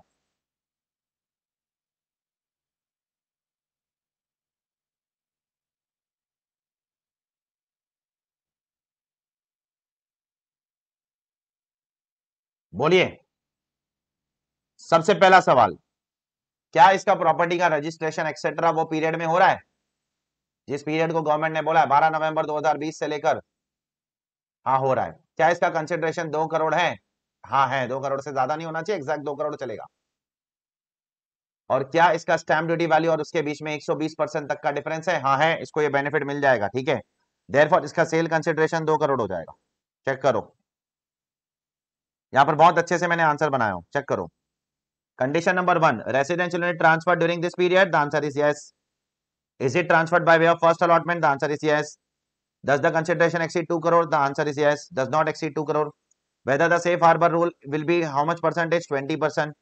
बोलिए सबसे पहला सवाल क्या इसका प्रॉपर्टी का रजिस्ट्रेशन एक्सेट्रा वो पीरियड में हो रहा है जिस पीरियड को गवर्नमेंट ने बोला है बारह नवंबर 2020 से लेकर हाँ हो रहा है क्या इसका कंसिडरेशन दो करोड़ है हाँ है दो करोड़ से ज्यादा नहीं होना चाहिए एग्जैक्ट दो करोड़ चलेगा और क्या इसका स्टैंप ड्यूटी वैल्यू और उसके बीच में 120 परसेंट तक का डिफरेंस है हाँ है इसको ये बेनिफिट मिल जाएगा ठीक है देर इसका सेल कंसिडरेशन दो करोड़ हो जाएगा चेक करो यहाँ पर बहुत अच्छे से मैंने आंसर बनाया हूँ चेक करो condition number one residential unit transfer during this period the answer is yes is it transfer by way of first allotment the answer is yes the the exceed two crore the answer is yes yes not exceed two crore whether the safe harbour rule will be how much percentage twenty percent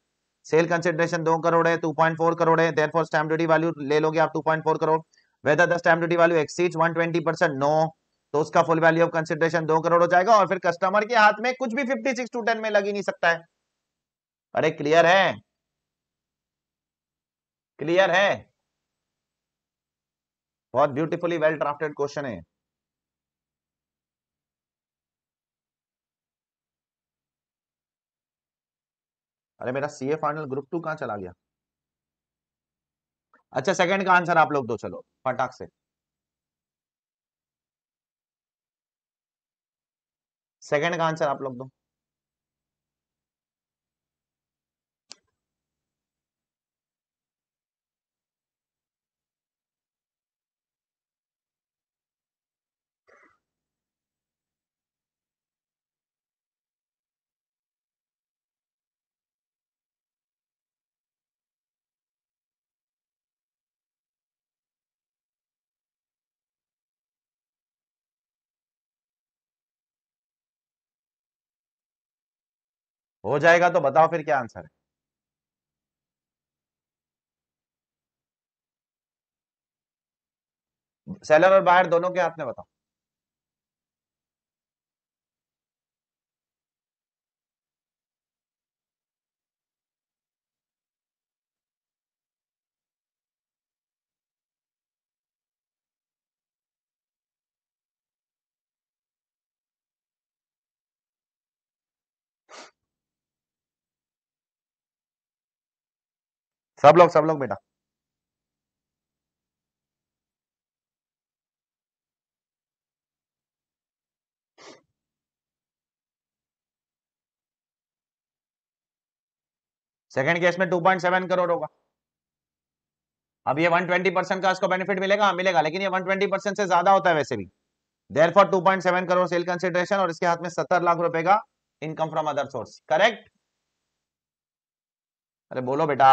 sale consideration दो करोड़ है to point four crore है for stamp duty value ले लोगे आप two point four crore whether the stamp duty value exceeds twenty percent no तो उसका full value of consideration दो करोड़ हो जाएगा और फिर कस्टमर के हाथ में कुछ भी फिफ्टी सिक्स टू टेन में लगी नहीं सकता है अरे क्लियर है क्लियर है बहुत ब्यूटीफुली वेल ड्राफ्टेड क्वेश्चन है अरे मेरा सीए फाइनल ग्रुप टू कहां चला गया अच्छा सेकंड का आंसर आप लोग दो चलो फटाक से सेकंड का आंसर आप लोग दो हो जाएगा तो बताओ फिर क्या आंसर है सेलर और बायर दोनों के हाथ में बताओ सब लोग सब लोग बेटा सेकेंड केस में 2.7 करोड़ होगा अब ये 120 परसेंट का इसको बेनिफिट मिलेगा मिलेगा लेकिन ये 120 परसेंट से ज्यादा होता है वैसे भी there for two crore sale consideration और इसके हाथ में सत्तर लाख रुपए का income from other source correct अरे बोलो बेटा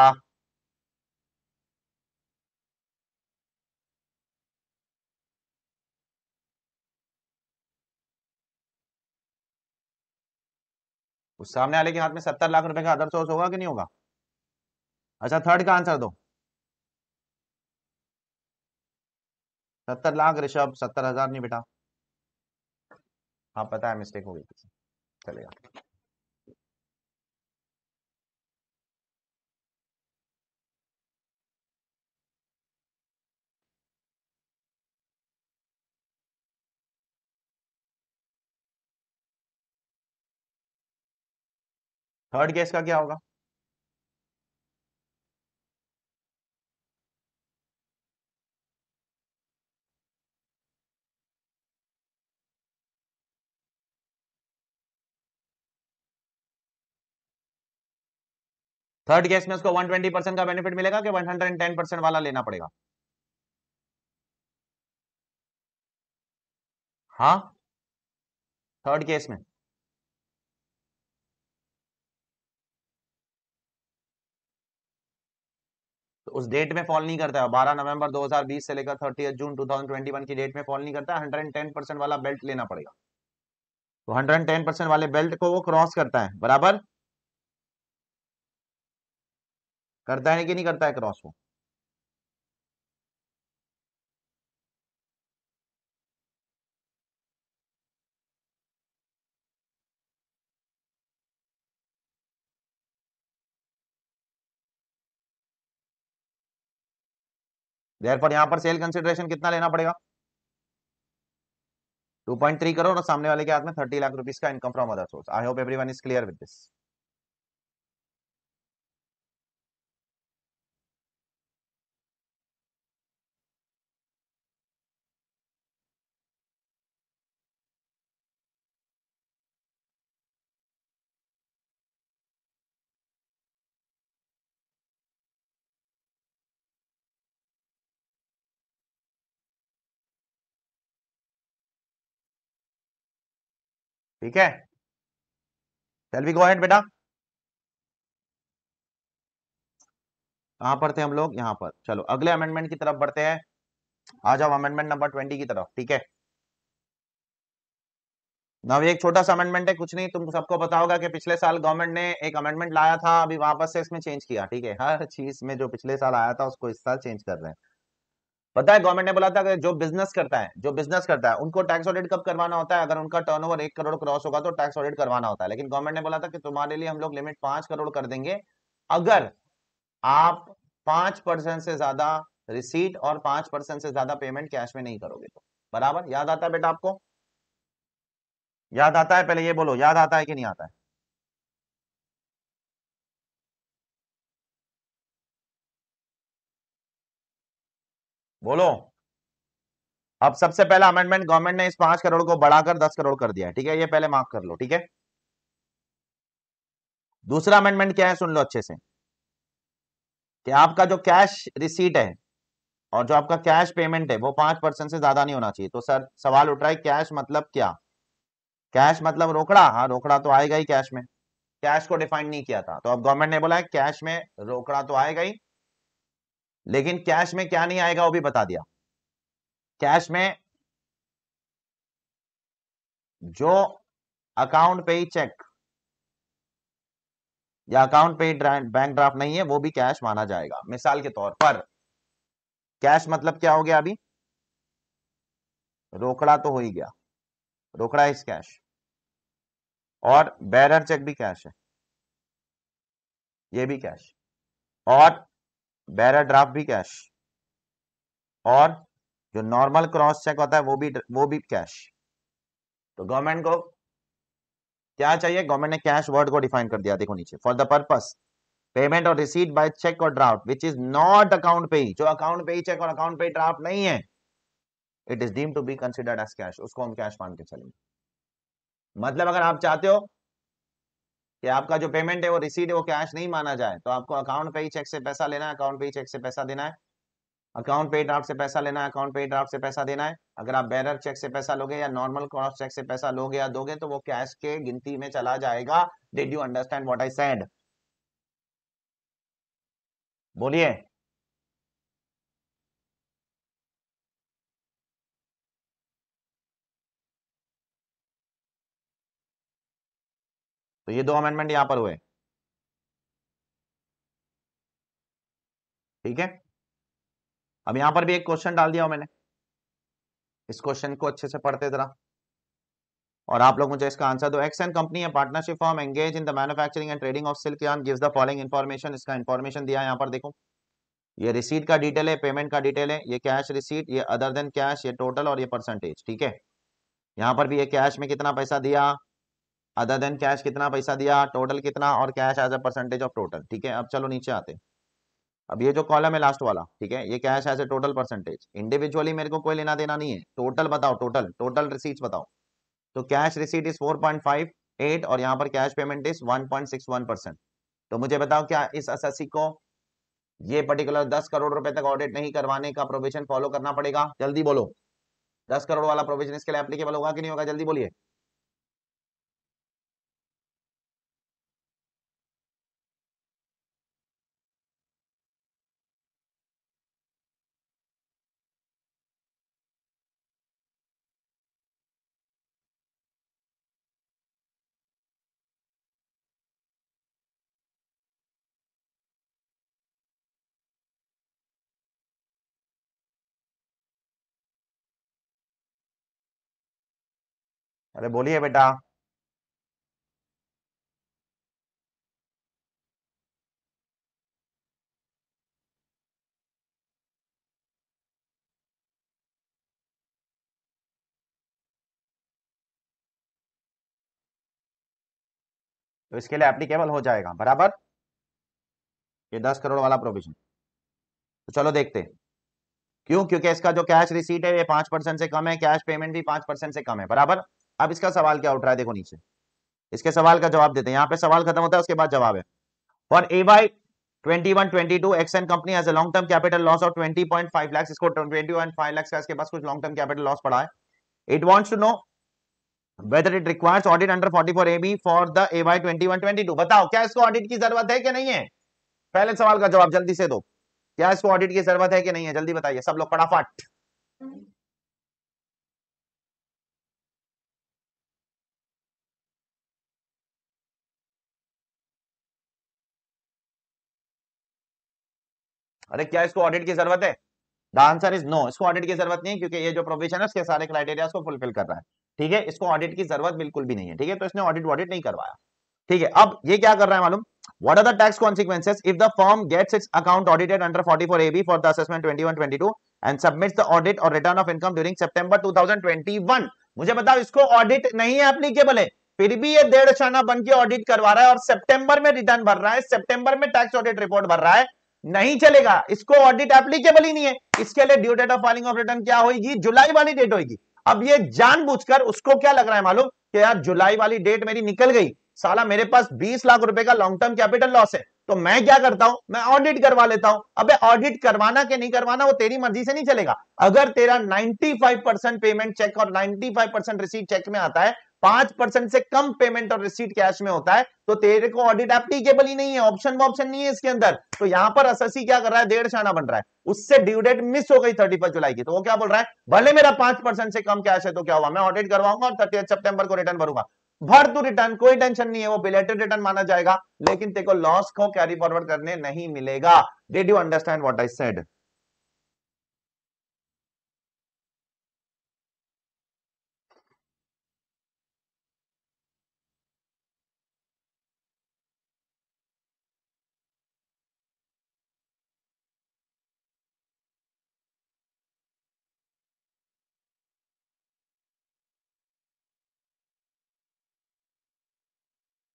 उस सामने वाले के हाथ में सत्तर लाख रुपए का अदर सोर्स होगा कि नहीं होगा अच्छा थर्ड का आंसर दो सत्तर लाख ऋषभ सत्तर हजार नहीं बेटा हाँ पता है मिस्टेक हो गई चलेगा थर्ड गैस का क्या होगा थर्ड गैस में उसको 120 परसेंट का बेनिफिट मिलेगा कि 110 परसेंट वाला लेना पड़ेगा हाँ थर्ड केस में तो उस डेट में फॉल नहीं करता है बारह नवंबर 2020 से लेकर थर्टी जून 2021 की डेट में फॉल नहीं करता है 110 परसेंट वाला बेल्ट लेना पड़ेगा तो 110 परसेंट वाले बेल्ट को वो क्रॉस करता है बराबर करता है कि नहीं करता है क्रॉस वो देयरफॉर यहां पर सेल कंसिडरेशन कितना लेना पड़ेगा 2.3 करोड़ और सामने वाले के हाथ में 30 लाख रुपीस का income from other source I hope everyone is clear with this ठीक है चल भी गो हेड बेटा कहां पर थे हम लोग यहां पर चलो अगले अमेंडमेंट की तरफ बढ़ते हैं आ जाओ अमेंडमेंट नंबर ट्वेंटी की तरफ ठीक है नव एक छोटा सा अमेंडमेंट है कुछ नहीं तुम सबको पता होगा कि पिछले साल गवर्नमेंट ने एक अमेंडमेंट लाया था अभी वापस से इसमें चेंज किया ठीक है हर चीज में जो पिछले साल आया था उसको इस साल चेंज कर रहे हैं पता है गवर्नमेंट ने बोला था कि जो बिजनेस करता है जो बिजनेस करता है उनको टैक्स ऑडिट कब करवाना होता है अगर उनका टर्नओवर एक करोड़ क्रॉस होगा तो टैक्स ऑडिट करवाना होता है लेकिन गवर्नमेंट ने बोला था कि तुम्हारे लिए हम लोग लिमिट पांच करोड़ कर देंगे अगर आप पांच परसेंट से ज्यादा रिसीट और पांच परसेंट से ज्यादा पेमेंट कैश में नहीं करोगे तो बराबर याद आता है बेटा आपको याद आता है पहले ये बोलो याद आता है कि नहीं आता है बोलो अब सबसे पहला अमेंडमेंट गवर्नमेंट ने इस पांच करोड़ को बढ़ाकर दस करोड़ कर दिया ठीक है ये पहले माफ कर लो ठीक है दूसरा अमेंडमेंट क्या है सुन लो अच्छे से कि आपका जो कैश रिसीट है और जो आपका कैश पेमेंट है वो पांच परसेंट से ज्यादा नहीं होना चाहिए तो सर सवाल उठ रहा है कैश मतलब क्या कैश मतलब रोकड़ा हाँ रोकड़ा तो आएगा ही कैश में कैश को डिफाइन नहीं किया था तो अब गवर्नमेंट ने बोला है कैश में रोकड़ा तो आएगा ही लेकिन कैश में क्या नहीं आएगा वो भी बता दिया कैश में जो अकाउंट पे ही चेक या अकाउंट पे ही बैंक ड्राफ्ट नहीं है वो भी कैश माना जाएगा मिसाल के तौर पर कैश मतलब क्या हो गया अभी रोकड़ा तो हो ही गया रोकड़ा इस कैश और बैरर चेक भी कैश है ये भी कैश और बैरा ड्राफ्ट भी कैश और जो नॉर्मल क्रॉस चेक होता है वो भी वो भी कैश तो गवर्नमेंट को क्या चाहिए गवर्नमेंट ने कैश वर्ड को डिफाइन कर दिया देखो नीचे फॉर द पर्पस पेमेंट और रिसीट बाय चेक और draft which is not account pay जो अकाउंट पे चेक और अकाउंट पे ड्राफ्ट नहीं है it is deem to be considered as cash उसको हम कैश मान के चलेंगे मतलब अगर आप चाहते हो कि आपका जो पेमेंट है वो रिसीट है वो कैश नहीं माना जाए तो आपको अकाउंट पे ही चेक से पैसा लेना है अकाउंट पे ही चेक से पैसा देना है अकाउंट पे ड्राफ्ट से पैसा लेना है अकाउंट पे ड्राफ्ट से पैसा देना है अगर आप बैरर चेक से पैसा लोगे या नॉर्मल क्रॉस चेक से पैसा लोगे या दोगे तो वो कैश के गिनती में चला जाएगा did you understand what I said बोलिए तो ये दो अमेंडमेंट यहां पर हुए ठीक है अब यहां पर भी एक क्वेश्चन डाल दिया मैंने इस क्वेश्चन को अच्छे से पढ़ते जरा और आप लोग मुझे इसका आंसर दो एक्स एंड कंपनी है partnership firm engaged in the manufacturing and trading of silk yarn gives the following information इसका इन्फॉर्मेशन दिया यहाँ पर देखो ये रिसीट का डिटेल है पेमेंट का डिटेल है ये कैश रिसीट ये अदर देन कैश ये टोटल और ये परसेंटेज ठीक है यहाँ पर भी ये कैश में कितना पैसा दिया अदर देन कैश कितना पैसा दिया टोटल कितना और cash as a percentage of total ठीक है अब चलो नीचे आते अब ये जो कॉलम है लास्ट वाला ठीक है ये cash as a total percentage individually मेरे को कोई लेना देना नहीं है टोटल बताओ टोटल टोटल रिसीट बताओ तो cash receipt is four point five eight और यहाँ पर cash payment is one point six one percent तो मुझे बताओ क्या इस एसएससी को ये पर्टिकुलर दस करोड़ रुपए तक ऑडिट नहीं करवाने का प्रोविजन फॉलो करना पड़ेगा जल्दी बोलो दस करोड़ वाला प्रोविजन इसके लिए एप्लीकेबल होगा कि नहीं होगा जल्दी बोलिए अरे बोलिए बेटा तो इसके लिए एप्लीकेबल हो जाएगा बराबर ये दस करोड़ वाला प्रोविजन तो चलो देखते क्यों क्योंकि इसका जो कैश रिसीट है ये पांच परसेंट से कम है कैश पेमेंट भी पांच परसेंट से कम है बराबर अब इसका सवाल क्या उठ रहा है देखो नीचे इसके सवाल का जवाब देते हैं यहाँ पे सवाल खत्म होता है उसके बाद जवाब है for A Y twenty one twenty two X एक्सन company as a long term capital loss और ट्वेंटी पॉइंट फाइव लैक्स इसको ट्वेंटी पॉइंट फाइव लैक्स का इसके पास कुछ लॉन्ग टर्म कैपिटल लॉस पड़ा है it wants to know whether it requires audit under forty four A B for the A 44AB twenty one twenty two बताओ क्या इसको audit की जरूरत है कि नहीं है पहले सवाल का जवाब जल्दी से दो क्या इसको ऑडिट की जरूरत है कि नहीं है जल्दी बताइए सब लोग फटाफट अरे क्या इसको ऑडिट की जरूरत है द आंसर इज नो इसको ऑडिट की जरूरत नहीं क्योंकि ये जो प्रोविजन है उसके सारे क्राइटेरिया को फुलफिल कर रहा है ठीक है इसको ऑडिट की जरूरत बिल्कुल भी नहीं है ठीक है तो इसने ऑडिट वॉडिट नहीं करवाया ठीक है अब ये क्या कर रहा है मालूम the are the tax consequences if the firm gets its account audited under 44AB for the assessment 21-22 and submit the of income return of two thousand twenty one मुझे बताओ इसको ऑडिट नहीं है अपनी है फिर भी ये डेढ़ छाना बन के ऑडिट करवा रहा है और सितंबर में रिटर्न भर रहा है सितंबर में टैक्स ऑडिट रिपोर्ट भर रहा है नहीं चलेगा इसको ऑडिट एप्लीकेबल ही नहीं है इसके लिए due date of filing of return क्या होगी जुलाई वाली डेट होगी अब ये जानबूझकर उसको क्या लग रहा है मालूम कि यार जुलाई वाली डेट मेरी निकल गई साला मेरे पास 20 लाख रुपए का लॉन्ग टर्म कैपिटल लॉस है तो मैं क्या करता हूं मैं ऑडिट करवा लेता हूं अबे ऑडिट करवाना के नहीं करवाना वो तेरी मर्जी से नहीं चलेगा अगर तेरा 95 परसेंट पेमेंट चेक और 95 परसेंट रिसीट चेक में आता है पांच परसेंट से कम पेमेंट और रिसीट कैश में होता है तो तेरे को ऑडिट एप्लीकेबल ही नहीं है ऑप्शन ऑप्शन नहीं है इसके अंदर तो यहां पर अससी क्या कर रहा है डेढ़ शाना बन रहा है उससे ड्यू डेट मिस हो गई थर्टी फर्स्ट जुलाई की तो वो क्या बोल रहा है भले मेरा पांच परसेंट से कम कैश है तो क्या हुआ मैं ऑडिट करवाऊंगा और थर्टी सितंबर को रिटर्न भरूंगा भर तू रिटर्न कोई टेंशन नहीं है वो बिलेटेड रिटर्न माना जाएगा लेकिन तेरे को लॉस को कैरी फॉरवर्ड करने नहीं मिलेगा did you understand what I said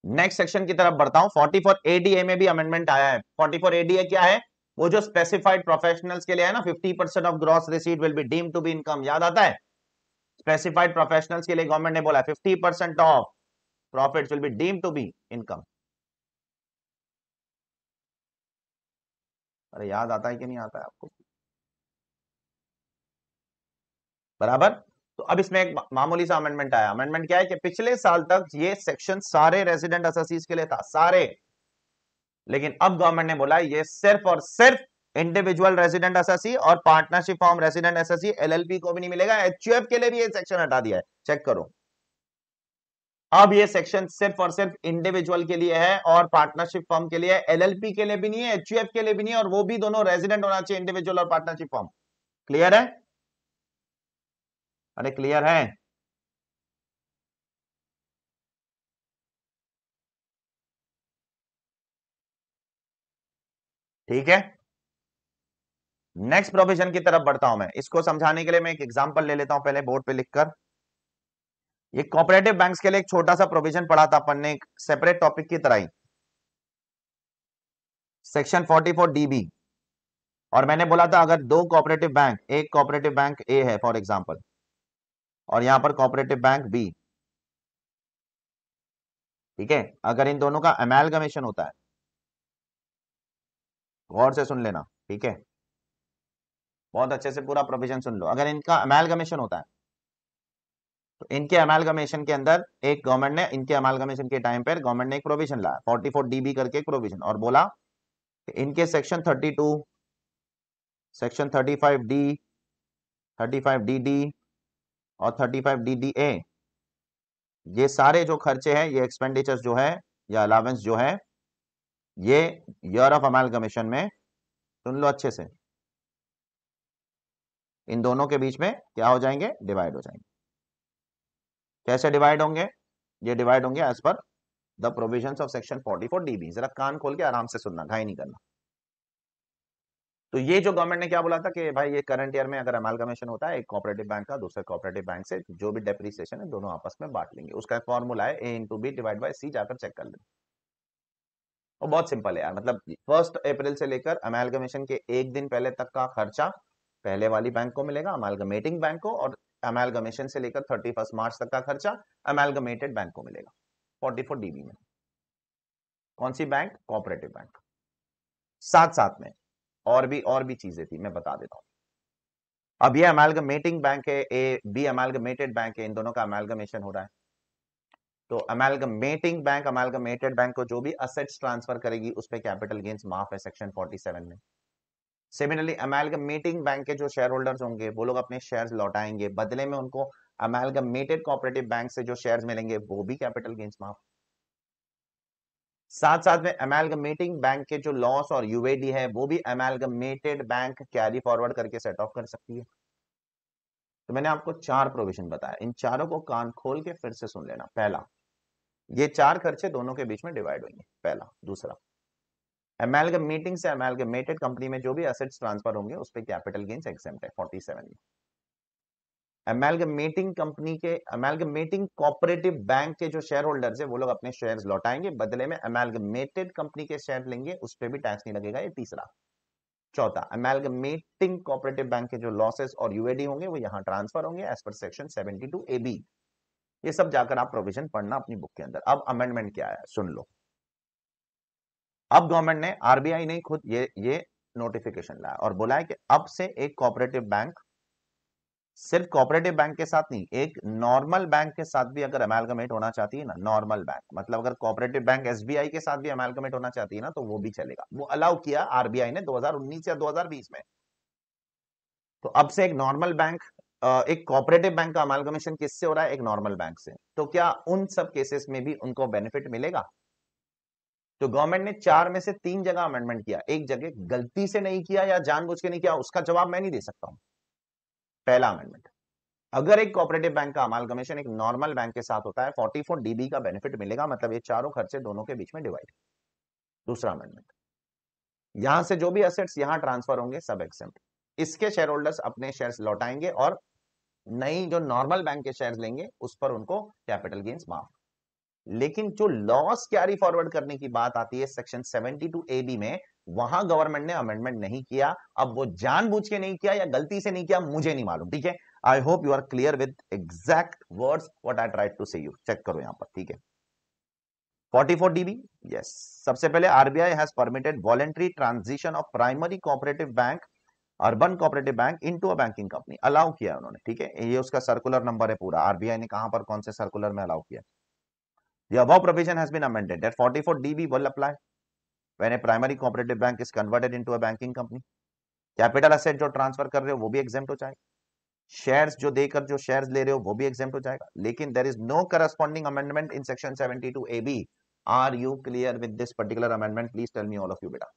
next section की तरफ बढ़ता हूं 44 एडीए में भी अमेंडमेंट आया है 44 एडीए क्या है वो जो स्पेसिफाइड प्रोफेशनल्स के लिए है ना 50 percent of gross receipt will be deem to be income याद आता है स्पेसिफाइड प्रोफेशनल्स के लिए गवर्नमेंट ने बोला fifty percent of profit will be deem to be income अरे याद आता है कि नहीं आता है आपको बराबर तो अब इसमें एक मामूली सा अमेंडमेंट आया अमेंडमेंट क्या है कि पिछले साल तक ये सेक्शन सारे रेजिडेंट असेसीज के लिए था सारे लेकिन अब गवर्नमेंट ने बोला ये सिर्फ और सिर्फ इंडिविजुअल रेजिडेंट एसएससी और partnership firm resident SSC LLP को भी नहीं मिलेगा एचयूएफ के लिए भी ये सेक्शन हटा दिया है चेक करो अब ये सेक्शन सिर्फ और सिर्फ इंडिविजुअल के लिए है और पार्टनरशिप फॉर्म के लिए एलएलपी के लिए भी नहीं है एचयूएफ के लिए भी नहीं है और वो भी दोनों रेजिडेंट होना चाहिए इंडिविजुअल और पार्टनरशिप फॉर्म क्लियर है अरे क्लियर है ठीक है नेक्स्ट प्रोविजन की तरफ बढ़ता हूं मैं इसको समझाने के लिए मैं एक एग्जांपल ले लेता हूं पहले बोर्ड पे लिखकर ये कॉपरेटिव बैंक्स के लिए एक छोटा सा प्रोविजन पढ़ा था अपन ने एक सेपरेट टॉपिक की तरह ही सेक्शन 44 डीबी और मैंने बोला था अगर दो कॉपरेटिव बैंक एक कॉपरेटिव बैंक ए है फॉर एग्जाम्पल और यहां पर कॉपरेटिव बैंक बी ठीक है अगर इन दोनों का अमेलगमेशन होता है गौर से सुन लेना ठीक है बहुत अच्छे से पूरा प्रोविजन सुन लो अगर इनका अमेलगमेशन होता है तो इनके अमेलगमेशन के अंदर एक गवर्नमेंट ने इनके अमेलगमेशन के टाइम पर गवर्नमेंट ने एक प्रोविजन लाया फोर्टी फोर डीबी करके एक प्रोविजन और बोला कि इनके section thirty two section thirty five D thirty five D D और 35 डीडीए ये सारे जो खर्चे हैं ये एक्सपेंडिचर्स जो है या अलावेंस जो है ये ईयर ऑफ अमाल कमीशन में सुन लो अच्छे से इन दोनों के बीच में क्या हो जाएंगे डिवाइड हो जाएंगे कैसे डिवाइड होंगे ये डिवाइड होंगे as per the provision of section 44 DB जरा कान खोल के आराम से सुनना घाई नहीं करना तो ये जो गवर्नमेंट ने क्या बोला था कि भाई ये करंट ईयर में अगर अमेलगमेशन होता है एक कॉपरेटिव बैंक का दूसरे कॉपरेटिव बैंक से जो भी डेप्रिसिएशन है दोनों आपस में बांट लेंगे उसका फॉर्मूला है A into B divide by C जाकर चेक कर लेंगे और बहुत सिंपल है यार मतलब फर्स्ट अप्रैल से लेकर अमेलगमेशन के एक दिन पहले तक का खर्चा पहले वाली बैंक को मिलेगा अमेलगमेटिंग बैंक को और अमेलगमेशन से लेकर थर्टी फर्स्ट मार्च तक का खर्चा अमेलगमेटेड बैंक को मिलेगा फोर्टी फोर डीबी में कौन सी बैंक कॉपरेटिव बैंक साथ साथ में और भी और भी चीजें थी मैं बता देता हूं अब ये अमेलगमेटिंग बैंक है ए बी अमेलगमेटेड बैंक है इन दोनों का अमेलगमेशन हो रहा है तो अमेलगमेटिंग बैंक अमेलगमेटेड बैंक को जो भी असेट्स ट्रांसफर करेगी उस पर कैपिटल गेंस माफ है सेक्शन 47 में सिमिलरली अमेलगमेटिंग बैंक के जो शेयर होल्डर्स होंगे वो लोग अपने शेयर लौटाएंगे बदले में उनको अमेलगमेटेड कोऑपरेटिव बैंक से जो शेयर मिलेंगे वो भी कैपिटल गेंस माफ साथ साथ में अमेलगमेटिंग बैंक के जो लॉस और यूएडी है वो भी अमेलगमेटेड बैंक कैरी फॉरवर्ड करके सेट ऑफ कर सकती है तो मैंने आपको चार प्रोविजन बताया इन चारों को कान खोल के फिर से सुन लेना पहला ये चार खर्चे दोनों के बीच में डिवाइड होंगे पहला दूसरा अमेलगमेटिंग से अमेलगमेटेड कंपनी में जो भी असेट्स ट्रांसफर होंगे उस पर कैपिटल गेन्स एग्जाम है फोर्टी में अमेलगमेटिंग कंपनी के अमेलगमेटिंग कोऑपरेटिव बैंक के जो शेयर होल्डर्स है वो लोग अपने शेयर्स लौटाएंगे बदले में अमेलगमेटेड कंपनी के शेयर लेंगे उस पर भी टैक्स नहीं लगेगा ये तीसरा चौथा अमेलगमेटिंग कोऑपरेटिव बैंक के जो लॉसेस और यूएडी होंगे वो यहाँ ट्रांसफर होंगे as per section seventy two A B ये सब जाकर आप प्रोविजन पढ़ना अपनी बुक के अंदर अब अमेंडमेंट क्या है सुन लो अब गवर्नमेंट ने आरबीआई ने खुद ये ये नोटिफिकेशन लाया और बोला है कि अब से एक कोऑपरेटिव बैंक सिर्फ कोऑपरेटिव बैंक के साथ नहीं एक नॉर्मल बैंक के साथ भी अगर अमेलगमेट होना चाहती है ना नॉर्मल बैंक मतलब अगर कोऑपरेटिव बैंक एसबीआई के साथ भी अमेलगमेट होना चाहती है ना तो वो भी चलेगा वो अलाउ किया आरबीआई ने 2019 या 2020 में तो अब से एक नॉर्मल बैंक एक कोऑपरेटिव बैंक का अमेलगमेशन किससे हो रहा है एक नॉर्मल बैंक से तो क्या उन सब केसेस में भी उनको बेनिफिट मिलेगा तो गवर्नमेंट ने चार में से तीन जगह अमेंडमेंट किया एक जगह गलती से नहीं किया या जानबूझ के नहीं किया उसका जवाब मैं नहीं दे सकता हूं पहला अमेंडमेंट अगर एक कोऑपरेटिव बैंक का अमाल कमीशन एक नॉर्मल बैंक के साथ होता है 44 डीबी का बेनिफिट मिलेगा मतलब ये चारों खर्चे दोनों के बीच में डिवाइड दूसरा अमेंडमेंट यहां से जो भी असेट्स यहां ट्रांसफर होंगे सब एक्सेप्ट इसके शेयर होल्डर्स अपने शेयर लौटाएंगे और नई जो नॉर्मल बैंक के शेयर लेंगे उस पर उनको कैपिटल गेन्स माफ लेकिन जो लॉस कैरी फॉरवर्ड करने की बात आती है सेक्शन 72 ए बी में वहां गवर्नमेंट ने अमेंडमेंट नहीं किया अब वो जानबूझ के नहीं किया या गलती से नहीं किया मुझे नहीं मालूम ठीक है I hope you are clear with exact words what I tried to say you check करो यहां पर ठीक है 44 डीबी यस सबसे पहले RBI has permitted voluntary transition of primary cooperative bank urban cooperative bank into a banking company allow किया उन्होंने ठीक है ये उसका सर्कुलर नंबर है पूरा आरबीआई ने कहां पर कौन से सर्कुलर में अलाउ किया 44 DB will apply when a primary cooperative bank is converted into a banking company capital asset जो ट्रांसफर कर रहे हो वो भी एग्जाम हो जाएगा शेयर जो देकर जो शेयर ले रहे हो वो भी एग्जाम हो जाएगा लेकिन there is no corresponding amendment in section 72 A B are you clear with this particular amendment please tell me all of you बेटा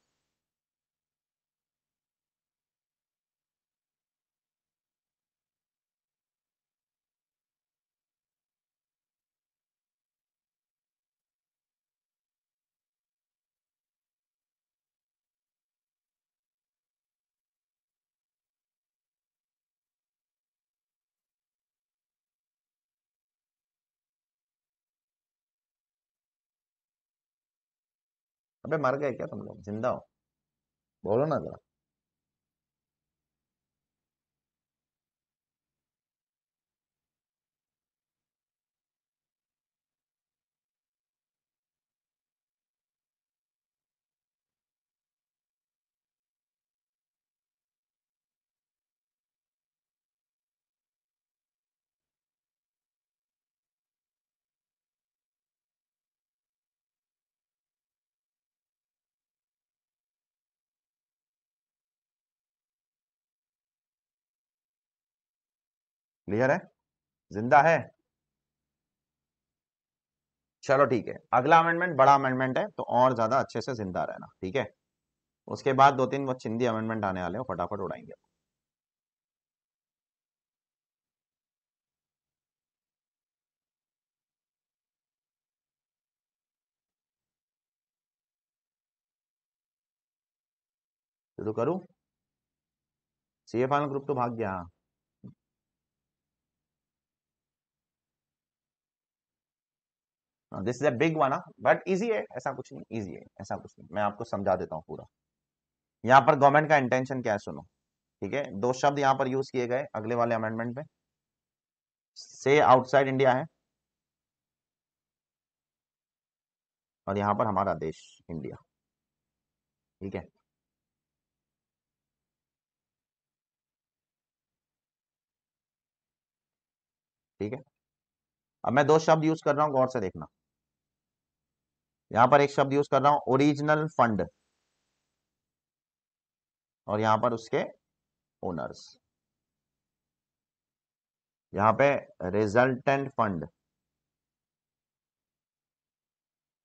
अबे मर गए क्या तुम लोग जिंदा हो बोलो ना जरा क्लियर है जिंदा है चलो ठीक है अगला अमेंडमेंट बड़ा अमेंडमेंट है तो और ज्यादा अच्छे से जिंदा रहना ठीक है उसके बाद दो तीन वो चिंदी अमेंडमेंट आने वाले हो फटाफट उड़ाएंगे शुरू करूं फाइनल ग्रुप तो भाग गया this is a big one but easy है ऐसा कुछ नहीं इजी है ऐसा कुछ नहीं मैं आपको समझा देता हूँ पूरा यहाँ पर गवर्नमेंट का इंटेंशन क्या है सुनो ठीक है दो शब्द यहाँ पर यूज किए गए अगले वाले अमेंडमेंट में से आउटसाइड इंडिया है और यहाँ पर हमारा देश इंडिया ठीक है ठीक है अब मैं दो शब्द यूज कर रहा हूँ गौर से देखना यहां पर एक शब्द यूज कर रहा हूं ओरिजिनल फंड और यहां पर उसके ओनर्स यहां पे रिजल्टेंट फंड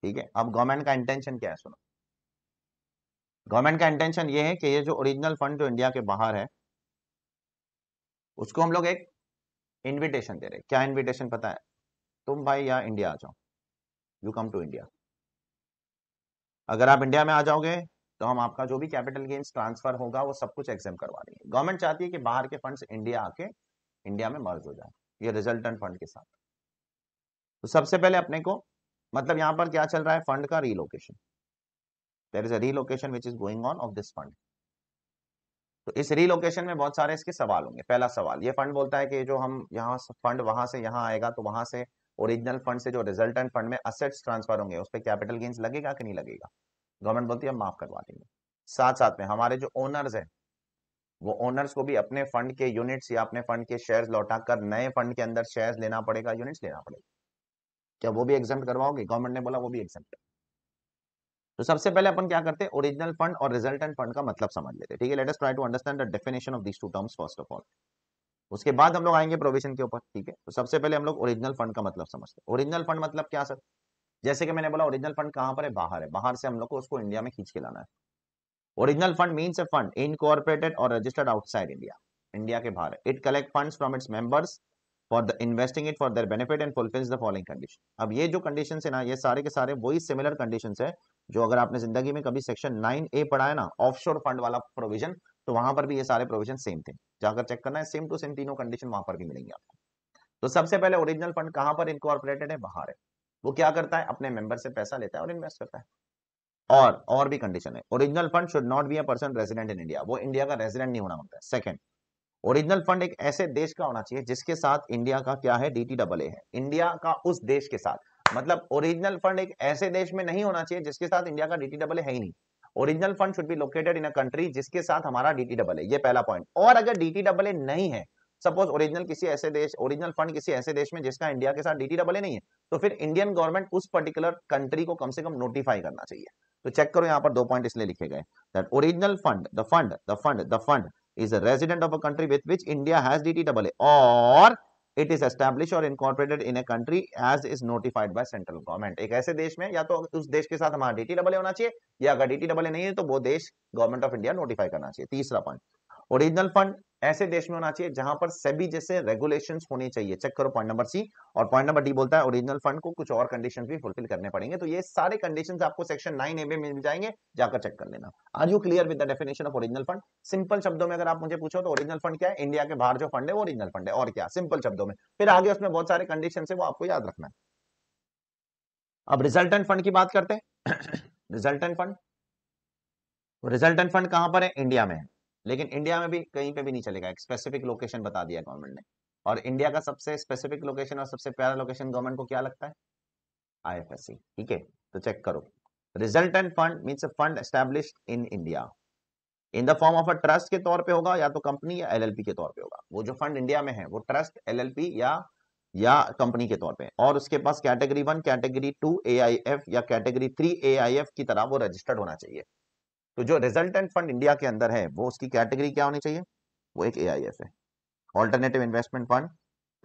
ठीक है अब गवर्नमेंट का इंटेंशन क्या है सुनो गवर्नमेंट का इंटेंशन ये है कि ये जो ओरिजिनल फंड जो इंडिया के बाहर है उसको हम लोग एक इनविटेशन दे रहे क्या इनविटेशन पता है तुम भाई या इंडिया आ जाओ यू कम टू इंडिया अगर आप इंडिया में आ जाओगे तो हम आपका जो भी कैपिटल गेन्स ट्रांसफर होगा वो सब कुछ एग्जाम करवा देंगे गवर्नमेंट चाहती है कि बाहर के फंड्स इंडिया आके इंडिया में मर्ज हो जाए ये रिजल्टेंट फंड के साथ तो सबसे पहले अपने को मतलब यहाँ पर क्या चल रहा है फंड का relocation there is a relocation which is going on of this fund तो इस रीलोकेशन में बहुत सारे इसके सवाल होंगे पहला सवाल ये फंड बोलता है कि जो हम यहाँ फंड वहां से यहाँ आएगा तो वहां से ओरिजिनल फंड से जो रिजल्टेंट फंड में असेट्स ट्रांसफर होंगे उस पर कैपिटल गेंस लगेगा कि नहीं लगेगा गवर्नमेंट बोलती है माफ करवा देंगे साथ साथ में हमारे जो ओनर्स हैं वो ओनर्स को भी अपने फंड के यूनिट्स या अपने फंड के शेयर्स लौटाकर नए फंड के अंदर शेयर्स लेना पड़ेगा यूनिट्स लेना पड़ेगा क्या वो भी एग्जाम करवाओगे गवर्नमेंट ने बोला वो भी एग्जाम तो सबसे पहले अपन क्या करते हैं ओरिजिनल फंड और रिजल्टेंट फंड का मतलब समझ लेते हैं ठीक है let us try to understand the definition of these two terms first of all उसके बाद हम लोग आएंगे प्रोविजन के ऊपर ठीक है तो सबसे पहले हम लोग ओरिजिनल फंड का मतलब समझते हैं ओरिजिनल फंड मतलब क्या सर जैसे कि मैंने बोला ओरिजिनल फंड कहाँ पर है बाहर है बाहर से हम लोग को उसको इंडिया में खींच के लाना है original fund means a fund incorporated और रजिस्टर्ड आउटसाइड इंडिया इंडिया के बाहर it collect fund from its members for the investing it for their benefit and fulfils the following condition अब ये जो कंडीशन है ना ये सारे के सारे वही सिमिलर कंडीशन है जो अगर आपने जिंदगी में कभी सेक्शन नाइन ए पढ़ा है ना ऑफ फंड वाला प्रोविजन तो वहां पर भी ये सारे प्रोविजन सेम थे जाकर चेक करना है सेम टू सेम तीनों कंडीशन वहां पर भी मिलेंगे आपको तो सबसे पहले ओरिजिनल फंड कहां पर इनकॉर्पोरेटेड है बाहर है वो क्या करता है अपने मेंबर से पैसा लेता है और इन्वेस्ट करता है और और भी कंडीशन है original fund should not be a person resident in India वो इंडिया का रेजिडेंट नहीं होना होता है सेकंड ओरिजिनल फंड एक ऐसे देश का होना चाहिए जिसके साथ इंडिया का क्या है डी टी डबल ए है इंडिया का उस देश के साथ मतलब ओरिजिनल फंड एक ऐसे देश में नहीं होना चाहिए जिसके साथ इंडिया का डी टी डबल ए है ही नहीं original fund should be located in a country जिसके साथ हमारा डीटी डबल है ये पहला पॉइंट और अगर डीटी डबल ए नहीं है सपोज ओरिजिनल किसी ऐसे देश ओरिजिनल फंड किसी ऐसे देश में जिसका इंडिया के साथ डीटी डबल ए नहीं है तो फिर इंडियन गवर्नमेंट उस पर्टिकुलर कंट्री को कम से कम नोटिफाई करना चाहिए तो चेक करो यहाँ पर दो पॉइंट इसलिए लिखे गए that original fund the fund the fund the fund is a resident of a country with which India has DT double A और इट इज एस्टैब्लिश और incorporated in a country as is notified by central government एक ऐसे देश में या तो उस देश के साथ हमारा डीटी डबल होना चाहिए या अगर डीटी डबल नहीं है तो वो देश गवर्नमेंट ऑफ इंडिया नोटिफाई करना चाहिए तीसरा पॉइंट ओरिजिनल फंड ऐसे देश में होना चाहिए जहां पर सभी जैसे रेगुलेशन होने चाहिए चेक करो पॉइंट नंबर सी और पॉइंट नंबर डी बोलता है ओरिजिनल फंड को कुछ और कंडीशन भी फुलफिल करने पड़ेंगे तो ये सारे कंडीशन आपको सेक्शन नाइन ए में मिल जाएंगे जाकर चेक कर लेना are you clear with the definition of original fund simple शब्दों में अगर आप मुझे पूछो तो ओरिजिनल फंड क्या है इंडिया के बाहर जो फंड है वो ओरिजिनल फंड है और क्या सिंपल शब्दों में फिर आगे उसमें बहुत सारे कंडीशन है वो आपको याद रखना है अब रिजल्टेंट फंड की बात करते हैं रिजल्टेंट फंड रिजल्टेंट फंड कहां पर है इंडिया में है लेकिन इंडिया में भी कहीं पे भी नहीं चलेगा एक स्पेसिफिक लोकेशन बता दिया गवर्नमेंट ने और इंडिया का सबसे स्पेसिफिक लोकेशन और सबसे प्यारा लोकेशन गवर्नमेंट को क्या लगता है आईएफएससी ठीक है तो चेक करो resultant fund means fund establish in India in the form of a trust के तौर पे होगा या तो कंपनी या एलएलपी के तौर पे होगा वो जो फंड इंडिया में है वो ट्रस्ट एलएलपी या या कंपनी के तौर पे और उसके पास category one category two AIF या कैटेगरी थ्री एआईएफ की तरह वो रजिस्टर्ड होना चाहिए तो जो रिजल्टेंट फंड इंडिया के अंदर है वो उसकी कैटेगरी क्या होनी चाहिए वो एक एआईएफ है alternative investment fund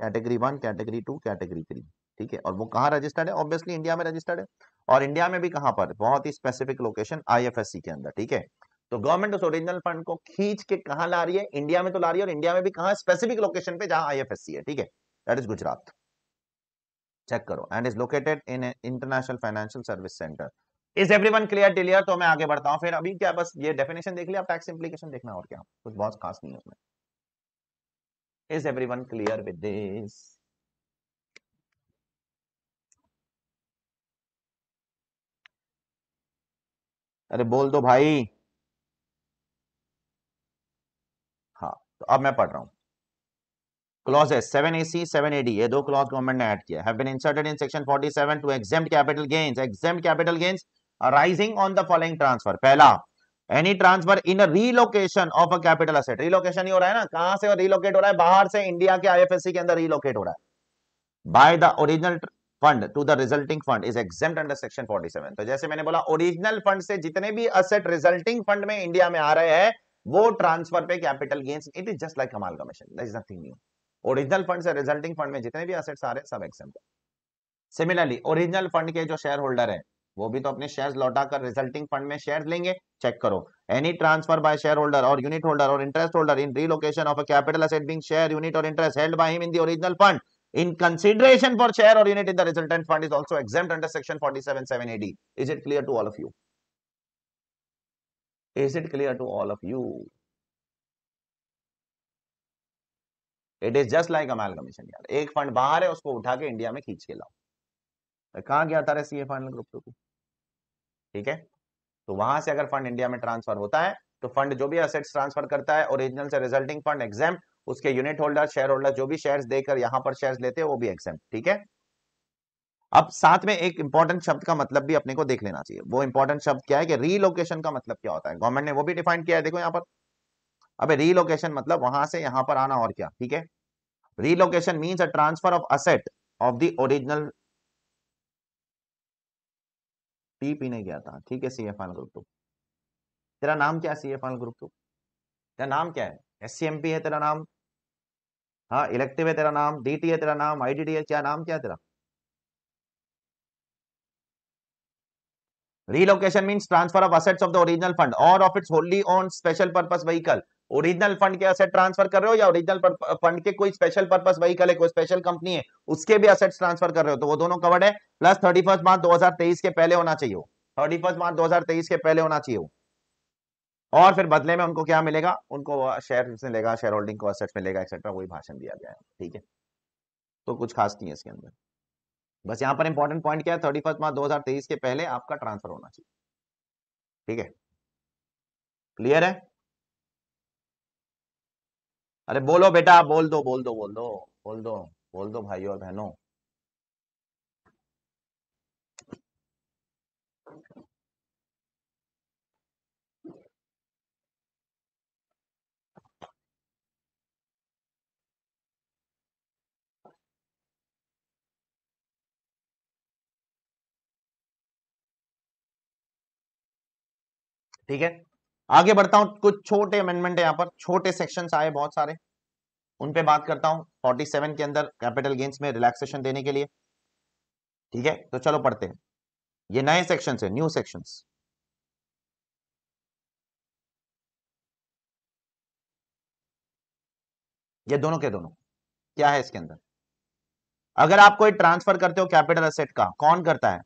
category one category two category three ठीक है और वो कहाँ रजिस्टर्ड है ऑब्वियसली इंडिया में रजिस्टर्ड है और इंडिया में भी कहाँ पर बहुत ही स्पेसिफिक लोकेशन आई के अंदर ठीक है तो गवर्नमेंट उस ओरिजिनल फंड को खींच के कहा ला रही है इंडिया में तो ला रही है और इंडिया में भी कहा स्पेसिफिक लोकेशन पे जहां आईएफएससी है ठीक है दैट इज गुजरात चेक करो and is located in international financial service centre is every one clear टिलियर तो मैं आगे बढ़ता हूँ फिर अभी क्या बस ये डेफिनेशन देख लिया टैक्स इंप्लीकेशन देखना और क्या कुछ बहुत खास नहीं है उसमें is every one clear with this अरे बोल दो भाई हाँ तो अब मैं पढ़ रहा हूं clauses seven seven A C A D ये दो क्लॉज गवर्नमेंट ने ऐड किया have been inserted in section 47 to exempt capital gains exempt capital gains arising on the following transfer पहला any transfer in relocation of a capital asset relocation ही हो रहा है ना कहां से रिलोकेट हो रहा है बाहर से इंडिया के आईएफएससी के अंदर रिलोकेट हो रहा है by the original fund to the resulting fund is exempt under section 47 तो जैसे मैंने बोला ओरिजिनल फंड से जितने भी असेट रिजल्टिंग फंड में इंडिया में आ रहे हैं वो ट्रांसफर पे capital gains it is just like amalgamation that is nothing new original fund से रिजल्टिंग फंड में जितने भी असेट्स आ रहे हैं सब एग्जाम सिमिलरली ओरिजिनल फंड के जो शेयर होल्डर है वो भी तो अपने शेयर्स लौटा कर रिजल्टिंग फंड में शेयर्स लेंगे चेक करो any transfer by share holder और यूनिट होल्डर और interest holder in relocation of capital asset being share unit और interest held by him in original fund in consideration for share और unit in the resultant fund is also exempt under section forty seven seven AD is it clear to all of you is it clear to all of you it is just like amalgamation एक fund बाहर है उसको उठा के India में खींच के लाओ कहा गया था रे सी फाइनल ग्रुप टू को ठीक है तो वहां से अगर फंड इंडिया में ट्रांसफर होता है तो फंड जो भी असेट्स ट्रांसफर करता है ओरिजिनल से रिजल्टिंग फंड एग्जाम उसके यूनिट होल्डर शेयर होल्डर जो भी शेयर्स देकर यहां पर शेयर्स लेते हैं वो भी एग्जाम ठीक है अब साथ में एक इंपॉर्टेंट शब्द का मतलब भी अपने को देख लेना चाहिए वो इंपॉर्टेंट शब्द क्या है कि रीलोकेशन का मतलब क्या होता है गवर्नमेंट ने वो भी डिफाइन किया है देखो यहाँ पर अब रीलोकेशन मतलब वहां से यहाँ पर आना और क्या ठीक है relocation means a transfer of asset of the original tea पीने गया था ठीक है सी एफ ग्रुप टू तेरा नाम क्या सी एफ ग्रुप टू तेरा नाम क्या है एस है तेरा नाम हाँ इलेक्टिव है तेरा नाम डी है तेरा नाम आई है क्या नाम क्या तेरा relocation mean transfer of assets of the original fund और of its wholly on special purpose vehicle original fund के असेट ट्रांसफर कर रहे हो या ओरिजिनल फंड के कोई स्पेशल पर्पस वही कल कोई स्पेशल कंपनी है उसके भी असेट ट्रांसफर कर रहे हो तो वो दोनों कवर्ड है प्लस थर्टी फर्स्ट मार्च दो हजार तेईस के पहले होना चाहिए थर्टी फर्स्ट मार्च दो हजार तेईस के पहले होना चाहिए और फिर बदले में उनको क्या मिलेगा उनको शेयर मिलेगा शेयर होल्डिंग को असेट मिलेगा एक्सेट्रा वही भाषण दिया गया है ठीक है तो कुछ खास नहीं है इसके अंदर बस यहाँ पर इंपॉर्टेंट पॉइंट क्या है थर्टी फर्स्ट मार्च दो हजार तेईस के पहले आपका ट्रांसफर होना चाहिए ठीक है क्लियर है अरे बोलो बेटा बोल दो बोल दो बोल दो बोल दो बोल दो भाई और बहनों ठीक है आगे बढ़ता हूं कुछ छोटे अमेंडमेंट है यहाँ पर छोटे सेक्शन आए बहुत सारे उन पे बात करता हूं 47 के अंदर कैपिटल गेन्स में रिलैक्सेशन देने के लिए ठीक है तो चलो पढ़ते हैं ये नए सेक्शन है न्यू सेक्शन ये दोनों के दोनों क्या है इसके अंदर अगर आप कोई ट्रांसफर करते हो कैपिटल असेट का कौन करता है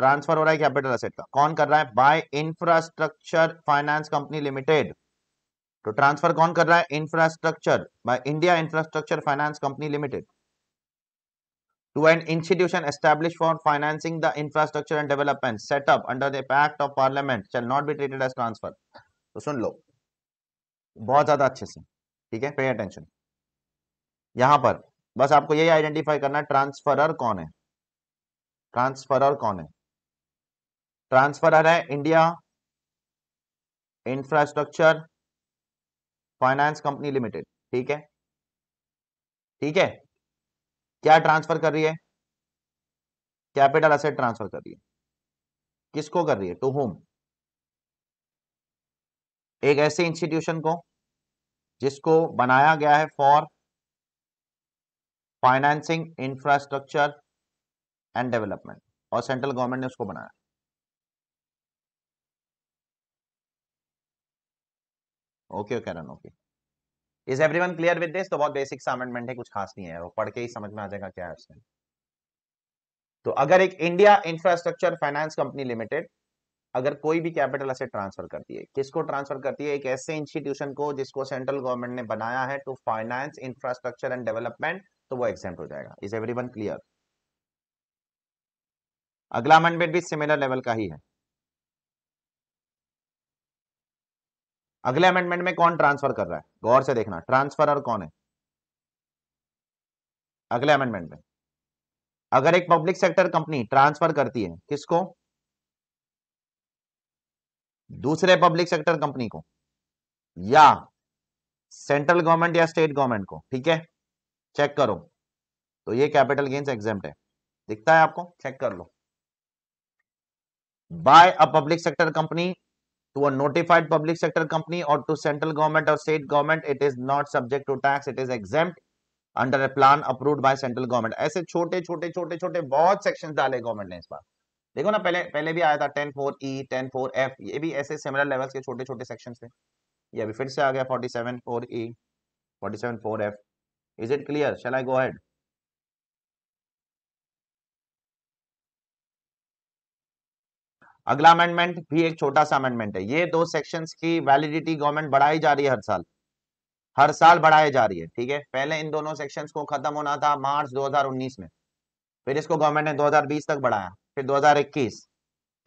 ट्रांसफर हो रहा है कैपिटल असेट का कौन कर रहा है by infrastructure finance company limited तो ट्रांसफर कौन कर रहा है infrastructure by India infrastructure finance company limited to an institution establish for financing the infrastructure and development setup under under the act of parliament shall not be treated as तो सुन लो बहुत ज्यादा अच्छे से ठीक है पे अटेंशन यहां पर बस आपको यही आइडेंटिफाई करना है ट्रांसफरर कौन है ट्रांसफरर कौन है ट्रांसफर आ रहा है India infrastructure finance company limited ठीक है ठीक है क्या ट्रांसफर कर रही है कैपिटल असेट ट्रांसफर कर रही है किसको कर रही है टू होम एक ऐसे इंस्टीट्यूशन को जिसको बनाया गया है for financing infrastructure and development और सेंट्रल गवर्नमेंट ने उसको बनाया okay Karan okay is every one clear with this तो बहुत बेसिक सा अमेंडमेंट है कुछ खास नहीं है वो पढ़ के ही समझ में आ जाएगा क्या है उसमें तो अगर एक India infrastructure finance company limited अगर कोई भी कैपिटल असेट ट्रांसफर करती है किसको ट्रांसफर करती है एक ऐसे इंस्टीट्यूशन को जिसको सेंट्रल गवर्नमेंट ने बनाया है to finance infrastructure and development तो वो एग्जाम हो जाएगा इज एवरीवन क्लियर अगला अमेंडमेंट भी सिमिलर लेवल का ही है अगले अमेंडमेंट में कौन ट्रांसफर कर रहा है गौर से देखना ट्रांसफरर कौन है अगले अमेंडमेंट में अगर एक पब्लिक सेक्टर कंपनी ट्रांसफर करती है किसको दूसरे पब्लिक सेक्टर कंपनी को या सेंट्रल गवर्नमेंट या स्टेट गवर्नमेंट को ठीक है चेक करो तो ये कैपिटल गेन्स एग्जाम है दिखता है आपको चेक कर लो by a public sector company to a public sector company और टू सेंट्रल गवर्नमेंट और state government it is not subject to tax it is exempt under a plan approve by central government ऐसे छोटे छोटे छोटे छोटे बहुत section डाले government ने इस बार देखो ना पहले पहले भी आया था ten four E ten four F ये भी ऐसे सिमिलर लेवल्स के छोटे छोटे सेक्शन थे ये अभी फिर से आ गया forty seven four E forty seven four F is it clear shall I go head अगला अमेंडमेंट भी एक छोटा सा अमेंडमेंट है ये दो सेक्शंस की वैलिडिटी गवर्नमेंट बढ़ाई जा रही है हर साल हर साल बढ़ाई जा रही है ठीक है पहले इन दोनों सेक्शंस को खत्म होना था मार्च 2019 में फिर इसको गवर्नमेंट ने 2020 तक बढ़ाया फिर 2021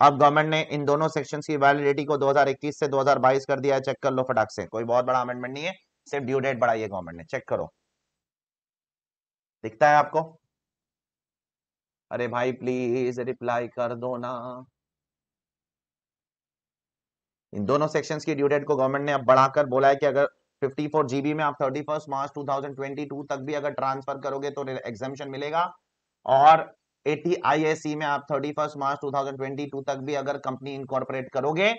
अब गवर्नमेंट ने इन दोनों सेक्शन की वैलिडिटी को 2021 से 2022 कर दिया है चेक कर लो फटाक से कोई बहुत बड़ा अमेंडमेंट नहीं है सिर्फ ड्यू डेट बढ़ाई है गवर्नमेंट ने चेक करो दिखता है आपको अरे भाई प्लीज रिप्लाई कर दो ना इन दोनों सेक्शन की ड्यू डेट को गवर्नमेंट ने अब बढ़ाकर बोला है कि अगर 54 जीबी में आप 31 मार्च 2022 तक भी अगर ट्रांसफर करोगे तो एग्जामेशन मिलेगा और 80 में आप 31 मार्च 2022 तक भी अगर कंपनी इनकॉर्पोरेट करोगे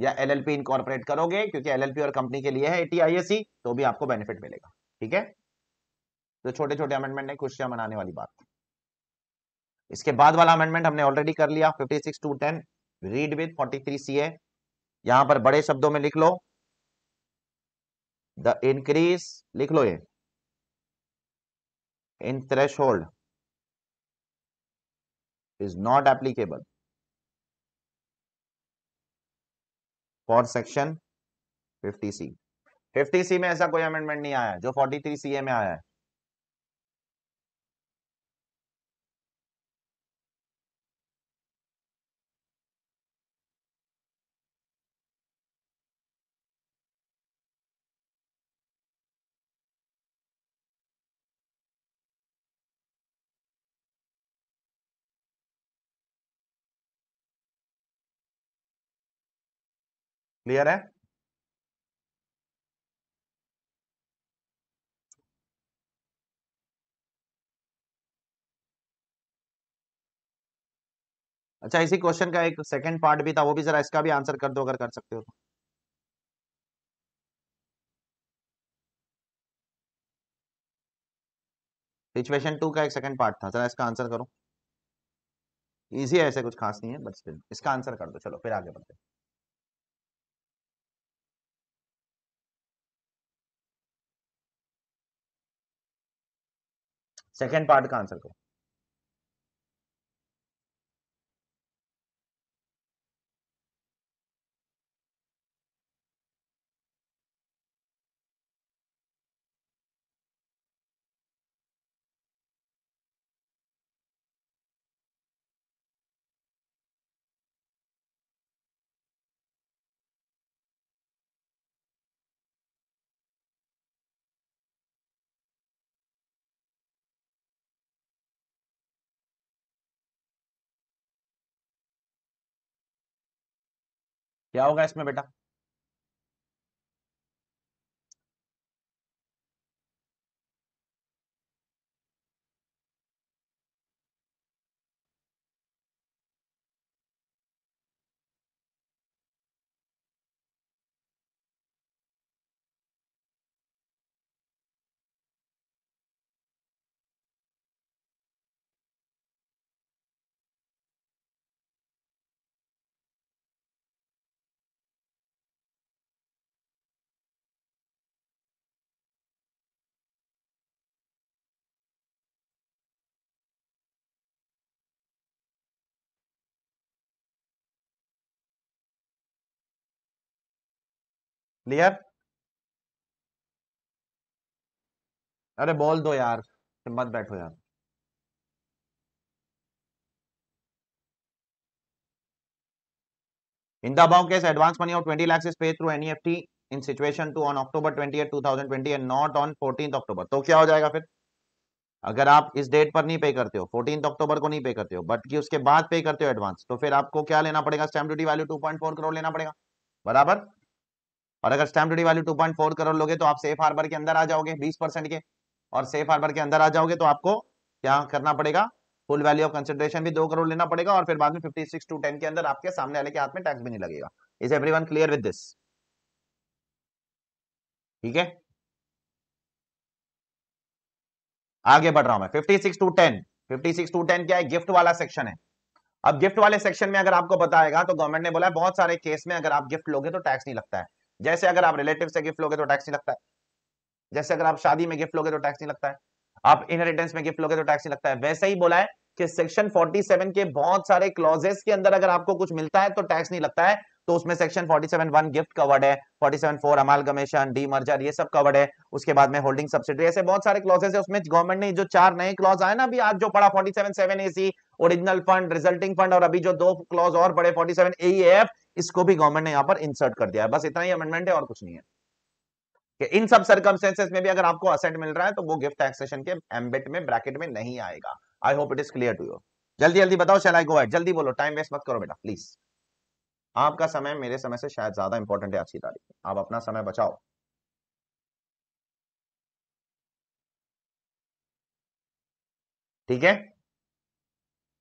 या एलएलपी इनकॉर्पोरेट करोगे क्योंकि एलएलपी और कंपनी के लिए है एटी तो भी आपको बेनिफिट मिलेगा ठीक है तो छोटे छोटे अमेंडमेंट है खुशियां मनाने वाली बात इसके बाद वाला अमेंडमेंट हमने ऑलरेडी कर लिया 56 टू 10 रीड विद 43 सीए यहां पर बड़े शब्दों में लिख लो द इंक्रीज लिख लो ये इन threshold is not applicable for section fifty C fifty C में ऐसा कोई अमेंडमेंट नहीं आया जो थ्री सी ए में आया है क्लियर है अच्छा इसी क्वेश्चन का एक सेकंड पार्ट भी था वो भी जरा इसका भी आंसर कर दो अगर कर सकते हो तो सिचुएशन टू का एक सेकंड पार्ट था जरा इसका आंसर करो इजी है ऐसे कुछ खास नहीं है बट स्टिल इसका आंसर कर दो चलो फिर आगे बढ़ते हैं सेकेंड पार्ट का आंसर करो क्या होगा इसमें बेटा क्लियर अरे बोल दो यार मत बैठो यार money the twenty case, advance money of 20 lakhs is paid through NEFT in situation to on to 20th, 2020 and not on fourteen October तो क्या हो जाएगा फिर अगर आप इस डेट पर नहीं पे करते हो फोर्टीन अक्टूबर को नहीं पे करते हो बट कि उसके बाद पे करते हो एडवांस तो फिर आपको क्या लेना पड़ेगा stamp duty value two point four crore लेना पड़ेगा बराबर और अगर stamp duty value four crore लोगे तो आप सेफ हार्बर के अंदर आ जाओगे बीस परसेंट के और सेफ हार्बर के अंदर आ जाओगे तो आपको क्या करना पड़ेगा फुल वैल्यू ऑफ कंसिडरेशन भी दो करोड़ लेना पड़ेगा और फिर बाद में फिफ्टी सिक्स टू टेन के अंदर आपके सामने वाले के हाथ में टैक्स भी नहीं लगेगा is every one clear with this ठीक है आगे बढ़ रहा हूं मैं fifty six two ten fifty six two ten क्या है गिफ्ट वाला सेक्शन है अब गिफ्ट वाले सेक्शन में अगर आपको बताएगा तो गवर्नमेंट ने बोला है बहुत सारे केस में अगर आप गिफ्ट लोगे तो टैक्स नहीं लगता है जैसे अगर आप रिलेटिव से गिफ्ट लोगे तो टैक्स नहीं लगता है जैसे अगर आप शादी में गिफ्ट लोगे तो टैक्स नहीं लगता है आप इनहेरिटेंस में गिफ्ट लोगे तो टैक्स नहीं लगता है वैसे ही बोला है कि सेक्शन 47 के बहुत सारे क्लॉजेस के अंदर अगर आपको कुछ मिलता है तो टैक्स नहीं लगता है तो उसमें सेक्शन 47.1 गिफ्ट कवर्ड है 47.4 गमेशन डी मर्जर ये सब कवर्ड है उसके बाद में होल्डिंग सब्सिडी ऐसे बहुत सारे क्लॉजेस है उसमें गवर्नमेंट ने जो चार नए क्लॉज आए ना अभी आज जो पड़ा forty seven original fund resulting fund और अभी जो दो क्लॉज और पड़े फोर्टी एफ इसको भी गवर्नमेंट ने यहां पर इंसर्ट कर दिया है बस इतना ही अमेंडमेंट है और कुछ नहीं है कि इन सब सर्कमस्टेंसेस में भी अगर आपको असेंट मिल रहा है तो वो गिफ्ट टैक्सेशन के एम्बिट में ब्रैकेट में नहीं आएगा I hope it is clear to you जल्दी जल्दी बताओ चल आई गो एट जल्दी बोलो टाइम वेस्ट मत करो बेटा प्लीज आपका समय मेरे समय से शायद ज्यादा इंपॉर्टेंट है आज की तारीख में आप अपना समय बचाओ ठीक है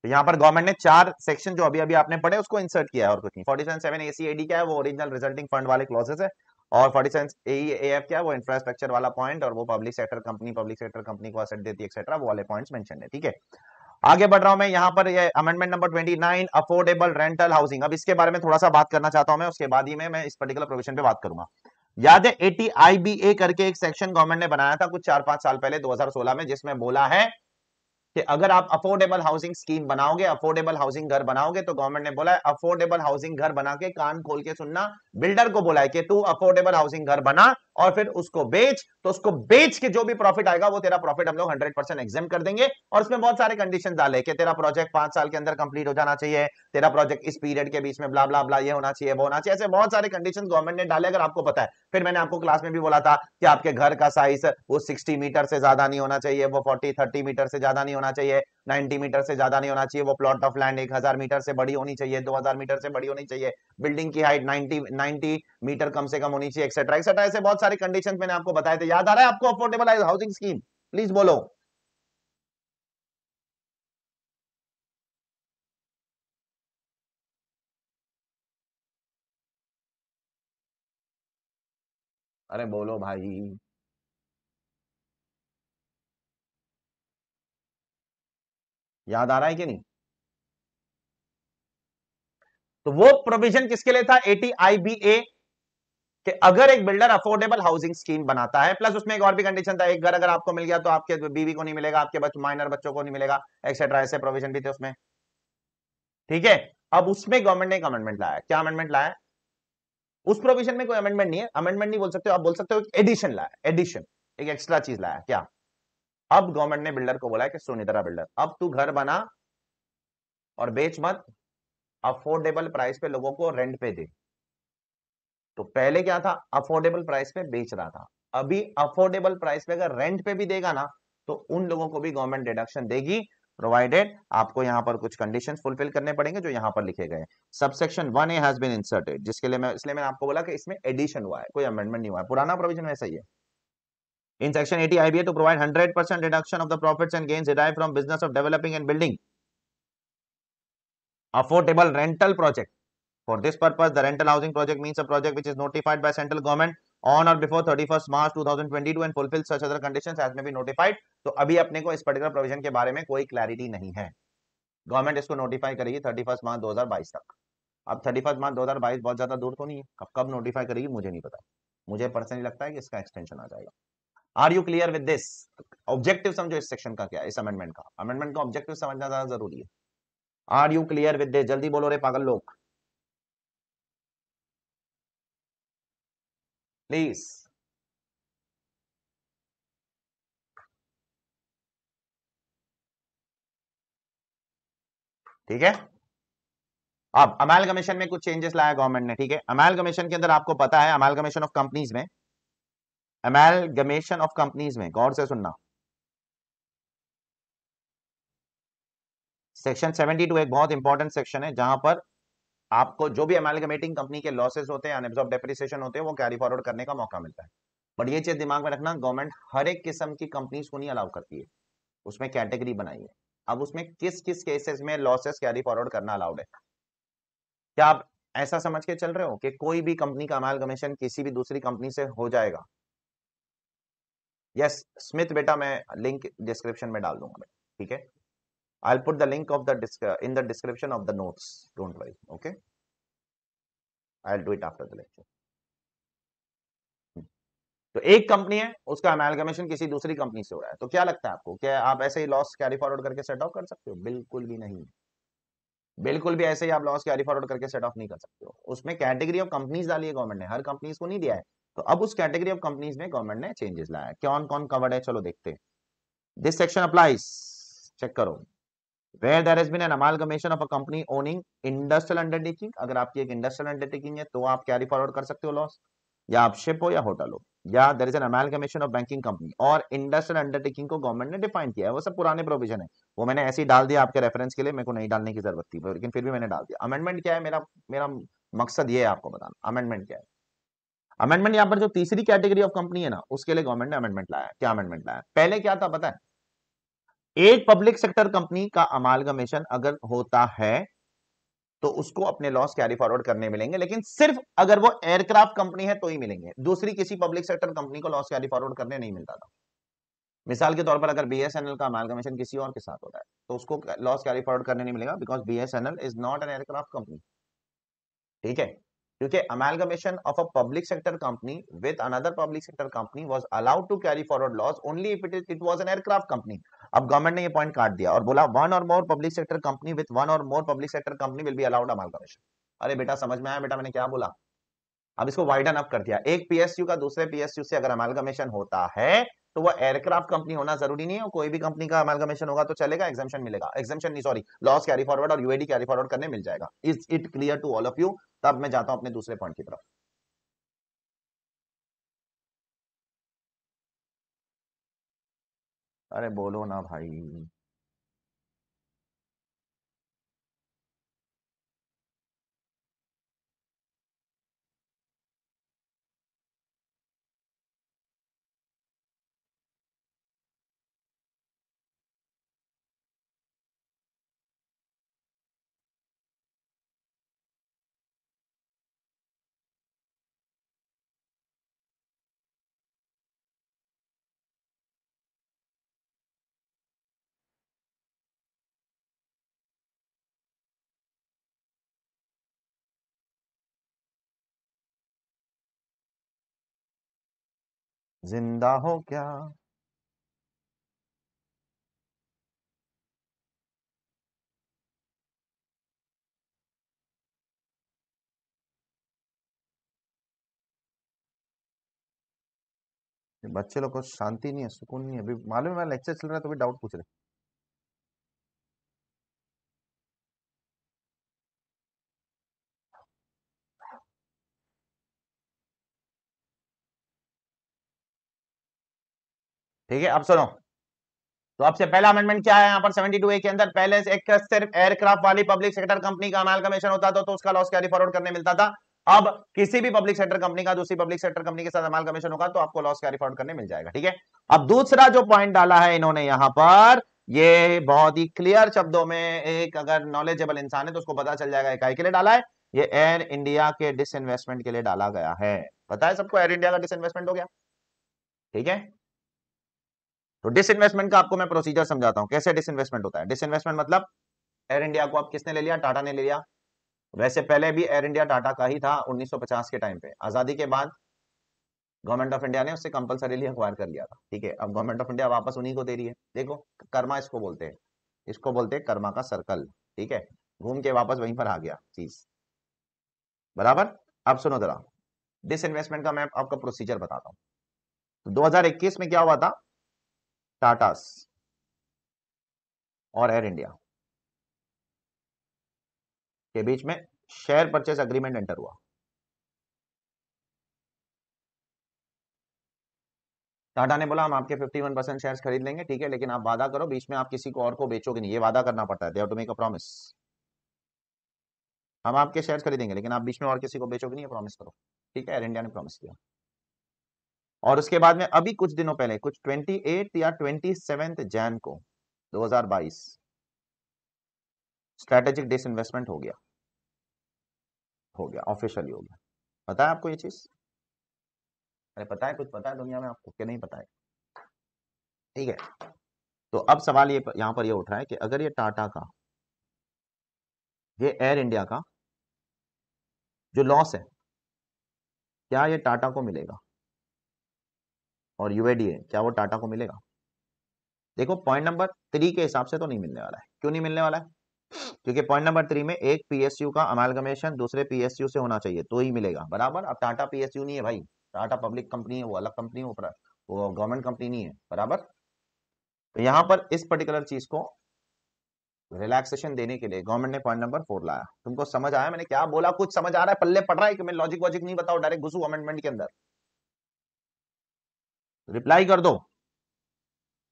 तो यहाँ पर गवर्नमेंट ने चार सेक्शन जो अभी अभी आपने पढ़े उसको इंसर्ट किया है और कुछ नहीं फोर्टी सेवन सेवन एसीएडी क्या है वो ओरिजिनल रिजल्टिंग फंड वाले क्लॉजेस है और फोर्टी सेवन एफ क्या है वो इंफ्रास्ट्रक्चर वाला पॉइंट और वो public sector company public sector company को असेट देती है एक्सेट्रा वो वाले पॉइंट्स मेंशन है ठीक है आगे बढ़ रहा हूं मैं यहाँ पर ये amendment number 29 affordable rental housing अब इसके बारे में थोड़ा सा बात करना चाहता हूं मैं उसके बाद ही मैं, मैं इस पर्टिकुलर प्रोविजन पे बात करूंगा याद है एटी करके एक सेक्शन गवर्नमेंट ने बनाया था कुछ चार पांच साल पहले 2016 में जिसमें बोला है कि अगर आप अफोर्डेबल हाउसिंग स्कीम बनाओगे अफोर्डेबल हाउसिंग घर बनाओगे तो गवर्नमेंट ने बोला है अफोर्डेबल हाउसिंग घर बना के कान खोल के सुनना बिल्डर को बोला है कि तू अफोर्डेबल हाउसिंग घर बना और फिर उसको बेच तो उसको बेच के जो भी प्रॉफिट आएगा वो तेरा प्रॉफिट हम लोग हंड्रेड परसेंट कर देंगे और उसमें बहुत सारे कंडीशन डाले कि तेरा प्रोजेक्ट पांच साल के अंदर कंप्लीट हो जाना चाहिए तेरा प्रोजेक्ट इस पीरियड के बीच में ब्ला ब्ला ब्ला ये होना चाहिए वो होना चाहिए ऐसे बहुत सारे कंडीशन गवर्नमेंट ने डाले अगर आपको पता है फिर मैंने आपको क्लास में भी बोला था कि आपके घर का साइज वो सिक्सटी मीटर से ज्यादा नहीं होना चाहिए वो फोर्टी थर्टी मीटर से ज्यादा नहीं होना होना चाहिए 90 मीटर से ज्यादा नहीं होना चाहिए वो प्लॉट ऑफ लैंड 1000 मीटर से बड़ी होनी चाहिए 2000 मीटर से बड़ी होनी चाहिए बिल्डिंग की हाइट 90 90 मीटर कम से कम होनी चाहिए एक्सेट्रा एक्सेट्रा ऐसे बहुत सारे कंडीशन मैंने आपको बताए थे याद आ रहा है आपको अफोर्डेबल हाउसिंग स्कीम प्लीज बोलो अरे बोलो भाई याद आ रहा है कि नहीं तो वो प्रोविजन किसके लिए था एटी आई बी ए कि अगर एक बिल्डर अफोर्डेबल हाउसिंग स्कीम बनाता है प्लस उसमें एक और भी कंडीशन था एक घर अगर आपको मिल गया तो आपके बीवी को नहीं मिलेगा आपके बच्चे माइनर बच्चों को नहीं मिलेगा एक्सेट्रा ऐसे प्रोविजन भी थे उसमें ठीक है अब उसमें गवर्नमेंट ने एक अमेंडमेंट लाया क्या अमेंडमेंट लाया उस प्रोविजन में कोई अमेंडमेंट नहीं है अमेंडमेंट नहीं बोल सकते हो आप बोल सकते हो एडिशन लाया एडिशन एक एक्स्ट्रा चीज लाया क्या अब गवर्नमेंट ने बिल्डर को बोला है कि सुन बिल्डर अब तू घर बना और बेच मत अफोर्डेबल प्राइस पे लोगों को रेंट पे दे तो पहले क्या था अफोर्डेबल प्राइस पे बेच रहा था अभी अफोर्डेबल प्राइस पे अगर रेंट पे भी देगा ना तो उन लोगों को भी गवर्नमेंट डिडक्शन देगी प्रोवाइडेड आपको यहाँ पर कुछ कंडीशन फुलफिल करने पड़ेंगे जो यहाँ पर लिखे गए subsection one as been inserted जिसके लिए मैं इसलिए मैंने आपको बोला कि इसमें एडिशन हुआ है कोई अमेंडमेंट नहीं हुआ है पुराना प्रोविजन वैसा ही है in section 80 IBA to provide 100 percent reduction of the profits and gains derive from business of developing and building affordable rental project for this purpose the rental housing project mean project which is notified by central government on और before thirty first March two thousand twenty two and fulfil such other condition as में भी notified तो अभी अपने को इस particular provision के बारे में कोई क्लैरिटी नहीं है गवर्नमेंट इसको नोटिफाई करेगी थर्टी फर्स्ट मार्च दो हजार बाईस तक अब थर्टी फर्स्ट मार्च दो हजार बाईस बहुत ज्यादा दूर तो नहीं है कब कब नोटिफाई करेगी मुझे नहीं पता मुझे पर्सनली लगता है कि इसका एक्सटेंशन आ जाएगा are you clear with this objective समझो इस सेक्शन का क्या इस अमेंडमेंट का अमेंडमेंट का ऑब्जेक्टिव समझना ज्यादा जरूरी है are you clear with this जल्दी बोलो रे पागल लोग प्लीज ठीक है अब अमाल कमीशन में कुछ चेंजेस लाया गवर्नमेंट ने ठीक है अमाल कमीशन के अंदर आपको पता है अमाल कमीशन ऑफ कंपनीज में एमेलगमेशन ऑफ कंपनीज में गौर से सुनना सेक्शन 72 एक बहुत इंपॉर्टेंट सेक्शन है जहां पर आपको जो भी एमेलगमेटिंग कंपनी के लॉसेस होते हैं अनएब्सॉर्ब डेप्रिसिएशन होते हैं वो कैरी फॉरवर्ड करने का मौका मिलता है बट ये चीज दिमाग में रखना गवर्नमेंट हर एक किस्म की कंपनीज को नहीं अलाउ करती है उसमें कैटेगरी बनाई है अब उसमें किस किस केसेस में लॉसेस कैरी फॉरवर्ड करना अलाउड है क्या आप ऐसा समझ के चल रहे हो कि कोई भी कंपनी का अमालगमेशन किसी भी दूसरी कंपनी से हो जाएगा यस स्मिथ बेटा मैं लिंक डिस्क्रिप्शन में डाल दूंगा ठीक है I put the link of the in the description of the notes. Don't worry okay I do it after the lecture तो एक कंपनी है उसका अमेलगमेशन किसी दूसरी कंपनी से हो रहा है तो क्या लगता है आपको क्या आप ऐसे ही लॉस कैरी फॉरवर्ड करके सेट ऑफ कर सकते हो बिल्कुल भी नहीं बिल्कुल भी ऐसे ही आप लॉस कैरी फॉरवर्ड करके सेट ऑफ नहीं कर सकते हो उसमें कैटेगरी ऑफ कंपनीज डाली है गवर्नमेंट ने हर कंपनीज को नहीं दिया है तो अब उस कैटेगरी ऑफ कंपनीज में गवर्नमेंट ने चेंजेस लाया कौन कौन कवर्ड है चलो देखते हैं दिस सेक्शन अप्लाइज चेक करो where there has been an amalgamation of a company owning industrial undertaking अगर आपकी एक इंडस्ट्रियल अंडरटेकिंग है तो आप कैरी फॉरवर्ड कर सकते हो लॉस या आप शिप हो या होटल हो या there is an amalgamation of banking company और इंडस्ट्रियल अंडरटेकिंग को गवर्नमेंट ने डिफाइन किया है वो सब पुराने प्रोविजन है वो मैंने ऐसे ही डाल दिया आपके रेफरेंस के लिए मेरे को नहीं डालने की जरूरत थी लेकिन फिर भी मैंने डाल दिया अमेंडमेंट क्या है मेरा मेरा मकसद ये है आपको बताना अमेंडमेंट क्या है अमेंडमेंट यहां पर जो तीसरी कैटेगरी ऑफ कंपनी है ना उसके लिए गवर्नमेंट ने अमेंडमेंट लाया क्या अमेंडमेंट लाया पहले क्या था पता है एक पब्लिक सेक्टर कंपनी का अमालगमेशन अगर होता है तो उसको अपने लॉस कैरी फॉरवर्ड करने मिलेंगे लेकिन सिर्फ अगर वो एयरक्राफ्ट कंपनी है तो ही मिलेंगे दूसरी किसी पब्लिक सेक्टर कंपनी को लॉस कैरी फॉरवर्ड करने नहीं मिलता था मिसाल के तौर पर अगर बीएसएनएल का अमालगमेशन किसी और के साथ होता है तो उसको लॉस कैरी फॉरवर्ड करने नहीं मिलेगा because BSNL is not an aircraft company ठीक है क्योंकि amalgamation of a public sector company with another public sector company was allowed to carry forward loss only if it is, it was an aircraft अब government ने ये point काट दिया और बोला वन और more public sector company with one और more public sector company will be allowed amalgamation अरे बेटा समझ में आया बेटा मैंने क्या बोला अब इसको वाइडन अप कर दिया एक पीएसयू का दूसरे पीएसयू से अगर अमेलगमेशन होता है तो वो एयरक्राफ्ट कंपनी होना जरूरी नहीं है कोई भी कंपनी का अमेलगमेशन होगा तो चलेगा एक्जेंशन मिलेगा एक्जेंशन नहीं सॉरी लॉस कैरी फॉरवर्ड और यूएडी कैरी फॉरवर्ड करने मिल जाएगा is it clear to all of you तब मैं जाता हूं अपने दूसरे पॉइंट की तरफ अरे बोलो ना भाई जिंदा हो क्या बच्चे लोग को शांति नहीं है सुकून नहीं है अभी मालूम है लेक्चर चल रहा है तो भी डाउट पूछ रहे ठीक है अब सुनो तो आपसे पहला अमेंडमेंट क्या है यहाँ पर 72 ए के अंदर पहले एक सिर्फ एयरक्राफ्ट वाली पब्लिक सेक्टर कंपनी का अमालकमेशन होता था तो उसका लॉस कैरी फॉरवर्ड करने मिलता था अब किसी भी पब्लिक सेक्टर कंपनी का दूसरी पब्लिक सेक्टर कंपनी के साथ अमाल कमीशन होगा तो आपको लॉस कैरी फॉरवर्ड करने मिल जाएगा ठीक है अब दूसरा जो पॉइंट डाला है इन्होंने यहाँ पर ये बहुत ही क्लियर शब्दों में एक अगर नॉलेजेबल इंसान है तो उसको पता चल जाएगा इकाई के लिए डाला है ये एयर इंडिया के डिस इन्वेस्टमेंट के लिए डाला गया है पता है सबको एयर इंडिया का डिस इन्वेस्टमेंट हो गया ठीक है तो डिसइन्वेस्टमेंट का आपको मैं प्रोसीजर समझाता हूँ कैसे डिसइन्वेस्टमेंट होता है डिसइन्वेस्टमेंट मतलब एयर इंडिया को आप किसने ले लिया टाटा ने ले लिया वैसे पहले भी एयर इंडिया टाटा का ही था 1950 के टाइम पे आजादी के बाद गवर्नमेंट ऑफ इंडिया ने उससे कंपलसरीली अक्वायर कर लिया था ठीक है अब गवर्नमेंट ऑफ इंडिया वापस उन्हीं को दे रही है देखो कर्मा इसको बोलते हैं इसको बोलते हैं कर्मा का सर्कल ठीक है घूम के वापस वहीं पर आ गया चीज बराबर अब सुनो जरा डिसइन्वेस्टमेंट का मैं आपका प्रोसीजर बताता हूँ तो 2021 में क्या हुआ था टाटास और एयर इंडिया के बीच में शेयर परचेस एग्रीमेंट एंटर हुआ टाटा ने बोला हम आपके 51 परसेंट शेयर खरीद लेंगे ठीक है लेकिन आप वादा करो बीच में आप किसी को और को बेचोगे नहीं ये वादा करना पड़ता है they to make a promise हम आपके शेयर खरीदेंगे लेकिन आप बीच में और किसी को बेचोगे नहीं ये प्रॉमिस करो ठीक है एयर इंडिया ने प्रॉमिस किया और उसके बाद में अभी कुछ दिनों पहले कुछ ट्वेंटी एट या ट्वेंटी सेवेंथ जैन को 2022 स्ट्रेटेजिक डिस इन्वेस्टमेंट हो गया हो गया ऑफिशियली हो गया पता है आपको ये चीज अरे पता है कुछ पता है दुनिया में आपको क्या नहीं पता है ठीक है तो अब सवाल ये यहां पर ये उठ रहा है कि अगर ये टाटा का ये एयर इंडिया का जो लॉस है क्या ये टाटा को मिलेगा और यूएडीए क्या वो टाटा को मिलेगा देखो पॉइंट नंबर थ्री के हिसाब से तो नहीं मिलने वाला है क्यों नहीं मिलने वाला है क्योंकि पॉइंट नंबर थ्री में एक पीएसयू का अमालगमेशन दूसरे पीएसयू से होना चाहिए तो ही मिलेगा बराबर अब टाटा पीएसयू नहीं है भाई टाटा पब्लिक कंपनी है वो अलग कंपनी है वो गवर्नमेंट कंपनी नहीं है बराबर तो यहां पर इस पर्टिकुलर चीज को रिलैक्सेशन देने के लिए गवर्नमेंट ने पॉइंट नंबर फोर लाया तुमको समझ आया मैंने क्या बोला कुछ समझ आ रहा है पल्ले पड़ रहा है कि मैं लॉजिक वॉजिक नहीं बताओ डायरेक्ट घुसू अमेंडमेंट के अंदर रिप्लाई कर दो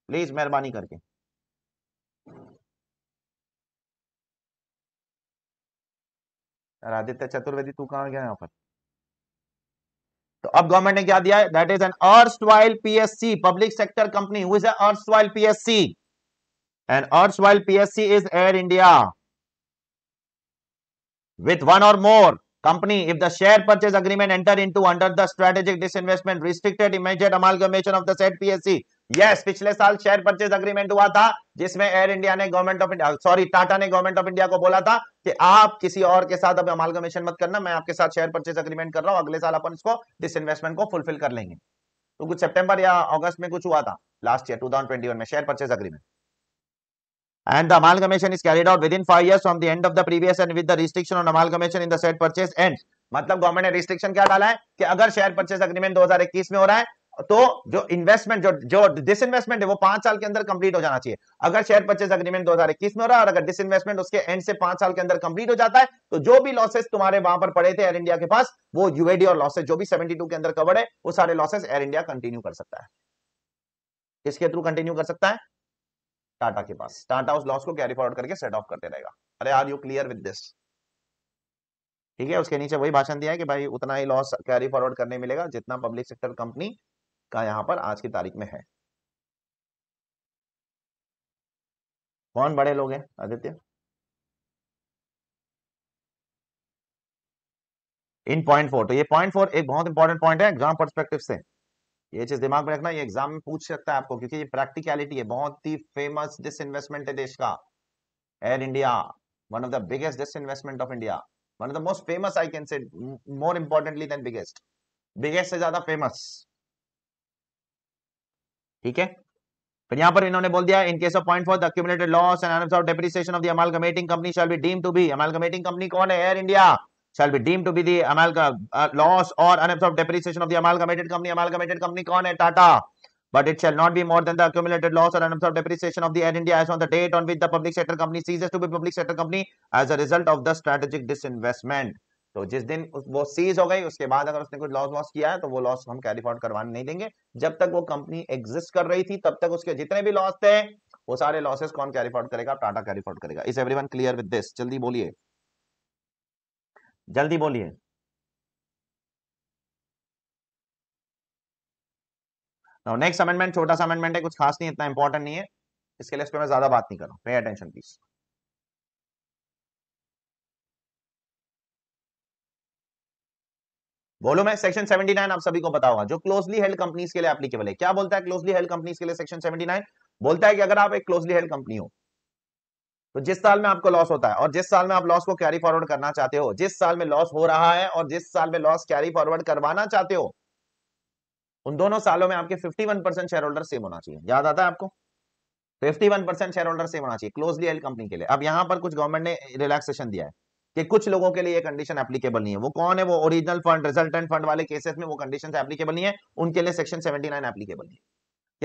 प्लीज मेहरबानी करके आदित्य चतुर्वेदी तू कहा गया यहाँ पर तो अब गवर्नमेंट ने क्या दिया है that is an erstwhile PSC public sector company हुई erstwhile PSC and erstwhile PSC is Air India with one और more company if the share purchase agreement entered into under the strategic disinvestment restricted immediate amalgamation of the said psc yes पिछले साल share purchase agreement हुआ था जिसमें Air India ने government of India sorry Tata ने government of India को बोला था कि आप किसी और के साथ अब अमालगमेशन मत करना मैं आपके साथ शेयर परचेज अग्रीमेंट कर रहा हूं अगले साल अपन इसको डिस इन्वेस्टमेंट को फुलफिल कर लेंगे तो कुछ सितंबर या अगस्त में कुछ हुआ था लास्ट ईयर 2021 में share purchase agreement and the amalgamation is carried out within 5 years from the end of the previous and with the restriction on amalgamation in the said purchase ends मतलब गवर्नमेंट ने restriction क्या डाला है कि अगर share purchase agreement 2021 में हो रहा है तो जो इन्वेस्टमेंट जो जो डिस इन्वेस्टमेंट है वो पांच साल के अंदर कंप्लीट हो जाना चाहिए अगर शेयर परचेस अग्रीमेंट 2021 में हो रहा है और अगर डिस इन्वेस्टमेंट उसके एंड से पांच साल के अंदर कंप्लीट हो जाता है तो जो भी लॉसेस तुम्हारे वहां पर पड़े थे एयर इंडिया के पास वो यूएडी और लॉसेज जो भी टू के अंदर कवर है वो सारे लॉसेस एयर इंडिया कंटिन्यू कर सकता है किसके थ्रू कंटिन्यू कर सकता है टाटा के पास टाटा उस लॉस को कैरी फॉरवर्ड करके सेट ऑफ करते रहेगा अरे are you clear with this ठीक है उसके नीचे वही भाषण दिया है कि भाई उतना ही लॉस कैरी फॉरवर्ड करने मिलेगा जितना पब्लिक सेक्टर कंपनी का यहां पर आज की तारीख में है कौन बड़े लोग हैं आदित्य इन पॉइंट फोर तो ये पॉइंट फोर एक बहुत इंपॉर्टेंट पॉइंट है एग्जाम परस्पेक्टिव से ये चीज दिमाग में रखना ये एग्जाम में पूछ सकता है आपको क्योंकि ये प्रैक्टिकलिटी है बहुत ही फेमस डिस इन्वेस्टमेंट है देश का Air India one of the biggest disinvestment of India one of the most famous I can say more importantly than biggest biggest से ज्यादा फेमस ठीक है फिर यहां पर इन्होंने बोल दिया in case of point for the accumulated loss and depreciation of the amalgamating company shall be deem to be amalgamating company कौन है Air India shall be deemed to be the amalgam uh, loss or unabsorbed depreciation of the amalgamated company amalgamated company kon hai tata but it shall not be more than the accumulated loss or unabsorbed depreciation of the air india as on the date on which the public sector company ceases to be public sector company as a result of the strategic disinvestment तो जिस दिन वो seize हो गई उसके बाद अगर उसने कुछ लॉस वॉस किया है तो वो लॉस हम कैरी फॉर्ड करवाने नहीं देंगे जब तक वो कंपनी एग्जिस्ट कर रही थी तब तक उसके जितने भी लॉस थे वो सारे लॉसेस कौन कैरी फॉर्ड करेगा टाटा कैरी फॉर्ड करेगा is everyone clear with this जल्दी बोलिए जल्दी बोलिए नेक्स्ट अमेंडमेंट छोटा सा अमेंडमेंट है कुछ खास नहीं इतना इंपॉर्टेंट नहीं है इसके लिए इस पर मैं ज्यादा बात नहीं कर रहा हूँ पे अटेंशन प्लीज बोलो मैं सेक्शन 79 आप सभी को पता होगा जो क्लोजली हेल्ड कंपनीज के लिए एप्लीकेबल है क्या बोलता है क्लोजली हेल्ड कंपनीज के लिए सेक्शन 79 बोलता है कि अगर आप एक क्लोजली हेल्ड कंपनी हो तो जिस साल में आपको लॉस होता है और जिस साल में आप लॉस को कैरी फॉरवर्ड करना चाहते हो जिस साल में लॉस हो रहा है और जिस साल में लॉस कैरी फॉरवर्ड करवाना चाहते हो उन दोनों सालों में आपके 51 परसेंट शेयर होल्डर सेम होना चाहिए याद आता है आपको 51 परसेंट शेयर होल्डर सेम होना चाहिए क्लोजली एल कंपनी के लिए अब यहाँ पर कुछ गवर्नमेंट ने रिलैक्सेशन दिया है कि कुछ लोगों के लिए कंडीशन एप्लीकेबल नहीं है वो कौन है वो ओरिजिनल फंड रिजल्टेंट फंड वाले केसेस में वो कंडीशन एप्लीकेबल नहीं है उनके लिए सेक्शन सेवेंटी एप्लीकेबल नहीं है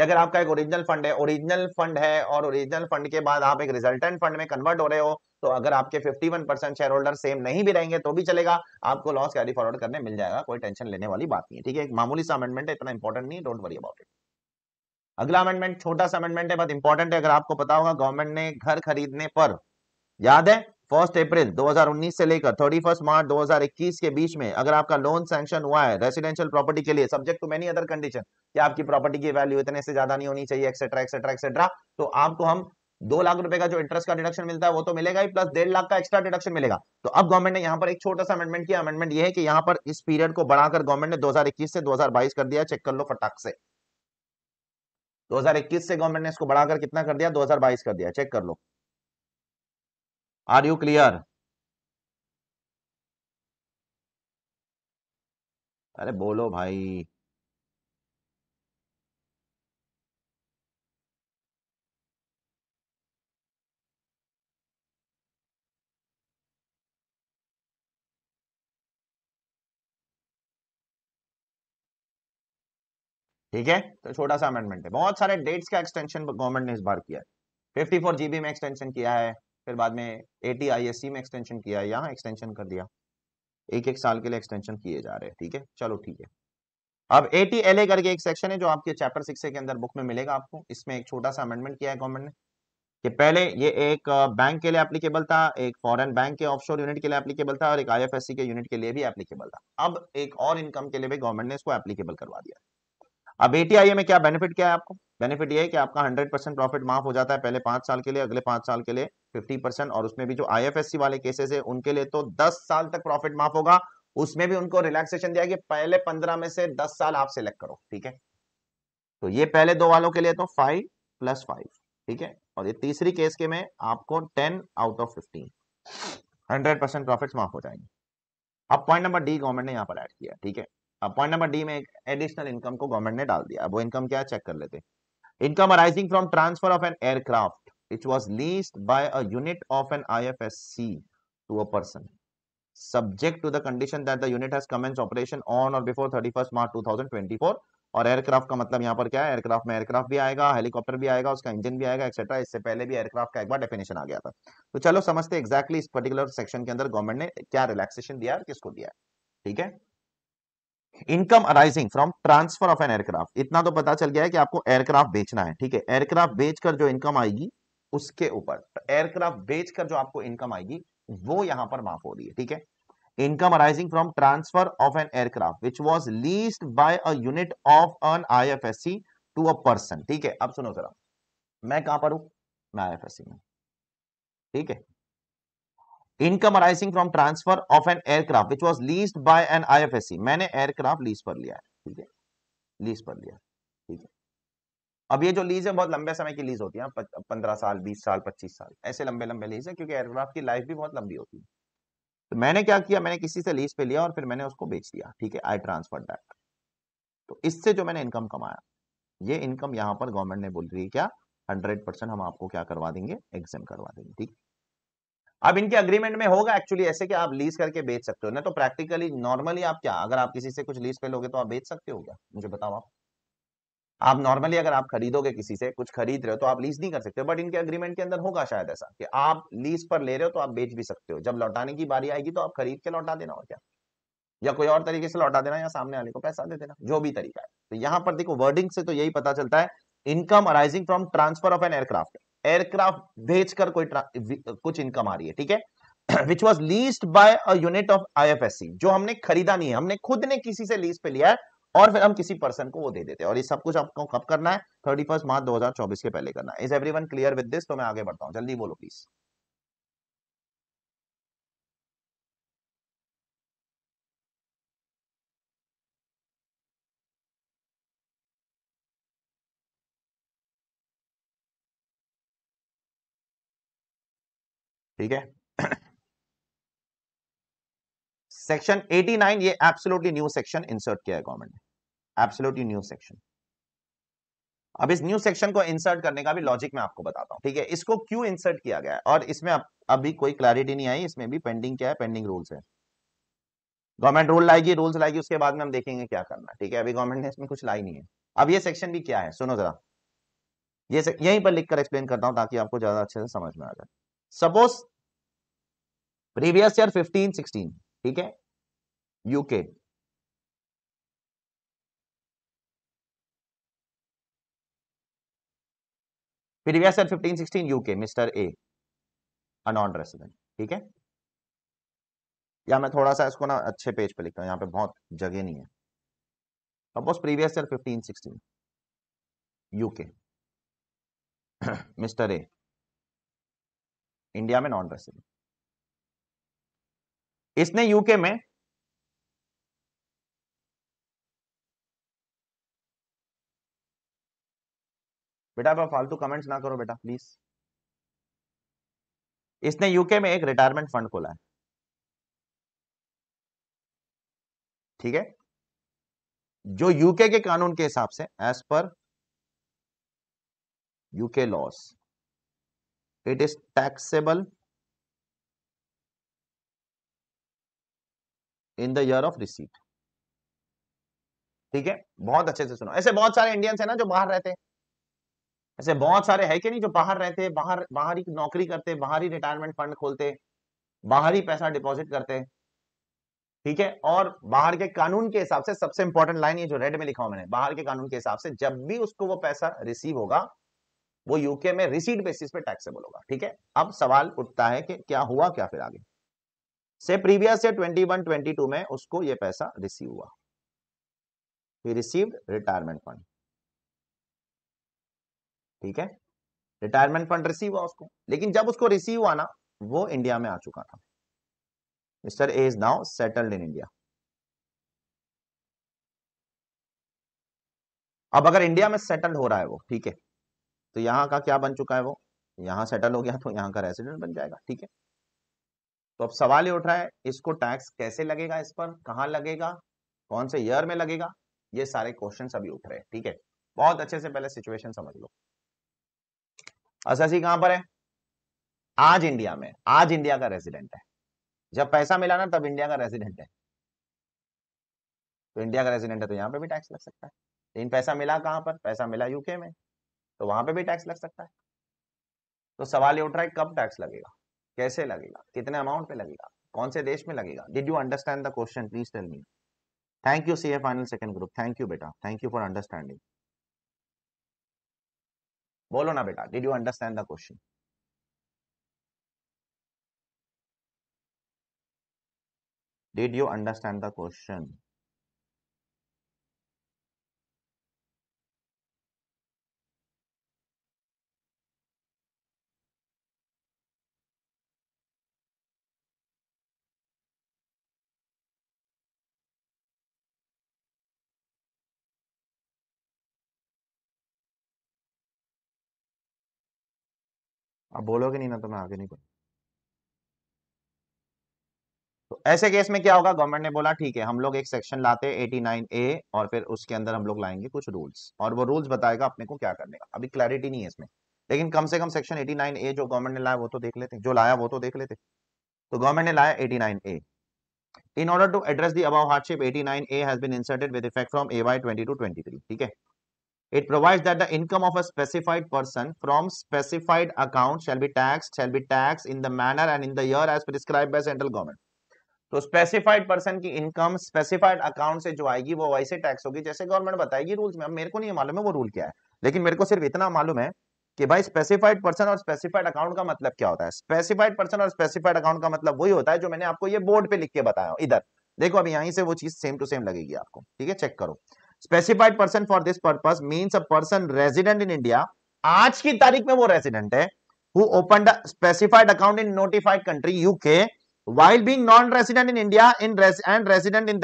अगर आपका एक ओरिजिनल फंड है ओरिजिनल फंड है और ओरिजिनल फंड के बाद आप एक रिजल्टेंट फंड में कन्वर्ट हो रहे हो तो अगर आपके 51 परसेंट शेयर होल्डर सेम नहीं भी रहेंगे तो भी चलेगा आपको लॉस कैरी फॉरवर्ड करने मिल जाएगा कोई टेंशन लेने वाली बात नहीं है ठीक है एक मामूली सा अमेंडमेंट है इतना इंपॉर्टेंट नहीं डोंट वरी अबाउट इट अगला अमेंडमेंट छोटा सा अमेंडमेंट है बहुत इंपॉर्टेंट है अगर आपको पता होगा गवर्नमेंट ने घर खरीदने पर याद है फर्स्ट अप्रैल 2019 से लेकर थर्टी फर्स्ट मार्च 2021 के बीच में अगर आपका लोन सैंक्शन हुआ है रेसिडेंशियल प्रॉपर्टी के लिए subject to many other condition कि आपकी प्रॉपर्टी की वैल्यू इतने से ज्यादा नहीं होनी चाहिए एक्सेट्रा एक्सेट्रा एक्सेट्रा तो आपको हम दो लाख रुपए का जो इंटरेस्ट का डिडक्शन मिलता है वो तो मिलेगा ही प्लस डेढ़ लाख का एक्स्ट्रा डिडक्शन मिलेगा तो अब गवर्नमेंट ने यहाँ पर एक छोटा सा अमेंडमेंट किया अमेंडमेंट ये है कि यहाँ पर इस पीरियड को बढ़ाकर गवर्नमेंट ने 2021 से 2022 कर दिया चेक कर लो फटाक से 2021 से गवर्नमेंट ने इसको बढ़ाकर कितना कर दिया 2022 कर दिया चेक कर लो आर यू क्लियर अरे बोलो भाई ठीक है तो छोटा सा अमेंडमेंट है बहुत सारे डेट्स का एक्सटेंशन गवर्नमेंट ने इस बार किया है फिफ्टी फोर जीबी में एक्सटेंशन किया है फिर बाद में ए टी में एक्सटेंशन किया यहाँ एक्सटेंशन कर दिया एक एक साल के लिए एक्सटेंशन किए जा रहे हैं ठीक है चलो ठीक है अब ए टी एल ए करके एक सेक्शन है जो आपके चैप्टर सिक्स के अंदर बुक में मिलेगा आपको इसमें एक छोटा सा अमेंडमेंट किया है गवर्नमेंट ने कि पहले ये एक बैंक के लिए एप्लीकेबल था एक फॉरेन बैंक के ऑफशोर यूनिट के लिए एप्लीकेबल था और एक आईएफएससी के यूनिट के लिए भी एप्लीकेबल था अब एक और इनकम के लिए भी गवर्नमेंट ने इसको एप्लीकेबल करवा दिया अब एटीआईए में क्या बेनिफिट क्या है आपको बेनिफिट ये है कि आपका हंड्रेड परसेंट प्रॉफिट माफ हो जाता है पहले पांच साल के लिए अगले पांच साल के लिए फिफ्टी परसेंट और उसमें भी जो सी वाले केसेस है उनके लिए तो दस साल तक प्रॉफिट माफ होगा उसमें भी उनको रिलैक्सेशन दिया कि पहले पंद्रह में से दस साल आप सिलेक्ट करो ठीक है तो ये पहले दो वालों के लिए तो फाइव प्लस फाइव ठीक है और ये तीसरी केस के में आपको ten out of fifteen hundred percent profit माफ हो जाएंगे अब पॉइंट नंबर डी गवर्नमेंट ने यहाँ पर ऐड किया ठीक है अब पॉइंट नंबर डी में एक एडिशनल इनकम को गवर्नमेंट ने डाल दिया अब वो इनकम क्या चेक कर लेते income arising from transfer of an aircraft it was leased by a unit of an IFSC to a person subject to the condition that the unit has commenced operation on or before 31st March 2024 और aircraft का मतलब यहाँ पर क्या है aircraft में aircraft भी आएगा हेलीकॉप्टर भी आएगा उसका इंजन भी आएगा एक्सेट्रा इससे पहले भी एयरक्राफ्ट का एक बार डेफिनेशन आ गया था तो चलो समझते एक्जैक्टली इस पर्टिकुलर सेक्शन के अंदर गवर्नमेंट ने क्या रिलैक्सेशन दिया है किसको दिया है ठीक है income arising from transfer of an aircraft इतना तो पता चल गया है कि आपको एयरक्राफ्ट बेचना है ठीक है एयरक्राफ्ट बेचकर जो इनकम आएगी उसके ऊपर तो एयरक्राफ्ट बेचकर जो आपको इनकम आएगी वो यहां पर माफ हो रही है ठीक है income arising from transfer of an aircraft which was leased by unit of an I F S C to a person ठीक है अब सुनो जरा मैं कहां पर हूं मैं आई एफ एस सी में ठीक है income arising from transfer of an aircraft which was lease by an I F S C मैंने एयरक्राफ्ट लीज पर लिया है ठीक है लीज पर लिया अब ये जो लीज है बहुत लंबे समय की लीज होती है पंद्रह साल बीस साल पच्चीस साल ऐसे लंबे लंबे लीज है क्योंकि एयरक्राफ्ट की लाइफ भी बहुत लंबी होती है तो मैंने क्या किया मैंने किसी से लीज पे लिया और फिर मैंने उसको बेच दिया ठीक है आई ट्रांसफर दैट तो इससे जो मैंने इनकम कमाया ये इनकम यहाँ पर गवर्नमेंट ने बोल रही है क्या हंड्रेड परसेंट हम आपको क्या करवा देंगे एग्जाम करवा देंगे ठीक अब इनके अग्रीमेंट में होगा एक्चुअली ऐसे कि आप लीज करके बेच सकते हो ना तो प्रैक्टिकली नॉर्मली आप क्या अगर आप किसी से कुछ लीज पे लोगे तो आप बेच सकते हो क्या मुझे बताओ आप आप नॉर्मली अगर आप खरीदोगे किसी से कुछ खरीद रहे हो तो आप लीज नहीं कर सकते बट इनके अग्रीमेंट के अंदर होगा शायद ऐसा कि आप लीज पर ले रहे हो तो आप बेच भी सकते हो जब लौटाने की बारी आएगी तो आप खरीद के लौटा देना और क्या या कोई और तरीके से लौटा देना या सामने वाले को पैसा दे देना जो भी तरीका है तो यहाँ पर देखो वर्डिंग से तो यही पता चलता है income arising from transfer of an aircraft aircraft भेज कोई कुछ इनकम आ रही है ठीक है which was lease by a unit of I जो हमने खरीदा नहीं है हमने खुद ने किसी से लीज पे लिया है और फिर हम किसी पर्सन को वो दे देते हैं और ये सब कुछ आपको कब करना है थर्टी फर्स्ट मार्च दो हजार चौबीस के पहले करना है is every one clear with this तो मैं आगे बढ़ता हूँ जल्दी बोलो प्लीज ठीक है सेक्शन 89 ये एब्सोल्युटली न्यू सेक्शन इंसर्ट किया है गवर्नमेंट ने एब्सोल्युटली न्यू सेक्शन अब इस न्यू सेक्शन को इंसर्ट करने का भी लॉजिक मैं आपको बताता हूं ठीक है इसको क्यों इंसर्ट किया गया है और इसमें अभी कोई क्लैरिटी नहीं आई इसमें भी पेंडिंग क्या है पेंडिंग रूल्स है गवर्नमेंट रूल लाएगी रूल्स लाएगी उसके बाद में हम देखेंगे क्या करना ठीक है अभी गवर्नमेंट ने इसमें कुछ लाई नहीं है अब ये सेक्शन भी क्या है सुनो जरा ये यहीं पर लिखकर एक्सप्लेन करता हूं ताकि आपको ज्यादा अच्छे से समझ में आ जाए सपोज प्रीवियस ईयर 15 16 ठीक है UK previous year 1516 UK mister A non resident ठीक है या मैं थोड़ा सा इसको ना अच्छे पेज पे लिखता हूं यहां पे बहुत जगह नहीं है suppose previous year 1516 UK mister A India में नॉन रेसिडेंट इसने यूके में बेटा आप फालतू कमेंट्स ना करो बेटा प्लीज इसने यूके में एक रिटायरमेंट फंड खोला है ठीक है जो यूके के कानून के हिसाब से as per UK laws it is taxable in the year of receipt ठीक है बहुत अच्छे से सुनो ऐसे बहुत सारे इंडियंस है ना जो बाहर रहते हैं ऐसे बहुत सारे है कि नहीं जो बाहर रहते हैं बाहर बाहर ही नौकरी करते बाहर ही रिटायरमेंट फंड खोलते बाहर ही पैसा डिपॉजिट करते हैं ठीक है और बाहर के कानून के हिसाब से सबसे इंपॉर्टेंट लाइन ये जो रेड में लिखा हुआ मैंने बाहर के कानून के हिसाब से जब भी उसको वो पैसा रिसीव होगा वो यूके में रिसीट बेसिस पे टैक्सेबल होगा ठीक है अब सवाल उठता है कि क्या हुआ क्या फिर आगे से प्रीवियस ईयर 21 22 में उसको ये पैसा रिसीव हुआ ही रिसीव्ड रिटायरमेंट फंड ठीक है रिटायरमेंट फंड रिसीव हुआ उसको लेकिन जब उसको रिसीव हुआ ना वो इंडिया में आ चुका था mister A is now settled in India अब अगर इंडिया में सेटल हो रहा है वो ठीक है तो यहां का क्या बन चुका है वो यहां सेटल हो गया तो यहां का रेसिडेंट बन जाएगा ठीक है तो अब सवाल ये उठ रहा है इसको टैक्स कैसे लगेगा इस पर कहा लगेगा कौन से ईयर में लगेगा ये सारे क्वेश्चन अभी उठ रहे हैं ठीक है बहुत अच्छे से पहले सिचुएशन समझ लो असासी अच्छा, कहां पर है आज इंडिया में आज इंडिया का रेजिडेंट है जब पैसा मिला ना तब इंडिया का रेजिडेंट है तो इंडिया का रेजिडेंट है तो यहां पे भी टैक्स लग सकता है लेकिन पैसा मिला कहां पर पैसा मिला यूके में तो वहां पे भी टैक्स लग सकता है तो सवाल ये उठ रहा है कब टैक्स लगेगा कैसे लगेगा कितने अमाउंट पे लगेगा कौन से देश में लगेगा did you understand the question please tell me thank you C A final second group thank you बेटा थैंक यू फॉर अंडरस्टैंडिंग बोलो ना बेटा did you understand the question did you understand the question अब बोलोगे नहीं ना तो मैं आगे नहीं बढ़ू तो ऐसे केस में क्या होगा गवर्नमेंट ने बोला ठीक है हम लोग एक सेक्शन लाते 89 ए और फिर उसके अंदर हम लोग लाएंगे कुछ रूल्स और वो रूल्स बताएगा अपने को क्या करने का अभी क्लैरिटी नहीं है इसमें लेकिन कम से कम सेक्शन 89 ए जो गवर्नमेंट ने लाया वो तो देख लेते जो लाया वो तो देख लेते तो गवर्नमेंट ने लाया 89 ए इन in order to address the above hardship 89a has been inserted with effect from ay 22 23 ठीक है it provides that the income of a specified person from specified account shall be taxed shall be taxed in the manner and in the year as prescribed by central government तो specified person की income specified account से जो आएगी वो वैसे tax होगी जैसे government बताएगी रूल्स में अब मेरे को नहीं मालूम है वो रूल क्या है लेकिन मेरे को सिर्फ इतना मालूम है कि भाई स्पेसिफाइड पर्सन और स्पेसिफाइड अकाउंट का मतलब क्या होता है स्पेसिफाइड पर्सन और स्पेसिफाइड अकाउंट का मतलब वही होता है जो मैंने आपको ये बोर्ड पे लिख के बताया इधर देखो अब यहीं से वो चीज सेम टू सेम लगेगी आपको ठीक है चेक करो specified person for this purpose means a person resident in India आज की तारीख में वो रेजिडेंट है who open a specified in in notified country UK while being non-resident in India in res and resident in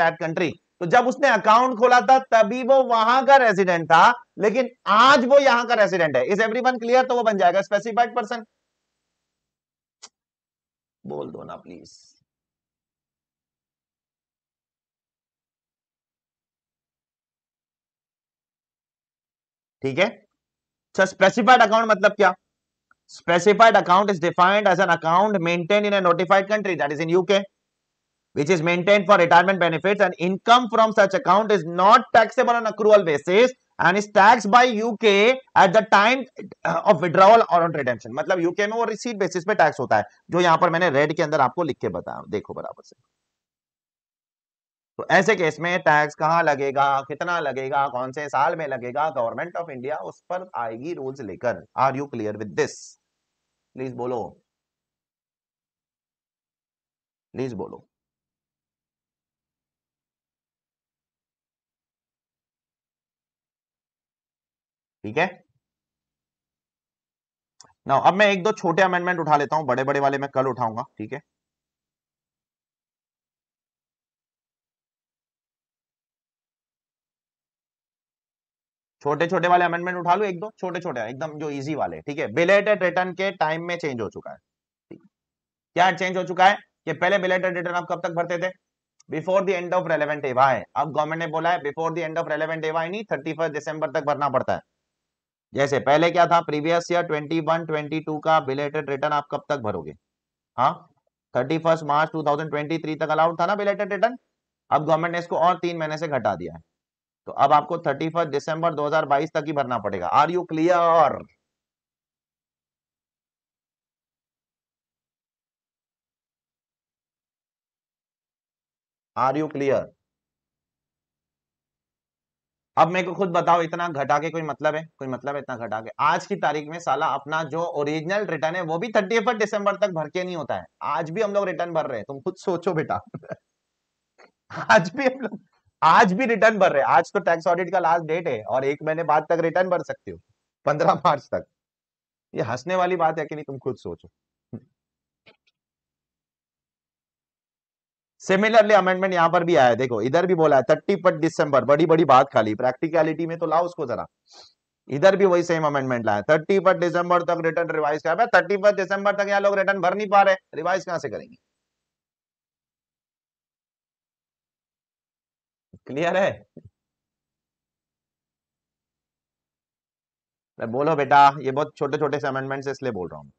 तो जब उसने account खोला था तभी वो वहां का रेजिडेंट था लेकिन आज वो यहां का रेजिडेंट है इज एवरीवन क्लियर तो वो बन जाएगा स्पेसिफाइड पर्सन बोल दो ना प्लीज ठीक है अच्छा स्पेसिफाइड अकाउंट मतलब क्या specified account is defined as an account maintain in a notified country that is in UK which is maintain for retirement benefit and income from such account is not taxable on accrual basis and is tax by UK at the time of withdrawal or on retention मतलब UK में वो receipt basis पे tax होता है जो यहां पर मैंने रेड के अंदर आपको लिख के बताया देखो बराबर से तो ऐसे केस में टैक्स कहाँ लगेगा कितना लगेगा कौन से साल में लगेगा गवर्नमेंट ऑफ इंडिया उस पर आएगी रूल्स लेकर are you clear with this please बोलो प्लीज बोलो ठीक है ना अब मैं एक दो छोटे अमेंडमेंट उठा लेता हूं बड़े बड़े वाले मैं कल उठाऊंगा ठीक है छोटे छोटे वाले अमेंडमेंट उठा लो एक दो छोटे छोटे एकदम जो इजी वाले ठीक है बिलेटेड रिटर्न के टाइम में चेंज हो चुका है ठीक क्या चेंज हो चुका है कि पहले बिलेटेड रिटर्न आप कब तक भरते थे before the end of relevant AY अब गवर्नमेंट ने बोला है before the end of relevant AY नहीं थर्टी दिसंबर तक भरना पड़ता है जैसे पहले क्या था प्रीवियस ईयर ट्वेंटी 22 का बिलेटेड रिटर्न आप कब तक भरोगे हाँ थर्टी मार्च 2023 तक अलाउड था ना बिलेटेड रिटर्न अब गवर्नमेंट ने इसको और तीन महीने से घटा दिया है तो अब आपको थर्टी फर्स्ट दिसंबर 2022 तक ही भरना पड़ेगा are you clear are you clear अब मेरे को खुद बताओ इतना घटा के कोई मतलब है कोई मतलब है इतना घटा के आज की तारीख में साला अपना जो ओरिजिनल रिटर्न है वो भी थर्टी फर्स्ट दिसंबर तक भर के नहीं होता है आज भी हम लोग रिटर्न भर रहे हैं तुम खुद सोचो बेटा आज भी हम लोग आज भी रिटर्न भर रहे आज तो टैक्स ऑडिट का लास्ट डेट है और एक महीने बाद तक रिटर्न भर सकते हो पंद्रह मार्च तक ये हंसने वाली बात है कि नहीं तुम खुद सोचो सिमिलरली अमेंडमेंट यहां पर भी आया देखो इधर भी बोला है थर्टी फर्स्ट दिसंबर बड़ी बड़ी बात खाली प्रैक्टिकलिटी में तो लाओ उसको जरा इधर भी वही सेम अमेंडमेंट लाया थर्टी फर्स्ट दिसंबर तक रिटर्न रिवाइज कर थर्टी फर्स्ट दिसंबर तक यहाँ लोग रिटर्न भर नहीं पा रहे रिवाइज कहां से करेंगे क्लियर है मैं बोलो बेटा ये बहुत छोटे छोटे से अमेंडमेंट इसलिए बोल रहा हूँ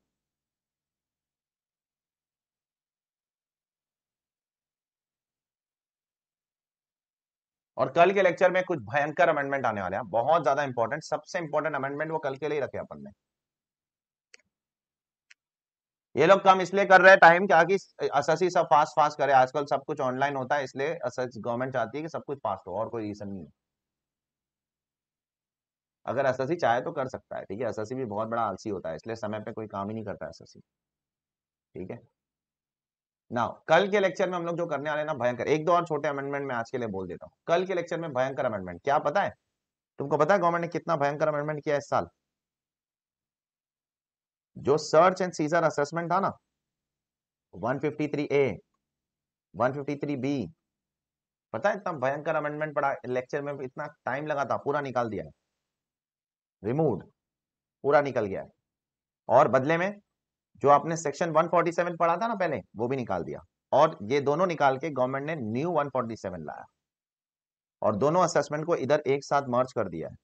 और कल के लेक्चर में कुछ भयंकर अमेंडमेंट आने वाले हैं बहुत ज्यादा इंपॉर्टेंट सबसे इंपॉर्टेंट अमेंडमेंट वो कल के लिए रखे अपन ने ये लोग कम इसलिए कर रहे हैं टाइम क्या कि अससी सब फास्ट फास्ट करे आजकल सब कुछ ऑनलाइन होता है इसलिए गवर्नमेंट चाहती है कि सब कुछ फास्ट हो और कोई रीजन नहीं है अगर अससी चाहे तो कर सकता है ठीक है अससी भी बहुत बड़ा आलसी होता है इसलिए समय पे कोई काम ही नहीं करता अससी ठीक है ना कल के लेक्चर में हम लोग जो करने वाले ना भयंकर एक दो और छोटे अमेंडमेंट में आज के लिए बोल देता हूँ कल के लेक्चर में भयंकर अमेंडमेंट क्या पता है तुमको पता है गवर्नमेंट ने कितना भयंकर अमेंडमेंट किया इस साल जो सर्च एंड सीजर असेसमेंट था ना 153 ए 153 बी पता है इतना भयंकर अमेंडमेंट पड़ा लेक्चर में इतना टाइम लगा था पूरा निकाल दिया रिमूव पूरा निकल गया है और बदले में जो आपने सेक्शन 147 पढ़ा था ना पहले वो भी निकाल दिया और ये दोनों निकाल के गवर्नमेंट ने न्यू 147 लाया और दोनों असेसमेंट को इधर एक साथ मर्ज कर दिया है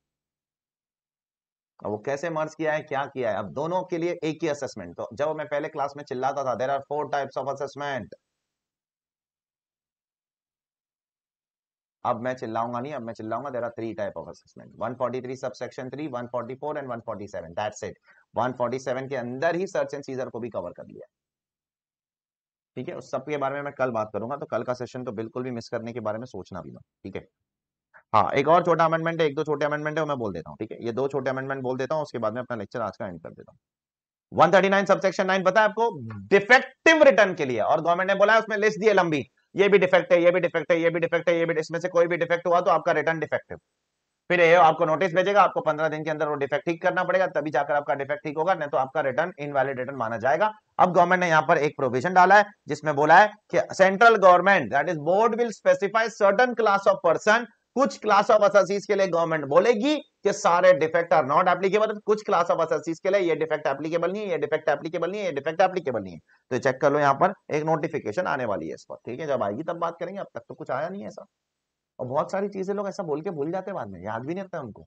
अब वो कैसे मर्ज किया है क्या किया है अब दोनों के लिए एक ही असेसमेंट तो जब मैं पहले क्लास में चिल्लाता था there are four types of assessment अब मैं चिल्लाऊंगा नहीं अब मैं चिल्लाऊंगा there are three type of assessment 143 सब सबसेक्शन 3 144 एंड 147 दैट्स इट 147 के अंदर ही सर्च एंड सीजर को भी कवर कर लिया ठीक है उस सब के बारे में मैं कल बात करूंगा तो कल का सेशन तो बिल्कुल भी मिस करने के बारे में सोचना भी ना ठीक है हाँ एक और छोटा अमेंडमेंट है एक दो छोटे अमेंडमेंट है मैं बोल देता हूँ ठीक है ये दो छोटे अमेंडमेंट बोल देता हूँ उसके बाद में अपना लेक्चर आज का एंड कर देता हूँ 139 थर्टी सबसेक्शन नाइन पता है आपको डिफेक्टिव रिटर्न के लिए और गवर्नमेंट ने बोला उसमें लिस्ट दी है लंबी ये भी डिफेक्ट है ये भी डिफेक्ट है ये भी डिफेक्ट है ये भी इसमें से कोई भी डिफेक्ट हुआ तो आपका रिटर्न डिफेक्टिव फिर ये आपको नोटिस भेजेगा आपको पंद्रह दिन के अंदर वो डिफेक्ट ठीक करना पड़ेगा तभी जाकर आपका डिफेक्ट ठीक होगा नहीं तो आपका रिटर्न इनवैलिड रिटर्न माना जाएगा अब गवर्नमेंट ने यहाँ पर एक प्रोविजन डाला है जिसमें बोला है कि central government that is board will specify certain class of person कुछ क्लास ऑफ असेसीज के लिए गवर्नमेंट बोलेगी कि सारे डिफेक्ट आर नॉट एप्लीकेबल कुछ क्लास ऑफ असेसीज के लिए ये डिफेक्ट एप्लीकेबल नहीं है ये डिफेक्ट एप्लीकेबल नहीं है ये डिफेक्ट एप्लीकेबल नहीं है तो चेक कर लो यहाँ पर एक नोटिफिकेशन आने वाली है इस पर ठीक है जब आएगी तब बात करेंगे अब तक तो कुछ आया नहीं है ऐसा और बहुत सारी चीजें लोग ऐसा बोल के भूल जाते बाद में याद भी नहीं रहता उनको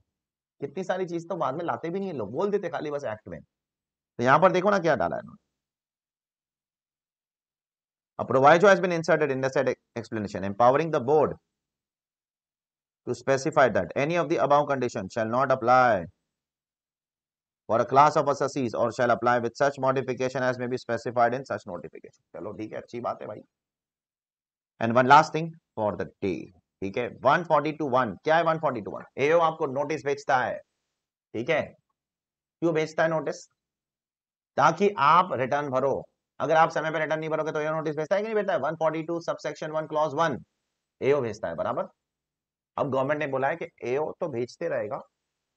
कितनी सारी चीज तो बाद में लाते भी नहीं है लोग बोल देते खाली बस एक्ट में तो यहाँ पर देखो ना क्या डाला है इन्होंने A proviso has been inserted in the said explanation, empowering the board to specify that any of the above condition shall not apply for a class of assessees or shall apply with such modification as may be specified in such notification. chalo theek hai achhi baat hai bhai and one last thing for the day theek hai 1421 kya hai 1421 ao aapko notice bhejta hai theek hai kyun bhejta hai notice ताकि आप return भरो अगर आप समय पर return नहीं भरोगे तो एओ notice भेजता है कि नहीं भेजता है 142 सबसेक्शन 1 क्लॉज 1 एओ भेजता है बराबर अब गवर्नमेंट ने बोला है कि एओ तो भेजते रहेगा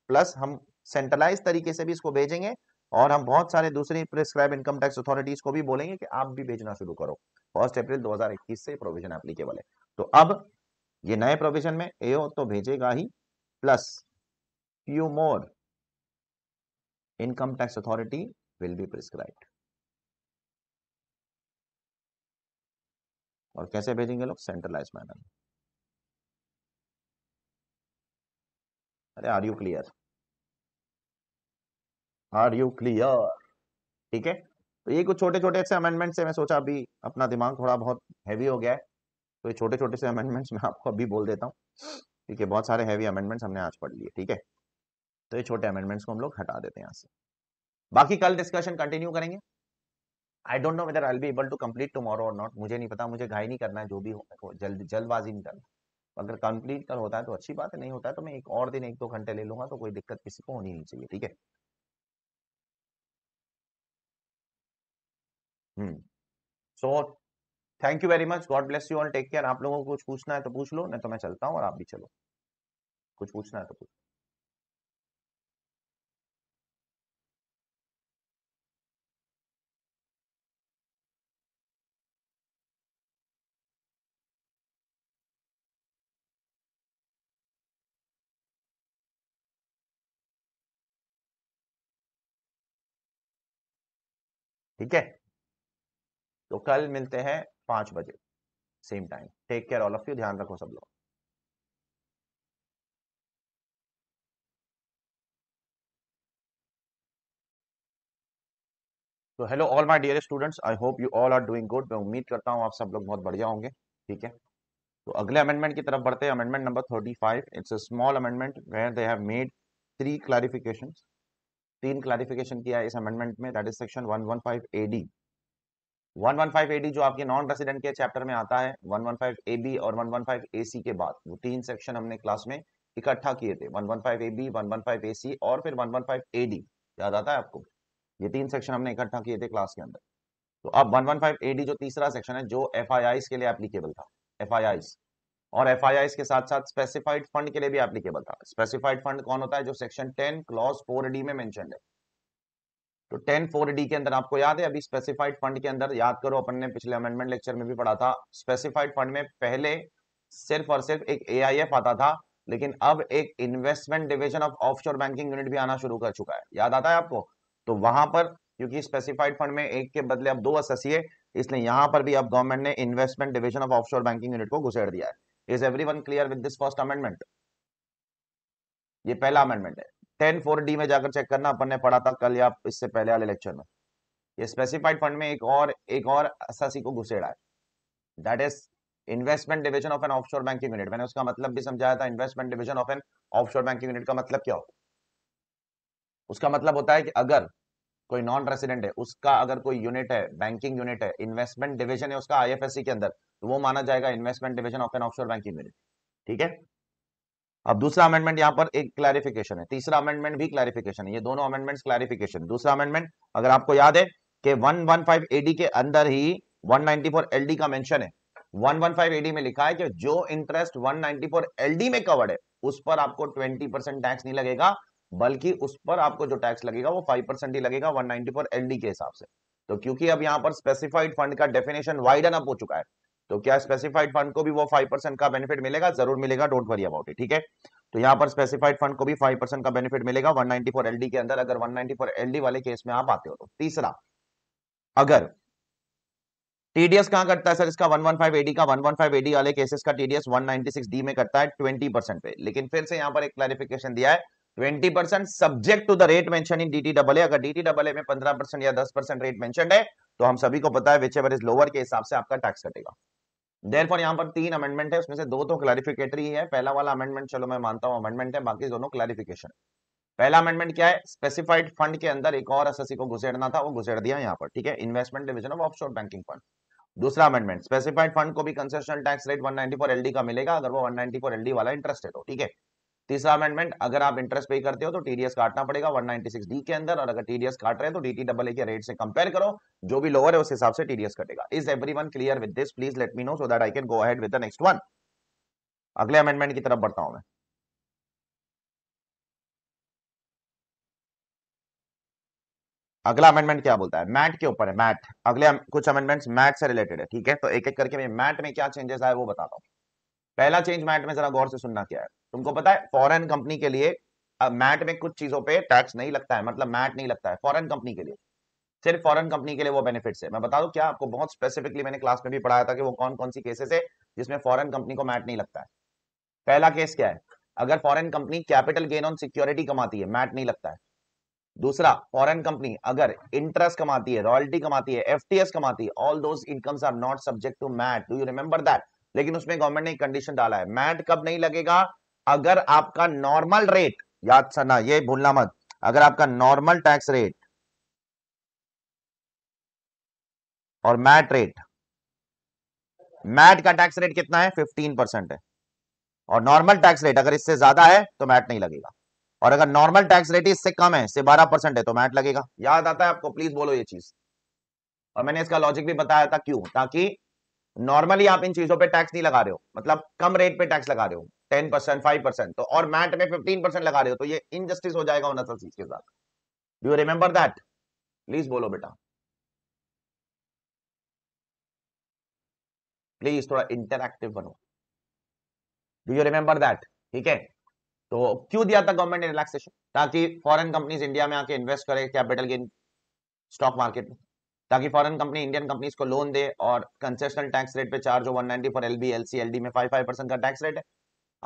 प्लस हम सेंट्रलाइज तरीके से भी इसको भेजेंगे और हम बहुत सारे दूसरी प्रिस्क्राइब इनकम टैक्स अथॉरिटीज को भी बोलेंगे कि आप भी भेजना शुरू करो फर्स्ट अप्रैल 2021 से प्रोविजन एप्लीकेबल है तो अब ये नए प्रोविजन में एओ तो भेजेगा ही plus few more income tax authority will be prescribe और कैसे भेजेंगे लोग सेंट्रलाइज मैनर अरे are you clear are you clear ठीक है तो ये कुछ छोटे छोटे से अमेंडमेंट से मैं सोचा अभी अपना दिमाग थोड़ा बहुत हैवी हो गया है तो ये छोटे छोटे से अमेंडमेंट्स मैं आपको अभी बोल देता हूँ ठीक है बहुत सारे हैवी अमेंडमेंट्स हमने आज पढ़ लिए ठीक है तो ये छोटे अमेंडमेंट्स को हम लोग हटा देते हैं यहाँ से बाकी कल डिस्कशन कंटिन्यू करेंगे I don't know whether I be able to complete tomorrow or not मुझे नहीं पता मुझे घाई नहीं करना है जो भी हो जल्द जल्दबाजी नहीं करना अगर कंप्लीट कर होता है तो अच्छी बात है नहीं होता है तो मैं एक और दिन एक दो घंटे ले लूंगा तो कोई दिक्कत किसी को होनी नहीं चाहिए ठीक है so thank you very much God bless you all take care आप लोगों को कुछ पूछना है तो पूछ लो नहीं तो मैं चलता हूँ और आप भी चलो कुछ पूछना है तो पूछ ठीक है तो कल मिलते हैं पांच बजे same time take care all of you ध्यान रखो सब लोग तो hello all my dear students I hope you all are doing good मैं उम्मीद करता हूं आप सब लोग बहुत बढ़िया होंगे ठीक है तो अगले अमेंडमेंट की तरफ बढ़ते हैं amendment number thirty five it's a small amendment where they have made three clarifications तीन क्लैरिफिकेशन किया इस अमेंडमेंट में दैट इज सेक्शन 115 एडी 115 एडी जो आपके नॉन रेसिडेंट के चैप्टर में आता है 115 एबी और 115 एसी के बाद वो तीन सेक्शन हमने क्लास में इकट्ठा किए थे 115 एबी 115 एसी और फिर 115 एडी याद आता है आपको ये तीन सेक्शन हमने इकट्ठा किए थे क्लास के अंदर तो अब 115 एडी जो तीसरा सेक्शन है जो एफ के लिए एप्लीकेबल था एफ और एफ के साथ साथ स्पेसिफाइड फंड के लिए भी एप्लीकेबल था स्पेसिफाइड फंड कौन होता है जो section ten clause four D में तो टेन फोर डी के अंदर आपको याद है अभी स्पेसिफाइड फंड के अंदर याद करो अपन ने पिछले अमेंडमेंट लेक्चर में भी पढ़ा था स्पेसिफाइड फंड में पहले सिर्फ और सिर्फ एक ए आता था लेकिन अब एक investment division of offshore banking unit भी आना शुरू कर चुका है याद आता है आपको तो वहां पर क्योंकि स्पेसिफाइड फंड में एक के बदले अब दो असिए इसलिए यहां पर भी अब गवर्नमेंट ने investment division of offshore banking unit को घुसेड़ दिया है is every one clear with this first amendment ये पहला अमेंडमेंट है टेन फोर डी में जाकर चेक करना अपन ने पढ़ा था कल या इससे पहले वाले लेक्चर में ये स्पेसिफाइड फंड में एक और एक और असासी को घुसेड़ा है that is investment division of an offshore banking unit मैंने उसका मतलब भी समझाया था investment division of an offshore banking unit का मतलब क्या होता है उसका मतलब होता है कि अगर कोई नॉन रेसिडेंट है उसका अगर कोई यूनिट है बैंकिंग यूनिट है इन्वेस्टमेंट डिविजन है उसका आईएफएससी के अंदर तो वो माना जाएगा investment division of an of banking unit ठीक है अब दूसरा अमेंडमेंट यहाँ पर एक क्लैरिफिकेशन है तीसरा अमेंडमेंट भी क्लैरिफिकेशन है ये दोनों अमेंडमेंट क्लैरिफिकेशन दूसरा अमेंडमेंट अगर आपको याद है कि 115 एडी के अंदर ही 194 एलडी का मेंशन है 115 एडी में लिखा है कि जो इंटरेस्ट 194 एलडी में कवर्ड है उस पर आपको 20 परसेंट टैक्स नहीं लगेगा बल्कि उस पर आपको जो टैक्स लगेगा वो फाइव परसेंट ही लगेगा वन नाइनटी फोर एलडी के हिसाब से तो क्योंकि अब यहाँ पर स्पेसिफाइड फंड का डेफिनेशन वाइडन अप हो चुका है तो क्या स्पेसिफाइड फंड को भी वो फाइव परसेंट का बेनिफिट मिलेगा जरूर मिलेगा डोंट वरी अबाउट इट ठीक है तो यहाँ पर स्पेसिफाइड फंड को भी फाइव परसेंट का बेनिफिट मिलेगा one ninety four L D अंदर अगर one ninety four L D case में आप आते हो तो तीसरा अगर टीडीएस कहां करता है सर इसका 115 एडी का 115 एडी वाले केसेस का टीडीएस 196 डी में करता है 20 परसेंट पे लेकिन फिर से यहाँ पर एक क्लैरिफिकेशन दिया है twenty percent subject to the rate mention in DT double अगर डीटी डबल में पंद्रह परसेंट या दस परसेंट रेट मेंशन है तो हम सभी को पता है विच एवर इज लोअर के हिसाब से आपका टैक्स कटेगा देर फॉर यहाँ पर तीन अमेंडमेंट है उसमें से दो तो क्लैरिफिकेटरी है पहला वाला अमेंडमेंट चलो मैं मानता हूँ अमेंडमेंट है बाकी दोनों क्लैरिफिकेशन पहला अमेंडमेंट क्या है स्पेसिफाइड फंड के अंदर एक और एस को घुसेड़ना था वो घुसेड़ दिया यहाँ पर ठीक है investment division of offshore banking fund दूसरा अमेंडमेंट स्पेसिफाइड फंड को भी कंसेशनल टैक्स रेट 194 एलडी का मिलेगा अगर वो 194 एलडी वाला इंटरेस्टेड हो तो, ठीक है तीसरा अमेंडमेंट अगर आप इंटरेस्ट पे करते हो तो टीडीएस काटना पड़ेगा 196 डी के अंदर और अगर टीडीएस काट रहे हैं तो टी डबल ए के रेट से कंपेयर करो जो भी लोअर है उस हिसाब से टीडीएस कटेगा is every one clear with this please let me know so that I can go ahead with the next one अगले अमेंडमेंट की तरफ बढ़ता हूं मैं अगला अमेंडमेंट क्या बोलता है मैट के ऊपर है मैट अगले कुछ अमेंडमेंट्स मैट से रिलेटेड है ठीक है तो एक एक करके मैं मैट में क्या चेंजेस आए वो बताता हूँ पहला चेंज मैट में जरा गौर से सुनना क्या है तुमको पता है फॉरेन कंपनी के लिए मैट में कुछ चीजों पे टैक्स नहीं लगता है मतलब मैट नहीं लगता है फॉरेन कंपनी के लिए सिर्फ फॉरेन कंपनी के लिए वो बेनिफिट्स है मैं बता दू क्या आपको बहुत स्पेसिफिकली मैंने क्लास में भी पढ़ाया था कि वो कौन कौन सी केसेस है जिसमें फॉरेन कंपनी को मैट नहीं लगता है पहला केस क्या है अगर foreign company capital gain on security कमाती है मैट नहीं लगता है दूसरा फॉरेन कंपनी अगर इंटरेस्ट कमाती है रॉयल्टी कमाती है एफटीएस कमाती है all those incomes are not subject to MAT do you remember that लेकिन उसमें गवर्नमेंट ने एक कंडीशन डाला है मैट कब नहीं लगेगा अगर आपका नॉर्मल रेट याद सना ये भूलना मत अगर आपका नॉर्मल टैक्स रेट और मैट रेट मैट का टैक्स रेट कितना है 15 परसेंट है और नॉर्मल टैक्स रेट अगर इससे ज्यादा है तो मैट नहीं लगेगा और अगर नॉर्मल टैक्स रेट इससे कम है इससे 12 परसेंट है तो मैट लगेगा याद आता है आपको प्लीज बोलो ये चीज और मैंने इसका लॉजिक भी बताया था क्यों ताकि नॉर्मली आप इन चीजों पे टैक्स नहीं लगा रहे हो मतलब कम रेट पे टैक्स लगा रहे हो टेन परसेंट फाइव परसेंट तो और मैट में फिफ्टीन परसेंट लगा रहे हो तो ये इनजस्टिस हो जाएगा उनसर चीज के साथ do you remember that please बोलो बेटा प्लीज थोड़ा इंटरक्टिव बनो डू यू रिमेंबर दैट ठीक है तो क्यों दिया था गवर्नमेंट ने रिलैक्सेशन ताकि फॉरेन कंपनीज इंडिया में आके इन्वेस्ट करे कैपिटल गेन स्टॉक मार्केट में ताकि फॉरेन कंपनी इंडियन कंपनीज को लोन दे और कंसेशनल टैक्स रेट पे चार्ज हो वन नाइनटी फॉर एलबी एलसी L C five five percent का टैक्स रेट है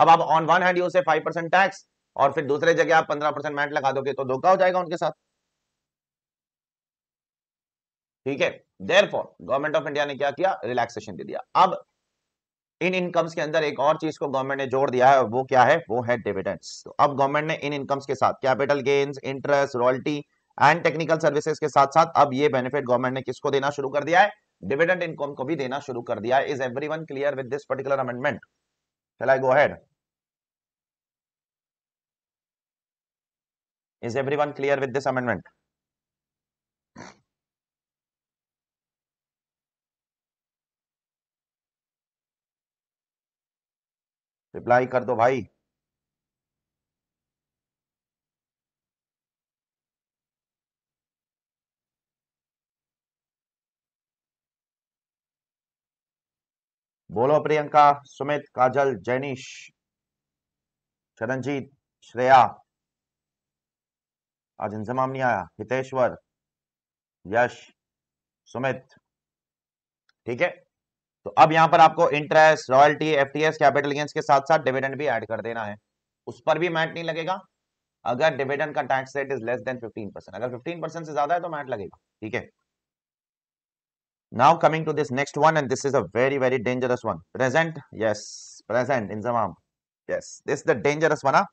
अब आप ऑन वन हैंड यूज से फाइव परसेंट टैक्स और फिर दूसरे जगह आप पंद्रह परसेंट मैट लगा दोगे तो धोखा हो जाएगा उनके साथ ठीक है देर गवर्नमेंट ऑफ इंडिया ने क्या किया रिलैक्सेशन दे दिया अब इन इनकम्स के अंदर एक और चीज को गवर्नमेंट ने जोड़ दिया है वो क्या है वो है डिविडेंड्स तो अब गवर्नमेंट ने इन इनकम्स के साथ capital gains interest royalty and technical services के साथ साथ अब ये बेनिफिट गवर्नमेंट ने किसको देना शुरू कर दिया है डिविडेंड इनकम को भी देना शुरू कर दिया है is one clear with this particular amendment Shall I go ahead? Is everyone clear with this amendment? reply कर दो भाई बोलो प्रियंका सुमित काजल जैनिश चरणजीत श्रेया आज इंजमाम नहीं आया हितेश्वर यश सुमित ठीक है तो अब यहां पर आपको interest royalty FTS capital gains के साथ साथ डिविडेंड भी ऐड कर देना है उस पर भी मैट नहीं लगेगा अगर डिविडेंड का tax rate is less than 15 percent अगर 15 परसेंट से ज्यादा है तो मैट लगेगा ठीक है Now coming to this next one, and this is a very, very dangerous one. Present, yes, present, Inzamam, yes, this is the dangerous one, ah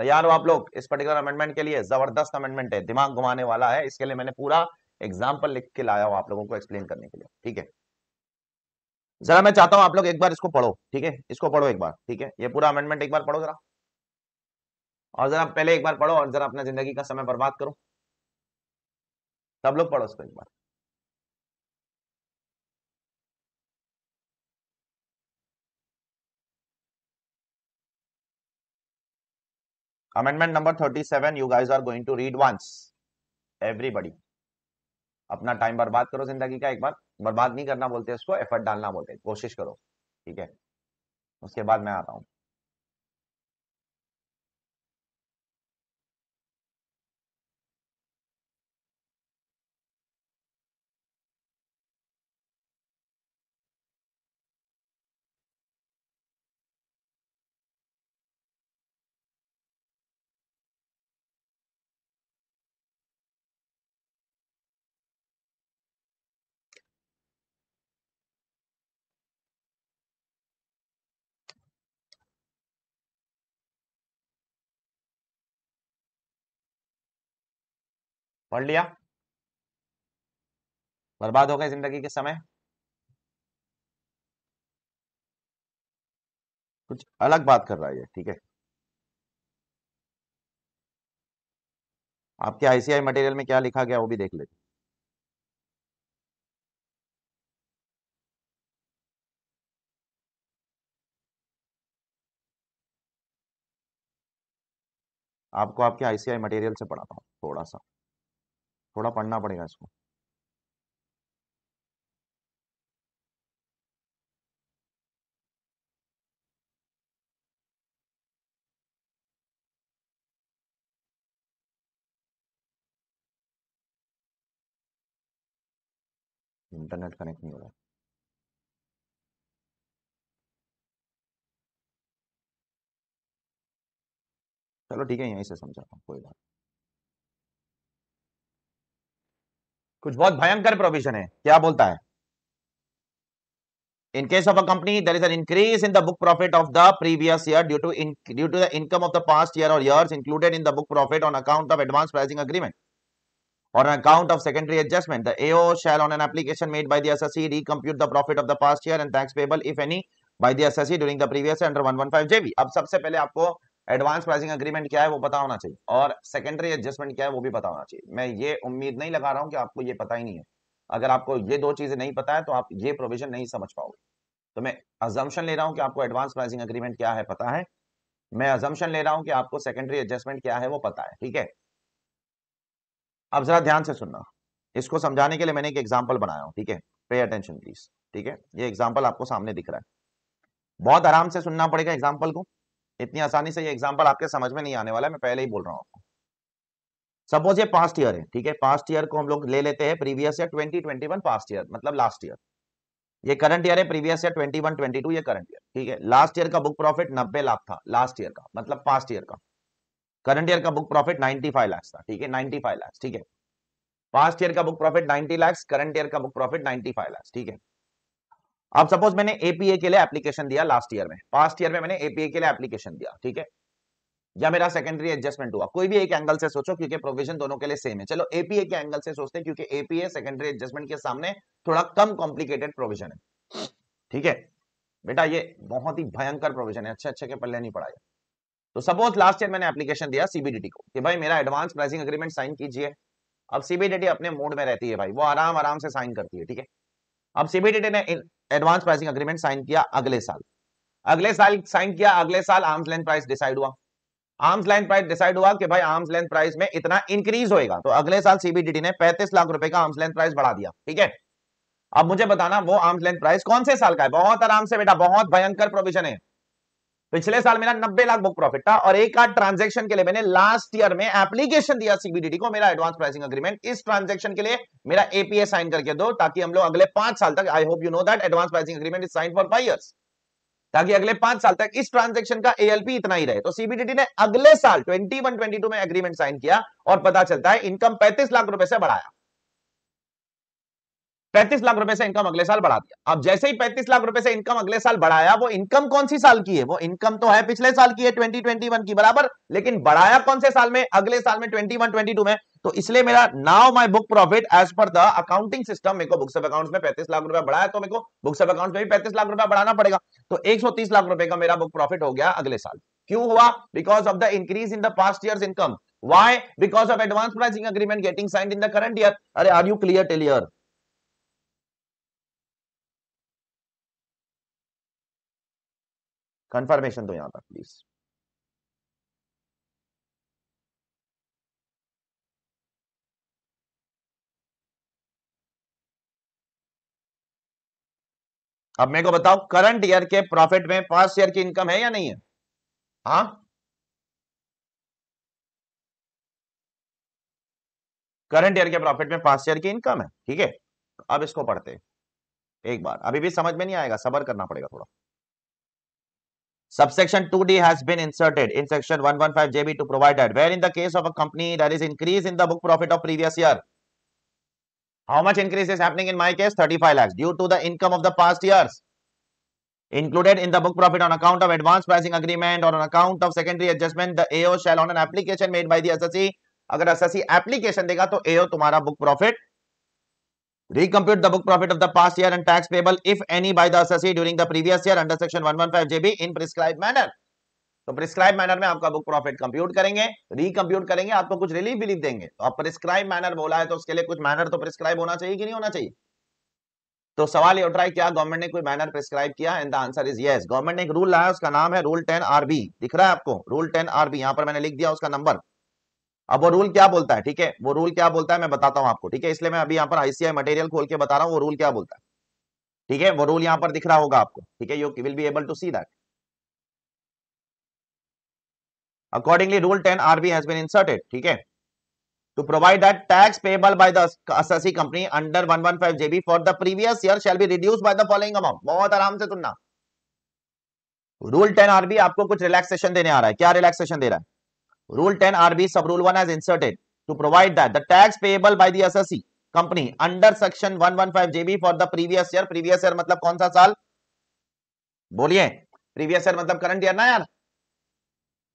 तैयार तो हो आप लोग इस पर्टिकुलर अमेंडमेंट के लिए जबरदस्त अमेंडमेंट है दिमाग घुमाने वाला है इसके लिए मैंने पूरा एग्जाम्पल लिख के लाया हूं आप लोगों को एक्सप्लेन करने के लिए ठीक है जरा मैं चाहता हूं आप लोग एक बार इसको पढ़ो ठीक है इसको पढ़ो एक बार ठीक है ये पूरा अमेंडमेंट एक बार पढ़ो जरा और जरा पहले एक बार पढ़ो और जरा अपना जिंदगी का समय बर्बाद करो सब लोग पढ़ो इसको एक बार number thirty seven you guys are going to read once everybody अपना टाइम बर्बाद करो जिंदगी का एक बार बर्बाद नहीं करना बोलते उसको एफर्ट डालना बोलते कोशिश करो ठीक है उसके बाद मैं आता हूँ पढ़ लिया बर्बाद हो गए जिंदगी के समय कुछ अलग बात कर रहा है ये ठीक है आपके आईसीआई मटेरियल में क्या लिखा गया वो भी देख लेते आपको आपके आईसीआई मटेरियल से पढ़ाता हूँ थोड़ा सा थोड़ा पढ़ना पड़ेगा इसको इंटरनेट कनेक्ट नहीं हो रहा चलो ठीक है यहीं से समझाता हूँ कोई बात कुछ बहुत भयंकर प्रोविजन है क्या बोलता है in case of a company there is an increase in the book profit of the previous year due to due to the income of the past year और year included in the book profit on account of advance pricing agreement और account of secondary adjustment the AO shall on an application made by the recompute the profit of the past year and tax payable if any by the during the previous under one J B सबसे पहले आपको advance pricing agreement क्या है वो पता होना चाहिए और सेकेंडरी एडजस्टमेंट क्या है वो भी पता होना चाहिए मैं ये उम्मीद नहीं लगा रहा हूँ कि आपको ये पता ही नहीं है अगर आपको ये दो चीजें नहीं पता है तो आप ये प्रोविजन नहीं समझ पाओगे तो मैं अजम्पन ले रहा हूँ कि आपको एडवांस प्राइसिंग अग्रीमेंट क्या है पता है मैं अजम्पन ले रहा हूँ कि आपको सेकेंडरी एडजस्टमेंट क्या है वो पता है ठीक है अब जरा ध्यान से सुनना इसको समझाने के लिए मैंने एक एग्जाम्पल बनाया हूँ ठीक है पे अटेंशन प्लीज ठीक है ये एग्जाम्पल आपको सामने दिख रहा है बहुत आराम से सुनना पड़ेगा एग्जाम्पल को इतनी आसानी से ये एग्जाम्पल आपके समझ में नहीं आने वाला है मैं पहले ही बोल रहा हूँ आपको सपोज ये पास्ट ईयर है ठीक है पास्ट ईयर को हम लोग ले लेते हैं previous year twenty twenty one past year मतलब लास्ट ईयर ये करंट ईयर है previous year twenty one twenty two ये करंट ईयर ठीक है लास्ट ईयर का बुक प्रॉफिट नब्बे लाख था लास्ट ईयर का मतलब पास्ट ईयर का करंट ईयर का book profit ninety five lakh था ठीक है नाइन्टी फाइव लाख ठीक है पास्ट ईयर का book profit ninety lakh current year का book profit ninety five lakh ठीक है अब सपोज मैंने एपीए के लिए एप्लीकेशन दिया लास्ट ईयर में पास्ट ईयर में मैंने एपीए के लिए एप्लीकेशन दिया ठीक है या मेरा सेकेंडरी एडजस्टमेंट हुआ कोई भी एक एंगल से सोचो क्योंकि प्रोविजन दोनों के लिए सेम है चलो एपीए के एंगल से सोचते हैं क्योंकि एपीए सेकेंडरी एडजस्टमेंट के सामने थोड़ा कम कॉम्प्लिकेटेड प्रोविजन है ठीक है बेटा ये बहुत ही भयंकर प्रोविजन है अच्छे अच्छे के पल्ले नहीं पढ़ाया तो सपोज लास्ट ईयर मैंने एप्लीकेशन दिया सीबीडीटी को कि भाई मेरा एडवांस प्राइसिंग अग्रीमेंट साइन कीजिए अब सीबीडीटी अपने मोड में रहती है भाई वो आराम आराम से साइन करती है ठीक है अब सीबीडीटी ने एडवांस प्राइसिंग अग्रीमेंट साइन किया अगले साल अगले साल साइन किया अगले साल आर्म्स लेंथ प्राइस डिसाइड हुआ आर्म्स लेंथ प्राइस डिसाइड हुआ कि भाई आर्म्स लेंथ प्राइस में इतना इंक्रीज होएगा तो अगले साल सीबीडीटी ने 35 लाख रुपए का आर्म्स लेंथ प्राइस बढ़ा दिया ठीक है अब मुझे बताना वो आर्म्स लेंथ प्राइस कौन से साल का है बहुत आराम से बेटा बहुत भयंकर प्रोविजन है पिछले साल मेरा 90 लाख बुक प्रॉफिट था और एक आठ ट्रांजेक्शन के लिए मैंने लास्ट ईयर में एप्लीकेशन दिया सीबीडीटी को मेरा एडवांस प्राइसिंग अग्रीमेंट इस ट्रांजेक्शन के लिए मेरा एपीए साइन करके दो ताकि हम लोग अगले पांच साल तक I hope you know that advance pricing agreement is sign for five year ताकि अगले पांच साल तक इस ट्रांजेक्शन का एएलपी इतना ही रहे तो सीबीडीटी ने अगले साल 2122 में अग्रीमेंट साइन किया और पता चलता है इनकम पैंतीस लाख रुपए से बढ़ाया पैंतीस लाख रुपए से इनकम अगले साल बढ़ा दिया अब जैसे ही पैंतीस लाख रुपए से इनकम अगले साल बढ़ाया वो इनकम कौन सी साल की है वो इनकम तो है पिछले साल की है वन की बराबर लेकिन बढ़ाया कौन से साल में अगले साल में ट्वेंटी वन ट्वेंटी टू में तो इसलिए मेरा now my book profit as per the accounting system मेरे को बुक्स ऑफ अकाउंट्स में पैंतीस लाख रुपया बढ़ाया तो मेरे को बुक्स ऑफ अकाउंट्स में भी पैंतीस लाख रुपया बढ़ाना पड़ेगा तो एक लाख रुपए का मेरा बुक प्रॉफिट हो गया अगले साल क्यों हुआ because of the increase in the past year income why because of advance pricing agreement getting signed in the current year अरे आर यू क्लियर टेलियर कंफर्मेशन दो यहाँ तक प्लीज अब मेरे को बताओ करंट ईयर के प्रॉफिट में पास्ट ईयर की इनकम है या नहीं है हाँ करंट ईयर के प्रॉफिट में पास्ट ईयर की इनकम है ठीक है अब इसको पढ़ते एक बार अभी भी समझ में नहीं आएगा सबर करना पड़ेगा थोड़ा Subsection 2D has been inserted in section 115JB to provide that where in the case of a company there is increase in the book profit of previous year. How much increase is happening in my case? 35 lakhs due to the income of the past years included in the book profit on account of advance pricing agreement or on account of secondary adjustment the AO shall on an application made by the SSE अगर SSE application then तो AO तुम्हारा book profit Recompute the book profit of the past year and tax payable, if any, by the assessee during the previous year under section 115 JB in prescribed manner. तो prescribe manner में आपका book profit compute करेंगे recompute करेंगे आपको कुछ relief belief देंगे तो आप प्रिस्क्राइब मैनर बोला है तो उसके लिए कुछ मैनर तो प्रिस्क्राइब होना चाहिए कि नहीं होना चाहिए तो सवाल ये उठ रहा है क्या गवर्नमेंट ने कोई मैनर प्रिस्क्राइब किया and the answer is yes government ने एक रूल लाया उसका नाम है रूल टेन आरबी दिख रहा है आपको रूल टेन आरबी यहाँ पर मैंने लिख दिया उसका नंबर अब वो रूल क्या बोलता है ठीक है वो रूल क्या बोलता है मैं बताता हूँ आपको ठीक है इसलिए मैं अभी यहाँ पर आईसीआई मटेरियल खोल के बता रहा हूँ वो रूल क्या बोलता है ठीक है वो रूल यहाँ पर दिख रहा होगा आपको ठीक है you will be able to see that accordingly rule 10 rb has been inserted theek hai to provide that tax payable by the assessee company under 115 jb for the previous year shall be reduced by the following amount bahut aaram se sunna rule 10 rb aapko kuch relaxation dene aa raha hai kya relaxation de raha hai Rule 10 RB sub rule 1 has inserted to provide that the tax payable by the assessee company under section 115 JB for the previous year previous year मतलब कौन सा साल बोलिए previous year मतलब current year ना यार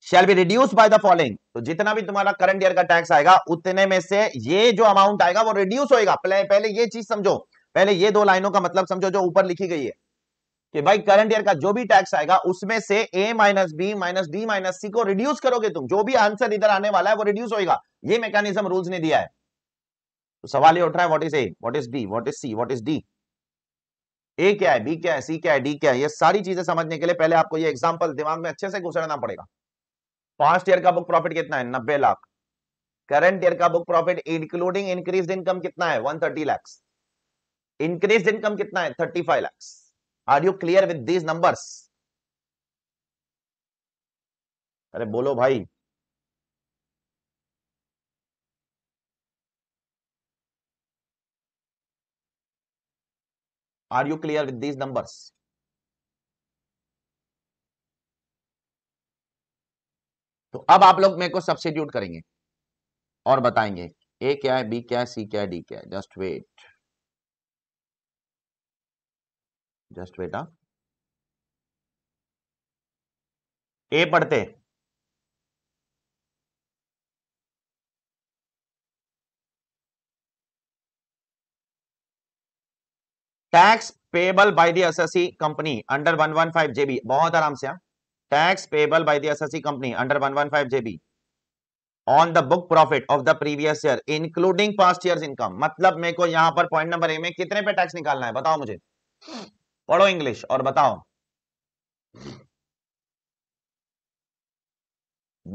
shall be reduce by the following तो जितना भी तुम्हारा करंट ईयर का टैक्स आएगा उतने में से ये जो अमाउंट आएगा वो रिड्यूस होएगा पहले ये चीज समझो पहले ये दो लाइनों का मतलब समझो जो ऊपर लिखी गई है कि भाई करंट ईयर का जो भी टैक्स आएगा उसमें से A minus B minus D minus C को रिड्यूस करोगे तुम जो भी आंसर इधर आने वाला है वो रिड्यूस होगा ये मैकेनिज्म रूल्स ने दिया है तो सवाल ये उठ रहा है what is A what is B what is C what is D A क्या है बी क्या है सी क्या है डी क्या है ये सारी चीजें समझने के लिए पहले आपको ये एग्जाम्पल दिमाग में अच्छे से घुसरना पड़ेगा फास्ट ईयर का बुक प्रॉफिट कितना है नब्बे लाख करंट ईयर का book profit including increase income कितना है one thirty lakhs increase income कितना है thirty five lakhs are you clear with these numbers अरे बोलो भाई are you clear with these numbers तो अब आप लोग मेरे को सब्सिट्यूट करेंगे और बताएंगे ए क्या है बी क्या है सी क्या है डी क्या है just wait just ah a हाँ। पढ़ते tax payable by the assessee company under 115 JB बहुत आराम से हाँ। Tax payable by the assessee company under 115 JB on the book profit of the previous year including past year income मतलब मेरे को यहां पर पॉइंट नंबर ए में कितने पे टैक्स निकालना है बताओ मुझे पढ़ो इंग्लिश और बताओ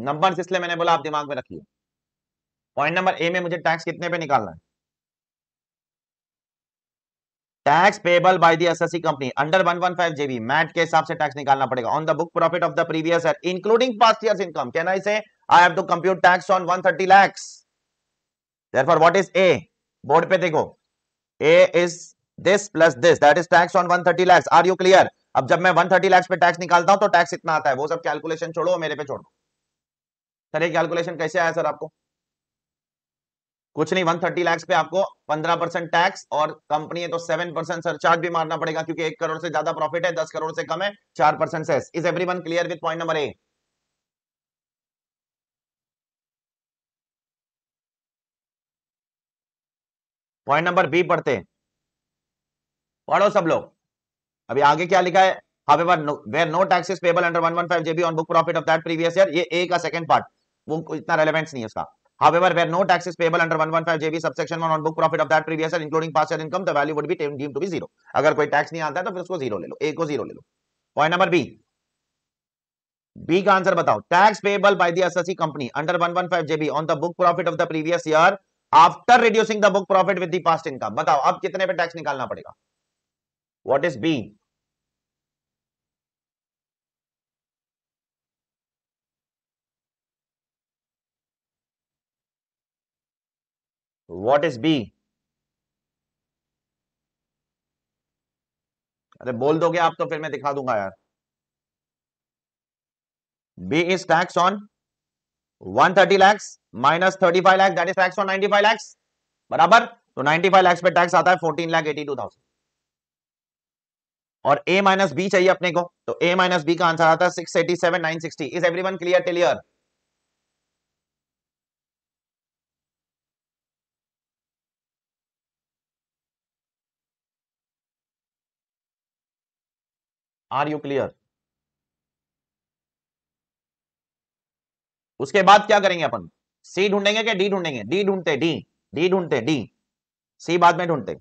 नंबर इसलिए मैंने बोला आप दिमाग में रखिए पॉइंट नंबर ए में मुझे टैक्स कितने पे निकालना है tax payable by the assessee company under 115 JB MAT के हिसाब से टैक्स निकालना पड़ेगा on the book profit of the previous year including past year income can I say I have to compute tax on 130 lakh therefore what is a board पे देखो A is this plus this that is tax on 130 lakh are you clear अब जब मैं 130 लाख पे tax निकालता हूं तो tax इतना आता है वो सब कैलकुलेशन छोड़ो मेरे पे छोड़ दो सर ये कैलकुलेशन कैसे आया सर आपको कुछ नहीं 130 लाख पे आपको 15 परसेंट टैक्स और कंपनी है तो 7 परसेंट सर चार्ज भी मारना पड़ेगा क्योंकि एक करोड़ से ज्यादा प्रॉफिट है 10 करोड़ से कम है 4 percent cess is every one clear with point number A point number B पढ़ते हैं पढ़ो सब लोग अभी आगे क्या लिखा है however no, where no tax is payable under 115 JB on book profit of that previous year ये A का second part वो इतना relevance नहीं है उसका however where no tax is payable under 115 JB subsection one on book profit of that previous year including past year income the value would be deemed to be zero अगर कोई tax नहीं आता है तो फिर उसको zero ले लो A को zero ले लो point number B B का answer बताओ Tax payable by the assessee company under 115 JB on the book profit of the previous year after reducing the book profit with the past income. बताओ अब कितने पे tax निकालना पड़ेगा What is B? What is B? अरे बोल दोगे आप तो फिर मैं दिखा दूंगा यार B is tax on 130 lakhs minus 35 lakhs that is tax on 95 lakhs बराबर तो 95 lakhs पे टैक्स आता है 14 लाख 82,000 और a माइनस बी चाहिए अपने को तो a माइनस बी का आंसर आता है six eighty seven nine sixty is every one clear clear are you clear उसके बाद क्या करेंगे अपन सी ढूंढेंगे क्या डी ढूंढेंगे डी ढूंढते डी डी ढूंढते डी सी बाद में ढूंढते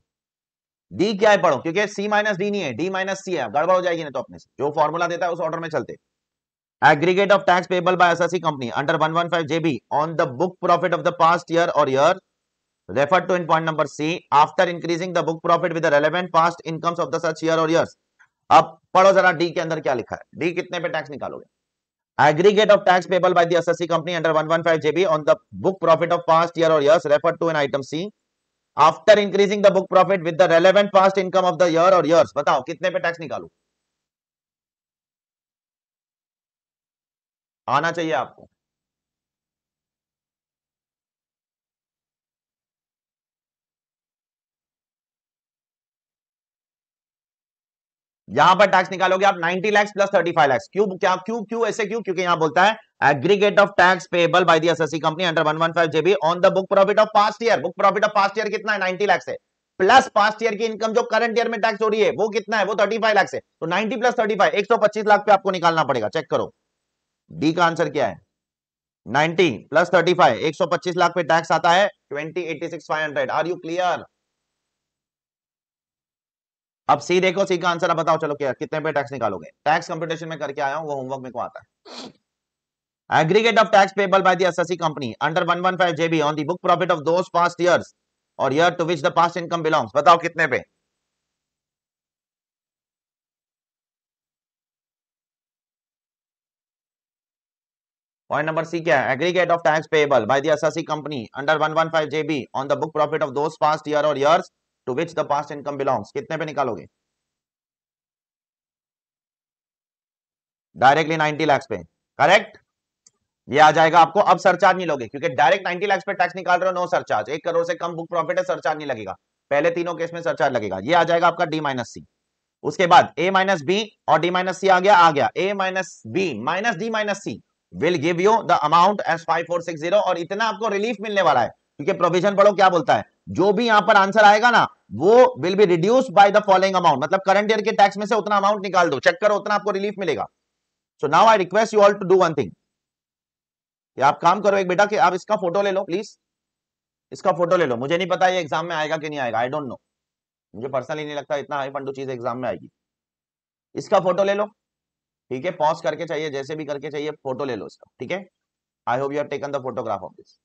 डी क्या है पढ़ो क्योंकि सी माइनस डी नहीं है डी माइनस सी है गड़बड़ हो जाएगी ना तो अपने से जो फॉर्मूला देता है उस ऑर्डर में चलते aggregate of tax payable by assessee company under 115 JB on the book profit of the past year और year referred to in point number C after increasing the book profit with the relevant past incomes of the such year or years. अब पढ़ो जरा D के अंदर क्या लिखा है D कितने पे टैक्स निकालोगे aggregate of tax payable by the assessee company under 115 JB on the book profit of past year और years referred to in item C after increasing the book profit with the relevant past income of the year और years बताओ कितने पे tax निकालू आना चाहिए आपको यहां पर टैक्स निकालोगे आप 90 लाख प्लस 35 लाख क्यों क्या क्यों क्यों ऐसे क्यों क्योंकि यहां बोलता है aggregate of tax payable by the assessee company under 115 JB on the book profit of past year book profit of past year कितना है 90 लाख प्लस पास्ट ईयर की इनकम जो करंट ईयर में टैक्स हो रही है वो कितना है वो 35 लाख से तो 90 प्लस 35 125 लाख पे आपको निकालना पड़ेगा चेक करो डी का आंसर क्या है 90 प्लस 35 125 लाख पे टैक्स आता है 2086 आर यू क्लियर अब सी देखो सी का आंसर अब बताओ चलो क्या कितने पे टैक्स निकालोगे टैक्स कंप्यूटेशन में करके आया हूं वो होमवर्क में को आता है aggregate of tax payable by the assessee company under 115 JB on the book profit of those past years or year to which the past income belongs बताओ कितने पे पॉइंट नंबर सी क्या है aggregate of tax payable by the assessee company under 115 JB on the book profit of those past year और years to which the past income belongs कितने पे निकालोगे directly 90 lakh पे करेक्ट ये आ जाएगा आपको अब सरचार्ज नहीं लोगे क्योंकि डायरेक्ट नाइनटी लाख पे टैक्स निकाल रहे हो नो सरचार्ज एक करोड़ से कम बुक प्रॉफिट है सरचार्ज नहीं लगेगा पहले तीनों केस में सरचार्ज लगेगा ये आ जाएगा आपका डी माइनस सी उसके बाद ए माइनस बी और डी माइनस सी आ गया आ गया A minus B minus D minus C will give you the amount as five four six zero और इतना आपको रिलीफ मिलने वाला है क्योंकि प्रोविजन पढ़ो क्या बोलता है जो भी यहां पर आंसर आएगा ना वो will be reduce by the following amount मतलब करंट ईयर के टैक्स में से उतना अमाउंट निकाल दो चेक करो उतना आपको रिलीफ मिलेगा so now I request you all to do one thing या आप काम करो एक बेटा कि आप इसका फोटो ले लो प्लीज इसका फोटो ले लो मुझे नहीं पता ये एग्जाम में आएगा कि नहीं आएगा आई डोंट नो मुझे पर्सनली नहीं लगता इतना हाई पंडू चीज एग्जाम में आएगी इसका फोटो ले लो ठीक है पॉज करके चाहिए जैसे भी करके चाहिए फोटो ले लो इसका ठीक है I hope you have taken the photograph of this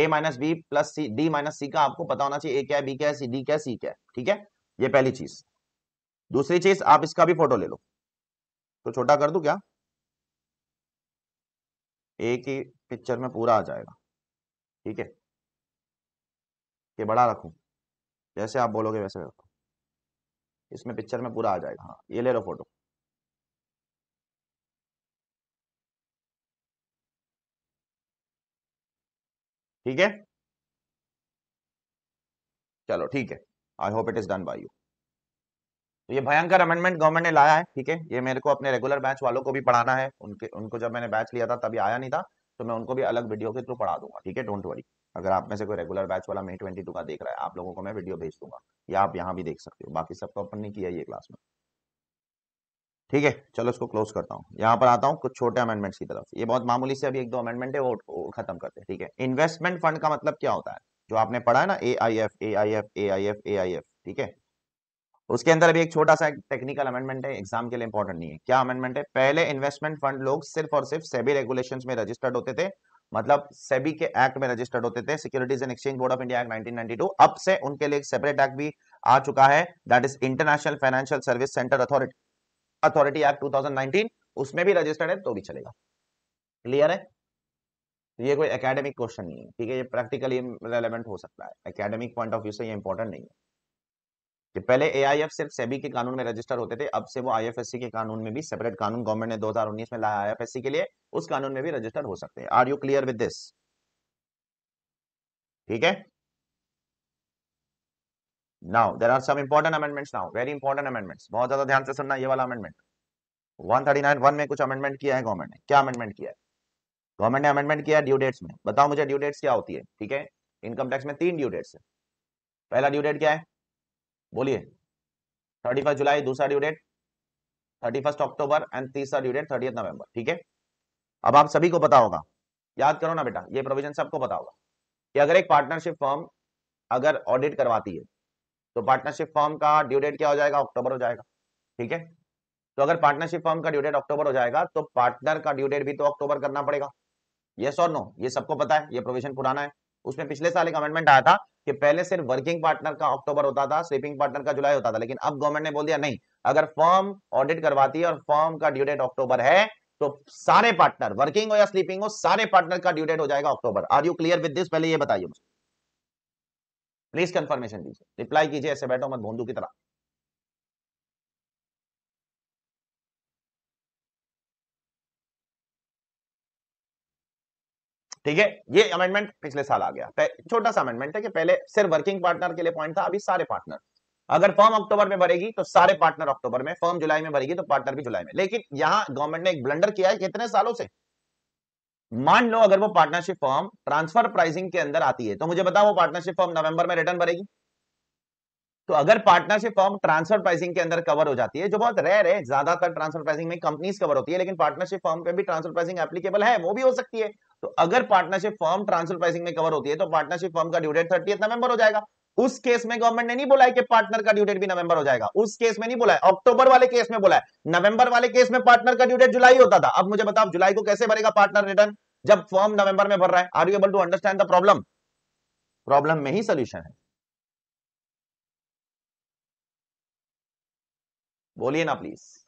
A minus B plus C D minus C का आपको पता होना चाहिए ए क्या है बी क्या है सी डी क्या है सी क्या है ठीक है ये पहली चीज दूसरी चीज आप इसका भी फोटो ले लो तो छोटा कर दू क्या एक ही पिक्चर में पूरा आ जाएगा ठीक है ये बड़ा रखूँ जैसे आप बोलोगे वैसे रखो इसमें पिक्चर में पूरा आ जाएगा हाँ ये ले लो फोटो ठीक है चलो ठीक है I hope it is done by you तो ये भयंकर अमेंडमेंट गवर्नमेंट ने लाया है ठीक है ये मेरे को अपने रेगुलर बैच वालों को भी पढ़ाना है उनके उनको जब मैंने बैच लिया था तभी आया नहीं था तो मैं उनको भी अलग वीडियो के थ्रू पढ़ा दूंगा ठीक है डोंट वरी अगर आप में से कोई रेगुलर बैच वाला मई ट्वेंटी का देख रहा है आप लोगों को मैं वीडियो भेज दूंगा या आप यहाँ भी देख सकते हो बाकी सबको अपन ने किया ये क्लास में ठीक है चलो इसको क्लोज करता हूँ यहाँ पर आता हूँ कुछ छोटे अमेंडमेंट्स की तरफ ये बहुत मामूली से अभी एक दो अमेंडमेंट है वो, वो खत्म करते हैं ठीक है इन्वेस्टमेंट फंड का मतलब क्या होता है जो आपने पढ़ा है ना A I F A I F A I F A I F ठीक है उसके अंदर अभी एक छोटा सा टेक्निकल अमेंडमेंट है एग्जाम के लिए इंपॉर्टेंट नहीं है क्या अमेंडमेंट है पहले इन्वेस्टमेंट फंड लोग सिर्फ और सिर्फ सेबी रेगुलेशन में रजिस्टर्ड होते थे मतलब सेबी के एक्ट में रजिस्टर्ड होते थे securities and exchange board of India act 1992 अब से उनके लिए एक सेपरेट एक्ट भी आ चुका है that is international financial service centre authority authority act 2019 उसमें भी रजिस्टर्ड है तो भी चलेगा क्लियर है ये कोई एकेडमिक क्वेश्चन नहीं है ठीक है ये प्रैक्टिकली रेलेवेंट हो सकता है एकेडमिक पॉइंट ऑफ व्यू से ये इंपॉर्टेंट नहीं है कि पहले एआईएफ सिर्फ सेबी के कानून में रजिस्टर होते थे अब से वो आईएफएससी के कानून में भी सेपरेट कानून गवर्नमेंट ने 2019 में लाया आईएफएससी के लिए उस कानून में भी रजिस्टर हो सकते हैं are you clear with this ठीक है now there are some important amendments now very important amendments बहुत ज्यादा ध्यान से सुनना ये वाला अमेंडमेंट 139 वन में कुछ अमेंडमेंट किया है गवर्नमेंट ने क्या अमेंडमेंट किया है गवर्नमेंट ने अमेंडमेंट किया ड्यू डेट्स में बताओ मुझे ड्यू डेट्स क्या होती है ठीक है इनकम टैक्स में तीन ड्यू डेट्स है पहला ड्यू डेट क्या है बोलिए थर्टी फर्स्ट जुलाई दूसरा due date thirty first October and तीसरा ड्यू डेट थर्टी नवंबर ठीक है अब आप सभी को पता होगा याद करो ना बेटा ये प्रोविजन सबको पता होगा कि अगर एक पार्टनरशिप फॉर्म अगर ऑडिट करवाती है तो पार्टनरशिप फॉर्म का ड्यू डेट क्या हो जाएगा अक्टूबर हो जाएगा ठीक है तो अगर पार्टनरशिप फॉर्म का ड्यू डेट अक्टूबर हो जाएगा तो पार्टनर का ड्यू डेट भी तो अक्टूबर करना पड़ेगा यस और नो ये सबको पता है ये प्रोविजन पुराना है उसमें पिछले साल एक अमेंडमेंट आया था कि पहले सिर्फ वर्किंग पार्टनर का अक्टूबर होता था स्लीपिंग पार्टनर का जुलाई होता था लेकिन अब गवर्नमेंट ने बोल दिया नहीं अगर फर्म ऑडिट करवाती है और फर्म का ड्यू डेट अक्टूबर है तो सारे पार्टनर वर्किंग हो या स्लीपिंग हो सारे पार्टनर का ड्यू डेट हो जाएगा अक्टूबर are you clear with this पहले ये बताइए मुझे प्लीज कंफर्मेशन दीजिए रिप्लाई कीजिए ऐसे बैठो मत भोंदू की तरह ठीक है ये अमेंडमेंट पिछले साल आ गया छोटा सा अमेंडमेंट है कि पहले सिर्फ वर्किंग पार्टनर के लिए पॉइंट था अभी सारे पार्टनर अगर फर्म अक्टूबर में भरेगी तो सारे पार्टनर अक्टूबर में फर्म जुलाई में भरेगी तो पार्टनर भी जुलाई में लेकिन यहां गवर्नमेंट ने एक ब्लंडर किया है कितने सालों से मान लो अगर वो पार्टनरशिप फर्म ट्रांसफर प्राइसिंग के अंदर आती है तो मुझे बताओ वो पार्टनरशिप फर्म नवंबर में रिटर्न भरेगी तो अगर पार्टनरशिप फर्म ट्रांसफर प्राइसिंग के अंदर कवर हो जाती है जो बहुत रेयर है ज्यादातर ट्रांसफर प्राइसिंग में कंपनीज कवर होती है लेकिन पार्टनरशिप फर्म पे भी ट्रांसफर प्राइसिंग एप्लीकेबल है वो भी हो सकती है तो अगर पार्टनरशिप फर्म ट्रांसफर प्राइसिंग में कवर होती है तो पार्टनरशिप फर्म का ड्यूडेट थर्टी नवंबर हो जाएगा उस केस में गवर्नमेंट ने नहीं बोला है कि पार्टनर का ड्यूडेट भी नवंबर हो जाएगा उस केस में नहीं बोला है अक्टूबर वाले केस में बोला है नवंबर वाले केस में पार्टनर का ड्यूडेट जुलाई होता था अब मुझे बताओ जुलाई को कैसे भरेगा पार्टनर रिटर्न जब फॉर्म नवंबर में भर रहा है are you able to understand the problem problem में ही सोल्यूशन है बोलिए ना प्लीज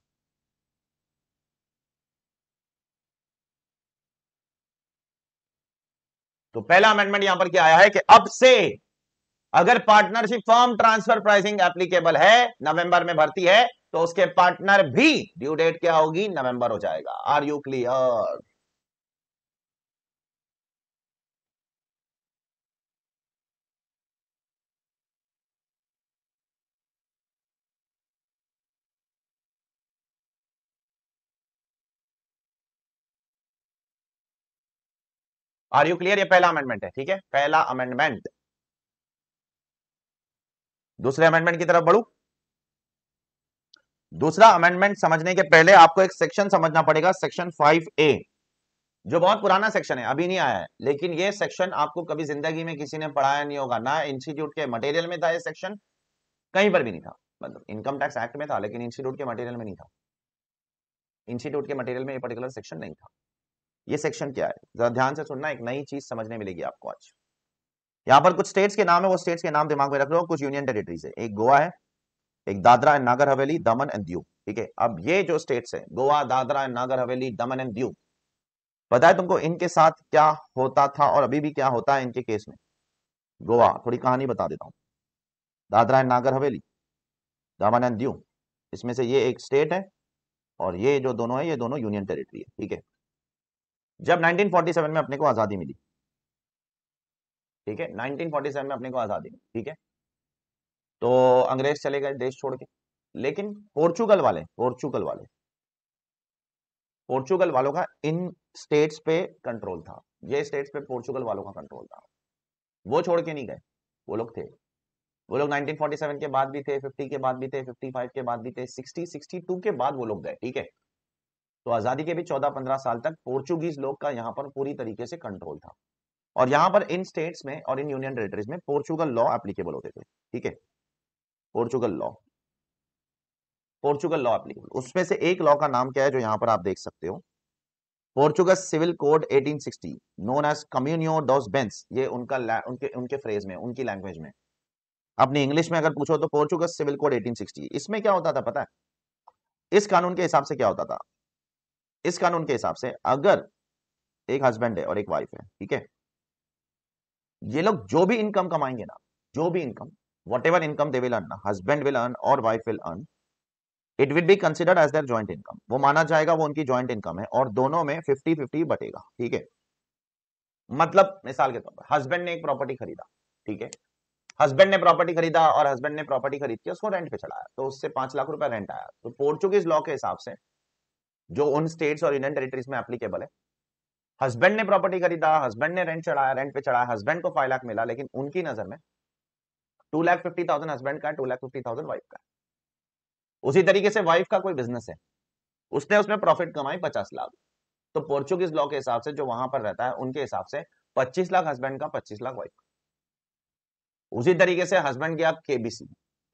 तो पहला अमेंडमेंट यहां पर क्या आया है कि अब से अगर partnership firm transfer pricing applicable है नवंबर में भर्ती है तो उसके पार्टनर भी ड्यू डेट क्या होगी नवंबर हो जाएगा are you clear are you clear ये पहला अमेंडमेंट है ठीक है पहला अमेंडमेंट दूसरे अमेंडमेंट की तरफ बढ़ू दूसरा अमेंडमेंट समझने के पहले आपको एक सेक्शन समझना पड़ेगा सेक्शन फाइव ए जो बहुत पुराना सेक्शन है अभी नहीं आया है लेकिन ये सेक्शन आपको कभी जिंदगी में किसी ने पढ़ाया नहीं होगा ना इंस्टीट्यूट के मटेरियल में था ये सेक्शन कहीं पर भी नहीं था मतलब इनकम टैक्स एक्ट में था लेकिन इंस्टीट्यूट के मटेरियल में नहीं था इंस्टीट्यूट के मटेरियल में ये पर्टिकुलर सेक्शन नहीं था ये सेक्शन क्या है जरा ध्यान से सुनना एक नई चीज समझने मिलेगी आपको आज यहाँ पर कुछ स्टेट्स के नाम है वो स्टेट्स के नाम दिमाग में रख लो कुछ यूनियन टेरिटरीज है एक गोवा है एक दादरा एंड नागर हवेली दमन एंड दीव ठीक है अब ये जो स्टेट्स है गोवा दादरा एंड नागर हवेली दमन एंड दीव पता है तुमको इनके साथ क्या होता था और अभी भी क्या होता है इनके केस में गोवा थोड़ी कहानी बता देता हूँ दादरा एंड नागर हवेली दमन एंड दीव इसमें से ये एक स्टेट है और ये जो दोनों है ये दोनों यूनियन टेरिटरी है ठीक है जब 1947 में अपने को आजादी मिली ठीक है 1947 में अपने को आजादी मिली ठीक है तो अंग्रेज चले गए देश छोड़ के लेकिन पोर्चुगल वाले पोर्चुगल वाले पोर्चुगल वालों का इन स्टेट्स पे कंट्रोल था ये स्टेट्स पे पोर्चुगल वालों का कंट्रोल था वो छोड़ के नहीं गए वो लोग थे वो लोग 1947 के बाद भी थे 50 के बाद भी थे 55 के बाद भी थे 60 62 के बाद वो लोग गए ठीक है तो आजादी के भी चौदह पंद्रह साल तक पोर्चुगीज लोग का यहाँ पर पूरी तरीके से कंट्रोल था और यहाँ पर इन स्टेट्स में और इन यूनियन टेरेटरीज में पोर्चुगल लॉ एप्लीकेबल होते थे ठीक है Portugal law Portugal law applicable उसमें से एक लॉ का नाम क्या है जो यहाँ पर आप देख सकते हो Portugal civil code 1860 known as कम्यूनियो डॉस बेंस ये उनका उनके उनके फ्रेज में उनकी लैंग्वेज में अपनी इंग्लिश में अगर पूछो तो पोर्चुगल सिविल कोड 1860 इसमें क्या होता था पता है इस कानून के हिसाब से क्या होता था इस कानून के हिसाब से अगर एक हस्बैंड है और एक वाइफ है ठीक है ये लोग जो भी इनकम कमाएंगे ना जो भी income whatever income they will earn husband will earn और wife will earn it will be considered as their joint income वो माना जाएगा वो उनकी ज्वाइंट इनकम है और दोनों में फिफ्टी फिफ्टी बटेगा ठीक है मतलब मिसाल के तौर पर हस्बैंड ने एक प्रॉपर्टी खरीदा ठीक है हस्बैंड ने प्रॉपर्टी खरीदा और हस्बैंड ने प्रॉपर्टी खरीद के उसको रेंट पे चढ़ाया तो उससे पांच लाख रुपया रेंट आया तो पोर्चुगीज लॉ के हिसाब से जो उन स्टेट्स और यूनियन टेरिटरीज में एप्लीकेबल है हस्बैंड ने प्रॉपर्टी खरीदा हस्बैंड ने रेंट चढ़ाया रेंट पे चढ़ाया हस्बैंड को फाइव लाख मिला लेकिन उनकी नजर में two lakh fifty thousand husband का two lakh fifty thousand wife का उसी तरीके से वाइफ का कोई बिजनेस है उसने उसमें प्रॉफिट कमाई पचास लाख तो पोर्चुगीज लॉ के हिसाब से जो वहां पर रहता है उनके हिसाब से पच्चीस लाख हस्बैंड का पच्चीस लाख वाइफ का उसी तरीके से हस्बैंड गया केबीसी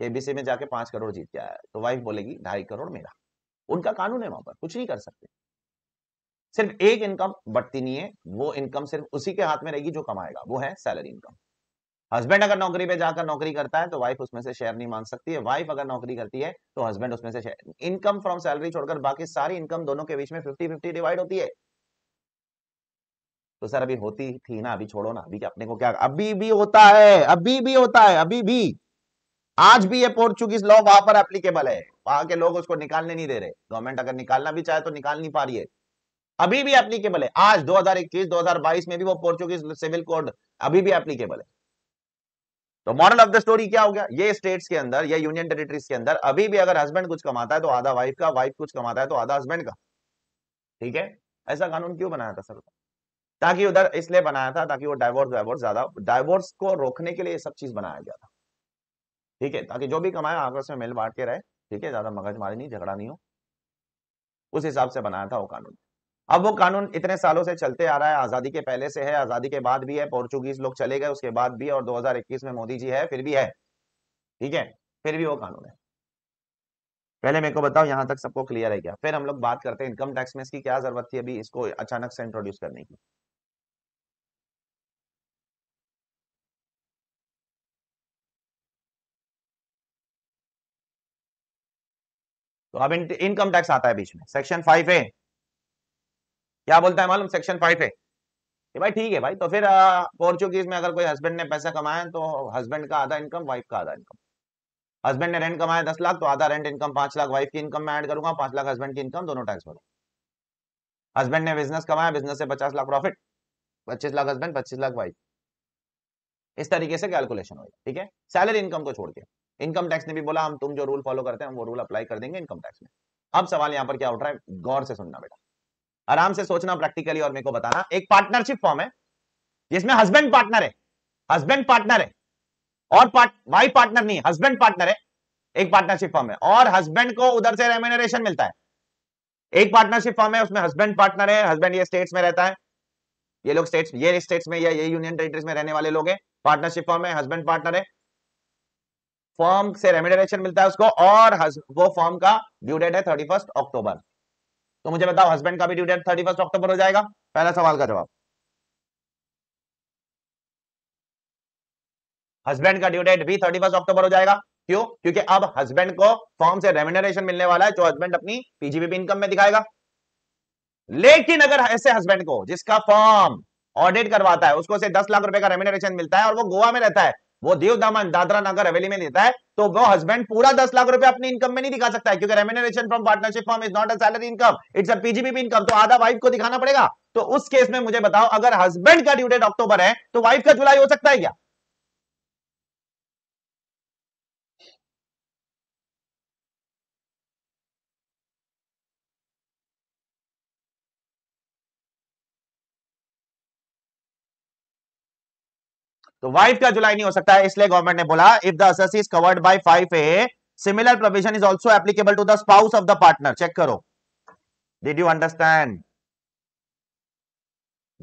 केबीसी में जाके पांच करोड़ जीत गया है तो वाइफ बोलेगी ढाई करोड़ मेरा उनका कानून है वहां पर कुछ नहीं कर सकते सिर्फ एक इनकम बढ़ती नहीं है वो इनकम सिर्फ उसी के हाथ में रहेगी जो कमाएगा वो है सैलरी इनकम हस्बैंड अगर नौकरी पे जाकर नौकरी करता है तो वाइफ उसमें से शेयर नहीं मांग सकती है वाइफ अगर नौकरी करती है तो हस्बैंड उसमें से शेयर इनकम फ्रॉम सैलरी छोड़कर बाकी सारी इनकम दोनों के बीच में फिफ्टी फिफ्टी डिवाइड होती है तो सर अभी होती थी ना अभी छोड़ो ना अभी अपने को क्या अभी भी होता है अभी भी होता है अभी भी आज भी ये पोर्चुगीज लॉ वहां पर एप्लीकेबल है वहां के लोग उसको निकालने नहीं दे रहे गवर्नमेंट अगर निकालना भी चाहे तो निकाल नहीं पा रही है अभी भी एप्लीकेबल है आज 2021 2022 में भी वो पोर्चुगीज सिविल कोड अभी भी एप्लीकेबल है तो मॉरल ऑफ द स्टोरी क्या हो गया ये स्टेट्स के अंदर या यूनियन टेरिटरीज के अंदर अभी भी अगर हस्बैंड कुछ कमाता है तो आधा वाइफ का वाइफ कुछ कमाता है तो आधा हस्बैंड का ठीक है ऐसा कानून क्यों बनाया था सर ताकि उधर इसलिए बनाया था ताकि वो डाइवोर्स वाइवोर्स ज्यादा डाइवोर्स को रोकने के लिए सब चीज बनाया गया था ठीक है ताकि जो भी कमाए आपस में मिल बांट के रहे ठीक है ज्यादा मगजमारी नहीं झगड़ा नहीं हो उस हिसाब से बनाया था वो कानून अब वो कानून इतने सालों से चलते आ रहा है आजादी के पहले से है आजादी के बाद भी है पोर्चुगीज लोग चले गए उसके बाद भी और 2021 में मोदी जी है फिर भी है ठीक है फिर भी वो कानून है पहले मेरे को बताओ यहां तक सबको क्लियर है क्या फिर हम लोग बात करते हैं इनकम टैक्स में इसकी क्या जरूरत थी अभी इसको अचानक से इंट्रोड्यूस करने की तो अब इनकम टैक्स आता है बीच में सेक्शन फाइव ए क्या बोलता है मालूम सेक्शन फाइव ए कि भाई ठीक है भाई तो फिर पोर्चुगीज में अगर कोई हस्बैंड ने पैसा कमाया तो हस्बैंड का आधा इनकम वाइफ का आधा इनकम हस्बैंड ने रेंट कमाया दस लाख तो आधा रेंट इनकम पांच लाख वाइफ की इनकम में ऐड करूंगा पांच लाख हस्बैंड की इनकम दोनों टैक्स भरूंगा हस्बैंड ने बिजनेस कमाया बिजनेस से पचास लाख प्रॉफिट पच्चीस लाख हस्बैंड पच्चीस लाख वाइफ इस तरीके से कैलकुलेशन होगा ठीक है सैलरी इनकम को छोड़ के इनकम टैक्स ने भी बोला हम तुम जो रूल फॉलो करते हैं वो रूल अप्लाई कर देंगे इनकम टैक्स में अब सवाल यहाँ पर क्या उठ रहा है गौर से सुनना बेटा आराम से सोचना प्रैक्टिकली और मेरे को बताना एक पार्टनरशिप फॉर्म है जिसमें हस्बैंड पार्टनर है हस्बैंड पार्टनर है और पार्ट, वाइफ पार्टनर नहीं हस्बैंड पार्टनर है एक पार्टनरशिप फॉर्म है और हस्बैंड को उधर से रेम्यूनरेशन मिलता है एक पार्टनरशिप फॉर्म है उसमें हस्बैंड पार्टनर है हस्बैंड ये स्टेट्स में रहता है ये लोग स्टेट्स ये स्टेट्स में या ये यूनियन टेरिटरीज में रहने वाले लोग हैं पार्टनरशिप फॉर्म है हस्बैंड पार्टनर है फॉर्म से रेमिडेशन मिलता है उसको और वो फॉर्म का ड्यू डेट है थर्टी फर्स्ट अक्टूबर तो मुझे बताओ हस्बैंड का भी due date thirty first October हो जाएगा पहला सवाल का जवाब हस्बैंड का ड्यू डेट भी थर्टी फर्स्ट अक्टूबर हो जाएगा क्यों क्योंकि अब हस्बैंड को फॉर्म से रेमिनरेशन मिलने वाला है जो हस्बैंड अपनी पीजीबीपी इनकम में दिखाएगा लेकिन अगर ऐसे हस्बैंड को जिसका फॉर्म ऑडिट करवाता है उसको से दस लाख रुपए का रेमिनरेशन मिलता है और वो गोवा में रहता है वो देव दामन दादरा नगर हवेली में देता है तो वो हस्बैंड पूरा दस लाख रुपए अपनी इनकम में नहीं दिखा सकता है क्योंकि remuneration from partnership firm is not a salary income it's a PGBP income तो आधा वाइफ को दिखाना पड़ेगा तो उस केस में मुझे बताओ अगर हस्बैंड का ड्यू डेट अक्टूबर है तो वाइफ का जुलाई हो सकता है क्या तो वाइफ का जुलाई नहीं हो सकता है इसलिए गवर्नमेंट ने बोला if the assessee is covered by a similar provision is also applicable to the spouse of the partner check करो did you understand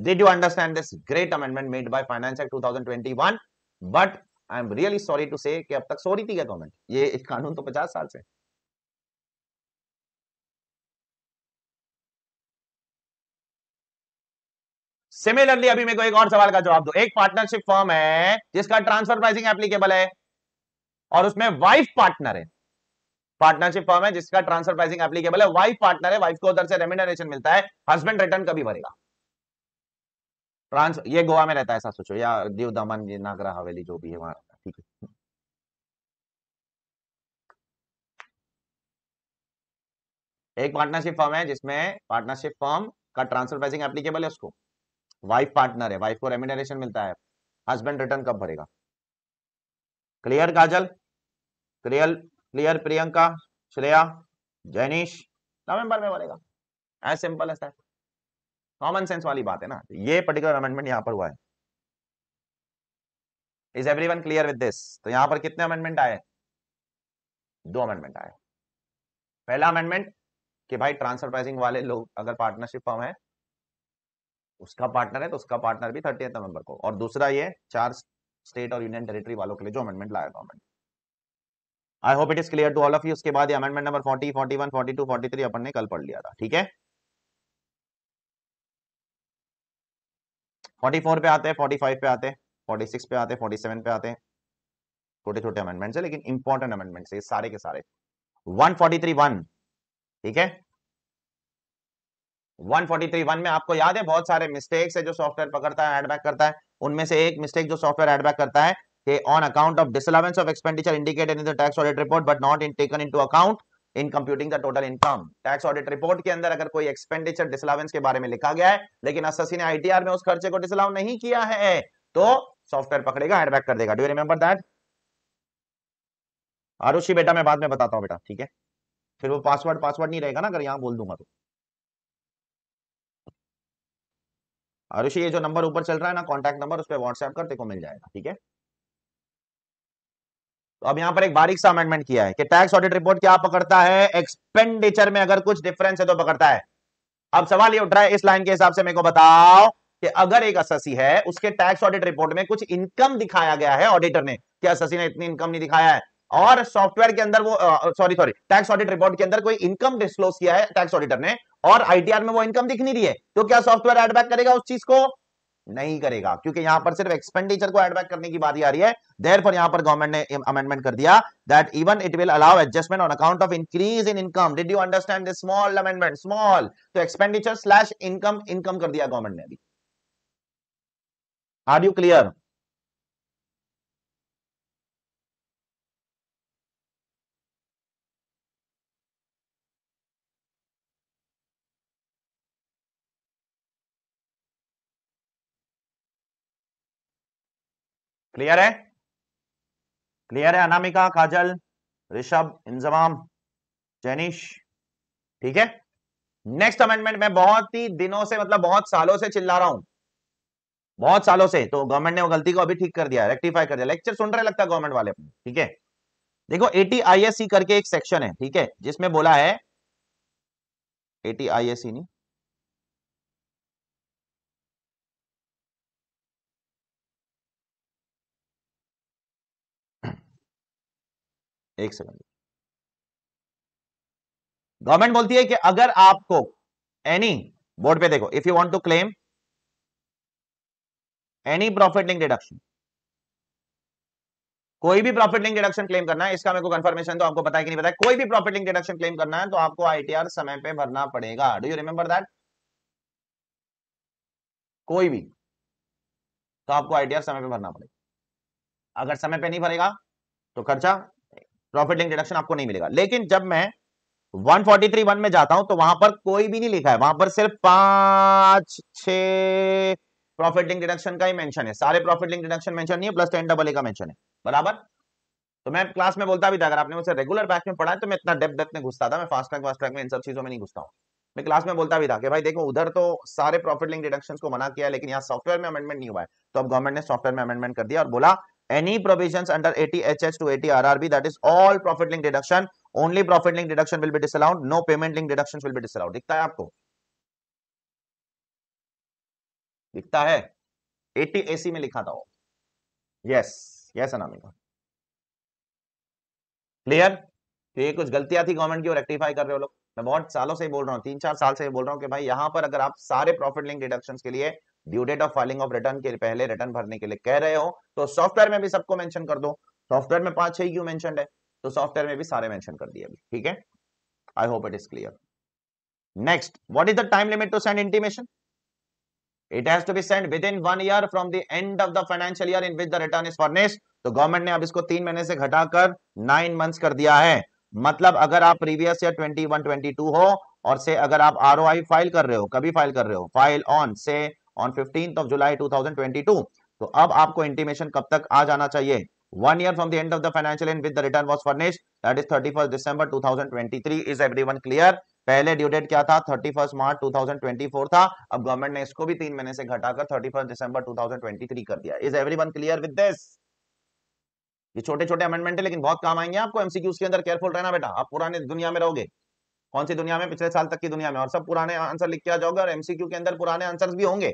Did you understand this great amendment made by Finance Act 2021? But I am really sorry to say कि अब तक sorry थी क्या government ये कानून तो पचास साल से है सिमिलरली अभी मेरे को एक और सवाल का जवाब दो एक पार्टनरशिप फॉर्म है जिसका ट्रांसफर प्राइसिंग एप्लीकेबल है और उसमें वाइफ पार्टनर है पार्टनरशिप फॉर्म है जिसका ट्रांसफर प्राइसिंग एप्लीकेबल है वाइफ पार्टनर है वाइफ को उधर से रेमिनरेशन मिलता है हस्बैंड रिटर्न कभी भरेगा ट्रांस ये गोवा में रहता है ऐसा सोचो या दीव दमन नागरा हवेली जो भी है वहां ठीक है एक पार्टनरशिप फॉर्म है जिसमें पार्टनरशिप फॉर्म का ट्रांसफर प्राइसिंग एप्लीकेबल है उसको वाइफ पार्टनर है वाइफ को रेमिनरेशन मिलता है हस्बैंड रिटर्न कब भरेगा clear Kajal clear clear Priyanka Shreya Jainish नवंबर में भरेगा as simple as that common sense वाली बात है ना तो ये पर्टिकुलर अमेंडमेंट यहां पर हुआ है is every one clear with this तो यहां पर कितने अमेंडमेंट आए दो अमेंडमेंट आए पहला अमेंडमेंट कि भाई ट्रांसफर प्राइसिंग वाले लोग अगर पार्टनरशिप फॉर्म है उसका पार्टनर है तो उसका पार्टनर भी थर्टी नवंबर को और दूसरा ये चार स्टेट और यूनियन टेरिटरी वालों के लिए जो अमेंडमेंट लाया government I hope it is clear to all of you उसके बाद amendment number forty forty one forty two forty three अपन ने कल पढ़ लिया था ठीक है फोर्टी फोर पे आते हैं फोर्टी फाइव पे आते हैं फोर्टी सिक्स पे आते हैं फोर्टी सेवन पे आते हैं छोटे छोटे अमेंडमेंट्स है लेकिन इंपॉर्टेंट अमेंडमेंट्स है सारे के सारे वन फोर्टी थ्री वन ठीक है 143 वन में आपको याद है बहुत सारे मिस्टेक्स है जो सॉफ्टवेयर पकड़ता है एडबैक करता है उनमें से एक मिस्टेक जो सॉफ्टवेयर एडबैक करता है कि on account of disallowance of expenditure indicated in the tax audit report but not in taken into account in computing the total income tax audit report के अंदर अगर कोई एक्सपेंडिचर डिसअलावेंस के बारे में लिखा गया है लेकिन अससी ने आईटीआर में उस खर्चे को डिसअलाउ नहीं किया है तो सॉफ्टवेयर पकड़ेगा एडबैक कर देगा do you remember that Arushi बेटा मैं बाद में बताता हूँ बेटा ठीक है फिर वो पासवर्ड पासवर्ड नहीं रहेगा ना अगर यहाँ बोल दूंगा तो अरुषि ऋषि ये जो नंबर ऊपर चल रहा है ना कॉन्टैक्ट नंबर उस पर व्हाट्सएप कर को मिल जाएगा ठीक है तो अब यहाँ पर एक बारीक सा अमेंडमेंट किया है कि टैक्स ऑडिट रिपोर्ट क्या पकड़ता है एक्सपेंडिचर में अगर कुछ डिफरेंस है तो पकड़ता है अब सवाल ये उठ रहा है इस लाइन के हिसाब से मेरे को बताओ कि अगर एक अससी है उसके टैक्स ऑडिट रिपोर्ट में कुछ इनकम दिखाया गया है ऑडिटर ने कि अससी ने इतनी इनकम नहीं दिखाया है और सॉफ्टवेयर के अंदर वो sorry sorry tax audit report के अंदर कोई इनकम डिस्क्लोज किया है टैक्स ऑडिटर ने और आईटीआर में वो इनकम दिख नहीं रही है तो क्या सॉफ्टवेयर एडबैक करेगा उस चीज को नहीं करेगा क्योंकि यहां पर सिर्फ एक्सपेंडिचर को एडबैक करने की बात आ रही है देर पर यहां पर गवर्नमेंट ने अमेंडमेंट कर दिया that even it will allow adjustment on account of increase in income did you understand this small amendment small तो एक्सपेंडिचर स्लैश इनकम इनकम कर दिया गवर्नमेंट ने अभी आर यू क्लियर क्लियर है क्लियर है अनामिका काजल ऋषभ इंजमाम जैनिश ठीक है नेक्स्ट अमेंडमेंट मैं बहुत ही दिनों से मतलब बहुत सालों से चिल्ला रहा हूं बहुत सालों से तो गवर्नमेंट ने वो गलती को अभी ठीक कर दिया रेक्टिफाई कर दिया लेक्चर सुन रहे लगता है गवर्नमेंट वाले ठीक है देखो ए करके एक सेक्शन है ठीक है जिसमें बोला है ए नहीं एक सेकंड गवर्नमेंट बोलती है कि अगर आपको एनी बोर्ड पे देखो if you want to claim any profit link deduction कोई भी प्रॉफिट लिंक डिडक्शन क्लेम करना है इसका मेरे को कंफर्मेशन तो आपको पता है कि नहीं पता है कोई भी प्रॉफिट लिंक डिडक्शन क्लेम करना है तो आपको आईटीआर समय पे भरना पड़ेगा डू यू रिमेंबर दैट कोई भी तो आपको आईटीआर समय पे भरना पड़ेगा अगर समय पे नहीं भरेगा तो खर्चा प्रॉफिट लिंक डिडक्शन आपको नहीं मिलेगा लेकिन जब मैं 143 वन में जाता हूं तो वहां पर कोई भी नहीं लिखा है वहां पर सिर्फ पांच छ प्रॉफिट लिंक डिडक्शन का ही मेंशन है सारे प्रॉफिट लिंक डिडक्शन मेंशन नहीं है प्लस टेन डबल ए का मेंशन है बराबर तो मैं क्लास में बोलता भी था अगर आपने मुझसे रेगुलर बैच में पढ़ा है तो मैं इतना डेप डेप में घुसता था मैं फास्ट ट्रैक फास्ट ट्रैक में इन सब चीजों में नहीं घुसता हूँ मैं क्लास में बोलता भी था कि भाई देखो उधर तो सारे प्रॉफिट लिंक डिडक्शन को मना किया लेकिन यहाँ सॉफ्टवेयर में अमेंडमेंट नहीं हुआ है तो अब गवर्नमेंट ने सॉफ्टवेयर में अमेंडमेंट कर दिया और बोला any provisions under 80hh to 80rrb that is all profit link deduction only profit link deduction will be disallowed no payment link deductions will be disallowed dikhta hai aapko dikhta hai 80 AC में लिखा था वो yes yes Anamika clear तो ये कुछ गलतियां थी government की और रेक्टिफाई कर रहे हो लोग मैं बहुत सालों से ही बोल रहा हूँ तीन चार साल से ही बोल रहा हूँ कि भाई यहाँ पर अगर आप सारे प्रॉफिट लिंक डिडक्शन के लिए due date of filing of return के पहले रिटर्न भरने के लिए कह रहे हो तो सॉफ्टवेयर में भी सबको मेंशन कर दो सॉफ्टवेयर में पांच छह क्यू मेंशन है तो सॉफ्टवेयर में भी सारे मेंशन कर दिए अभी ठीक है I hope it is clear next what is the time limit to send intimation it has to be send within one year from the end of the financial year in which the return is furnish तो government ने अब इसको तीन महीने से घटाकर nine months कर दिया है मतलब अगर आप प्रीवियस ईयर 21 22 हो और से अगर आप आर फाइल कर रहे हो कभी फाइल कर रहे हो फाइल ऑन से on fifteen of July to तो अब आपको इंटीमेशन कब तक आ जाना चाहिए one year from the end of the financial year in which the return was furnished that is 31st december 2023 is everyone clear पहले ड्यू डेट क्या था 31 मार्च 2024 था अब गवर्नमेंट ने इसको भी तीन महीने से घटाकर 31 दिसंबर 2023 कर दिया is everyone clear with this ये छोटे छोटे अमेंडमेंट है लेकिन बहुत काम आएंगे आपको एमसीक्यूज के अंदर केयरफुल रहना बेटा आप पुराने दुनिया में रहोगे कौन सी दुनिया में पिछले साल तक की दुनिया में और सब पुराने आंसर लिख के आ जाओगे और एमसीक्यू के अंदर पुराने आंसर भी होंगे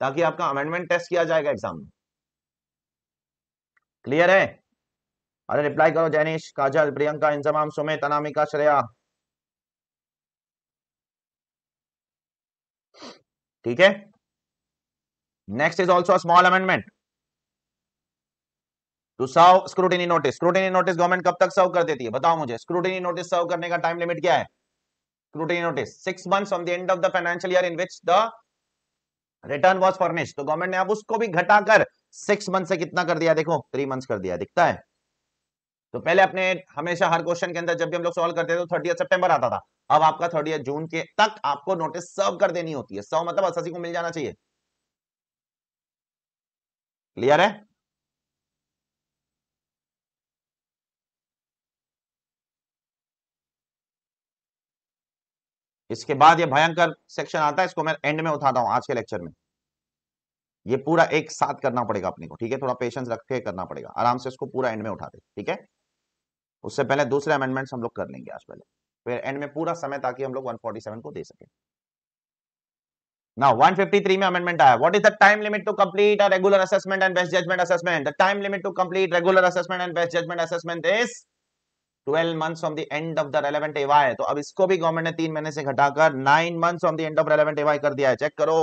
ताकि आपका अमेंडमेंट टेस्ट किया जाएगा एग्जाम में क्लियर है अरे रिप्लाई करो जैनिश काजल प्रियंका इंजमाम सुमित अनामिका श्रेया ठीक है next is also small amendment to serve scrutiny notice scrutiny notice government कब तक सर्व कर देती है बताओ मुझे स्क्रूटिनी नोटिस सर्व करने का टाइम लिमिट क्या है scrutiny notice six months on the end of the financial year in which the return was furnish तो गवर्नमेंट ने अब उसको भी घटाकर सिक्स मंथ से कितना कर दिया देखो थ्री मंथ कर दिया दिखता है तो पहले अपने हमेशा हर क्वेश्चन के अंदर जब भी हम लोग सोल्व करते थे तो थर्टी सितंबर आता था अब आपका थर्टी जून के तक आपको नोटिस सर्व कर देनी होती है सर्व मतलब को मिल जाना चाहिए क्लियर है इसके बाद ये भयंकर सेक्शन आता है इसको मैं एंड में उठाता हूँ आज के लेक्चर में ये पूरा एक साथ करना पड़ेगा अपने को ठीक है थोड़ा पेशेंस रख के करना पड़ेगा आराम से इसको पूरा एंड में उठा दे ठीक है उससे पहले दूसरे अमेंडमेंट हम लोग कर लेंगे आज पहले फिर एंड में पूरा समय ताकि हम लोग वन को दे सके Now, 153 में अमेंडमेंट आया what is the time limit to complete regular assessment and best judgement assessment the time limit to complete regular assessment and best judgement assessment is 12 months from the end of the relevant AY तो अब इसको भी government ने तीन महीने से घटाकर nine months from the end of relevant AY कर दिया है चेक करो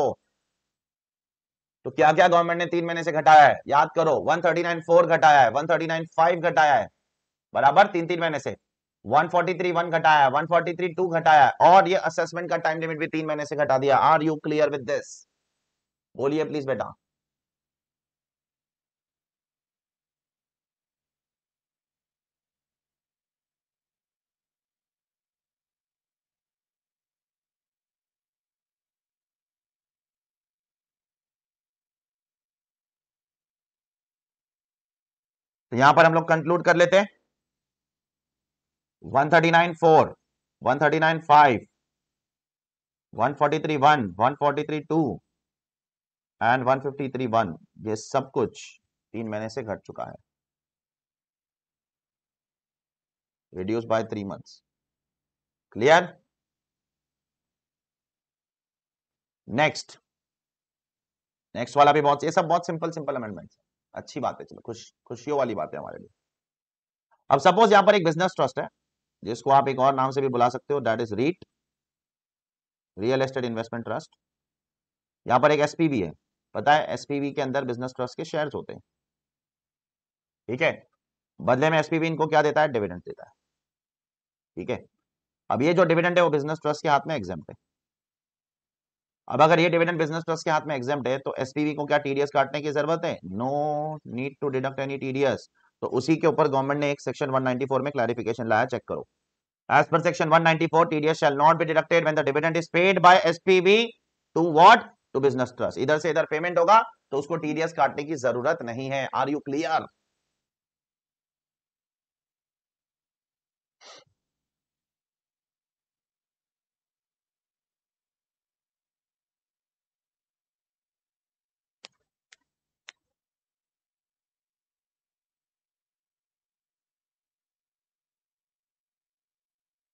तो क्या क्या गवर्नमेंट ने तीन महीने से घटाया है याद करो वन घटाया है वन घटाया है बराबर तीन तीन महीने से 143 वन घटाया 143 टू घटाया और ये असेसमेंट का टाइम लिमिट भी तीन महीने से घटा दिया are you clear with this बोलिए प्लीज बेटा तो यहां पर हम लोग कंक्लूड कर लेते one thirty nine four one thirty nine five one forty three one one forty three two and one fifty three one ये सब कुछ तीन महीने से घट चुका है reduced by 3 months clear next next वाला भी बहुत ये सब बहुत सिंपल सिंपल अमेंडमेंट अच्छी बात है चलो खुश खुशियों वाली बात है हमारे लिए अब सपोज यहां पर एक बिजनेस ट्रस्ट है जिसको आप एक और नाम से भी बुला सकते हो that is REIT real estate investment trust यहां पर एक एसपीबी है पता है एसपीबी के अंदर बिजनेस ट्रस्ट के शेयर्स होते हैं ठीक है बदले में एसपीबी इनको क्या देता है डिविडेंड देता है ठीक है अब ये जो डिविडेंड है वो बिजनेस ट्रस्ट के हाथ में एग्जाम है अब अगर ये डिविडेंड बिजनेस ट्रस्ट के हाथ में एग्जाम है तो एसपीवी को क्या टीडीएस काटने की जरूरत है no need to deduct any TDS तो उसी के ऊपर गवर्नमेंट ने एक सेक्शन 194 में क्लैरिफिकेशन लाया चेक करो as per section 194 TDS shall not be deducted when the dividend is paid by SPV to what to business trust इधर से इधर पेमेंट होगा तो उसको टीडीएस काटने की जरूरत नहीं है आर यू क्लियर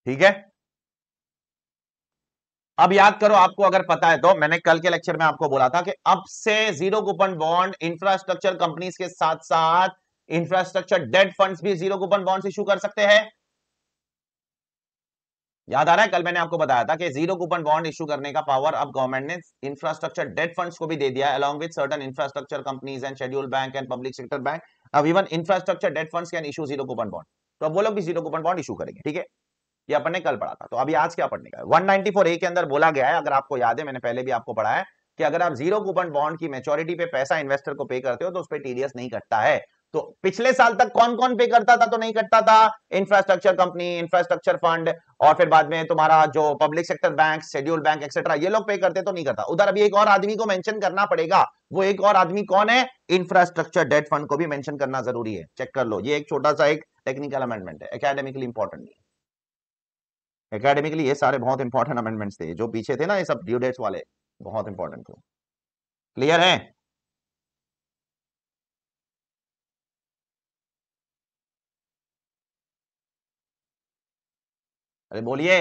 ठीक है अब याद करो आपको अगर पता है तो मैंने कल के लेक्चर में आपको बोला था कि अब से zero coupon bond infrastructure companies के साथ साथ इंफ्रास्ट्रक्चर डेट फंड्स भी जीरो कूपन बॉन्ड इशू कर सकते हैं याद आ रहा है कल मैंने आपको बताया था कि जीरो कूपन बॉन्ड इशू करने का पावर अब गवर्नमेंट ने इंफ्रास्ट्रक्चर डेट फंड्स को भी दे दिया along with certain infrastructure companies and schedule bank and public sector bank अब even infrastructure debt funds can issue zero coupon bond तो अब वो लोग भी जीरो कूपन बॉन्ड इशू करेंगे ठीक है ये अपन ने कल पढ़ा था तो अभी आज क्या पढ़ने का वन नाइनटी फोर ए के अंदर बोला गया है अगर आपको याद है मैंने पहले भी आपको पढ़ा है कि अगर आप जीरो कूपन बॉन्ड की मेच्योरिटी पे पैसा इन्वेस्टर को पे करते हो तो उस पर टीडीएस नहीं कटता है तो पिछले साल तक कौन कौन पे करता था तो नहीं कटता था इंफ्रास्ट्रक्चर कंपनी इंफ्रास्ट्रक्चर फंड और फिर बाद में तुम्हारा जो public sector bank schedule bank etcetera ये लोग पे करते तो नहीं करता उधर अभी एक और आदमी को मेंशन करना पड़ेगा वो एक और आदमी कौन है इंफ्रास्ट्रक्चर डेट फंड को भी मैंशन करना जरूरी है चेक कर लो ये एक छोटा सा एक टेक्निकल अमेंडमेंट है अकेडमिकली इंपॉर्टेंट एकेडमिकली ये सारे बहुत इंपॉर्टेंट अमेंडमेंट्स थे जो पीछे थे ना ये सब ड्यू डेट्स वाले बहुत इंपॉर्टेंट थे क्लियर है अरे बोलिए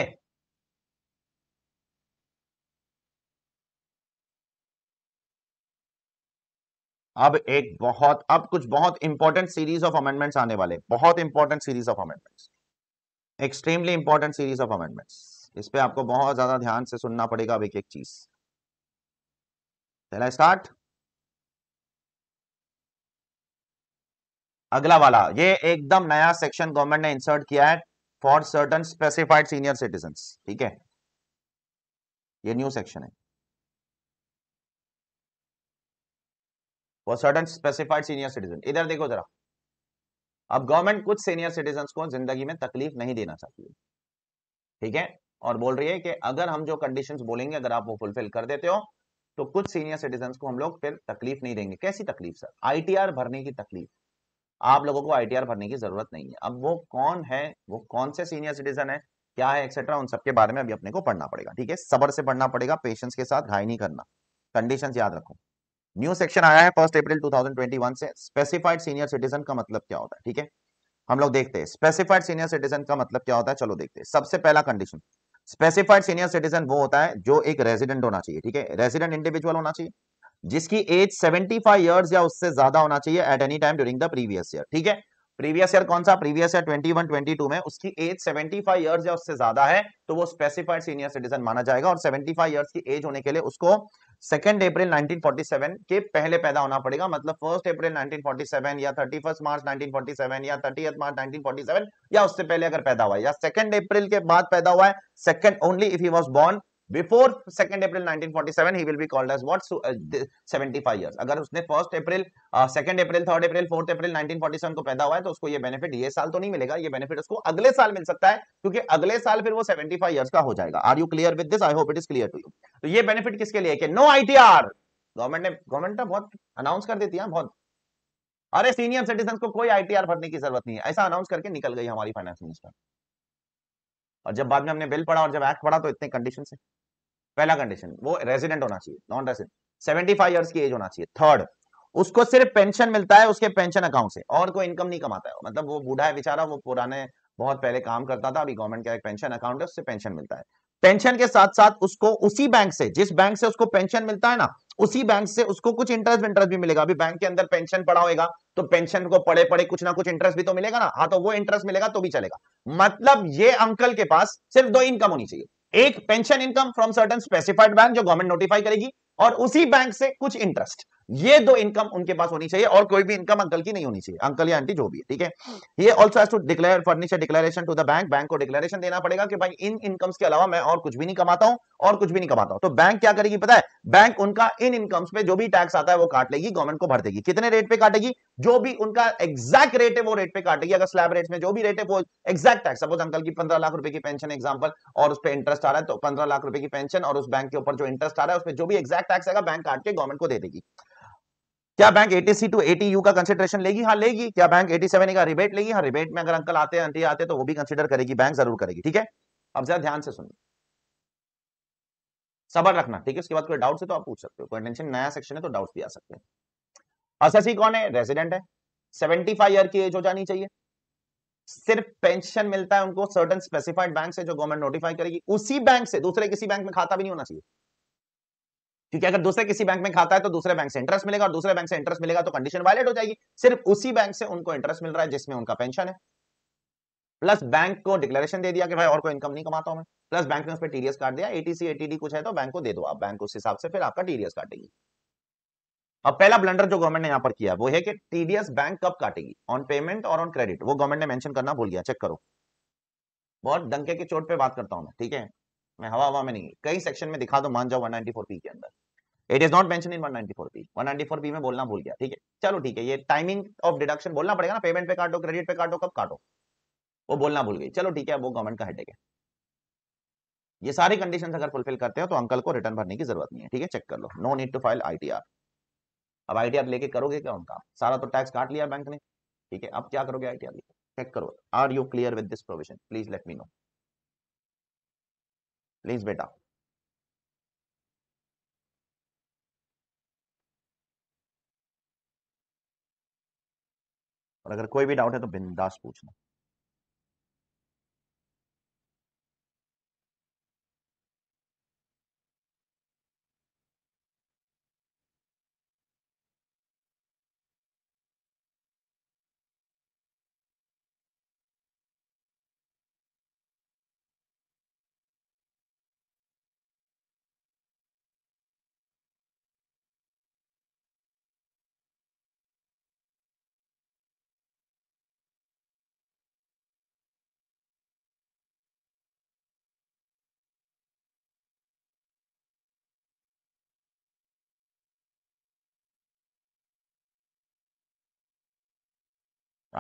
अब एक बहुत अब कुछ बहुत इंपॉर्टेंट सीरीज ऑफ अमेंडमेंट्स आने वाले बहुत important series of amendments extremely important series of amendment इस पर आपको बहुत ज्यादा ध्यान से सुनना पड़ेगा अब एक एक चीज पहला स्टार्ट अगला वाला ये एकदम नया सेक्शन गवर्नमेंट ने इंसर्ट किया है for certain specified senior citizen ठीक है ये न्यू सेक्शन है for certain specified senior citizen इधर देखो जरा अब गवर्नमेंट कुछ सीनियर सिटीजन को जिंदगी में तकलीफ नहीं देना चाहती है ठीक है और बोल रही है कि अगर हम जो कंडीशंस बोलेंगे अगर आप वो फुलफिल कर देते हो तो कुछ सीनियर सिटीजन को हम लोग फिर तकलीफ नहीं देंगे कैसी तकलीफ सर आईटीआर भरने की तकलीफ आप लोगों को आईटीआर भरने की जरूरत नहीं है अब वो कौन है वो कौन से सीनियर सिटीजन है क्या है एक्सेट्रा उन सबके बारे में अभी अपने को पढ़ना पड़ेगा ठीक है सबर से पढ़ना पड़ेगा पेशेंस के साथ घाई नहीं करना कंडीशन याद रखो न्यू सेक्शन आया है फर्स्ट अप्रैल 2021 से स्पेसिफाइड सीनियर सिटीजन का मतलब क्या होता है ठीक है हम लोग देखते हैं स्पेसिफाइड सीनियर सिटीजन का मतलब क्या होता है चलो देखते हैं सबसे पहला कंडीशन स्पेसिफाइड सीनियर सिटीजन वो होता है जो एक रेजिडेंट होना चाहिए ठीक है रेजिडेंट इंडिविजुअल होना चाहिए जिसकी एज 75 ईयर्स या उससे ज्यादा होना चाहिए at any time during the previous year ठीक है प्रीवियस ईयर कौन सा प्रीवियस ईयर 21 22 में उसकी एज 75 इयर्स या उससे ज्यादा है तो वो स्पेसिफाइड सीनियर सिटीजन माना जाएगा और 75 इयर्स की एज होने के लिए उसको सेकेंड अप्रैल 1947 के पहले पैदा होना पड़ेगा मतलब फर्स्ट अप्रैल 1947 या थर्टी मार्च 1947 या थर्टी मार्च 1947 या उससे पहले अगर पैदा हुआ है या सेकेंड अप्रैल के बाद पैदा हुआ है second only if he was born before second April he will be called as what five year अगर उसने first April second April third April fourth April 1947 को पैदा हुआ है तो उसको ये बेनिफिट ये साल तो नहीं मिलेगा ये बेनिफिट उसको अगले साल मिल सकता है क्योंकि अगले साल फिर वो 75 इयर्स का हो जाएगा are you clear with this I hope it is clear to you तो ये बेनिफिट किसके लिए no I T R government ने गवर्नमेंट ने बहुत अनाउंस कर देती है हाँ, बहुत अरे सीनियर सिटीजन को कोई आईटीआर भरने की जरूरत नहीं है ऐसा अनाउंस करके निकल गई हमारी फाइनेंस मिनिस्टर और जब बाद में हमने बिल पढ़ा और जब एक्ट पढ़ा तो इतने कंडीशन से पहला कंडीशन वो रेजिडेंट होना चाहिए नॉन रेजिडेंट सेवेंटी फाइव की एज होना चाहिए थर्ड उसको सिर्फ पेंशन मिलता है उसके पेंशन अकाउंट से और कोई इनकम नहीं कमाता है मतलब वो बूढ़ा है बेचारा वो पुराने बहुत पहले काम करता था अभी गवर्नमेंट का एक पेंशन अकाउंट है उससे पेंशन मिलता है पेंशन के साथ साथ उसको उसी बैंक से जिस बैंक से उसको पेंशन मिलता है ना उसी बैंक से उसको कुछ इंटरेस्ट इंटरेस्ट भी मिलेगा अभी बैंक के अंदर पेंशन पड़ा होगा तो पेंशन को पड़े पड़े कुछ ना कुछ इंटरेस्ट भी तो मिलेगा ना हाँ तो वो इंटरेस्ट मिलेगा तो भी चलेगा मतलब ये अंकल के पास सिर्फ दो इनकम होनी चाहिए एक pension income from certain specified bank जो गवर्नमेंट नोटिफाई करेगी और उसी बैंक से कुछ इंटरेस्ट ये दो इनकम उनके पास होनी चाहिए और कोई भी इनकम अंकल की नहीं होनी चाहिए अंकल या आंटी जो भी है ठीक है ये also to declare furniture declaration to the bank bank को डिक्लेरेशन देना पड़ेगा कि भाई इन इनकम्स के अलावा मैं और कुछ भी नहीं कमाता हूं और कुछ भी नहीं कमाता हूं तो बैंक क्या करेगी पता है बैंक उनका इन इनकम्स पे जो भी टैक्स आता है वो काट लेगी गवर्नमेंट को भर देगी कितने रेट पे काटेगी जो भी उनका एक्जैक्ट रेट है वो रेट पे काटेगी अगर स्लैब रेट में जो भी रेट है वो एक्जैक्ट टैक्स सपोज अंकल की पंद्रह लाख रुपए की पेंशन एग्जाम्पल और उस पर इंटरेस्ट आ रहा है तो पंद्रह लाख रुपए की पेंशन और उस बैंक के ऊपर जो इंटरेस्ट आ रहा है उसमें जो भी एक्जैक्ट टैक्स आएगा बैंक काट के गवर्नमेंट को दे देगी क्या bank eighty C to eighty U का कंसिडरेशन लेगी हाँ लेगी क्या बैंक एटी सेवन का रिबेट लेगी हाँ रिबेट में अगर अंकल आते हैं आंटी आते हैं तो वो भी कंसिडर करेगी बैंक जरूर करेगी ठीक है अब जरा ध्यान से सुनिए सबर रखना ठीक है उसके बाद कोई डाउट है तो आप पूछ सकते हो कोई टेंशन नया सेक्शन है तो डाउट भी आ सकते हैं अससी कौन है रेजिडेंट है सेवेंटी फाइव ईयर की एज हो जानी चाहिए सिर्फ पेंशन मिलता है उनको सर्टन स्पेसिफाइड बैंक से जो गवर्नमेंट नोटिफाई करेगी उसी बैंक से दूसरे किसी बैंक में खाता भी नहीं होना चाहिए क्योंकि अगर दूसरे किसी बैंक में खाता है तो दूसरे बैंक से इंटरेस्ट मिलेगा और दूसरे बैंक से इंटरेस्ट मिलेगा तो कंडीशन वायलेट हो जाएगी सिर्फ उसी बैंक से उनको इंटरेस्ट मिल रहा है जिसमें उनका पेंशन है प्लस बैंक को डिक्लेरेशन दे दिया कि भाई और कोई इनकम नहीं कमाता हूं मैं प्लस बैंक ने उस पर टीडीएस काट दिया एटीसी एटीडी कुछ है तो बैंक को दे दो आप बैंक उस हिसाब से फिर आपका टीडीएस काटेगी अब पहला ब्लंडर जो गवर्नमेंट ने यहाँ पर किया वो है कि टीडीएस बैंक कब काटेगी ऑन पेमेंट और ऑन क्रेडिट वो गवर्नमेंट ने मैंशन करना भूल गया चेक करो बहुत डंके के चोट पर बात करता हूं मैं ठीक है मैं हवा हवा में नहीं कई सेक्शन में दिखा दो मान जाओ पी के अंदर it is not mention in four P में बोलना भूल गया ठीक है चलो ठीक है ये टाइमिंग ऑफ डिडक्शन बोलना पड़ेगा ना पेमेंट पे काटो क्रेडिट पे काटो कब काटो वो बोलना भूल गई चलो ठीक है वो गवर्नमेंट का हेडेक है ये सारी कंडीशंस अगर फुलफिल करते हो तो अंकल को रिटर्न भरने की जरूरत नहीं है ठीक है चेक कर लो no need to file ITR अब आईटीआर लेके करोगे क्या उनका सारा तो टैक्स काट लिया बैंक ने ठीक है अब क्या करोगे आईटीआर लेके चेक करो are you clear with this provision please let me know please बेटा और अगर कोई भी डाउट है तो बिंदास पूछना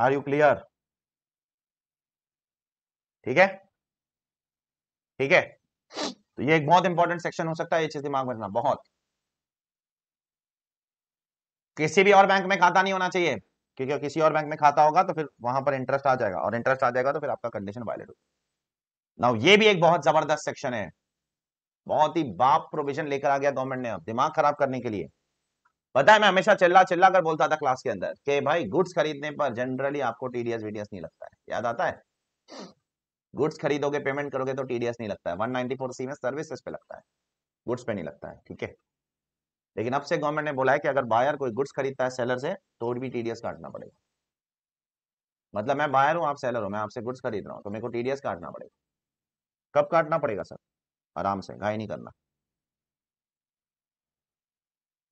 आर यू क्लियर ठीक है ठीक है तो ये एक बहुत इंपॉर्टेंट सेक्शन हो सकता है ये चीज दिमाग में रखना बहुत किसी भी और बैंक में खाता नहीं होना चाहिए क्योंकि किसी और बैंक में खाता होगा तो फिर वहां पर इंटरेस्ट आ जाएगा और इंटरेस्ट आ जाएगा तो फिर आपका कंडीशन वायलेट होगा नाउ ये भी एक बहुत जबरदस्त सेक्शन है बहुत ही बाप प्रोविजन लेकर आ गया गवर्नमेंट ने अब दिमाग खराब करने के लिए पता है मैं हमेशा चिल्ला चिल्ला कर बोलता था क्लास के अंदर के भाई गुड्स खरीदने पर जनरली आपको टीडीएस वीडियस नहीं लगता है याद आता है गुड्स खरीदोगे पेमेंट करोगे तो टीडीएस नहीं लगता है 194 सी में सर्विसेज पे लगता है गुड्स पे नहीं लगता है ठीक है लेकिन अब से गवर्नमेंट ने बोला है कि अगर बायर कोई गुड्स खरीदता है सेलर से तो भी टीडीएस काटना पड़ेगा मतलब मैं बायर हूँ आप सेलर हूँ मैं आपसे गुड्स खरीद रहा हूँ तो मेरे को टीडीएस काटना पड़ेगा कब काटना पड़ेगा सर आराम से घाई नहीं करना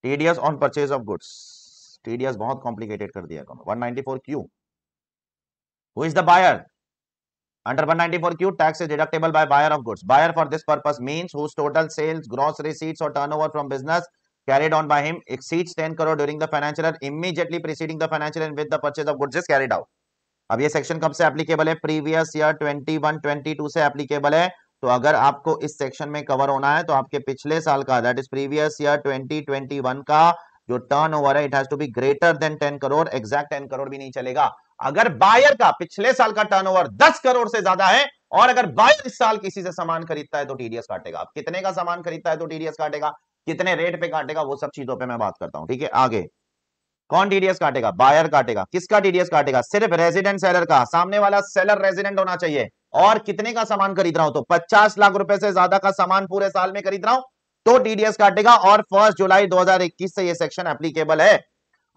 TDS on purchase of goods TDS बहुत कॉम्प्लिकेटेड कर दिया one ninety four Q who is the buyer Under 194Q, tax is deductible by buyer of goods. Buyer for this purpose means whose total sales, gross receipts or turnover from business carried on by him exceeds 10 crore during the financial year immediately preceding the financial year in which the purchase of goods is carried out. अब ये section कब से applicable है previous year 21 22 से applicable है तो अगर आपको इस सेक्शन में कवर होना है तो आपके पिछले साल का दैट इज प्रीवियस ईयर 2021 का जो टर्न ओवर है it has to be greater than 10 crore exact 10 crore भी नहीं चलेगा अगर बायर का पिछले साल का टर्न ओवर दस करोड़ से ज्यादा है और अगर बायर इस साल किसी से सामान खरीदता है तो टीडीएस काटेगा आप कितने का सामान खरीदता है तो टीडीएस काटेगा कितने रेट पे काटेगा वो सब चीजों पे मैं बात करता हूं ठीक है आगे कौन टीडीएस काटेगा बायर काटेगा किसका टीडीएस काटेगा सिर्फ रेजिडेंट सेलर का सामने वाला सेलर रेजिडेंट होना चाहिए और कितने का सामान खरीद रहा हूं तो पचास लाख रुपए से ज्यादा का सामान पूरे साल में खरीद रहा हूं तो टीडीएस काटेगा और फर्स्ट जुलाई 2021 से ये सेक्शन एप्लीकेबल है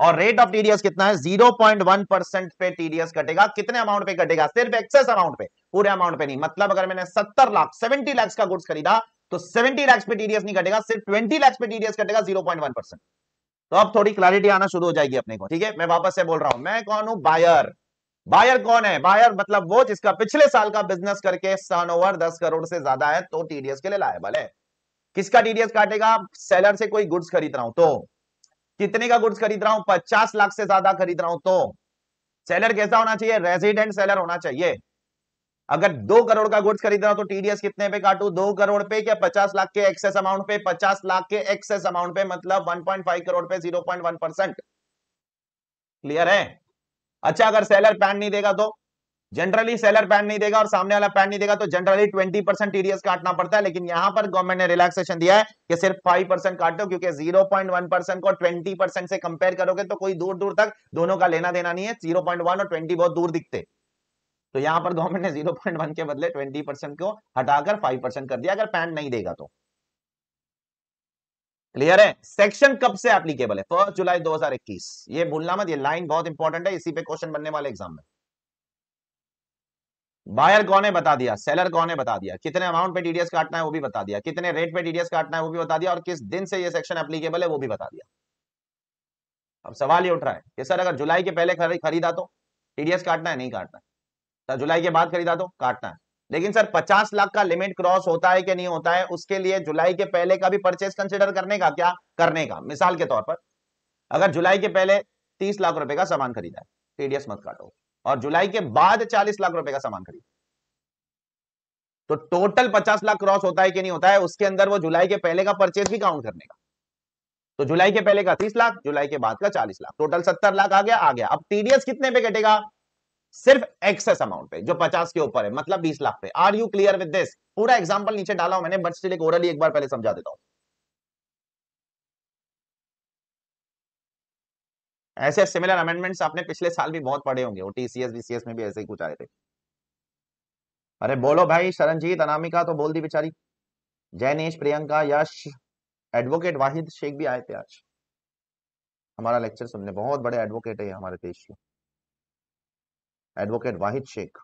और रेट ऑफ टीडीएस कितना है 0.1 परसेंट पे टीडीएस कटेगा कितने अमाउंट पे कटेगा सिर्फ एक्सेस अमाउंट पे पूरे अमाउंट पे नहीं मतलब अगर मैंने सत्तर लाख सेवेंटी लाख का गुड्स खरीदा तो सेवेंटी लाख पे टीडीएस नहीं कटेगा सिर्फ ट्वेंटी लाख पे टीडीएस कटेगा 0.1 परसेंट तो अब थोड़ी क्लैरिटी आना शुरू हो जाएगी अपने को ठीक है मैं वापस से बोल रहा हूं मैं कौन हूं बायर बायर कौन है बायर मतलब वो जिसका पिछले साल का बिजनेस करके टर्न ओवर दस करोड़ से ज्यादा है तो टीडीएस के लिए लायबल है किसका टीडीएस काटेगा सेलर से कोई गुड्स खरीद रहा हूं तो कितने का गुड्स खरीद रहा हूं पचास लाख से ज्यादा खरीद रहा हूं तो सेलर कैसा होना चाहिए रेजिडेंट सेलर होना चाहिए अगर दो करोड़ का गुड्स खरीद रहा हूं तो टीडीएस कितने पे काटू दो करोड़ पे क्या पचास लाख के एक्सेस अमाउंट पे पचास लाख के एक्सेस अमाउंट पे मतलब वन करोड़ पे जीरो क्लियर है अच्छा अगर सेलर पैन नहीं देगा तो जनरली सेलर पैन नहीं देगा और सामने वाला पैन नहीं देगा तो जनरली ट्वेंटी परसेंट टीडीएस काटना पड़ता है लेकिन यहाँ पर गवर्नमेंट ने रिलैक्सेशन दिया है कि सिर्फ फाइव परसेंट काटो क्योंकि जीरो पॉइंट वन परसेंट को ट्वेंटी परसेंट से कंपेयर करोगे तो कोई दूर दूर तक दोनों का लेना देना नहीं है जीरो पॉइंट वन और ट्वेंटी बहुत दूर दिखते तो यहाँ पर गवर्नमेंट ने जीरो पॉइंट वन के बदले ट्वेंटी परसेंट को हटाकर फाइव परसेंट कर दिया अगर पैन नहीं देगा तो क्लियर है सेक्शन कब से एप्लीकेबल है फर्स्ट जुलाई 2021 ये भूलना मत ये लाइन बहुत इंपॉर्टेंट है इसी पे क्वेश्चन बनने वाले एग्जाम में बायर कौन है बता दिया सेलर कौन है बता दिया कितने अमाउंट पे डीडीएस काटना है वो भी बता दिया कितने रेट पे डीडीएस काटना है वो भी बता दिया और किस दिन से ये सेक्शन एप्लीकेबल है वो भी बता दिया अब सवाल ये उठ रहा है कि सर अगर जुलाई के पहले खरीदा तो टीडीएस काटना है नहीं काटना है जुलाई के बाद खरीदा तो काटना है लेकिन सर 50 लाख का लिमिट क्रॉस होता है कि नहीं होता है उसके लिए जुलाई के पहले का भी परचेज कंसिडर करने का क्या करने का मिसाल के तौर पर अगर जुलाई के पहले 30 लाख रुपए का सामान खरीदा है टीडीएस मत काटो और जुलाई के बाद 40 लाख रुपए का सामान खरीदा तो टोटल 50 लाख क्रॉस होता है कि नहीं होता है उसके अंदर वो जुलाई के पहले का परचेस भी काउंट करने का तो जुलाई के पहले का तीस लाख जुलाई के बाद का चालीस लाख टोटल सत्तर लाख आ गया आ गया अब टीडीएस कितने पे कटेगा सिर्फ एक्सेस अमाउंट पे जो 50 के ऊपर है मतलब 20 लाख पे are you clear with this पूरा एग्जांपल नीचे डाला हूं मैंने बट स्टिल एक ओरली एक बार पहले समझा देता हूं ऐसे सिमिलर अमेंडमेंट्स आपने पिछले साल भी बहुत पढ़े होंगे ओटीसीएस बीसीएस में भी ऐसे ही कुछ आए थे अरे बोलो भाई शरणजीत अनामिका तो बोल दी बेचारी जैनेश प्रियंका यश एडवोकेट वाहिद शेख भी आए थे आज हमारा लेक्चर सुनने बहुत बड़े एडवोकेट है हमारे देश के एडवोकेट वाहिद शेख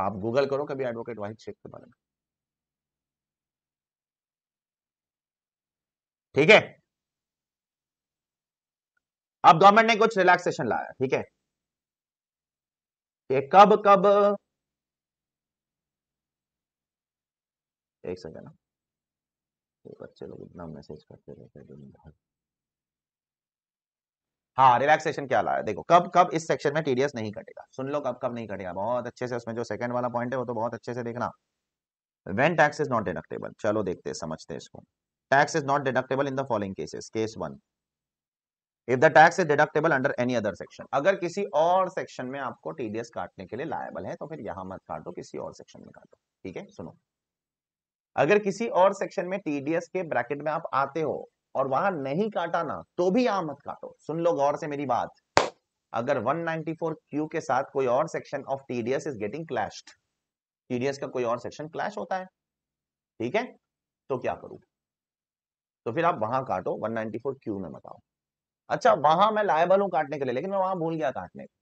आप गूगल करो कभी एडवोकेट वाहिद शेख के बारे में ठीक है अब गवर्नमेंट ने कुछ रिलैक्सेशन लाया ठीक है ये कब कब एक सेकेंड बच्चे लोग इतना मैसेज करते रहते हैं दिन भर हाँ रिलैक्सेशन क्या ला है देखो कब कब इस सेक्शन में टीडीएस नहीं कटेगा सुन लो कब कब नहीं कटेगा बहुत अच्छे से उसमें जो सेकंड वाला पॉइंट है वो तो बहुत अच्छे से देखना when tax is not deductible चलो देखते हैं समझते हैं इसको tax is not deductible in the following cases case one if the tax is deductible under any other section अगर किसी और सेक्शन में आपको टीडीएस काटने के लिए लायबल है तो फिर यहां मत काटो किसी और सेक्शन में काटो ठीक है सुनो अगर किसी और सेक्शन में टीडीएस के ब्रैकेट में आप आते हो और वहां नहीं काटा ना तो भी यहां मत काटो सुन लो गौर से मेरी बात अगर 194 क्यू के साथ कोई और section of TDS is getting clashed TDS का कोई और सेक्शन क्लैश होता है ठीक है तो क्या करूं तो फिर आप वहां काटो 194 क्यू में बताओ अच्छा वहां मैं लायबल हूं काटने के लिए लेकिन मैं वहां भूल गया काटने को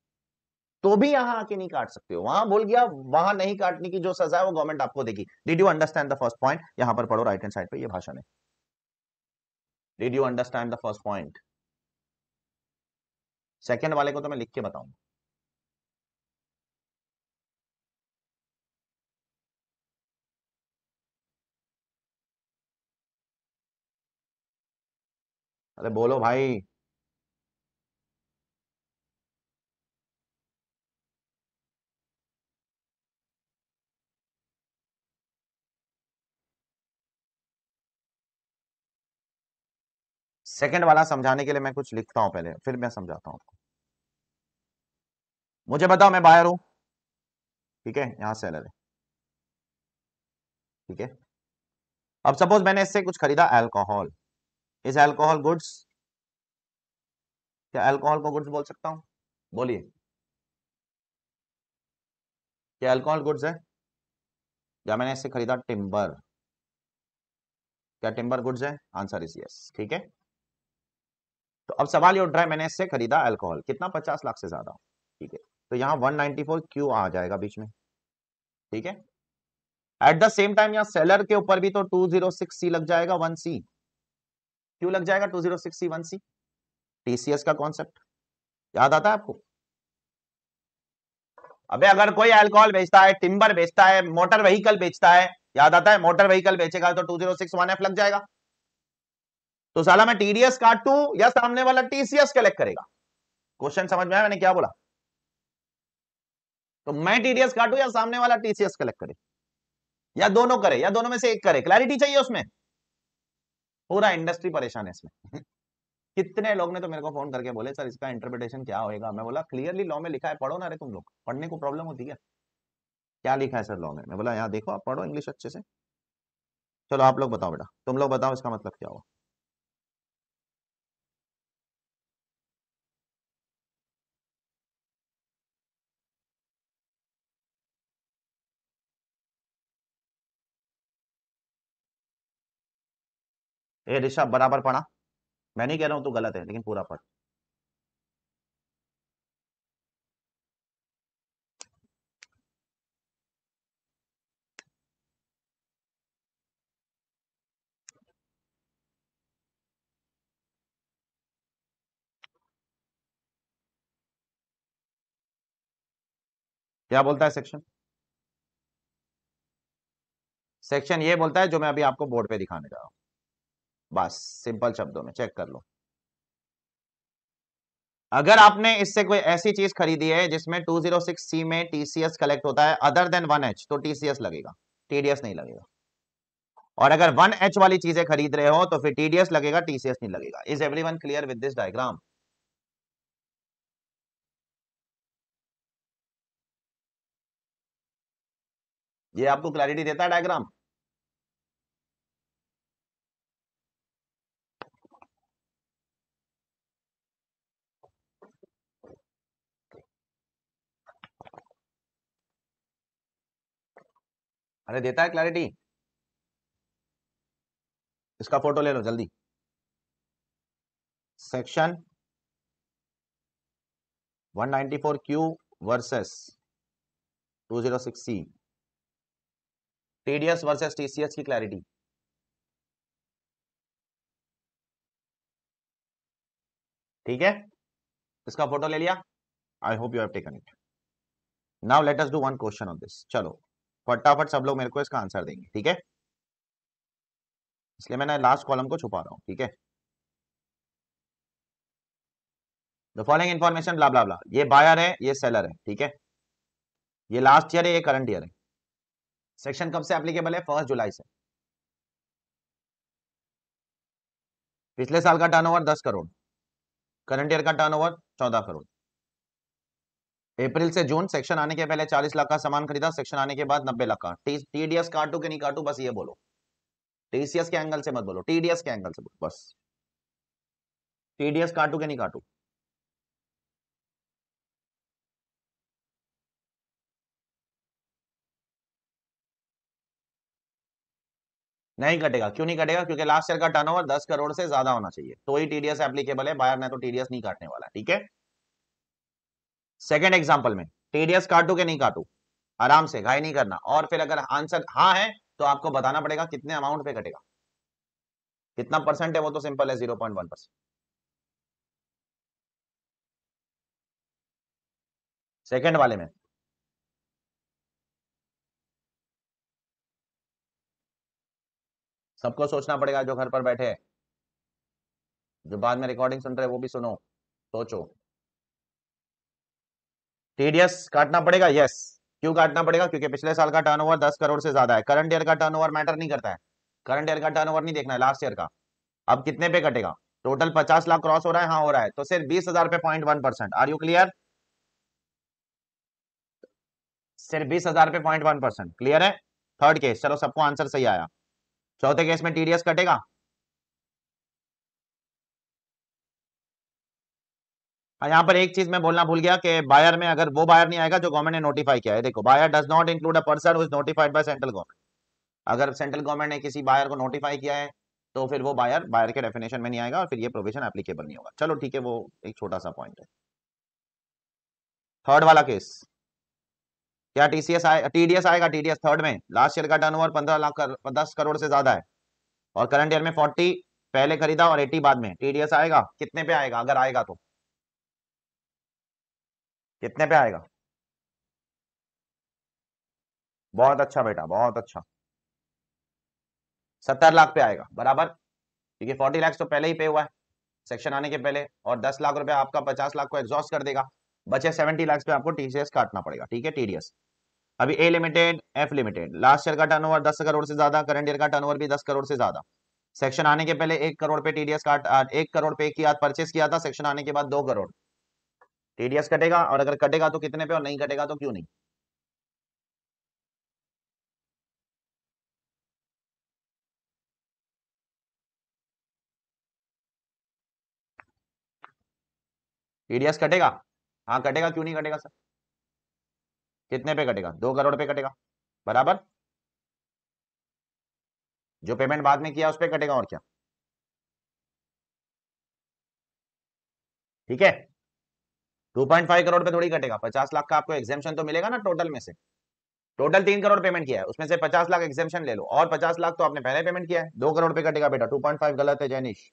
तो भी यहां आके नहीं काट सकते हो वहां बोल गया वहां नहीं काटने की जो सजा है वो गवर्नमेंट आपको देगी did you understand the first point यहां पर पढ़ो राइट हैंड साइड पे ये भाषण है did you understand the first point second वाले को तो मैं लिख के बताऊंगा अरे बोलो भाई सेकंड वाला समझाने के लिए मैं कुछ लिखता हूं पहले फिर मैं समझाता हूं आपको मुझे बताओ मैं बायर हूं ठीक है यहां सैलर है ठीक है अब सपोज मैंने इससे कुछ खरीदा एल्कोहल इस एल्कोहल गुड्स क्या एल्कोहल को गुड्स बोल सकता हूं बोलिए क्या एल्कोहल गुड्स है या मैंने इससे खरीदा टिम्बर क्या टिम्बर गुड्स है आंसर इज यस ठीक है तो अब सवाल ये उठ रहा है मैंने इससे खरीदा अल्कोहल कितना पचास लाख से ज्यादा ठीक है तो यहाँ वन नाइनटी फोर क्यू आ जाएगा बीच में ठीक है एट द सेम टाइम यहाँ सेलर के ऊपर भी तो टू जीरो सिक्स सी लग जाएगा वन सी क्यू लग जाएगा two zero six C one C TCS का कॉन्सेप्ट याद आता है आपको अबे अगर कोई अल्कोहल बेचता है टिम्बर बेचता है मोटर व्हीकल बेचता है याद आता है मोटर व्हीकल बेचेगा तो two zero six one F लग जाएगा तो साला मैं टीडीएस काटू या सामने वाला टीसीएस कलेक्ट करेगा क्वेश्चन समझ में आया मैंने क्या बोला तो मैं टीडीएस काटू या सामने वाला टीसीएस कलेक्ट करे या दोनों करे या दोनों में से एक करे क्लैरिटी चाहिए उसमें पूरा इंडस्ट्री परेशान है इसमें कितने लोग ने तो मेरे को फोन करके बोले सर इसका इंटरप्रिटेशन क्या होएगा मैं बोला क्लियरली लॉ में लिखा है पढ़ो ना रे तुम लोग पढ़ने को प्रॉब्लम होती है क्या लिखा है सर लॉ में मैं बोला यहाँ देखो आप पढ़ो इंग्लिश अच्छे से चलो आप लोग बताओ बेटा तुम लोग बताओ इसका मतलब क्या हुआ ये रिश्ता बराबर पढ़ा मैं नहीं कह रहा हूं तो गलत है लेकिन पूरा पढ़ क्या बोलता है सेक्शन सेक्शन ये बोलता है जो मैं अभी आपको बोर्ड पे दिखाने जा रहा हूं बस सिंपल शब्दों में चेक कर लो अगर आपने इससे कोई ऐसी चीज खरीदी है जिसमें 206C में TCS कलेक्ट होता है अदर देन 1H तो TCS लगेगा TDS नहीं लगेगा और अगर 1H वाली चीजें खरीद रहे हो तो फिर TDS लगेगा TCS नहीं लगेगा is every one clear with this diagram ये आपको क्लैरिटी देता है डायग्राम अरे देता है क्लैरिटी इसका फोटो ले लो जल्दी section 194 Q versus 206 C TDS versus TCS की क्लैरिटी ठीक है इसका फोटो ले लिया I hope you have taken it now let us do one question on this चलो फटाफट सब लोग मेरे को इसका आंसर देंगे ठीक है इसलिए मैंने लास्ट कॉलम को छुपा रहा हूँ ठीक है the following information blah blah blah ये बायर है ये सेलर है ठीक है ये लास्ट ईयर है ये करंट ईयर है सेक्शन कब से एप्लीकेबल है फर्स्ट जुलाई से पिछले साल का टर्नओवर दस करोड़ करंट ईयर का टर्नओवर चौदह करोड़ अप्रैल से जून सेक्शन आने के पहले 40 लाख का सामान खरीदा सेक्शन आने के बाद 90 लाख का टीडीएस काटू कि नहीं काटू बस ये बोलो टीसीएस के एंगल से मत बोलो टीडीएस के एंगल से बोलो बस टीडीएस काटू कि नहीं काटू नहीं कटेगा क्यों नहीं कटेगा क्योंकि लास्ट ईयर का टर्नओवर 10 करोड़ से ज्यादा होना चाहिए तो ही टीडीएस एप्लीकेबल है बाहर ना तो टीडीएस नहीं काटने वाला ठीक है सेकेंड एग्जाम्पल में टीडीएस काटू के नहीं काटू आराम से घाय नहीं करना और फिर अगर आंसर हाँ है तो आपको बताना पड़ेगा कितने अमाउंट पे कटेगा कितना परसेंट है वो तो सिंपल है zero point one percent second वाले में सबको सोचना पड़ेगा जो घर पर बैठे जो बाद में रिकॉर्डिंग सुन रहे वो भी सुनो सोचो टीडीएस काटना पड़ेगा यस क्यों काटना पड़ेगा क्योंकि पिछले साल का टर्नओवर 10 करोड़ से ज्यादा है करंट ईयर का टर्नओवर मैटर नहीं करता है करंट ईयर का टर्नओवर नहीं देखना है लास्ट ईयर का अब कितने पे कटेगा टोटल पचास लाख क्रॉस हो रहा है हाँ हो रहा है तो सिर्फ बीस हजार पे point one percent are you clear सिर्फ बीस हजार पे पॉइंट वन परसेंट क्लियर है थर्ड केस चलो सबको आंसर सही आया चौथे केस में टीडीएस कटेगा हाँ, यहाँ पर एक चीज मैं बोलना भूल गया कि बायर में अगर वो बायर नहीं आएगा जो गवर्नमेंट ने नोटिफाई किया है देखो buyer does not include a person is notified by central government अगर सेंट्रल गवर्नमेंट ने किसी बायर को नोटिफाई किया है तो फिर वो बायर बायर के डेफिनेशन में नहीं आएगा और फिर ये प्रोविजन एप्लीकेबल नहीं होगा चलो ठीक है वो एक छोटा सा पॉइंट है थर्ड वाला केस क्या टीसीएस आए टीडीएस आएगा टीडीएस थर्ड में लास्ट ईयर का टर्नओवर पंद्रह लाख कर, दस करोड़ से ज्यादा है और करंट ईयर में फोर्टी पहले खरीदा और एटी बाद में टीडीएस आएगा कितने पे आएगा अगर आएगा तो कितने पे आएगा बहुत अच्छा बेटा बहुत अच्छा सत्तर लाख पे आएगा बराबर क्योंकि फोर्टी लाख तो पहले ही पे हुआ है सेक्शन आने के पहले और दस लाख रुपया आपका पचास लाख को एग्जॉस्ट कर देगा बचे सेवेंटी लाख पे आपको टीसीएस काटना पड़ेगा ठीक है टीडीएस अभी A limited F limited last year का ओवर दस करोड़ से ज्यादा करंट ईयर का टर्न भी दस करोड़ से ज्यादा सेक्शन आने के पहले एक करोड़ पे टीडीएस काट एक करोड़ पे किया परचेस किया था सेक्शन आने के बाद दो करोड़ टीडीएस कटेगा और अगर कटेगा तो कितने पे और नहीं कटेगा तो क्यों नहीं टीडीएस कटेगा हाँ कटेगा क्यों नहीं कटेगा सर कितने पे कटेगा दो करोड़ पे कटेगा बराबर जो पेमेंट बाद में किया उस पर कटेगा और क्या ठीक है 2.5 करोड़ पे थोड़ी कटेगा 50 लाख का आपको एक्जेम्शन तो मिलेगा ना टोटल में से टोटल तीन करोड़ पेमेंट किया है उसमें से 50 लाख एक्जेम्शन ले लो और 50 लाख तो आपने पहले पेमेंट किया है दो करोड़ पे कटेगा बेटा 2.5 गलत है Jainish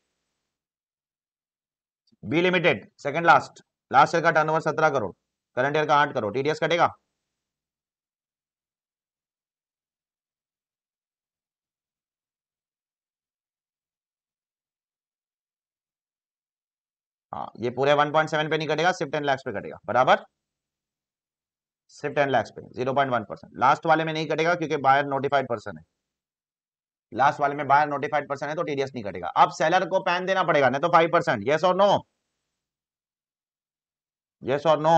B limited second last last year का ओवर सत्रह करोड़ करंट ईयर का आठ करोड़ टीडीएस कटेगा हाँ ये पूरे 1.7 पे नहीं कटेगा सिर्फ 10 लैक्स पे कटेगा बराबर सिर्फ 10 लैक्स पे 0.1 परसेंट लास्ट वाले में नहीं कटेगा क्योंकि बायर नोटिफाइड पर्सन है लास्ट वाले में बायर नोटिफाइड पर्सन है तो टीडीएस नहीं कटेगा अब सेलर को पैन देना पड़ेगा नहीं तो फाइव परसेंट येस और नो येस और नो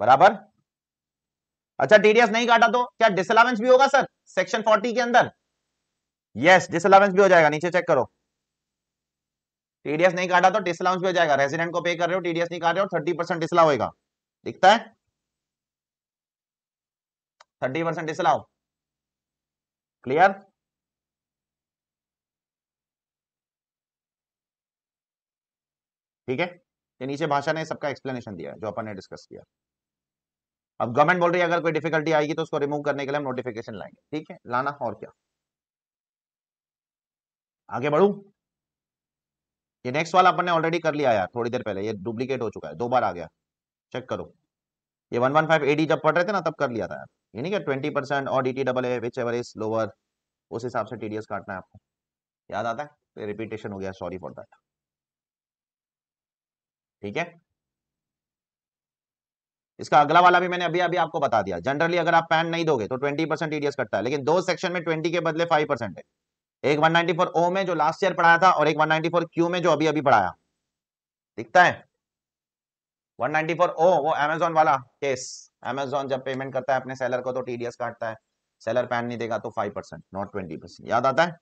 बराबर अच्छा टीडीएस नहीं काटा तो क्या डिसअलावेंस भी होगा सर सेक्शन फोर्टी के अंदर यस yes, डिसअलावेंस भी हो जाएगा नीचे चेक करो टीडीएस नहीं काटा तो टेस्ला अलाउंस पे जाएगा रेजिडेंट को पे कर रहे हो टीडीएस नहीं काट रहे हो थर्टी परसेंट टेस्ला होगा दिखता है थर्टी परसेंट टेस्ट क्लियर ठीक है ये नीचे भाषा ने सबका एक्सप्लेनेशन दिया जो अपन ने डिस्कस किया अब गवर्नमेंट बोल रही है अगर कोई डिफिकल्टी आएगी तो उसको रिमूव करने के लिए हम नोटिफिकेशन लाएंगे ठीक है लाना और क्या आगे बढ़ू ये नेक्स्ट वाला अपन ने ऑलरेडी कर लिया यार थोड़ी देर पहले ये डुप्लीकेट हो चुका है दो बार आ गया चेक करो ये 115 एडी जब पढ़ रहे थे ना तब कर लिया था यार ये नहीं क्या 20 परसेंट और D T double whichever is lower उस हिसाब से टीडीएस काटना है आपको याद आता है रिपीटेशन हो गया सॉरी फॉर दैट ठीक है इसका अगला वाला भी मैंने अभी अभी आपको बता दिया जनरली अगर आप पैन नहीं दोगे तो 20 परसेंट टीडीएस कटता है लेकिन दो सेक्शन में 20 के बदले 5 परसेंट है एक 194 ओ में जो लास्ट ईयर पढ़ाया था और एक 194 क्यू में जो अभी अभी पढ़ाया दिखता है 194 ओ वो अमेजोन वाला केस अमेजोन जब पेमेंट करता है अपने सेलर को तो टीडीएस काटता है सेलर पैन नहीं देगा तो five percent not twenty percent याद आता है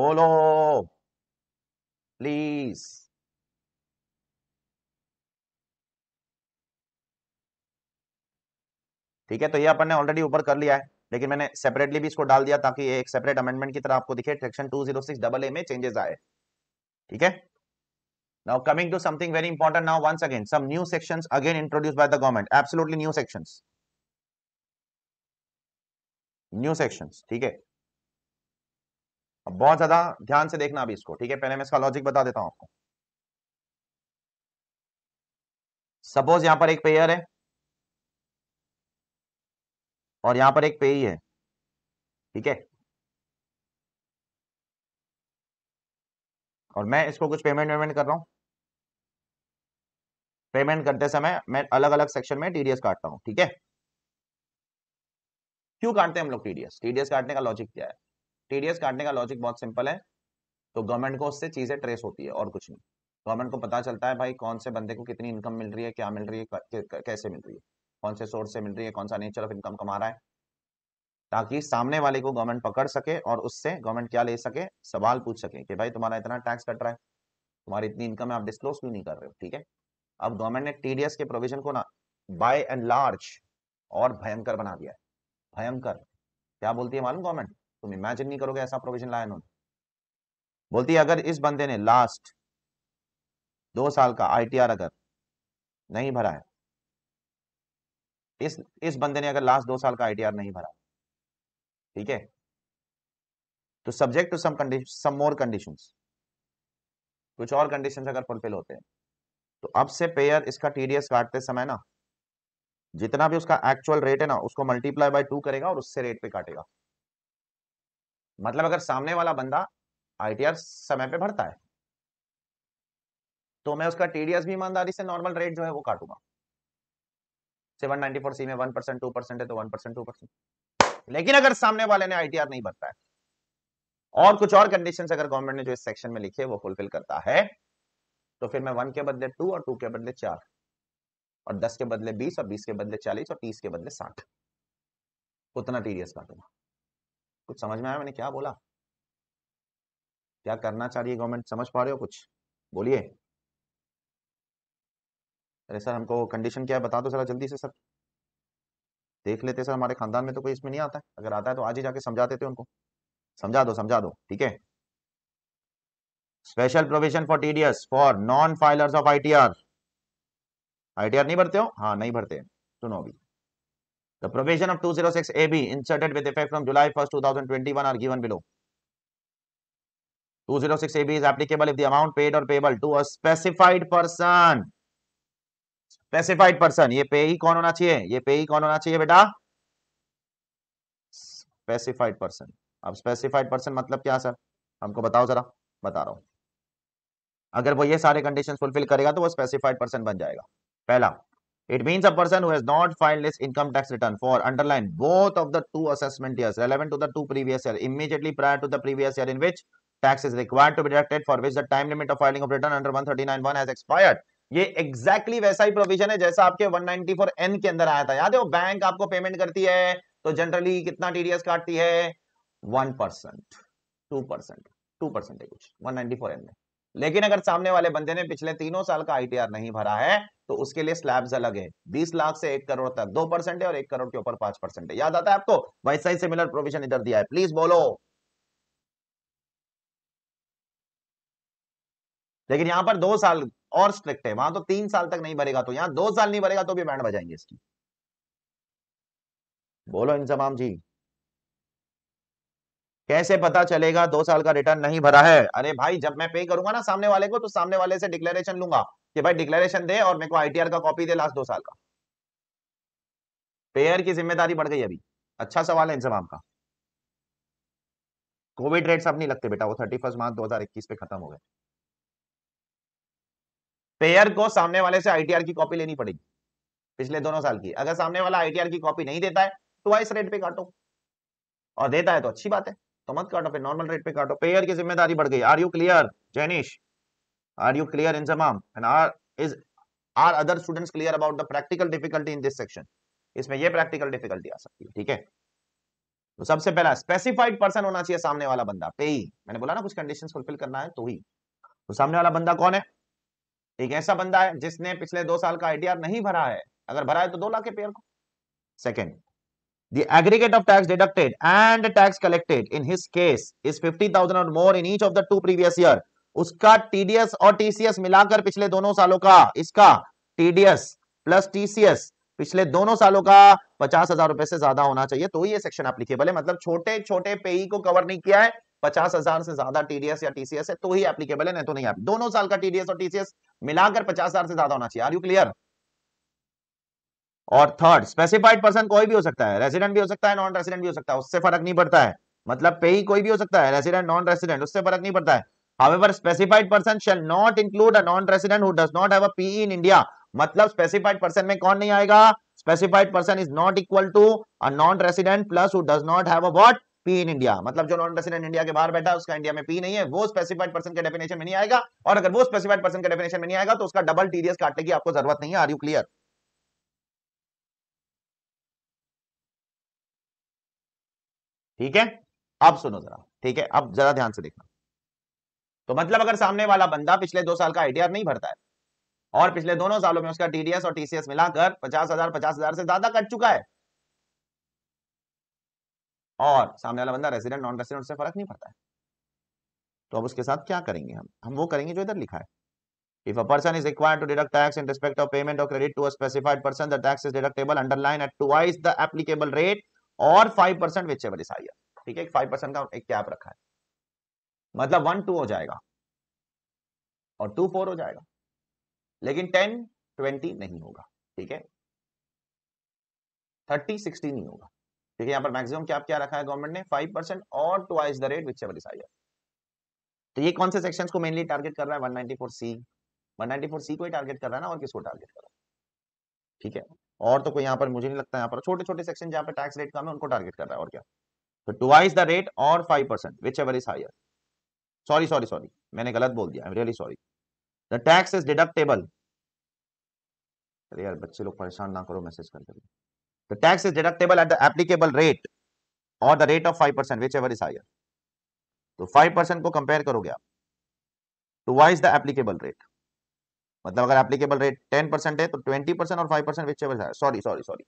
बोलो प्लीज ठीक है तो ये अपन ने ऑलरेडी ऊपर कर लिया है लेकिन मैंने सेपरेटली भी इसको डाल दिया ताकि एक सेपरेट अमेंडमेंट की तरह आपको दिखे section two zero six double A में चेंजेस आए ठीक है now coming to something very important now once again some new section again introduce by the government absolutely new section new section ठीक है बहुत ज्यादा ध्यान से देखना अभी इसको ठीक है पहले मैं इसका लॉजिक बता देता हूं आपको सपोज यहां पर एक पेयर है और यहां पर एक पेई है ठीक है और मैं इसको कुछ पेमेंट वेमेंट कर रहा हूं पेमेंट करते समय मैं अलग अलग सेक्शन में टीडीएस काटता हूँ ठीक है क्यों काटते हैं हम लोग टीडीएस टीडीएस काटने का लॉजिक क्या है टीडीएस काटने का लॉजिक बहुत सिंपल है तो गवर्नमेंट को उससे चीजें ट्रेस होती है और कुछ नहीं गवर्नमेंट को पता चलता है भाई कौन से बंदे को कितनी इनकम मिल रही है क्या मिल रही है कैसे मिल रही है कौन से सोर्स से मिल रही है कौन सा नेचर ऑफ इनकम कमा रहा है ताकि सामने वाले को गवर्नमेंट पकड़ सके और उससे गवर्नमेंट क्या ले सके सवाल पूछ सके कि भाई तुम्हारा इतना टैक्स कट रहा है तुम्हारी इतनी इनकम है आप डिस्क्लोज क्यों नहीं कर रहे हो ठीक है अब गवर्नमेंट ने टीडीएस के प्रोविजन को ना बाय एंड लार्ज और भयंकर बना दिया है भयंकर क्या बोलती है मालूम गवर्नमेंट तुम इमेजिन नहीं करोगे ऐसा प्रोविजन लाया उन्होंने बोलती है अगर इस बंदे ने लास्ट दो साल का आईटीआर अगर नहीं भरा है इस इस बंदे ने अगर लास्ट दो साल का आईटीआर नहीं भरा ठीक है तो subject to some more conditions कुछ और कंडीशन अगर फुलफिल होते हैं तो अब से पेयर इसका टीडीएस काटते समय ना जितना भी उसका एक्चुअल रेट है ना उसको मल्टीप्लाई बाय टू करेगा और उससे रेट पे काटेगा मतलब अगर सामने वाला बंदा आईटीआर समय पे भरता है तो मैं उसका टीडीएस भी ईमानदारी से नॉर्मल रेट जो है वो काटूंगा सेवन नाइनटी फोर सी में वन परसेंट टू परसेंट है तो वन परसेंट टू परसेंट लेकिन अगर सामने वाले ने आईटीआर नहीं भरता है और कुछ और कंडीशन अगर गवर्नमेंट ने जो इस सेक्शन में लिखे वो फुलफिल करता है तो फिर मैं वन के बदले टू और टू के बदले चार और दस के बदले बीस और बीस के बदले चालीस और तीस के बदले साठ उतना टीडीएस काटूंगा कुछ समझ में आया मैंने क्या बोला क्या करना चाहिए गवर्नमेंट समझ पा रहे हो कुछ बोलिए अरे सर हमको कंडीशन क्या है बता दो जरा जल्दी से सर देख लेते सर हमारे खानदान में तो कोई इसमें नहीं आता है अगर आता है तो आज ही जाके समझा देते उनको समझा दो समझा दो ठीक है special provision for TDS for non filers of ITR ITR नहीं भरते हो हाँ नहीं भरते सुनो अभी The provision of 206 first two thousand twenty one are given below two zero six A B is applicable if the amount paid or payable to a specified person specified person ये पे ही कौन होना चाहिए ये पे ही कौन होना चाहिए बेटा स्पेसिफाइड पर्सन अब स्पेसिफाइड पर्सन मतलब क्या सर हमको बताओ जरा बता रहा हूं अगर वो ये सारे कंडीशन फुलफिल करेगा तो वो स्पेसिफाइड पर्सन बन जाएगा पहला it mean a person who's not file income tax return for underline both of the two assessment year relevant to the two previous year immediately prior to the previous year in which tax is required to be deducted for which the time limit of filing of return under 139(1) has expired ये exactly exactly वैसा ही provision है जैसा आपके 194 N के अंदर आया था याद है वो बैंक आपको पेमेंट करती है तो जनरली कितना टीडीएस काटती है one percent two percent two percent है कुछ वन नाइनटी फोर एन में लेकिन अगर सामने वाले बंदे ने पिछले तीनों साल का आईटीआर नहीं भरा है तो उसके लिए स्लैब्स अलग है बीस लाख से एक करोड़ तक दो परसेंट है और एक करोड़ के ऊपर पांच परसेंट है याद आता है आपको वैसा ही सिमिलर प्रोविजन इधर दिया है प्लीज बोलो लेकिन यहां पर दो साल और स्ट्रिक्ट है वहां तो तीन साल तक नहीं भरेगा तो यहां दो साल नहीं भरेगा तो भी बैंड बजाएंगे इसकी बोलो इंजमाम जी कैसे पता चलेगा दो साल का रिटर्न नहीं भरा है अरे भाई जब मैं पे करूंगा ना सामने वाले को तो सामने वाले से डिक्लेरेशन लूंगा कि भाई डिक्लेरेशन दे और मेरे को आईटीआर का कॉपी दे लास्ट दो साल का पेयर की जिम्मेदारी बढ़ गई अभी अच्छा सवाल है इंजमाम का कोविड रेट सब नहीं लगते बेटा वो थर्टी मार्च दो पे खत्म हो गए पेयर को सामने वाले से आईटीआर की कॉपी लेनी पड़ेगी पिछले दोनों साल की अगर सामने वाला आईटीआर की कॉपी नहीं देता है तो वाइस रेट पे काटो और देता है तो अच्छी बात है तो मत काटो फिर नॉर्मल रेट पे काटो पेयर की जिम्मेदारी बढ़ गई are you clear Jainish are you clear Inzamam are other students clear about the practical difficulty in this section इसमें यह प्रैक्टिकल डिफिकल्टी आ सकती है ठीक है तो सबसे पहला स्पेसिफाइड पर्सन होना चाहिए सामने वाला बंदा पेई मैंने बोला ना कुछ कंडीशंस फुलफिल करना है तो ही तो सामने वाला बंदा कौन है एक ऐसा बंदा है जिसने पिछले दो साल का आईडीआर नहीं भरा है अगर भरा है तो दो लाख के पेयर को second the aggregate of tax deducted and tax collected in his case is fifty thousand or more in each of the two previous year उसका TDS और TCS मिलाकर पिछले दोनों सालों का इसका TDS plus TCS पिछले दोनों सालों का पचास हजार रुपए से ज्यादा होना चाहिए तो ये सेक्शन लिखिए भले मतलब छोटे छोटे पेई को कवर नहीं किया है पचास हजार से ज्यादा TDS या TCS है तो ही एप्लीकेबल है नहीं तो नहीं आप दोनों साल का TDS और TCS मिलाकर पचास हजार से ज्यादा होना चाहिए आर यू क्लियर और थर्ड स्पेसिफाइड पर्सन कोई भी हो सकता है रेसिडेंट भी हो सकता है नॉन रेसिडेंट भी हो सकता है उससे फर्क नहीं पड़ता है मतलब पे ही कोई भी हो सकता है रेसिडेंट नॉन रेसिडेंट उससे फर्क नहीं पड़ता है However, specified person shall not include a non-resident who does not have a PE in India. मतलब specified person में कौन नहीं आएगा Specified person is not equal to a non-resident plus who does not have a what P in India मतलब जो non resident India के बाहर बैठा है उसका इंडिया में पी नहीं है वो स्पेसिफाइड पर्सन के डेफिनेशन में नहीं आएगा और अगर वो स्पेसिफाइड पर्सन के डेफिनेशन में नहीं आएगा तो उसका डबल टीडीएस काटने की आपको जरूरत नहीं है आर यू क्लियर ठीक है अब सुनो जरा ठीक है अब जरा ध्यान से देखना तो मतलब अगर सामने वाला बंदा पिछले दो साल का आईटीआर नहीं भरता है और पिछले दोनों सालों में उसका टीडीएस और टीसीएस मिलाकर पचास हजार पचास हजार से ज्यादा कट चुका है और सामने वाला बंदा रेसिडेंट नॉन रेसिडेंट उससे फर्क नहीं पड़ता है तो अब उसके साथ क्या करेंगे हम हम वो करेंगे जो इधर लिखा है If a person is required to deduct tax in respect of payment of credit to a specified person, the tax is deductible underline at twice the applicable rate or 5% whichever is higher. ठीक है एक 5% का एक cap रखा है मतलब 1 2 हो जाएगा और 2 4 हो जाएगा लेकिन 10 20 नहीं होगा ठीक है 30 60 नहीं होगा ठीक यहाँ पर मैक्सिमम क्या क्या रखा है गवर्नमेंट ने फाइव परसेंट और twice the rate whichever तो ये कौन से सेक्शंस को मेनली टारगेट कर रहा है 194 सी 194 सी को ही टारगेट कर रहा है ना और किसको टारगेट कर रहा है ठीक है और तो कोई यहाँ पर मुझे नहीं लगता यहाँ पर छोटे छोटे सेक्शन जहाँ पर टैक्स रेट कम है उनको टारगेट कर रहा है और क्या तो ट्वाइस द रेट और five percent whichever is higher sorry sorry sorry मैंने गलत बोल दिया I am really sorry the tax is deductible अरे यार बच्चे लोग परेशान ना करो मैसेज कर करके The tax is deductible at the applicable rate or the rate of 5%, whichever is higher. so 5% ko compare karoge aap to why is the applicable rate मतलब अगर एप्लीकेबल रेट 10% है तो 20% और 5% whichever sorry sorry sorry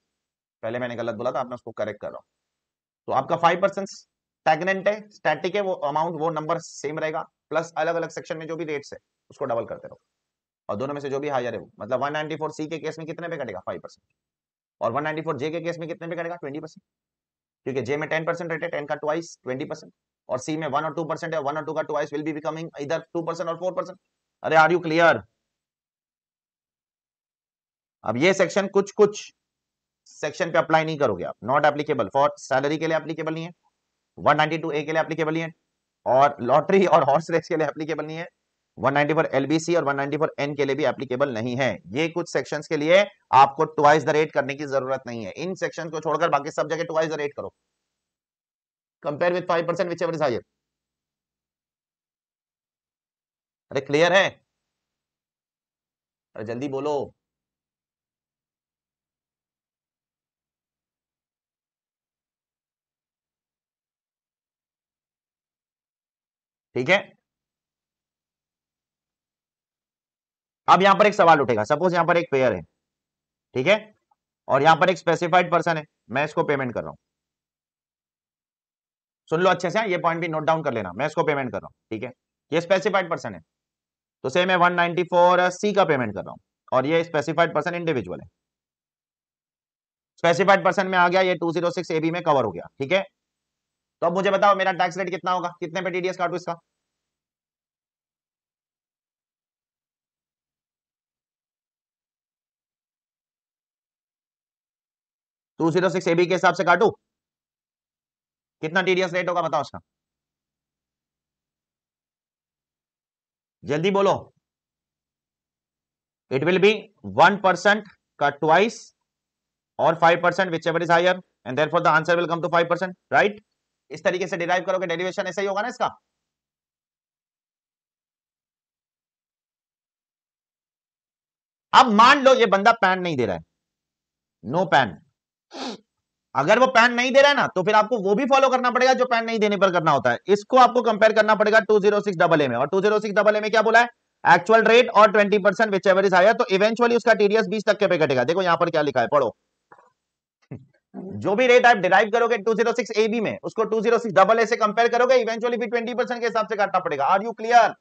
पहले मैंने गलत बोला था आपने उसको करेक्ट कर रहा हूँ तो आपका 5% स्टैगनेंट है स्टैटिक है वो अमाउंट वो नंबर सेम रहेगा प्लस अलग अलग सेक्शन में जो भी रेट्स है उसको डबल करते रहो और दोनों में से जो भी हायर है वो मतलब 194 सी के केस में कितने पे कटेगा 5% और 194 जे के केस में कितने पे कटेगा 20 परसेंट क्योंकि जे में 10 परसेंट रेट है टेन का ट्वाइस 20 परसेंट और सी में वन और टू परसेंट है वन और टू का ट्वाइस विल बी बिकमिंग इधर टू परसेंट और फोर परसेंट अरे आर यू क्लियर अब ये सेक्शन कुछ कुछ सेक्शन पे अप्लाई नहीं करोगे आप नॉट एप्लीकेबल फॉर सैलरी के लिए एप्लीकेबल नहीं है 192 ए के लिए एप्लीकेबल नहीं है और लॉटरी और हॉर्स रेस के लिए एप्लीकेबल नहीं है 190 फॉर एलबीसी और 190 फॉर एन के लिए भी एप्लीकेबल नहीं है ये कुछ सेक्शंस के लिए आपको ट्वाइस द रेट करने की जरूरत नहीं है इन सेक्शन को छोड़कर बाकी सब जगह ट्वाइस द रेट करो compare with five percent whichever is higher अरे क्लियर है अरे जल्दी बोलो ठीक है अब यहां पर एक सवाल उठेगा सपोज यहां पर एक पेयर है ठीक है और यहां पर एक स्पेसिफाइड पर्सन है मैं इसको पेमेंट कर रहा हूं सुन लो अच्छे से हाँ, ये पॉइंट भी नोट डाउन कर लेना मैं इसको पेमेंट कर रहा हूं ठीक है ये स्पेसिफाइड पर्सन है तो से मैं 194 सी का पेमेंट कर रहा हूं और ये स्पेसिफाइड पर्सन इंडिविजुअल है स्पेसिफाइड पर्सन में आ गया ये 206 एबी में कवर हो गया ठीक है तो अब मुझे बताओ मेरा टैक्स रेट कितना होगा कितने पे टीडीएस काटू इसका टू जीरो सिक्स एबी के हिसाब से काटू कितना टीडीएस रेट होगा बताओ उसका जल्दी बोलो it will be one percent का ट्वाइस और five percent whichever is higher and therefore the answer will come to five percent right इस तरीके से डिराइव करोगे डेरिवेशन ऐसा ही होगा ना इसका अब मान लो ये बंदा पैन नहीं दे रहा है नो पैन अगर वो पैन नहीं दे रहा है ना तो फिर आपको वो भी फॉलो करना पड़ेगा जो पैन नहीं देने पर करना होता है इसको आपको कंपेयर करना पड़ेगा two zero six double A में और two zero six double A में क्या बोला है एक्चुअल रेट और twenty percent whichever is तो इवेंचुअली उसका टीडीएस बीस तक के पे कटेगा देखो यहां पर क्या लिखा है पढ़ो जो भी रेट आप डिराइव करोगे ए बी oh में उसको सिक्स डबल ए से कंपेयर करोगे इवेंचुअली भी ट्वेंटी परसेंट के हिसाब से काटना पड़ेगा आर यू क्लियर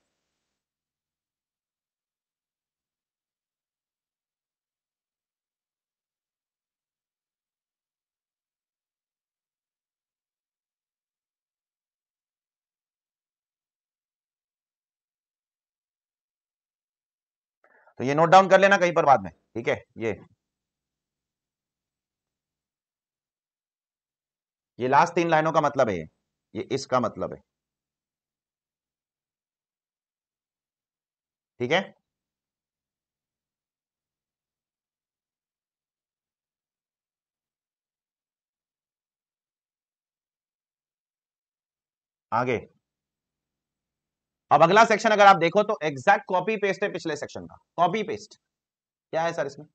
तो ये नोट डाउन कर लेना कहीं पर बाद में ठीक है ये ये लास्ट तीन लाइनों का मतलब है ये ये इसका मतलब है ठीक है आगे अब अगला सेक्शन अगर आप देखो तो एग्जैक्ट कॉपी पेस्ट है पिछले सेक्शन का कॉपी पेस्ट क्या है सर इसमें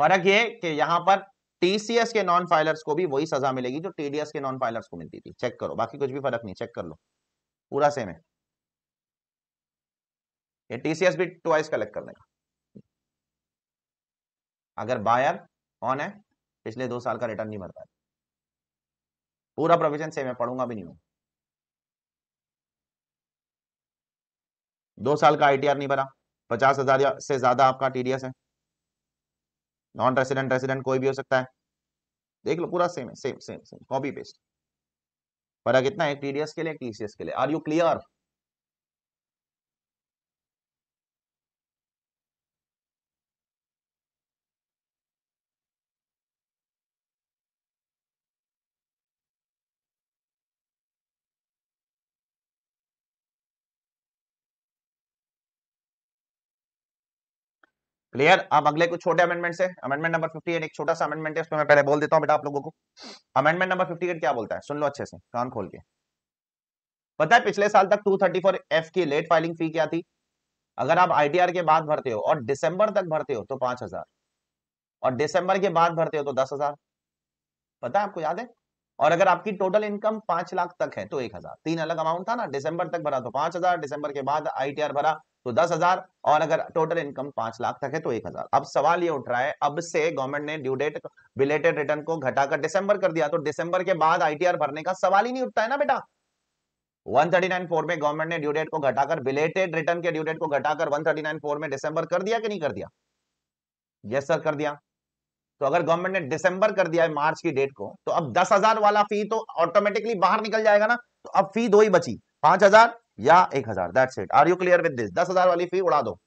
फर्क ये कि यहां पर टीसीएस के नॉन फाइलर्स को भी वही सजा मिलेगी जो टीडीएस के नॉन फाइलर्स को मिलती थी चेक करो बाकी कुछ भी फर्क नहीं चेक कर लो पूरा सेम है ये टीसीएस भी ट्वाइस कलेक्ट करने का अगर बायर ऑन है पिछले दो साल का रिटर्न नहीं भर पाया पूरा प्रोविजन सेम है पढ़ूंगा भी नहीं हूं दो साल का आईटीआर नहीं भरा पचास हजार से ज्यादा आपका टीडीएस है नॉन रेसिडेंट रेसिडेंट कोई भी हो सकता है देख लो पूरा सेम है same same same copy paste फर्क इतना है टीडीएस के लिए टीसीएस के लिए आर यू क्लियर क्लियर अब अगले कुछ छोटे अमेंडमेंट से अमेंडमेंट नंबर 58 एक छोटा सा अमेंडमेंट है उसमें मैं पहले बोल देता हूँ बेटा आप लोगों को अमेंडमेंट नंबर फिफ्टी एट क्या बोलता है सुन लो अच्छे से कान खोल के पता है पिछले साल तक टू थर्टी फोर एफ की लेट फाइलिंग फी क्या थी अगर आप आईटीआर के बाद भरते हो और दिसंबर तक भरते हो तो पांच हजार और दिसंबर के बाद भरते हो तो दस हजार पता है आपको याद है और अगर आपकी टोटल इनकम पांच लाख तक है तो एक हजार तीन अलग अमाउंट था ना दिसंबर तक भरा तो पांच हजार दिसंबर के बाद आईटीआर भरा तो दस हजार और अगर टोटल इनकम पांच लाख तक है तो एक हजार अब सवाल ये उठ रहा है अब से गवर्नमेंट ने ड्यू डेट रिलेटेड रिटर्न को घटाकर दिसंबर कर दिया तो दिसंबर के बाद आईटीआर भरने का सवाल ही नहीं उठता है ना बेटा 139.4 में गवर्नमेंट ने ड्यू डेट को घटाकर बिलेटेड रिटर्न के ड्यू डेट को घटाकर 139.4 में दिसंबर कर दिया कि नहीं कर दिया यस सर कर दिया तो अगर गवर्नमेंट ने दिसंबर कर दिया है मार्च की डेट को तो अब दस हजार वाला फी तो ऑटोमेटिकली बाहर निकल जाएगा ना तो अब फी दो ही बची पांच हजार या एक हजार that's it are you clear with this दस हजार वाली फी उड़ा दो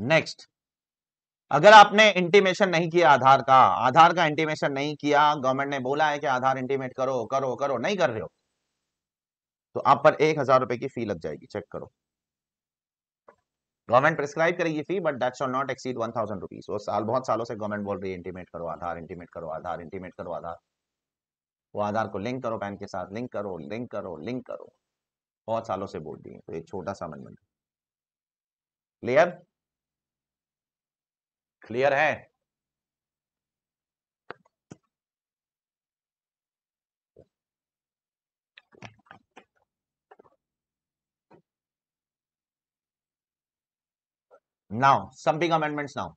नेक्स्ट अगर आपने इंटीमेशन नहीं किया आधार का आधार का इंटीमेशन नहीं किया गवर्नमेंट ने बोला है कि आधार इंटीमेट करो करो करो नहीं कर रहे हो तो आप पर एक हजार रुपए की फी लग जाएगी चेक करो गवर्नमेंट प्रिस्क्राइब करेगी fee but that shall not exceed one thousand rupees वो साल बहुत सालों से गवर्नमेंट बोल रही है इंटीमेट करो आधार इंटीमेट करो आधार इंटीमेट करो आधार वो आधार को लिंक करो पैन के साथ लिंक करो लिंक करो लिंक करो बहुत सालों से बोल रही है तो एक छोटा सा अमेंडमेंट क्लियर क्लियर है now some big amendments now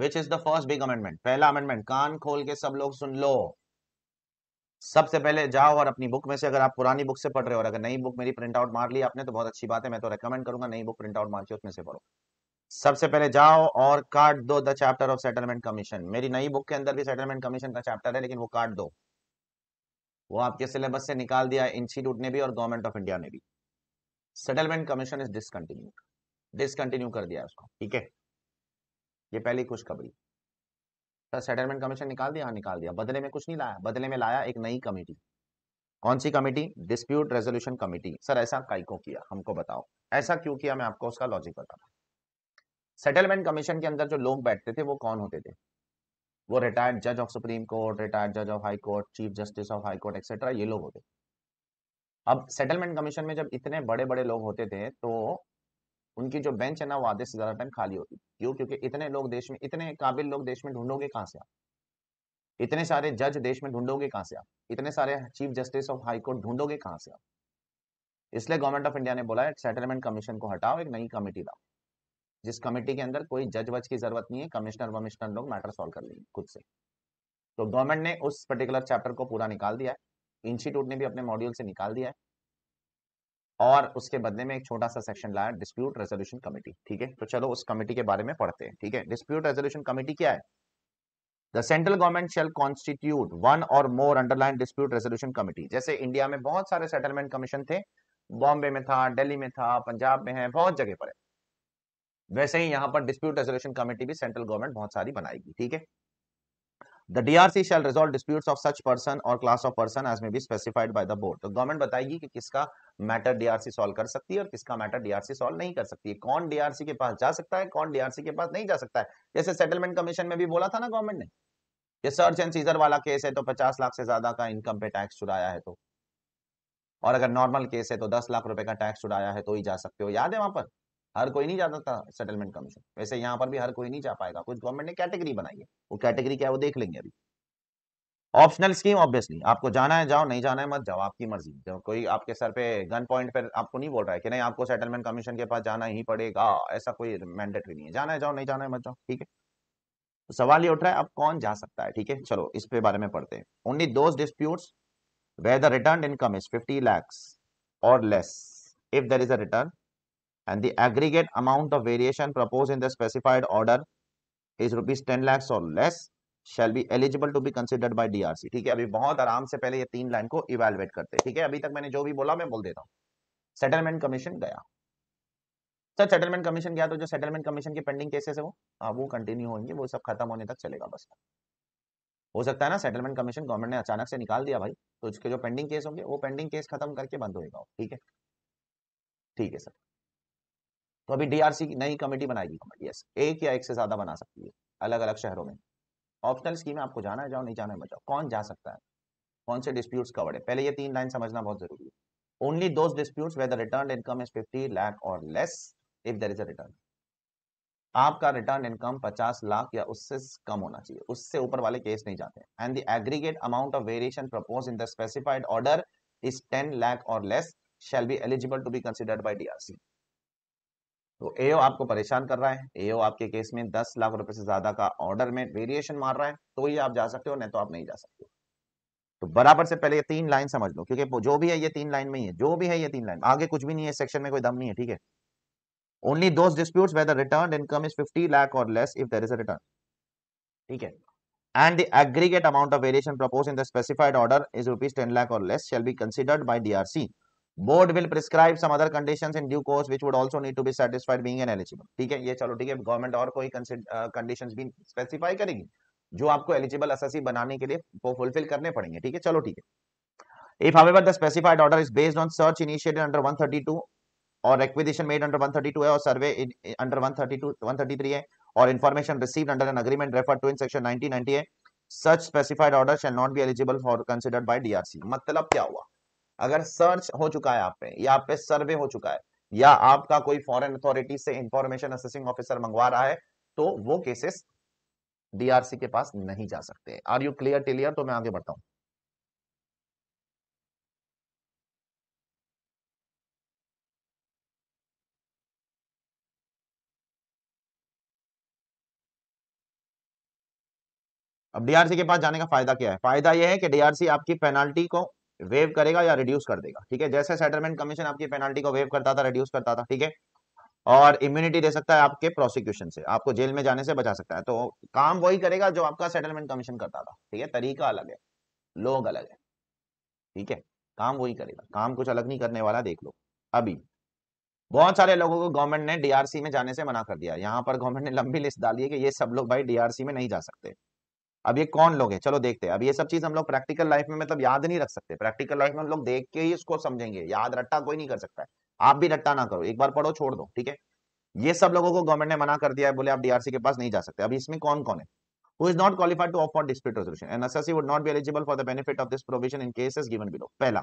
which is the first big amendment पहला अमेंडमेंट कान खोल के सब लोग सुन लो सबसे पहले जाओ और अपनी बुक में से अगर आप पुरानी बुक से पढ़ रहे हो और अगर नई बुक मेरी प्रिंट आउट मार ली आपने तो बहुत अच्छी बात है मैं तो रेकमेंड करूंगा नई बुक प्रिंट आउट मार के उसमें से पढ़ो सबसे पहले जाओ और काट दो the chapter of settlement commission मेरी नई बुक के अंदर भी सेटलमेंट कमीशन का चैप्टर है लेकिन वो काट दो वो आपके सिलेबस से निकाल दिया इंस्टीट्यूट ने भी और गवर्नमेंट ऑफ इंडिया ने भी settlement commission is discontinue discontinue कर दिया उसको ठीक है ये पहली खुशखबरी सर तो सेटलमेंट कमीशन निकाल दिया हाँ, निकाल दिया बदले में कुछ नहीं लाया बदले में लाया एक नई कमेटी कौन सी committee dispute resolution committee sir ऐसा काइको किया हमको बताओ ऐसा क्यों किया मैं आपको उसका लॉजिक बता रहा सेटलमेंट कमीशन के अंदर जो लोग बैठते थे वो कौन होते थे वो रिटायर्ड जज ऑफ सुप्रीम कोर्ट रिटायर्ड जज of high court chief justice of high court etcetera ये लोग होते अब सेटलमेंट कमीशन में जब इतने बड़े बड़े लोग होते थे तो उनकी जो बेंच है ना वो आधे से ज्यादा टाइम खाली होती क्यों क्योंकि इतने लोग देश में इतने काबिल लोग देश में ढूंढोगे कहाँ से आप इतने सारे जज देश में ढूंढोगे कहाँ से आप इतने सारे chief justice of high court ढूंढोगे कहाँ से आप इसलिए गवर्नमेंट ऑफ इंडिया ने बोला है सेटलमेंट कमीशन को हटाओ एक नई कमेटी लाओ जिस कमेटी के अंदर कोई जज वज की जरूरत नहीं है कमिश्नर वमिश्नर लोग मैटर सॉल्व कर लेंगे खुद से तो गवर्नमेंट ने उस पर्टिकुलर चैप्टर को पूरा निकाल दिया है इंस्टीट्यूट ने भी अपने मॉड्यूल से निकाल दिया है और उसके बदले में एक छोटा सा सेक्शन लाया डिस्प्यूट रेजोल्यूशन कमेटी ठीक है तो चलो उस कमेटी के बारे में पढ़ते हैं ठीक है डिस्प्यूट रेजोल्यूशन कमेटी क्या है the central government shall constitute one और more underline dispute resolution committee जैसे इंडिया में बहुत सारे सेटलमेंट कमीशन थे बॉम्बे में था दिल्ली में था पंजाब में है बहुत जगह पर है वैसे ही यहां पर डिस्प्यूट रेजोल्यूशन कमेटी भी सेंट्रल गवर्नमेंट बहुत सारी बनाएगी ठीक है the DRC shall resolve dispute of such person or class of person as may be specified by the board तो गवर्नमेंट बताएगी कि किसका मैटर डीआरसी सॉल्व कर सकती है और किसका मैटर डीआरसी सॉल्व नहीं कर सकती है कौन डीआरसी के पास जा सकता है कौन डीआरसी के पास नहीं जा सकता है जैसे सेटलमेंट कमीशन में भी बोला था ना गवर्नमेंट ने ये सर्च एंड सीजर वाला केस है तो पचास लाख से ज्यादा का इनकम पे टैक्स चुराया है तो और अगर नॉर्मल केस है तो दस लाख रुपए का टैक्स चुराया है तो ही जा सकते हो याद है वहां पर हर कोई नहीं जाता था सेटलमेंट कमीशन वैसे यहाँ पर भी हर कोई नहीं जा पाएगा कुछ गवर्नमेंट ने कैटेगरी बनाई है वो कैटेगरी क्या है वो देख लेंगे अभी ऑप्शनल स्कीम ऑब्वियसली आपको जाना है जाओ नहीं जाना है मत जाओ आपकी मर्जी जब कोई आपके सर पे गन पॉइंट पर आपको नहीं बोल रहा है कि नहीं आपको सेटलमेंट कमीशन के पास जाना ही पड़ेगा ऐसा कोई मैंडेटरी नहीं है जाना है जाओ नहीं जाना है मत जाओ ठीक है तो सवाल ये उठ रहा है अब कौन जा सकता है ठीक है चलो इस पे बारे में पढ़ते हैं only those dispute whether return income is fifty lakhs or less if there is a return and the aggregate amount of variation proposed in the specified order is rupees 10 lakhs or less shall be eligible to be considered by DRC. ठीक है अभी बहुत आराम से पहले ये तीन line को इवेलुएट करते हैं ठीक है अभी तक मैंने जो भी बोला मैं बोल देता हूँ सेटलमेंट कमीशन गया सर सेटलमेंट कमीशन गया तो जो सेटलमेंट कमीशन के पेंडिंग केसेस है वो हाँ वो कंटिन्यू होंगे वो सब खत्म होने तक चलेगा बस हो सकता है ना सेटलमेंट कमीशन गवर्नमेंट ने अचानक से निकाल दिया भाई तो उसके जो पेंडिंग केस होंगे वो पेंडिंग केस खत्म करके बंद होएगा ठीक है ठीक है सर तो अभी डीआरसी की नई कमेटी बनाएगी यस एक या एक से ज्यादा बना सकती है अलग अलग शहरों में ऑप्शनल स्कीम में आपको जाना है जाओ नहीं जाना है बचाओ कौन जा सकता है कौन से डिस्प्यूट्स कवर्ड है पहले ये तीन लाइन समझना बहुत जरूरी है only those dispute whether return income is fifty lakh or less if there is a return आपका रिटर्न इनकम 50 लाख या उससे कम होना चाहिए उससे ऊपर वाले केस नहीं जाते and the aggregate amount of variation propose in the specified order is 10 lakh or less shall be eligible to be considered by DRC तो एओ आपको परेशान कर रहा है एओ आपके केस में दस लाख रुपए से ज्यादा का ऑर्डर में वेरिएशन मार रहा है तो ही आप जा सकते हो नहीं तो आप नहीं जा सकते तो बराबर से पहले ये तीन लाइन समझ लो क्योंकि जो भी है ये तीन लाइन में ही है जो भी है ये तीन लाइन आगे कुछ भी नहीं है सेक्शन में कोई दम नहीं है ठीक है only those dispute whether return income is fifty lakh or less if there is a return ठीक है and the aggregate amount of variation proposed in the specified order is rupees 10 lakh or less shall be considered by DRC board will prescribe some other conditions in due course which would also need to be being an eligible ठीक है ये चलो ठीक है government और कोई conditions भी specify करेगी जो आपको एलिजिबल एसएससी बनाने के लिए फुलफिल करने पड़ेंगे ठीक है चलो ठीक है if however the specified order is based on search initiated under 132 or requisition made under 132 है और सर्वे अंडर 132 133 है और information received under an agreement refer to in section 1990 है such specified order shall not be eligible for considered by DRC मतलब क्या हुआ अगर search हो चुका है आप पे या आप पे सर्वे हो चुका है या आपका कोई फॉरेन अथॉरिटी से इंफॉर्मेशन असेसिंग ऑफिसर मंगवा रहा है तो वो केसेस डीआरसी के पास नहीं जा सकते आर यू क्लियर टिलियर तो मैं आगे बढ़ता हूं अब डीआरसी के पास जाने का फायदा क्या है फायदा यह है कि डीआरसी आपकी पेनाल्टी को वेव करेगा या रिड्यूस कर देगा ठीक है जैसे सेटलमेंट कमीशन आपकी पेनाल्टी को वेव करता था रिड्यूस करता था ठीक है और इम्यूनिटी दे सकता है आपके प्रोसिक्यूशन से आपको जेल में जाने से बचा सकता है तो काम वही करेगा जो आपका सेटलमेंट कमीशन करता था ठीक है तरीका अलग है लोग अलग है ठीक है काम वही करेगा काम कुछ अलग नहीं करने वाला देख लो अभी बहुत सारे लोगों को गवर्नमेंट ने डीआरसी में जाने से मना कर दिया यहाँ पर गवर्नमेंट ने लंबी लिस्ट डाली है कि ये सब लोग भाई डीआरसी में नहीं जा सकते अब ये कौन लोग हैं चलो देखते हैं अब ये सब चीज हम लोग प्रैक्टिकल लाइफ में मतलब याद नहीं रख सकते प्रैक्टिकल लाइफ में हम लोग देख के ही इसको समझेंगे याद रट्टा कोई नहीं कर सकता है आप भी रट्टा ना करो एक बार पढ़ो छोड़ दो ठीक है ये सब लोगों को गवर्नमेंट ने मना कर दिया है बोले आप डीआरसी के पास नहीं जा सकते अब इसमें कौन कौन है who is not qualified to offer dispute resolution and assessee would not be eligible for the benefit of this provision in cases given below पहला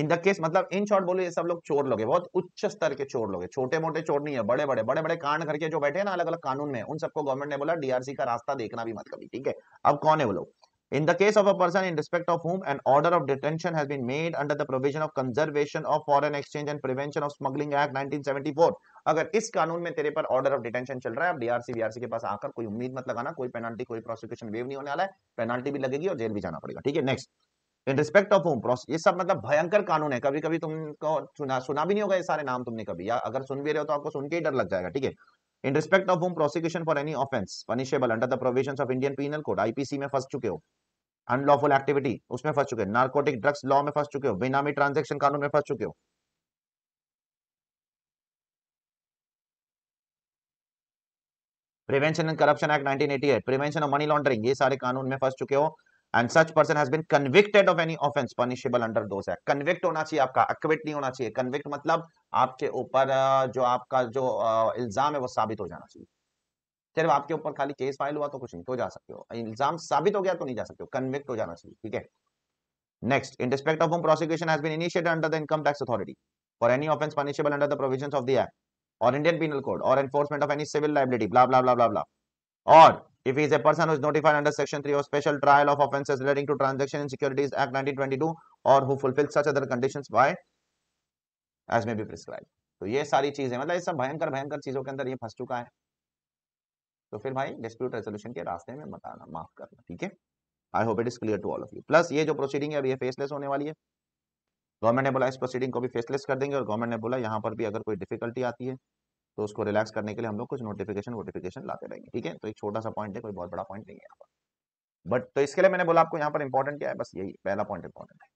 इन द केस मतलब इन शॉर्ट बोलो ये सब लोग चोर लोग बहुत उच्च स्तर के चोर लोग छोटे मोटे चोर नहीं है बड़े बड़े बड़े बड़े कांड करके जो बैठे हैं ना अलग अलग कानून में उन सबको गवर्नमेंट ने बोला डीआरसी का रास्ता देखना भी मत कभी ठीक है अब कौन है वो लोग in the case of a person in respect of whom and order of detention has been made under the provision of conservation of foreign exchange and prevention of smuggling act 1974 अगर इस कानून में तेरे पर ऑर्डर ऑफ डिटेंशन चल रहा है अब डीआरसी बीआरसी के पास आकर कोई उम्मीद मत लगाना कोई पेनाल्टी कोई प्रोसिक्यूशन वेव नहीं होने वाला है पेनाल्टी भी लगेगी और जेल भी जाना पड़ेगा ठीक है next in respect of whom process ये सब मतलब भयंकर कानून है कभी कभी तुमको सुना सुना भी नहीं होगा ये सारे नाम तुमने कभी या अगर सुन भी रहे हो तो आपको सुन के ही डर लग जाएगा ठीक है in respect of whom prosecution for any offence punishable under the provision of Indian penal code IPC में फंस चुके हो अनलॉफुल एक्टिविटी उसमें फंस चुके नार्कोटिक ड्रग्स लॉ में फंस चुके हो बेनामी ट्रांजेक्शन कानून में फंस चुके हो prevention and corruption act 1988 prevention of money laundering ये सारे कानून में फंस चुके हो and such person has been convicted of any offence punishable under those act convict होना चाहिए आपका एक्विट नहीं होना चाहिए कन्विक्ट मतलब आपके ऊपर जो आपका जो इल्जाम है वो साबित हो जाना चाहिए सिर्फ आपके ऊपर खाली केस फाइल हुआ तो कुछ नहीं तो जा सकते हो इल्जाम साबित हो गया तो नहीं जा सकते हो कन्विक्ट हो जाना चाहिए ठीक है next in respect of whom prosecution has been initiated under the income tax authority for any offence punishable under the provisions of the act or Indian penal code or enforcement of any civil liability blah blah blah blah blah और If he is a person who is notified under Section 3 of Special Trial of Offences relating to Transaction in Securities Act 1922 or who fulfills such other conditions by as may be prescribed. तो ये सारी चीजें मतलब ये सब भयंकर भयंकर चीजों के अंदर ये फंस चुका है तो फिर भाई डिस्प्यूट रेजोल्यूशन के रास्ते में बताना माफ करना ठीक है I hope it is clear to all of you plus ये जो प्रोसीडिंग है अब ये फेसलेस होने वाली है गवर्नमेंट ने बोला इस प्रोसीडिंग को भी फेसलेस कर देंगे और गवर्नमेंट ने बोला यहाँ पर भी अगर कोई डिफिकल्टी आती है तो उसको रिलैक्स करने के लिए हम लोग कुछ नोटिफिकेशन वोटिफिकेशन लाते रहेंगे ठीक है तो एक छोटा सा पॉइंट है कोई बहुत बड़ा पॉइंट नहीं है यहाँ पर बट तो इसके लिए मैंने बोला आपको यहाँ पर इंपॉर्टेंट क्या है बस यही पहला पॉइंट इंपॉर्टेंट है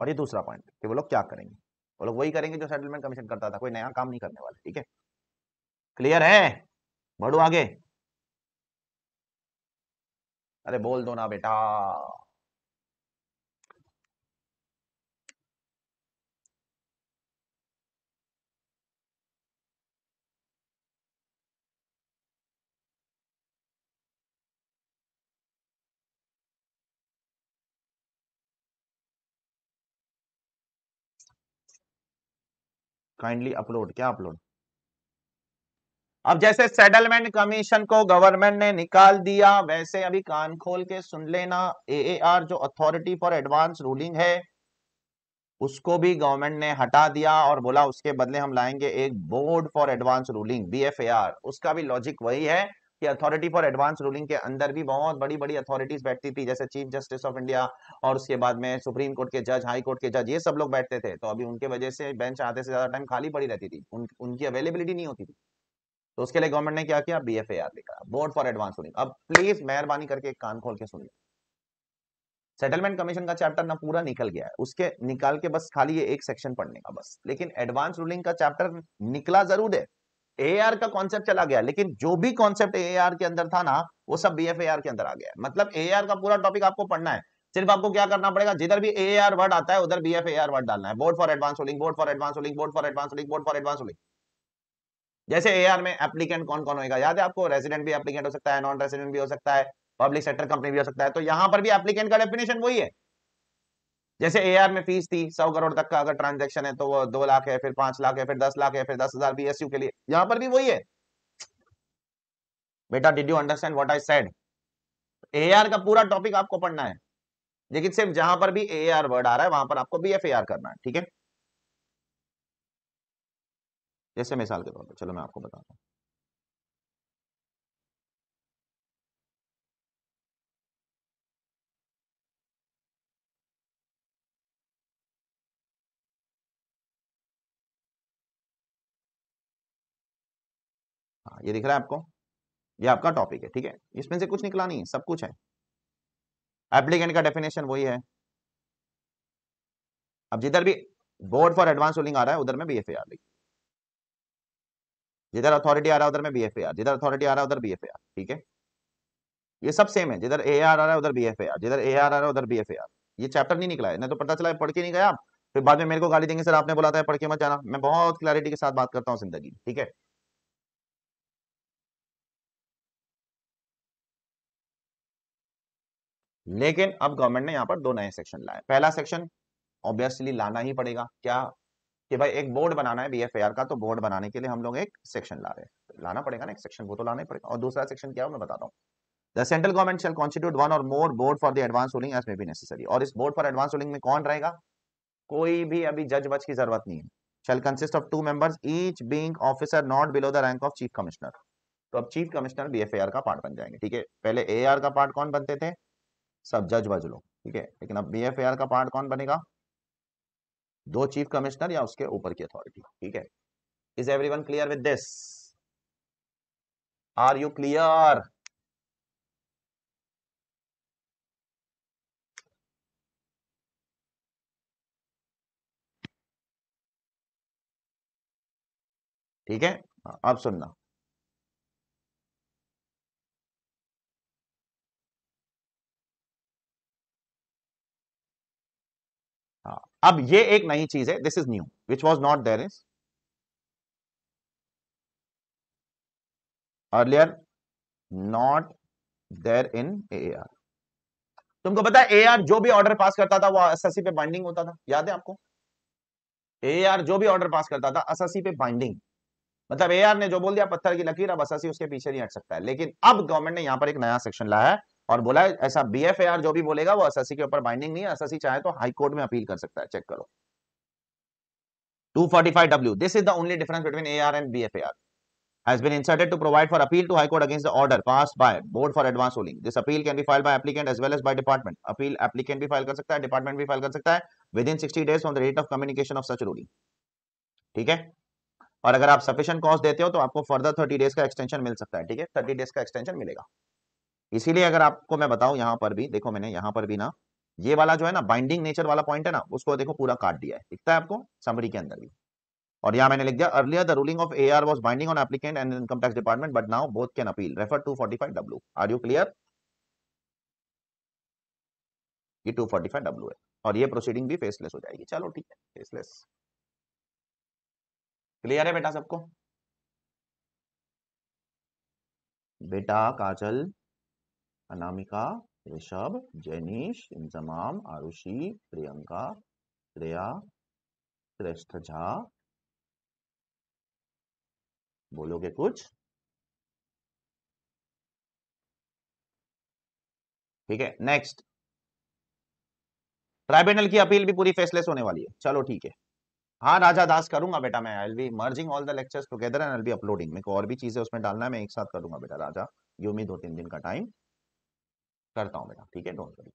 और ये दूसरा पॉइंट कि वो लोग क्या करेंगे वो लोग वही करेंगे जो सेटलमेंट कमीशन करता था कोई नया काम नहीं करने वाला ठीक है क्लियर है बढ़ो आगे अरे बोल दो ना बेटा काइंडली अपलोड क्या अपलोड अब जैसे सेटलमेंट कमीशन को गवर्नमेंट ने निकाल दिया वैसे अभी कान खोल के सुन लेना एएआर जो अथॉरिटी फॉर एडवांस रूलिंग है उसको भी गवर्नमेंट ने हटा दिया और बोला उसके बदले हम लाएंगे एक board for advance ruling BFAR उसका भी लॉजिक वही है कि अथॉरिटी फॉर एडवांस रूलिंग के अंदर भी बहुत बड़ी बड़ी अथॉरिटीज बैठती थी जैसे चीफ जस्टिस ऑफ इंडिया और उसके बाद में सुप्रीम कोर्ट के जज हाई कोर्ट के जज ये सब लोग बैठते थे तो अभी उनके वजह से बेंच आधे से ज्यादा टाइम खाली पड़ी रहती थी उन, उनकी अवेलेबिलिटी नहीं होती थी तो उसके लिए गवर्नमेंट ने क्या किया बी एफ ए लिखा बोर्ड फॉर एडवांस रूलिंग अब प्लीज मेहरबानी करके कान खोल के सुनिए सेटलमेंट कमीशन का चैप्टर ना पूरा निकल गया है उसके निकाल के बस खाली ये एक सेक्शन पढ़ने का बस लेकिन एडवांस रूलिंग का चैप्टर निकला जरूर है एआर का कॉन्सेप्ट चला गया लेकिन जो भी कॉन्सेप्ट ए आर के अंदर था ना वो सब बी एफ ए आर के अंदर आ गया मतलब ए आर का पूरा टॉपिक आपको पढ़ना है सिर्फ आपको क्या करना पड़ेगा जिधर भी आर वर्ड आता है उधर B F A R word डालना है board for advance ruling board for advance ruling board for advance ruling board for advance ruling जैसे ए आर में एप्लीकेंट कौन कौन होगा याद है आपको रेसिडेंट भी एप्लीकेंट हो सकता है नॉन रेसिडेंट भी हो सकता है पब्लिक सेक्टर कंपनी भी हो सकता है तो यहाँ पर भी एप्लीकेंट का डेफिनेशन वही है जैसे ए में फीस थी सौ करोड़ तक का अगर ट्रांजेक्शन है तो वो दो लाख है फिर पांच लाख है फिर दस लाख है फिर दस हजार बीएसयू के लिए यहां पर भी वही है बेटा did you understand what I said AR का पूरा टॉपिक आपको पढ़ना है लेकिन सिर्फ जहां पर भी ए आर वर्ड आ रहा है वहां पर आपको बी एफ ए आर करना है ठीक है जैसे मिसाल के तौर पर चलो मैं आपको बताता हूँ हाँ ये दिख रहा है आपको ये आपका टॉपिक है ठीक है इसमें से कुछ निकला नहीं सब कुछ है एप्लीकेंट का डेफिनेशन वही है अब जिधर भी बोर्ड फॉर एडवांस रूलिंग आ रहा है उधर में बी एफ आर लिखी जिधर अथॉरिटी आ रहा है उधर में बी एफ आर जिधर अथॉरिटी आ रहा है उधर बी एफ आर ठीक है ये सब सेम है जिधर ए आर आ रहा है उधर बी एफ आर जिधर ए आर आ रहा है उधर बी एफ आर ये चैप्टर नहीं निकला है ना तो पता चला पढ़ के नहीं गया आप फिर बाद में मेरे को गाली देंगे सर आपने बोला था पढ़ के मत जाना मैं बहुत क्लैरिटी के साथ बात करता हूँ जिंदगी ठीक है लेकिन अब गवर्नमेंट ने यहाँ पर दो नए सेक्शन लाए पहला सेक्शन ऑब्वियसली लाना ही पड़ेगा क्या कि भाई एक बोर्ड बनाना है बीएफएआर का तो बोर्ड बनाने के लिए हम लोग एक सेक्शन ला रहे हैं लाना पड़ेगा ना एक सेक्शन वो तो लाना ही पड़ेगा और दूसरा सेक्शन क्या मैं बताता हूँ the central government shall constitute one और more board for the advance ruling as may be necessary और इस बोर्ड फॉर एडवांस रूलिंग में कौन रहेगा कोई भी अभी जज वज की जरूरत नहीं है shall consist of two members each being officer not below the rank of chief commissioner तो अब चीफ कमिश्नर बी का पार्ट बन जाएंगे ठीक है पहले ए का पार्ट कौन बनते थे सब जज बज लो ठीक है लेकिन अब बी का पार्ट कौन बनेगा दो चीफ कमिश्नर या उसके ऊपर की अथॉरिटी ठीक है is every one clear with this are you clear ठीक है अब सुनना अब ये एक नई चीज है this is new which was not there is earlier not there in A R तुमको पता है ए आर जो भी ऑर्डर पास करता था वो एसएससी पे बाइंडिंग होता था याद है आपको ए आर जो भी ऑर्डर पास करता था एसएससी पे बाइंडिंग मतलब ए आर ने जो बोल दिया पत्थर की लकीर अब एसएससी उसके पीछे नहीं हट सकता है लेकिन अब गवर्नमेंट ने यहां पर एक नया सेक्शन लाया है और बोला ऐसा बी एफ आर जो भी बोलेगा वो एस के ऊपर बाइंडिंग नहीं है एस चाहे तो हाईकोर्ट में अपील कर सकता है चेक करो 245W. This is the only difference between AR and BFAR. Has been inserted to provide for appeal to High Court against the order passed by Board for Advance Ruling. This appeal can be filed by applicant as well as by department. Appeal applicant भी file कर सकता है, department भी file कर सकता है within 60 days from the date of communication of such ruling. ठीक है? और अगर आप sufficient cost देते हो तो आपको further 30 days का extension मिल सकता है, ठीक है? 30 days का extension मिलेगा. इसीलिए अगर आपको मैं बताऊं यहाँ पर भी देखो मैंने यहाँ पर भी ना ये वाला जो है ना बाइंडिंग नेचर वाला पॉइंट है ना उसको देखो पूरा काट दिया है दिखता है आपको समरी के अंदर भी और यहाँ मैंने लिख दिया earlier the ruling of A R was binding on applicant and income tax department but now both can appeal refer to forty five W are you clear ये टू फोर्टी फाइव डब्ल्यू है और ये proceeding भी faceless हो जाएगी चलो ठीक है फेसलेस क्लियर है बेटा सबको बेटा काजल अनामिका ऋषभ जैनिश इंजमाम आरुषि प्रियंका श्रेया श्रेष्ठ झा बोलोगे कुछ ठीक है नेक्स्ट ट्राइब्यूनल की अपील भी पूरी फेसलेस होने वाली है चलो ठीक है हाँ राजा दास करूंगा बेटा मैं I be merging all the lectures together and I be uploading मेरे को और भी चीजें उसमें डालना है मैं एक साथ करूंगा बेटा राजा ये उम्मीद तीन दिन का टाइम करता हूँ बेटा ठीक है डोंट वरी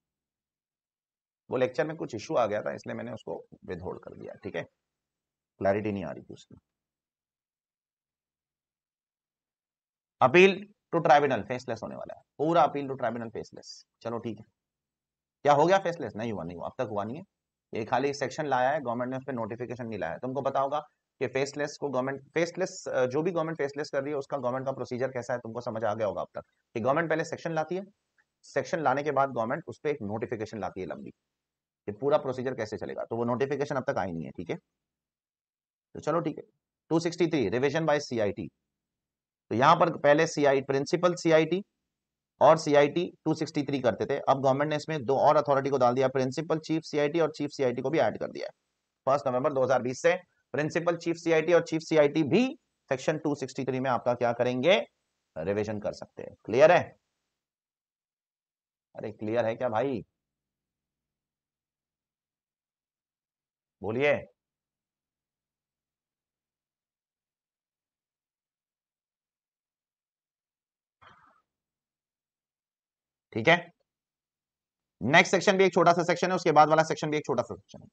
वो लेक्चर में कुछ इशू आ गया था इसलिए मैंने उसको विधोड़ कर दिया ठीक है क्लैरिटी नहीं आ रही थी उसकी अपील टू ट्राइब्यूनल फेसलेस होने वाला है पूरा अपील टू ट्राइब्यूनल फेसलेस चलो ठीक है क्या हो गया फेसलेस नहीं हुआ नहीं हुआ अब तक हुआ नहीं है ये खाली सेक्शन लाया है गवर्नमेंट ने उस पर नोटिफिकेशन नहीं लाया है तुमको पता होगा कि फेसलेस को गवर्नमेंट फेसलेस जो भी गवर्नमेंट फेसलेस कर रही है उसका गवर्नमेंट का प्रोसीजर कैसा है तुमको समझ आ गया होगा अब तक कि गवर्नमेंट पहले सेक्शन लाती है सेक्शन लाने के बाद गवर्नमेंट उस पर एक नोटिफिकेशन लाती है लंबी कि पूरा प्रोसीजर कैसे चलेगा तो वो नोटिफिकेशन अब तक आई नहीं है ठीक है तो चलो ठीक है 263 सी आई टी तो यहाँ पर पहले सी आई प्रिंसिपल सी आई टी और C I T two sixty three करते थे अब गवर्नमेंट ने इसमें दो और अथॉरिटी को डाल दिया principal chief C I T और चीफ सी आई टी को भी एड कर दिया फर्स्ट नवंबर दो हजार बीस से principal chief C I T और चीफ सी आई टी भी सेक्शन टू सिक्सटी थ्री में आपका क्या करेंगे रिविजन कर सकते हैं क्लियर है अरे क्लियर है क्या भाई बोलिए ठीक है नेक्स्ट सेक्शन भी एक छोटा सा सेक्शन है उसके बाद वाला सेक्शन भी एक छोटा सा सेक्शन है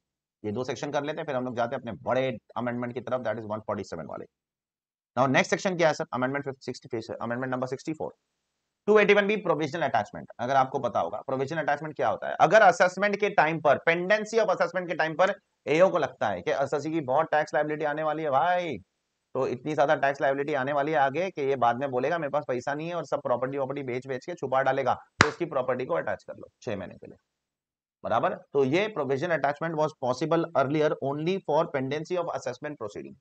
ये दो सेक्शन कर लेते हैं फिर हम लोग जाते हैं अपने बड़े अमेंडमेंट की तरफ दैट इज 147 वाले नाउ नेक्स्ट सेक्शन क्या है sir amendment amendment number 64 281 B provisional attachment अगर आपको पता होगा प्रोविजनल अटैचमेंट क्या होता है अगर असेसमेंट के टाइम पर पेंडेंसी ऑफ असेसमेंट के टाइम पर एओ को लगता है कि की बहुत टैक्स लाइबिलिटी आने वाली है भाई तो इतनी ज्यादा टैक्स लाइबिलिटी आने वाली है आगे कि ये बाद में बोलेगा मेरे पास पैसा नहीं है और सब प्रॉपर्टी वॉपर्टी बेच बेच के छुपा डालेगा तो उसकी प्रॉपर्टी को अटैच कर लो छह महीने के लिए बराबर तो ये provision attachment was possible earlier only for pendency of assessment proceeding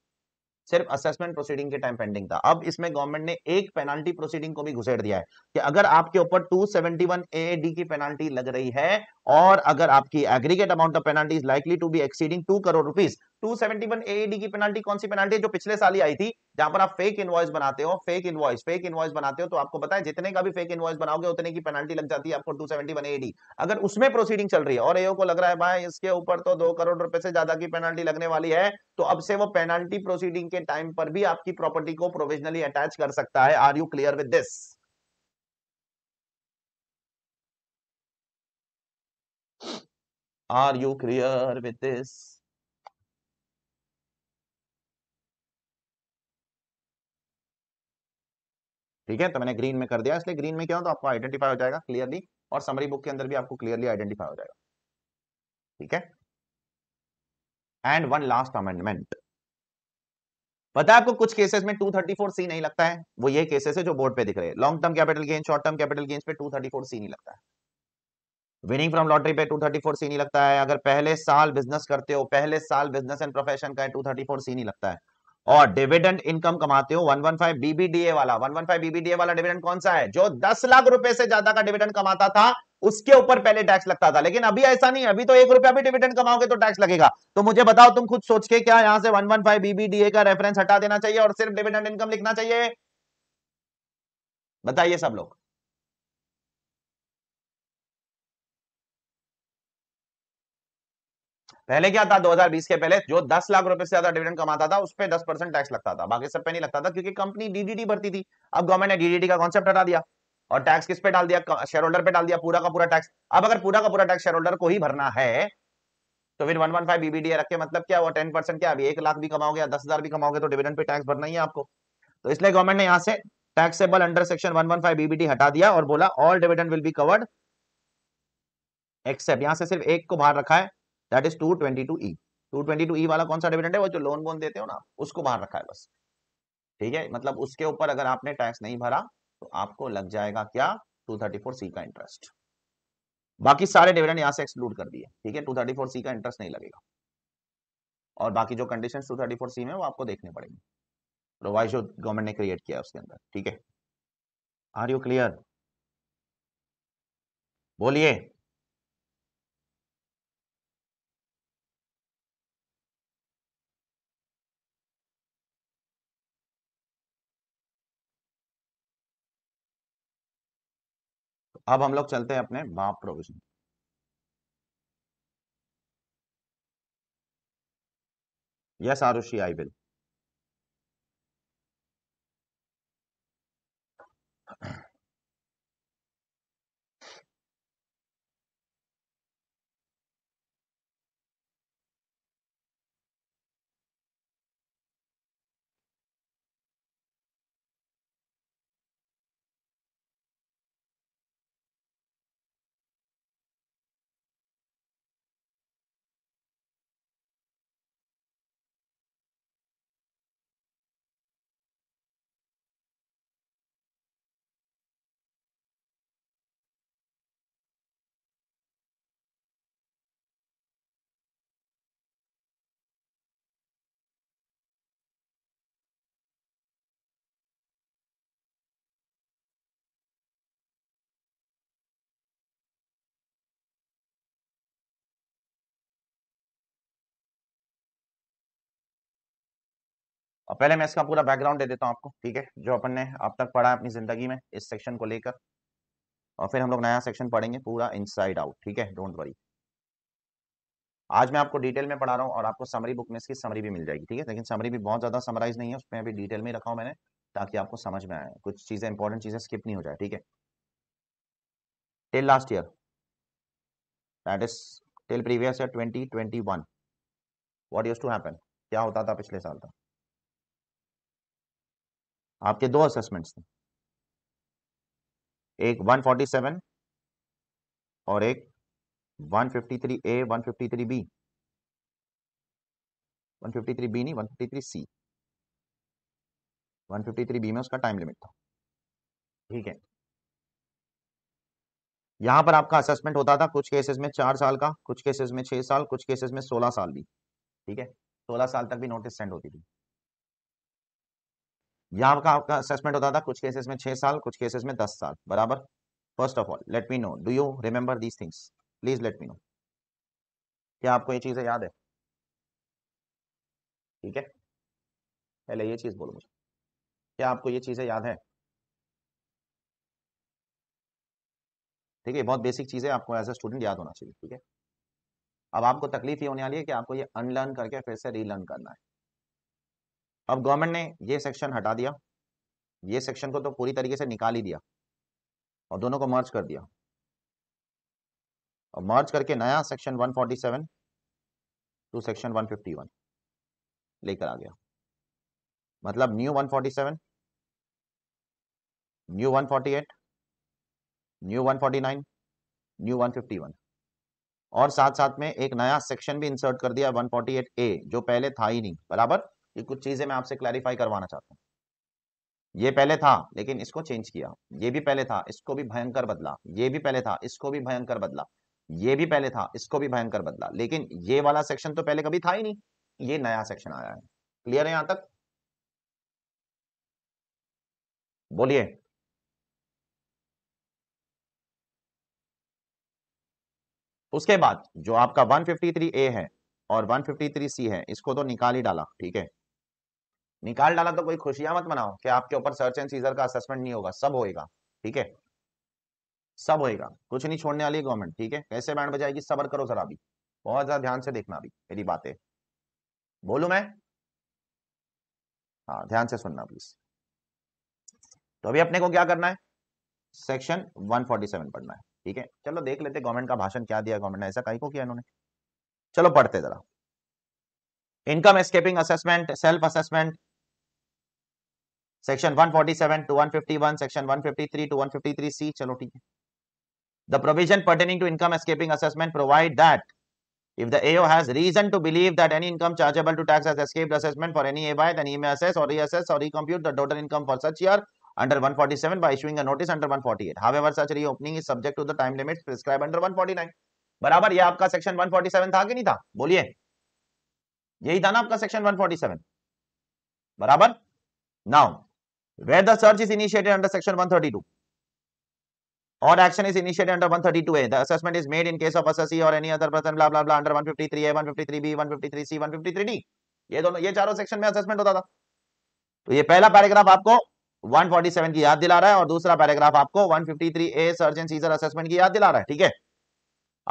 सिर्फ असेसमेंट प्रोसीडिंग के टाइम पेंडिंग था अब इसमें गवर्नमेंट ने एक पेनाल्टी प्रोसीडिंग को भी घुसेड़ दिया है कि अगर आपके ऊपर 271 डी की पेनाल्टी लग रही है और अगर आपकी aggregate amount of penalty is likely to be exceeding two crore rupees one AD की पेनाल्टी कौन सी पेनाल्टी है जो पिछले साल ही आई थी जहां पर आप फेक इनवॉइस बनाते हो फेक इनवॉइस फेक इनवॉइस बनाते हो तो आपको पता है जितने का भी फेक इनवॉइस बनाओगे उतने की पेनाल्टी लग जाती है आपको टू सेवेंटी वन एडी अगर उसमें प्रोसीडिंग चल रही है और एओ को लग रहा है भाई इसके ऊपर तो दो करोड़ रुपए से ज्यादा की पेनाल्टी लगने वाली है तो अब से वो पेनाल्टी प्रोसीडिंग के टाइम पर भी आपकी प्रॉपर्टी को प्रोविजनली अटैच कर सकता है are you clear with this are you clear with this ठीक है तो मैंने ग्रीन में कर दिया इसलिए ग्रीन में क्या हो तो आपको आइडेंटिफाई हो जाएगा क्लियरली और समरी बुक के अंदर भी आपको क्लियरली आइडेंटिफाई हो जाएगा ठीक है एंड वन लास्ट अमेंडमेंट पता है आपको कुछ केसेस में 234 सी नहीं लगता है वो ये केसेस है जो बोर्ड पे दिख रहे हैं long term capital gain short term capital gains पे 234 सी नहीं लगता है विनिंग फ्रॉम लॉटरी पे 234 सी नहीं लगता है अगर पहले साल बिजनेस करते हो पहले साल बिजनेस एंड प्रोफेशन का है 234 सी नहीं लगता है और डिविडेंड इनकम कमाते हो 115 बीबीडीए वाला 115 बीबीडीए वाला डिविडेंड कौन सा है जो 10 लाख रुपए से ज्यादा का डिविडेंड कमाता था उसके ऊपर पहले टैक्स लगता था लेकिन अभी ऐसा नहीं अभी तो एक रुपया भी डिविडेंड कमाओगे तो टैक्स लगेगा तो मुझे बताओ तुम खुद सोच के क्या यहां से 115 बीबीडीए का रेफरेंस हटा देना चाहिए और सिर्फ डिविडेंड इनकम लिखना चाहिए बताइए सब लोग पहले क्या था 2020 के पहले जो 10 लाख रुपए से ज्यादा डिविडेंड कमाता था उस पर दस परसेंट टैक्स लगता था बाकी सब पे नहीं लगता था क्योंकि कंपनी डीडीटी भरती थी अब गवर्नमेंट ने डीडीटी का कॉन्सेप्ट हटा दिया और टैक्स किस पे डाल दिया शेयर होल्डर पे डाल दिया पूरा का पूरा टैक्स अब अगर पूरा का पूरा टैक्स शेयर होल्डर को ही भरना है तो फिर वन वन फाइव बीबीडी रखे मतलब क्या वो टेन परसेंट क्या अभी एक लाख भी कमाओगे दस हजार भी कमाओगे तो डिविडेंड पे टैक्स भरना ही है आपको तो इसलिए गवर्नमेंट ने यहाँ से taxable under section one one five BBD हटा दिया और बोला all dividend will be covered except यहाँ से सिर्फ एक को बाहर रखा है that is two twenty two E two twenty two E वाला कौन सा डिविडेंड है वो जो लोन वोन देते हो ना उसको बाहर रखा है बस ठीक है मतलब उसके ऊपर अगर आपने टैक्स नहीं भरा तो आपको लग जाएगा क्या टू थर्टी फोर सी का इंटरेस्ट बाकी सारे डिविडेंड यहाँ से एक्सक्लूड कर दिए ठीक है टू थर्टी फोर सी का इंटरेस्ट नहीं लगेगा और बाकी जो condition two thirty four C में वो आपको देखने पड़ेंगे प्रोवाइज जो गवर्नमेंट ने क्रिएट किया उसके अंदर ठीक है आर यू क्लियर बोलिए अब हम लोग चलते हैं अपने बाप provision yes Arushi I will पहले मैं इसका पूरा बैकग्राउंड दे देता हूँ आपको ठीक है जो अपन ने अब तक पढ़ा है अपनी जिंदगी में इस सेक्शन को लेकर और फिर हम लोग नया सेक्शन पढ़ेंगे पूरा इनसाइड आउट ठीक है डोंट वरी आज मैं आपको डिटेल में पढ़ा रहा हूँ और आपको समरी बुक में इसकी समरी भी मिल जाएगी ठीक है लेकिन समरी भी बहुत ज्यादा समराइज नहीं है उसमें अभी डिटेल में रखा हूँ मैंने ताकि आपको समझ में आए कुछ चीजें इंपॉर्टेंट चीजें स्किप नहीं हो जाए ठीक है till last year that is till previous year twenty twenty one what used to happen क्या होता था पिछले साल तक आपके दो असेसमेंट्स थे एक 147 और एक 153 ए 153 बी 153 बी नहीं 153 सी 153 बी में उसका टाइम लिमिट था ठीक है यहां पर आपका असेसमेंट होता था कुछ केसेस में चार साल का कुछ केसेस में छह साल कुछ केसेस में सोलह साल भी ठीक है सोलह साल तक भी नोटिस सेंड होती थी यहाँ का आपका असेसमेंट होता था कुछ केसेस में छह साल कुछ केसेस में दस साल बराबर first of all let me know do you remember these things please let me know क्या आपको ये चीजें याद है ठीक है पहले ये चीज बोलो मुझे क्या आपको ये चीजें याद है ठीक है बहुत बेसिक चीज़ें आपको एज ए स्टूडेंट याद होना चाहिए ठीक है अब आपको तकलीफ ये होने वाली है कि आपको ये अनलर्न करके फिर से रीलर्न करना है अब गवर्नमेंट ने ये सेक्शन हटा दिया ये सेक्शन को तो पूरी तरीके से निकाल ही दिया और दोनों को मर्ज कर दिया और मर्ज करके नया सेक्शन 147 टू सेक्शन 151 लेकर आ गया मतलब न्यू 147 न्यू 148 न्यू 149 न्यू 151 और साथ साथ में एक नया सेक्शन भी इंसर्ट कर दिया 148 ए जो पहले था ही नहीं बराबर कि कुछ चीजें मैं आपसे क्लैरिफाई करवाना चाहता हूँ ये पहले था लेकिन इसको चेंज किया ये भी पहले था इसको भी भयंकर बदला ये भी पहले था इसको भी भयंकर बदला ये भी पहले था इसको भी भयंकर बदला लेकिन ये वाला सेक्शन तो पहले कभी था ही नहीं ये नया सेक्शन आया है क्लियर है यहां तक बोलिए उसके बाद जो आपका 153 ए है और 153 सी है इसको तो निकाल ही डाला ठीक है निकाल डाला तो कोई खुशियां मत मनाओ कि आपके ऊपर सर्च एंड सीजर का असेसमेंट नहीं होगा सब होएगा ठीक है सब होएगा कुछ नहीं छोड़ने वाली गवर्नमेंट ठीक है कैसे बैंड बजाएगी सबर करो सर अभी बहुत ज्यादा ध्यान से देखना अभी मेरी बातें बोलू मैं हाँ ध्यान से सुनना प्लीज तो अभी अपने को क्या करना है सेक्शन 147 पढ़ना है ठीक है चलो देख लेते गवर्नमेंट का भाषण क्या दिया गवर्नमेंट ने ऐसा कहीं को किया इन्होंने चलो पढ़ते जरा income escaping assessment self assessment Section 147 to 151 section 153 to 153 C, चलो the provision pertaining to income escaping assessment provide that if the AO has reason to believe that any income chargeable to tax has escaped assessment for any AY, then he may assess or reassess or recompute the total income for such year under 147 by issuing a notice under 148. However, such reopening is subject to the time limit prescribed under 149. Barabar, ये आपका section 147 था कि नहीं था बोलिए यही था ना आपका section 147 Barabar, now. where the search is initiated under section 132 or action is initiated under 132a the assessment is made in case of assessee or any other person blah blah blah under 153a 153b 153c 153d ये दोनों ये चारों section में assessment होता था तो ये पहला पैराग्राफ आपको 147 की याद दिला रहा है और दूसरा पैराग्राफ आपको 153a search and scissor assessment की याद दिला रहा है ठीक है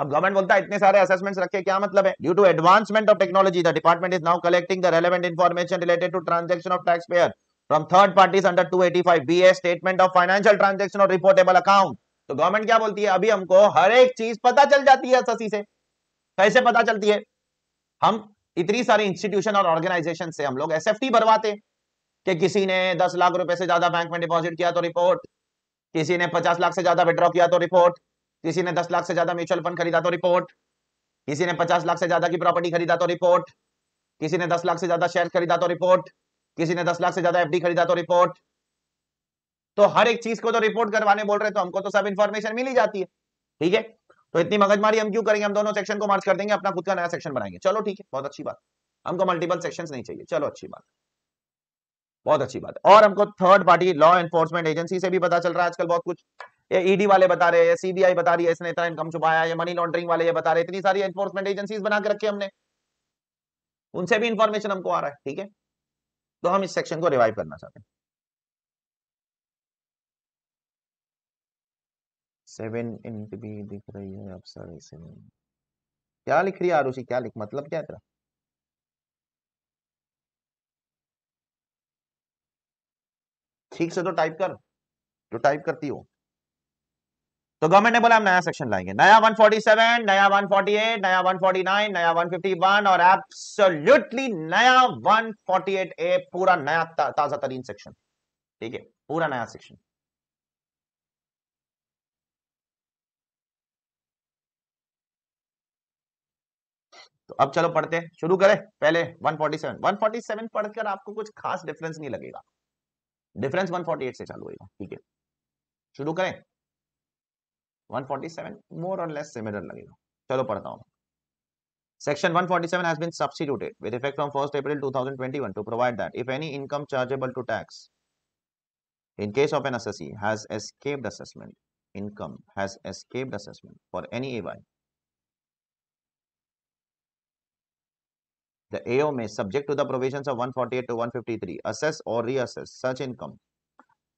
अब गवर्नमेंट बोलता है इतने सारे असेसमेंट्स रखे क्या मतलब है due to advancement of technology the department is now collecting the relevant information related to transaction of tax payer from third parties under 285 B है स्टेटमेंट ऑफ फाइनेंशियल ट्रांजेक्शन और रिपोर्टेबल अकाउंट तो government क्या बोलती है अभी हमको हर एक चीज पता चल जाती है ससी से कैसे पता चलती है हम इतनी सारी इंस्टीट्यूशन और ऑर्गेनाइजेशन से हम लोग एस भरवाते कि किसी ने दस लाख रुपए से ज्यादा बैंक में डिपॉजिट किया तो रिपोर्ट किसी ने पचास लाख से ज्यादा विड्रॉ किया तो रिपोर्ट किसी ने दस लाख से ज्यादा म्यूचुअल फंड खरीदा तो रिपोर्ट किसी ने पचास लाख से ज्यादा की प्रॉपर्टी खरीदा तो रिपोर्ट किसी ने दस लाख से ज्यादा शेयर खरीदा तो रिपोर्ट किसी ने दस लाख से ज्यादा एफडी खरीदा तो रिपोर्ट तो हर एक चीज को तो रिपोर्ट करवाने बोल रहे तो हमको तो सब इन्फॉर्मेशन मिल ही जाती है ठीक है तो इतनी मगजमारी हम क्यों करेंगे हम दोनों सेक्शन को मार्च कर देंगे अपना खुद का नया सेक्शन बनाएंगे चलो ठीक है बहुत अच्छी बात हमको मल्टीपल सेक्शन नहीं चाहिए चलो अच्छी बात बहुत अच्छी बात और हमको third party law enforcement agency से भी पता चल रहा है आजकल बहुत कुछ ये ईडी e वाले बता रहे हैं सीबीआई बता रही है इसने इतना इनकम छुपाया ये मनी लॉन्ड्रिंग वाले ये बता रहे इतनी सारी एनफोर्समेंट एजेंसीज बना के रखे हमने उनसे भी इंफॉर्मेशन हमको आ रहा है ठीक है तो हम इस सेक्शन को रिवाइव करना चाहते हैं सेवन इंट भी दिख रही है अब सर सेवन क्या लिख रही है आरुषि क्या लिख मतलब क्या है तेरा ठीक से तो टाइप कर जो टाइप करती हो तो गवर्नमेंट ने बोला हम नया सेक्शन लाएंगे नया 147, नया 148, नया 149, नया 151 और एब्सोल्युटली नया 148 ए पूरा नया ता, ताजा तरीन सेक्शन ठीक है पूरा नया सेक्शन तो अब चलो पढ़ते हैं शुरू करें पहले 147 147 पढ़कर आपको कुछ खास डिफरेंस नहीं लगेगा डिफरेंस 148 से चालू होगा ठीक है शुरू करें 147 more or less similar लगेगा Chalo, पढ़ता Section 147 has been substituted with effect from 1st April 2021 to provide that if any income chargeable to tax in case of an assessee has escaped assessment, income has escaped assessment for any AY, the AO may, subject to the provisions of 148 to 153, assess or reassess such income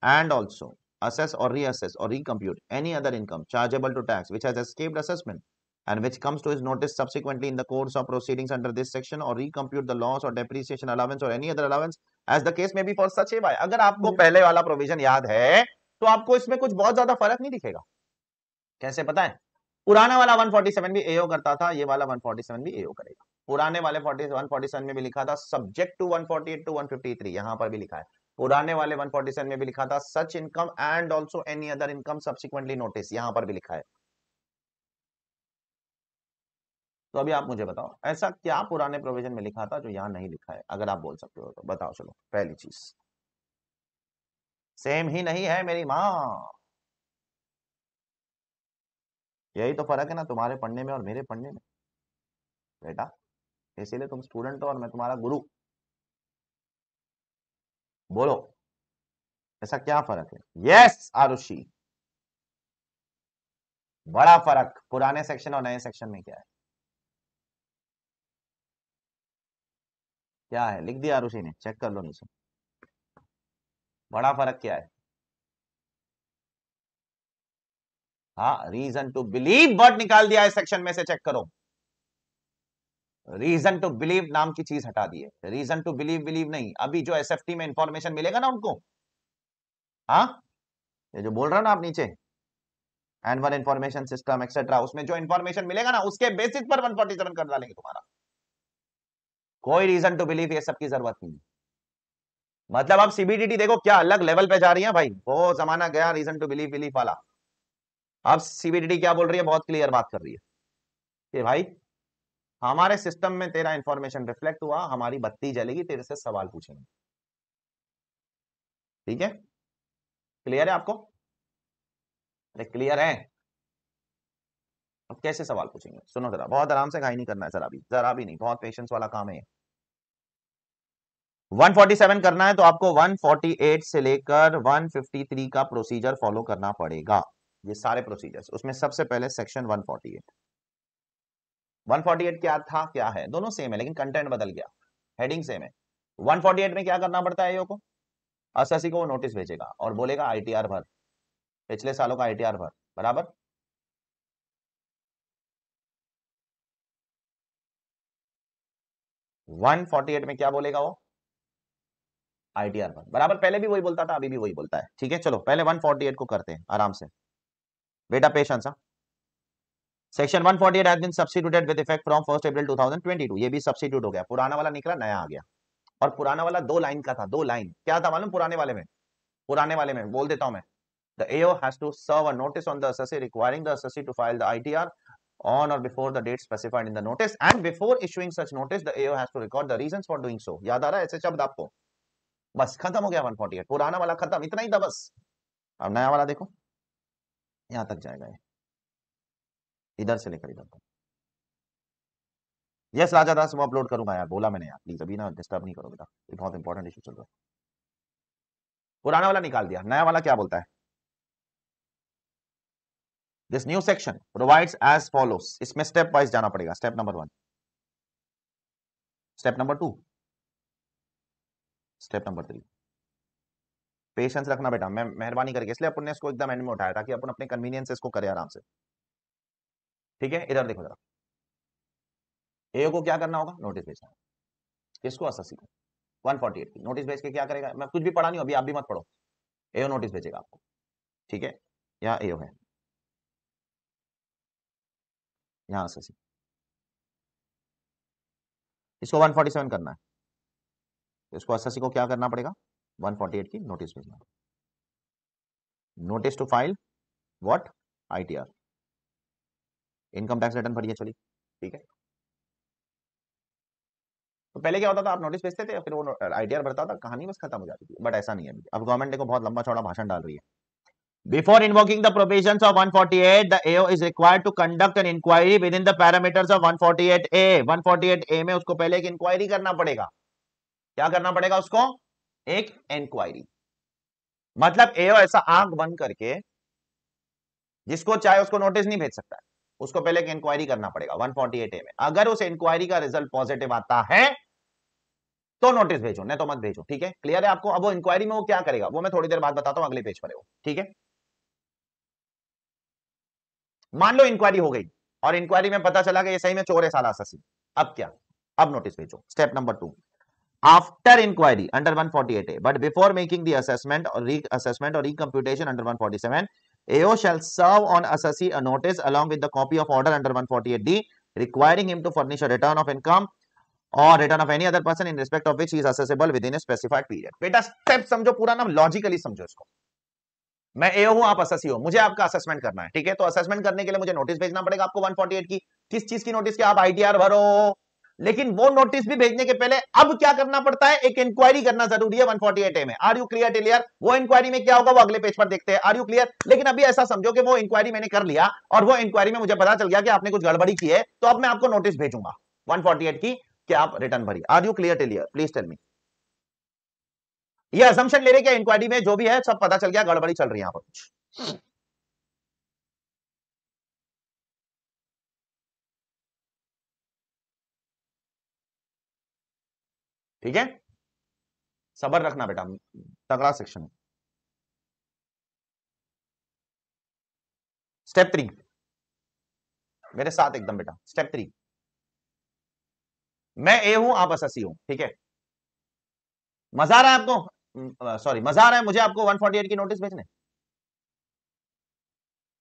and also assess or reassess or recompute any other income chargeable to tax which has escaped assessment and which comes to his notice subsequently in the course of proceedings under this section or recompute the loss or depreciation allowance or any other allowance as the case may be for such a buy अगर आपको pehle wala provision yaad hai to aapko isme kuch bahut zyada farak nahi dikhega kaise pata hai purana wala 147 bhi ao karta tha ye wala 147 bhi ao karega पुराने वाले 40, 147 में भी लिखा था subject to 148 to 153 यहां पर भी लिखा है पुराने वाले 147 में भी लिखा था such income and also any other income subsequently notice यहां पर भी लिखा है तो अभी आप मुझे बताओ ऐसा क्या पुराने प्रोविजन में लिखा था जो यहां नहीं लिखा है अगर आप बोल सकते हो तो बताओ चलो पहली चीज सेम ही नहीं है मेरी मां यही तो फर्क है ना तुम्हारे पढ़ने में और मेरे पढ़ने में बेटा इसीलिए तुम स्टूडेंट हो और मैं तुम्हारा गुरु बोलो ऐसा क्या फर्क है यस आरुषि बड़ा फर्क पुराने सेक्शन और नए सेक्शन में क्या है क्या है लिख दिया आरुषि ने चेक कर लो नीचे बड़ा फर्क क्या है हाँ रीजन टू बिलीव बट निकाल दिया है सेक्शन में से चेक करो रीजन टू बिलीव नाम की चीज हटा दी है रीजन टू बिलीव बिलीव नहीं अभी जो एस में इंफॉर्मेशन मिलेगा ना उनको हाँ ये जो बोल रहा हूं ना आप नीचे एनवल इंफॉर्मेशन सिस्टम एक्सेट्रा उसमें जो इंफॉर्मेशन मिलेगा ना उसके बेसिस पर 147 कर डालेंगे तुम्हारा कोई रीजन टू बिलीव ये सब की जरूरत नहीं मतलब अब सीबीडीटी देखो क्या अलग लेवल पे जा रही है भाई वो जमाना गया रीजन टू बिलीव बिलीफ वाला अब सीबीडीटी क्या बोल रही है बहुत क्लियर बात कर रही है कि भाई हमारे सिस्टम में तेरा इंफॉर्मेशन रिफ्लेक्ट हुआ हमारी बत्ती जलेगी तेरे से सवाल पूछेंगे ठीक है क्लियर है आपको अरे क्लियर है अब कैसे सवाल पूछेंगे सुनो जरा बहुत आराम से घाई नहीं करना है जरा भी जरा भी नहीं बहुत पेशेंस वाला काम है 147 करना है तो आपको 148 से लेकर 153 का प्रोसीजर फॉलो करना पड़ेगा ये सारे प्रोसीजर्स उसमें सबसे पहले सेक्शन 148 148 क्या था क्या है दोनों सेम है लेकिन कंटेंट बदल गया हेडिंग सेम है 148 में क्या करना पड़ता है को असासी को वो नोटिस भेजेगा और बोलेगा आईटीआर भर पिछले सालों का आईटीआर भर बराबर वन में क्या बोलेगा वो आईटीआर भर बराबर पहले भी वही बोलता था अभी भी वही बोलता है ठीक है चलो पहले वन को करते हैं आराम से बेटा पेशेंस हाँ section one forty eight been substituted with effect from first April two ये भी सब्सिट्यूट हो गया पुराना वाला निकला नया आ गया और पुराना वाला दो लाइन का था दो लाइन क्या था मालूम पुराने वाले में पुराने वाले में बोल देता हूं मैं the AO has to serve a notice on the assessee requiring the assessee to file the ITR on और before the date specified in the notice and before issuing such notice the AO has to record the reasons for doing so याद आ रहा है ऐसे शब्द आपको बस खत्म हो गया 148 पुराना वाला खत्म इतना ही था बस अब नया वाला देखो यहां तक जाएगा ये इधर से लेकर इधर तक यस राजा दास मैं अपलोड करूंगा यार बोला मैंने यार प्लीज अभी ना डिस्टर्ब नहीं करो बेटा ये बहुत इंपॉर्टेंट इशू चल रहा है पुराना वाला निकाल दिया नया वाला क्या बोलता है this new section provides as follows इसमें स्टेप वाइज जाना पड़ेगा step number one step number two step number three patience रखना बेटा मैं मेहरबानी करके इसलिए अपन ने इसको एकदम एंड में उठाया था कि अपन अपने कन्वीनियंस इसको करें आराम से ठीक है इधर देखो जरा ए को क्या करना होगा नोटिस भेजना किसको अस्सी को वन फोर्टी एट की नोटिस भेज के क्या करेगा मैं कुछ भी पढ़ा नहीं अभी आप भी मत पढ़ो एओ नोटिस भेजेगा आपको ठीक है यहाँ एओ है यहाँ अस्सी इसको 147 करना है तो इसको अस्सी को क्या करना पड़ेगा 148 की नोटिस भेजना notice to file what ITR income tax return भरिए चलिए ठीक है तो पहले क्या होता था आप नोटिस भेजते थे फिर वो आईटीआर भरता था कहानी बस खत्म हो जाती थी बट ऐसा नहीं है अब गवर्नमेंट देखो बहुत लंबा चौड़ा भाषण डाल रही है Before invoking the provisions of 148, the AO is required to conduct an inquiry within the parameters of 148A. 148A में उसको पहले एक इंक्वायरी करना पड़ेगा क्या करना पड़ेगा उसको एक इंक्वायरी मतलब AO ऐसा आंख बंद करके जिसको चाहे उसको नोटिस नहीं भेज सकता उसको पहले इंक्वायरी करना पड़ेगा 148 ए में अगर उस इंक्वायरी का रिजल्ट पॉजिटिव आता है तो नोटिस भेजो नहीं तो मत भेजो ठीक है क्लियर है आपको अब वो इंक्वायरी में वो क्या करेगा वो मैं थोड़ी देर बाद बताता हूं अगले पेज पर वो ठीक है मान लो इंक्वायरी हो गई और इंक्वायरी में पता चला कि ये सही में चोर है साला ससी अब क्या अब नोटिस भेजो step number two after inquiry under after a but before making the assessment or assessment or reassessment or recomputation under 147 AO shall serve on assessee a notice along with the copy of order under 148D requiring him to furnish a return of income or return of any other person in respect of which he is assessable within a specified period. बेटा step समझो पूरा नाम logically समझो इसको मैं ए हूं आप अससी हो मुझे आपका असेसमेंट करना है ठीक है तो असेसमेंट करने के लिए मुझे नोटिस भेजना पड़ेगा आपको 148 की किस चीज की नोटिस की आप आईटीआर भरो लेकिन वो नोटिस भी भेजने के पहले अब क्या करना पड़ता है एक इंक्वायरी करना जरूरी है 148 में आर यू क्लियर टेलियर वो इंक्वायरी में क्या होगा वो अगले पेज पर देखते हैं आर यू क्लियर लेकिन अभी ऐसा समझो कि वो इंक्वायरी मैंने कर लिया और वो इंक्वायरी में मुझे पता चल गया कि आपने कुछ गड़बड़ी की है तो अब मैं आपको नोटिस भेजूंगा वन की कि आप रिटर्न भरी are you clear till here please tell me ये असम्पशन ले रहे क्या इंक्वायरी में जो भी है सब पता चल गया गड़बड़ी चल रही है यहाँ पर कुछ ठीक है सबर रखना बेटा तगड़ा सेक्शन है स्टेप थ्री मेरे साथ एकदम बेटा स्टेप थ्री मैं ए हूं आप एस एस सी हूं ठीक है मजा आ रहा है आपको सॉरी हम्म, मजा आ रहा है मुझे आपको 148 की नोटिस भेजने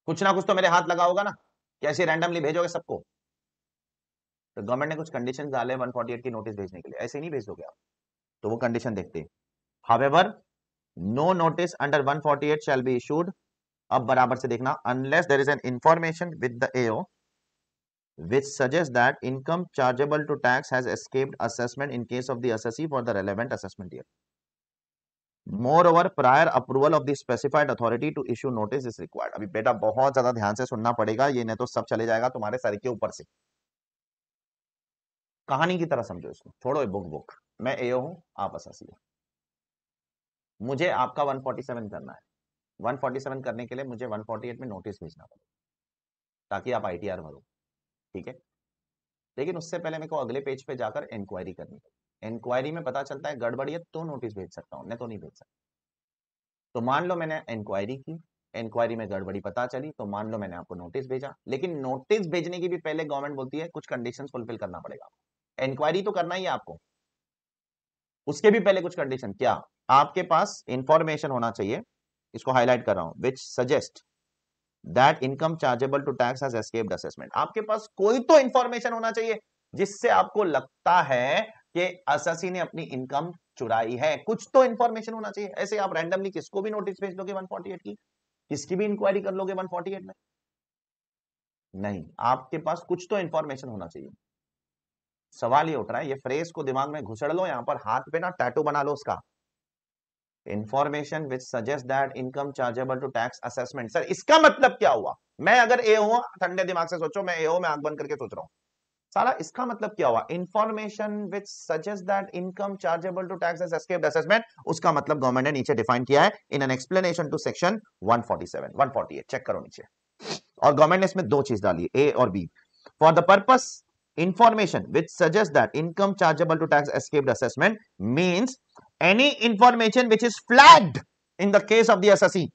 कुछ ना कुछ तो मेरे हाथ लगा होगा ना कैसे रैंडमली भेजोगे सबको तो गवर्नमेंट ने कुछ कंडीशन डाले 148 की नोटिस भेजने के लिए ऐसे नहीं भेजोगे आप तो वो कंडीशन देखते however no notice under 148 forty eight shall be issued अब बराबर से देखना unless there is an information with the AO which suggest that income chargeable to tax has escaped assessment in case of the for the relevant assessment year moreover prior approval of the specified authority to issue notice is required अभी बेटा बहुत ज्यादा ध्यान से सुनना पड़ेगा ये नहीं तो सब चले जाएगा तुम्हारे सर के ऊपर से कहानी की तरह समझो इसको छोड़ो बुक बुक मैं ए हूं आप असासी हो मुझे आपका 147 करना है 147 करने के लिए मुझे 148 में नोटिस भेजना पड़ेगा ताकि आप आईटीआर भरो ठीक है लेकिन उससे पहले मेरे को अगले पेज पे जाकर इंक्वायरी करनी है इंक्वायरी में पता चलता है गड़बड़ी है तो नोटिस भेज सकता हूँ मैं तो नहीं भेज सकता तो मान लो मैंने इंक्वायरी की इंक्वायरी में गड़बड़ी पता चली तो मान लो मैंने आपको नोटिस भेजा लेकिन नोटिस भेजने की भी पहले गवर्नमेंट बोलती है कुछ कंडीशन फुलफिल करना पड़ेगा आपको इंक्वायरी तो करना ही है आपको उसके भी पहले कुछ कंडीशन क्या आपके पास इंफॉर्मेशन होना चाहिए इसको हाईलाइट कर रहा हूं which suggest that income chargeable to tax has escaped assessment आपके पास कोई तो इंफॉर्मेशन होना चाहिए जिससे आपको लगता है कि अससी ने अपनी इनकम चुराई है कुछ तो इंफॉर्मेशन होना चाहिए ऐसे आप रैंडमली किसको भी नोटिस भेज दोगे 148 की किसकी भी इंक्वायरी कर लोगे 148 में नहीं आपके पास कुछ तो इंफॉर्मेशन होना चाहिए सवाल ये उठ रहा है ये फ्रेज को दिमाग में घुसड़ लो यहाँ पर हाथ पे ना टैटू बना लो उसका information which suggest that income chargeable to tax assessment sir इसका मतलब क्या हुआ मैं अगर ए हूँ ठंडे दिमाग से सोचो मैं ए हूँ मैं आंख बंद करके सोच रहा हूँ सारा इसका मतलब क्या हुआ information which suggest that income chargeable to tax escaped assessment उसका मतलब गवर्नमेंट ने नीचे डिफाइन किया है in an explanation to section 147 148 check करो नीचे और गवर्नमेंट ने इसमें दो चीज डाली ए और B for the purpose information which suggests that income chargeable to tax escaped assessment means any information which is flagged in the case of the assessee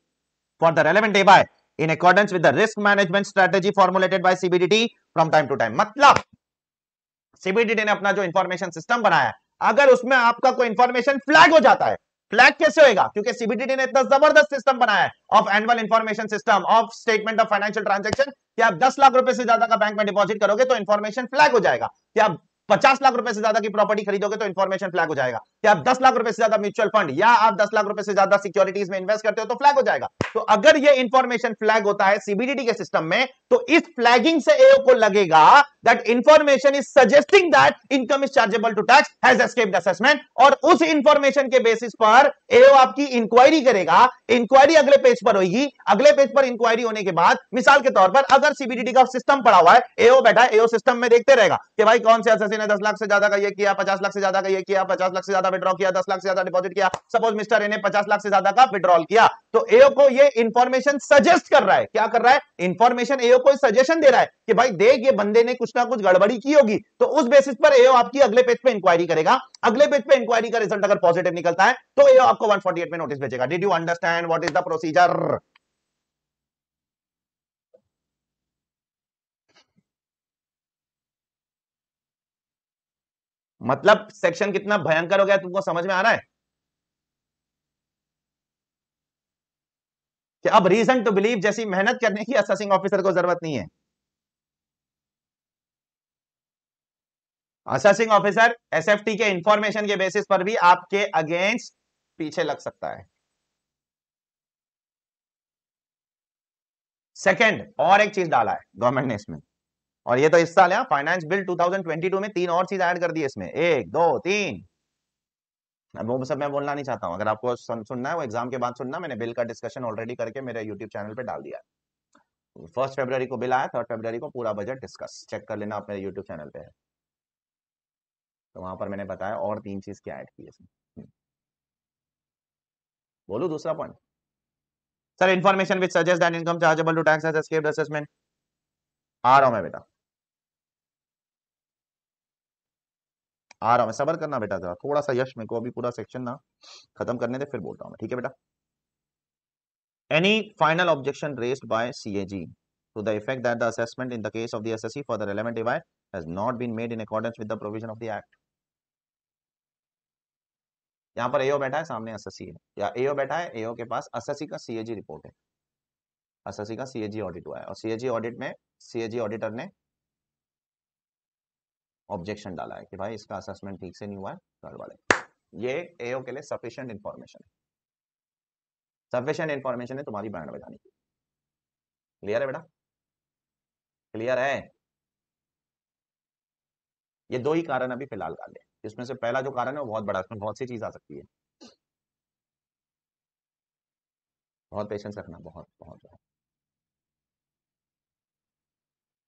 for the relevant day by in accordance with the risk management strategy formulated by CBDT from time to time. मतलब CBDT ने अपना जो information system बनाया है अगर उसमें आपका कोई information flag हो जाता है फ्लैग कैसे होएगा क्योंकि सीबीडीटी ने इतना जबरदस्त सिस्टम बनाया है of annual information system of statement of financial transaction कि आप 10 लाख रुपए से ज्यादा का बैंक में डिपॉजिट करोगे तो इन्फॉर्मेशन फ्लैग हो जाएगा कि आप 50 लाख रुपए से ज्यादा की प्रॉपर्टी खरीदोगे तो इन्फॉर्मेशन फ्लैग हो जाएगा कि आप 10 लाख रुपए से ज्यादा म्यूचुअल फंड या आप 10 लाख रुपए से ज्यादा सिक्योरिटीज में इन्वेस्ट करते हो तो फ्लैग हो जाएगा तो अगर ये इंफॉर्मेशन फ्लैग होता है सीबीडीटी के सिस्टम में तो इस फ्लैगिंग से एओ को लगेगा that information is suggesting that income is chargeable to tax has escaped assessment और उस इंफॉर्मेशन के बेसिस पर एओ आपकी इंक्वायरी करेगा इंक्वायरी अगले पेज पर होगी अगले पेज पर इंक्वायरी होने के बाद मिसाल के तौर पर अगर सीबीडीटी का सिस्टम पड़ा हुआ है एओ बैठा है एओ सिस्टम में देखते रहेगा कि भाई कौन से असेसिन है दस लाख से ज्यादा का ये किया पचास लाख से ज्यादा का ये किया पचास लाख से ज्यादा विड्रॉ किया दस लाख से ज्यादा डिपॉजिट किया सपोज मिस्टर ए ने पचास लाख से ज्यादा का विड्रॉल किया तो एओ को ये इन्फॉर्मेशन सजेस्ट कर रहा है क्या कर रहा है इन्फॉर्मेशन एओ को सजेशन दे रहा है कि भाई देख ये बंदे ने कुछ ना कुछ गड़बड़ी की होगी तो उस बेसिस पर एओ आपकी अगले पेज पे इंक्वायरी करेगा अगले पेज पे इंक्वायरी का रिजल्ट अगर पॉजिटिव निकलता है तो एओ आपको 148 में नोटिस भेजेगा did you understand what is the procedure मतलब सेक्शन कितना भयंकर हो गया तुमको समझ में आ रहा है कि अब रीजन टू बिलीव जैसी मेहनत करने की असेसिंग ऑफिसर को जरूरत नहीं है असेसिंग ऑफिसर एसएफटी के इंफॉर्मेशन के बेसिस पर भी आपके अगेंस्ट पीछे लग सकता है सेकंड और एक चीज डाला है गवर्नमेंट ने इसमें और ये तो इस साल है फाइनेंस बिल 2022 में तीन और चीज ऐड कर दी इसमें एक दो तीन अब वो सब मैं बोलना नहीं चाहता हूँ अगर आपको सुनना है वो एग्जाम के बाद सुनना मैंने बिल का डिस्कशन ऑलरेडी करके मेरे यूट्यूब चैनल पे डाल दिया फर्स्ट फेब्रवरी को बिल आया थर्ड फेब्रवरी को पूरा बजट डिस्कस चेक कर लेना आप मेरे यूट्यूब चैनल पे है तो वहां पर मैंने बताया और तीन चीज क्या ऐड की इसमें हम्म। बोलू दूसरा point sir information which suggest that income chargeable to tax has escaped assessment आ रहा हूं मैं बेटा आ रहा हूँ सबर करना बेटा जरा थोड़ा सा यश मेरे को अभी पूरा सेक्शन ना खत्म करने दे फिर बोलता हूँ ठीक है बेटा any final objection raised by CAG to the effect that the assessment in the case of the SSE for the relevant AY has not been made in accordance with the provision of the Act. यहाँ पर एओ बैठा है सामने SSC है या एओ बैठा है AO के पास एसएससी का सीएजी रिपोर्ट है एसएससी का सीएजी ऑडिट हुआ है और सीएजी ऑडिट में सीएजी ऑडिटर ने ऑब्जेक्शन डाला है कि भाई इसका असेसमेंट ठीक से नहीं हुआ है तो गड़बड़ है ये एओ के लिए सफिशियंट इंफॉर्मेशन है सफिशियंट इंफॉर्मेशन है तुम्हारी बैंड बजाने की क्लियर है बेटा क्लियर है ये दो ही कारण अभी फिलहाल काले इसमें से पहला जो कारण है वो बहुत बड़ा इसमें बहुत सी चीज आ सकती है बहुत पेशेंस रखना बहुत बहुत बहुत बहुत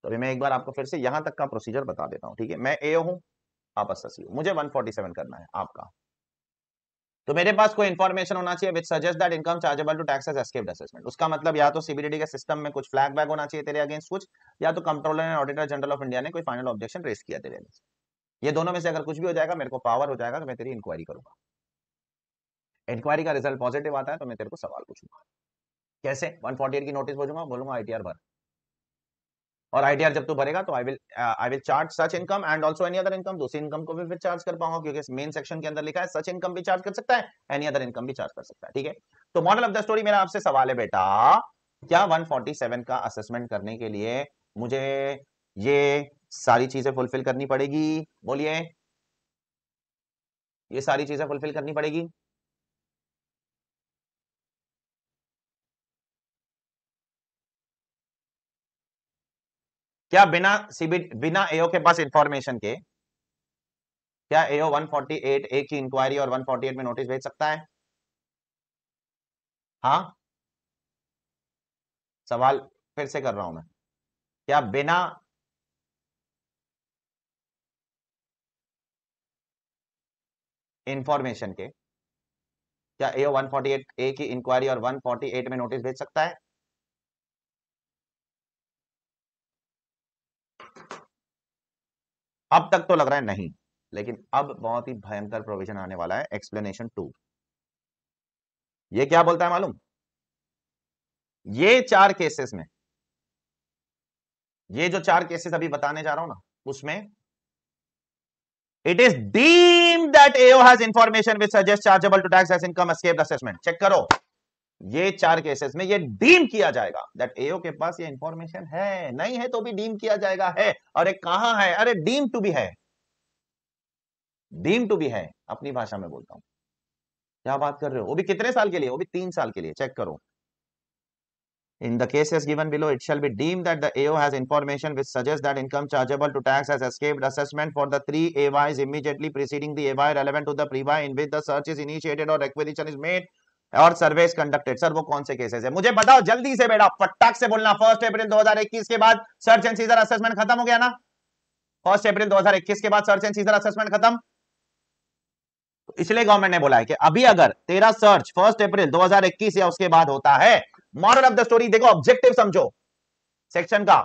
तो अभी मैं एक बार आपको फिर से यहां तक का प्रोसीजर बता देता हूं ठीक है मैं ए हूं आप एस एस मुझे 147 करना है आपका तो मेरे पास कोई इन्फॉर्मेशन होना चाहिए which suggest that income chargeable to taxes escaped assessment उसका मतलब या तो सीबीडीटी के सिस्टम में कुछ फ्लैग बैक होना चाहिए तेरे अगेंस्ट कुछ या तो controller and auditor general of India ने कोई फाइनल ऑब्जेक्शन रेस किया तेरे अगेंस्ट ये दोनों में से अगर कुछ भी हो जाएगा मेरे को पावर हो जाएगा तो मैं तेरी इंक्वायरी करूंगा इंक्वायरी का रिजल्ट पॉजिटिव आता है तो मैं तेरे को सवाल पूछूंगा कैसे 148 की नोटिस भेजूंगा बोलूंगा आईटीआर भर और आईडीआर जब तू भरेगा तो I will I will charge such income and also any other income दूसरी इनकम को भी फिर चार्ज कर पाऊंगा क्योंकि मेन सेक्शन के अंदर लिखा है सच इनकम भी चार्ज कर सकता है एनी अदर इनकम भी चार्ज कर सकता है ठीक है तो मॉडल ऑफ द स्टोरी मेरा आपसे सवाल है बेटा क्या 147 का असेसमेंट करने के लिए मुझे ये सारी चीजें फुलफिल करनी पड़ेगी बोलिए ये सारी चीजें फुलफिल करनी पड़ेगी क्या बिना सीबी बिना एओ के पास इंफॉर्मेशन के क्या एओ 148 ए की इंक्वायरी और 148 में नोटिस भेज सकता है हाँ सवाल फिर से कर रहा हूं मैं क्या बिना इंफॉर्मेशन के क्या एओ 148 ए की इंक्वायरी और 148 में नोटिस भेज सकता है अब तक तो लग रहा है नहीं लेकिन अब बहुत ही भयंकर प्रोविजन आने वाला है एक्सप्लेनेशन टू ये क्या बोलता है मालूम ये चार केसेस में ये जो चार केसेस अभी बताने जा रहा हूं ना उसमें it is deem that as information which suggest chargeable to tax as income escape assessment check करो ये चार केसेस में ये डीम किया जाएगा दैट एओ के पास ये इंफॉर्मेशन है नहीं है तो भी डीम किया जाएगा है अरे कहां है अरे डीम टू भी है डीम टू भी है अपनी भाषा में बोलता हूं क्या बात कर रहे हो वो भी कितने साल के लिए वो भी तीन साल के लिए चेक करो in the cases given below it shall be deem that the AO has information which suggest that income chargeable to tax as escaped assessment for the three AYs immediately preceding the AY relevant to the PY in which the search is initiated or requisition is made और सर्वेस conducted sir वो कौन से cases है मुझे बताओ जल्दी से बेटा फटाक से बोलना फर्स्ट अप्रैल 2021 के बाद सर्च एंड सीजर असेसमेंट खत्म हो गया ना फर्स्ट अप्रैल 2021 के बाद सर्च एंड सीजर असेसमेंट खत्म तो इसलिए गवर्नमेंट ने बोला है कि अभी अगर तेरा सर्च फर्स्ट अप्रैल 2021 या उसके बाद होता है मॉरल ऑफ द स्टोरी देखो ऑब्जेक्टिव समझो सेक्शन का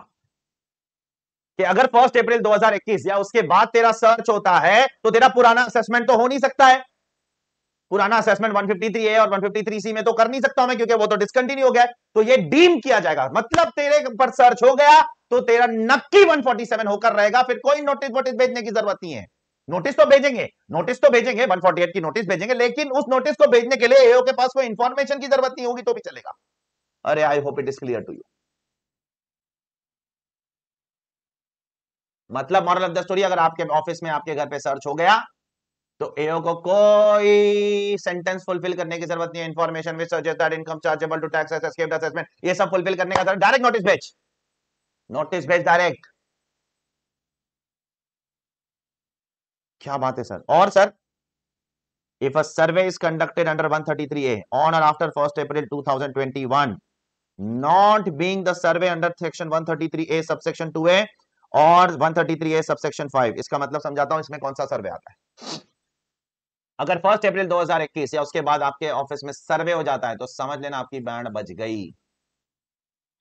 कि अगर फर्स्ट अप्रैल 2021 या उसके बाद तेरा सर्च होता है तो तेरा पुराना असेसमेंट तो हो नहीं सकता है पुराना असेसमेंट 153 ए और 153 सी में तो कर नहीं सकता मैं क्योंकि वो तो डिसकंटिन्यू हो गया तो ये डीम किया जाएगा मतलब तेरे पर सर्च हो गया तो तेरा नक्की 147 होकर रहेगा फिर कोई नोटिस वोटिस भेजने की जरूरत नहीं है नोटिस तो भेजेंगे नोटिस तो भेजेंगे 148 की नोटिस भेजेंगे लेकिन उस नोटिस को भेजने के लिए एओ के पास कोई इंफॉर्मेशन की जरूरत नहीं होगी तो भी चलेगा अरे I hope it is clear to you मतलब मॉरल ऑफ द स्टोरी अगर आपके ऑफिस में आपके घर पे सर्च हो गया तो एओ को कोई सेंटेंस फुलफिल करने की जरूरत नहीं है information which suggest that income chargeable to tax escaped assessment ये सब फुलफिल करने का डायरेक्ट नोटिस भेज नोटिस भेज डायरेक्ट क्या बात है सर और sir if if a survey is conducted under 133a on or after 1st april 2021 not being the survey under A subsection subsection A or 133 A subsection 5 इसका मतलब समझाता हूं इसमें कौन सा सर्वे आता है अगर फर्स्ट अप्रैल 2021 या उसके बाद आपके ऑफिस में सर्वे हो जाता है तो समझ लेना आपकी बैंड बच गई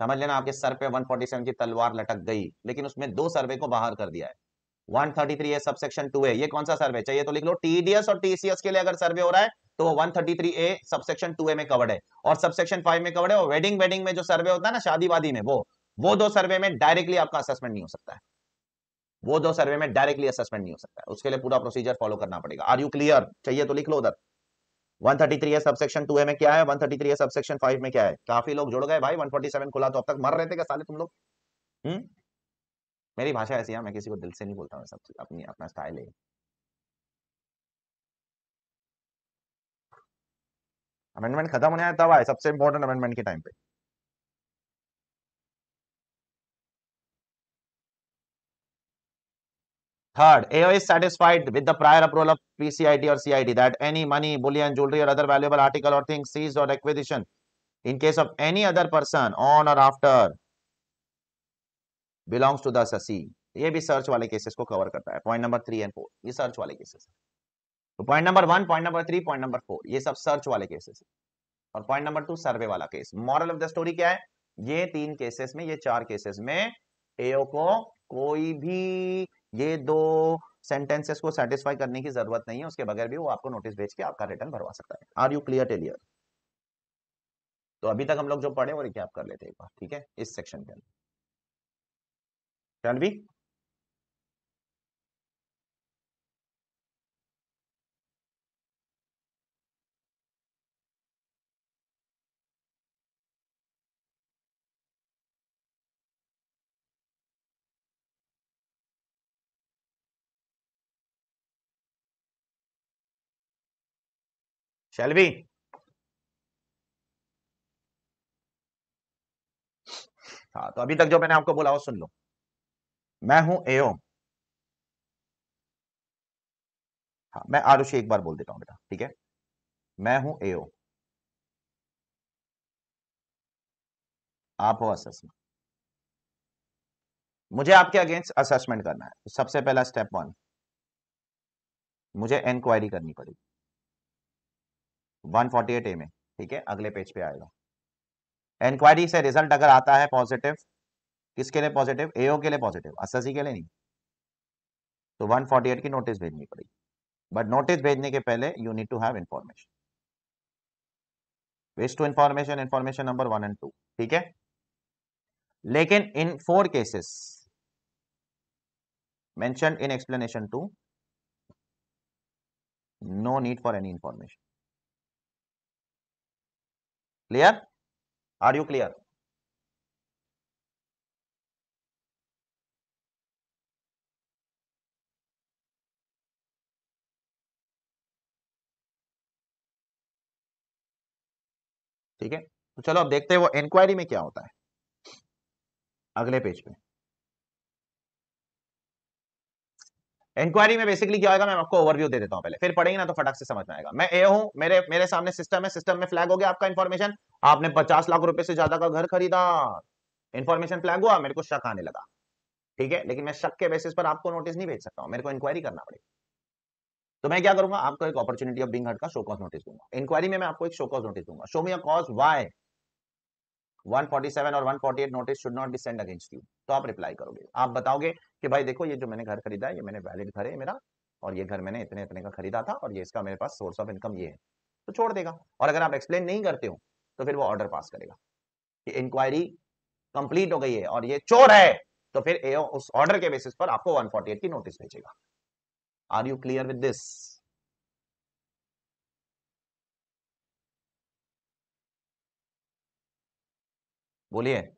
समझ लेना आपके सर पे 147 की तलवार लटक गई लेकिन उसमें दो सर्वे को बाहर कर दिया है 133 ए सबसेक्शन 2 ए ये कौन सा सर्वे चाहिए तो लिख लो टीडीएस और टीसीएस के लिए अगर सर्वे हो रहा है तो वो 133 थर्टी ए सबसेक्शन 2 ए में कवर्ड है और सबसेक्शन फाइव में कवर्ड है और वेडिंग वेडिंग में जो सर्वे होता है ना शादी में वो वो दो सर्वे में डायरेक्टली आपका असेसमेंट नहीं हो सकता है वो दो सर्वे में डायरेक्टली असेसमेंट नहीं हो सकता उसके लिए पूरा प्रोसीजर फॉलो करना पड़ेगा आर यू क्लियर चाहिए तो लिख लो उधर 133 है सबसेक्शन 2 में क्या है 133 है सबसेक्शन 5 में क्या है काफी लोग जुड़ गए भाई 147 खुला तो अब तक मर रहे थे क्या साले तुम लोग हुँ? हम्म? मेरी भाषा ऐसी है मैं किसी को दिल से नहीं बोलता मैं सब अपनी अपना स्टाइल है अमेंडमेंट खत्म होने आया तब आए सबसे इंपॉर्टेंट अमेंडमेंट के टाइम पे Third, AO is satisfied with the prior approval of PCID or CID that any money, bullion, jewelry or other valuable article or thing seized or acquisition in case of any other person on or after belongs to the SSI. ये भी search वाले cases को cover करता है point number three and four ये search वाले cases तो point number one point number three point number four ये सब सर्च वाले केसेस और पॉइंट नंबर टू सर्वे वाला case moral of the story क्या है ये तीन केसेस में ये चार केसेस में एओ को कोई भी ये दो सेंटेंसेस को सेटिस्फाई करने की जरूरत नहीं है उसके बगैर भी वो आपको नोटिस भेज के आपका रिटर्न भरवा सकता है आर यू क्लियर टेलियर तो अभी तक हम लोग जो पढ़े वो रिकैप कर लेते हैं एक बार ठीक है इस सेक्शन के अंदर shall we? हाँ तो अभी तक जो मैंने आपको बोला वो सुन लो मैं हूं एओ हाँ मैं आरुषि एक बार बोल देता हूं बेटा ठीक है मैं हूं एओ आप हो असेसमेंट मुझे आपके अगेंस्ट असेसमेंट करना है सबसे पहला स्टेप वन मुझे एंक्वायरी करनी पड़ेगी 148 ए में ठीक है अगले पेज पे आएगा इंक्वायरी से रिजल्ट अगर आता है पॉजिटिव किसके लिए पॉजिटिव एओ के लिए पॉजिटिव अस्सी के लिए नहीं तो 148 की नोटिस भेजनी पड़ेगी बट नोटिस भेजने के पहले you need to have information west to information information number one and two ठीक है लेकिन in four cases mention in explanation two no need for any information clear are you clear ठीक है तो चलो अब देखते हैं वो इंक्वायरी में क्या होता है अगले पेज पे इंक्वायरी में बेसिकली क्या होगा मैं आपको ओवरव्यू दे देता हूँ पहले फिर पढ़ेंगे ना तो फटाक से समझ में आएगा मैं ए हूँ मेरे मेरे सामने सिस्टम है सिस्टम में फ्लैग हो गया आपका इन्फॉर्मेशन आपने पचास लाख रुपए से ज्यादा का घर खरीदा इन्फॉर्मेशन फ्लैग हुआ मेरे को शक आने लगा ठीक है लेकिन मैं शक के बेसिस पर आपको नोटिस नहीं भेज सकता हूँ मेरे को इंक्वायरी करना पड़ेगी तो मैं क्या करूंगा आपको एक अपॉर्चुनिटी ऑफ बिंग हट का शोकॉज नोटिस दूंगा इंक्वायरी में मैं आपको एक शोकॉज नोटिस दूंगा शो मी कॉज वाई 147 और 148 notice should not be send against you तो आप रिप्लाई करोगे आप बताओगे कि भाई देखो ये जो मैंने घर खरीदा है ये मैंने वैलिड घर है मेरा और ये घर मैंने इतने इतने का खरीदा था और ये इसका मेरे पास सोर्स ऑफ इनकम ये है तो छोड़ देगा और अगर आप एक्सप्लेन नहीं करते हो तो फिर वो ऑर्डर पास करेगा कि इंक्वायरी कंप्लीट हो गई है और ये चोर है तो फिर उस ऑर्डर के बेसिस पर आपको 148 की नोटिस भेजेगा are you clear with this बोलिए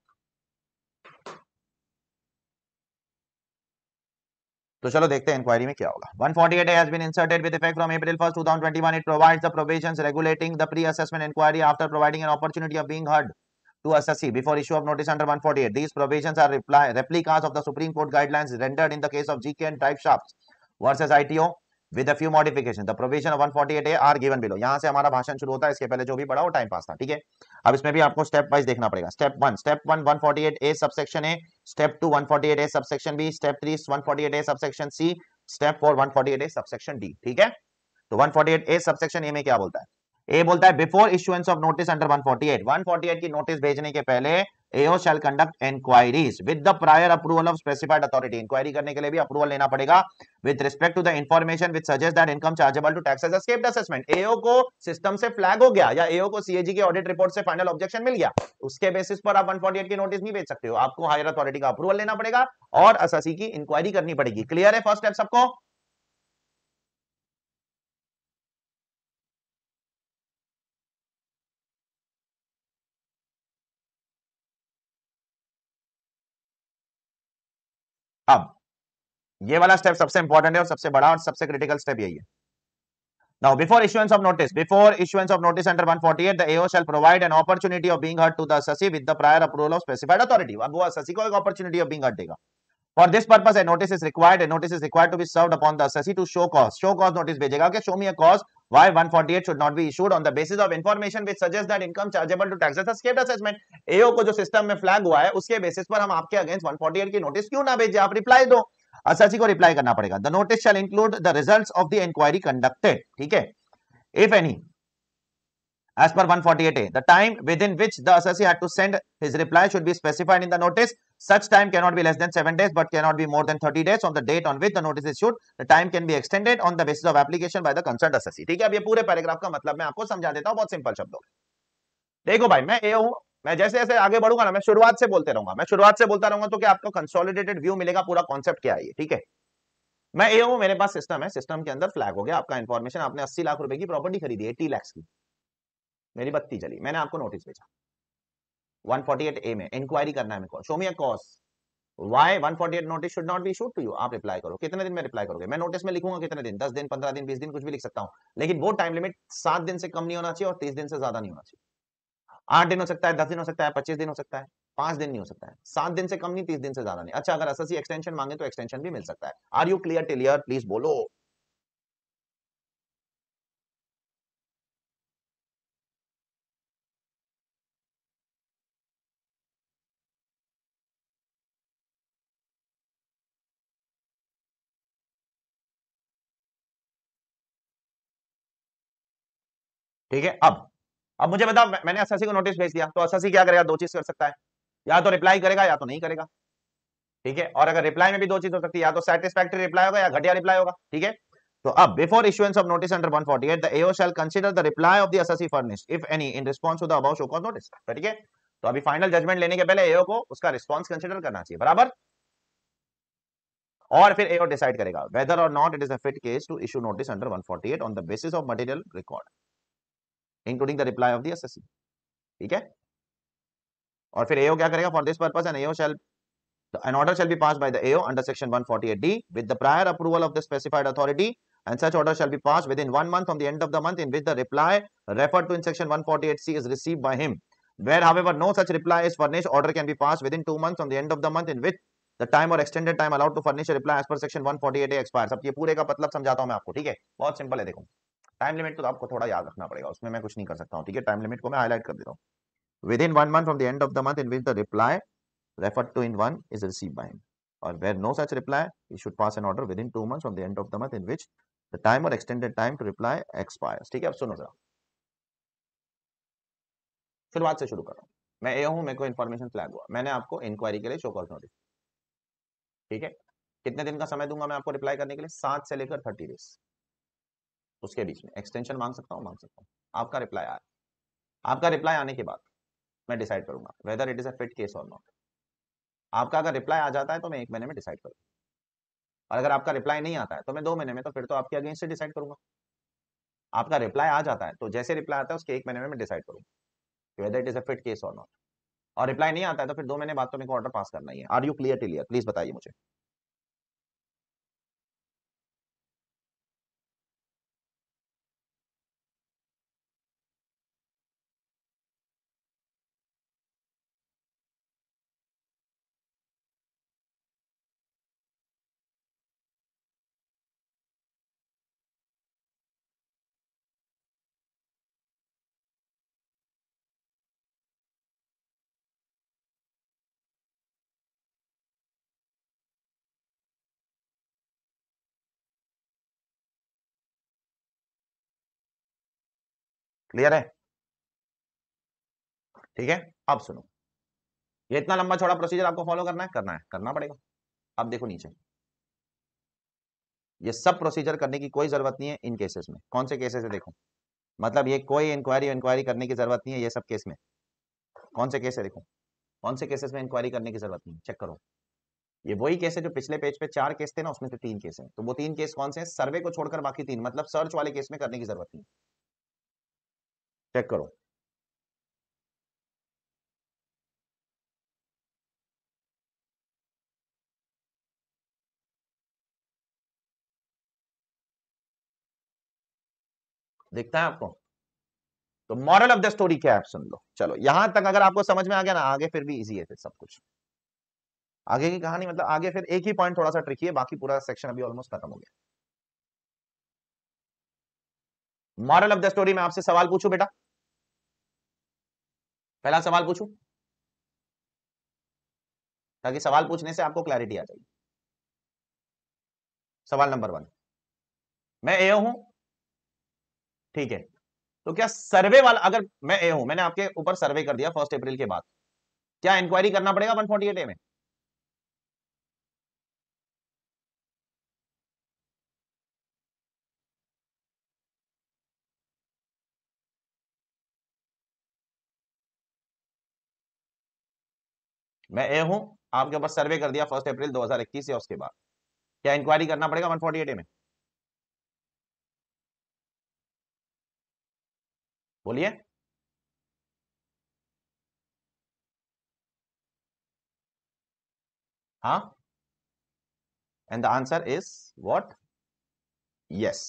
तो चलो देखते हैं इंक्वायरी में क्या होगा 148 forty eight been inserted with effect from April first two thousand it provides the provisions regulating the pre assessment inquiry after providing an opportunity of being heard to assessee before issue of notice under 148 forty eight these provision are reply replicas of the supreme court guidelines rendered in the case of GK and type shop versus ITO with a few modification the provision 148 A R given below यहां से हमारा भाषण शुरू होता है इसके पहले जो भी पढ़ा वो टाइम पास था ठीक है अब इसमें भी आपको स्टेप वाइज देखना पड़ेगा step one step one 148 forty eight A subsection A step two 148 forty eight A subsection B step three 148 forty eight A subsection C step four 148 forty eight A subsection D ठीक है तो 148 forty eight A subsection A में क्या बोलता है A बोलता है before issuance of notice under 148 148 की नोटिस भेजने के पहले AO shall conduct inquiries with the prior approval of specified authority. Inquiry करने के लिए भी approval लेना पड़ेगा with respect to the information which suggests that income chargeable to tax has escaped assessment. AO को सिस्टम से फ्लैग हो गया या AO को CAG के ऑडिट रिपोर्ट से फाइनल ऑब्जेक्शन मिल गया उसके बेसिस पर आप 148 की नोटिस नहीं भेज सकते हो आपको हायर अथॉरिटी का अप्रूवल लेना पड़ेगा और असासी की इंक्वायरी करनी पड़ेगी क्लियर है फर्स्ट स्टेप सबको अब ये वाला स्टेप सबसे इंपॉर्टेंट है और सबसे बड़ा और सबसे क्रिटिकल स्टेप यही है Now, before issuance of notice, before issuance of notice under 148, the AO shall provide an opportunity of being heard to the assessee with the prior approval of specified authority. अब वो assessee को एक opportunity of being heard देगा. For this purpose, a notice is required. A notice is required to be served upon the assessee to show cause. Show cause notice भेजेगा कि show me a cause why 148 should not be issued on the basis of information which suggests that income chargeable to taxes has escaped assessment. AO को जो system में flag हुआ है उसके basis पर हम आपके against 148 की notice क्यों ना भेजे आप reply दो assessee को reply करना पड़ेगा. The notice shall include the results of the inquiry conducted. ठीक है? If any, as per 148A, the time within which the assessee had to send his reply should be specified in the notice. Such time cannot be less than 7 days but cannot be more than 30 days on the date on which the notice is issued. The time can be extended on the basis of application by the concerned assessee. theek hai ab ye pure paragraph ka matlab main aapko samjha deta hu bahut simple shabdon mein dekho bhai main ए हूँ मैं जैसे जैसे आगे बढ़ूंगा ना मैं शुरुआत से बोलते रहूंगा मैं शुरुआत से बोलता रहूंगा तो क्या आपको कंसोलिडेटेड व्यू मिलेगा पूरा कॉन्सेप्ट क्या है ये ठीक है मैं ए हूँ मेरे पास सिस्टम है सिस्टम के अंदर फ्लैग हो गया आपका इन्फॉर्मेशन आपने 80 लाख रुपए की प्रॉपर्टी खरीदी एट्टी लैक्स की मेरी बत्ती चली मैंने आपको नोटिस भेजा 148 ए में इंक्वायरी करना है मेरे show me a cause why 148 notice should not be issued to you आप रिप्लाई करो कितने दिन में रिप्लाई करोगे मैं नोटिस में लिखूंगा कितने दिन 10 दिन 15 दिन 20 दिन कुछ भी लिख सकता हूं लेकिन वो टाइम लिमिट सात दिन से कम नहीं होना चाहिए और तीस दिन से ज्यादा नहीं होना चाहिए आठ दिन हो सकता है दस दिन हो सकता है पच्चीस दिन हो सकता है पांच दिन नहीं हो सकता है सात दिन से कम नहीं तीस दिन से ज्यादा नहीं अच्छा अगर एसएससी एक्सटेंशन मांगे तो एक्सटेंशन भी मिल सकता है आर यू क्लियर टिलियर प्लीज बोलो ठीक है अब अब मुझे बताओ मैंने असासी को नोटिस भेज दिया तो असासी क्या करेगा दो चीज कर सकता है या तो रिप्लाई करेगा या तो नहीं करेगा ठीक है और अगर रिप्लाई में भी दो चीज हो सकती है या तो सेटिस्फैक्ट्री रिप्लाई होगा या घटिया रिप्लाई होगा ठीक है तो अब before issuance of notice under 148 the AO shall consider the reply of the assessee furnished if any in response to the above show cause notice ठीक है तो अभी फाइनल जजमेंट लेने के पहले एओ को उसका रिस्पांस कंसीडर करना चाहिए बराबर और फिर एओ डिसाइड करेगा whether or not it is a fit case to issue notice under 148 on the basis of material record including the reply of the ठीक है और फिर एओ क्या करेगा for this purpose an AO shall an order shall be passed by the AO under section 148D with the prior approval of the specified authority and such order shall be passed within one month from the end of the month in which the reply referred to in section 148C is received by him. Where, however, no such reply is furnished, order can be passed within two months from the end of the month in which the time or extended time allowed to furnish a reply as per section 148A expires. अब ये पूरे का मतलब समझाता हूँ मैं आपको, ठीक है? बहुत सिंपल है देखो. टाइम लिमिट तो आपको थोड़ा याद रखना पड़ेगा उसमें मैं कुछ नहीं कर सकता हूँ ठीक है टाइम लिमिट को मैं हाईलाइट कर देता हूँ within one month from the end of the month in which the reply refer to in one is receive by or where no such reply reply he should pass an order within two months from the end of the month in which the time or extended time to reply expires ठीक है अब सुनो जरा शुरुआत से शुरू कर रहा हूँ मैं ए हूँ मेरे को इन्फॉर्मेशन फ्लैग हुआ मैंने आपको इंक्वायरी के लिए शो कॉल नोटिस ठीक है कितने दिन का समय दूंगा मैं आपको रिप्लाई करने के लिए सात से लेकर थर्टी डेज उसके बीच में एक्सटेंशन मांग सकता हूँ मांग सकता हूँ आपका रिप्लाई आया आपका रिप्लाई आने के बाद मैं डिसाइड करूंगा whether it is a fit case or not आपका अगर रिप्लाई आ जाता है तो मैं एक महीने में डिसाइड करूँगा और अगर आपका रिप्लाई नहीं आता है तो मैं दो महीने में तो फिर तो आपके अगेंस्ट से डिसाइड करूंगा आपका रिप्लाई आ जाता है तो जैसे रिप्लाई आता है उसके एक महीने में मैं डिसाइड करूंगा whether it is a fit case or not और रिप्लाई नहीं आता है तो फिर दो महीने बाद तो मेरे को ऑर्डर पास करना ही है are you clear to clear please बताइए मुझे क्लियर है ठीक है अब सुनो ये इतना लंबा छोड़ा प्रोसीजर आपको फॉलो करना है करना है करना पड़ेगा अब देखो नीचे ये सब प्रोसीजर करने की कोई जरूरत नहीं है इन केसेस में कौन से केसेस है देखो मतलब ये कोई इंक्वायरी इंक्वायरी करने की जरूरत नहीं है ये सब केस में कौन से केस है देखो कौन से केसेस में इंक्वायरी करने की जरूरत नहीं है चेक करो ये वही केस है जो पिछले पेज पे चार केस थे ना उसमें से तीन केस हैं तो वो तीन केस कौन से हैं सर्वे को छोड़कर बाकी तीन मतलब सर्च वाले केस में करने की जरूरत नहीं चेक करो दिखता है आपको तो मॉरल ऑफ द स्टोरी क्या है सुन लो चलो यहां तक अगर आपको समझ में आ गया ना आगे फिर भी इजी है फिर सब कुछ आगे की कहानी मतलब आगे फिर एक ही पॉइंट थोड़ा सा ट्रिकी है बाकी पूरा सेक्शन अभी ऑलमोस्ट खत्म हो गया मॉरल ऑफ द स्टोरी में आपसे सवाल पूछू बेटा पहला सवाल पूछू ताकि सवाल पूछने से आपको क्लैरिटी आ जाएगी सवाल नंबर वन मैं ए हूं ठीक है तो क्या सर्वे वाला अगर मैं ए हूं मैंने आपके ऊपर सर्वे कर दिया फर्स्ट अप्रैल के बाद क्या इंक्वायरी करना पड़ेगा 148 ए में मैं ए हूं आपके ऊपर सर्वे कर दिया फर्स्ट अप्रैल 2021 से उसके बाद क्या इंक्वायरी करना पड़ेगा 148 ए में बोलिए हा and the answer is what yes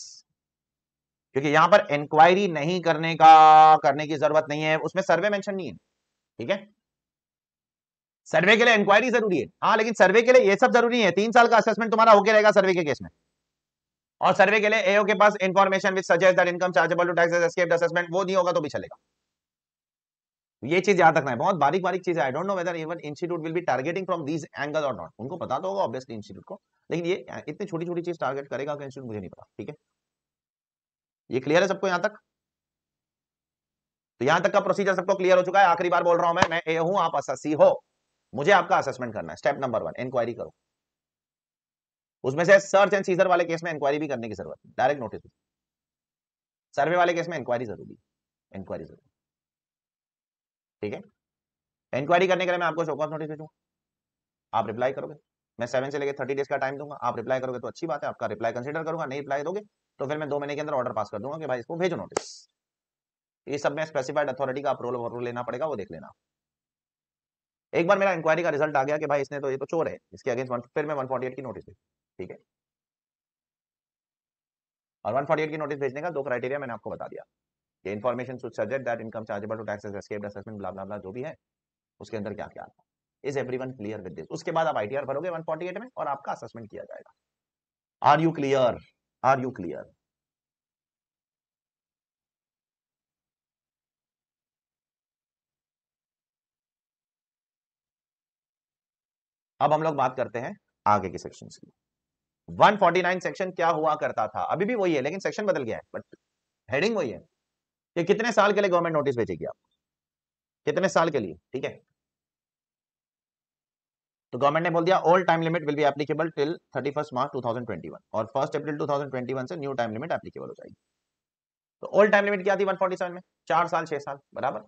क्योंकि यहां पर इंक्वायरी नहीं करने का करने की जरूरत नहीं है उसमें सर्वे मेंशन नहीं है ठीक है सर्वे के लिए इंक्वायरी जरूरी है हाँ लेकिन सर्वे के लिए ये सब जरूरी है तीन साल का असेसमेंट तुम्हारा होके रहेगा सर्वे के केस में और सर्वे के लिए एओ के पास information with suggest that income chargeable to taxes escaped assessment वो नहीं होगा तो भी चलेगा ये चीज याद रखना है बहुत बारीक बारीक चीज है I don't know whether even institute will be targeting from these angle or not उनको पता तो होगा ऑब्वियसली इंस्टीट्यूट को लेकिन ये इतनी छोटी छोटी चीज टारगेट करेगा कि तो इंस्टीट्यूट मुझे नहीं पता ठीक है ये क्लियर है सबको यहां तक तो यहां तक का प्रोसीजर सबको क्लियर हो चुका है आखिरी बार बोल रहा हूं मैं मैं ए हूं आप असासी हो मुझे आपका असेसमेंट करना है स्टेप नंबर वन इंक्वायरी करो उसमें से सर्च एंड सीजर वाले केस में इंक्वायरी भी करने की जरूरत है डायरेक्ट नोटिस सर्वे वाले केस में इंक्वायरी जरूरी इंक्वायरी जरूरी ठीक है इंक्वायरी करने के लिए मैं आपको शोकॉस नोटिस भेजूंगा आप रिप्लाई करोगे मैं सेवन से लेकर थर्टी डेज का टाइम दूंगा आप रिप्लाई करोगे तो अच्छी बात है आपका रिप्लाई कंसिडर करूंगा नहीं रिप्लाई दोगे तो फिर मैं दो महीने के अंदर ऑर्डर पास कर दूंगा कि भाई इसको भेजो नोटिस ये सब में स्पेसिफाइड अथॉरिटी का आप रोल लेना पड़ेगा वो देख लेना एक बार मेरा इंक्वायरी का रिजल्ट आ गया कि भाई इसने तो ये तो चोर है इसके अगेंस्ट फिर मैं वन फोर्टी एट की नोटिस दी ठीक है और वन फोर्टी एट की नोटिस भेजने का दो क्राइटेरिया मैंने आपको बता दिया कि information should suggest that income chargeable to tax escaped assessment blah blah blah जो भी है उसके अंदर क्या क्या आता है is everyone clear with this उसके बाद आप आई आईटीआर भरोगे 148 में और आपका असेसमेंट किया जाएगा are you clear are you clear अब हम लोग बात करते हैं आगे के सेक्शन की 149 सेक्शन क्या हुआ करता था अभी भी वही है लेकिन सेक्शन बदल गया है बट हेडिंग वही है कि कितने साल के लिए गवर्नमेंट नोटिस भेजेगी आप कितने साल के लिए ठीक है तो गवर्नमेंट ने बोल दिया old time limit will be applicable till 31 March 2021 और फर्स्ट अप्रैल 2021 से न्यू टाइम लिमिट एप्लीकेबल हो जाएगी तो ओल्ड टाइम लिमिट क्या थी 147 में चार साल छह साल बराबर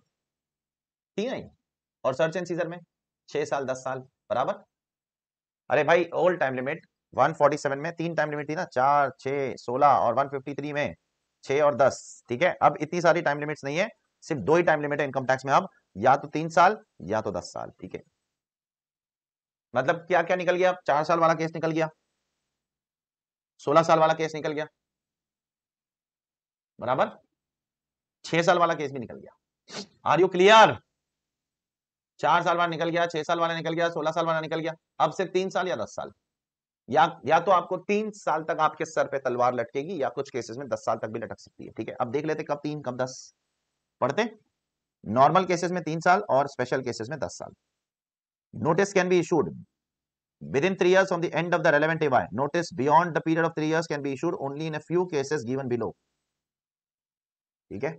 ठीक है और सर्च एंड सीजर में छह साल दस साल बराबर अरे भाई ओल्ड टाइम लिमिट 147 में तीन टाइम लिमिट थी ना चार छह सोलह और 153 में छः और दस ठीक है अब इतनी सारी टाइम लिमिट्स नहीं है सिर्फ दो ही टाइम लिमिट है इनकम टैक्स में अब या तो तीन साल या तो दस साल ठीक है मतलब क्या क्या निकल गया चार साल वाला केस निकल गया सोलह साल वाला केस निकल गया बराबर छह साल वाला केस भी निकल गया आर यू क्लियर चार साल वाला निकल गया छह साल वाला निकल गया सोलह साल वाला निकल गया अब से तीन साल या दस साल या या तो आपको तीन साल तक आपके सर पे तलवार लटकेगी या कुछ केसेस में दस साल तक भी लटक सकती है ठीक है अब देख लेते कब तीन कब दस पढ़ते नॉर्मल केसेस में तीन साल और स्पेशल केसेस में दस साल notice can be issued within three on the end of the relevant AY. Notice beyond the period of 3 years can be issued only in a few cases given below. ठीक है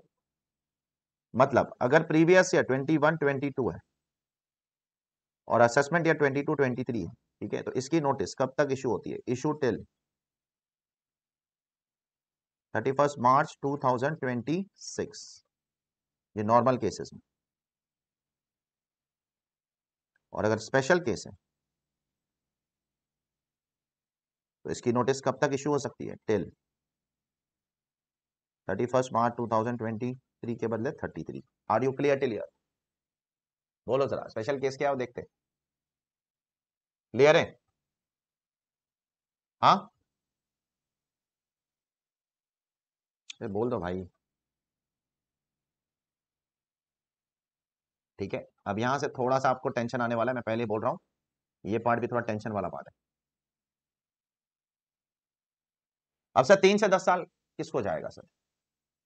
मतलब अगर previous year twenty 22 है और assessment या twenty two twenty three ठीक है तो इसकी नोटिस कब तक इशू होती है issue till thirty first March two thousand twenty six ये नॉर्मल केसेस में और अगर स्पेशल केस है तो इसकी नोटिस कब तक इशू हो सकती है till thirty first March two thousand twenty three के बदले thirty three are you clear टिलियर बोलो जरा स्पेशल केस क्या हो देखते क्लियर है हाँ बोल दो भाई ठीक है अब यहां से थोड़ा सा आपको टेंशन आने वाला है मैं पहले बोल रहा हूं ये पार्ट भी थोड़ा टेंशन वाला पार्ट है अब सर तीन से दस साल किसको जाएगा सर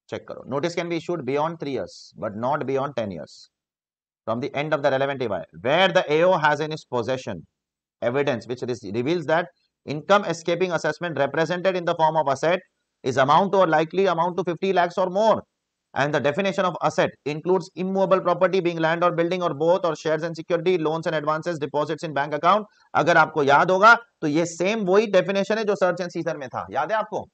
चेक करो notice can be issued beyond three years but not beyond ten years from the end of the relevant AY, where the AO has in its possession evidence which reveals that income escaping assessment represented in the form of asset is amount or likely amount to 50 lakhs or more. And the definition of asset includes immovable property being land or building or both or shares and security, loans and advances, deposits in bank account. अगर आपको याद होगा तो ये same वही definition है जो search and seizure में था याद है आपको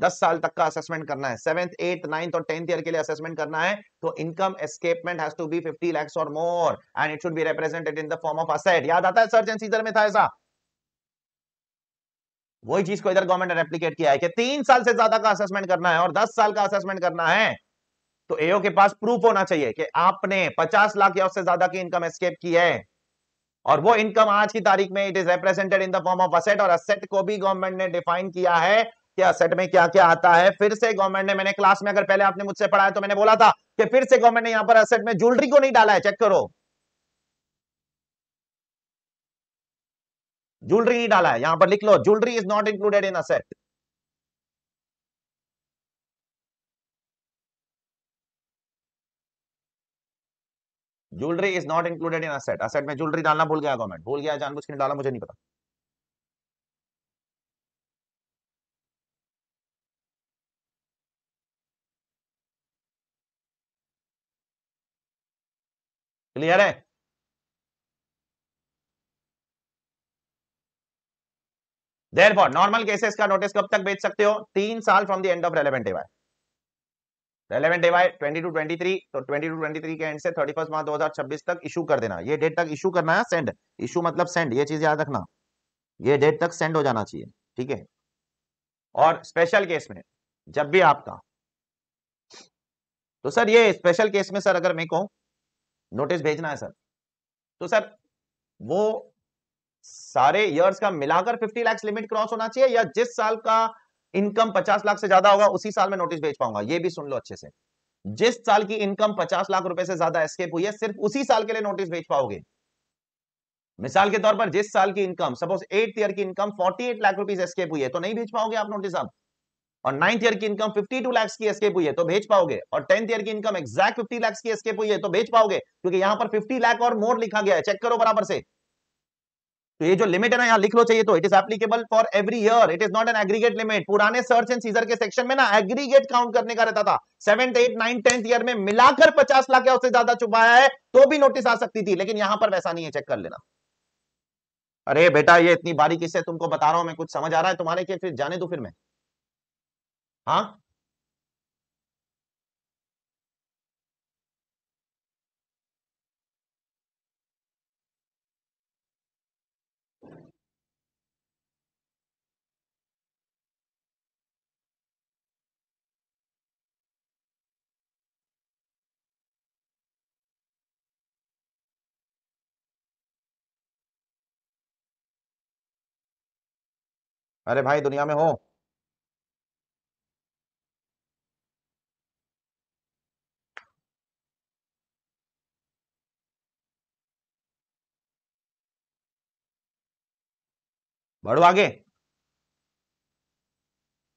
दस साल तक का असेसमेंट करना है सेवेंथ एट नाइन्थ और टेंथ ईयर के लिए असेसमेंट करना है तो income escapement has to be fifty lakhs or more and it should be represented in the form of asset याद आता है सर्च एंड सीजर में था ऐसा वही चीज को इधर गवर्नमेंट ने रेप्लीकेट किया है कि तीन साल से ज्यादा का असेसमेंट करना है और दस साल का असेसमेंट करना है तो एओ के पास प्रूफ होना चाहिए कि आपने पचास लाख या उससे ज्यादा की इनकम एस्केप की है और वो इनकम आज की तारीख में it is represented in the form of asset और असेट को भी गवर्नमेंट ने डिफाइन किया है कि असेट में क्या क्या आता है फिर से गवर्नमेंट ने मैंने क्लास में अगर पहले आपने मुझसे पढ़ाया तो मैंने बोला था कि फिर से गवर्नमेंट ने यहां पर असेट में ज्वेलरी को नहीं डाला है चेक करो ज्वेलरी नहीं डाला है यहां पर लिख लो jewellery is not included in asset jewellery is not included in asset asset में ज्वेलरी डालना भूल गया गवर्नमेंट भूल गया जानबूझ के डाला मुझे नहीं पता क्लियर है देर फॉर नॉर्मल केसेस का नोटिस कब तक भेज सकते हो तीन साल from the end of relevant AY relevant AY twenty two twenty three तो ट्वेंटी टू ट्वेंटी थ्री के एंड से थर्टी फर्स्ट मार्च दो हजार छब्बीस तक इशू कर देना ये डेट तक इशू करना है सेंड इशू मतलब सेंड ये चीज याद रखना ये डेट तक सेंड हो जाना चाहिए ठीक है और स्पेशल केस में जब भी आपका तो सर ये स्पेशल केस में सर अगर मैं कहूं नोटिस भेजना है सर तो सर वो सारे इयर्स का मिलाकर 50 लाख लिमिट क्रॉस होना चाहिए या जिस साल का इनकम 50 लाख से ज्यादा होगा उसी साल में नोटिस भेज पाऊंगा ये भी सुन लो अच्छे से जिस साल की इनकम 50 लाख रुपए से ज्यादा एस्केप हुई है सिर्फ उसी साल के लिए नोटिस भेज पाओगे मिसाल के तौर पर जिस साल की इनकम सपोज एट ईयर की income forty lakh rupees escape हुई है तो नहीं भेज पाओगे आप नोटिस आप और नाइन्थ ईयर की इनकम 52 लाख की एस्केप हुई है तो भेज पाओगे और टेंथ ईयर की इनकम एक्जैक्ट 50 लाख की एस्केप हुई है तो भेज पाओगे क्योंकि यहां पर 50 लाख और मोर लिखा गया है चेक करो बराबर से तो ये जो लिमिट है ना यहाँ लिख लो चाहिए तो it is applicable for every year it is not an aggregate limit पुराने सर्च एंड सीजर के सेक्शन में ना एग्रीगेट काउंट करने का रहता था seventh eight nine tenth year में मिलाकर पचास लाख या उससे ज्यादा छुपाया है तो भी नोटिस आ सकती थी लेकिन यहां पर वैसा नहीं है चेक कर लेना अरे बेटा ये इतनी बारीकी से तुमको बता रहा हूं मैं कुछ समझ आ रहा है तुम्हारे के फिर जाने दो फिर मैं हाँ अरे भाई दुनिया में हो बढ़ो आगे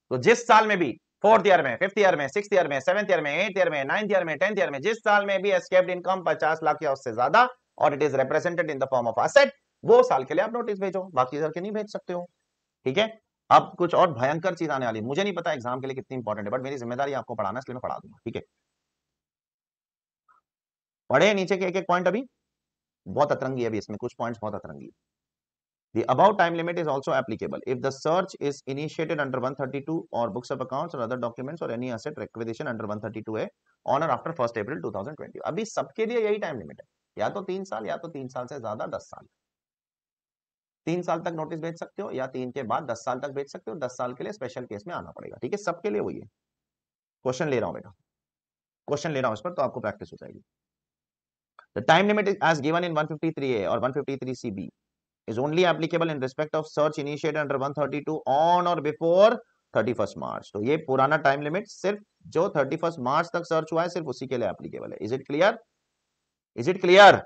तो जिस साल में भी फोर्थ ईयर में फिफ्थ ईयर में सिक्स ईयर में सेवंथ ईयर में एट ईयर में नाइन्थ ईयर में टेंथ ईयर में जिस साल में भी एस्केप्ड इनकम पचास लाख या उससे ज्यादा और it is represented in the form of asset वो साल के लिए आप नोटिस भेजो बाकी सर के नहीं भेज सकते हो ठीक है अब कुछ और भयंकर चीज आने वाली मुझे नहीं पता एग्जाम के लिए कितनी इंपॉर्टेंट है बट मेरी जिम्मेदारी आपको पढ़ाना इसलिए मैं पढ़ा दूंगा ठीक है पढ़े नीचे के एक एक पॉइंट अभी बहुत अतरंगी है अभी इसमें कुछ पॉइंट्स बहुत अतरंगी है The above time limit is also applicable if the search is initiated under 132 or books of accounts or other documents or any asset requisition under 132A on or after 1st April 2020. अभी सबके लिए यही time limit है या तो तीन साल या तो तीन साल से ज्यादा दस साल तीन साल तक नोटिस भेज सकते हो या तीन के बाद दस साल तक भेज सकते हो दस साल के लिए स्पेशल केस में आना पड़ेगा ठीक है सबके लिए वही है क्वेश्चन ले रहा हूँ बेटा क्वेश्चन ले रहा हूँ इस पर तो आपको प्रैक्टिस हो जाएगी the time limit is as given in 153A और 153CB is only applicable in respect of search initiated under 132 on or before 31st March. तो ये पुराना time limit सिर्फ जो 31st March तक search हुआ है सिर्फ उसी के लिए applicable है Is it clear? Is it clear?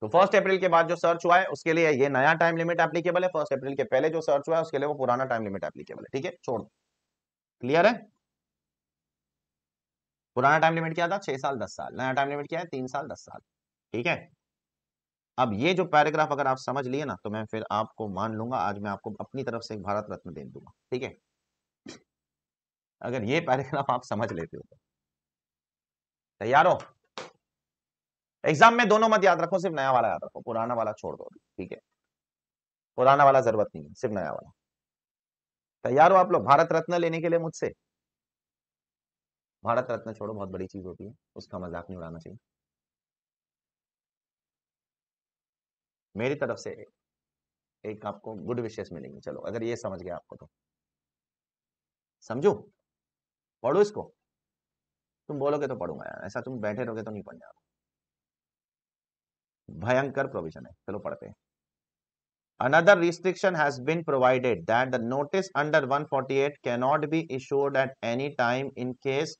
तो फर्स्ट अप्रैल के बाद जो सर्च हुआ है उसके लिए ये नया टाइम लिमिट एप्लीकेबल है फर्स्ट अप्रैल के पहले जो सर्च हुआ है उसके लिए वो पुराना टाइम लिमिट एप्लीकेबल है ठीक है छोड़ दो क्लियर है पुराना टाइम लिमिट क्या था छह साल दस साल नया टाइम लिमिट क्या है तीन साल दस साल ठीक है अब ये जो पैराग्राफ अगर आप समझ लिए ना तो मैं फिर आपको मान लूंगा आज मैं आपको अपनी तरफ से एक भारत रत्न दे दूंगा ठीक है अगर ये पैराग्राफ आप समझ लेते हो तो तैयार हो एग्जाम में दोनों मत याद रखो सिर्फ नया वाला याद रखो पुराना वाला छोड़ दो ठीक है पुराना वाला जरूरत नहीं है सिर्फ नया वाला तैयार हो आप लोग भारत रत्न लेने के लिए मुझसे भारत रत्न छोड़ो बहुत बड़ी चीज होती है उसका मजाक नहीं उड़ाना चाहिए मेरी तरफ से एक आपको गुड विशेष मिलेंगे चलो अगर ये समझ गया आपको तो समझो पढ़ो इसको तुम बोलोगे तो पढ़ूंगा यार ऐसा तुम बैठे रहोगे तो नहीं पढ़ने भयंकर प्रोविजन है चलो पढ़ते another restriction has been provided that the notice under 148 can not be issued at any time in case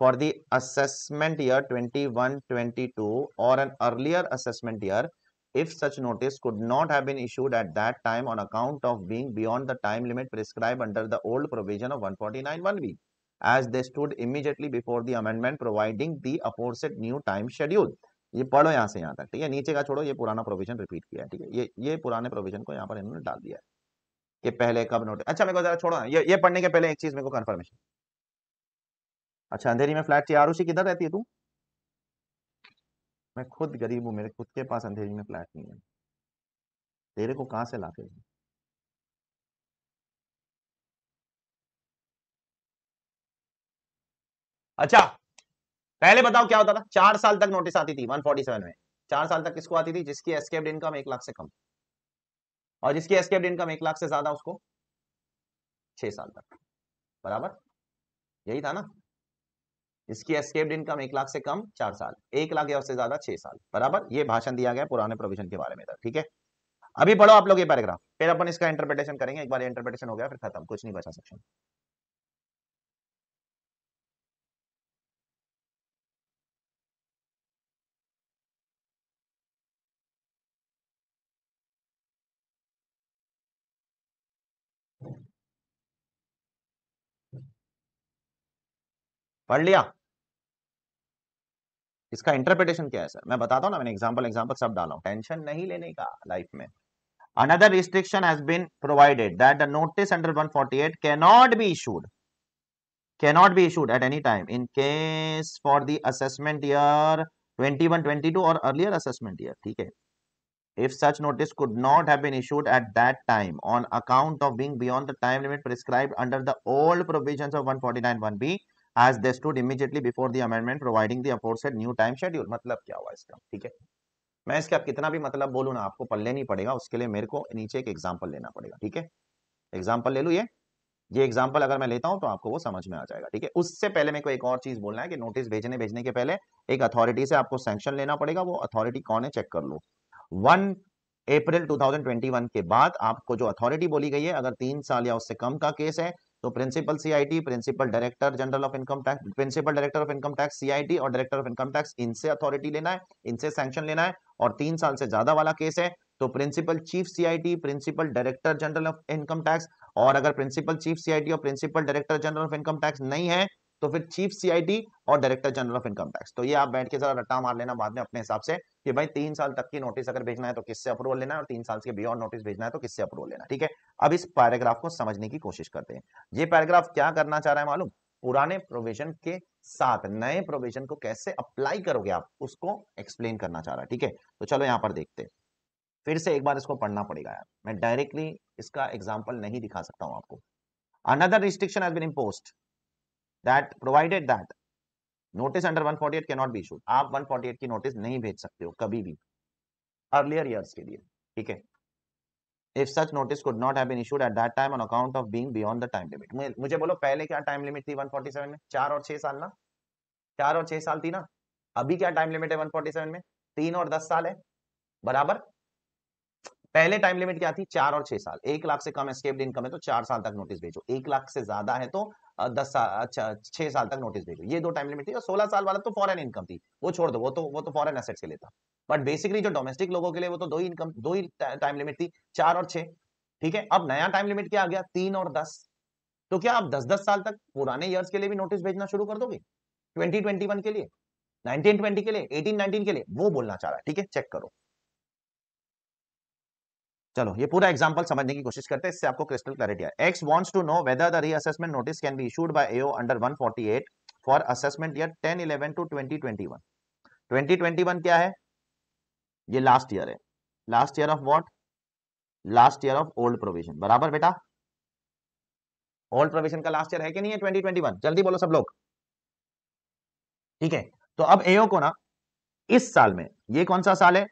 for the twenty year 21 22 or an earlier assessment year if such notice could not have been issued at that time on account of being beyond the time limit prescribed under the old provision of 149 1b as they stood immediately before the amendment providing the aforesaid new time schedule ye padho yahan se yahan tak theek hai niche ka chodo ye purana provision repeat kiya hai theek hai ye ye purane provision ko yahan par inhone dal diya hai ke pehle kab notice acha mere ko zara chodo ye ye padhne ke pehle ek cheez mere ko confirmation acha andheri mein flat flat सी kidhar rehti hai tu मैं खुद गरीब हूँ मेरे खुद के पास अंधेरी में flat नहीं है तेरे को कहाँ से ला के अच्छा पहले बताओ क्या होता था चार साल तक नोटिस आती थी 147 में चार साल तक किसको आती थी जिसकी एस्केप्ड इनकम एक लाख से कम और जिसकी एस्केप्ड इनकम एक लाख से ज्यादा उसको छह साल तक बराबर यही था ना इसकी एस्केप्ड इनकम एक लाख से कम चार साल एक लाख या उससे ज्यादा छह साल बराबर ये भाषण दिया गया पुराने प्रोविजन के बारे में था ठीक है अभी पढ़ो आप लोग ये पैराग्राफ फिर अपन इसका इंटरप्रिटेशन करेंगे एक बार इंटरप्रिटेशन हो गया फिर खत्म कुछ नहीं बचा सेक्शन पढ़ लिया इसका इंटरप्रिटेशन क्या है सर मैं बताता हूं ना मैंने एग्जाम्पल एग्जाम्पल सब डाला टेंशन नहीं लेने का लाइफ में another restriction has been provided that the notice under 148 forty eight cannot be issued cannot be issued at any time in case for the assessment year twenty one or earlier assessment year ठीक है if such notice could not have been issued at that time on account of being beyond the time limit prescribe under the old provision of one forty b as they stood immediately before the amendment providing the aforesaid new time schedule मतलब क्या हुआ इसका ठीक है मैं इसके आप कितना भी मतलब बोलू ना आपको पल्ले नहीं पड़ेगा उसके लिए मेरे को नीचे एक एग्जाम्पल लेना पड़ेगा ठीक है एग्जाम्पल ले लू ये ये एग्जाम्पल अगर मैं लेता हूँ तो आपको वो समझ में आ जाएगा ठीक है उससे पहले मेरे को एक और चीज बोलना है कि नोटिस भेजने भेजने के पहले एक अथॉरिटी से आपको सेंक्शन लेना पड़ेगा वो अथॉरिटी कौन है चेक कर लो वन अप्रैल 2021 के बाद आपको जो अथॉरिटी बोली गई है अगर तीन साल या उससे कम का केस है तो principal CIT principal director general of income tax principal director of income tax CIT और डायरेक्टर ऑफ इनकम टैक्स इनसे अथॉरिटी लेना है इनसे सैक्शन लेना है और तीन साल से ज्यादा वाला केस है तो principal chief CIT principal director general of income tax और अगर प्रिंसिपल चीफ सीआईटी और principal director general of income tax नहीं है तो फिर चीफ सीआईडी और director general of income tax तो ये आप बैठ के जरा रट्टा मार लेना बाद में अपने हिसाब से कि भाई तीन साल तक की नोटिस अगर भेजना है तो किससे अप्रूवल लेना है और तीन साल के बियॉन्ड नोटिस भेजना है तो किससे अप्रूवल लेना ठीक है अब इस पैराग्राफ को समझने की कोशिश करते हैं ये पैराग्राफ क्या करना चाह रहा है मालूम पुराने प्रोविजन के साथ नए प्रोविजन को कैसे अप्लाई करोगे आप उसको एक्सप्लेन करना चाह रहा है ठीक है तो चलो यहाँ पर देखते हैं फिर से एक बार इसको पढ़ना पड़ेगा यार मैं डायरेक्टली इसका एग्जांपल नहीं दिखा सकता हूं आपको another restriction has been imposed that provided that notice under 148 cannot be issued aap 148 ki notice nahi bhej sakte ho kabhi bhi earlier years ke liye theek hai if such notice could not have been issued at that time on account of being beyond the time limit mujhe bolo pehle kya time limit thi 147 mein 4 aur 6 saal na 4 aur 6 saal thi na abhi kya time limit hai 147 mein 3 aur 10 saal hai barabar पहले time limit क्या थी चार और छह साल एक लाख से कम escaped income है तो चार साल तक नोटिस भेजो एक लाख से ज्यादा है तो दस साल अच्छा छह साल तक नोटिस भेजो ये दो टाइम लिमिट थी और सोलह साल वाला तो फॉरन इनकम थी वो छोड़ दो वो तो वो तो फॉरन एसेट के लिए था बट बेसिकली जो डोमेस्टिक लोगों के लिए वो तो दो ही इनकम दो ही टाइम लिमिट थी चार और छह ठीक है अब नया टाइम लिमिट क्या आ गया तीन और दस तो क्या आप दस दस साल तक पुराने ईयर्स के लिए भी नोटिस भेजना शुरू कर दोगे ट्वेंटी ट्वेंटी वन के लिए नाइनटीन के लिए एटीन नाइनटीन के लिए वो बोलना चाह रहा है ठीक है चेक करो चलो ये पूरा एग्जांपल समझने की कोशिश करते हैं इससे आपको क्रिस्टल क्लैरिटी है X wants to know whether the reassessment notice can be issued by AO under 148 for assessment year 10 11 to 2021 2021 क्या है ये लास्ट ईयर है last year of what last year of old provision बराबर बेटा old provision का last year है कि नहीं है 2021 जल्दी बोलो सब लोग ठीक है तो अब एओ को ना इस साल में ये कौन सा साल है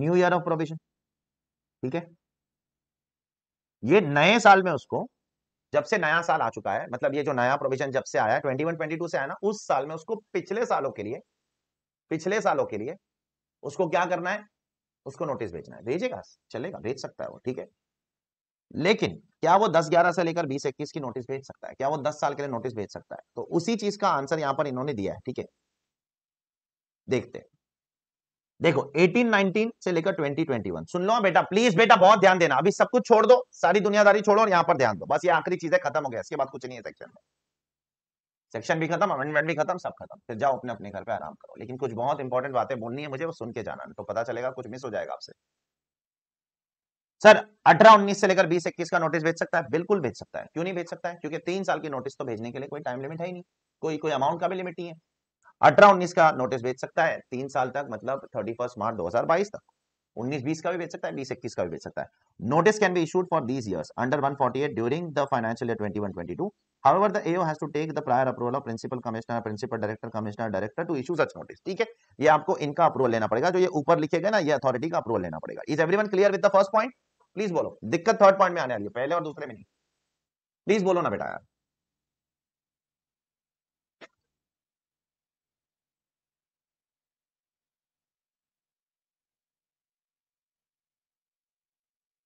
न्यू ईयर ऑफ प्रोविजन ठीक है ये नए साल में उसको जब से नया साल आ चुका है मतलब ये जो नया प्रोविजन जब से आया ट्वेंटी वन ट्वेंटी टू से आया ना उस साल में उसको पिछले सालों के लिए पिछले सालों के लिए उसको क्या करना है उसको नोटिस भेजना है भेजेगा चलेगा भेज सकता है वो ठीक है लेकिन क्या वो 10 11 से लेकर 20 21 की नोटिस भेज सकता है क्या वो 10 साल के लिए नोटिस भेज सकता है तो उसी चीज का आंसर यहां पर इन्होंने दिया है ठीक है देखते हैं देखो 1819 से लेकर 2021 सुन लो बेटा प्लीज बेटा बहुत ध्यान देना अभी सब कुछ छोड़ दो सारी दुनियादारी छोड़ो और यहाँ पर ध्यान दो बस ये आखिरी चीजें खत्म हो गया इसके बाद कुछ नहीं है सेक्शन में सेक्शन भी खत्म अमेंडमेंट भी खत्म सब खत्म फिर जाओ अपने अपने घर पे आराम करो लेकिन कुछ बहुत इंपॉर्टेंट बातें बोलनी है मुझे वो सुन के जाना तो पता चलेगा कुछ मिस हो जाएगा आपसे सर अठारह उन्नीस से लेकर बीस इक्कीस का नोटिस भेज सकता है बिल्कुल भेज सकता है क्यों नहीं भेज सकता है क्योंकि तीन साल की नोटिस तो भेजने के लिए कोई टाइम लिमिट है ही नहीं कोई कोई अमाउंट का भी लिमिट नहीं है अठारह उन्नीस का नोटिस बेच सकता है तीन साल तक मतलब थर्टी फर्स्ट मार्च दो हजार बाईस तक उन्नीस बीस का भी बेच सकता है बीस इक्कीस का भी बेच सकता है notice can be issued for these year under one forty eight during the financial year twenty one twenty two However, the AO has to take the prior approval of principal commissioner principal director commissioner director to issue such notice ठीक है ये आपको इनका approval लेना पड़ेगा जो ये ऊपर लिखे गए ना ये अथॉरिटी का अप्रूवल लेना पड़ेगा is every clear with the first point please बोलो दिक्कत थर्ड पॉइंट में आने वाली है पहले और दूसरे में नहीं प्लीज बोलो ना बेटा यार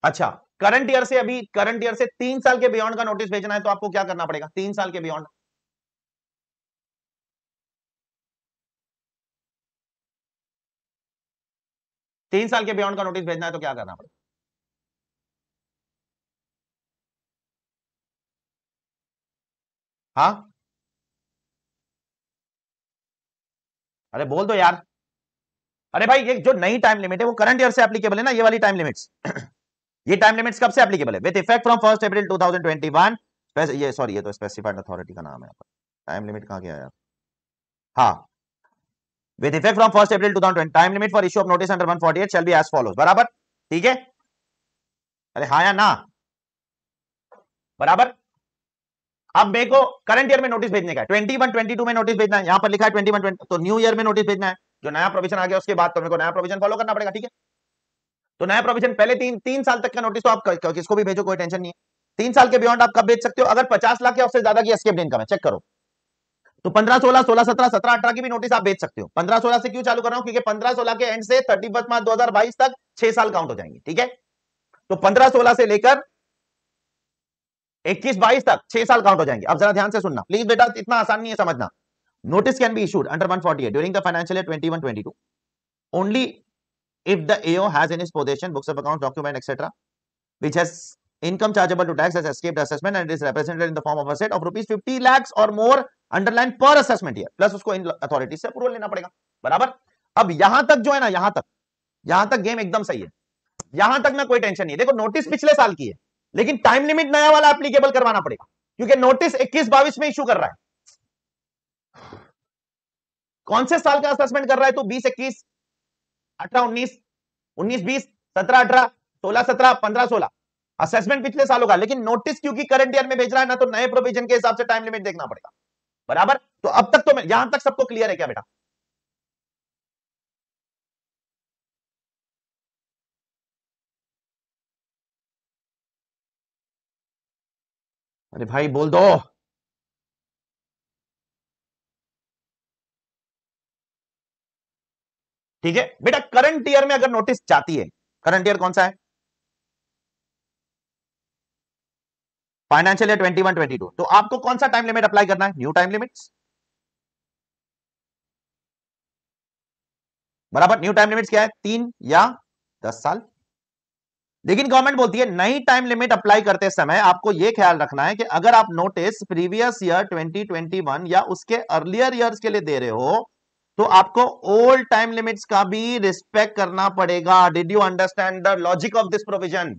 अच्छा करंट ईयर से अभी करंट ईयर से तीन साल के बियॉन्ड का नोटिस भेजना है तो आपको क्या करना पड़ेगा तीन साल के बियॉन्ड तीन साल के बियॉन्ड का नोटिस भेजना है तो क्या करना पड़ेगा हाँ अरे बोल दो यार अरे भाई ये जो नई टाइम लिमिट है वो करंट ईयर से एप्लीकेबल है ना ये वाली टाइम लिमिट्स ये टाइम लिमिट्स कब से एप्लीकेबल है with effect from first April 2021 ये सॉरी ये तो स्पेसिफाइड अथॉरिटी का नाम है टाइम लिमिट कहां गया यार हां with effect from first April 2020 time limit for issue of notice under 148 shall be as follows बराबर ठीक है अरे हां या ना बराबर अब मेरे को करंट ईयर में नोटिस भेजने का है 21 22 में नोटिस भेजना है यहां पर लिखा है 21 20 तो न्यू ईयर में नोटिस भेजना है जो नया प्रोविजन आ गया उसके बाद तो मेरे को नया प्रोविजन फॉलो करना पड़ेगा ठीक है तो नया प्रोविजन पहले तीन तीन साल तक का नोटिस तो आप किसको भी भेजो कोई टेंशन नहीं है तीन साल के बियॉन्ड आप कब भेज सकते हो अगर पचास लाख या उससे ज्यादा की एस्केप इनकम है चेक करो तो पंद्रह सोलह सोलह सत्रह सत्रह अठारह की भी नोटिस आप भेज सकते हो पंद्रह सोलह से क्यों चालू कर रहा हूं क्योंकि पंद्रह सोलह के एंड से थर्टी फर्स्ट मार्च दो हजार बाईस तक छह साल काउंट हो जाएंगे ठीक है तो पंद्रह सोलह से लेकर इक्कीस बाईस तक छह साल काउंट हो जाएंगे अब जरा ध्यान से सुनना प्लीज बेटा इतना आसान नहीं है समझना notice can be issued under one 148 during the financial twenty one twenty two only if the AO has in his possession books of accounts, document, etc., which has income chargeable to tax has escaped assessment and it is represented in the form of asset of rupees 50 lakhs or more underline per assessment year Plus उसको इन authority से approval लेना पड़ेगा बराबर अब यहां तक जो है ना यहां तक यहां तक गेम एकदम सही है यहां तक ना कोई टेंशन नहीं देखो notice पिछले साल की है लेकिन time limit नया वाला applicable करवाना पड़ेगा क्योंकि notice इक्कीस बाईस में issue कर रहा है कौन से साल का असेसमेंट कर रहा है तो बीस इक्कीस अठारह उन्नीस उन्नीस बीस सत्रह अठारह सोलह सत्रह पंद्रह सोलह असेसमेंट पिछले सालों का लेकिन नोटिस क्योंकि करंट ईयर में भेज रहा है ना तो नए प्रोविजन के हिसाब से टाइम लिमिट देखना पड़ेगा बराबर तो अब तक तो यहां तक सबको क्लियर है क्या बेटा अरे भाई बोल दो ठीक है बेटा करंट ईयर में अगर नोटिस चाहती है करंट ईयर कौन सा है financial year twenty one twenty two तो आपको कौन सा टाइम लिमिट अप्लाई करना है न्यू टाइम लिमिट्स बराबर न्यू टाइम लिमिट्स क्या है तीन या दस साल लेकिन गवर्नमेंट बोलती है नई टाइम लिमिट अप्लाई करते समय आपको यह ख्याल रखना है कि अगर आप नोटिस प्रीवियस ईयर 2021 या उसके अर्लियर ईयर्स के लिए दे रहे हो तो आपको ओल्ड टाइम लिमिट्स का भी रिस्पेक्ट करना पड़ेगा did you understand the logic of this provision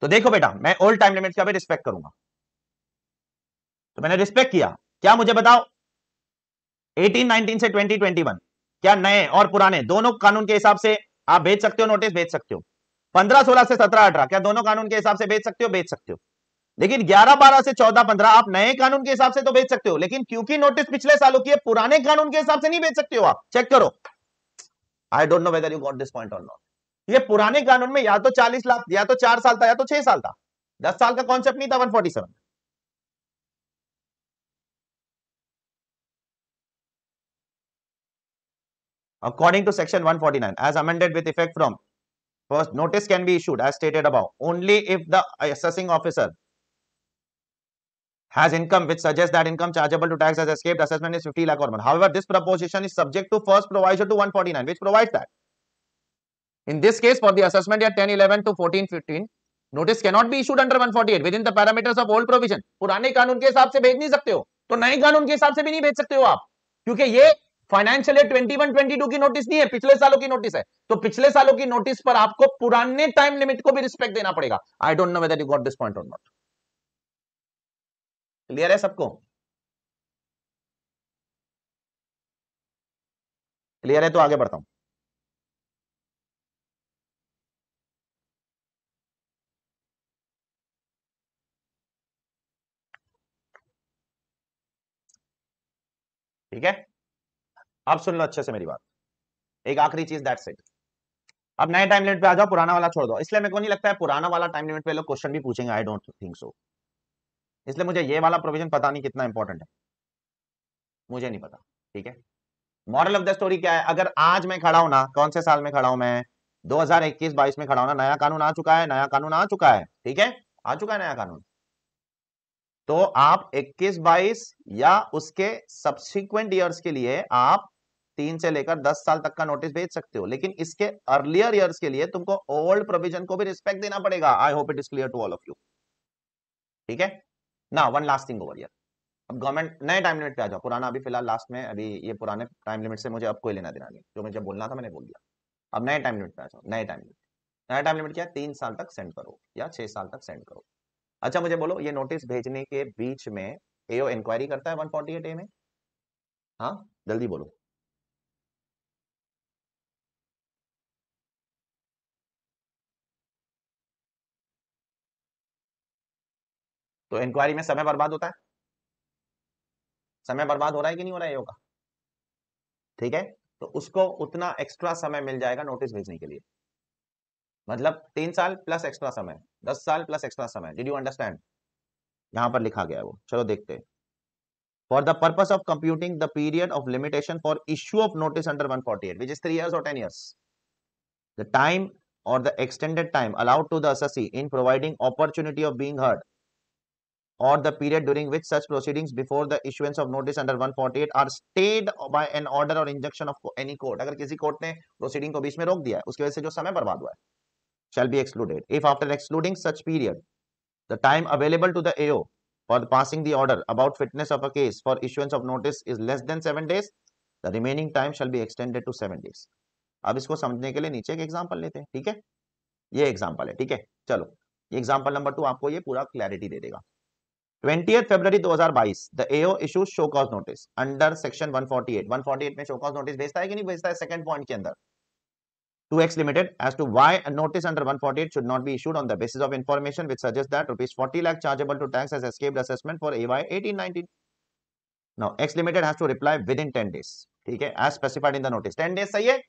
तो देखो बेटा मैं ओल्ड टाइम लिमिट्स का भी रिस्पेक्ट करूंगा तो मैंने रिस्पेक्ट किया क्या मुझे बताओ 18, 19 से 20, 21 क्या नए और पुराने दोनों कानून के हिसाब से आप भेज सकते हो नोटिस भेज सकते हो पंद्रह सोलह से सत्रह अठारह क्या दोनों कानून के हिसाब से भेज सकते हो भेज सकते हो लेकिन ग्यारह बारह से चौदह पंद्रह आप नए कानून के हिसाब से तो भेज सकते हो लेकिन क्योंकि नोटिस पिछले सालों की है पुराने कानून के हिसाब से नहीं भेज सकते हो आप चेक करो I don't know whether you got this point on not ये पुराने कानून में या तो चालीस लाख या तो चार साल था या तो छह साल था दस साल का कॉन्सेप्ट नहीं था one forty seven according to section 149 as amended with effect from first notice can be issued as stated above only if the assessing officer has income which suggests that income chargeable to tax has escaped assessment is 50 lakh or more however this proposition is subject to first proviso to 149 which provides that in this case for the assessment year 10 11 to 14 15 notice cannot be issued under 148 within the parameters of old provision पुराने कानून के हिसाब से भेज नहीं सकते हो तो नए कानून के हिसाब से भी नहीं भेज सकते हो आप क्योंकि ये फाइनेंशियल ईयर 21 22 की नोटिस नहीं है पिछले सालों की नोटिस है तो पिछले सालों की नोटिस पर आपको पुराने टाइम लिमिट को भी रिस्पेक्ट देना पड़ेगा I don't know whether you got this point और नॉट क्लियर है सबको क्लियर है तो आगे बढ़ता हूं ठीक है अब सुन लो अच्छे से मेरी बात एक आखिरी चीज दैट सेट अब नए टाइम लिमिट पे आ जाओ पुराना वाला छोड़ दो इसलिए मेरे को नहीं लगता है पुराना वाला टाइम लिमिट पे लोग क्वेश्चन भी पूछेंगे आई डोंट थिंक सो इसलिए मुझे ये वाला प्रोविजन पता नहीं कितना इंपॉर्टेंट है मुझे नहीं पता ठीक है मॉरल ऑफ द स्टोरी क्या है अगर आज मैं खड़ा हूं ना कौन से साल में खड़ा हूं मैं 2021-22 में खड़ा हूं ना नया कानून आ चुका है नया कानून आ चुका है ठीक है आ चुका है नया कानून तो आप 21-22 या उसके सब्सिक्वेंट ईयर्स के लिए आप तीन से लेकर दस साल तक का नोटिस भेज सकते हो लेकिन इसके अर्लियर ईयर्स के लिए तुमको ओल्ड प्रोविजन को भी रिस्पेक्ट देना पड़ेगा I hope it is clear to all of you ठीक है ना one last thing over year अब गवर्नमेंट नए टाइम लिमिट पे आ जाओ पुराना अभी फिलहाल लास्ट में अभी ये पुराने टाइम लिमिट से मुझे अब कोई लेना देना नहीं जो मुझे बोलना था मैंने बोल दिया अब नए टाइम लिमिट पे आ जाओ नए टाइम लिमिट नया टाइम लिमिट क्या है तीन साल तक सेंड करो या छह साल तक सेंड करो अच्छा मुझे बोलो ये नोटिस भेजने के बीच में एओ इंक्वायरी करता है 148 ए में हाँ जल्दी बोलो तो इंक्वायरी में समय बर्बाद होता है समय बर्बाद हो रहा है कि नहीं हो रहा है ये होगा ठीक है तो उसको उतना एक्स्ट्रा समय मिल जाएगा नोटिस भेजने के लिए मतलब तीन साल प्लस एक्स्ट्रा समय दस साल प्लस एक्स्ट्रा समय डिड यू अंडरस्टैंड यहां पर लिखा गया है वो चलो देखते हैं for the purpose of computing the period of limitation for issue of notice under 148 which is 3 years और 10 years the time or the extended time allowed to the assessee in providing opportunity of being heard or the period during which such proceedings before the issuance of notice under 148 are stayed by an order or injunction of any court agar kisi court ne proceeding ko beech mein rok diya hai uske wajah se jo samay barbaad hua hai shall be excluded if after excluding such period the time available to the AO for passing the order about fitness of a case for issuance of notice is less than 7 days the remaining time shall be extended to 7 days ab अब इसको समझने के लिए नीचे एक example लेते हैं ठीक है ये एग्जांपल है ठीक है चलो एग्जांपल नंबर टू आपको ये पूरा क्लैरिटी दे देगा 20th February 2022 the AO issues show cause notice under Section 148 148 में show cause notice भेजता है कि नहीं भेजता है second point के अंदर 2x limited as to why a notice under 148 should not be issued on the basis of information which suggests that rupees 40 lakh chargeable to tax has escaped assessment for AY 1819 now x limited has to reply within 10 days ठीक है as specified in the notice 10 days सही है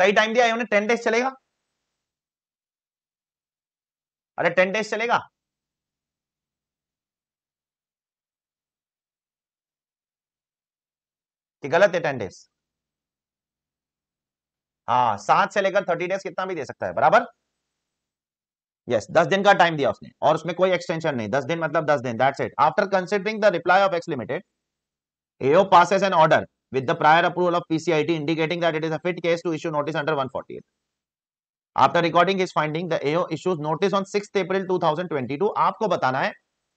सही time दिया इन्होंने 10 days चलेगा अरे 10 days चलेगा कि गलत है टेन डेज हाँ सात से लेकर थर्टी डेज कितना भी दे सकता है बराबर यस yes, दस दिन का टाइम दिया उसने और उसमें कोई एक्सटेंशन नहीं दस दिन मतलब दस दिन that's it after considering the reply of X limited AO passes an order with the prior approval of PCIT indicating that it is a fit case to issue notice under 148. After recording his finding the AO issues notice on 6th April 2022. आपको बताना है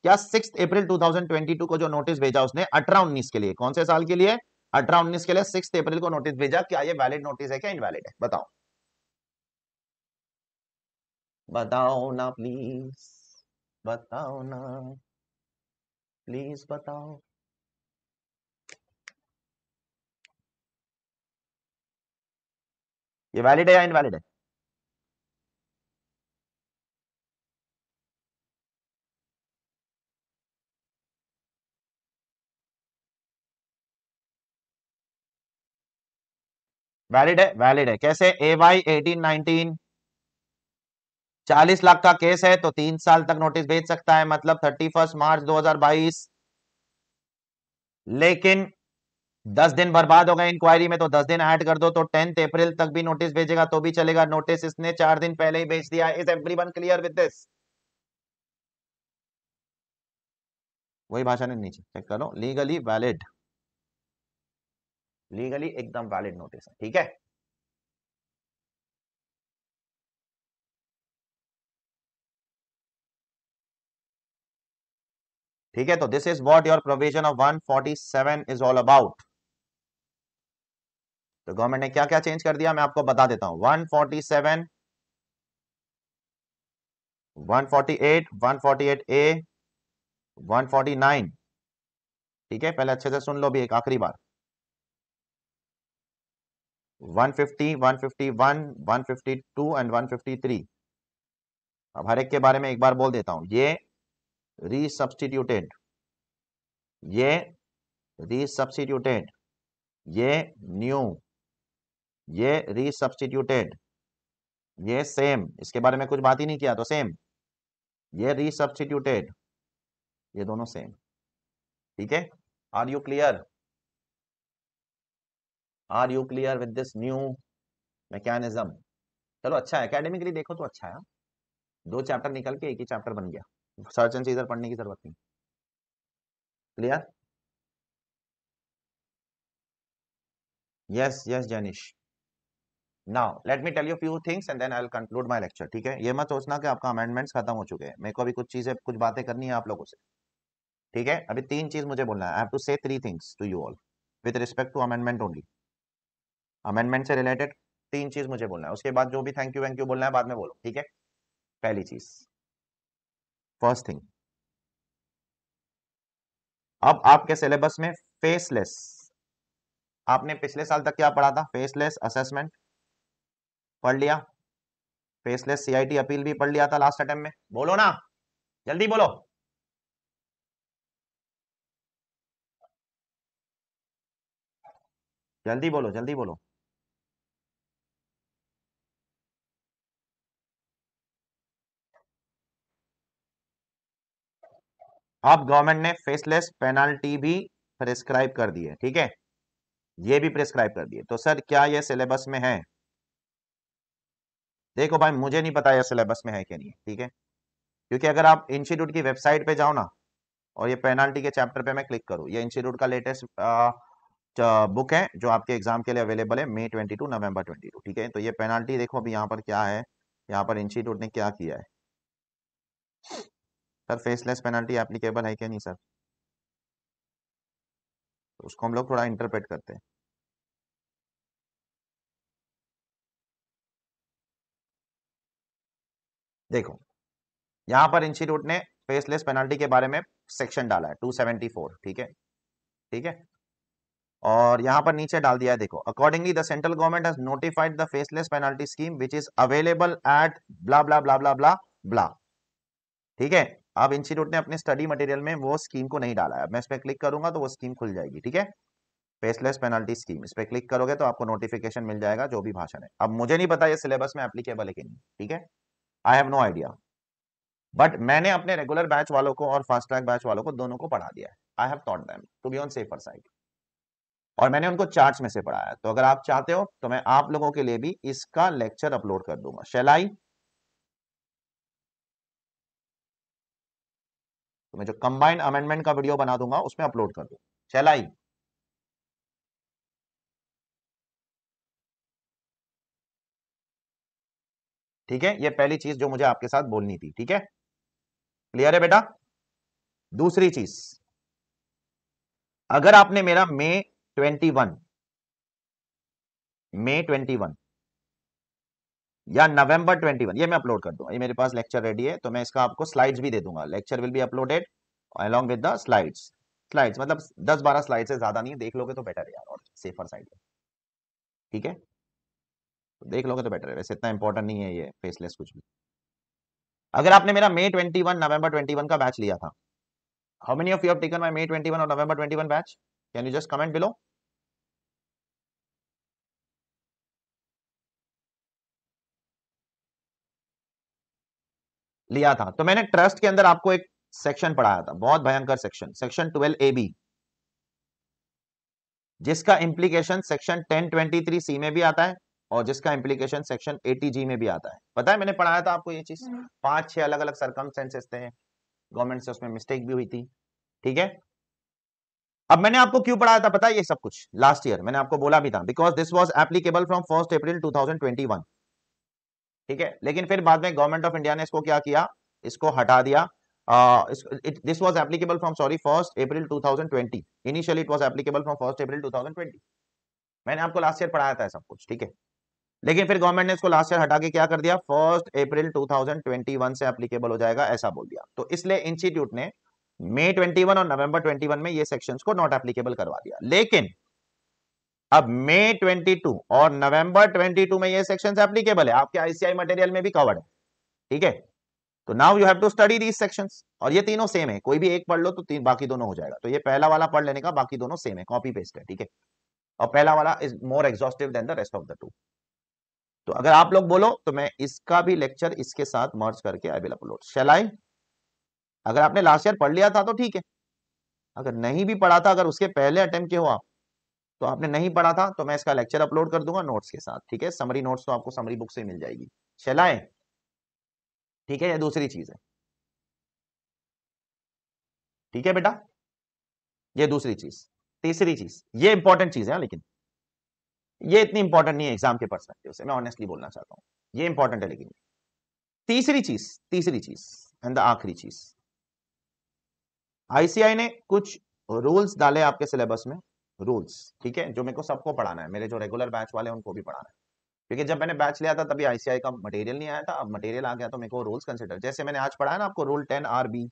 क्या 6th April 2022 को जो notice भेजा उसने 18 19 के लिए कौन से साल के लिए अठारह उन्नीस के लिए सिक्स अप्रैल को नोटिस भेजा क्या हाँ, ये वैलिड नोटिस है क्या इनवैलिड है बताओ बताओ ना प्लीज बताओ ना प्लीज बताओ ये वैलिड है या इनवैलिड है वैलिड है वैलिड है कैसे ए वाई एटीन नाइनटीन चालीस लाख का केस है तो तीन साल तक नोटिस भेज सकता है मतलब थर्टी फर्स्ट मार्च दो हजार बाईस लेकिन दस दिन बर्बाद हो गए इंक्वायरी में तो दस दिन ऐड कर दो तो टेंथ अप्रैल तक भी नोटिस भेजेगा तो भी चलेगा नोटिस इसने चार दिन पहले ही भेज दिया is every one clear with this वही भाषा ने नीचे चेक करो लीगली वैलिड लीगली एकदम वैलिड नोटिस है ठीक है ठीक है तो this is what your provision of 147 is all about तो गवर्नमेंट ने क्या क्या चेंज कर दिया मैं आपको बता देता हूं 147 148 148 ए 149 ठीक है पहले अच्छे से सुन लो भी एक आखिरी बार एंड अब हर एक के बारे में एक बार बोल देता हूं ये रिसब्स्टिट्यूटेड ये रिसब्स्टिट्यूटेड ये न्यू ये रिसब्स्टिट्यूटेड ये सेम इसके बारे में कुछ बात ही नहीं किया तो सेम ये रिसब्स्टिट्यूटेड ये दोनों सेम ठीक है are you clear are you clear with this new mechanism चलो अच्छा है एकेडमिकली देखो तो अच्छा है दो चैप्टर निकल के एक ही चैप्टर बन गया सर्च एंड सीजर पढ़ने की जरूरत नहीं clear yes yes Jainish now let me tell you few things and then I will conclude my lecture ठीक है ये मत सोचना कि आपका अमेंडमेंट्स खत्म हो चुके हैं मेरे को अभी कुछ चीजें कुछ बातें करनी है आप लोगों से ठीक है अभी तीन चीज मुझे बोलना है I have to say three things to you all with respect to amendment only amendment से रिलेटेड तीन चीज मुझे बोलना है उसके बाद जो भी थैंक यू वैंक यू बोलना है बाद में बोलो ठीक है पहली चीज फर्स्ट थिंग अब आपके सिलेबस में फेसलेस आपने पिछले साल तक क्या पढ़ा था फेसलेस असेसमेंट पढ़ लिया फेसलेस सीआईटी अपील भी पढ़ लिया था लास्ट अटेम्प में बोलो ना जल्दी बोलो जल्दी बोलो जल्दी बोलो अब गवर्नमेंट ने फेसलेस पेनाल्टी भी प्रेस्क्राइब कर दी है ठीक है ये भी प्रेस्क्राइब कर दिए तो सर क्या ये सिलेबस में है देखो भाई मुझे नहीं पता यह सिलेबस में है कि नहीं ठीक है क्योंकि अगर आप इंस्टीट्यूट की वेबसाइट पे जाओ ना और ये पेनाल्टी के चैप्टर पे मैं क्लिक करूँ ये इंस्टीट्यूट का लेटेस्ट बुक है जो आपके एग्जाम के लिए अवेलेबल है मई 22 नवंबर 22 ठीक है तो ये पेनाल्टी देखो अभी यहाँ पर क्या है यहाँ पर इंस्टीट्यूट ने क्या किया है सर फेसलेस पेनल्टी एप्लीकेबल है क्या नहीं सर तो उसको हम लोग थोड़ा इंटरप्रेट करते हैं देखो यहां पर इंस्टीट्यूट ने फेसलेस पेनल्टी के बारे में सेक्शन डाला है 274 ठीक है ठीक है और यहां पर नीचे डाल दिया है देखो accordingly the central government has notified the faceless penalty scheme which is available at blah blah blah blah blah blah ठीक है अब इंस्टीट्यूट ने अपने स्टडी मटेरियल में वो स्कीम को नहीं डाला है मैं इस पर क्लिक करूंगा तो वो स्कीम खुल जाएगी ठीक है फेसलेस पेनल्टी स्कीम इस पर क्लिक करोगे तो आपको नोटिफिकेशन मिल जाएगा जो भी भाषण है अब मुझे नहीं पता ये सिलेबस में एप्लीकेबल है कि नहीं ठीक है I have no idea but मैंने अपने रेगुलर बैच वालों को और फास्ट ट्रैक बैच वालों को दोनों को पढ़ा दिया है I have thought them to be on safer side और मैंने उनको चार्ट में से पढ़ाया तो अगर आप चाहते हो तो मैं आप लोगों के लिए भी इसका लेक्चर अपलोड कर दूंगा शेलाई तो मैं जो कंबाइंड अमेंडमेंट का वीडियो बना दूंगा उसमें अपलोड कर दू चलाई ठीक है ये पहली चीज जो मुझे आपके साथ बोलनी थी ठीक है क्लियर है बेटा दूसरी चीज अगर आपने मेरा मे 21 मे 21 या नवंबर 21 ये मैं अपलोड कर दूंगा ये मेरे पास लेक्चर रेडी है तो मैं इसका आपको स्लाइड्स भी दे दूंगा lecture will be uploaded along with the slides slides मतलब 10-12 स्लाइड से ज्यादा नहीं देख लोगे तो बेटर है यार और सेफर साइड है ठीक है तो देख लोगे तो बेटर है वैसे इतना इंपॉर्टेंट नहीं है ये फेसलेस कुछ भी अगर आपने मेरा मे 21 नवंबर 21 का बैच लिया था how many of you have taken my May 21 और November 21 batch can you just comment below लिया था तो मैंने ट्रस्ट के अंदर आपको एक सेक्शन पढ़ाया था बहुत भयंकर section section twelve A B जिसका implication section ten twenty three C में भी आता है और जिसका इंप्लीकेशन सेक्शन एटी जी में भी आता है पता है मैंने पढ़ाया था आपको ये चीज हम्म। पांच छह अलग अलग सर्कमस्टेंसेस थे गवर्नमेंट से उसमें मिस्टेक भी हुई थी ठीक है अब मैंने आपको क्यों पढ़ाया था पता है ये सब कुछ लास्ट ईयर मैंने आपको बोला भी था because this was applicable from first April two thousand twenty one ठीक है लेकिन फिर बाद में गवर्नमेंट ऑफ इंडिया ने इसको क्या किया इसको हटा दिया this was applicable from sorry first April 2020 initial it was applicable from first April 2020 मैंने आपको लास्ट ईयर पढ़ाया था सब कुछ ठीक है लेकिन फिर गवर्नमेंट ने इसको लास्ट ईयर हटा के क्या कर दिया फर्स्ट अप्रैल 2021 से एप्लीकेबल हो जाएगा ऐसा बोल दिया तो इसलिए इंस्टीट्यूट ने मई 21 और नवंबर 21 में ये सेक्शंस को नॉट एप्लीकेबल करवा दिया लेकिन अब मई 22 और नवंबर 22 में ये सेक्शंस एप्लीकेबल है आपके आईसीआई मटेरियल में भी कवर्ड है ठीक है तो now you have to study these section और ये तीनों सेम है कोई भी एक पढ़ लो तो तीन बाकी दोनों हो जाएगा तो ये पहला वाला पढ़ लेने का बाकी दोनों सेम है कॉपी पेस्ट है ठीक है और पहला वाला is more exhaustive than the rest of the two तो अगर आप लोग बोलो तो मैं इसका भी लेक्चर इसके साथ मर्ज करके I will upload shall I अगर आपने लास्ट ईयर पढ़ लिया था तो ठीक है अगर नहीं भी पढ़ा था अगर उसके पहले अटेम्प्ट के हो आप तो आपने नहीं पढ़ा था तो मैं इसका लेक्चर अपलोड कर दूंगा नोट्स के साथ ठीक है समरी नोट्स तो आपको समरी बुक से मिल जाएगी चलाए ठीक है यह दूसरी चीज है ठीक है बेटा ये दूसरी चीज तीसरी चीज ये इंपॉर्टेंट चीज है हाँ, लेकिन ये इतनी इंपॉर्टेंट नहीं है एग्जाम के परस्पेक्टिव से मैं ऑनेस्टली बोलना चाहता हूँ ये इंपॉर्टेंट है लेकिन तीसरी चीज तीसरी चीज एंड द आखिरी चीज आईसीआई ने कुछ रूल्स डाले आपके सिलेबस में रूल्स ठीक है जो मेरे को सबको पढ़ाना है मेरे जो रेगुलर बैच वाले उनको भी पढ़ाना है क्योंकि जब मैंने बैच लिया था तभी आईसीआई का मटेरियल नहीं आया था अब मटेरियल आ गया तो मेरे को रूल्स कंसिडर जैसे मैंने आज पढ़ाया ना आपको rule ten R B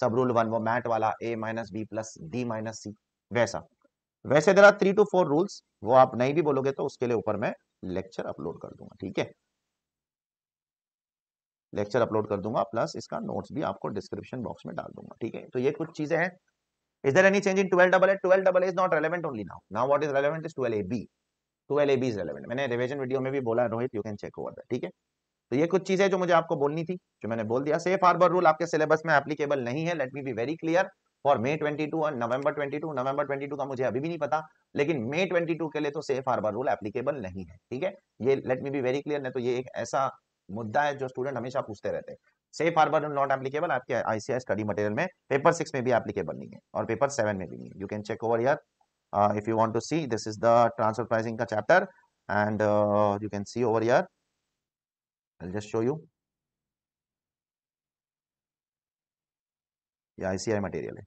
sub rule one वो मैट वाला A minus B plus D minus C वैसा वैसे जरा थ्री टू फोर रूल्स वो आप नहीं भी बोलोगे तो उसके लिए ऊपर मैं लेक्चर अपलोड कर दूंगा ठीक है लेक्चर अपलोड कर दूंगा प्लस इसका नोट्स भी आपको डिस्क्रिप्शन बॉक्स में डाल दूंगा ठीक है तो ये कुछ चीजें हैं Is there any change in 12AA? 12AA is not relevant only now. Now what is relevant is 12 AB is relevant. मैंने revision video में भी बोला Rohit you can check over that ठीक है तो ये कुछ चीजें जो मुझे आपको बोलनी थी जो मैंने बोल दिया सेफ हार्बर रूल आपके सिलेबस में एप्लीकेबल नहीं है let me be very clear for May 22 और नवंबर 22 नवंबर 22 का मुझे अभी भी नहीं पता लेकिन मे 22 के लिए तो सेफ हार्बर रूल एप्लीकेबल नहीं है ठीक है ये let me be very clear नहीं तो ये एक ऐसा मुद्दा है जो स्टूडेंट हमेशा पूछते रहते हैं सेफ हार्बर नॉट एप्लीकेबल आपके आईसीआई स्टडी मटेरियल में पेपर सिक्स में भी एप्लीकेबल नहीं है और पेपर सेवन में भी नहीं है you can check over here if you want to see this is the transfer pricing का chapter and you can see over here I just show you ये आईसीआई मटेरियल है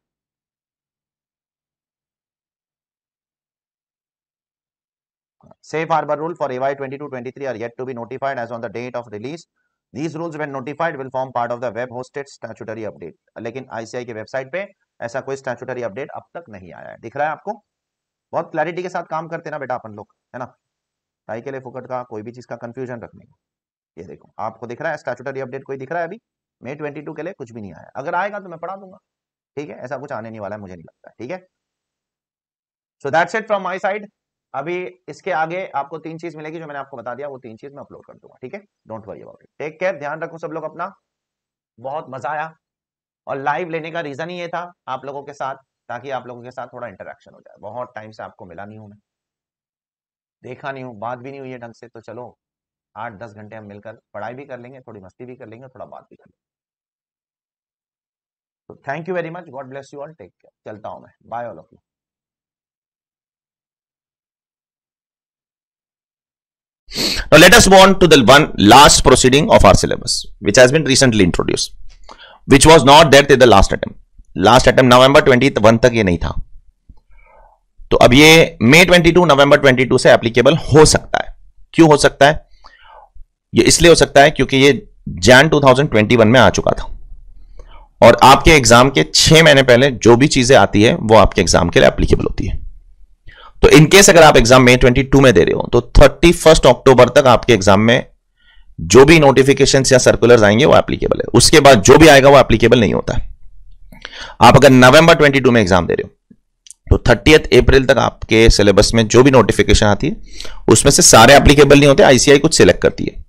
Safe harbor rule for AY 22-23 are yet to be notified as on the date of release these rules when notified will form part of the web hosted statutory update लेकिन आईसीआई की website पे ऐसा कोई statutory update अब तक नहीं आया है दिख रहा है आपको बहुत क्लैरिटी के साथ काम करते हैं ना बेटा अपन लोग है ना टाई के लिए फुकट का कोई भी चीज का कंफ्यूजन रखने का ये देखो आपको दिख रहा है स्टैचुटरी अपडेट कोई दिख रहा है अभी मई ट्वेंटी के लिए कुछ भी नहीं आया अगर आएगा तो मैं पढ़ा दूंगा ठीक है ऐसा कुछ आने नहीं वाला है मुझे नहीं लगता ठीक है so that's it from my side अभी इसके आगे आपको तीन चीज मिलेगी जो मैंने आपको बता दिया वो तीन चीज मैं अपलोड कर दूंगा ठीक है don't worry about it take care ध्यान रखो सब लोग अपना बहुत मजा आया और लाइव लेने का रीजन ही ये था आप लोगों के साथ ताकि आप लोगों के साथ थोड़ा इंटरेक्शन हो जाए बहुत टाइम से आपको मिला नहीं हूं मैं देखा नहीं हूँ बात भी नहीं हुई है ढंग से तो चलो आठ दस घंटे हम मिलकर पढ़ाई भी कर लेंगे थोड़ी मस्ती भी कर लेंगे थोड़ा बात भी कर लेंगे तो thank you very much God bless you all take care चलता हूँ मैं bye all of you Now let us move on to the one last proceeding of our syllabus, which has been recently introduced, which was not there till the last attempt. Last attempt November November 21 तक ये नहीं था तो अब ये मई 22 नवंबर 22 से applicable हो सकता है क्यों हो सकता है ये इसलिए हो सकता है क्योंि ये जैन 2021 में आ चुका था और आपके एग्जाम के छह महीने पहले जो भी चीजें आती है वो आपके एग्जाम के लिए एप्लीकेबल होती है तो इनकेस अगर आप एग्जाम में 22 में दे रहे हो तो 31 अक्टूबर तक आपके एग्जाम में जो भी नोटिफिकेशन या सर्कुलर आएंगे वो एप्लीकेबल है उसके बाद जो भी आएगा वो एप्लीकेबल नहीं होता आप अगर नवंबर 22 में एग्जाम दे रहे हो तो थर्टी अप्रैल तक आपके सिलेबस में जो भी नोटिफिकेशन आती है उसमें से सारे एप्लीकेबल नहीं होते आईसीआई कुछ सिलेक्ट करती है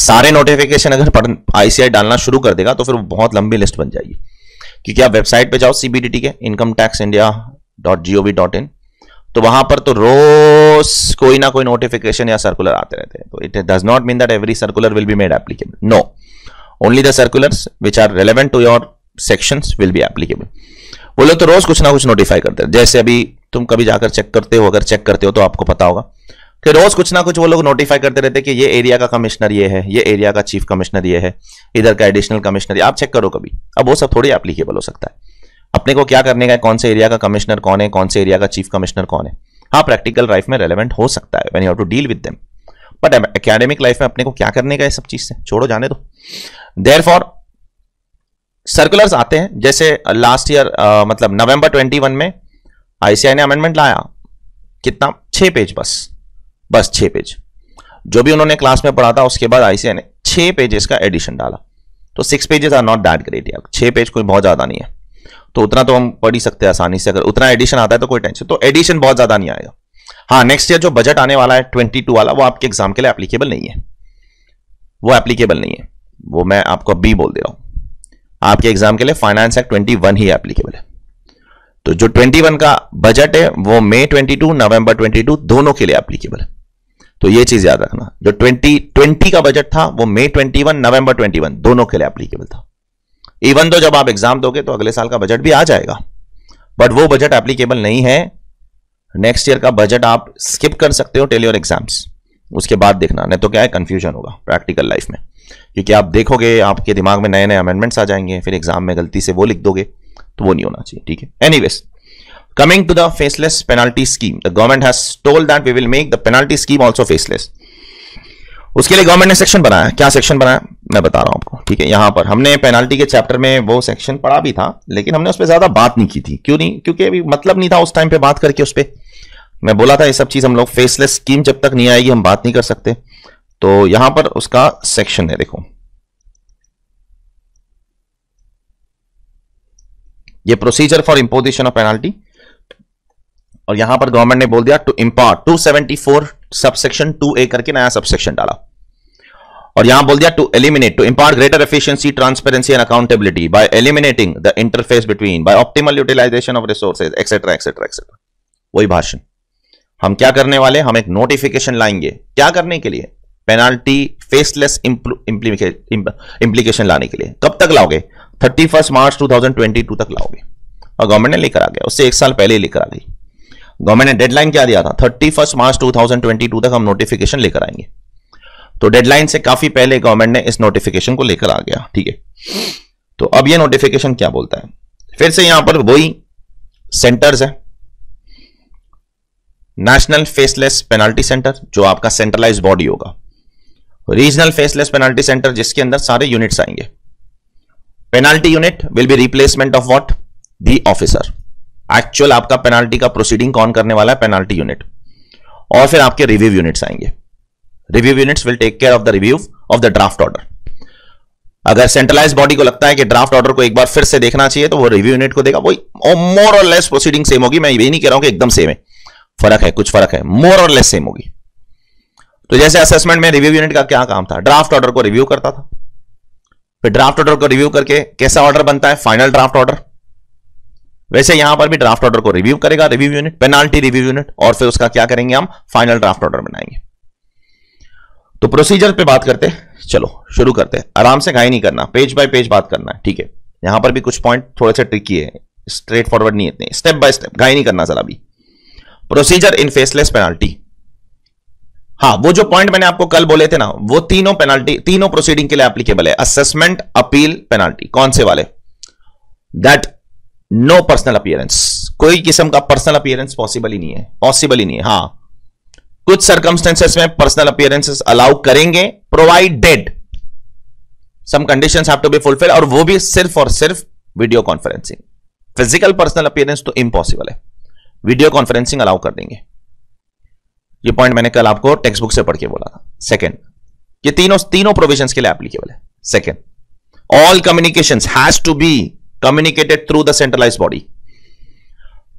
सारे नोटिफिकेशन अगर आईसीआई डालना शुरू कर देगा तो फिर बहुत लंबी लिस्ट बन जाएगी क्योंकि आप वेबसाइट पे जाओ सीबीडीटी के income tax India dot G O V dot in तो वहां पर तो रोज कोई ना कोई नोटिफिकेशन या सर्कुलर आते रहते हैं तो it does not mean that every circular will be made applicable no only the circulars which are relevant to your section will be applicable वो लोग तो रोज कुछ ना कुछ नोटिफाई करते हैं जैसे अभी तुम कभी जाकर चेक करते हो अगर चेक करते हो तो आपको पता होगा कि रोज कुछ ना कुछ वो लोग नोटिफाई करते रहते हैं कि ये एरिया का कमिश्नर ये है ये एरिया का चीफ कमिश्नर ये है इधर का एडिशनल कमिश्नर आप चेक करो कभी अब वो सब थोड़ी एप्लीकेबल हो सकता है अपने को क्या करने का है कौन से एरिया का कमिश्नर कौन है कौन से एरिया का चीफ कमिश्नर कौन है हाँ प्रैक्टिकल लाइफ में रेलिवेंट हो सकता है when you have to deal with them but academic life में अपने को क्या करने का है सब चीज से छोड़ो जाने दो देर फॉर सर्कुलर्स आते हैं जैसे लास्ट uh, ईयर uh, मतलब नवंबर 21 में आईसीआई ने अमेंडमेंट लाया कितना छह पेज बस बस छह पेज जो भी उन्होंने क्लास में पढ़ा था उसके बाद आईसीआई ने छह पेजेस का एडिशन डाला तो six pages are not that great यार पेज कोई बहुत ज़्यादा नहीं है तो उतना तो हम पढ़ ही सकते हैं आसानी से अगर उतना एडिशन आता है तो कोई टेंशन तो एडिशन बहुत ज्यादा नहीं आएगा हाँ नेक्स्ट ईयर जो बजट आने वाला है ट्वेंटी टू वाला वो आपके एग्जाम के लिए एप्लीकेबल नहीं है वो एप्लीकेबल नहीं है वो मैं आपको बी बोल दे रहा हूं आपके एग्जाम के लिए फाइनेंस एक्ट ट्वेंटी वन ही एप्लीकेबल है तो जो ट्वेंटी वन का बजट है वो मई twenty two November twenty two दोनों के लिए एप्लीकेबल है तो ये चीज याद रखना जो ट्वेंटी ट्वेंटी का बजट था वो मई twenty one November twenty one दोनों के लिए एप्लीकेबल था इवन तो जब आप एग्जाम दोगे तो अगले साल का बजट भी आ जाएगा बट वो बजट एप्लीकेबल नहीं है नेक्स्ट ईयर का बजट आप स्किप कर सकते हो टेल योर एग्जाम्स उसके बाद देखना नहीं तो क्या है कंफ्यूजन होगा प्रैक्टिकल लाइफ में क्योंकि आप देखोगे आपके दिमाग में नए नए अमेंडमेंट्स आ जाएंगे फिर एग्जाम में गलती से वो लिख दोगे तो वो नहीं होना चाहिए ठीक है any coming to the faceless penalty scheme the government has told that we will make the penalty scheme also faceless उसके लिए गवर्नमेंट ने सेक्शन बनाया क्या सेक्शन बनाया मैं बता रहा हूं आपको ठीक है यहां पर हमने पेनाल्टी के चैप्टर में वो सेक्शन पढ़ा भी था लेकिन हमने उस पर ज्यादा बात नहीं की थी क्यों नहीं क्योंकि अभी मतलब नहीं था उस टाइम पे बात करके उस पर मैं बोला था ये सब चीज हम लोग फेसलेस स्कीम जब तक नहीं आएगी हम बात नहीं कर सकते तो यहां पर उसका सेक्शन है देखो ये procedure for imposition of penalty और यहां पर गवर्नमेंट ने बोल दिया टू इंपोर्ट 274 सबसेक्शन 2A करके नया सबसेक्शन डाला और यहां बोल दिया to eliminate to impart greater efficiency transparency and accountability by eliminating the interface between by optimal utilisation of resources etcetera etcetera etcetera वही भाषण हम क्या करने वाले हम एक नोटिफिकेशन लाएंगे क्या करने के लिए पेनाल्टी फेसलेस इंप्लीकेशन लाने के लिए कब तक लाओगे thirty first March two thousand twenty two तक लाओगे और गवर्नमेंट ने लेकर आ गया उससे एक साल पहले लेकर आ गई गवर्नमेंट ने डेडलाइन क्या दिया था thirty first March two thousand twenty two तक हम नोटिफिकेशन लेकर आएंगे तो डेडलाइन से काफी पहले गवर्नमेंट ने इस नोटिफिकेशन को लेकर आ गया ठीक है तो अब ये नोटिफिकेशन क्या बोलता है फिर से यहां पर वही सेंटर्स है नेशनल फेसलेस पेनाल्टी सेंटर जो आपका सेंट्रलाइज बॉडी होगा रीजनल फेसलेस पेनाल्टी सेंटर जिसके अंदर सारे यूनिट्स आएंगे penalty unit will be replacement of what the officer actual आपका पेनाल्टी का प्रोसीडिंग कौन करने वाला है पेनाल्टी यूनिट और फिर आपके रिव्यू यूनिट्स आएंगे review units will take care of the review of the draft order अगर सेंट्रलाइज बॉडी को लगता है कि ड्राफ्ट ऑर्डर को एक बार फिर से देखना चाहिए तो वो रिव्यू यूनिट को देगा वही मोर और लेस प्रोसीडिंग सेम होगी मैं ये नहीं कह रहा हूं कि एकदम सेम है फर्क है कुछ फर्क है मोर और लेस सेम होगी तो जैसे असेसमेंट में रिव्यू यूनिट का क्या काम था ड्राफ्ट ऑर्डर को रिव्यू करता था फिर ड्राफ्ट ऑर्डर को रिव्यू करके कैसा ऑर्डर बनता है फाइनल ड्राफ्ट ऑर्डर वैसे यहां पर भी ड्राफ्ट ऑर्डर को रिव्यू करेगा review unit penalty review unit और फिर उसका क्या करेंगे हम फाइनल ड्राफ्ट ऑर्डर बनाएंगे तो प्रोसीजर पे बात करते हैं चलो शुरू करते हैं आराम से घाई नहीं करना पेज बाय पेज बात करना ठीक है यहां पर भी कुछ पॉइंट थोड़े से ट्रिकी है स्ट्रेट फॉरवर्ड नहीं इतने स्टेप बाय स्टेप घाई नहीं करना जरा भी प्रोसीजर इन फेसलेस पेनाल्टी हाँ वो जो पॉइंट मैंने आपको कल बोले थे ना वो तीनों पेनाल्टी तीनों प्रोसीडिंग के लिए एप्लीकेबल है असेसमेंट अपील पेनाल्टी कौन से वाले दैट नो पर्सनल अपियरेंस कोई किस्म का पर्सनल अपियरेंस पॉसिबल ही नहीं है पॉसिबल ही नहीं है हाँ कुछ सर्कमस्टेंसेस में पर्सनल अपियरेंसेस अलाउ करेंगे provided some condition have to be fulfil और वो भी सिर्फ और सिर्फ video conferencing physical personal appearance तो इंपॉसिबल है वीडियो कॉन्फ्रेंसिंग अलाउ कर देंगे ये पॉइंट मैंने कल आपको टेक्स्ट बुक से पढ़ के बोला था सेकेंड ये तीनों तीनों प्रोविजन के लिए एप्लीकेबल है second all communication has to be communicated through the centralise body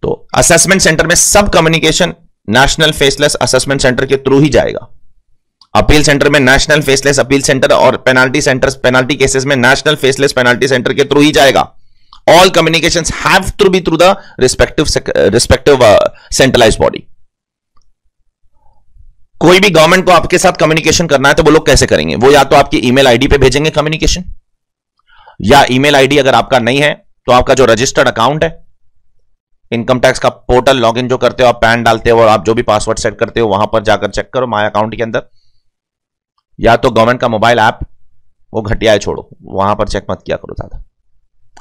तो असेसमेंट सेंटर में सब communication national faceless assessment centre के थ्रू ही जाएगा अपील सेंटर में नेशनल फेसलेस अपील सेंटर और पेनाल्टी सेंटर पेनाल्टी केसेस में नेशनल फेसलेस पेनाल्टी सेंटर के थ्रू ही जाएगा all communication have to be through the respective respective centralise body कोई भी गवर्नमेंट को आपके साथ कम्युनिकेशन करना है तो वो लोग कैसे करेंगे वो या तो आपकी ईमेल आईडी पे भेजेंगे कम्युनिकेशन या ईमेल आईडी अगर आपका नहीं है तो आपका जो रजिस्टर्ड अकाउंट है इनकम टैक्स का पोर्टल लॉगिन जो करते हो आप पैन डालते हो और आप जो भी पासवर्ड सेट करते हो वहां पर जाकर चेक करो माई अकाउंट के अंदर या तो गवर्नमेंट का मोबाइल ऐप वो घटिया है छोड़ो वहां पर चेक मत किया करो दादा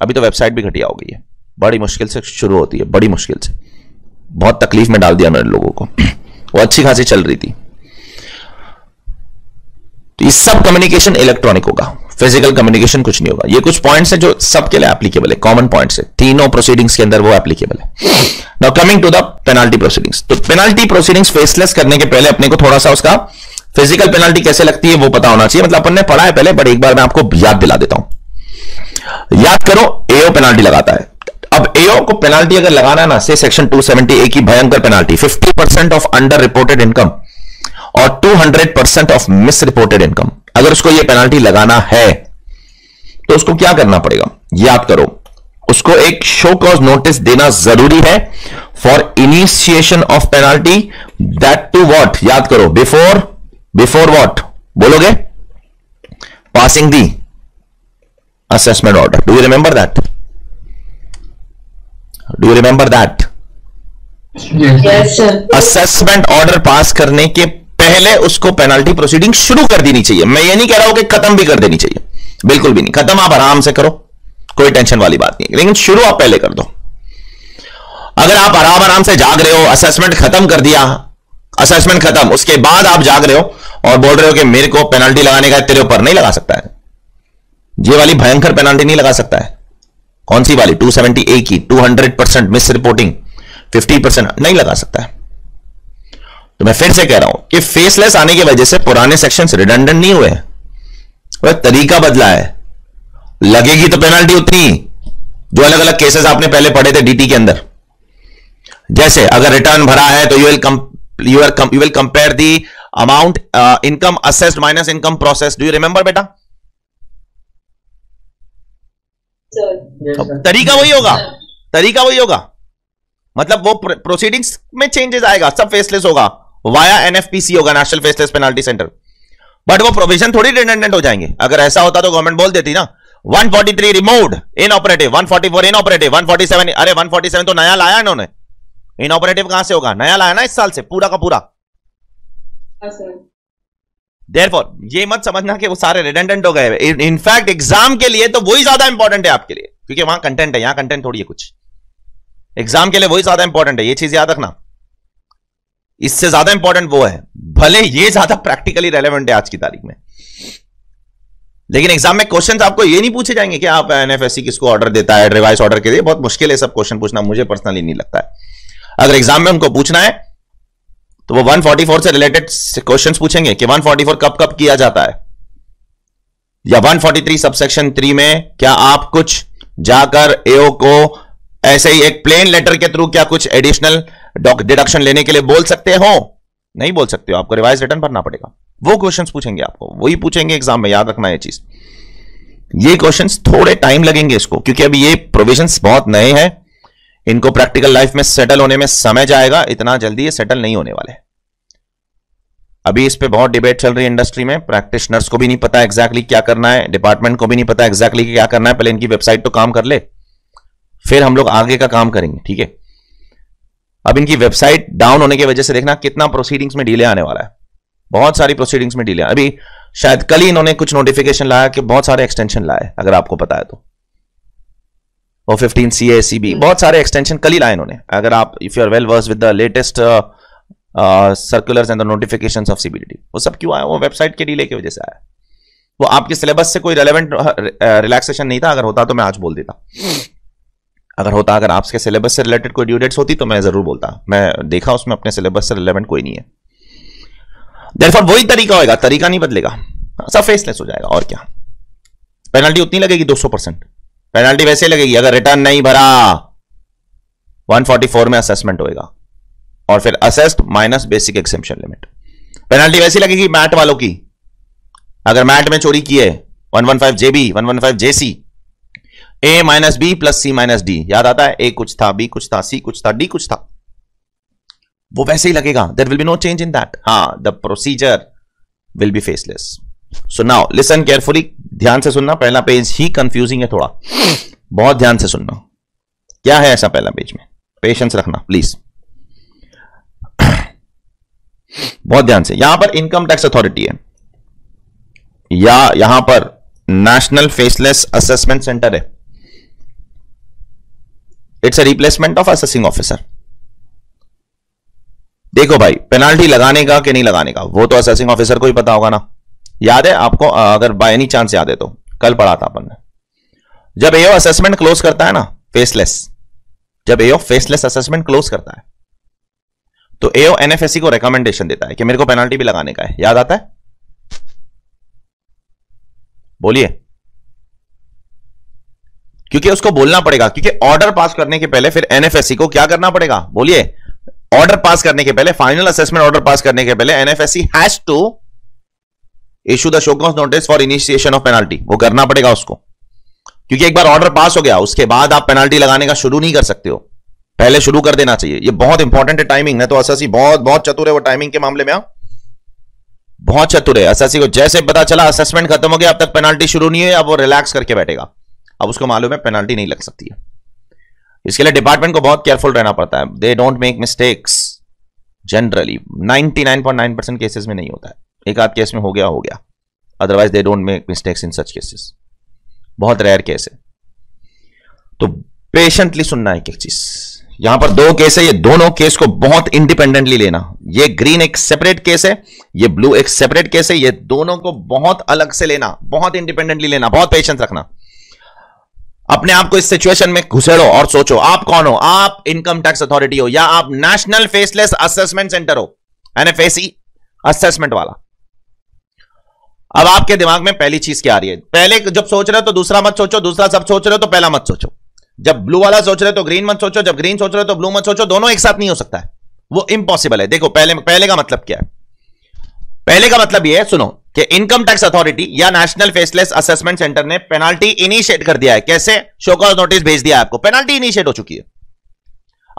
अभी तो वेबसाइट भी घटिया हो गई है बड़ी मुश्किल से शुरू होती है बड़ी मुश्किल से बहुत तकलीफ में डाल दिया मैंने लोगों को वो अच्छी खासी चल रही थी तो ये सब कम्युनिकेशन इलेक्ट्रॉनिक होगा फिजिकल कम्युनिकेशन कुछ नहीं होगा ये कुछ पॉइंट्स हैं जो सबके लिए एप्लीकेबल है कॉमन पॉइंट्स है तीनों प्रोसीडिंग्स के अंदर वो एप्लीकेबल है now coming to the penalty proceedings तो पेनाल्टी प्रोसीडिंग्स फेसलेस करने के पहले अपने को थोड़ा सा उसका फिजिकल पेनाल्टी कैसे लगती है वो पता होना चाहिए मतलब अपन ने पढ़ा है पहले बट एक बार मैं आपको याद दिला देता हूं याद करो एओ पेनाल्टी लगाता है अब एओ को पेनाल्टी अगर लगाना ना से सेक्शन 270 ए की भयंकर penalty 50% of underreported income और 200 percent of misreported income अगर उसको यह पेनाल्टी लगाना है तो उसको क्या करना पड़ेगा याद करो उसको एक शो कॉज नोटिस देना जरूरी है for initiation of penalty that to what याद करो बिफोर बिफोर वॉट बोलोगे passing the assessment order do you remember that do you remember that assessment order pass करने के पहले उसको पेनाल्टी प्रोसीडिंग शुरू कर देनी चाहिए मैं ये नहीं कह रहा हूं कि खत्म भी कर देनी चाहिए बिल्कुल भी नहीं खत्म आप आराम से करो कोई टेंशन वाली बात नहीं लेकिन शुरू आप पहले कर दो अगर आप आराम आराम से जाग रहे हो असेसमेंट खत्म कर दिया असेसमेंट खत्म उसके बाद आप जाग रहे हो और बोल रहे हो कि मेरे को पेनाल्टी लगाने का तेरे ऊपर नहीं लगा सकता है ये वाली भयंकर पेनाल्टी नहीं लगा सकता है कौन सी वाली 270 ए की 200 परसेंट मिस रिपोर्टिंग 50 परसेंट नहीं लगा सकता है तो मैं फिर से कह रहा हूं कि फेसलेस आने की वजह से पुराने सेक्शन रिडंडन नहीं हुए वह तरीका बदला है लगेगी तो पेनाल्टी उतनी जो अलग अलग केसेस आपने पहले पढ़े थे डीटी के अंदर जैसे अगर रिटर्न भरा है तो you will you are you will compare the amount income assessed minus income processed do you remember बेटा तरीका वही होगा तरीका वही होगा मतलब वो प्रोसीडिंग्स में चेंजेस आएगा सब फेसलेस होगा वाया एनएफपीसी होगा national faceless penalty centre but वो प्रोविजन थोड़ी रिटेंडेंट हो जाएंगे अगर ऐसा होता तो गवर्नमेंट बोल देती ना 143 inoperative one inoperative seven अरे सेवन तो नया लाया इन्होंने ऑपरेटिव कहां से होगा नया लाया ना इस साल से पूरा का पूरा देर हाँ फॉर ये मत समझना कि वो सारे रिडेंडेंट हो गए इनफैक्ट एग्जाम के लिए तो वही ज्यादा इंपॉर्टेंट है आपके लिए क्योंकि वहां कंटेंट है यहां कंटेंट थोड़ी है कुछ एग्जाम के लिए वही ज्यादा इंपॉर्टेंट है ये चीज याद रखना इससे ज्यादा इंपॉर्टेंट वो है भले ये ज्यादा प्रैक्टिकली रेलेवेंट है आज की तारीख में लेकिन एग्जाम में क्वेश्चन आपको ये नहीं पूछे जाएंगे कि आप एनएफएससी किसको ऑर्डर देता है रिवाइज ऑर्डर के लिए बहुत मुश्किल है सब क्वेश्चन पूछना मुझे पर्सनली नहीं लगता है अगर एग्जाम में उनको पूछना है तो वो 144 से रिलेटेड क्वेश्चंस पूछेंगे कि 144 कब कब किया जाता है या 143 सबसेक्शन थ्री में क्या आप कुछ जाकर एओ को ऐसे ही एक प्लेन लेटर के थ्रू क्या कुछ एडिशनल डिडक्शन लेने के लिए बोल सकते हो नहीं बोल सकते हो आपको रिवाइज रिटर्न भरना पड़ेगा वो क्वेश्चंस पूछेंगे आपको वही पूछेंगे एग्जाम में याद रखना ये चीज ये क्वेश्चंस थोड़े टाइम लगेंगे इसको क्योंकि अभी ये प्रोविजंस बहुत नए हैं इनको प्रैक्टिकल लाइफ में सेटल होने में समय जाएगा इतना जल्दी ये सेटल नहीं होने वाले अभी इस पर बहुत डिबेट चल रही है इंडस्ट्री में प्रैक्टिशनर्स को भी नहीं पता एग्जैक्टली क्या करना है डिपार्टमेंट को भी नहीं पता एग्जैक्टली क्या करना है पहले इनकी वेबसाइट तो काम कर ले फिर हम लोग आगे का काम करेंगे ठीक है अब इनकी वेबसाइट डाउन होने की वजह से देखना कितना प्रोसीडिंग्स में डीले आने वाला है बहुत सारी प्रोसीडिंग्स में डीले अभी शायद कल ही इन्होंने कुछ नोटिफिकेशन लाया कि बहुत सारे एक्सटेंशन लाए अगर आपको पता है तो और फिफ्टीन सी ए सी बी बहुत सारे एक्सटेंशन कल ही लाए इन्होंने अगर आप if you are well versed with the latest circulars and the notification of CBD वो सब क्यों आया वो वेबसाइट के डिले की वजह से आया वो आपके सिलेबस से कोई रेलिवेंट रिलैक्सेशन uh, uh, नहीं था अगर होता तो मैं आज बोल देता हम्म। अगर होता अगर आपके सिलेबस से रिलेटेड कोई ड्यू डेट्स होती तो मैं ज़रूर बोलता मैं देखा उसमें अपने सिलेबस से रिलेवेंट कोई नहीं है देरफॉर वही तरीका होगा तरीका नहीं बदलेगा सब फेसलेस हो जाएगा और क्या पेनल्टी उतनी लगेगी 200 परसेंट पेनल्टी वैसे लगेगी अगर रिटर्न नहीं भरा 144 में असेसमेंट होएगा और फिर assessed minus basic exemption limit penalty वैसी लगेगी मैट वालों की अगर मैट में चोरी की है one one five JB one one five JC A minus B plus C minus D याद आता है ए कुछ था बी कुछ था सी कुछ था डी कुछ था वो वैसे ही लगेगा there will be no change in that हाँ the procedure will be faceless so now listen carefully ध्यान से सुनना पहला पेज ही कंफ्यूजिंग है थोड़ा बहुत ध्यान से सुनना क्या है ऐसा पहला पेज में पेशेंस रखना प्लीज बहुत ध्यान से यहां पर इनकम टैक्स अथॉरिटी है या यहां पर नेशनल फेसलेस असेसमेंट सेंटर है it's a replacement of assessing officer देखो भाई पेनाल्टी लगाने का कि नहीं लगाने का वो तो असेसिंग ऑफिसर को ही पता होगा ना याद है आपको अगर बाय एनी चांस याद है तो कल पढ़ा था अपन ने जब एओ असेसमेंट क्लोज करता है ना फेसलेस जब एओ फेसलेस असेसमेंट क्लोज करता है तो एओ एनएफएससी को रिकमेंडेशन देता है कि मेरे को पेनाल्टी भी लगाने का है याद आता है बोलिए क्योंकि उसको बोलना पड़ेगा क्योंकि ऑर्डर पास करने के पहले फिर एनएफएससी को क्या करना पड़ेगा बोलिए ऑर्डर पास करने के पहले फाइनल असेसमेंट ऑर्डर पास करने के पहले NFSC has to issue the show cause notice for initiation of penalty वो करना पड़ेगा उसको क्योंकि एक बार ऑर्डर पास हो गया उसके बाद आप पेनाल्टी लगाने का शुरू नहीं कर सकते हो पहले शुरू कर देना चाहिए ये बहुत इंपॉर्टेंट है टाइमिंग है तो असासी बहुत बहुत चतुर है वो टाइमिंग के मामले में आप हाँ। बहुत चतुर है असासी को जैसे पता चला असेसमेंट खत्म हो गया अब तक पेनाल्टी शुरू नहीं है अब वो रिलैक्स करके बैठेगा अब उसको मालूम है पेनल्टी नहीं लग सकती है इसके लिए डिपार्टमेंट को बहुत केयरफुल रहना पड़ता है they don't make mistakes generally 99.9 percent cases में नहीं होता है एक आध केस में हो गया हो गया otherwise they don't make mistakes in such cases बहुत रेयर केस है तो पेशेंटली सुनना है एक चीज यहां पर दो केस है ये दोनों केस को बहुत इंडिपेंडेंटली लेना ये ग्रीन एक सेपरेट केस है ये ब्लू एक सेपरेट केस है ये दोनों को बहुत अलग से लेना बहुत इंडिपेंडेंटली लेना बहुत पेशेंस रखना अपने आप को इस सिचुएशन में घुसेड़ो और सोचो आप कौन हो आप इनकम टैक्स अथॉरिटी हो या आप नेशनल फेसलेस असेसमेंट सेंटर हो एनएफएसी असेसमेंट वाला अब आपके दिमाग में पहली चीज क्या आ रही है पहले जब सोच रहे हो तो दूसरा मत सोचो दूसरा सब सोच रहे हो तो पहला मत सोचो जब ब्लू वाला सोच रहे हो तो ग्रीन मत सोचो जब ग्रीन सोच रहे हो तो ब्लू मत सोचो दोनों एक साथ नहीं हो सकता है वो इम्पॉसिबल है देखो पहले पहले का मतलब क्या है पहले का मतलब यह है सुनो कि इनकम टैक्स अथॉरिटी या नेशनल फेसलेस असेसमेंट सेंटर ने पेनाल्टी इनिशिएट कर दिया है कैसे शोकॉज नोटिस भेज दिया आपको पेनाल्टी इनिशिएट हो चुकी है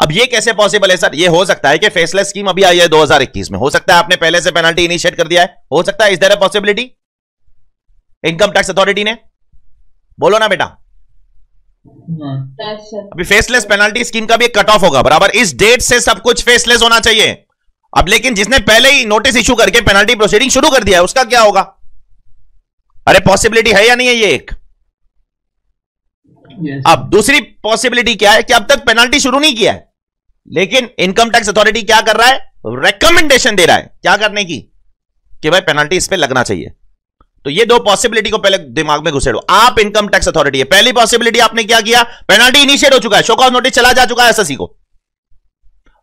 अब ये कैसे पॉसिबल है सर ये हो सकता है कि फेसलेस स्कीम अभी आई है 2021 में हो सकता है आपने पहले से पेनाल्टी इनिशिएट कर दिया है हो सकता है इस तरह पॉसिबिलिटी इनकम टैक्स अथॉरिटी ने बोलो ना बेटा हाँ। अभी फेसलेस पेनाल्टी स्कीम का भी एक कट ऑफ होगा बराबर इस डेट से सब कुछ फेसलेस होना चाहिए अब लेकिन जिसने पहले ही नोटिस इश्यू करके पेनल्टी प्रोसीडिंग शुरू कर दिया है उसका क्या होगा अरे पॉसिबिलिटी है या नहीं है ये एक yes. अब दूसरी पॉसिबिलिटी क्या है कि अब तक पेनल्टी शुरू नहीं किया है लेकिन इनकम टैक्स अथॉरिटी क्या कर रहा है रेकमेंडेशन दे रहा है क्या करने की कि भाई पेनल्टी इस पर लगना चाहिए तो ये दो पॉसिबिलिटी को पहले दिमाग में घुसेड़ो आप इनकम टैक्स अथॉरिटी है पहली पॉसिबिलिटी आपने क्या किया पेनल्टी इनिशिएट हो चुका है शोकॉज नोटिस चला जा चुका है एसएससी को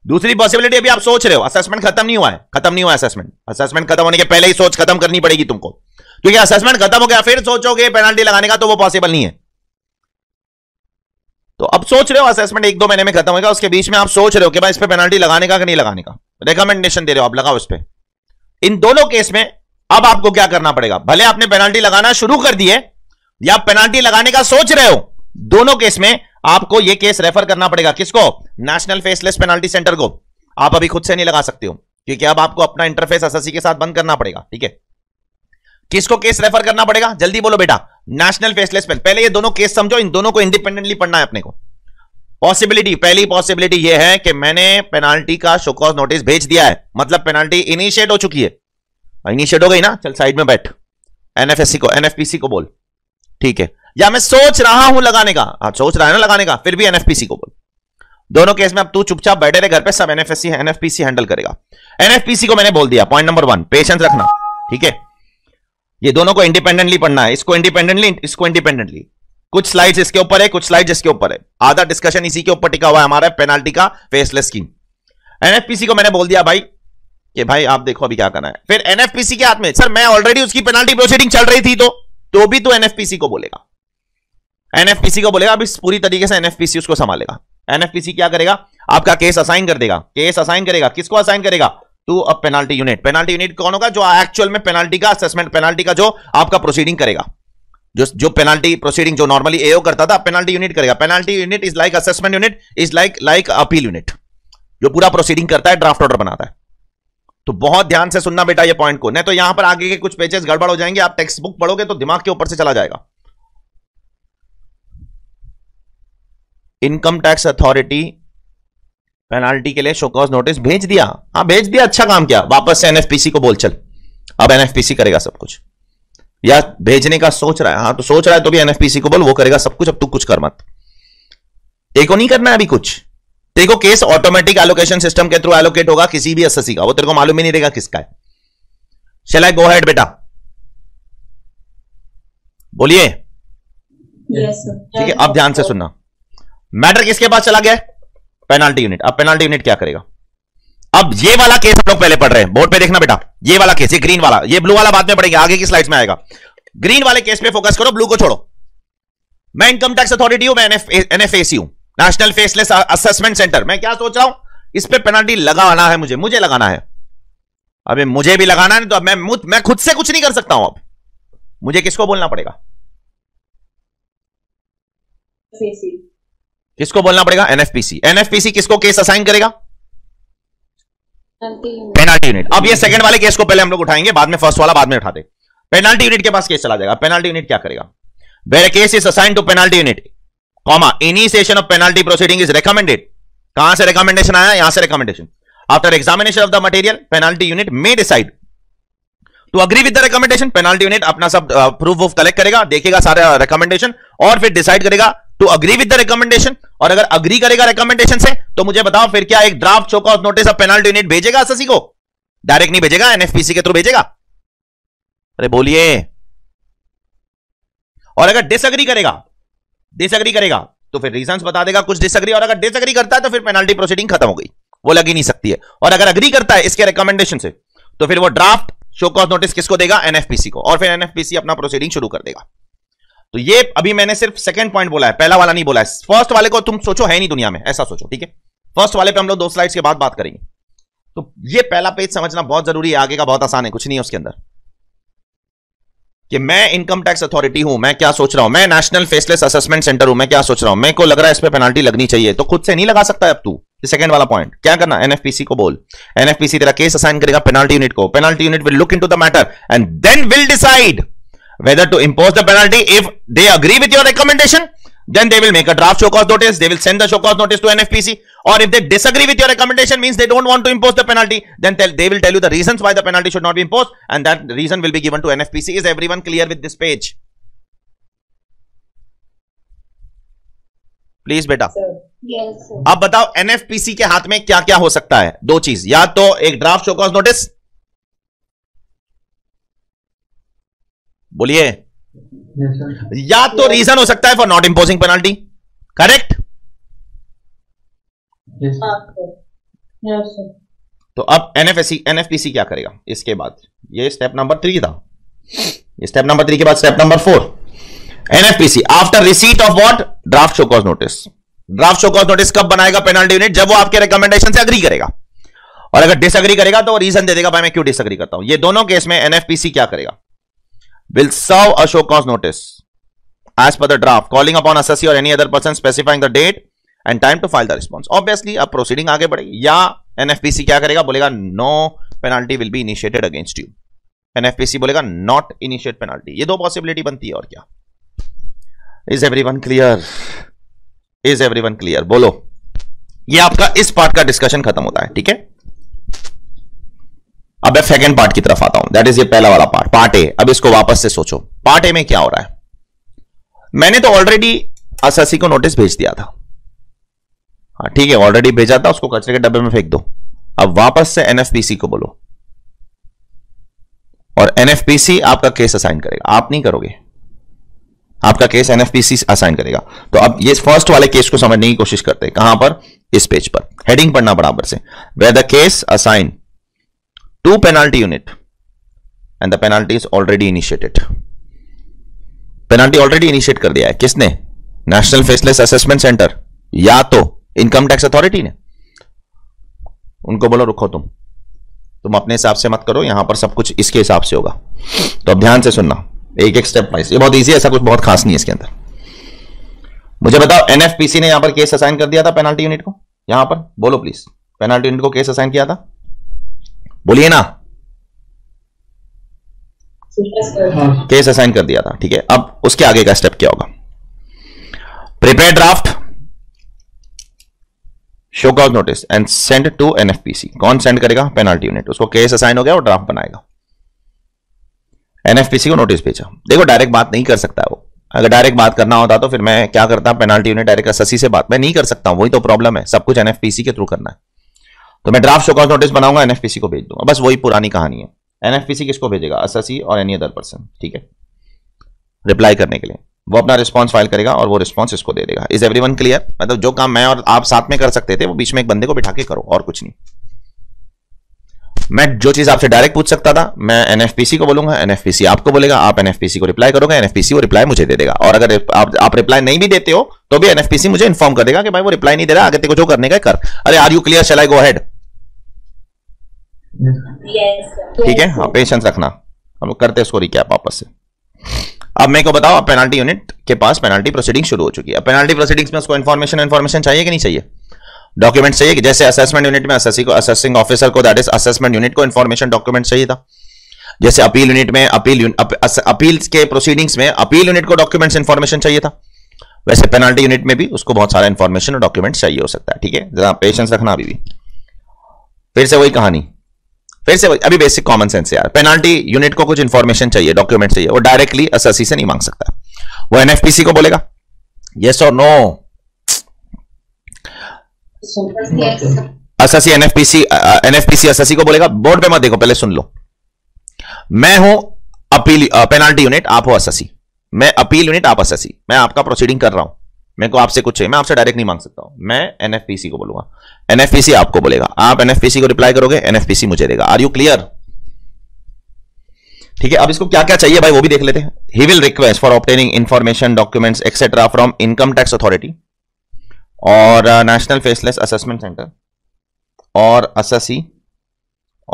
दूसरी पॉसिबिलिटी अभी आप सोच रहे हो असेसमेंट खत्म नहीं हुआ है खत्म नहीं हुआ असेसमेंट असेसमेंट खत्म होने के पहले ही सोच खत्म करनी पड़ेगी तुमको क्योंकि तो असेसमेंट खत्म हो गया फिर सोचोगे पेनाल्टी लगाने का तो वो पॉसिबल नहीं है तो अब सोच रहे हो असेसमेंट एक दो महीने में खत्म होगा उसके बीच में आप सोच रहे हो कि भाई इस पर पेनाल्टी लगाने का कि नहीं लगाने का रिकमेंडेशन दे रहे हो आप लगाओ उस पर इन दोनों केस में अब आपको क्या करना पड़ेगा भले आपने पेनाल्टी लगाना शुरू कर दिए या पेनाल्टी लगाने का सोच रहे हो दोनों केस में आपको यह केस रेफर करना पड़ेगा किसको नेशनल फेसलेस पेनाल्टी सेंटर को आप अभी खुद से नहीं लगा सकते हो क्योंकि अब आपको अपना इंटरफेस एसएससी के साथ बंद करना पड़ेगा ठीक है किसको केस रेफर करना पड़ेगा जल्दी बोलो बेटा नेशनल फेसलेस पेन पहले ये दोनों केस समझो इन दोनों को इंडिपेंडेंटली पढ़ना है अपने को पॉसिबिलिटी पहली पॉसिबिलिटी ये है कि मैंने पेनाल्टी का शोकॉज नोटिस भेज दिया है मतलब पेनाल्टी इनिशिएट हो चुकी है इनिशिएट हो गई ना चल साइड में बैठ एनएफएससी को एनएफपीसी को बोल ठीक है या मैं सोच रहा हूं लगाने का आप हाँ, सोच रहा है ना लगाने का फिर भी एनएफपीसी को बोल दोनों केस में अब तू चुपचाप बैठे रहे घर पे सब एनएफएससी एनएफपीसी हैंडल करेगा एनएफपीसी को मैंने बोल दिया पॉइंट नंबर वन पेशेंस रखना ठीक है ये दोनों को इंडिपेंडेंटली पढ़ना है इसको इंडिपेंडेंटली इसको इंडिपेंडेंटली कुछ स्लाइड इसके ऊपर है कुछ स्लाइड इसके ऊपर है आधा डिस्कशन इसी के ऊपर टिका हुआ है हमारा पेनाल्टी का फेसलेस स्कीम एनएफपीसी को मैंने बोल दिया भाई कि भाई आप देखो अभी क्या करना है फिर एनएफपीसी के हाथ में सर मैं ऑलरेडी उसकी पेनाल्टी प्रोसीडिंग चल रही थी तो तो भी तू तो एनएफपीसी को बोलेगा एनएफपीसी को बोलेगा अभी पूरी तरीके से एनएफपीसी उसको संभालेगा एनएफपीसी क्या करेगा आपका केस असाइन कर देगा केस असाइन करेगा किसको असाइन करेगा to a penalty unit penalty unit कौन होगा जो एक्चुअल में पेनाल्टी का असेसमेंट पेनाल्टी का जो आपका प्रोसीडिंग करेगा जो जो पेनाल्टी प्रोसीडिंग जो नॉर्मली एओ करता था पेनाल्टी यूनिट करेगा penalty unit is like assessment unit is like like appeal unit जो पूरा प्रोसीडिंग करता है ड्राफ्ट ऑर्डर बनाता है तो बहुत ध्यान से सुनना बेटा ये पॉइंट को नहीं तो यहां पर आगे के कुछ पेजेस गड़बड़ हो जाएंगे आप टेक्स्ट बुक पढ़ोगे तो दिमाग के ऊपर से चला जाएगा इनकम टैक्स अथॉरिटी पेनाल्टी के लिए शोकॉज नोटिस भेज दिया हाँ भेज दिया अच्छा काम किया वापस से एनएफपीसी को बोल चल अब एनएफपीसी करेगा सब कुछ या भेजने का सोच रहा है हाँ तो सोच रहा है तो भी एनएफपीसी को बोल वो करेगा सब कुछ अब तू कुछ कर मत एक नहीं करना है अभी कुछ देखो केस ऑटोमेटिक एलोकेशन सिस्टम के थ्रू एलोकेट होगा किसी भी एसएससी का वो तेरे को मालूम ही नहीं रहेगा किसका है चल गो हेड बेटा बोलिए ठीक है अब ध्यान से सुनना मैटर किसके पास चला गया पेनाल्टी यूनिट अब पेनाल्टी यूनिट क्या करेगा अब ये वाला केस हम लोग पहले पढ़ रहे हैं बोर्ड पे देखना बेटा ये वाला केस ये ग्रीन वाला ये ब्लू वाला बाद में पढ़ेंगे आगे की स्लाइड्स में आएगा ग्रीन वाले केस पे फोकस करो ब्लू को छोड़ो मैं इनकम टैक्स अथॉरिटी हूं मैं एनएफएसी हूं नेशनल फेसलेस असेसमेंट सेंटर मैं क्या सोच रहा हूं इस पे पेनाल्टी लगाना है मुझे मुझे लगाना है अबे मुझे भी लगाना है तो अब मैं मैं खुद से कुछ नहीं कर सकता हूं अब मुझे किसको बोलना पड़ेगा सी. किसको बोलना पड़ेगा एनएफपीसी एनएफपीसी किसको केस असाइन करेगा पेनाल्टी यूनिट अब ये सेकंड वाले केस को पहले हम लोग उठाएंगे बाद में फर्स्ट वाला बाद में उठाते पेनाल्टी यूनिट के पास केस चला जाएगा पेनाल्टी यूनिट क्या करेगा where case is assign to penalty unit comma initiation of penalty proceeding is recommended कहां से रिकमेंडेशन आया यहां से recommendation after examination of the material penalty unit may decide to agree with the recommendation penalty unit अपना सब proof of collect करेगा देखेगा सारा रिकमेंडेशन और फिर डिसाइड करेगा to agree with the recommendation और अगर अग्री करेगा रिकमेंडेशन से तो मुझे बताओ फिर क्या एक ड्राफ्ट चौका नोटिस ऑफ पेनाल्टी यूनिट भेजेगा एसएससी को डायरेक्ट नहीं भेजेगा एनएफपीसी के थ्रू भेजेगा अरे बोलिए और अगर डिसअग्री करेगा डिसएग्री करेगा तो फिर रीजन बता देगा कुछ डिसएग्री और अगर डिसएग्री करता है तो फिर पेनाल्टी प्रोसीडिंग खत्म हो गई वो लगी नहीं सकती है और अगर अग्री करता है इसके रिकमेंडेशन से तो फिर वो ड्राफ्ट शो कॉज नोटिस किसको देगा एनएफपीसी को और फिर एनएफपीसी अपना प्रोसीडिंग शुरू कर देगा तो ये अभी मैंने सिर्फ सेकंड पॉइंट बोला है पहला वाला नहीं बोला है फर्स्ट वाले को तुम सोचो है नहीं दुनिया में ऐसा सोचो ठीक है फर्स्ट वाले पे हम लोग दो स्लाइड्स के बाद बात करेंगे तो ये पहला पेज समझना बहुत जरूरी है आगे का बहुत आसान है कुछ नहीं है उसके अंदर कि मैं इनकम टैक्स अथॉरिटी हूं मैं क्या सोच रहा हूं मैं नेशनल फेसलेस असेसमेंट सेंटर हूं मैं क्या सोच रहा हूं मेरे को लग रहा है इस पर पेनाल्टी लगनी चाहिए तो खुद से नहीं लगा सकता है अब तू सेकंड वाला पॉइंट क्या करना एनएफपीसी को बोल एनएफपीसी तेरा केस असाइन करेगा पेनाल्टी यूनिट को penalty unit will look in the matter and then will decide whether to impose the penalty if they agree with your recommendation Then they will make a draft show cause notice. They will send the show cause notice to NFPC. Or if they disagree with your recommendation means they don't want to impose the penalty, then tell, they will tell you the reasons why the penalty should not be imposed. And that reason will be given to NFPC. Is everyone clear with this page? Please बेटा yes, अब बताओ एनएफपीसी के हाथ में क्या क्या हो सकता है दो चीज या तो एक ड्राफ्ट शोकॉज नोटिस बोलिए या तो रीजन हो सकता है for not imposing penalty correct तो अब एनएफएसी एनएफपीसी क्या करेगा इसके बाद ये स्टेप नंबर थ्री था स्टेप नंबर थ्री के बाद step number four NFPC after receipt of what draft show cause notice draft show cause notice कब बनाएगा पेनल्टी यूनिट जब वो आपके रिकमेंडेशन से अग्री करेगा और अगर डिसअग्री करेगा तो रीजन दे देगा भाई मैं क्यों डिसअग्री करता हूं ये दोनों केस में एनएफपीसी क्या करेगा will serve a show cause notice as per the draft calling upon assessee or any other person specifying the date and time to file the response obviously a proceeding aage badhegi ya NFPC kya karega bolega no penalty will be initiated against you NFPC bolega not initiate penalty ye do possibility banti hai aur kya is everyone clear is everyone clear bolo ये आपका इस part का discussion खत्म होता है ठीक है अब मैं सेकेंड पार्ट की तरफ आता हूं दैट इज ये पहला वाला पार्ट पार्ट ए अब इसको वापस से सोचो पार्ट ए में क्या हो रहा है मैंने तो ऑलरेडी एस को नोटिस भेज दिया था हाँ, ठीक है ऑलरेडी भेजा था उसको कचरे के डब्बे में फेंक दो अब वापस से एनएफपीसी को बोलो और एनएफपीसी आपका केस असाइन करेगा आप नहीं करोगे आपका केस एनएफपीसी असाइन करेगा तो अब ये फर्स्ट वाले केस को समझने की कोशिश करते हैं कहां पर इस पेज पर हेडिंग पढ़ना बराबर से whether case assign two penalty unit and the penalty is already initiated penalty already initiate कर दिया है किसने नेशनल फेसलेस असेसमेंट सेंटर या तो इनकम टैक्स अथॉरिटी ने उनको बोलो रुको तुम तुम अपने हिसाब से मत करो यहां पर सब कुछ इसके हिसाब से होगा तो अब ध्यान से सुनना एक एक स्टेप वाइज ये बहुत इजी है ऐसा कुछ बहुत खास नहीं है इसके अंदर मुझे बताओ एनएफपीसी ने यहां पर केस असाइन कर दिया था पेनल्टी यूनिट को यहां पर बोलो प्लीज पेनल्टी यूनिट को केस असाइन किया था बोलिए ना हाँ। केस असाइन कर दिया था ठीक है अब उसके आगे का स्टेप क्या होगा prepare draft show cause notice and send to NFPC कौन सेंड करेगा पेनाल्टी यूनिट उसको केस असाइन हो गया और ड्राफ्ट बनाएगा एनएफपीसी को नोटिस भेजा देखो डायरेक्ट बात नहीं कर सकता वो अगर डायरेक्ट बात करना होता तो फिर मैं क्या करता पेनाल्टी यूनिट डायरेक्ट एसएससी से बात मैं नहीं कर सकता वही तो प्रॉब्लम है सब कुछ एनएफपीसी के थ्रू करना है तो मैं ड्राफ्ट शो नोटिस बनाऊंगा एनएफपीसी को भेज दूंगा बस वही पुरानी कहानी है एनएफपीसी किसको भेजेगा अससी और एनी अदर पर्सन ठीक है रिप्लाई करने के लिए वो अपना रिस्पॉन्स फाइल करेगा और वो रिस्पॉन्स इसको दे देगा इज एवरी वन क्लियर मतलब जो काम मैं और आप साथ में कर सकते थे वो बीच में एक बंदे को बिठा के करो और कुछ नहीं मैं जो चीज आपसे डायरेक्ट पूछ सकता था मैं एनएफपीसी को बोलूंगा एनएफपीसी आपको बोलेगा आप एनएफपीसी को रिप्लाई करोगे एनएफपीसी वो रिप्लाई मुझे दे देगा और अगर आप, आप रिप्लाई नहीं भी देते हो तो भी एनएफपीसी मुझे इन्फॉर्म कर देगा कि भाई वो रिप्लाई नहीं दे रहा आगे तेरे को जो करने का कर अरे आर यू क्लियर चलाई गो हेड ठीक है पेशेंस रखना हम लोग करते सॉरी क्या वापस से अब मेरे को बताओ पेनाल्टी यूनिट के पास पेनाल्टी प्रोसीडिंग शुरू हो चुकी है पेनाल्टी प्रोसीडिंग्स में उसको इन्फॉर्मेशन इन्फॉर्मेशन चाहिए कि नहीं चाहिए डॉक्यूमेंट चाहिए कि जैसे असेसमेंट यूनिट में असेसी को असेसिंग ऑफिसर को दैट इज असेसमेंट यूनिट को इन्फॉर्मेशन डॉक्यूमेंट चाहिए था जैसे अपील यूनिट में अपील अप, अपील के प्रोसीडिंग्स में अपील यूनिट को डॉक्यूमेंट्स इन्फॉर्मेशन चाहिए था वैसे पेनाल्टी यूनिट में भी उसको बहुत सारा इन्फॉर्मेशन और डॉक्यूमेंट चाहिए हो सकता है ठीक है जरा पेशेंस रखना अभी भी फिर से वही कहानी फिर से अभी बेसिक कॉमन सेंस यार पेनाल्टी यूनिट को कुछ इन्फॉर्मेशन चाहिए डॉक्यूमेंट चाहिए वो डायरेक्टली असेसी से नहीं मांग सकता वो एनएफपीसी को बोलेगा यस और नो असासी एनएफपीसी एनएफपीसी असासी को बोलेगा बोर्ड पे मत देखो पहले सुन लो मैं हूं अपील पेनाल्टी यूनिट आप हो असासी मैं अपील यूनिट आप असासी मैं आपका प्रोसीडिंग कर रहा हूं मेरे को आपसे कुछ है मैं आपसे डायरेक्ट नहीं मांग सकता हूं मैं एनएफपीसी को बोलूंगा एनएफपीसी आपको बोलेगा आप एनएफपीसी को रिप्लाई करोगे एनएफपीसी मुझे देगा आर यू क्लियर ठीक है अब इसको क्या क्या चाहिए भाई वो भी देख लेते हैं he will request for obtaining information documents etcetera from income tax authority और नेशनल फेसलेस असेसमेंट सेंटर और असेसी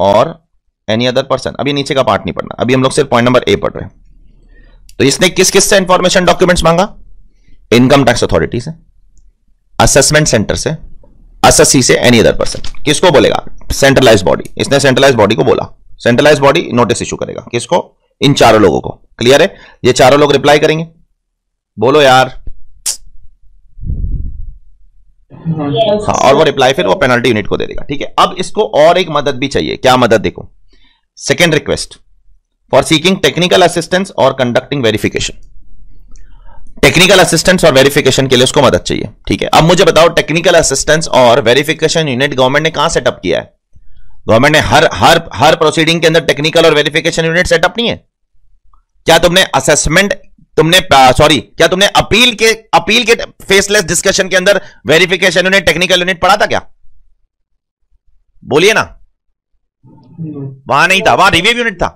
और एनी अदर पर्सन अभी नीचे का पार्ट नहीं पढ़ना अभी हम लोग सिर्फ पॉइंट नंबर ए पढ़ रहे हैं तो इसने किस किस से इंफॉर्मेशन डॉक्यूमेंट्स मांगा इनकम टैक्स अथॉरिटी से असेसमेंट सेंटर से असेसी से एनी अदर पर्सन किसको बोलेगा सेंट्रलाइज बॉडी इसने सेंट्रलाइज बॉडी को बोला सेंट्रलाइज बॉडी नोटिस इशू करेगा किसको इन चारों लोगों को क्लियर है ये चारों लोग रिप्लाई करेंगे बोलो यार हाँ और वो रिप्लाई फिर वो पेनल्टी यूनिट को दे देगा ठीक है अब इसको और एक मदद भी चाहिए क्या मदद देखो second request for seeking technical assistance और कंडक्टिंग वेरिफिकेशन टेक्निकल असिस्टेंस और वेरिफिकेशन के लिए उसको मदद चाहिए ठीक है अब मुझे बताओ टेक्निकल असिस्टेंस और वेरिफिकेशन यूनिट गवर्नमेंट ने कहा सेटअप किया है गवर्नमेंट ने हर हर हर प्रोसीडिंग के अंदर टेक्निकल और वेरिफिकेशन यूनिट सेटअप नहीं है क्या तुमने असेसमेंट तुमने सॉरी क्या तुमने अपील के अपील के फेसलेस डिस्कशन के अंदर वेरिफिकेशन यूनिट टेक्निकल यूनिट पढ़ा था क्या बोलिए ना वहां नहीं था वहां रिव्यू यूनिट था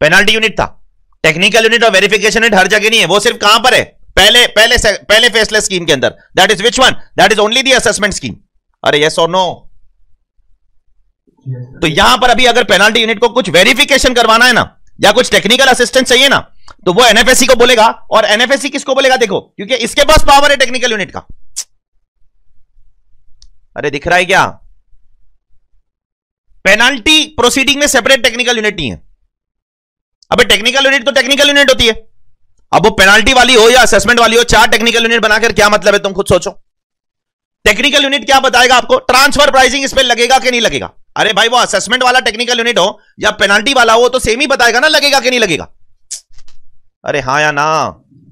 पेनाल्टी यूनिट था टेक्निकल यूनिट और वेरिफिकेशन यूनिट हर जगह नहीं है वो सिर्फ कहां पर है पहले पहले पहले फेसलेस स्कीम के अंदर that is which one that is only the assessment scheme अरे यस और नो तो यहां पर अभी अगर पेनाल्टी यूनिट को कुछ वेरिफिकेशन करवाना है ना या कुछ टेक्निकल असिस्टेंस चाहिए ना तो वो एनएफएससी को बोलेगा और एनएफएससी किसको बोलेगा देखो क्योंकि इसके पास पावर है टेक्निकल यूनिट का अरे दिख रहा है क्या पेनाल्टी प्रोसीडिंग में सेपरेट टेक्निकल यूनिट नहीं है अबे टेक्निकल यूनिट तो टेक्निकल यूनिट होती है अब वो पेनाल्टी वाली हो या असेसमेंट वाली हो चार टेक्निकल यूनिट बनाकर क्या मतलब है तुम खुद सोचो टेक्निकल यूनिट क्या बताएगा आपको ट्रांसफर प्राइसिंग इस पर लगेगा कि नहीं लगेगा अरे भाई वो असेसमेंट वाला टेक्निकल यूनिट हो या पेनाल्टी वाला हो तो सेम ही बताएगा ना लगेगा कि नहीं लगेगा अरे हाँ या ना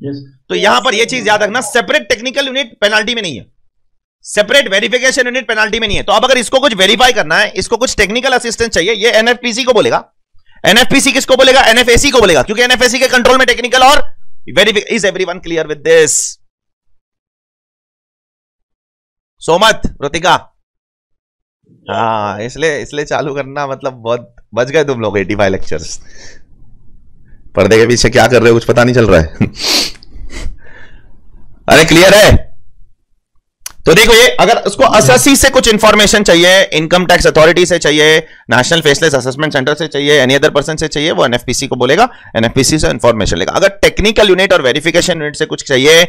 yes. तो यहां पर यह चीज याद रखना सेपरेट टेक्निकल यूनिट पेनाल्टी में नहीं है सेपरेट वेरिफिकेशन यूनिट पेनाल्टी में नहीं है तो अब अगर इसको कुछ वेरीफाई करना है इसको कुछ टेक्निकल असिस्टेंस चाहिए ये एनएफपीसी को बोलेगा एनएफपीसी किसको बोलेगा एनएफएसी को बोलेगा क्योंकि एनएफएसी के कंट्रोल में टेक्निकल और वेरिफिक is everyone clear with this सोमत रोतिका हाँ इसलिए इसलिए चालू करना मतलब बहुत बच गए तुम लोग एटी फाइव लेक्चर्स पर्दे के पीछे क्या कर रहे हो कुछ पता नहीं चल रहा है अरे क्लियर है तो देखो ये अगर उसको असेसी से कुछ इंफॉर्मेशन चाहिए इनकम टैक्स अथॉरिटी से चाहिए नेशनल फेसलेस असेसमेंट सेंटर से चाहिए एनी अदर पर्सन से चाहिए वो एनएफपीसी को बोलेगा एनएफपीसी से इंफॉर्मेशन लेगा अगर टेक्निकल यूनिट और वेरिफिकेशन यूनिट से कुछ चाहिए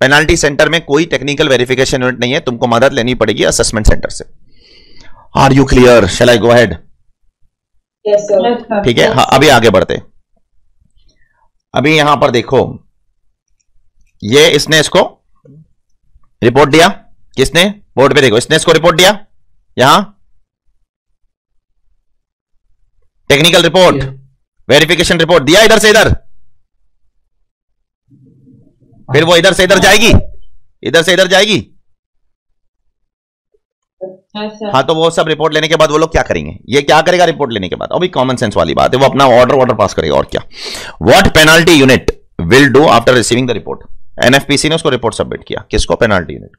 पेनाल्टी सेंटर में कोई टेक्निकल वेरिफिकेशन यूनिट नहीं है तुमको मदद लेनी पड़ेगी असेसमेंट सेंटर से are you clear shall I go ahead ठीक है हाँ, अभी आगे बढ़ते अभी यहां पर देखो ये इसने इसको रिपोर्ट दिया किसने बोर्ड पे देखो इसने इसको रिपोर्ट दिया यहां टेक्निकल रिपोर्ट वेरिफिकेशन रिपोर्ट दिया इधर से इधर फिर वो इधर से इधर जाएगी इधर से इधर जाएगी हाँ, हाँ तो वो सब रिपोर्ट लेने के बाद वो लोग क्या करेंगे ये क्या करेगा रिपोर्ट लेने के बाद अभी कॉमन सेंस वाली बात है वो अपना ऑर्डर ऑर्डर पास करेगा और क्या what penalty unit will do after receiving the report NFPC ने उसको रिपोर्ट सबमिट किया किसको पेनाल्टी यूनिट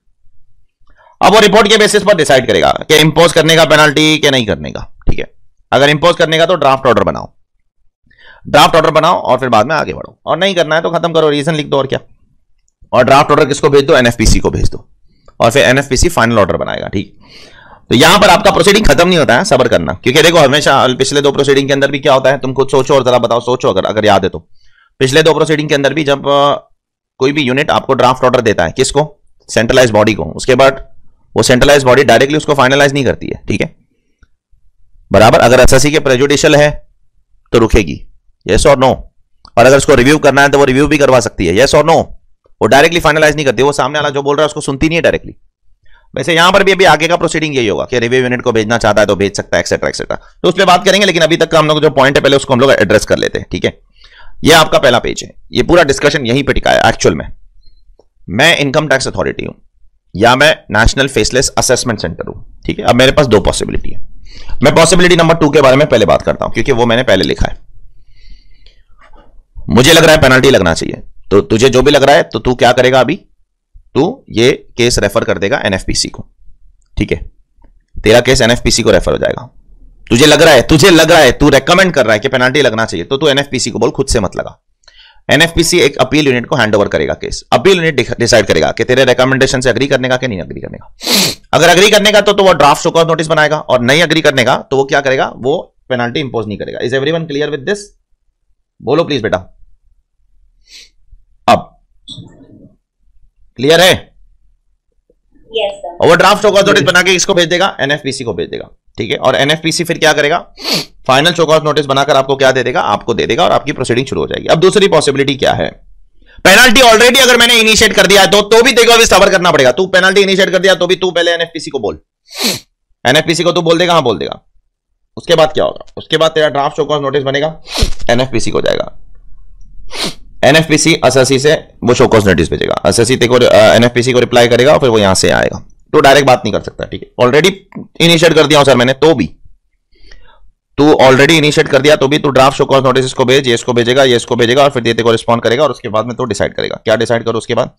अब वो रिपोर्ट के बेसिस पर डिसाइड करेगा कि इंपोज करने का पेनाल्टी के नहीं करने का ठीक है अगर इंपोज करने का तो ड्राफ्ट ऑर्डर बनाओ ड्राफ्ट ऑर्डर बनाओ और फिर बाद में आगे बढ़ो और नहीं करना है तो खत्म करो रीजन लिख दो और क्या और ड्राफ्ट ऑर्डर किसको भेज दो एनएफपीसी को भेज दो और फिर एनएफपीसी फाइनल ऑर्डर बनाएगा ठीक तो यहां पर आपका प्रोसीडिंग खत्म नहीं होता है सबर करना क्योंकि देखो हमेशा पिछले दो प्रोसीडिंग के अंदर भी क्या होता है तुम खुद सोचो और जरा बताओ सोचो अगर अगर याद है तो पिछले दो प्रोसीडिंग के अंदर भी जब कोई भी यूनिट आपको ड्राफ्ट ऑर्डर देता है किसको सेंट्रलाइज बॉडी को उसके बाद वो सेंट्रलाइज बॉडी डायरेक्टली उसको फाइनलाइज नहीं करती है ठीक है बराबर अगर एस के प्रेजुडिशियल है तो रुकेगी येस और नो और अगर उसको रिव्यू करना है तो वो रिव्यू भी करवा सकती है येस और नो वो डायरेक्टली फाइनलाइज नहीं करती वो सामने वाला जो बोल रहा है उसको सुनती नहीं है डायरेक्टली वैसे यहां पर भी अभी आगे का प्रोसीडिंग यही होगा कि रिव्यू यूनिट को भेजना चाहता है तो भेज सकता है एक्सेट्रा एक्सेट्रा तो उस पर बात करेंगे लेकिन अभी तक का हम लोग जो पॉइंट है पहले उसको हम लोग एड्रेस कर लेते हैं ठीक है ये आपका पहला पेज है ये पूरा डिस्कशन यहीं पर टिका है एक्चुअल में मैं इनकम टैक्स अथॉरिटी हूं या मैं नेशनल फेसलेस असेसमेंट सेंटर हूं ठीक है अब मेरे पास दो पॉसिबिलिटी है मैं पॉसिबिलिटी नंबर टू के बारे में पहले बात करता हूं क्योंकि वो मैंने पहले लिखा है मुझे लग रहा है पेनल्टी लगना चाहिए तो तुझे जो भी लग रहा है तो तू क्या करेगा अभी तो ये केस रेफर कर देगा एनएफपीसी को ठीक है तेरा केस एनएफपीसी को रेफर हो जाएगा तुझे लग रहा है तुझे लग रहा है तू रेकमेंड कर रहा है कि पेनाल्टी लगना चाहिए तो तू एनएफपीसी को बोल खुद से मत लगा एनएफपीसी एक अपील यूनिट को हैंड ओवर करेगा केस अपील यूनिट डिसाइड करेगा कि तेरे रिकमेंडेशन से अग्री करने का कि नहीं अग्री करने का अगर अग्री करने का तो, तो वो ड्राफ्ट शोकॉज नोटिस बनाएगा और नहीं अग्री करने का तो वो क्या करेगा वो पेनाल्टी इंपोज नहीं करेगा is every clear with this बोलो प्लीज बेटा क्लियर है ओवर ड्राफ्ट नोटिस बना के इसको भेज देगा एनएफपीसी को भेज देगा ठीक है और एनएफपीसी फिर क्या करेगा फाइनल चौकआउट नोटिस बनाकर आपको क्या दे देगा आपको दे देगा और आपकी प्रोसीडिंग शुरू हो जाएगी अब दूसरी पॉसिबिलिटी क्या है पेनल्टी ऑलरेडी अगर मैंने इनिशिएट कर दिया है तो तो भी देखो अभी सबर करना पड़ेगा तू पेनल्टी इनिशिएट कर दिया तो भी तू पहले एनएफपीसी को बोल एनएफपीसी को तू बोल देगा हाँ बोल देगा उसके बाद क्या होगा उसके बाद तेरा ड्राफ्ट चौकआउट नोटिस बनेगा एनएफपीसी को जाएगा एनएफपीसी एसएससी से वो कॉज नोटिस भेजेगा एसएससी को एनएफपीसी को रिप्लाई करेगा और फिर वो यहां से आएगा तो डायरेक्ट बात नहीं कर सकता ठीक है ऑलरेडी इनिशिएट कर दिया हूं सर मैंने तो भी तू ऑलरेडी इनिशिएट कर दिया तो भी तू ड्राफ्ट शो कॉज नोटिस इसको भेज ये इसको भेजेगा ये इसको भेजेगा और फिर देते को रिस्पॉन्ड करेगा और उसके बाद में तो डिसाइड करेगा क्या डिसाइड करो उसके बाद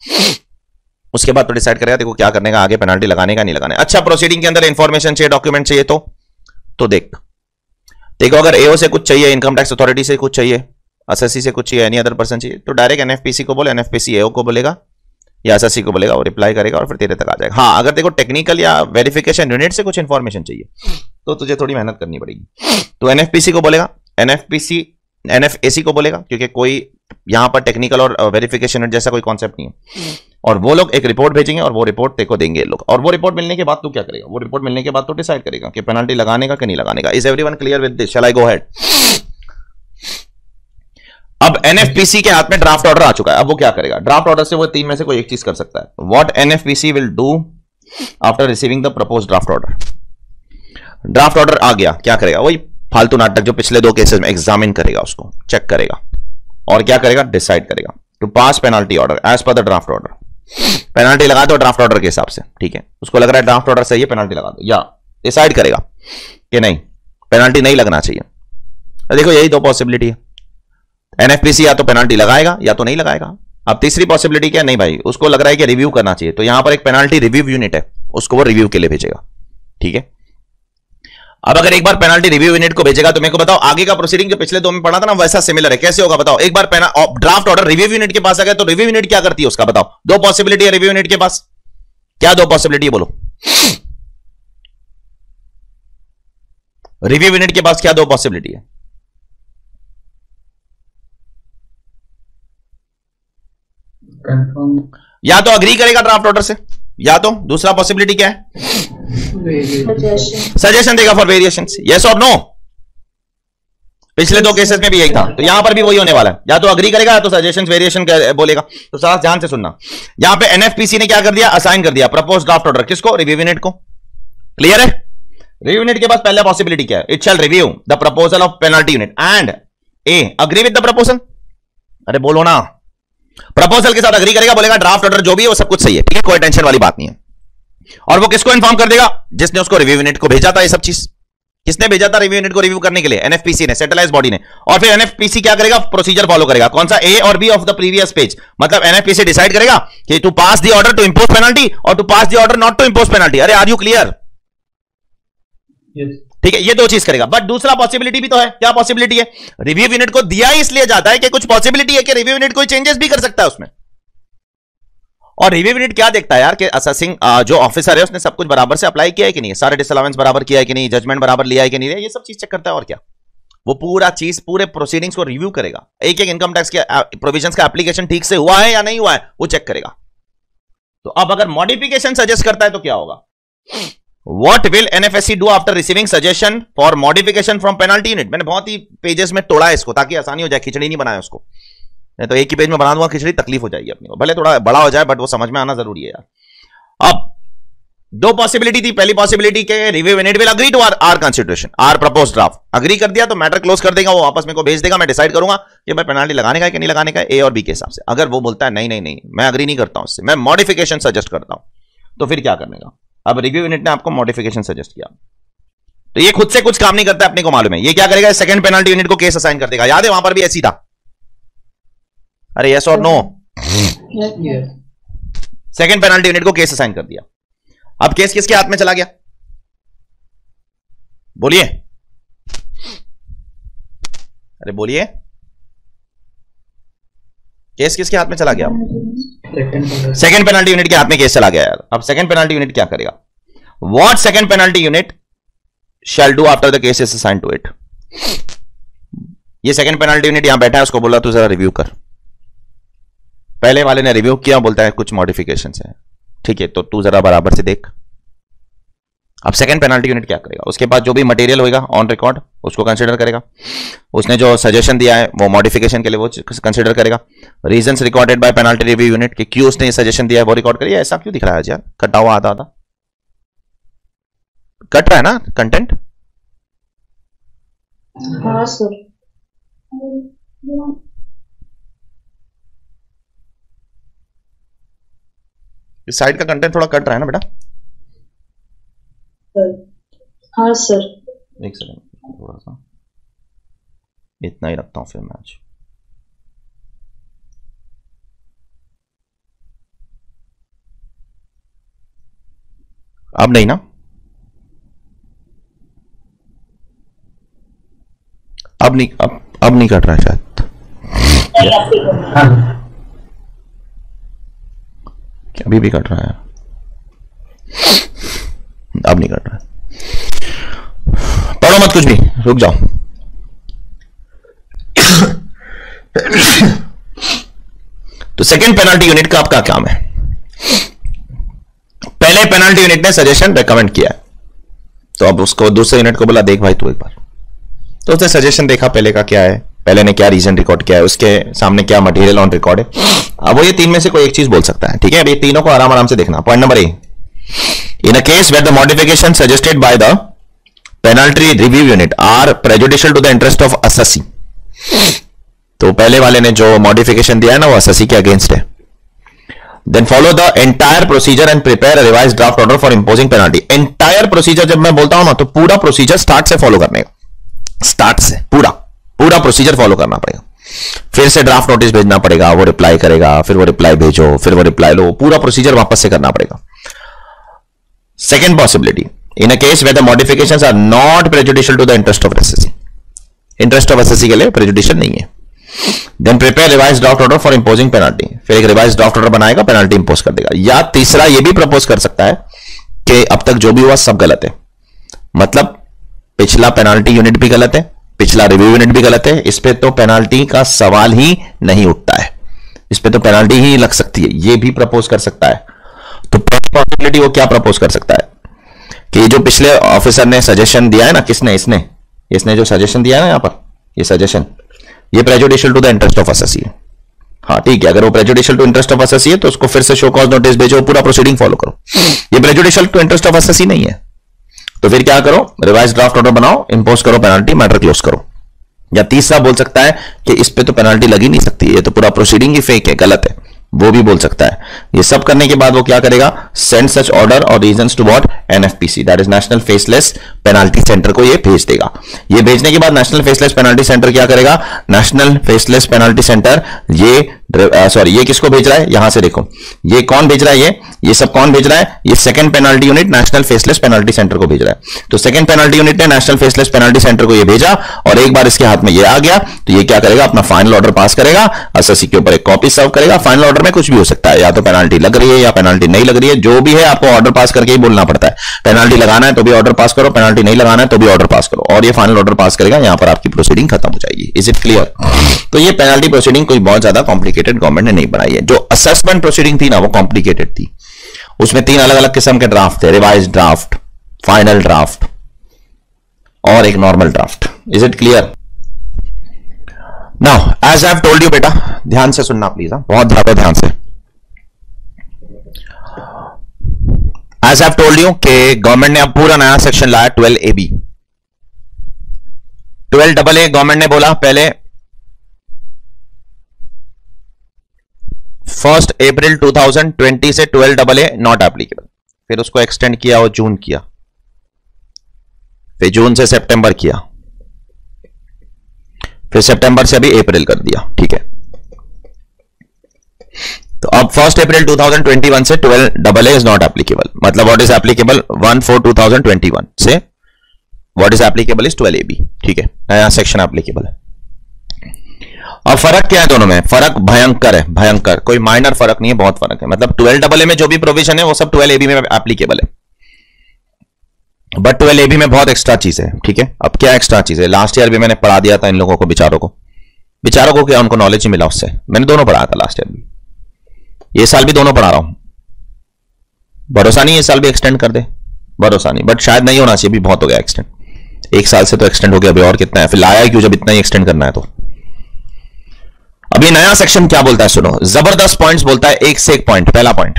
उसके बाद तो डिसाइड करेगा देखो क्या करने का आगे पेनाल्टी लगाने का नहीं लगाने अच्छा प्रोसीडिंग के अंदर इन्फॉर्मेशन चाहिए डॉक्यूमेंट चाहिए तो तो देख देखो अगर एओ से कुछ चाहिए इनकम टैक्स अथॉरिटी से कुछ चाहिए एस से कुछ चाहिए एनी अदर पर्सन चाहिए तो डायरेक्ट एन को बोले एन एओ को बोलेगा या एस को बोलेगा वो रिप्लाई करेगा और फिर तेरे तक आ जाएगा हाँ अगर देखो टेक्निकल या वेरिफिकेशन यूनिट से कुछ इन्फॉर्मेशन चाहिए तो तुझे थोड़ी मेहनत करनी पड़ेगी तो एन को बोलेगा एन एन को बोलेगा क्योंकि कोई यहाँ पर टेक्निकल और वेरिफिकेशन uh, जैसा कोई कॉन्सेप्ट नहीं है और वो लोग एक रिपोर्ट भेजेंगे और वो रिपोर्ट देखो देंगे लोग और वो रिपोर्ट मिलने के बाद तू क्या करेगा वो रिपोर्ट मिलने के बाद तो डिसाइड करेगा कि पेनल्टी लगाने का कि नहीं लगाने का is every one clear with this shall I go ahead अब एनएफपीसी के हाथ में ड्राफ्ट ऑर्डर आ चुका है अब वो क्या करेगा ड्राफ्ट ऑर्डर से वो तीन में से कोई एक चीज कर सकता है what NFPC will do after receiving the propose draft order draft order आ गया क्या करेगा वही फालतू नाटक जो पिछले दो केसेस में एग्जामिन करेगा उसको चेक करेगा और क्या करेगा डिसाइड करेगा to pass penalty order as per the draft order penalty लगा दो ड्राफ्ट ऑर्डर के हिसाब से ठीक है उसको लग रहा है ड्राफ्ट ऑर्डर सही है पेनाल्टी लगा दो या डिसाइड करेगा कि नहीं पेनाल्टी नहीं लगना चाहिए देखो यही दो पॉसिबिलिटी है एनएफपीसी या तो पेनाल्टी लगाएगा या तो नहीं लगाएगा अब तीसरी पॉसिबिलिटी क्या नहीं भाई उसको लग रहा है कि रिव्यू करना चाहिए तो यहां पर एक पेनाल्टी रिव्यू यूनिट है उसको वो रिव्यू के लिए भेजेगा ठीक है अब अगर एक बार पेनाल्टी रिव्यू यूनिट को भेजेगा तो मेरे को बताओ आगे का प्रोसीडिंग जो पिछले दो में पढ़ा था ना वैसा सिमिलर है कैसे होगा बताओ एक बार ड्राफ्ट ऑर्डर रिव्यू यूनिट के पास आ गया तो रिव्यू यूनिट क्या करती है उसका बताओ दो पॉसिबिलिटी है रिव्यू यूनिट के पास क्या दो पॉसिबिलिटी है बोलो रिव्यू यूनिट के पास क्या दो पॉसिबिलिटी है कंफर्म या तो अग्री करेगा ड्राफ्ट ऑर्डर से या तो दूसरा पॉसिबिलिटी क्या है सजेशन देगा फॉर वेरिएशन यस और नो पिछले दो केसेस में भी यही था तो यहां पर भी वही होने वाला है या तो अग्री करेगा या तो सजेशन वेरिएशन बोलेगा तो सारा ध्यान से सुनना यहां पे एनएफपीसी ने क्या कर दिया असाइन कर दिया प्रपोज ड्राफ्ट ऑर्डर किसको रिव्यू यूनिट को क्लियर है रिव्यू यूनिट के पास पहला पॉसिबिलिटी क्या है it shall review the proposal of penalty unit and a agree with the proposal अरे बोलो ना प्रपोजल के साथ अग्री करेगा बोलेगा ड्राफ्ट ऑर्डर जो भी है वो सब कुछ सही है ठीक है कोई टेंशन वाली बात नहीं है और वो किसको इन्फॉर्म कर देगा जिसने उसको रिव्यू यूनिट को भेजा था ये सब चीज किसने भेजा था रिव्यू यूनिट को रिव्यू करने के लिए एनएफपीसी ने सेटेलाइज बॉडी ने और फिर एनएफपीसी क्या करेगा प्रोसीजर फॉलो करेगा कौन सा ए और B of the previous page मतलब एनएफपीसी डिसाइड करेगा कि to pass the order to impose penalty और to pass the order not to impose penalty अरे आर यू क्लियर ठीक है ये दो चीज करेगा बट दूसरा पॉसिबिलिटी भी तो है क्या पॉसिबिलिटी है रिव्यू यूनिट को दिया इसलिए जाता है कि कुछ पॉसिबिलिटी है कि रिव्यू यूनिट कोई चेंजेस भी कर सकता है उसमें और रिव्यू यूनिट क्या देखता है यार कि असेसिंग जो ऑफिसर है उसने सब कुछ बराबर से अप्लाई किया है कि नहीं सारे डिसअलाउंस बराबर किया है कि नहीं जजमेंट बराबर लिया है कि नहीं ये सब चीज चेक करता है और क्या वो पूरा चीज पूरे प्रोसीडिंग्स को रिव्यू करेगा एक एक इनकम टैक्स के प्रोविजंस का एप्लीकेशन ठीक से हुआ है या नहीं हुआ है वो चेक करेगा तो अब अगर मॉडिफिकेशन सजेस्ट करता है तो क्या होगा what will NFSC do after receiving suggestion for modification from penalty unit मैंने बहुत ही पेजेस में तोड़ा है इसको ताकि आसानी हो जाए खिचड़ी नहीं बनाया उसको नहीं तो एक ही पेज में बना दूंगा खिचड़ी तकलीफ हो जाएगी अपने भले थोड़ा बड़ा हो जाए बट वो समझ में आना जरूरी है यार अब दो पॉसिबिलिटी थी पहली पॉसिबिलिटी के review unit will agree to or or constitution or propose draft agree कर दिया तो मैटर क्लोज कर देगा वो वापस मेरे को भेज देगा मैं डिसाइड करूंगा कि मैं पेनाल्टी लगाने का है कि नहीं लगाने का ए और बी के हिसाब से अगर वो बोलता है नहीं नहीं नहीं मैं अग्री नहीं करता हूं उससे मैं मॉडिफिकेशन सजेस्ट करता हूं तो फिर क्या करने का अब रिव्यू यूनिट ने आपको मॉडिफिकेशन सजेस्ट किया तो ये खुद से कुछ काम नहीं करता अपने को मालूम है ये क्या करेगा सेकंड पेनल्टी यूनिट को केस असाइन कर देगा याद है वहां पर भी ऐसी था अरे यस और नो सेकंड पेनल्टी यूनिट को केस असाइन कर दिया अब केस किसके हाथ में चला गया बोलिए अरे बोलिए केस किसके हाथ में चला गया सेकंड पेनल्टी यूनिट के हाथ में केस चला गया अब सेकंड पेनल्टी यूनिट क्या करेगा what second penalty unit shall do after the case is assign to it ये सेकंड पेनल्टी यूनिट यहां बैठा है उसको बोला तू जरा रिव्यू कर पहले वाले ने रिव्यू किया बोलता है कुछ मॉडिफिकेशन है ठीक है तो तू जरा बराबर से देख अब सेकंड पेनल्टी यूनिट क्या करेगा उसके बाद जो भी मटेरियल होगा ऑन रिकॉर्ड उसको कंसिडर करेगा उसने जो सजेशन दिया है वो मॉडिफिकेशन के लिए वो कंसिडर करेगा reason recorded by penalty review unit कि क्यों उसने सजेशन दिया है वो रिकॉर्ड करिए ऐसा क्यों दिख रहा है यार कटा हुआ आधा आधा कट रहा है ना कंटेंट हाँ, साइड का कंटेंट थोड़ा कट रहा है ना बेटा हाँ सर एक सेकंड थोड़ा सा इतना ही रखता हूँ फिर मैच अब नहीं ना अब नहीं अब अब नहीं कट रहा शायद हाँ। अभी भी कट रहा है अब नहीं करना पढ़ो मत कुछ भी रुक जाओ तो सेकेंड पेनाल्टी यूनिट का आपका काम है पहले पेनाल्टी यूनिट ने सजेशन रेकमेंड किया तो अब उसको दूसरे यूनिट को बोला देख भाई तू एक बार तो उसने सजेशन देखा पहले का क्या है पहले ने क्या रीजन रिकॉर्ड किया है उसके सामने क्या मटेरियल ऑन रिकॉर्ड है अब वो ये तीन में से कोई एक चीज बोल सकता है ठीक है अब ये तीनों को आराम आराम से देखना point number A In a case where the modifications suggested by the penalty review unit are prejudicial to the interest of assessee. तो पहले वाले ने जो मॉडिफिकेशन दिया है ना वो अससी के अगेंस्ट है then follow the entire procedure and prepare revise draft order for imposing penalty entire procedure जब मैं बोलता हूं ना तो पूरा प्रोसीजर स्टार्ट से फॉलो करने का स्टार्ट से पूरा पूरा प्रोसीजर फॉलो करना पड़ेगा फिर से ड्राफ्ट नोटिस भेजना पड़ेगा वो रिप्लाई करेगा फिर वो रिप्लाई भेजो फिर वो रिप्लाई लो पूरा प्रोसीजर वापस से करना पड़ेगा Second possibility, in a case where the modifications are not prejudicial to the interest of SSC. Interest of SSC के लिए prejudicial नहीं है then prepare revised draft order for imposing penalty फिर एक revised draft order बनाएगा penalty impose कर देगा या तीसरा ये भी propose कर सकता है कि अब तक जो भी हुआ सब गलत है मतलब पिछला penalty unit भी गलत है पिछला रिव्यू यूनिट भी गलत है इस पर तो पेनल्टी का सवाल ही नहीं उठता है इस पर तो पेनल्टी ही लग सकती है ये भी प्रपोज कर सकता है पॉसिबिलिटी वो क्या प्रपोज कर सकता है कि जो पिछले ऑफिसर ने सजेशन दिया है ना किसने इसने इसने जो सजेशन दिया है ना यहां पर ये सजेशन ये prejudicial to the interest of assessee है हाँ ठीक है अगर वो prejudicial to interest of assessee है तो उसको फिर से शो कॉज नोटिस भेजो पूरा प्रोसीडिंग फॉलो करो ये prejudicial to interest of assessee नहीं है तो फिर क्या करो रिवाइज ड्राफ्ट ऑर्डर बनाओ इंपोज करो पेनाल्टी मैटर क्लोज करो या तीसरा बोल सकता है कि इस पर तो पेनाल्टी लगी नहीं सकती ये तो पूरा प्रोसीडिंग ही फेक है गलत है वो भी बोल सकता है ये सब करने के बाद वो क्या करेगा सेंड सच ऑर्डर और reason to what NFPC that is national faceless penalty centre को ये भेज देगा ये भेजने के बाद नेशनल फेसलेस पेनाल्टी सेंटर क्या करेगा नेशनल फेसलेस पेनाल्टी सेंटर ये सॉरी ये किसको भेज रहा है यहां से देखो ये कौन भेज रहा है ये ये सब कौन भेज रहा है ये second penalty unit national faceless penalty centre को भेज रहा है तो सेकंड पेनल्टी यूनिट ने नेशनल फेसलेस पेनल्टी सेंटर को ये भेजा और एक बार इसके हाथ में ये आ गया तो ये क्या करेगा अपना फाइनल ऑर्डर पास करेगा एसएससी के ऊपर एक कॉपी सर्व करेगा फाइनल ऑर्डर में कुछ भी हो सकता है या तो पेनल्टी लग रही है या पेनल्टी नहीं लग रही है जो भी है आपको ऑर्डर पास करके ही बोलना पड़ता है पेनल्टी लगाना है तो भी ऑर्डर पास करो पेनल्टी नहीं लगाना है तो भी ऑर्डर पास करो और ये फाइनल ऑर्डर पास करेगा यहां पर आपकी प्रोसीडिंग खत्म हो जाएगी इज इट क्लियर तो ये पेनल्टी प्रोसीडिंग कोई बहुत ज्यादा कॉम्प्लिकेट कॉम्प्लिकेटेड गवर्नमेंट ने नहीं बनाई है जो असेसमेंट प्रोसीडिंग थी ना वो कॉम्प्लिकेटेड थी उसमें तीन अलग अलग किस्म के ड्राफ्ट थे रिवाइज ड्राफ्ट फाइनल ड्राफ्ट और एक normal draft is it clear now as I told you बेटा ध्यान से सुनना प्लीज हाँ। बहुत ज्यादा ध्यान से एज आई टोल्ड यू के गवर्नमेंट ने अब पूरा नया सेक्शन लाया twelve A B twelve double A government ने बोला पहले फर्स्ट अप्रैल 2020 से twelve double A not applicable फिर उसको एक्सटेंड किया और जून किया फिर जून से सितंबर किया फिर सितंबर से अभी अप्रैल कर दिया ठीक है तो अब फर्स्ट अप्रैल 2021 से twelve double A is not applicable मतलब what is applicable one four two से what is applicable is twelve A B ठीक है नया सेक्शन एप्लीकेबल है अब फर्क क्या है दोनों में फर्क भयंकर है भयंकर कोई माइनर फर्क नहीं है बहुत फर्क है मतलब ट्वेल्व डबल ए में जो भी प्रोविजन है वो सब ट्वेल्व एबी में एप्लीकेबल है बट ट्वेल्व एबी में बहुत एक्स्ट्रा चीज है ठीक है अब क्या एक्स्ट्रा चीज है लास्ट ईयर भी मैंने पढ़ा दिया था इन लोगों को बिचारों को बिचारों को क्या उनको नॉलेज मिला उससे मैंने दोनों पढ़ाया था लास्ट ईयर भी ये साल भी दोनों पढ़ा रहा हूं भरोसा नहीं ये साल भी एक्सटेंड कर दे भरोसा नहीं बट शायद नहीं होना चाहिए भी बहुत हो गया एक्सटेंड एक साल से तो एक्सटेंड हो गया अभी और कितना है फिर लाया क्यों जब इतना ही एक्सटेंड करना है तो अभी नया सेक्शन क्या बोलता है सुनो जबरदस्त पॉइंट्स बोलता है एक से एक पॉइंट पहला पॉइंट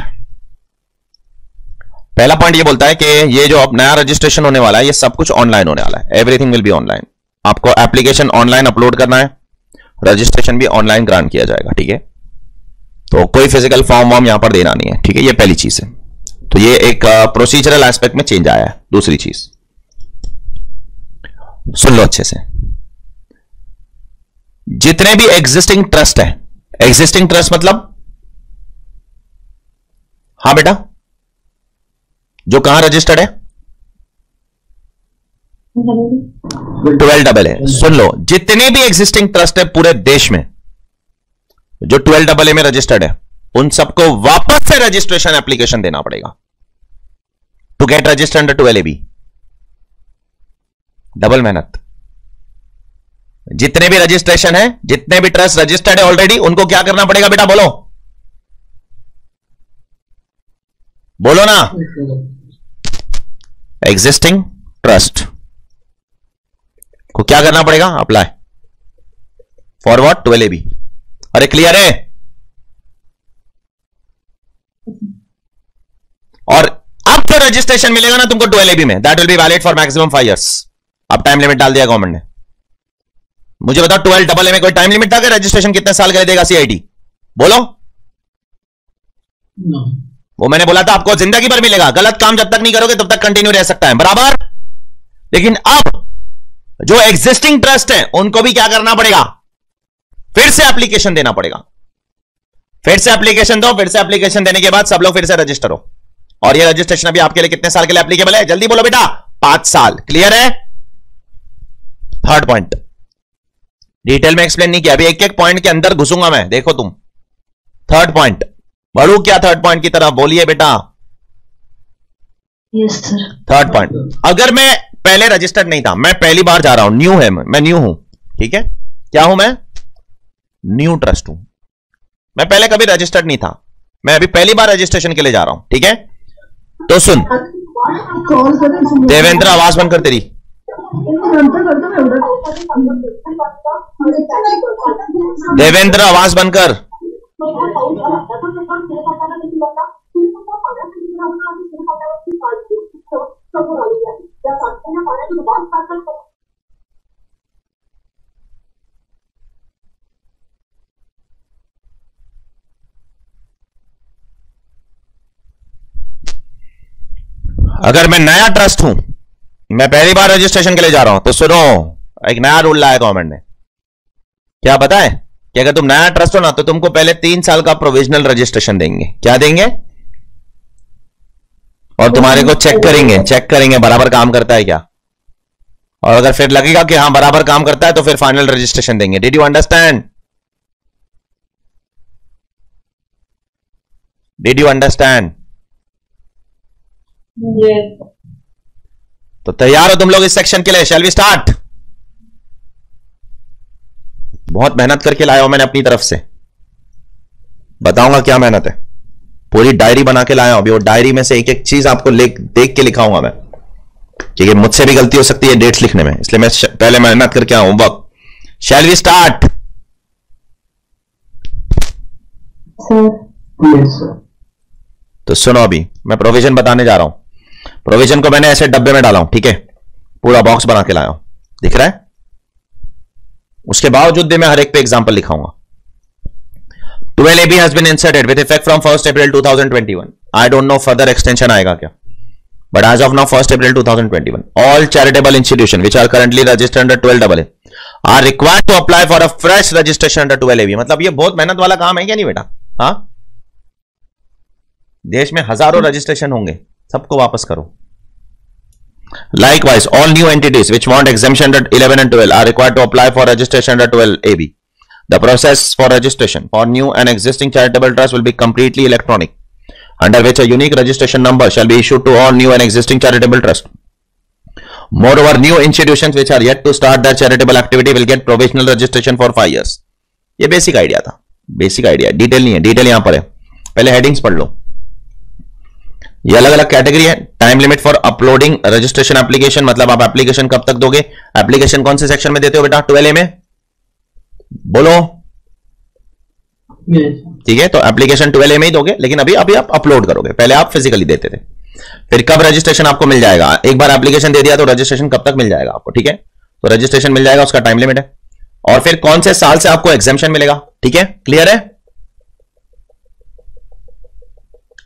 पहला पॉइंट ये बोलता है कि ये जो अब नया रजिस्ट्रेशन होने वाला है ये सब कुछ ऑनलाइन होने वाला है एवरीथिंग विल बी ऑनलाइन आपको एप्लीकेशन ऑनलाइन अपलोड करना है रजिस्ट्रेशन भी ऑनलाइन ग्रांट किया जाएगा ठीक है तो कोई फिजिकल फॉर्म वॉर्म यहां पर देना नहीं है ठीक है ये पहली चीज है तो ये एक प्रोसीजरल एस्पेक्ट में चेंज आया है दूसरी चीज सुन लो अच्छे से जितने भी एग्जिस्टिंग ट्रस्ट हैं एग्जिस्टिंग ट्रस्ट मतलब हां बेटा जो कहां रजिस्टर्ड है ट्वेल्व डबल ए सुन लो जितने भी एग्जिस्टिंग ट्रस्ट है पूरे देश में जो ट्वेल्व डबल ए में रजिस्टर्ड है उन सबको वापस से रजिस्ट्रेशन एप्लीकेशन देना पड़ेगा to get registered under twelve A B double मेहनत जितने भी रजिस्ट्रेशन है जितने भी ट्रस्ट रजिस्टर्ड है ऑलरेडी उनको क्या करना पड़ेगा बेटा बोलो बोलो ना एग्जिस्टिंग ट्रस्ट को क्या करना पड़ेगा apply forward twelve A B अरे क्लियर है और अब तो रजिस्ट्रेशन मिलेगा ना तुमको ट्वेल्व ए बी में that will be valid for maximum five years अब टाइम लिमिट डाल दिया गवर्नमेंट ने मुझे बताओ ट्वेल्व डबल एम में कोई टाइम लिमिट था रजिस्ट्रेशन कितने साल के लिए देगा सीआईटी बोलो no. वो मैंने बोला था आपको जिंदगी भर मिलेगा गलत काम जब तक नहीं करोगे तब तक कंटिन्यू रह सकता है बराबर लेकिन अब जो एग्जिस्टिंग ट्रस्ट है उनको भी क्या करना पड़ेगा फिर से एप्लीकेशन देना पड़ेगा फिर से एप्लीकेशन दो फिर से एप्लीकेशन देने के बाद सब लोग फिर से रजिस्टर हो और ये रजिस्ट्रेशन अभी आपके लिए कितने साल के लिए एप्लीकेबल है जल्दी बोलो बेटा पांच साल क्लियर है थर्ड पॉइंट डिटेल में एक्सप्लेन नहीं किया अभी एक एक पॉइंट के अंदर घुसूंगा मैं देखो तुम थर्ड पॉइंट बढ़ू क्या थर्ड पॉइंट की तरफ बोलिए बेटा यस सर थर्ड पॉइंट अगर मैं पहले रजिस्टर्ड नहीं था मैं पहली बार जा रहा हूं न्यू है मैं, मैं न्यू हूं ठीक है क्या हूं मैं न्यू ट्रस्ट हूं मैं पहले कभी रजिस्टर्ड नहीं था मैं अभी पहली बार रजिस्ट्रेशन के लिए जा रहा हूं ठीक है तो सुन देवेंद्र आवाज बनकर तेरी देवेंद्र आवाज बनकर अगर मैं नया ट्रस्ट हूं मैं पहली बार रजिस्ट्रेशन के लिए जा रहा हूं तो सुनो एक नया रूल लाया गवर्नमेंट ने क्या बताए कि अगर तुम नया ट्रस्ट हो ना तो तुमको पहले तीन साल का प्रोविजनल रजिस्ट्रेशन देंगे क्या देंगे और तुम्हारे को चेक करेंगे चेक करेंगे बराबर काम करता है क्या और अगर फिर लगेगा कि हाँ बराबर काम करता है तो फिर फाइनल रजिस्ट्रेशन देंगे did you understand did you understand तो तैयार हो तुम लोग इस सेक्शन के लिए शेल वी स्टार्ट बहुत मेहनत करके लाया हूं मैंने अपनी तरफ से बताऊंगा क्या मेहनत है पूरी डायरी बना के लाया हूं अभी वो डायरी में से एक एक चीज आपको देख के लिखाऊंगा मैं क्योंकि मुझसे भी गलती हो सकती है डेट्स लिखने में इसलिए मैं पहले मेहनत करके आया वक्त शेल वी स्टार्ट तो सुनो अभी मैं प्रोविजन बताने जा रहा हूं प्रोविजन को मैंने ऐसे डब्बे में डाला हूं ठीक है पूरा बॉक्स बना के लाया हूं दिख रहा है उसके बावजूद भी मैं हर एक पे एग्जाम्पल लिखाऊंगा twelve A B has been inserted with effect from first April two I don't know further extension आएगा क्या but as of now first April 2021, thousand all charitable institution which are currently registered under twelve double are required to apply for a fresh registration under twelve A B मतलब ये बहुत मेहनत वाला काम है क्या नहीं बेटा हाँ देश में हजारों रजिस्ट्रेशन होंगे सबको वापस करो Likewise, all new entities which want exemption under 11 and 12 are required to apply for registration under 12 AB. The process for registration for new and existing charitable trusts will be completely electronic, under which a unique registration number shall be issued to all new and existing charitable trusts. Moreover, new institutions which are yet to start their charitable activity will get provisional registration for five years. ये basic idea था Basic idea. Detail नहीं है Detail यहाँ पर है पहले headings पढ़ लो ये अलग अलग कैटेगरी है time limit for uploading registration application मतलब आप एप्लीकेशन कब तक दोगे एप्लीकेशन कौन से सेक्शन में देते हो बेटा ट्वेल्व ए में बोलो ठीक है तो एप्लीकेशन ट्वेल्व ए में ही दोगे लेकिन अभी अभी आप अपलोड करोगे पहले आप फिजिकली देते थे फिर कब रजिस्ट्रेशन आपको मिल जाएगा एक बार एप्लीकेशन दे दिया तो रजिस्ट्रेशन कब तक मिल जाएगा आपको ठीक है तो रजिस्ट्रेशन मिल जाएगा उसका टाइम लिमिट है और फिर कौन से साल से आपको एग्जामेशन मिलेगा ठीक है क्लियर है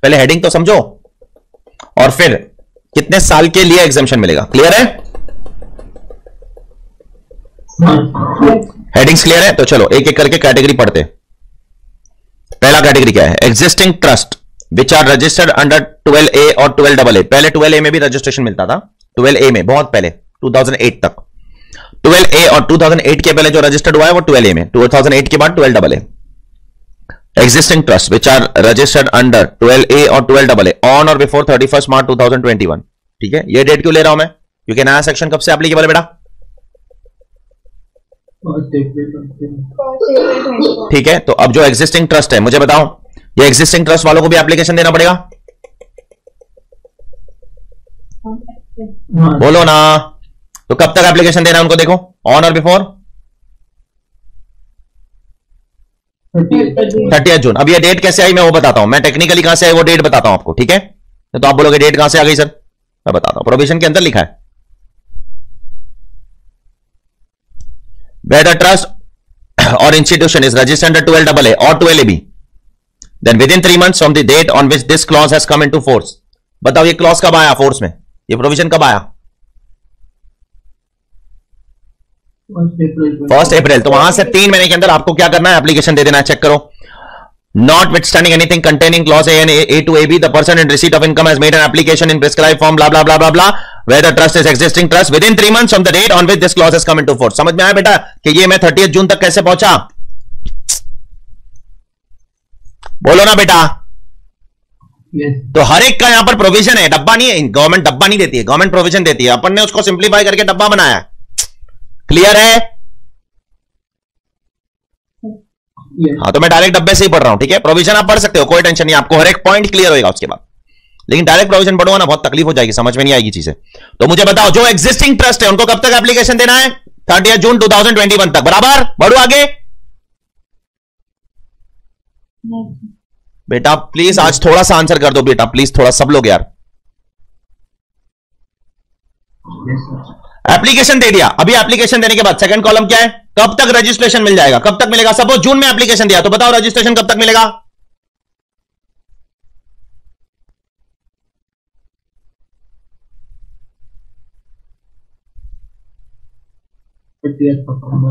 पहले हेडिंग तो समझो और फिर कितने साल के लिए एग्जामेशन मिलेगा क्लियर है हेडिंग्स क्लियर है तो चलो एक एक करके कैटेगरी पढ़ते पहला कैटेगरी क्या है existing trust which are registered under twelve A और ट्वेल्व डबल ए पहले ट्वेल्व ए में भी रजिस्ट्रेशन मिलता था ट्वेल्व ए में बहुत पहले 2008 तक 12 ए और 2008 के पहले जो रजिस्टर्ड हुआ है वो 12 ए में 2008 के बाद 12 double A trust which are registered under twelve A और ट्वेल्व डबल ए ऑन और before thirty first March two thousand twenty one ठीक है ये डेट क्यों ले रहा हूं मैं क्योंकि नया सेक्शन कब से आप एप्लीकेबल बोले बेटा ठीक है तो अब जो एग्जिस्टिंग ट्रस्ट है मुझे बताओ ये एग्जिस्टिंग ट्रस्ट वालों को भी एप्लीकेशन देना पड़ेगा बोलो ना तो कब तक एप्लीकेशन देना है उनको देखो ऑन और बिफोर थर्टियथ जून अब ये डेट कैसे आई मैं वो बताता हूं मैं टेक्निकली कहां से आई वो डेट बताता हूँ आपको ठीक है तो आप बोलोगे डेट कहां से आ गई सर मैं बताता हूं प्रोविजन के अंदर लिखा है whether trust or institution is registered twelve double A और twelve A B then within three month from the date on which this clause has come into force बताओ ये क्लॉज कब आया force में ये provision कब आया first April तो वहां से तीन महीने के अंदर आपको क्या करना है एप्लीकेशन दे देना है चेक करो not withstanding anything containing clause A and A, A to AB, the person in receipt of income has made an application in prescribed form, blah blah blah blah blah, where the trust is existing trust within three months from the date on which this clause has come into force. समझ में आया बेटा कि ये मैं 30 जून तक कैसे पहुंचा बोलो ना बेटा yes. तो हर एक का यहां पर प्रोविजन है डब्बा नहीं है गवर्नमेंट डब्बा नहीं देती है गवर्नमेंट प्रोविजन देती है अपन ने उसको सिंप्लीफाई करके डब्बा बनाया क्लियर है हाँ तो मैं डायरेक्ट डब्बे से ही पढ़ रहा हूं ठीक है प्रोविजन आप पढ़ सकते हो कोई टेंशन नहीं आपको हर एक पॉइंट क्लियर होगा उसके बाद लेकिन डायरेक्ट प्रोविजन पढ़ूंगा ना बहुत तकलीफ हो जाएगी समझ में नहीं आएगी चीजें तो मुझे बताओ जो एक्जिस्टिंग ट्रस्ट है उनको कब तक एप्लीकेशन देना है थर्टी जून टू तक बराबर बढ़ू आगे बेटा प्लीज आज थोड़ा सा आंसर कर दो बेटा प्लीज थोड़ा सब लोग यार एप्लीकेशन दे दिया अभी एप्लीकेशन देने के बाद सेकंड कॉलम क्या है कब तक रजिस्ट्रेशन मिल जाएगा कब तक मिलेगा सपोज जून में एप्लीकेशन दिया तो बताओ रजिस्ट्रेशन कब तक मिलेगा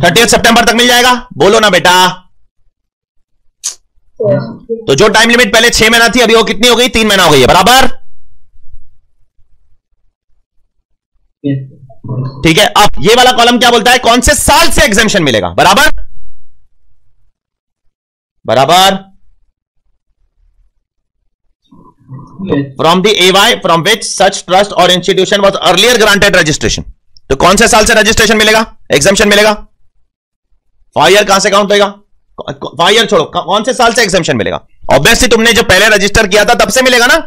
थर्टी सितंबर तक मिल जाएगा बोलो ना बेटा तो जो टाइम लिमिट पहले छह महीना थी अभी वो कितनी हो गई तीन महीना हो गई है बराबर ठीक है अब ये वाला कॉलम क्या बोलता है कौन से साल से एग्जेम्पन मिलेगा बराबर बराबर from the AY from which such trust or institution was earlier granted registration तो कौन से साल से रजिस्ट्रेशन मिलेगा एग्जेम्पन मिलेगा फाइव ईयर कहां से काउंट होगा फाइव ईयर छोड़ो कौन से साल से एग्जेम्पन मिलेगा ऑब्वियसली तुमने जो पहले रजिस्टर किया था तब से मिलेगा ना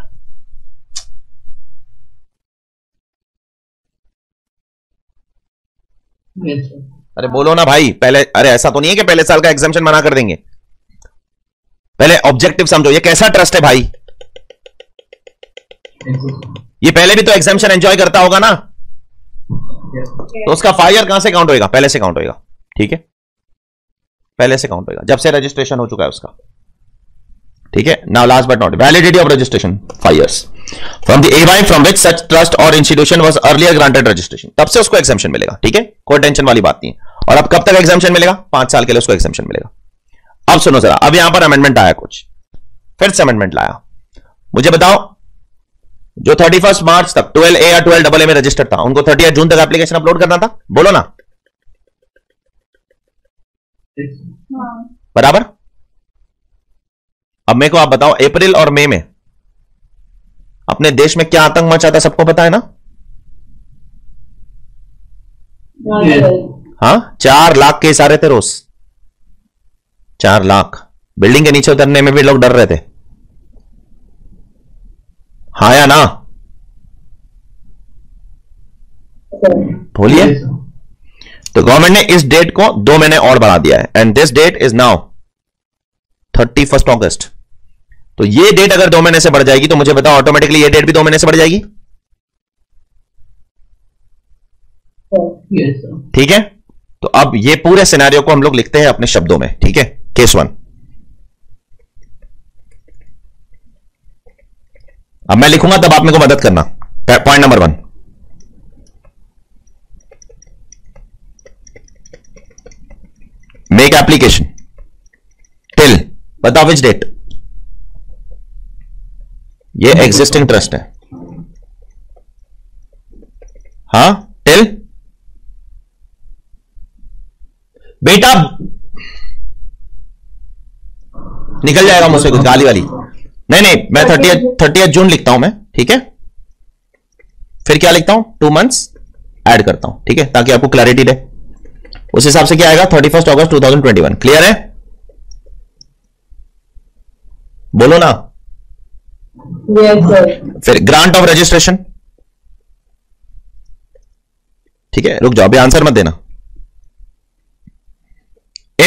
अरे बोलो ना भाई पहले अरे ऐसा तो नहीं है कि पहले साल का एग्जामेशन मना कर देंगे पहले ऑब्जेक्टिव समझो ये कैसा ट्रस्ट है भाई ये पहले भी तो एग्जामेशन एंजॉय करता होगा ना तो उसका फाइव कहां से काउंट होएगा पहले से काउंट होएगा ठीक है पहले से काउंट होएगा जब से रजिस्ट्रेशन हो चुका है उसका ठीक है now last but not validity of registration five years from the AY from which such trust or institution was earlier granted registration तब से उसको एक्सेप्शन मिलेगा ठीक है कोई टेंशन वाली बात नहीं और अब कब तक एक्सेप्शन मिलेगा पांच साल के लिए उसको एक्सेप्शन मिलेगा अब सुनो जरा अब यहां पर अमेंडमेंट आया कुछ फिर से अमेंडमेंट लाया मुझे बताओ जो थर्टी फर्स्ट मार्च तक ट्वेल्व ए या ट्वेल्व डबल ए में रजिस्टर्ड था उनको थर्टी जून तक एप्लीकेशन अपलोड करना था बोलो ना हाँ। बराबर अब मेरे को आप बताओ अप्रैल और मई में अपने देश में क्या आतंक मचा था सबको पता है ना हाँ चार लाख केस आ रहे थे रोज चार लाख बिल्डिंग के नीचे उतरने में भी लोग डर रहे थे हाँ या ना बोलिए तो गवर्नमेंट ने इस डेट को दो महीने और बढ़ा दिया है and this date is now thirty first August तो ये डेट अगर दो महीने से बढ़ जाएगी तो मुझे बताओ ऑटोमेटिकली ये डेट भी दो महीने से बढ़ जाएगी ठीक है तो अब ये पूरे सिनेरियो को हम लोग लिखते हैं अपने शब्दों में ठीक है केस वन अब मैं लिखूंगा तब आप मेरे को मदद करना point number one make application till बताओ विच डेट ये एग्जिस्टिंग ट्रस्ट है हा टिल बेटा निकल जाएगा मुझसे कुछ गाली वाली नहीं नहीं मैं थर्टी थर्टी जून लिखता हूं मैं ठीक है फिर क्या लिखता हूं टू मंथ्स ऐड करता हूं ठीक है ताकि आपको क्लैरिटी दे उस हिसाब से क्या आएगा thirty first August two thousand twenty one clear है बोलो ना फिर ग्रांट ऑफ रजिस्ट्रेशन ठीक है रुक जाओ अभी आंसर मत देना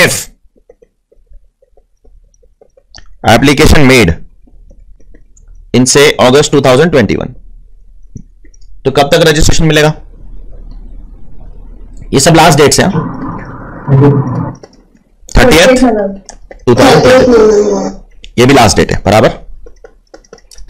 इफ एप्लीकेशन मेड इन से ऑगस्ट 2021 तो कब तक रजिस्ट्रेशन मिलेगा ये सब लास्ट डेट्स हैं थर्टी टू थाउजेंड ये भी लास्ट डेट है बराबर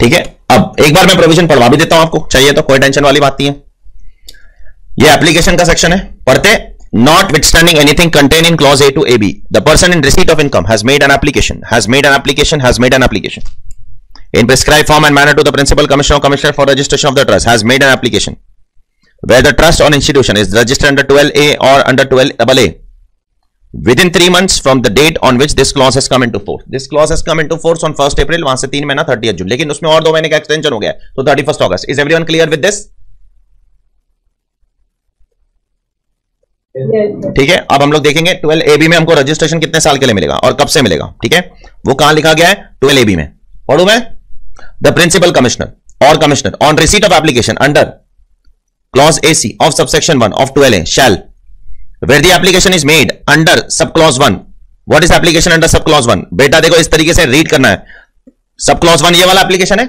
ठीक है अब एक बार मैं प्रोविजन पढ़वा भी देता हूं आपको चाहिए तो कोई टेंशन वाली बात नहीं है ये एप्लीकेशन का सेक्शन है पढ़ते not withstanding anything contained in clause a to ab the person in receipt of income has made an application has made an application has made an application in prescribed form and manner to the principal commissioner or commissioner for registration of the trust has made an application where the trust or institution is registered under 12a or under 12 a within three months from the date on which this clause has come into force this clause has come into force on first अप्रैल वहां से तीन महीना thirty June लेकिन उसमें और दो महीने का एक्सटेंशन हो गया तो thirty first August is everyone clear with this ठीक है अब हम लोग देखेंगे ट्वेल्व ए बी में हमको रजिस्ट्रेशन कितने साल के लिए मिलेगा और कब से मिलेगा ठीक है वो कहां लिखा गया है ट्वेल्व ए बी में पढ़ू मैं the principal commissioner or commissioner on receipt of application under clause AC of subsection one of twelve A shall where the application is made under sub clause one what is application under sub clause one बेटा देखो इस तरीके से read करना है sub clause one ये वाला application है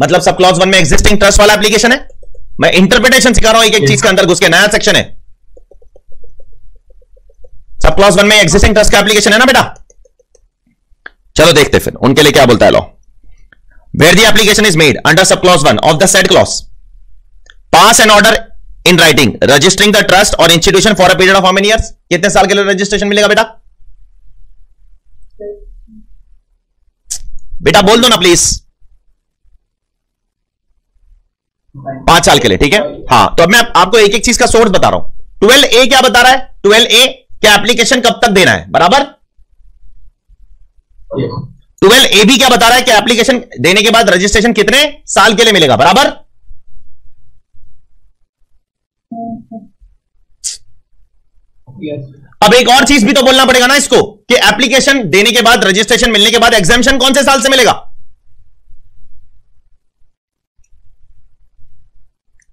मतलब सब क्लॉज वन में एक्जिस्टिंग ट्रस्ट वाला एप्लीकेशन है मैं इंटरप्रिटेशन सिखा रहा हूं एक एक चीज के अंदर घुस के नया सेक्शन है सब क्लॉज वन में एक्जिस्टिंग ट्रस्ट का एप्लीकेशन है ना बेटा चलो देखते फिर उनके लिए क्या बोलता है लो where the application is made under sub clause one of the said clause pass an order in writing registering the trust or institution for a period of how many years कितने साल के लिए रजिस्ट्रेशन मिलेगा बेटा बेटा बोल दो ना प्लीज पांच साल के लिए ठीक है हाँ तो अब मैं आपको एक एक चीज का सोर्स बता रहा हूं ट्वेल्व ए क्या बता रहा है ट्वेल्व ए क्या एप्लीकेशन कब तक देना है बराबर ट्वेल्व ए भी क्या बता रहा है कि एप्लीकेशन देने के बाद रजिस्ट्रेशन कितने साल के लिए मिलेगा बराबर अब एक और चीज भी तो बोलना पड़ेगा ना इसको कि एप्लीकेशन देने के बाद रजिस्ट्रेशन मिलने के बाद एग्जामेशन कौन से साल से मिलेगा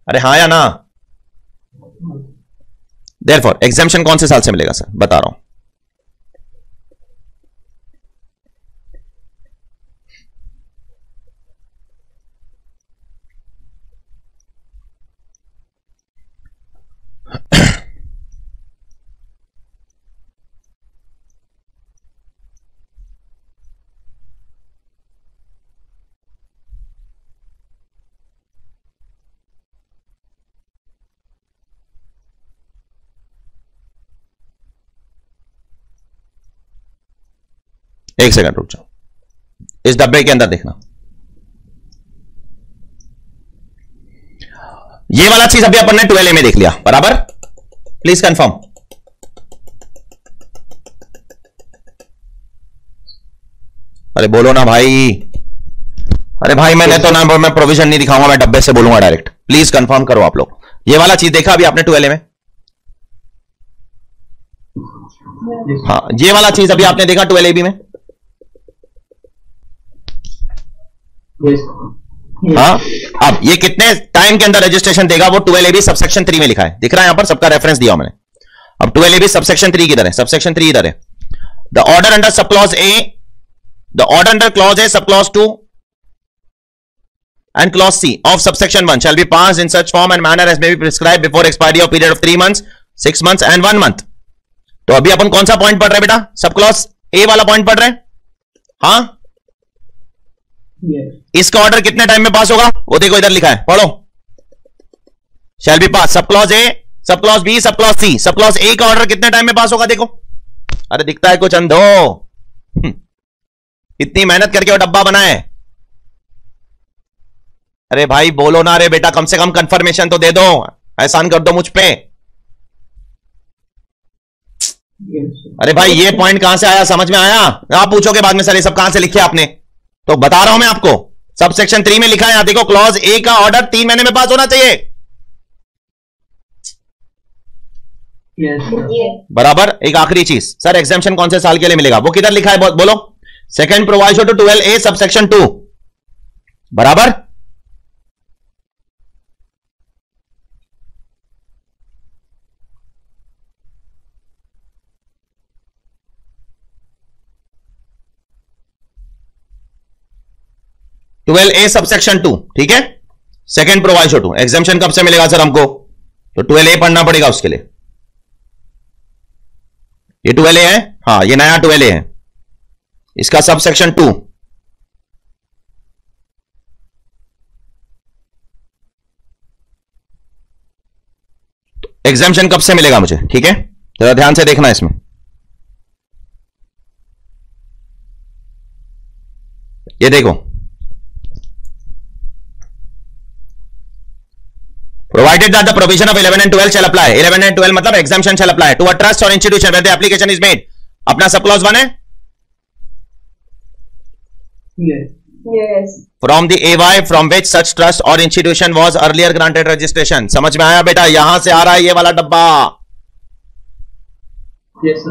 अरे हाँ या ना देर फॉर एग्जामेशन कौन से साल से मिलेगा सर बता रहा हूं एक सेकंड रुक जाओ इस डब्बे के अंदर देखना ये वाला चीज अभी अपन ने ट्वेल्व में देख लिया बराबर प्लीज कंफर्म अरे बोलो ना भाई अरे भाई मैंने तो ना मैं प्रोविजन नहीं दिखाऊंगा मैं डब्बे से बोलूंगा डायरेक्ट प्लीज कंफर्म करो आप लोग ये वाला चीज देखा अभी आपने ट्वेल्व में हाँ ये वाला चीज अभी आपने देखा ट्वेल्व में हाँ अब ये कितने टाइम के अंदर रजिस्ट्रेशन देगा वो ट्वेल्व एबी सबसेक्शन थ्री में लिखा है दिख रहा है यहां पर सबका रेफरेंस दिया मैंने अब ट्वेल्व एबी सबसेक्शन थ्री किधर है सबसेक्शन थ्री इधर है the order under sub clause A the order under clause A sub clause two and clause C of subsection one shall be pass in such form and manner as may be prescribe before expiry of period of three month six month and one month तो अभी अपन कौन सा point पढ़ रहे हैं बेटा सब clause ए वाला पॉइंट पढ़ रहे हैं हाँ इसका ऑर्डर कितने टाइम में पास होगा वो देखो इधर लिखा है पढ़ो शैल बी पास सब clause A sub clause B sub clause C sub clause ए का ऑर्डर कितने टाइम में पास होगा देखो अरे दिखता है कुछ अंधो हम्म। इतनी मेहनत करके वो डब्बा बनाए अरे भाई बोलो ना अरे बेटा कम से कम कंफर्मेशन तो दे दो एहसान कर दो मुझ पे अरे भाई ये पॉइंट कहां से आया समझ में आया आप पूछोगे बाद में सर ये सब कहां से लिखे आपने तो बता रहा हूं मैं आपको सब सेक्शन थ्री में लिखा है यहां देखो क्लॉज ए का ऑर्डर तीन महीने में पास होना चाहिए yes, बराबर एक आखिरी चीज सर एग्जामेशन कौन से साल के लिए मिलेगा वो किधर लिखा है बोलो second proviso to twelve A subsection two बराबर ट्वेल्व ए सबसेक्शन टू ठीक है सेकेंड प्रोवाइसो टू एग्जामेशन कब से मिलेगा सर हमको तो ट्वेल्व ए पढ़ना पड़ेगा उसके लिए ये ट्वेल्व ए है हाँ ये नया ट्वेल्व ए है इसका सबसेक्शन टू एग्जामेशन तो कब से मिलेगा मुझे ठीक है जरा ध्यान से देखना इसमें ये देखो provided that the provision of 11 and 12 shall apply 11 and 12 matlab exemption shall apply to a trust or institution where the application is made sub clause 1 hai yes yes from the ay from which such trust or institution was earlier granted registration samajh mein aaya beta yahan se aa raha hai ye wala dabba yes,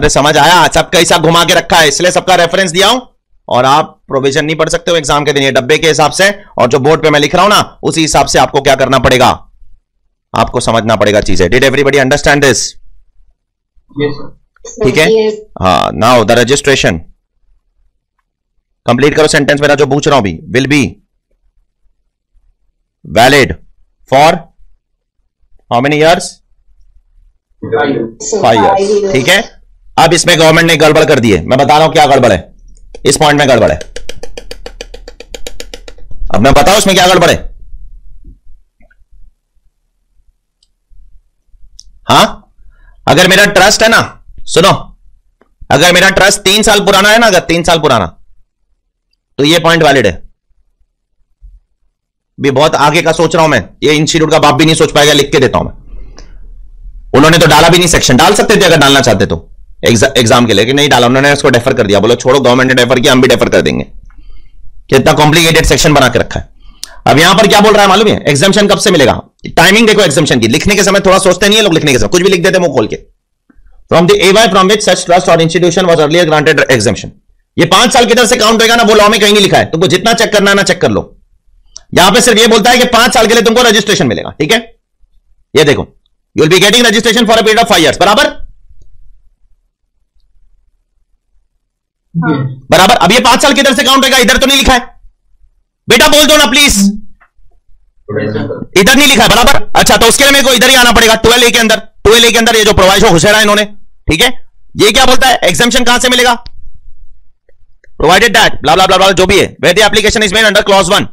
are samajh aaya sab kaisa ghuma ke rakha hai isliye sabka reference diya hu और आप provision नहीं पढ़ सकते हो exam के दिन ये डब्बे के हिसाब से और जो बोर्ड पे मैं लिख रहा हूं ना उसी हिसाब से आपको क्या करना पड़ेगा आपको समझना पड़ेगा चीजें डिड एवरीबडी अंडरस्टैंड दिस ठीक है हाँ नाउ द रजिस्ट्रेशन कंप्लीट करो सेंटेंस मेरा जो पूछ रहा हूं भी will be valid for how many years five years ठीक है अब इसमें गवर्नमेंट ने गड़बड़ कर दी है मैं बता रहा हूं क्या गड़बड़ है इस पॉइंट में गड़बड़ है अब मैं बताऊं इसमें क्या गड़बड़ है हाँ अगर मेरा ट्रस्ट है ना सुनो अगर मेरा ट्रस्ट तीन साल पुराना है ना अगर तीन साल पुराना तो ये पॉइंट वैलिड है भी बहुत आगे का सोच रहा हूं मैं ये इंस्टीट्यूट का बाप भी नहीं सोच पाएगा लिख के देता हूं मैं उन्होंने तो डाला भी नहीं सेक्शन डाल सकते थे अगर डालना चाहते तो एग्जाम के लिए कि नहीं डाला उन्होंने उसको डेफर कर दिया बोलो छोड़ो गवर्नमेंट ने डेफर किया हम भी डेफर कर देंगे कितना कॉम्प्लिकेटेड सेक्शन बना के रखा है अब यहां पर क्या बोल रहा है मालूम है एग्जामेशन कब से मिलेगा टाइमिंग देखो एग्जामेशन की लिखने के समय थोड़ा सोचते नहीं है लोग लिखने के समय कुछ भी लिख देते मुंह खोल के from the AY from which such trust or institution was earlier granted exemption ये पांच साल किधर से काउंट होगा ना वो लॉ में कहीं नहीं लिखा है तुमको जितना चेक करना है ना चेक कर लो यहां पे सिर्फ ये बोलता है कि पांच साल के लिए तुमको रजिस्ट्रेशन मिलेगा ठीक है ये देखो you will be getting registration for a period of five years बराबर हाँ। बराबर अब ये पांच साल किधर से काउंट होगा इधर तो नहीं लिखा है बेटा बोल दो ना प्लीज इधर नहीं लिखा है बराबर अच्छा तो उसके लिए मेरे को इधर ही आना पड़ेगा ट्वेल्व ए के अंदर ट्वेल्व ए के अंदर ये जो हो घुसेरा इन्होंने ठीक है ये क्या बोलता है एग्जामेशन कहां से मिलेगा प्रोवाइडेड दैट ब्ला जो भी है application is made under clause one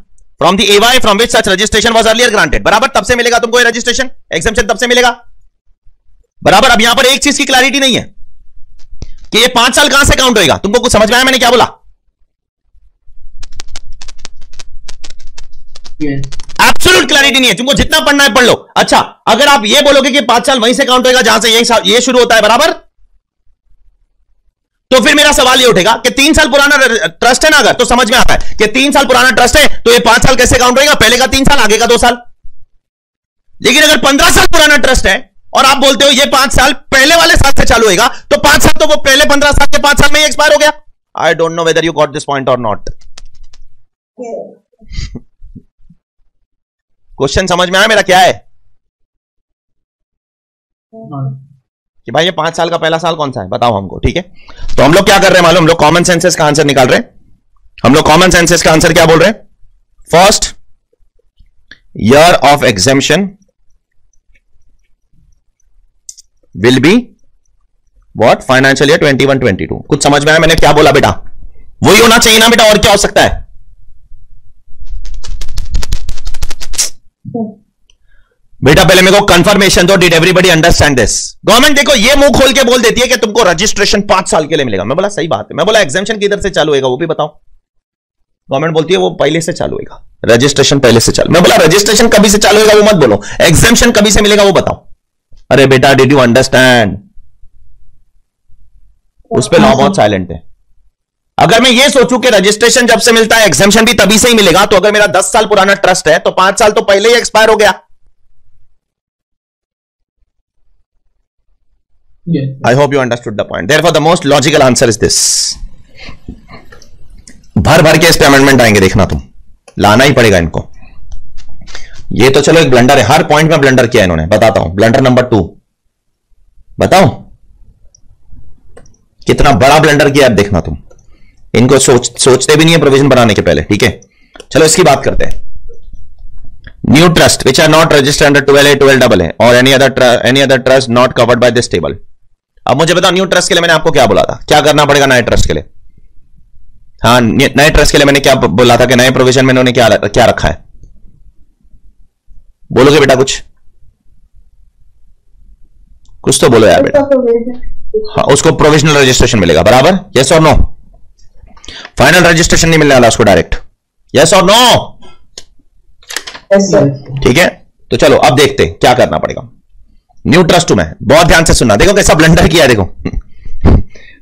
from the AY from which such registration was earlier granted बराबर तब से मिलेगा तुमको रजिस्ट्रेशन एग्जामेशन तब से मिलेगा बराबर अब यहां पर एक चीज की क्लैरिटी नहीं है कि ये पांच साल कहां से काउंट होएगा तुमको कुछ समझ में आया मैंने क्या बोला yes. एब्सोल्यूट क्लैरिटी नहीं है तुमको जितना पढ़ना है पढ़ लो अच्छा अगर आप ये बोलोगे कि पांच साल वहीं से काउंट होगा जहां से यही ये शुरू होता है बराबर तो फिर मेरा सवाल ये उठेगा कि तीन साल पुराना ट्रस्ट है ना अगर तो समझ में आता है कि तीन साल पुराना ट्रस्ट है तो ये पांच साल कैसे काउंट होगा पहले का तीन साल आगे का दो साल लेकिन अगर पंद्रह साल पुराना ट्रस्ट है और आप बोलते हो ये पांच साल पहले वाले साल से चालू होगा तो पांच साल तो वो पहले पंद्रह साल के पांच साल में ही एक्सपायर हो गया I don't know whether you got this point और नॉट क्वेश्चन समझ में आया मेरा क्या है हाँ। कि भाई ये पांच साल का पहला साल कौन सा है बताओ हमको ठीक है तो हम लोग क्या कर रहे हैं मालूम हम लोग कॉमन सेंसेस का आंसर निकाल रहे हैं हम लोग कॉमन सेंसेस का आंसर क्या बोल रहे हैं first year will be what financial year twenty one 21 22 कुछ समझ में आया मैंने क्या बोला बेटा वही होना चाहिए ना बेटा और क्या हो सकता है बेटा पहले मेरे को कंफर्मेशन दो did everybody understand this government देखो ये मुंह खोल के बोल देती है कि तुमको रजिस्ट्रेशन पांच साल के लिए मिलेगा मैं बोला सही बात है मैं बोला एग्जामेशन किधर से चालू होगा वो भी बताओ गवर्नमेंट बोलती है वो पहले से चालू होगा रजिस्ट्रेशन पहले से चालू मैं बोला रजिस्ट्रेशन कभी से चालू होगा वो मत बोलो एग्जामेशन कभी से मिलेगा वो बताओ अरे बेटा डिड यू अंडरस्टैंड उस पर लॉ हाँ, बहुत साइलेंट तो- है अगर मैं ये सोचूं कि रजिस्ट्रेशन जब से मिलता है एग्जामेशन भी तभी से ही मिलेगा तो अगर मेरा दस साल पुराना ट्रस्ट है तो पांच साल तो पहले ही एक्सपायर हो गया I hope you understood the point therefore the most logical answer is this भर भर के इस पे अमेंडमेंट आएंगे देखना तुम लाना ही पड़ेगा इनको ये तो चलो एक ब्लंडर है हर पॉइंट में ब्लंडर किया इन्होंने बताता हूं ब्लंडर नंबर टू बताओ कितना बड़ा ब्लंडर किया अब देखना तुम इनको सोच सोचते भी नहीं है प्रोविजन बनाने के पहले ठीक है चलो इसकी बात करते हैं new trust which are not twelve under 12a 12a or any other any other trust not covered by this table अब मुझे बताओ न्यू ट्रस्ट के लिए मैंने आपको क्या बोला था क्या करना पड़ेगा नए ट्रस्ट के लिए हाँ नए ट्रस्ट के लिए मैंने क्या बोला था कि नए प्रोविजन में इन्होंने क्या क्या रखा है बोलोगे बेटा कुछ कुछ तो बोलो यार बेटा हाँ उसको प्रोविजनल रजिस्ट्रेशन मिलेगा बराबर यस और नो फाइनल रजिस्ट्रेशन नहीं मिलने वाला उसको डायरेक्ट यस और नो ठीक है तो चलो अब देखते क्या करना पड़ेगा न्यू ट्रस्ट में बहुत ध्यान से सुनना देखो कैसा ब्लंडर किया देखो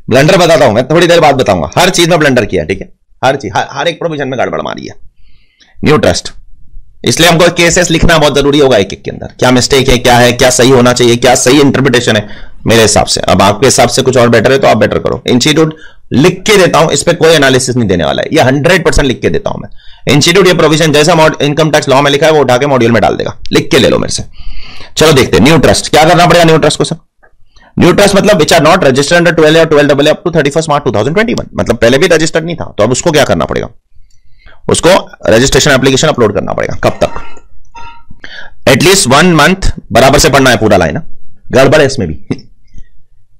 ब्लंडर बताता हूं मैं थोड़ी देर बाद बताऊंगा हर चीज में ब्लंडर किया ठीक है हर चीज हर, हर एक प्रोविजन में गड़बड़ मारी है न्यू ट्रस्ट इसलिए हमको केसेस लिखना बहुत जरूरी होगा एक एक के अंदर क्या मिस्टेक है क्या है क्या सही होना चाहिए क्या सही इंटरप्रिटेशन है मेरे हिसाब से अब आपके हिसाब से कुछ और बेटर है तो आप बेटर करो इंस्टीट्यूट लिख के देता हूं इस पर कोई एनालिसिस नहीं देने वाला है ये हंड्रेड परसेंट लिख के देता हूं मैं इंस्टीट्यूट ये प्रोविजन जैसा इनकम टैक्स लॉ में लिखा है वो उठा के मॉड्यूल में डाल देगा लिख के ले लो मेरे से चलो देखते न्यू ट्रस्ट क्या करना पड़ेगा न्यू ट्रस्ट को सर न्यू ट्रस्ट मतलब which are not registered under twelve या twelve double up to thirty first March two thousand twenty मतलब पहले भी रजिस्टर्ड नहीं था तो अब उसको क्या करना पड़ेगा उसको रजिस्ट्रेशन एप्लीकेशन अपलोड करना पड़ेगा कब तक एटलीस्ट वन मंथ बराबर से पढ़ना है पूरा लाइन गड़बड़ है इसमें भी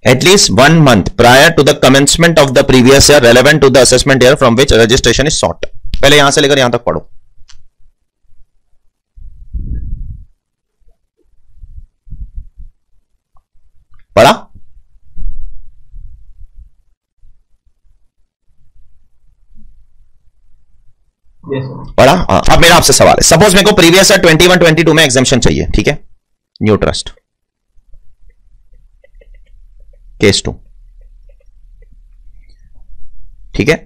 at least one month prior to the commencement of the previous year relevant to the assessment year from which registration is sought पहले यहां से लेकर यहां तक पढ़ो पढ़ा yes, पढ़ा हाँ अब मेरा आपसे सवाल है सपोज मेरे को प्रीवियस ईयर 21 22 में एग्जामेशन चाहिए ठीक है न्यू ट्रस्ट केस टू ठीक है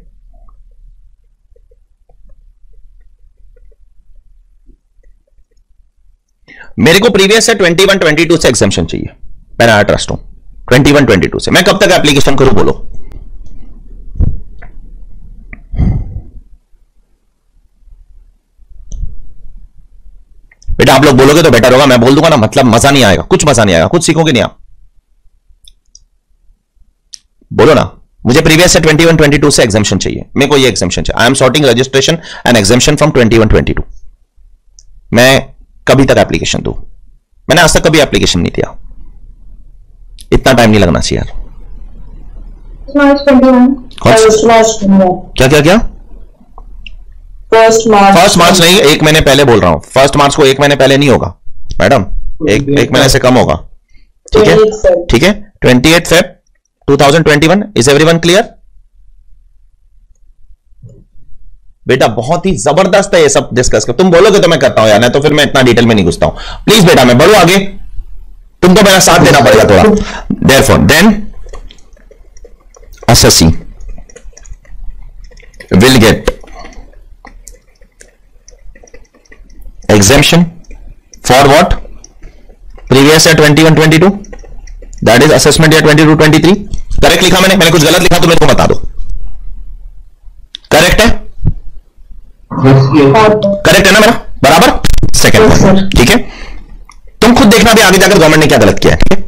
मेरे को प्रीवियस से 21 22 से एग्जामेशन चाहिए पेनाडा ट्रस्ट हूं 21 22 से मैं कब तक एप्लीकेशन करूं बोलो बेटा आप लोग बोलोगे तो बेटर होगा मैं बोल दूंगा ना मतलब मजा नहीं आएगा कुछ मजा नहीं आएगा कुछ सीखोगे नहीं आप बोलो ना मुझे प्रीवियस से 21 22 से एग्जामेशन चाहिए मेरे को ये एग्जामेशन चाहिए I am sorting registration and exemption from 21 22 मैं कभी तक एप्लीकेशन दू मैंने आज तक कभी एप्लीकेशन नहीं दिया इतना टाइम नहीं लगना चाहिए क्या क्या क्या फर्स्ट मार्च फर्स्ट मार्च नहीं एक महीने पहले बोल रहा हूं फर्स्ट मार्च को एक महीने पहले नहीं होगा मैडम एक एक महीने से कम होगा ठीक है ठीक है twenty eight Feb 2021 is everyone clear बेटा बहुत ही जबरदस्त है ये सब डिस्कस कर तुम बोलोगे तो मैं करता हूं यार नहीं तो फिर मैं इतना डिटेल में नहीं घुसता हूं प्लीज बेटा मैं बढ़ू आगे तुमको मेरा साथ देना पड़ेगा थोड़ा there for then will assessing will get previous twenty one twenty two that is assessment या twenty two twenty three correct लिखा मैंने मैंने कुछ गलत लिखा तो मेरे को बता दो करेक्ट है करेक्ट है ना मेरा बराबर सेकंड ठीक है तुम खुद देखना भी आगे जाकर गवर्नमेंट ने क्या गलत किया है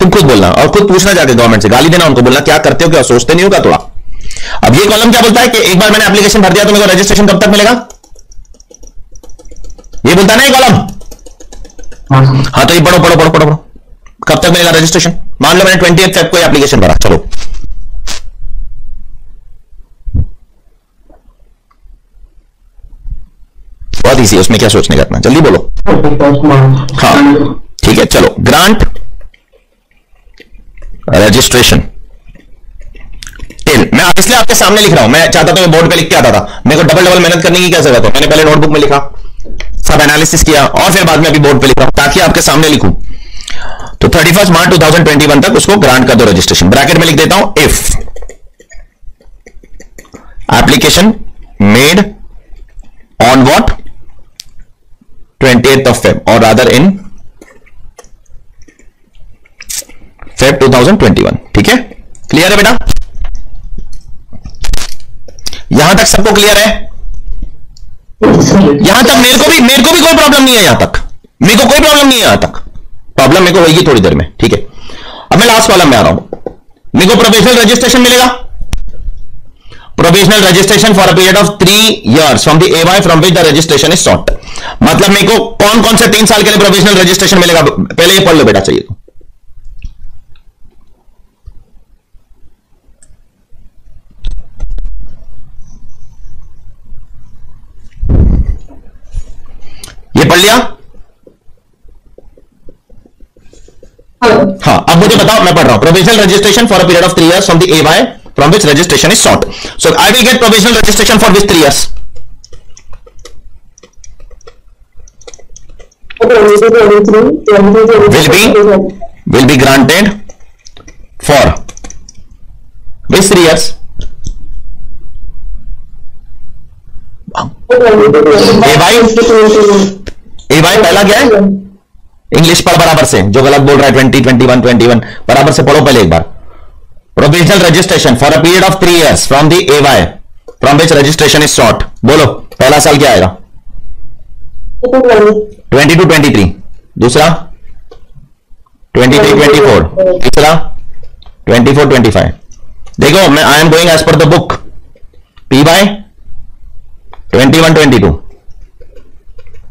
तुम खुद बोलना और खुद पूछना जाकर गवर्नमेंट से गाली देना उनको बोलना क्या करते हो क्या सोचते नहीं होगा थोड़ा अब ये कॉलम क्या बोलता है कि एक बार मैंने एप्लीकेशन भर दिया तो मेरे को रजिस्ट्रेशन कब तक मिलेगा ये बोलता ना ये कॉलम हाँ, हाँ तो ये पढ़ो पढ़ो पढ़ो पढ़ो पढ़ो कब तक मिलेगा रजिस्ट्रेशन मान लो मैंने ट्वेंटी एथ को एप्लीकेशन भरा चलो बहुत ईजी है उसमें क्या सोचने करना जल्दी बोलो हाँ ठीक है चलो ग्रांट रजिस्ट्रेशन टिल मैं इसलिए आपके सामने लिख रहा हूं मैं चाहता तो मैं बोर्ड पे लिख के आता था मेरे को डबल डबल मेहनत करने की क्या जरूरत है मैंने पहले नोटबुक में लिखा सब एनालिसिस किया और फिर बाद में अभी बोर्ड पे लिखा ताकि आपके सामने लिखूं तो thirty first March two thousand twenty one तक उसको ग्रांट कर दो रजिस्ट्रेशन ब्रैकेट में लिख देता हूं if application made on what twentieth of Feb or other in Feb 2021 ठीक है क्लियर है बेटा यहां तक सबको क्लियर है यहां तक मेरे को भी मेरे को भी कोई प्रॉब्लम नहीं है यहां तक मेरे को कोई प्रॉब्लम नहीं है यहां तक प्रॉब्लम मेरे को होगी थोड़ी देर में ठीक है अब मैं लास्ट वाला में आ रहा हूं मेरे को प्रोफेशनल रजिस्ट्रेशन मिलेगा professional registration for a period of three years from the AY from which the registration is sought मतलब मेरे को कौन कौन से तीन साल के लिए प्रोफेशनल रजिस्ट्रेशन मिलेगा पहले ये पढ़ लो बेटा चाहिए तो। ये पढ़ लिया हाँ अब मुझे बताओ मैं पढ़ रहा हूं provisional registration for a period of three years from the A Y from which registration is short so I will get provisional registration for which three years will be will be granted for which three years A Y A Y पहला क्या है English पर बराबर से जो गलत बोल रहा है twenty twenty one twenty one बराबर से पढ़ो पहले एक बार provisional registration for a period of three years from the AY from which registration is short बोलो पहला साल क्या आएगा ट्वेंटी टू ट्वेंटी थ्री दूसरा ट्वेंटी थ्री ट्वेंटी फोर तीसरा ट्वेंटी फोर ट्वेंटी फाइव देखो मैं I am going as per the book P by twenty one twenty two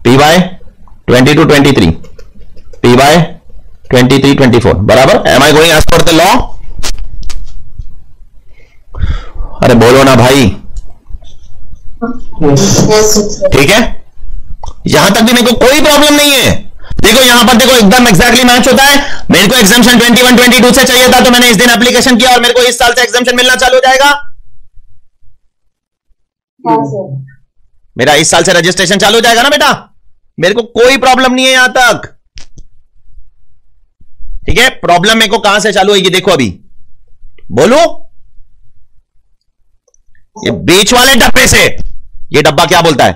P by twenty two twenty three T by twenty three twenty four बराबर am I going as per the law अरे बोलो ना भाई ठीक है यहां तक भी मेरे को कोई प्रॉब्लम नहीं है देखो यहां पर देखो एकदम एक्जैक्टली मैच होता है मेरे को एग्जामेशन ट्वेंटी टू से चाहिए था तो मैंने इस दिन एप्लीकेशन किया और मेरे को इस साल से एग्जामेशन मिलना चालू हो जाएगा मेरा इस साल से रजिस्ट्रेशन चालू हो जाएगा ना बेटा मेरे को कोई प्रॉब्लम नहीं है यहां तक ठीक है प्रॉब्लम मेरे को कहां से चालू होगी देखो अभी बोलो ये बीच वाले डब्बे से ये डब्बा क्या बोलता है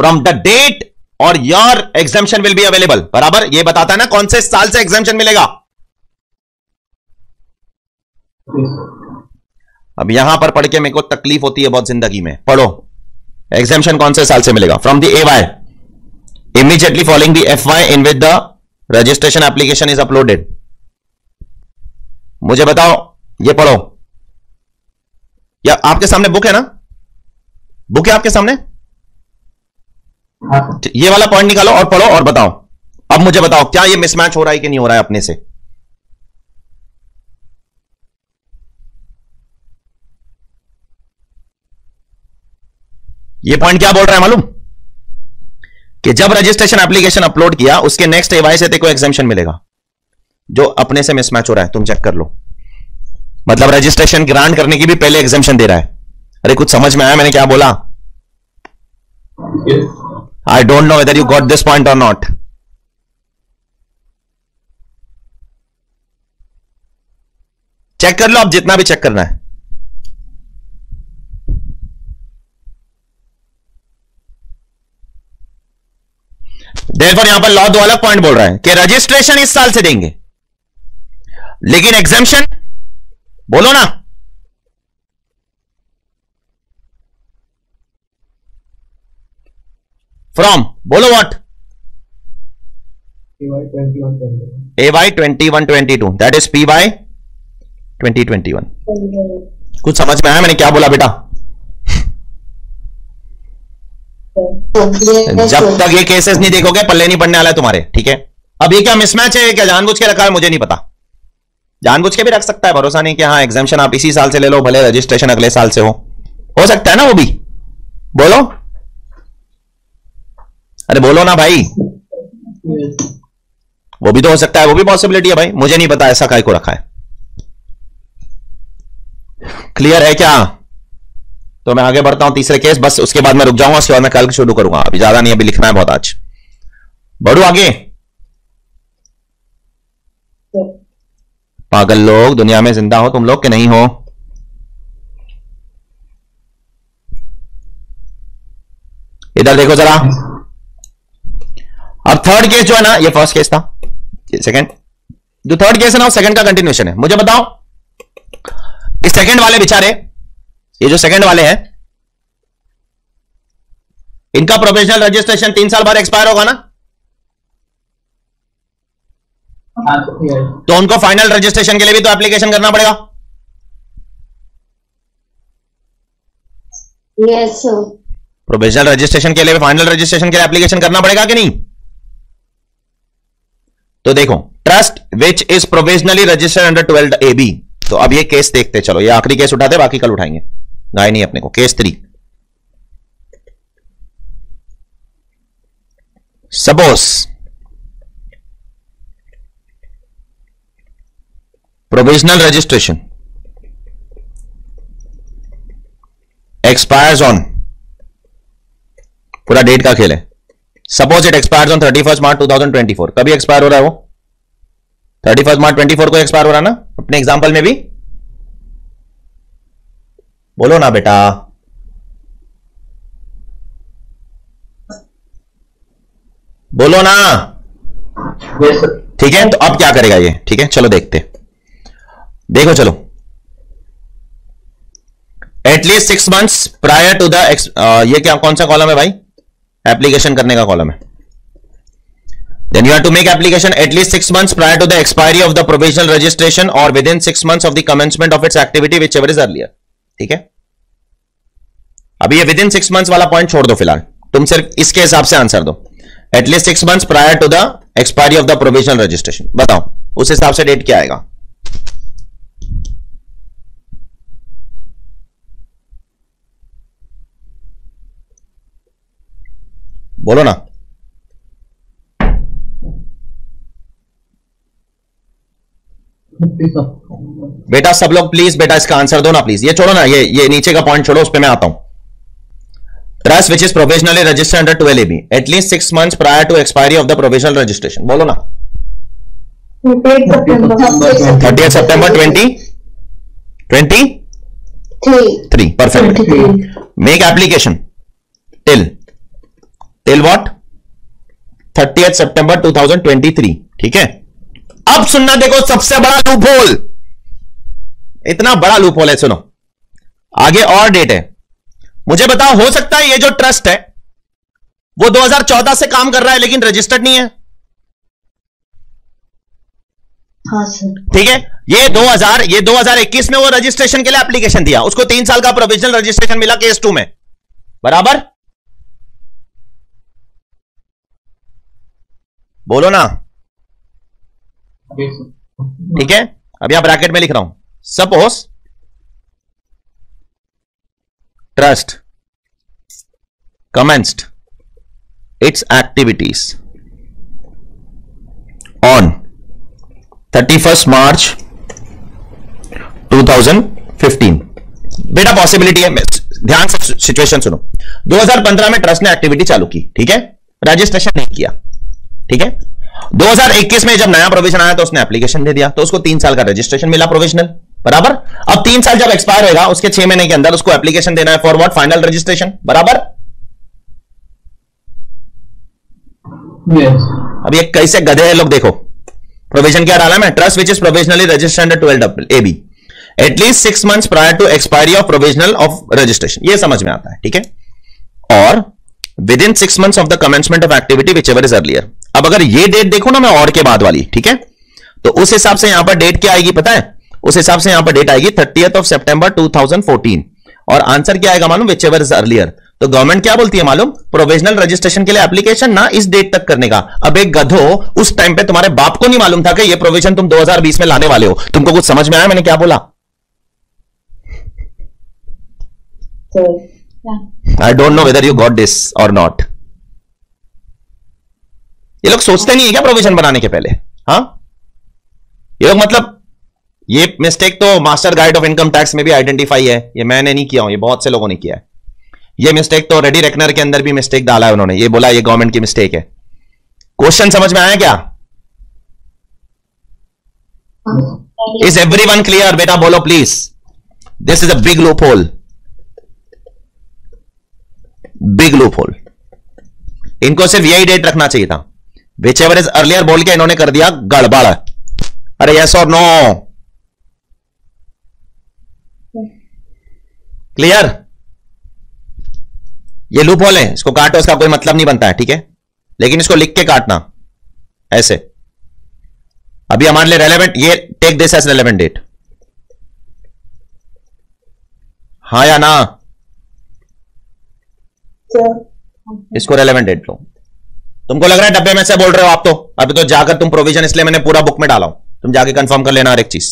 from the date or your exemption will be available बराबर ये बताता है ना कौन से साल से एग्जामेशन मिलेगा अब यहां पर पढ़ के मेरे को तकलीफ होती है बहुत जिंदगी में पढ़ो एग्जामेशन कौन से साल से मिलेगा from the A Y immediately following the F Y in with the registration application is uploaded मुझे बताओ ये पढ़ो या आपके सामने बुक है ना बुक है आपके सामने हाँ। ये वाला पॉइंट निकालो और पढ़ो और बताओ अब मुझे बताओ क्या ये मिसमैच हो रहा है कि नहीं हो रहा है अपने से ये पॉइंट क्या बोल रहा है मालूम कि जब रजिस्ट्रेशन एप्लीकेशन अपलोड किया उसके नेक्स्ट एवाई से को एग्जामेशन मिलेगा जो अपने से मिसमैच हो रहा है तुम चेक कर लो मतलब रजिस्ट्रेशन ग्रांट करने की भी पहले एग्जामेशन दे रहा है अरे कुछ समझ में आया मैंने क्या बोला I don't know whether you got this point और नॉट चेक कर लो आप जितना भी चेक करना है देरफॉर यहां पर लॉ दो अलग पॉइंट बोल रहा है कि रजिस्ट्रेशन इस साल से देंगे लेकिन एग्जामेशन बोलो ना फ्रॉम बोलो what A Y twenty one twenty two that is P Y twenty twenty one कुछ समझ में आया मैंने क्या बोला बेटा तो जब तक ये केसेस नहीं देखोगे पल्ले नहीं पड़ने वाला है तुम्हारे ठीक है अब ये क्या मिसमैच है क्या जानबूझ के रखा है मुझे नहीं पता जानबूझ के भी रख सकता है भरोसा नहीं कि हाँ एग्जामेशन आप इसी साल से ले लो भले रजिस्ट्रेशन अगले साल से हो हो सकता है ना वो भी बोलो अरे बोलो ना भाई वो भी तो हो सकता है वो भी पॉसिबिलिटी है भाई मुझे नहीं पता ऐसा काय को रखा है क्लियर है क्या तो मैं आगे बढ़ता हूं तीसरे केस बस उसके बाद मैं रुक जाऊंगा उसके बाद मैं कल शुरू करूंगा अभी ज्यादा नहीं अभी लिखना है बहुत आज बढ़ू आगे पागल लोग दुनिया में जिंदा हो तुम लोग के नहीं हो इधर देखो जरा अब थर्ड केस जो है ना ये फर्स्ट केस था सेकंड जो थर्ड केस है ना वो सेकंड का कंटिन्यूशन है मुझे बताओ इस सेकंड वाले बेचारे ये जो सेकंड वाले हैं इनका प्रोफेशनल रजिस्ट्रेशन तीन साल बाद एक्सपायर होगा ना तो उनको फाइनल रजिस्ट्रेशन के लिए भी तो एप्लीकेशन करना पड़ेगा यस प्रोफेशनल रजिस्ट्रेशन के लिए फाइनल रजिस्ट्रेशन के लिए एप्लीकेशन करना पड़ेगा कि नहीं तो देखो trust which is professionally registered under twelve A B तो अब ये केस देखते चलो ये आखिरी केस उठाते बाकी कल उठाएंगे गाय नहीं अपने को केसरी suppose provisional registration expires on पूरा डेट का खेल है suppose it expires on thirty first March two thousand twenty four कभी एक्सपायर हो रहा है वो thirty first March twenty four को एक्सपायर हो रहा है ना अपने एग्जाम्पल में भी बोलो ना बेटा बोलो ना ठीक है तो अब क्या करेगा ये ठीक है चलो देखते देखो चलो at least six months prior to the X ये क्या कौन सा कॉलम है भाई एप्लीकेशन करने का कॉलम है then you to make application at least six months prior to the expiry of the professional registration और within six months of the commencement of its activity whichever is earlier ठीक है अभी ये within six month वाला point छोड़ दो फिलहाल तुम सिर्फ इसके हिसाब से आंसर दो at least six month prior to the expiry of the provisional registration बताओ उस हिसाब से डेट क्या आएगा बोलो ना बेटा सब लोग प्लीज बेटा इसका आंसर दो ना प्लीज ये छोड़ो ना ये ये नीचे का पॉइंट छोड़ो उस पर मैं आता हूं trust which is professionally registered under twelve B at least six month prior to expiry of the professional registration बोलो ना thirty September twenty twenty three perfect make application till till what thirty September two thousand twenty three ठीक है अब सुनना देखो सबसे बड़ा loop hole इतना बड़ा लूप होल है सुनो आगे और डेट है मुझे बताओ हो सकता है ये जो ट्रस्ट है वो 2014 से काम कर रहा है लेकिन रजिस्टर्ड नहीं है हाँ, ठीक है ये 2000 ये 2021 में वो रजिस्ट्रेशन के लिए एप्लीकेशन दिया उसको तीन साल का प्रोविजनल रजिस्ट्रेशन मिला केस टू में बराबर बोलो ना ठीक है अब यहां ब्रैकेट में लिख रहा हूं suppose trust on thirty first March two thousand 2015 बेटा पॉसिबिलिटी है ध्यान से सिचुएशन सुनो 2015 में ट्रस्ट ने एक्टिविटी चालू की ठीक है रजिस्ट्रेशन नहीं किया ठीक है 2021 में जब नया प्रोविजन आया तो उसने एप्लीकेशन दे दिया तो उसको तीन साल का रजिस्ट्रेशन मिला प्रोविजनल बराबर अब तीन साल जब एक्सपायर होगा उसके छह महीने के अंदर उसको एप्लीकेशन देना है फॉर वॉट फाइनल रजिस्ट्रेशन बराबर yes. अब ये कैसे गधे हैं लोग देखो प्रोविजन क्या डाला मैं trust which is provisionally registered twelve A B at least six month prior to expiry of provisional of registration ये समझ में आता है ठीक है और within six months of the commencement of activity whichever is earlier अब अगर ये डेट देखो ना मैं और के बाद वाली ठीक है तो उस हिसाब से यहां पर डेट क्या आएगी पता है उस हिसाब से यहां पर डेट आएगी थर्टीएथ ऑफ सेप्टेंबर 2014 और आंसर क्या आएगा मालूम विच एवर इज अर्लियर तो गवर्नमेंट क्या बोलती है मालूम प्रोविजनल रजिस्ट्रेशन के लिए एप्लीकेशन ना इस डेट तक करने का अब एक गधो उस टाइम पे तुम्हारे बाप को नहीं मालूम था कि ये प्रोविजन तुम 2020 में लाने वाले हो तुमको कुछ समझ में आया मैंने क्या बोला I don't know whether you got this और नॉट ये लोग सोचते नहीं है क्या प्रोविजन बनाने के पहले हाँ ये लोग मतलब ये मिस्टेक तो master guide of income tax में भी आइडेंटिफाई है ये मैंने नहीं किया हूं ये बहुत से लोगों ने किया है ये मिस्टेक तो रेडी रेकनर के अंदर भी मिस्टेक डाला है उन्होंने ये बोला ये गवर्नमेंट की मिस्टेक है क्वेश्चन समझ में आया क्या इज एवरी वन क्लियर बेटा बोलो please this is a big loophole big loophole इनको सिर्फ यही डेट रखना चाहिए था एवर इज अर्लियर बोल के इन्होंने कर दिया गड़बड़ अरे यस और नो क्लियर ये लूप होल है इसको काटो इसका कोई मतलब नहीं बनता है ठीक है लेकिन इसको लिख के काटना ऐसे अभी हमारे लिए रेलेवेंट ये take this as relevant date हाँ या ना इसको रेलेवेंट डेट लो तुमको लग रहा है डब्बे में से बोल रहे हो आप तो अभी तो जाकर तुम प्रोविजन इसलिए मैंने पूरा बुक में डाला हूं तुम जाके कंफर्म कर लेना हर एक चीज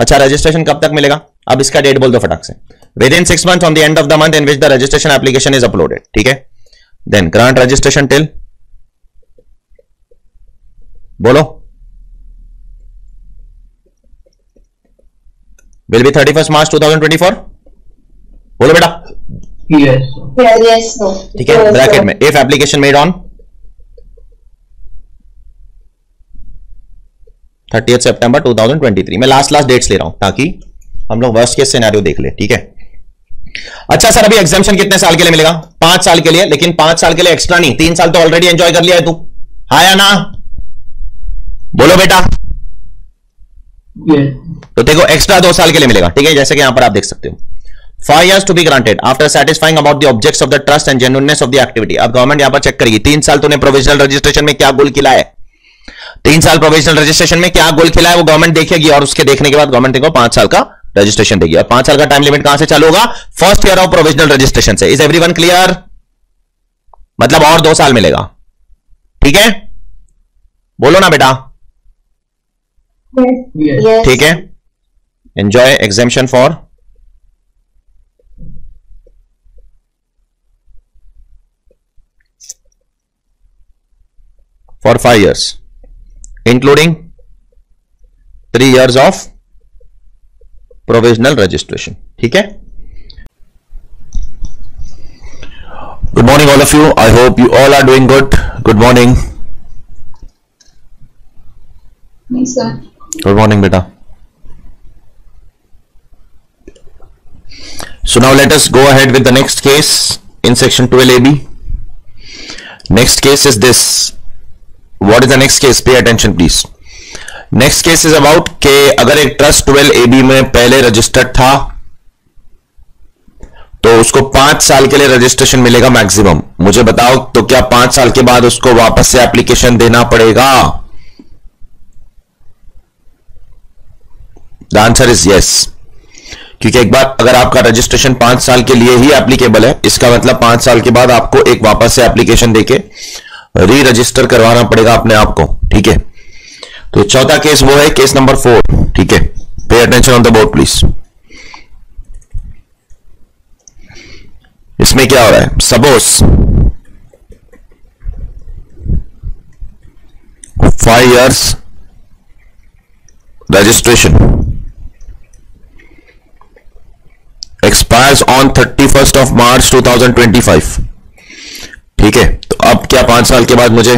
अच्छा रजिस्ट्रेशन कब तक मिलेगा अब इसका डेट बोल दो फटाक से within six month on the end of the month in which the registration application is uploaded ठीक है देन ग्रांट रजिस्ट्रेशन टिल बोलो will be thirty first March two thousand twenty four बोलो बेटा ठीक है ब्रैकेट में if application made on thirty twenty 2023 मैं last last dates ले रहा हूं ताकि हम लोग वर्स्ट केस सिनेरियो देख ले ठीक है अच्छा सर अभी एग्जामेशन कितने साल के लिए मिलेगा पांच साल के लिए लेकिन पांच साल के लिए एक्स्ट्रा नहीं तीन साल तो ऑलरेडी एंजॉय कर लिया है तू हाया या ना बोलो बेटा तो देखो एक्स्ट्रा दो साल के लिए मिलेगा ठीक है जैसे कि यहां पर आप देख सकते हो five years to be granted after satisfying about the objects of the trust and genuineness of the activity अब गवर्नमेंट यहां पर चेक करेगी तीन साल तूने प्रोविजनल रजिस्ट्रेशन में क्या गोल खिला है तीन साल प्रोविजनल रजिस्ट्रेशन में क्या गोल खिला है वो गवर्नमेंट देखेगी और उसके देखने के बाद गवर्नमेंट देखो पांच साल का रजिस्ट्रेशन देगी और पांच साल का टाइम लिमिट कहां से चालू होगा first year of provisional registration से इज एवरी क्लियर मतलब और दो साल मिलेगा ठीक है बोलो ना बेटा ठीक yes. yes. है enjoy exemption for for 5 years including 3 years of provisional registration Okay. good morning all of you i hope you all are doing good good morning sir good morning beta so now let us go ahead with the next case in section 12ab next case is this what is the next case pay attention please next case is about के अगर एक trust twelve AB में पहले registered था तो उसको पांच साल के लिए रजिस्ट्रेशन मिलेगा मैक्सिमम मुझे बताओ तो क्या पांच साल के बाद उसको वापस से एप्लीकेशन देना पड़ेगा द आंसर इज यस क्योंकि एक बार अगर आपका रजिस्ट्रेशन पांच साल के लिए ही एप्लीकेबल है इसका मतलब पांच साल के बाद आपको एक वापस से एप्लीकेशन देके री रजिस्टर करवाना पड़ेगा अपने आप को ठीक है तो चौथा केस वो है केस नंबर फोर ठीक है pay attention on the board please इसमें क्या हो रहा है suppose five years registration on thirty first of March two thousand twenty five ठीक है तो अब क्या पांच साल के बाद मुझे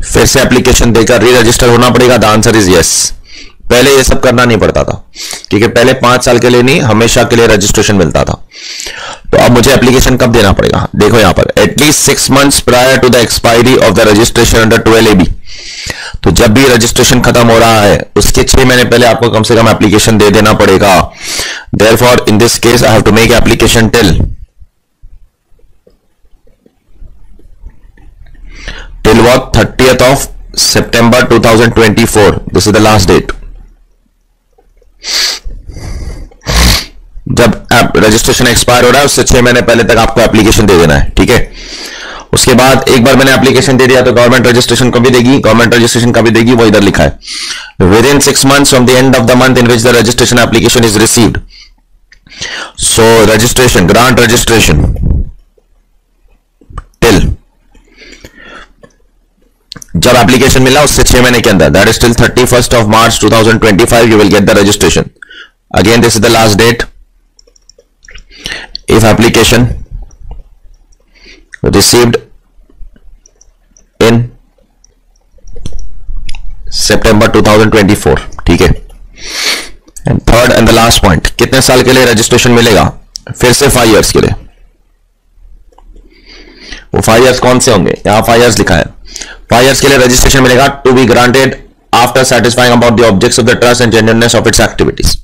फिर से एप्लीकेशन देकर री रजिस्टर होना पड़ेगा द आंसर इज यस पहले ये सब करना नहीं पड़ता था ठीक है पहले पांच साल के लिए नहीं हमेशा के लिए रजिस्ट्रेशन मिलता था तो अब मुझे एप्लीकेशन कब देना पड़ेगा देखो यहां पर at least six months prior to the expiry of the registration under twelve A B तो जब भी रजिस्ट्रेशन खत्म हो रहा है उसके छह महीने पहले आपको कम से कम एप्लीकेशन दे देना पड़ेगा there for in this case I have to make application till till what 30th of September 2024 this is the last date जब आप रजिस्ट्रेशन एक्सपायर हो रहा है उससे छह महीने पहले तक आपको एप्लीकेशन दे देना है ठीक है उसके बाद एक बार मैंने एप्लीकेशन दे दिया तो गवर्नमेंट रजिस्ट्रेशन को भी देगी गवर्नमेंट रजिस्ट्रेशन का भी देगी वो इधर लिखा है within six months from the end of the month in which the registration application is received so registration grant registration जब एप्लीकेशन मिला उससे छह महीने के अंदर that is still thirty first of March two thousand twenty five you will get the registration the last date if application received in September two thousand twenty four ठीक है and third and the last point कितने साल के लिए registration मिलेगा फिर से five years के लिए वो फाइव ईयर्स कौन से होंगे यहां फाइव ईयर्स लिखा है फाइव ईयर्स के लिए रजिस्ट्रेशन मिलेगा to be granted after satisfying about the objects of the trust and genuineness of its activities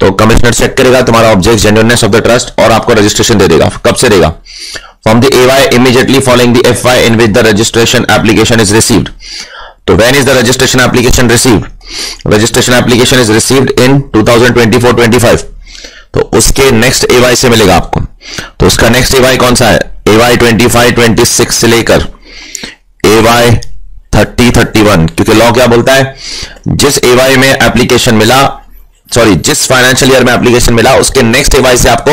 तो कमिश्नर चेक करेगा तुम्हारा object genuineness of the trust और आपको रजिस्ट्रेशन दे देगा कब से देगा from the AY immediately following the FY in which the registration application is received तो when is the registration application received registration application is received in 2024-25 तो उसके नेक्स्ट एवाई से मिलेगा आपको तो उसका नेक्स्ट एवाई कौन सा है एवाई 25 26 से लेकर A Y thirty thirty one क्योंकि लॉ क्या बोलता है जिस ए वाई में एप्लीकेशन मिला सॉरी जिस फाइनेंशियल ईयर में एप्लीकेशन मिला उसके नेक्स्ट ए वाई से आपको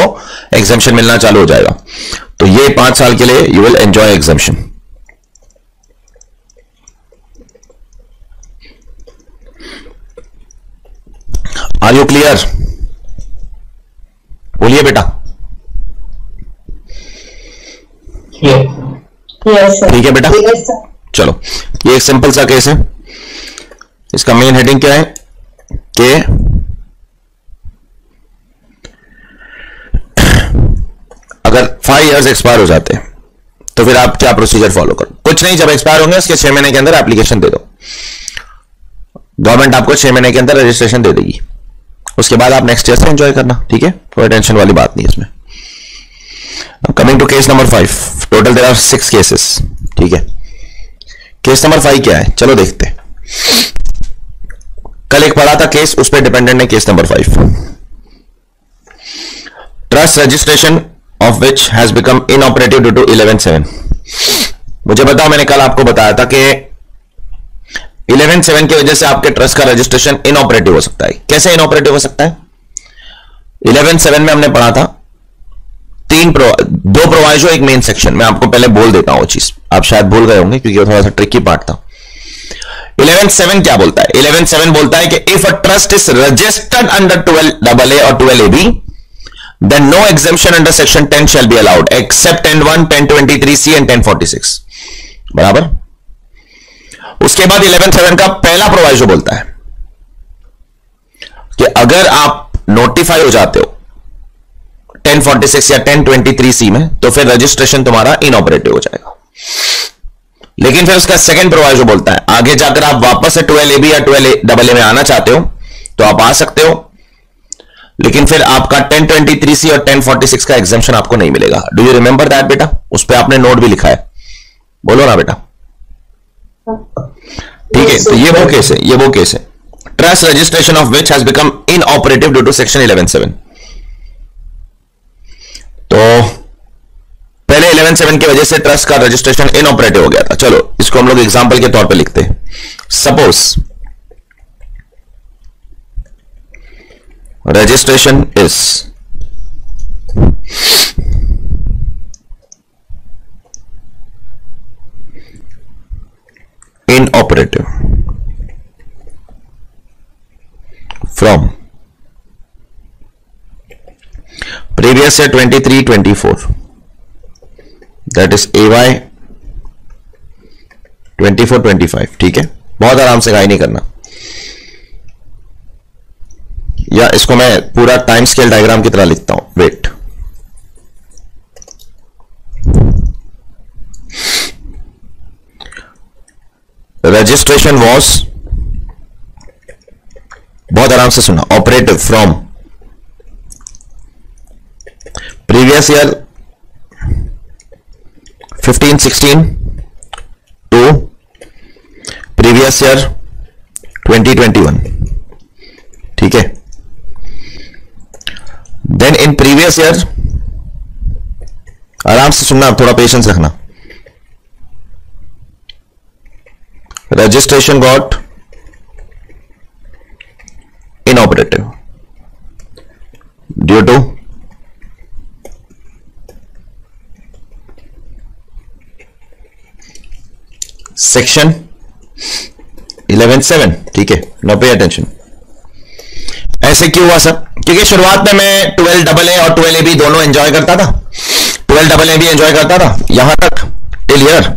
एग्जामेशन मिलना चालू हो जाएगा तो ये पांच साल के लिए you will enjoy exemption are you clear बोलिए बेटा yeah. ठीक है बेटा चलो ये एक सिंपल सा केस है इसका मेन हेडिंग क्या है के अगर फाइव इयर्स एक्सपायर हो जाते हैं तो फिर आप क्या प्रोसीजर फॉलो करो कुछ नहीं जब एक्सपायर होंगे उसके छह महीने के अंदर एप्लीकेशन दे दो गवर्नमेंट आपको छह महीने के अंदर रजिस्ट्रेशन दे देगी उसके बाद आप नेक्स्ट ईयर से एंजॉय करना ठीक है कोई टेंशन वाली बात नहीं इसमें अब coming to case number five total there are six cases ठीक है केस नंबर फाइव क्या है चलो देखते कल एक पढ़ा था केस उस पर डिपेंडेंट है case number five trust registration of which has become operative due to eleven seven मुझे बताओ मैंने कल आपको बताया था कि इलेवन सेवन की वजह से आपके ट्रस्ट का रजिस्ट्रेशन इनऑपरेटिव हो सकता है कैसे इनऑपरेटिव हो सकता है इलेवन सेवन में हमने पढ़ा था तीन प्रो, दो प्रोवाइज एक मेन सेक्शन मैं आपको पहले बोल देता हूं चीज आप शायद भूल गए होंगे क्योंकि थोड़ा सा ट्रिकी पार्ट था इलेवन सेवन क्या बोलता है इलेवन सेवन बोलता है कि if a trust is registered under twelve double A और twelve A B then no under section ten shall be allowed except ten one ten twenty three C and ten forty six बराबर उसके बाद eleven seven का पहला proviso बोलता है कि अगर आप नोटिफाई हो जाते हो 1046 या 1023 सी में तो फिर रजिस्ट्रेशन तुम्हारा इनऑपरेटिव हो जाएगा लेकिन फिर उसका सेकंड प्रोवाइस बोलता है आगे जाकर आप वापस से ट्वेल्व ए बी या ट्वेल्व डबल ए में आना चाहते हो तो आप आ सकते हो लेकिन फिर आपका 1023 सी और 1046 का एग्जेप्शन आपको नहीं मिलेगा डू यू रिमेंबर दैट बेटा उस पर आपने नोट भी लिखा है बोलो ना बेटा ठीक है तो ये वो केस है ये वो केस है trust registration of which has become inoperative due to section eleven seven तो पहले इलेवन सेवन की वजह से ट्रस्ट का रजिस्ट्रेशन इनऑपरेटिव हो गया था चलो इसको हम लोग एग्जाम्पल के तौर पर लिखते हैं suppose registration is inoperative from previous year 23 24 that is ay 24 25 ठीक है बहुत आराम से गाई नहीं करना या इसको मैं पूरा टाइम स्केल डायग्राम की तरह लिखता हूं वेट रजिस्ट्रेशन वॉज बहुत आराम से सुना operative from previous year 15 16 to previous year 2021 ठीक है देन इन प्रीवियस ईयर आराम से सुनना थोड़ा पेशेंस रखना registration got inoperative due to section eleven seven ठीक है नो पे अटेंशन ऐसे क्यों हुआ सर क्योंकि शुरुआत में मैं ट्वेल्व डबल ए और ट्वेल्व ए भी दोनों एंजॉय करता था ट्वेल्व डबल ए भी एंजॉय करता था यहां तक till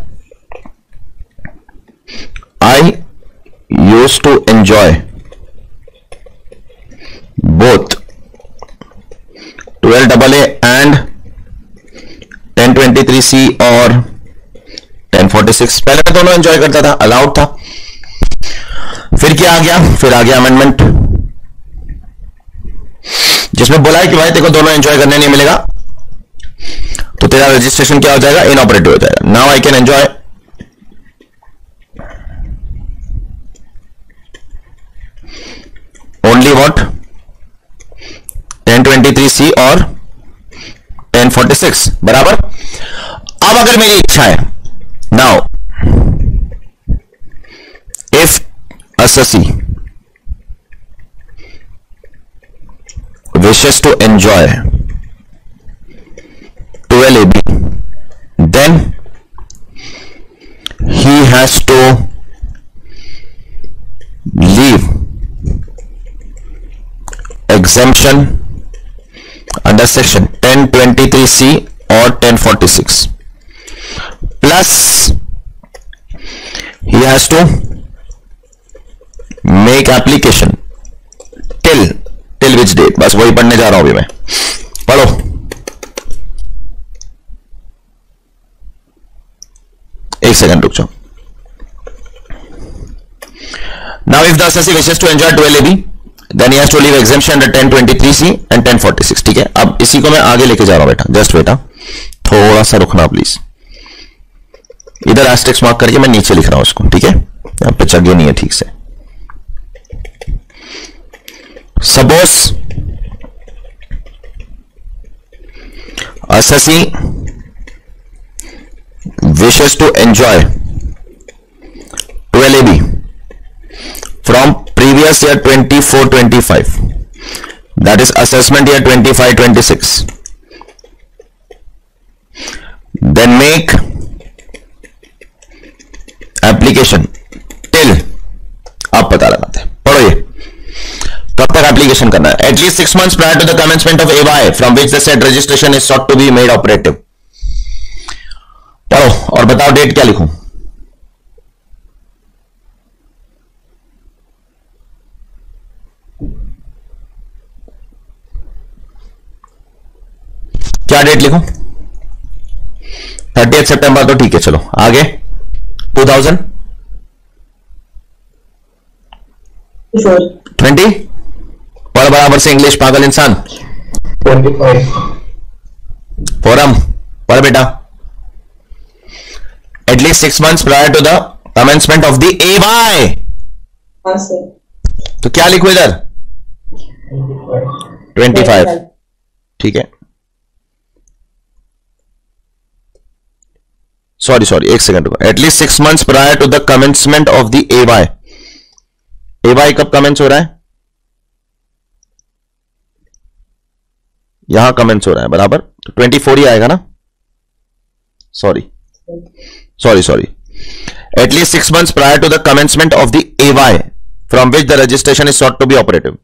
I use to enjoy both twelve double A and ten twenty three C और टेन फोर्टी सिक्स पहले मैं तो दोनों एंजॉय करता था अलाउड था फिर क्या आ गया फिर आ गया अमेंडमेंट जिसमें बोला है कि भाई देखो दोनों एंजॉय करने नहीं मिलेगा तो तेरा रजिस्ट्रेशन क्या हो जाएगा इनऑपरेटिव हो जाएगा now I can enjoy only what ten twenty three C और टेन फोर्टी सिक्स बराबर अब अगर मेरी इच्छा है Now, if assessee wishes to enjoy 12ab then he has to leave exemption under section 1023c or 1046 plus he has to make application till till which day बस वही पढ़ने जा रहा हूं अभी मैं पढ़ो एक सेकेंड रुक जाओ now if the wishes to enjoy twelve A then you to leave exemption under ten twenty three C and ten forty six ठीक है अब इसी को मैं आगे लेके जा रहा हूं बेटा जस्ट बेटा थोड़ा सा रुकना प्लीज इधर एस्टेक्स मार्क करके मैं नीचे लिख रहा हूं उसको ठीक है यहां पर चगे नहीं है ठीक से सपोज असी wishes to enjoy twelve A B from previous year twenty four twenty five that is assessment year twenty five twenty six then make application till आप पता लगाते हैं पढ़ो ये कब तक एप्लीकेशन करना है at least six months prior to the commencement of AY from which the set registration is sought to be made operative पढ़ो और बताओ डेट क्या लिखूं क्या डेट लिखूं थर्टी सितंबर तो ठीक है चलो आगे टू थाउजेंड ट्वेंटी पर बराबर से इंग्लिश पागल इंसान फोरम पर बेटा at least six months prior to the commencement of the A Y तो क्या लिखो इधर ट्वेंटी फाइव ठीक है सॉरी सॉरी एक सेकंड रुको at least six months prior to the commencement of the A Y A Y कब कमेंस हो रहा है यहां कमेंस हो रहा है बराबर ट्वेंटी तो फोर ही आएगा ना sorry sorry sorry at least six months prior to the commencement of the A Y from which the registration is sought to be operative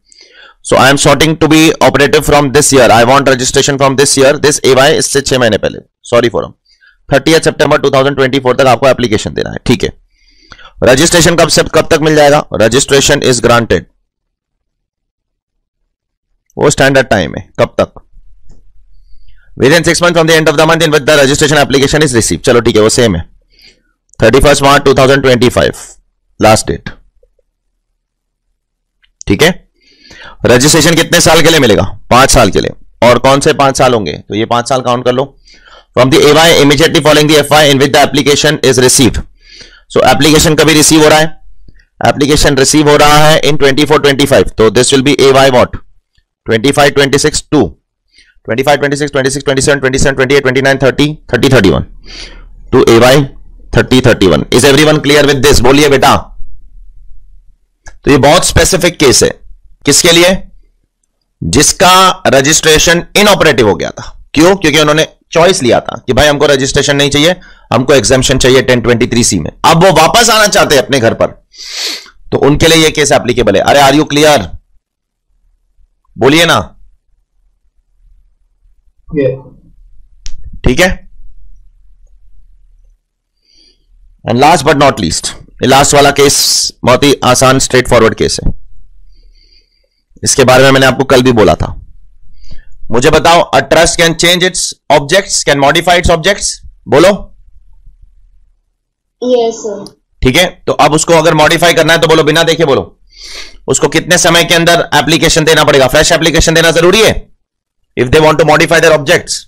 so I am sorting to be operative from this year I want registration from this year this A Y इससे छह महीने पहले sorry from thirty twenty four तक आपको application देना है ठीक है रजिस्ट्रेशन कब से कब तक मिल जाएगा रजिस्ट्रेशन इज ग्रांटेड वो स्टैंडर्ड टाइम है कब तक within six month from the end of the month इन with the registration application is receive चलो ठीक है वो सेम है thirty first March two thousand twenty five last date ठीक है रजिस्ट्रेशन कितने साल के लिए मिलेगा पांच साल के लिए और कौन से पांच साल होंगे तो ये पांच साल काउंट कर लो from the AY immediately following the FI इन with the application is receive so application कभी रिसीव हो रहा है एप्लीकेशन रिसीव हो रहा है इन 24 25 तो this will be A Y what 25 26 2 two A Y is clear with this बोलिए बेटा तो ये बहुत स्पेसिफिक केस है किसके लिए जिसका रजिस्ट्रेशन इनऑपरेटिव हो गया था क्यों क्योंकि उन्होंने चॉइस लिया था कि भाई हमको रजिस्ट्रेशन नहीं चाहिए हमको एग्जामेशन चाहिए टेन ट्वेंटी थ्री सी में अब वो वापस आना चाहते हैं अपने घर पर तो उनके लिए ये केस एप्लीकेबल है अरे आर यू क्लियर बोलिए ना ठीक है and last but not least last वाला केस बहुत ही आसान स्ट्रेट फॉरवर्ड केस है इसके बारे में मैंने आपको कल भी बोला था मुझे बताओ a trust can change its objects can modify its objects बोलो ठीक yes, ठीक है तो अब उसको अगर मॉडिफाई करना है तो बोलो बिना देखे बोलो उसको कितने समय के अंदर एप्लीकेशन देना पड़ेगा फ्रेश एप्लीकेशन देना जरूरी है if they want to modify their objects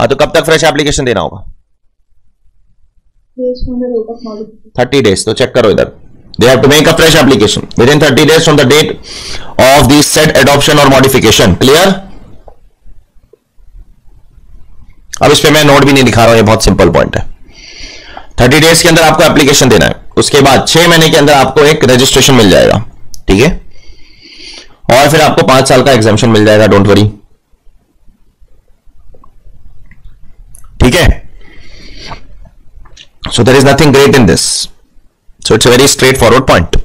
हाँ तो कब तक फ्रेश एप्लीकेशन देना होगा थर्टी डेज तो चेक करो इधर They have to make a fresh application within 30 days from the date of the said adoption or modification. Clear? अब इस पर मैं नोट भी नहीं दिखा रहा हूं ये बहुत सिंपल पॉइंट है थर्टी डेज के अंदर आपको एप्लीकेशन देना है उसके बाद छह महीने के अंदर आपको एक रजिस्ट्रेशन मिल जाएगा ठीक है और फिर आपको पांच साल का एग्जामेशन मिल जाएगा डोंट वरी ठीक है so there is nothing great in this so it's very straightforward point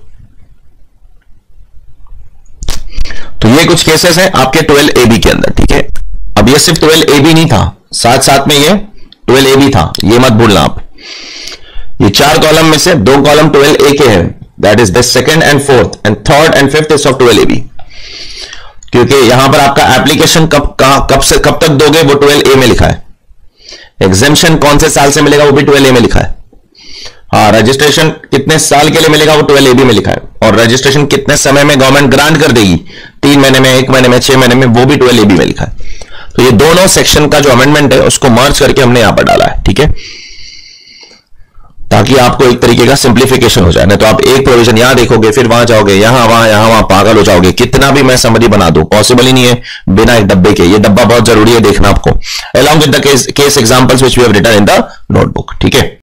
तो ये कुछ केसेस हैं आपके ट्वेल्व ए बी के अंदर ठीक है अब ये सिर्फ ट्वेल्व ए बी नहीं था साथ साथ में ये ट्वेल्व ए बी था ये मत भूलना आप ये चार कॉलम में से दो कॉलम ट्वेल्व ए के हैं that is the second and fourth and third and fifth is of twelve A B क्योंकि यहां पर आपका एप्लीकेशन कब कब से कब तक दोगे वो ट्वेल्व ए में लिखा है एग्जेम्पन कौन से साल से मिलेगा वो भी ट्वेल्व ए में लिखा है रजिस्ट्रेशन हाँ, कितने साल के लिए मिलेगा वो ट्वेल्व एबी में लिखा है और रजिस्ट्रेशन कितने समय में गवर्नमेंट ग्रांट कर देगी तीन महीने में एक महीने में छह महीने में वो भी ट्वेल्व एबी में लिखा है तो ये दोनों सेक्शन का जो अमेंडमेंट है उसको मर्ज करके हमने यहां पर डाला है ठीक है ताकि आपको एक तरीके का सिंप्लीफिकेशन हो जाए ना तो आप एक प्रोविजन यहां देखोगे फिर वहां जाओगे यहां वहां यहां वहां पागल हो जाओगे कितना भी मैं समझी बना दू पॉसिबल ही नहीं है बिना एक डब्बे के ये डब्बा बहुत जरूरी है देखना आपको along with the case examples which we have in the notebook ठीक है